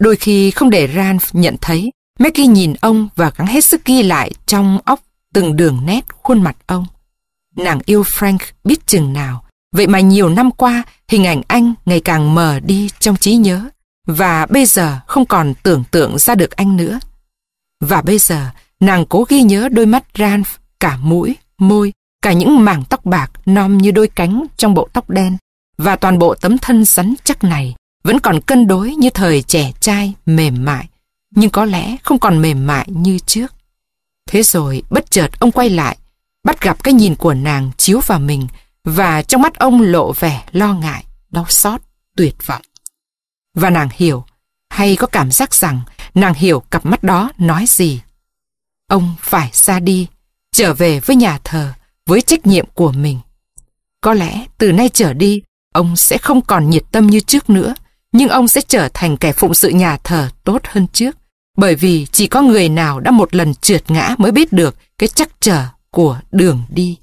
Đôi khi không để Ranf nhận thấy, Maggie nhìn ông và gắng hết sức ghi lại trong óc từng đường nét khuôn mặt ông. Nàng yêu Frank biết chừng nào, vậy mà nhiều năm qua hình ảnh anh ngày càng mờ đi trong trí nhớ và bây giờ không còn tưởng tượng ra được anh nữa. Và bây giờ Nàng cố ghi nhớ đôi mắt Ran, cả mũi, môi, cả những mảng tóc bạc nom như đôi cánh trong bộ tóc đen và toàn bộ tấm thân rắn chắc này vẫn còn cân đối như thời trẻ trai mềm mại, nhưng có lẽ không còn mềm mại như trước. Thế rồi bất chợt ông quay lại, bắt gặp cái nhìn của nàng chiếu vào mình và trong mắt ông lộ vẻ lo ngại, đau xót, tuyệt vọng. Và nàng hiểu, hay có cảm giác rằng nàng hiểu cặp mắt đó nói gì ông phải ra đi, trở về với nhà thờ, với trách nhiệm của mình. Có lẽ từ nay trở đi, ông sẽ không còn nhiệt tâm như trước nữa, nhưng ông sẽ trở thành kẻ phụng sự nhà thờ tốt hơn trước, bởi vì chỉ có người nào đã một lần trượt ngã mới biết được cái chắc trở của đường đi.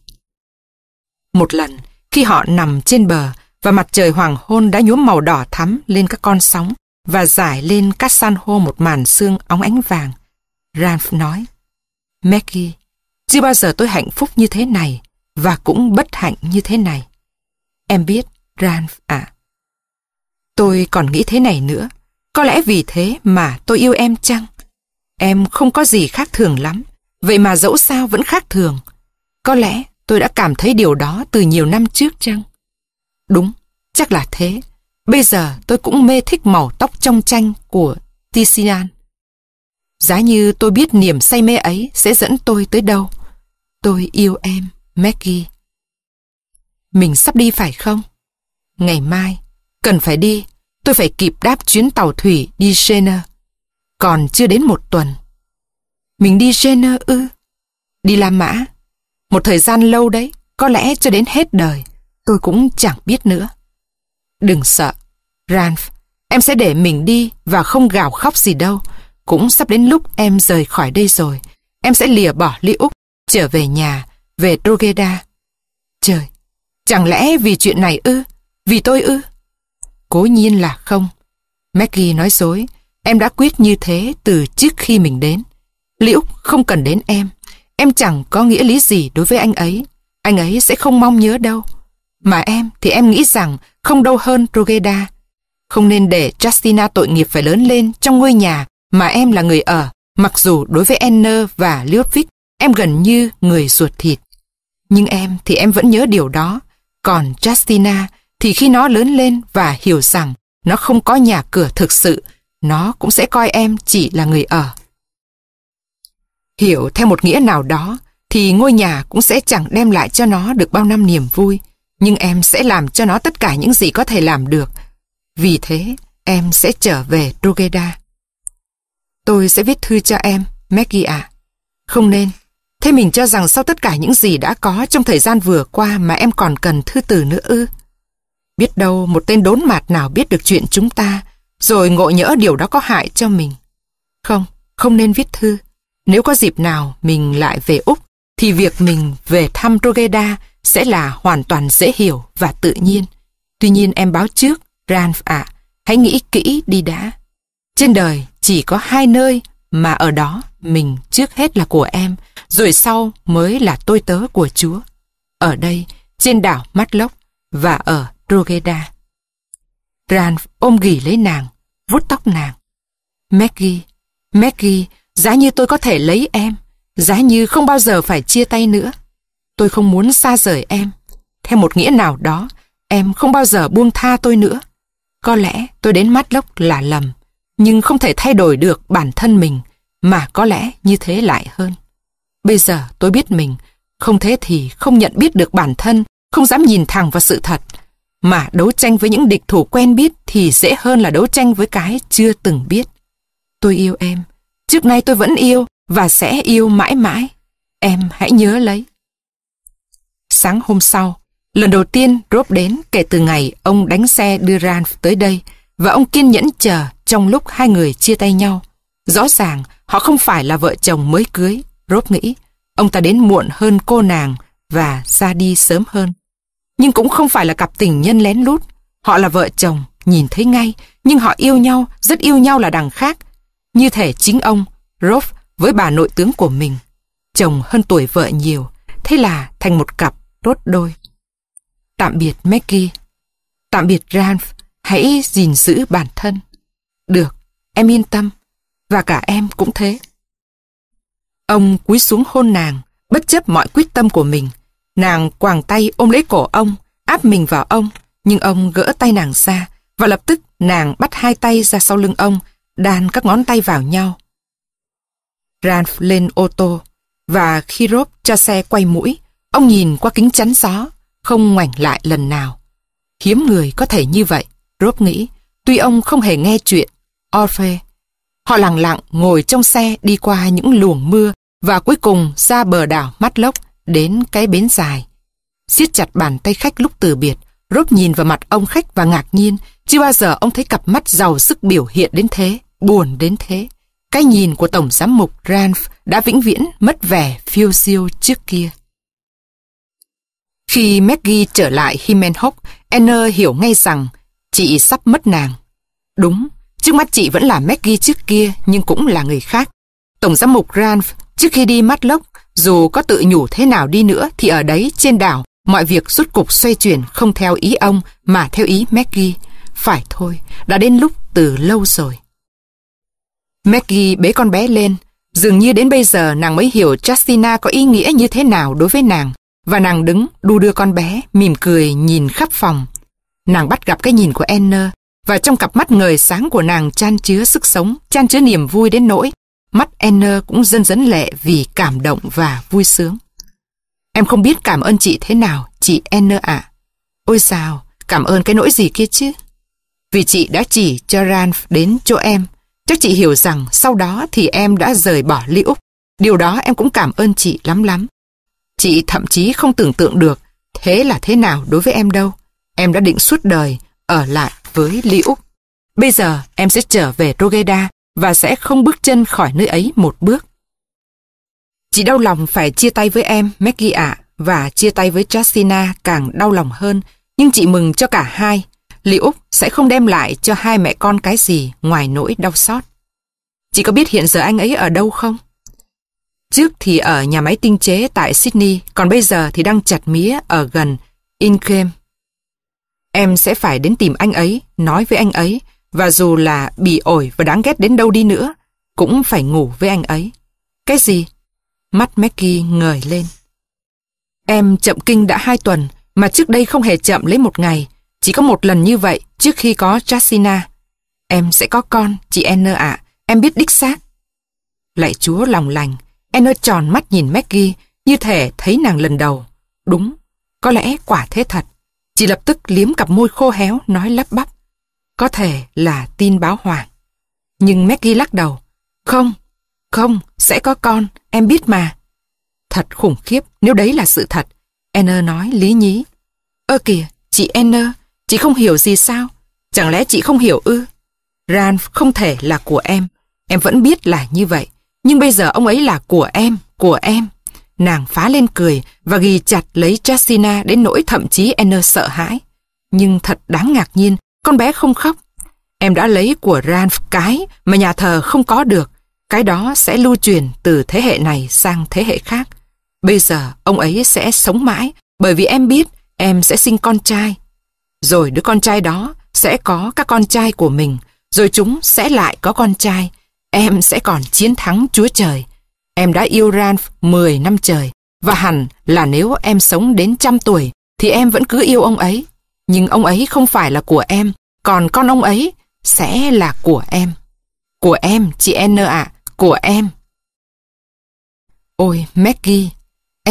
Một lần, khi họ nằm trên bờ và mặt trời hoàng hôn đã nhuốm màu đỏ thắm lên các con sóng và giải lên các san hô một màn sương óng ánh vàng, Ralph nói, Maggie, chưa bao giờ tôi hạnh phúc như thế này và cũng bất hạnh như thế này. Em biết, Ralph ạ. Tôi còn nghĩ thế này nữa. Có lẽ vì thế mà tôi yêu em chăng? Em không có gì khác thường lắm. Vậy mà dẫu sao vẫn khác thường. Có lẽ tôi đã cảm thấy điều đó từ nhiều năm trước chăng? Đúng, chắc là thế. Bây giờ tôi cũng mê thích màu tóc trong tranh của Tizian. Giá như tôi biết niềm say mê ấy sẽ dẫn tôi tới đâu. Tôi yêu em, Maggie. Mình sắp đi phải không? Ngày mai, cần phải đi. Tôi phải kịp đáp chuyến tàu thủy đi Jenner. Còn chưa đến một tuần. Mình đi Jenner ư? Đi La Mã. Một thời gian lâu đấy, có lẽ cho đến hết đời. Tôi cũng chẳng biết nữa. Đừng sợ, Ranf. Em sẽ để mình đi và không gào khóc gì đâu cũng sắp đến lúc em rời khỏi đây rồi. Em sẽ lìa bỏ Ly Úc, trở về nhà, về Drogheda. Trời, chẳng lẽ vì chuyện này ư? Vì tôi ư? Cố nhiên là không. Maggie nói dối, em đã quyết như thế từ trước khi mình đến. Ly Úc không cần đến em, em chẳng có nghĩa lý gì đối với anh ấy. Anh ấy sẽ không mong nhớ đâu. Mà em thì em nghĩ rằng không đâu hơn Drogheda. Không nên để Justina tội nghiệp phải lớn lên trong ngôi nhà mà em là người ở, mặc dù đối với Enner và Ludwig, em gần như người ruột thịt. Nhưng em thì em vẫn nhớ điều đó. Còn Justina thì khi nó lớn lên và hiểu rằng nó không có nhà cửa thực sự, nó cũng sẽ coi em chỉ là người ở. Hiểu theo một nghĩa nào đó thì ngôi nhà cũng sẽ chẳng đem lại cho nó được bao năm niềm vui, nhưng em sẽ làm cho nó tất cả những gì có thể làm được. Vì thế, em sẽ trở về Rogeda. Tôi sẽ viết thư cho em, Maggie à. Không nên. Thế mình cho rằng sau tất cả những gì đã có trong thời gian vừa qua mà em còn cần thư từ nữa ư? Biết đâu một tên đốn mạt nào biết được chuyện chúng ta, rồi ngộ nhỡ điều đó có hại cho mình. Không, không nên viết thư. Nếu có dịp nào mình lại về Úc, thì việc mình về thăm Rogeda sẽ là hoàn toàn dễ hiểu và tự nhiên. Tuy nhiên em báo trước, Ranf ạ, à, hãy nghĩ kỹ đi đã. Trên đời chỉ có hai nơi mà ở đó mình trước hết là của em, rồi sau mới là tôi tớ của Chúa. Ở đây, trên đảo Matlock và ở Rogeda. Ran ôm ghì lấy nàng, vuốt tóc nàng. Maggie, Maggie, giá như tôi có thể lấy em, giá như không bao giờ phải chia tay nữa. Tôi không muốn xa rời em. Theo một nghĩa nào đó, em không bao giờ buông tha tôi nữa. Có lẽ tôi đến Matlock là lầm nhưng không thể thay đổi được bản thân mình, mà có lẽ như thế lại hơn. Bây giờ tôi biết mình, không thế thì không nhận biết được bản thân, không dám nhìn thẳng vào sự thật, mà đấu tranh với những địch thủ quen biết thì dễ hơn là đấu tranh với cái chưa từng biết. Tôi yêu em, trước nay tôi vẫn yêu và sẽ yêu mãi mãi. Em hãy nhớ lấy. Sáng hôm sau, lần đầu tiên Rob đến kể từ ngày ông đánh xe đưa Ran tới đây, và ông kiên nhẫn chờ trong lúc hai người chia tay nhau. Rõ ràng họ không phải là vợ chồng mới cưới, Rốt nghĩ. Ông ta đến muộn hơn cô nàng và ra đi sớm hơn. Nhưng cũng không phải là cặp tình nhân lén lút. Họ là vợ chồng, nhìn thấy ngay, nhưng họ yêu nhau, rất yêu nhau là đằng khác. Như thể chính ông, Rolf với bà nội tướng của mình. Chồng hơn tuổi vợ nhiều, thế là thành một cặp, tốt đôi. Tạm biệt Maggie. Tạm biệt Ralph Hãy gìn giữ bản thân. Được, em yên tâm. Và cả em cũng thế. Ông cúi xuống hôn nàng, bất chấp mọi quyết tâm của mình. Nàng quàng tay ôm lấy cổ ông, áp mình vào ông, nhưng ông gỡ tay nàng ra và lập tức nàng bắt hai tay ra sau lưng ông, đan các ngón tay vào nhau. Ralph lên ô tô và khi Rob cho xe quay mũi, ông nhìn qua kính chắn gió, không ngoảnh lại lần nào. Hiếm người có thể như vậy. Rốt nghĩ, tuy ông không hề nghe chuyện, Orphe. Họ lặng lặng ngồi trong xe đi qua những luồng mưa và cuối cùng ra bờ đảo lốc đến cái bến dài. siết chặt bàn tay khách lúc từ biệt, Rốt nhìn vào mặt ông khách và ngạc nhiên, chưa bao giờ ông thấy cặp mắt giàu sức biểu hiện đến thế, buồn đến thế. Cái nhìn của Tổng Giám mục Ranf đã vĩnh viễn mất vẻ phiêu siêu trước kia. Khi Maggie trở lại Himenhock, Anna hiểu ngay rằng Chị sắp mất nàng. Đúng, trước mắt chị vẫn là Maggie trước kia nhưng cũng là người khác. Tổng giám mục Ranf trước khi đi mắt lốc, dù có tự nhủ thế nào đi nữa thì ở đấy trên đảo, mọi việc rút cục xoay chuyển không theo ý ông mà theo ý Maggie. Phải thôi, đã đến lúc từ lâu rồi. Maggie bế con bé lên, dường như đến bây giờ nàng mới hiểu Justina có ý nghĩa như thế nào đối với nàng. Và nàng đứng đu đưa con bé, mỉm cười nhìn khắp phòng. Nàng bắt gặp cái nhìn của Anna và trong cặp mắt người sáng của nàng chan chứa sức sống, chan chứa niềm vui đến nỗi. Mắt Anna cũng dân dấn lệ vì cảm động và vui sướng. Em không biết cảm ơn chị thế nào, chị Anna ạ. Ôi sao, cảm ơn cái nỗi gì kia chứ? Vì chị đã chỉ cho Ranf đến chỗ em. Chắc chị hiểu rằng sau đó thì em đã rời bỏ Ly Úc. Điều đó em cũng cảm ơn chị lắm lắm. Chị thậm chí không tưởng tượng được thế là thế nào đối với em đâu em đã định suốt đời ở lại với Lý Úc. Bây giờ em sẽ trở về Rogeda và sẽ không bước chân khỏi nơi ấy một bước. Chị đau lòng phải chia tay với em, Maggie ạ, và chia tay với Justina càng đau lòng hơn, nhưng chị mừng cho cả hai. Lý Úc sẽ không đem lại cho hai mẹ con cái gì ngoài nỗi đau xót. Chị có biết hiện giờ anh ấy ở đâu không? Trước thì ở nhà máy tinh chế tại Sydney, còn bây giờ thì đang chặt mía ở gần Inkham. Em sẽ phải đến tìm anh ấy, nói với anh ấy, và dù là bị ổi và đáng ghét đến đâu đi nữa, cũng phải ngủ với anh ấy. Cái gì? Mắt Maggie ngời lên. Em chậm kinh đã hai tuần, mà trước đây không hề chậm lấy một ngày. Chỉ có một lần như vậy trước khi có Chasina. Em sẽ có con, chị Anna ạ. Em biết đích xác. Lạy chúa lòng lành, Anna tròn mắt nhìn Maggie như thể thấy nàng lần đầu. Đúng, có lẽ quả thế thật. Chị lập tức liếm cặp môi khô héo nói lắp bắp. Có thể là tin báo hoàng. Nhưng Maggie lắc đầu. Không, không, sẽ có con, em biết mà. Thật khủng khiếp, nếu đấy là sự thật. enner nói lý nhí. Ơ kìa, chị enner chị không hiểu gì sao? Chẳng lẽ chị không hiểu ư? Ran không thể là của em. Em vẫn biết là như vậy. Nhưng bây giờ ông ấy là của em, của em. Nàng phá lên cười và ghi chặt lấy Jacina đến nỗi thậm chí Anna sợ hãi. Nhưng thật đáng ngạc nhiên, con bé không khóc. Em đã lấy của Ranf cái mà nhà thờ không có được. Cái đó sẽ lưu truyền từ thế hệ này sang thế hệ khác. Bây giờ ông ấy sẽ sống mãi bởi vì em biết em sẽ sinh con trai. Rồi đứa con trai đó sẽ có các con trai của mình. Rồi chúng sẽ lại có con trai. Em sẽ còn chiến thắng Chúa Trời. Em đã yêu Ralph 10 năm trời và hẳn là nếu em sống đến trăm tuổi thì em vẫn cứ yêu ông ấy. Nhưng ông ấy không phải là của em, còn con ông ấy sẽ là của em. Của em, chị N ạ, của em. Ôi, Maggie,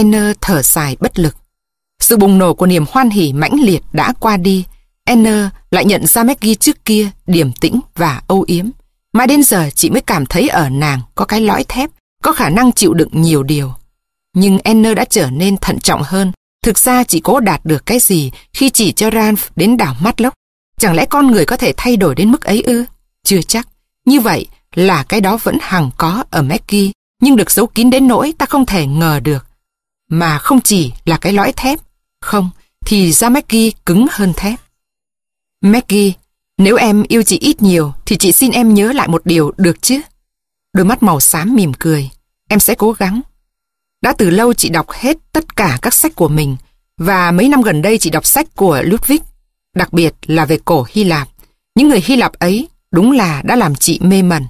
N thở dài bất lực. Sự bùng nổ của niềm hoan hỉ mãnh liệt đã qua đi. N lại nhận ra Maggie trước kia điềm tĩnh và âu yếm. Mãi đến giờ chị mới cảm thấy ở nàng có cái lõi thép có khả năng chịu đựng nhiều điều. Nhưng Enner đã trở nên thận trọng hơn. Thực ra chỉ cố đạt được cái gì khi chỉ cho Ralph đến đảo mắt lốc. Chẳng lẽ con người có thể thay đổi đến mức ấy ư? Chưa chắc. Như vậy là cái đó vẫn hằng có ở Maggie, nhưng được giấu kín đến nỗi ta không thể ngờ được. Mà không chỉ là cái lõi thép. Không, thì ra Maggie cứng hơn thép. Maggie, nếu em yêu chị ít nhiều thì chị xin em nhớ lại một điều được chứ? đôi mắt màu xám mỉm cười. Em sẽ cố gắng. Đã từ lâu chị đọc hết tất cả các sách của mình và mấy năm gần đây chị đọc sách của Ludwig, đặc biệt là về cổ Hy Lạp. Những người Hy Lạp ấy đúng là đã làm chị mê mẩn.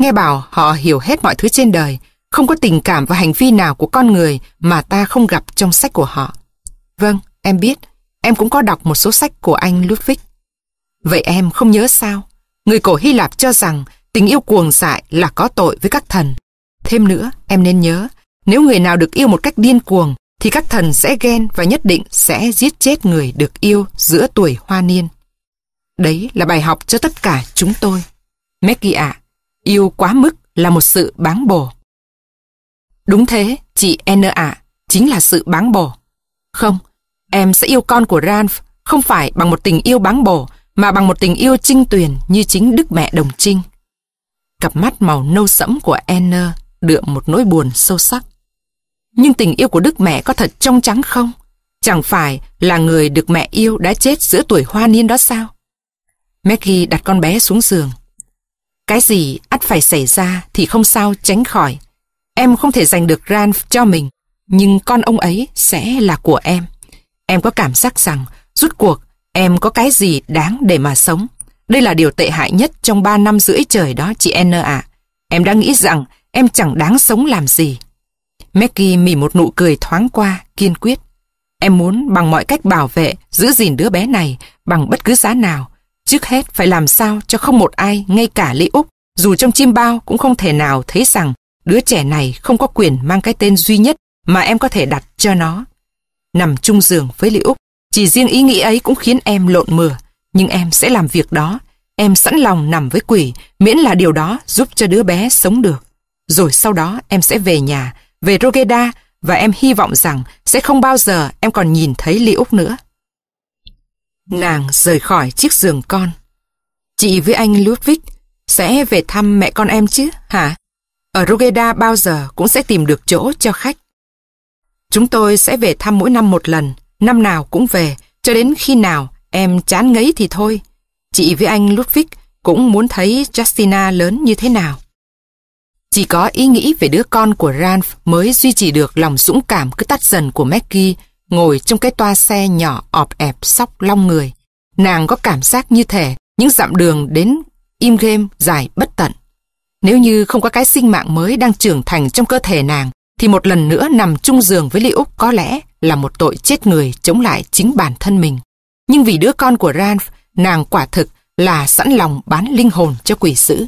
Nghe bảo họ hiểu hết mọi thứ trên đời, không có tình cảm và hành vi nào của con người mà ta không gặp trong sách của họ. Vâng, em biết, em cũng có đọc một số sách của anh Ludwig. Vậy em không nhớ sao? Người cổ Hy Lạp cho rằng Tình yêu cuồng dại là có tội với các thần. Thêm nữa, em nên nhớ, nếu người nào được yêu một cách điên cuồng, thì các thần sẽ ghen và nhất định sẽ giết chết người được yêu giữa tuổi hoa niên. Đấy là bài học cho tất cả chúng tôi. Maggie ạ, yêu quá mức là một sự báng bổ. Đúng thế, chị N ạ, chính là sự báng bổ. Không, em sẽ yêu con của Ranf không phải bằng một tình yêu báng bổ mà bằng một tình yêu trinh tuyền như chính đức mẹ đồng trinh cặp mắt màu nâu sẫm của Anna đượm một nỗi buồn sâu sắc. Nhưng tình yêu của Đức Mẹ có thật trong trắng không? Chẳng phải là người được mẹ yêu đã chết giữa tuổi hoa niên đó sao? Maggie đặt con bé xuống giường. Cái gì ắt phải xảy ra thì không sao tránh khỏi. Em không thể giành được Ralph cho mình, nhưng con ông ấy sẽ là của em. Em có cảm giác rằng, rút cuộc, em có cái gì đáng để mà sống. Đây là điều tệ hại nhất trong 3 năm rưỡi trời đó chị N ạ. Em đã nghĩ rằng em chẳng đáng sống làm gì. Maggie mỉ một nụ cười thoáng qua, kiên quyết. Em muốn bằng mọi cách bảo vệ, giữ gìn đứa bé này bằng bất cứ giá nào. Trước hết phải làm sao cho không một ai, ngay cả Lý Úc, dù trong chim bao cũng không thể nào thấy rằng đứa trẻ này không có quyền mang cái tên duy nhất mà em có thể đặt cho nó. Nằm chung giường với Lý Úc, chỉ riêng ý nghĩ ấy cũng khiến em lộn mửa nhưng em sẽ làm việc đó. Em sẵn lòng nằm với quỷ, miễn là điều đó giúp cho đứa bé sống được. Rồi sau đó em sẽ về nhà, về Rogeda và em hy vọng rằng sẽ không bao giờ em còn nhìn thấy Ly Úc nữa. Nàng rời khỏi chiếc giường con. Chị với anh Ludwig sẽ về thăm mẹ con em chứ, hả? Ở Rogeda bao giờ cũng sẽ tìm được chỗ cho khách. Chúng tôi sẽ về thăm mỗi năm một lần, năm nào cũng về, cho đến khi nào Em chán ngấy thì thôi. Chị với anh Ludwig cũng muốn thấy Justina lớn như thế nào. Chỉ có ý nghĩ về đứa con của Ralph mới duy trì được lòng dũng cảm cứ tắt dần của Maggie ngồi trong cái toa xe nhỏ ọp ẹp sóc long người. Nàng có cảm giác như thể những dặm đường đến im game dài bất tận. Nếu như không có cái sinh mạng mới đang trưởng thành trong cơ thể nàng, thì một lần nữa nằm chung giường với Ly Úc có lẽ là một tội chết người chống lại chính bản thân mình. Nhưng vì đứa con của Ranf, nàng quả thực là sẵn lòng bán linh hồn cho quỷ sữ.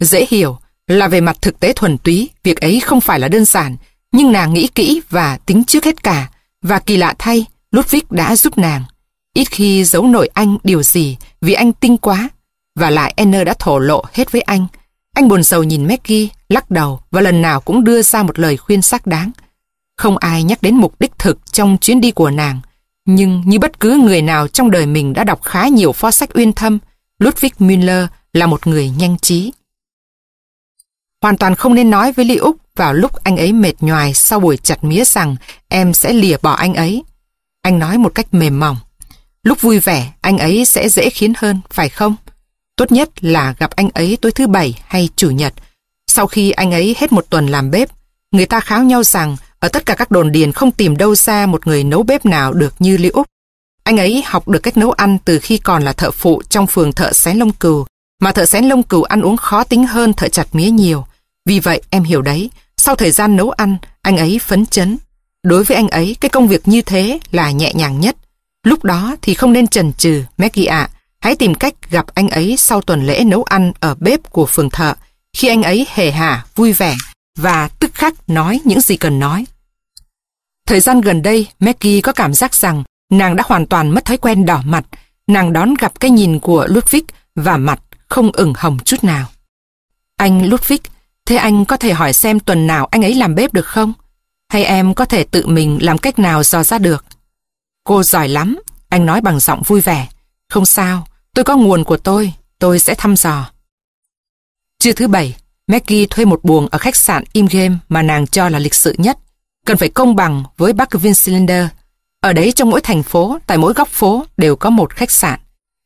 Dễ hiểu là về mặt thực tế thuần túy, việc ấy không phải là đơn giản, nhưng nàng nghĩ kỹ và tính trước hết cả, và kỳ lạ thay, Ludwig đã giúp nàng. Ít khi giấu nổi anh điều gì vì anh tinh quá, và lại Enner đã thổ lộ hết với anh. Anh buồn sầu nhìn Maggie, lắc đầu và lần nào cũng đưa ra một lời khuyên xác đáng. Không ai nhắc đến mục đích thực trong chuyến đi của nàng, nhưng như bất cứ người nào trong đời mình đã đọc khá nhiều pho sách uyên thâm, Ludwig Müller là một người nhanh trí. Hoàn toàn không nên nói với Ly Úc vào lúc anh ấy mệt nhoài sau buổi chặt mía rằng em sẽ lìa bỏ anh ấy. Anh nói một cách mềm mỏng. Lúc vui vẻ, anh ấy sẽ dễ khiến hơn, phải không? Tốt nhất là gặp anh ấy tối thứ bảy hay chủ nhật. Sau khi anh ấy hết một tuần làm bếp, người ta kháo nhau rằng ở tất cả các đồn điền không tìm đâu xa một người nấu bếp nào được như Lý Úc. Anh ấy học được cách nấu ăn từ khi còn là thợ phụ trong phường thợ xén lông cừu, mà thợ xén lông cừu ăn uống khó tính hơn thợ chặt mía nhiều. Vì vậy em hiểu đấy, sau thời gian nấu ăn, anh ấy phấn chấn. Đối với anh ấy, cái công việc như thế là nhẹ nhàng nhất. Lúc đó thì không nên chần chừ, Maggie ạ. Hãy tìm cách gặp anh ấy sau tuần lễ nấu ăn ở bếp của phường thợ, khi anh ấy hề hả, vui vẻ và tức khắc nói những gì cần nói. Thời gian gần đây, Maggie có cảm giác rằng nàng đã hoàn toàn mất thói quen đỏ mặt, nàng đón gặp cái nhìn của Ludwig và mặt không ửng hồng chút nào. Anh Ludwig, thế anh có thể hỏi xem tuần nào anh ấy làm bếp được không? Hay em có thể tự mình làm cách nào dò ra được? Cô giỏi lắm, anh nói bằng giọng vui vẻ. Không sao, tôi có nguồn của tôi, tôi sẽ thăm dò. Trưa thứ bảy, Maggie thuê một buồng ở khách sạn im game mà nàng cho là lịch sự nhất. Cần phải công bằng với Bắc Vincylinder. Ở đấy trong mỗi thành phố, tại mỗi góc phố đều có một khách sạn.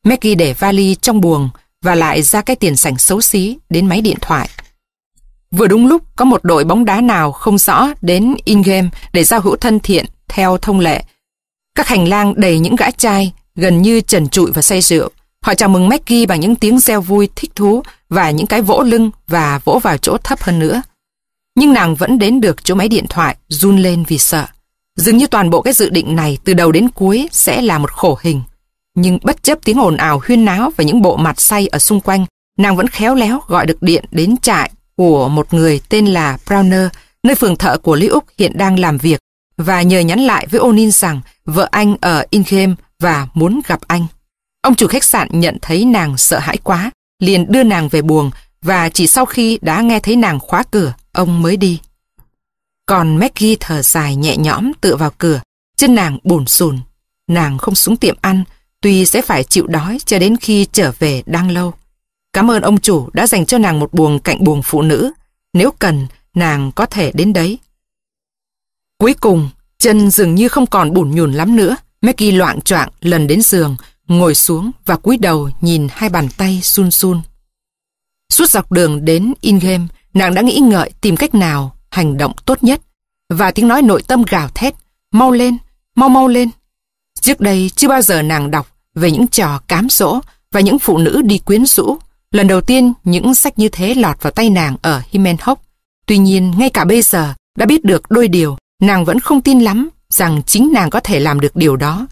Maggie để vali trong buồng và lại ra cái tiền sảnh xấu xí đến máy điện thoại. Vừa đúng lúc có một đội bóng đá nào không rõ đến in-game để giao hữu thân thiện theo thông lệ. Các hành lang đầy những gã trai gần như trần trụi và say rượu. Họ chào mừng Maggie bằng những tiếng reo vui thích thú và những cái vỗ lưng và vỗ vào chỗ thấp hơn nữa. Nhưng nàng vẫn đến được chỗ máy điện thoại run lên vì sợ. Dường như toàn bộ cái dự định này từ đầu đến cuối sẽ là một khổ hình. Nhưng bất chấp tiếng ồn ào huyên náo và những bộ mặt say ở xung quanh, nàng vẫn khéo léo gọi được điện đến trại của một người tên là Browner, nơi phường thợ của Lý Úc hiện đang làm việc, và nhờ nhắn lại với Onin rằng vợ anh ở Ingham và muốn gặp anh. Ông chủ khách sạn nhận thấy nàng sợ hãi quá, liền đưa nàng về buồng và chỉ sau khi đã nghe thấy nàng khóa cửa, ông mới đi. Còn Maggie thở dài nhẹ nhõm tựa vào cửa, chân nàng bồn rồn. Nàng không xuống tiệm ăn, tuy sẽ phải chịu đói cho đến khi trở về đang lâu. Cảm ơn ông chủ đã dành cho nàng một buồng cạnh buồng phụ nữ. Nếu cần, nàng có thể đến đấy. Cuối cùng, chân dường như không còn bùn nhùn lắm nữa. Maggie loạn choạng lần đến giường, ngồi xuống và cúi đầu nhìn hai bàn tay sun sun. Suốt dọc đường đến in-game, nàng đã nghĩ ngợi tìm cách nào hành động tốt nhất và tiếng nói nội tâm gào thét, mau lên, mau mau lên. Trước đây chưa bao giờ nàng đọc về những trò cám dỗ và những phụ nữ đi quyến rũ. Lần đầu tiên những sách như thế lọt vào tay nàng ở Himenhok. Tuy nhiên ngay cả bây giờ đã biết được đôi điều, nàng vẫn không tin lắm rằng chính nàng có thể làm được điều đó.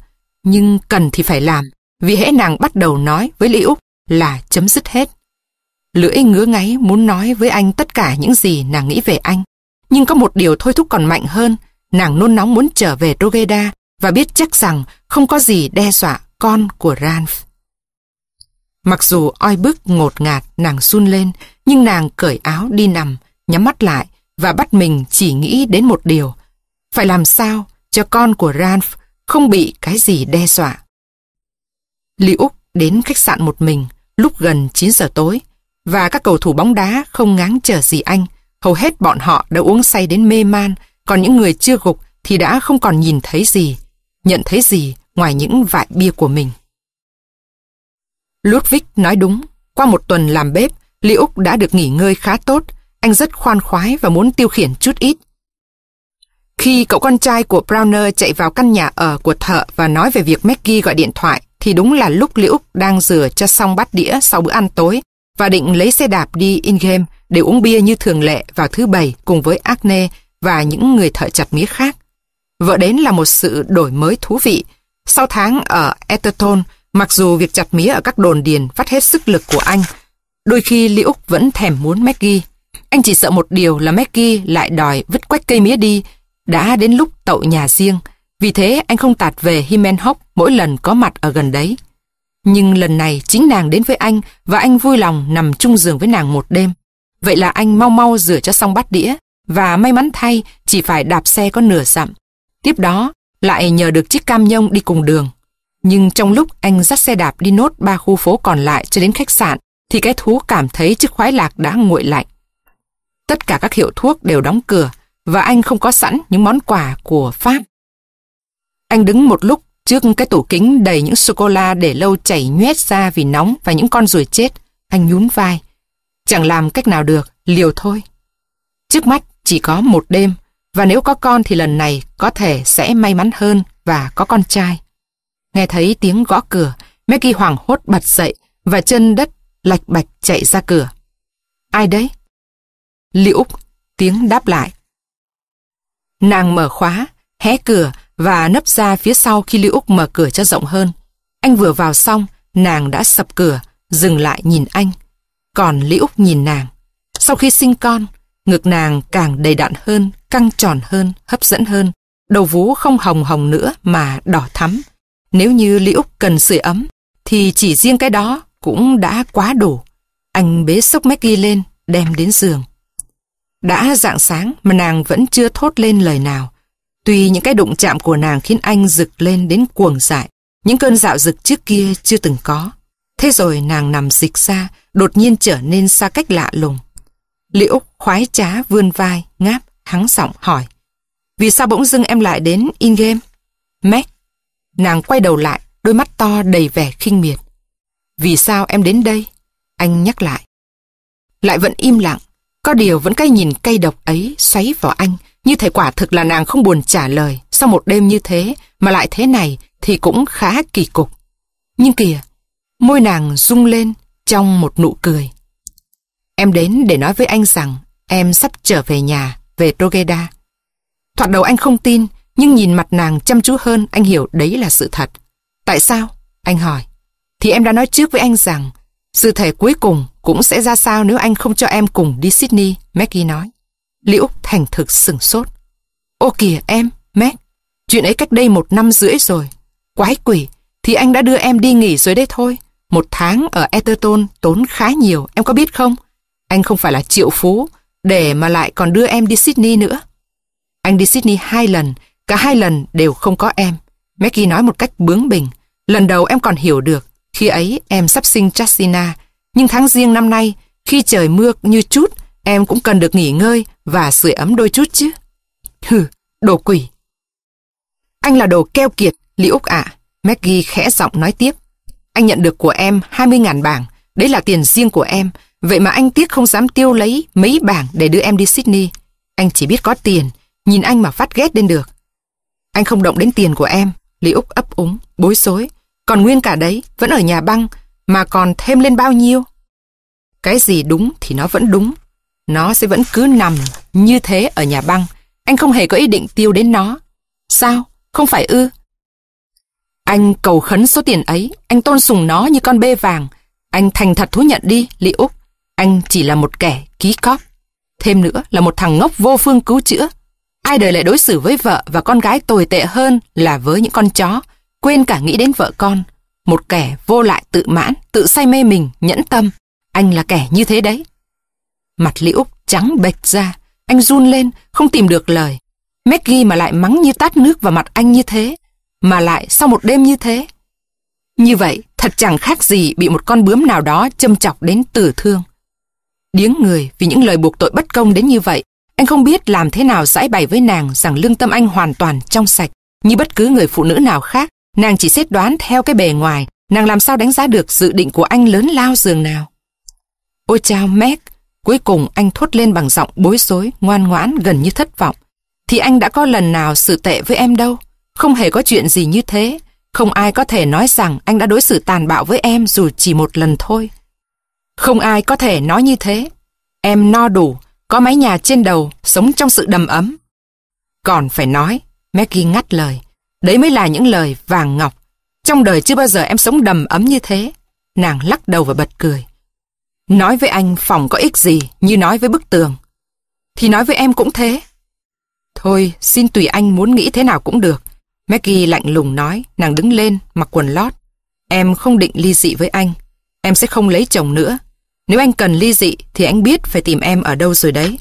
Nhưng cần thì phải làm vì hễ nàng bắt đầu nói với Lý Úc là chấm dứt hết. Lưỡi ngứa ngáy muốn nói với anh tất cả những gì nàng nghĩ về anh. Nhưng có một điều thôi thúc còn mạnh hơn, nàng nôn nóng muốn trở về Rogeda và biết chắc rằng không có gì đe dọa con của Ranf. Mặc dù oi bức ngột ngạt nàng run lên, nhưng nàng cởi áo đi nằm, nhắm mắt lại và bắt mình chỉ nghĩ đến một điều. Phải làm sao cho con của Ranf không bị cái gì đe dọa. Lý Úc đến khách sạn một mình lúc gần 9 giờ tối và các cầu thủ bóng đá không ngáng chờ gì anh. Hầu hết bọn họ đã uống say đến mê man, còn những người chưa gục thì đã không còn nhìn thấy gì, nhận thấy gì ngoài những vại bia của mình. Ludwig nói đúng, qua một tuần làm bếp, Lý Úc đã được nghỉ ngơi khá tốt, anh rất khoan khoái và muốn tiêu khiển chút ít. Khi cậu con trai của Browner chạy vào căn nhà ở của thợ và nói về việc Maggie gọi điện thoại, thì đúng là lúc Liễu đang rửa cho xong bát đĩa sau bữa ăn tối và định lấy xe đạp đi in-game để uống bia như thường lệ vào thứ bảy cùng với Acne và những người thợ chặt mía khác. Vợ đến là một sự đổi mới thú vị. Sau tháng ở Etherton, mặc dù việc chặt mía ở các đồn điền vắt hết sức lực của anh, đôi khi Liễu vẫn thèm muốn Maggie. Anh chỉ sợ một điều là Maggie lại đòi vứt quách cây mía đi, đã đến lúc tậu nhà riêng. Vì thế anh không tạt về Himenhock mỗi lần có mặt ở gần đấy. Nhưng lần này chính nàng đến với anh và anh vui lòng nằm chung giường với nàng một đêm. Vậy là anh mau mau rửa cho xong bát đĩa và may mắn thay chỉ phải đạp xe có nửa dặm. Tiếp đó lại nhờ được chiếc cam nhông đi cùng đường. Nhưng trong lúc anh dắt xe đạp đi nốt ba khu phố còn lại cho đến khách sạn thì cái thú cảm thấy chiếc khoái lạc đã nguội lạnh. Tất cả các hiệu thuốc đều đóng cửa và anh không có sẵn những món quà của Pháp. Anh đứng một lúc trước cái tủ kính đầy những sô-cô-la để lâu chảy nhoét ra vì nóng và những con ruồi chết. Anh nhún vai. Chẳng làm cách nào được, liều thôi. Trước mắt chỉ có một đêm, và nếu có con thì lần này có thể sẽ may mắn hơn và có con trai. Nghe thấy tiếng gõ cửa, Maggie hoảng hốt bật dậy và chân đất lạch bạch chạy ra cửa. Ai đấy? Liễu, tiếng đáp lại. Nàng mở khóa, hé cửa và nấp ra phía sau khi Lưu Úc mở cửa cho rộng hơn. Anh vừa vào xong, nàng đã sập cửa, dừng lại nhìn anh. Còn Lý Úc nhìn nàng. Sau khi sinh con, ngực nàng càng đầy đặn hơn, căng tròn hơn, hấp dẫn hơn. Đầu vú không hồng hồng nữa mà đỏ thắm. Nếu như Lý Úc cần sưởi ấm, thì chỉ riêng cái đó cũng đã quá đủ. Anh bế sốc Maggie lên, đem đến giường. Đã dạng sáng mà nàng vẫn chưa thốt lên lời nào. Tuy những cái đụng chạm của nàng khiến anh rực lên đến cuồng dại, những cơn dạo rực trước kia chưa từng có. Thế rồi nàng nằm dịch ra, đột nhiên trở nên xa cách lạ lùng. Liễu khoái trá vươn vai, ngáp, hắng giọng hỏi. Vì sao bỗng dưng em lại đến in-game? Mac. Nàng quay đầu lại, đôi mắt to đầy vẻ khinh miệt. Vì sao em đến đây? Anh nhắc lại. Lại vẫn im lặng, có điều vẫn cái nhìn cay độc ấy xoáy vào anh, như thể quả thực là nàng không buồn trả lời sau một đêm như thế mà lại thế này thì cũng khá kỳ cục. Nhưng kìa, môi nàng rung lên trong một nụ cười. Em đến để nói với anh rằng em sắp trở về nhà, về Rogeda. Thoạt đầu anh không tin, nhưng nhìn mặt nàng chăm chú hơn anh hiểu đấy là sự thật. Tại sao? Anh hỏi. Thì em đã nói trước với anh rằng sự thể cuối cùng cũng sẽ ra sao nếu anh không cho em cùng đi Sydney, Maggie nói. Liễu thành thực sừng sốt. Ô kìa em, Mac, chuyện ấy cách đây một năm rưỡi rồi. Quái quỷ, thì anh đã đưa em đi nghỉ rồi đấy thôi. Một tháng ở Etherton tốn khá nhiều, em có biết không? Anh không phải là triệu phú, để mà lại còn đưa em đi Sydney nữa. Anh đi Sydney hai lần, cả hai lần đều không có em. Maggie nói một cách bướng bỉnh. Lần đầu em còn hiểu được, khi ấy em sắp sinh Chasina. Nhưng tháng riêng năm nay, khi trời mưa như chút, em cũng cần được nghỉ ngơi và sưởi ấm đôi chút chứ. Hừ, đồ quỷ. Anh là đồ keo kiệt, Lý Úc ạ. À. Maggie khẽ giọng nói tiếp. Anh nhận được của em 20.000 bảng, đấy là tiền riêng của em. Vậy mà anh tiếc không dám tiêu lấy mấy bảng để đưa em đi Sydney. Anh chỉ biết có tiền, nhìn anh mà phát ghét lên được. Anh không động đến tiền của em, Lý Úc ấp úng, bối rối. Còn nguyên cả đấy, vẫn ở nhà băng, mà còn thêm lên bao nhiêu? Cái gì đúng thì nó vẫn đúng, nó sẽ vẫn cứ nằm như thế ở nhà băng. Anh không hề có ý định tiêu đến nó. Sao? Không phải ư? Anh cầu khấn số tiền ấy, anh tôn sùng nó như con bê vàng. Anh thành thật thú nhận đi, Lý Úc. Anh chỉ là một kẻ ký cóp. Thêm nữa là một thằng ngốc vô phương cứu chữa. Ai đời lại đối xử với vợ và con gái tồi tệ hơn là với những con chó. Quên cả nghĩ đến vợ con. Một kẻ vô lại tự mãn, tự say mê mình, nhẫn tâm. Anh là kẻ như thế đấy. Mặt Lý Úc trắng bệch ra, anh run lên, không tìm được lời. Maggie mà lại mắng như tát nước vào mặt anh như thế, mà lại sau một đêm như thế. Như vậy, thật chẳng khác gì bị một con bướm nào đó châm chọc đến tử thương. Điếng người vì những lời buộc tội bất công đến như vậy, anh không biết làm thế nào giải bày với nàng rằng lương tâm anh hoàn toàn trong sạch. Như bất cứ người phụ nữ nào khác, nàng chỉ xét đoán theo cái bề ngoài, nàng làm sao đánh giá được dự định của anh lớn lao giường nào. Ôi chao Meg, Cuối cùng anh thốt lên bằng giọng bối rối, ngoan ngoãn, gần như thất vọng. Thì anh đã có lần nào xử tệ với em đâu. Không hề có chuyện gì như thế. Không ai có thể nói rằng anh đã đối xử tàn bạo với em dù chỉ một lần thôi. Không ai có thể nói như thế. Em no đủ, có mái nhà trên đầu, sống trong sự đầm ấm. Còn phải nói, Maggie ngắt lời. Đấy mới là những lời vàng ngọc. Trong đời chưa bao giờ em sống đầm ấm như thế. Nàng lắc đầu và bật cười. Nói với anh phòng có ích gì như nói với bức tường. Thì nói với em cũng thế. Thôi, xin tùy anh muốn nghĩ thế nào cũng được. Maggie lạnh lùng nói, nàng đứng lên, mặc quần lót. Em không định ly dị với anh. Em sẽ không lấy chồng nữa. Nếu anh cần ly dị thì anh biết phải tìm em ở đâu rồi đấy.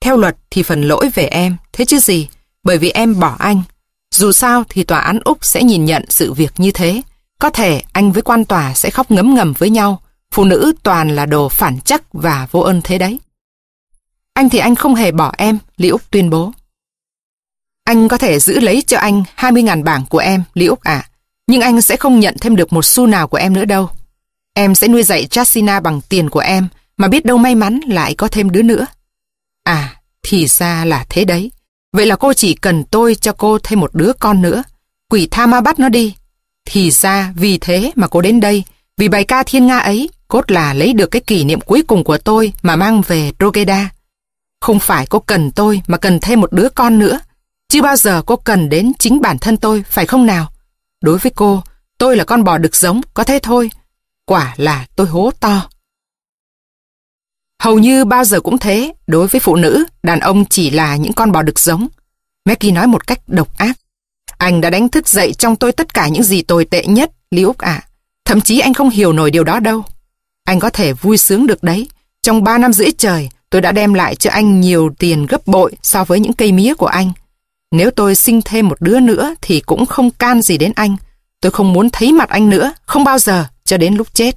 Theo luật thì phần lỗi về em, thế chứ gì? Bởi vì em bỏ anh. Dù sao thì tòa án Úc sẽ nhìn nhận sự việc như thế. Có thể anh với quan tòa sẽ khóc ngấm ngầm với nhau Phụ nữ toàn là đồ phản chắc và vô ơn thế đấy. Anh thì anh không hề bỏ em, Lý Úc tuyên bố. Anh có thể giữ lấy cho anh 20.000 bảng của em, Lý Úc ạ. nhưng anh sẽ không nhận thêm được một xu nào của em nữa đâu. Em sẽ nuôi dạy Chasina bằng tiền của em, mà biết đâu may mắn lại có thêm đứa nữa. À, thì ra là thế đấy. Vậy là cô chỉ cần tôi cho cô thêm một đứa con nữa. Quỷ tha ma bắt nó đi. Thì ra vì thế mà cô đến đây, vì bài ca thiên nga ấy, Cốt là lấy được cái kỷ niệm cuối cùng của tôi mà mang về Rogeda. Không phải cô cần tôi mà cần thêm một đứa con nữa. Chứ bao giờ cô cần đến chính bản thân tôi, phải không nào? Đối với cô, tôi là con bò đực giống, có thế thôi. Quả là tôi hố to. Hầu như bao giờ cũng thế, đối với phụ nữ, đàn ông chỉ là những con bò đực giống. Mackie nói một cách độc ác. Anh đã đánh thức dậy trong tôi tất cả những gì tồi tệ nhất, Lý Úc ạ. Thậm chí anh không hiểu nổi điều đó đâu. Anh có thể vui sướng được đấy. Trong 3 năm rưỡi trời, tôi đã đem lại cho anh nhiều tiền gấp bội so với những cây mía của anh. Nếu tôi sinh thêm một đứa nữa thì cũng không can gì đến anh. Tôi không muốn thấy mặt anh nữa, không bao giờ, cho đến lúc chết.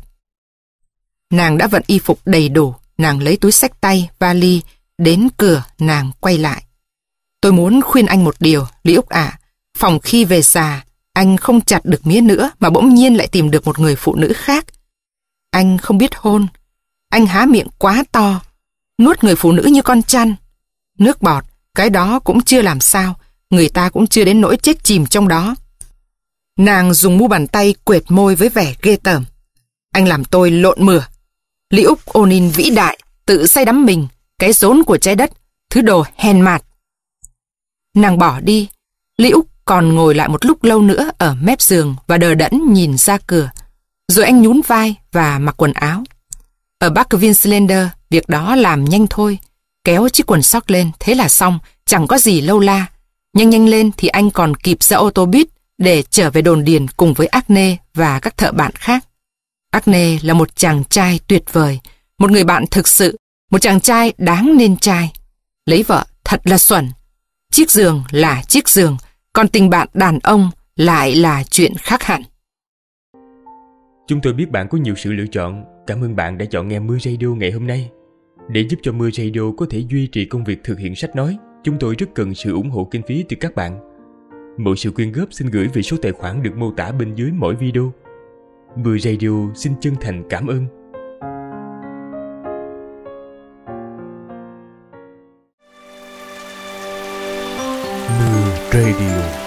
Nàng đã vận y phục đầy đủ, nàng lấy túi sách tay, vali, đến cửa nàng quay lại. Tôi muốn khuyên anh một điều, Lý Úc ạ. phòng khi về già, anh không chặt được mía nữa mà bỗng nhiên lại tìm được một người phụ nữ khác. Anh không biết hôn. Anh há miệng quá to, nuốt người phụ nữ như con chăn. Nước bọt, cái đó cũng chưa làm sao, người ta cũng chưa đến nỗi chết chìm trong đó. Nàng dùng mu bàn tay quệt môi với vẻ ghê tởm. Anh làm tôi lộn mửa. Lý Úc Onin vĩ đại, tự say đắm mình, cái rốn của trái đất, thứ đồ hèn mạt. Nàng bỏ đi, Lý Úc còn ngồi lại một lúc lâu nữa ở mép giường và đờ đẫn nhìn ra cửa. Rồi anh nhún vai và mặc quần áo. Ở Bắc Vinslander, việc đó làm nhanh thôi. Kéo chiếc quần sóc lên, thế là xong, chẳng có gì lâu la. Nhanh nhanh lên thì anh còn kịp ra ô tô buýt để trở về đồn điền cùng với Acne và các thợ bạn khác. Acne là một chàng trai tuyệt vời, một người bạn thực sự, một chàng trai đáng nên trai. Lấy vợ thật là xuẩn. Chiếc giường là chiếc giường, còn tình bạn đàn ông lại là chuyện khác hẳn. Chúng tôi biết bạn có nhiều sự lựa chọn. Cảm ơn bạn đã chọn nghe Mưa Radio ngày hôm nay. Để giúp cho Mưa Radio có thể duy trì công việc thực hiện sách nói, chúng tôi rất cần sự ủng hộ kinh phí từ các bạn. Mọi sự quyên góp xin gửi về số tài khoản được mô tả bên dưới mỗi video. Mưa Radio xin chân thành cảm ơn. Mưa Radio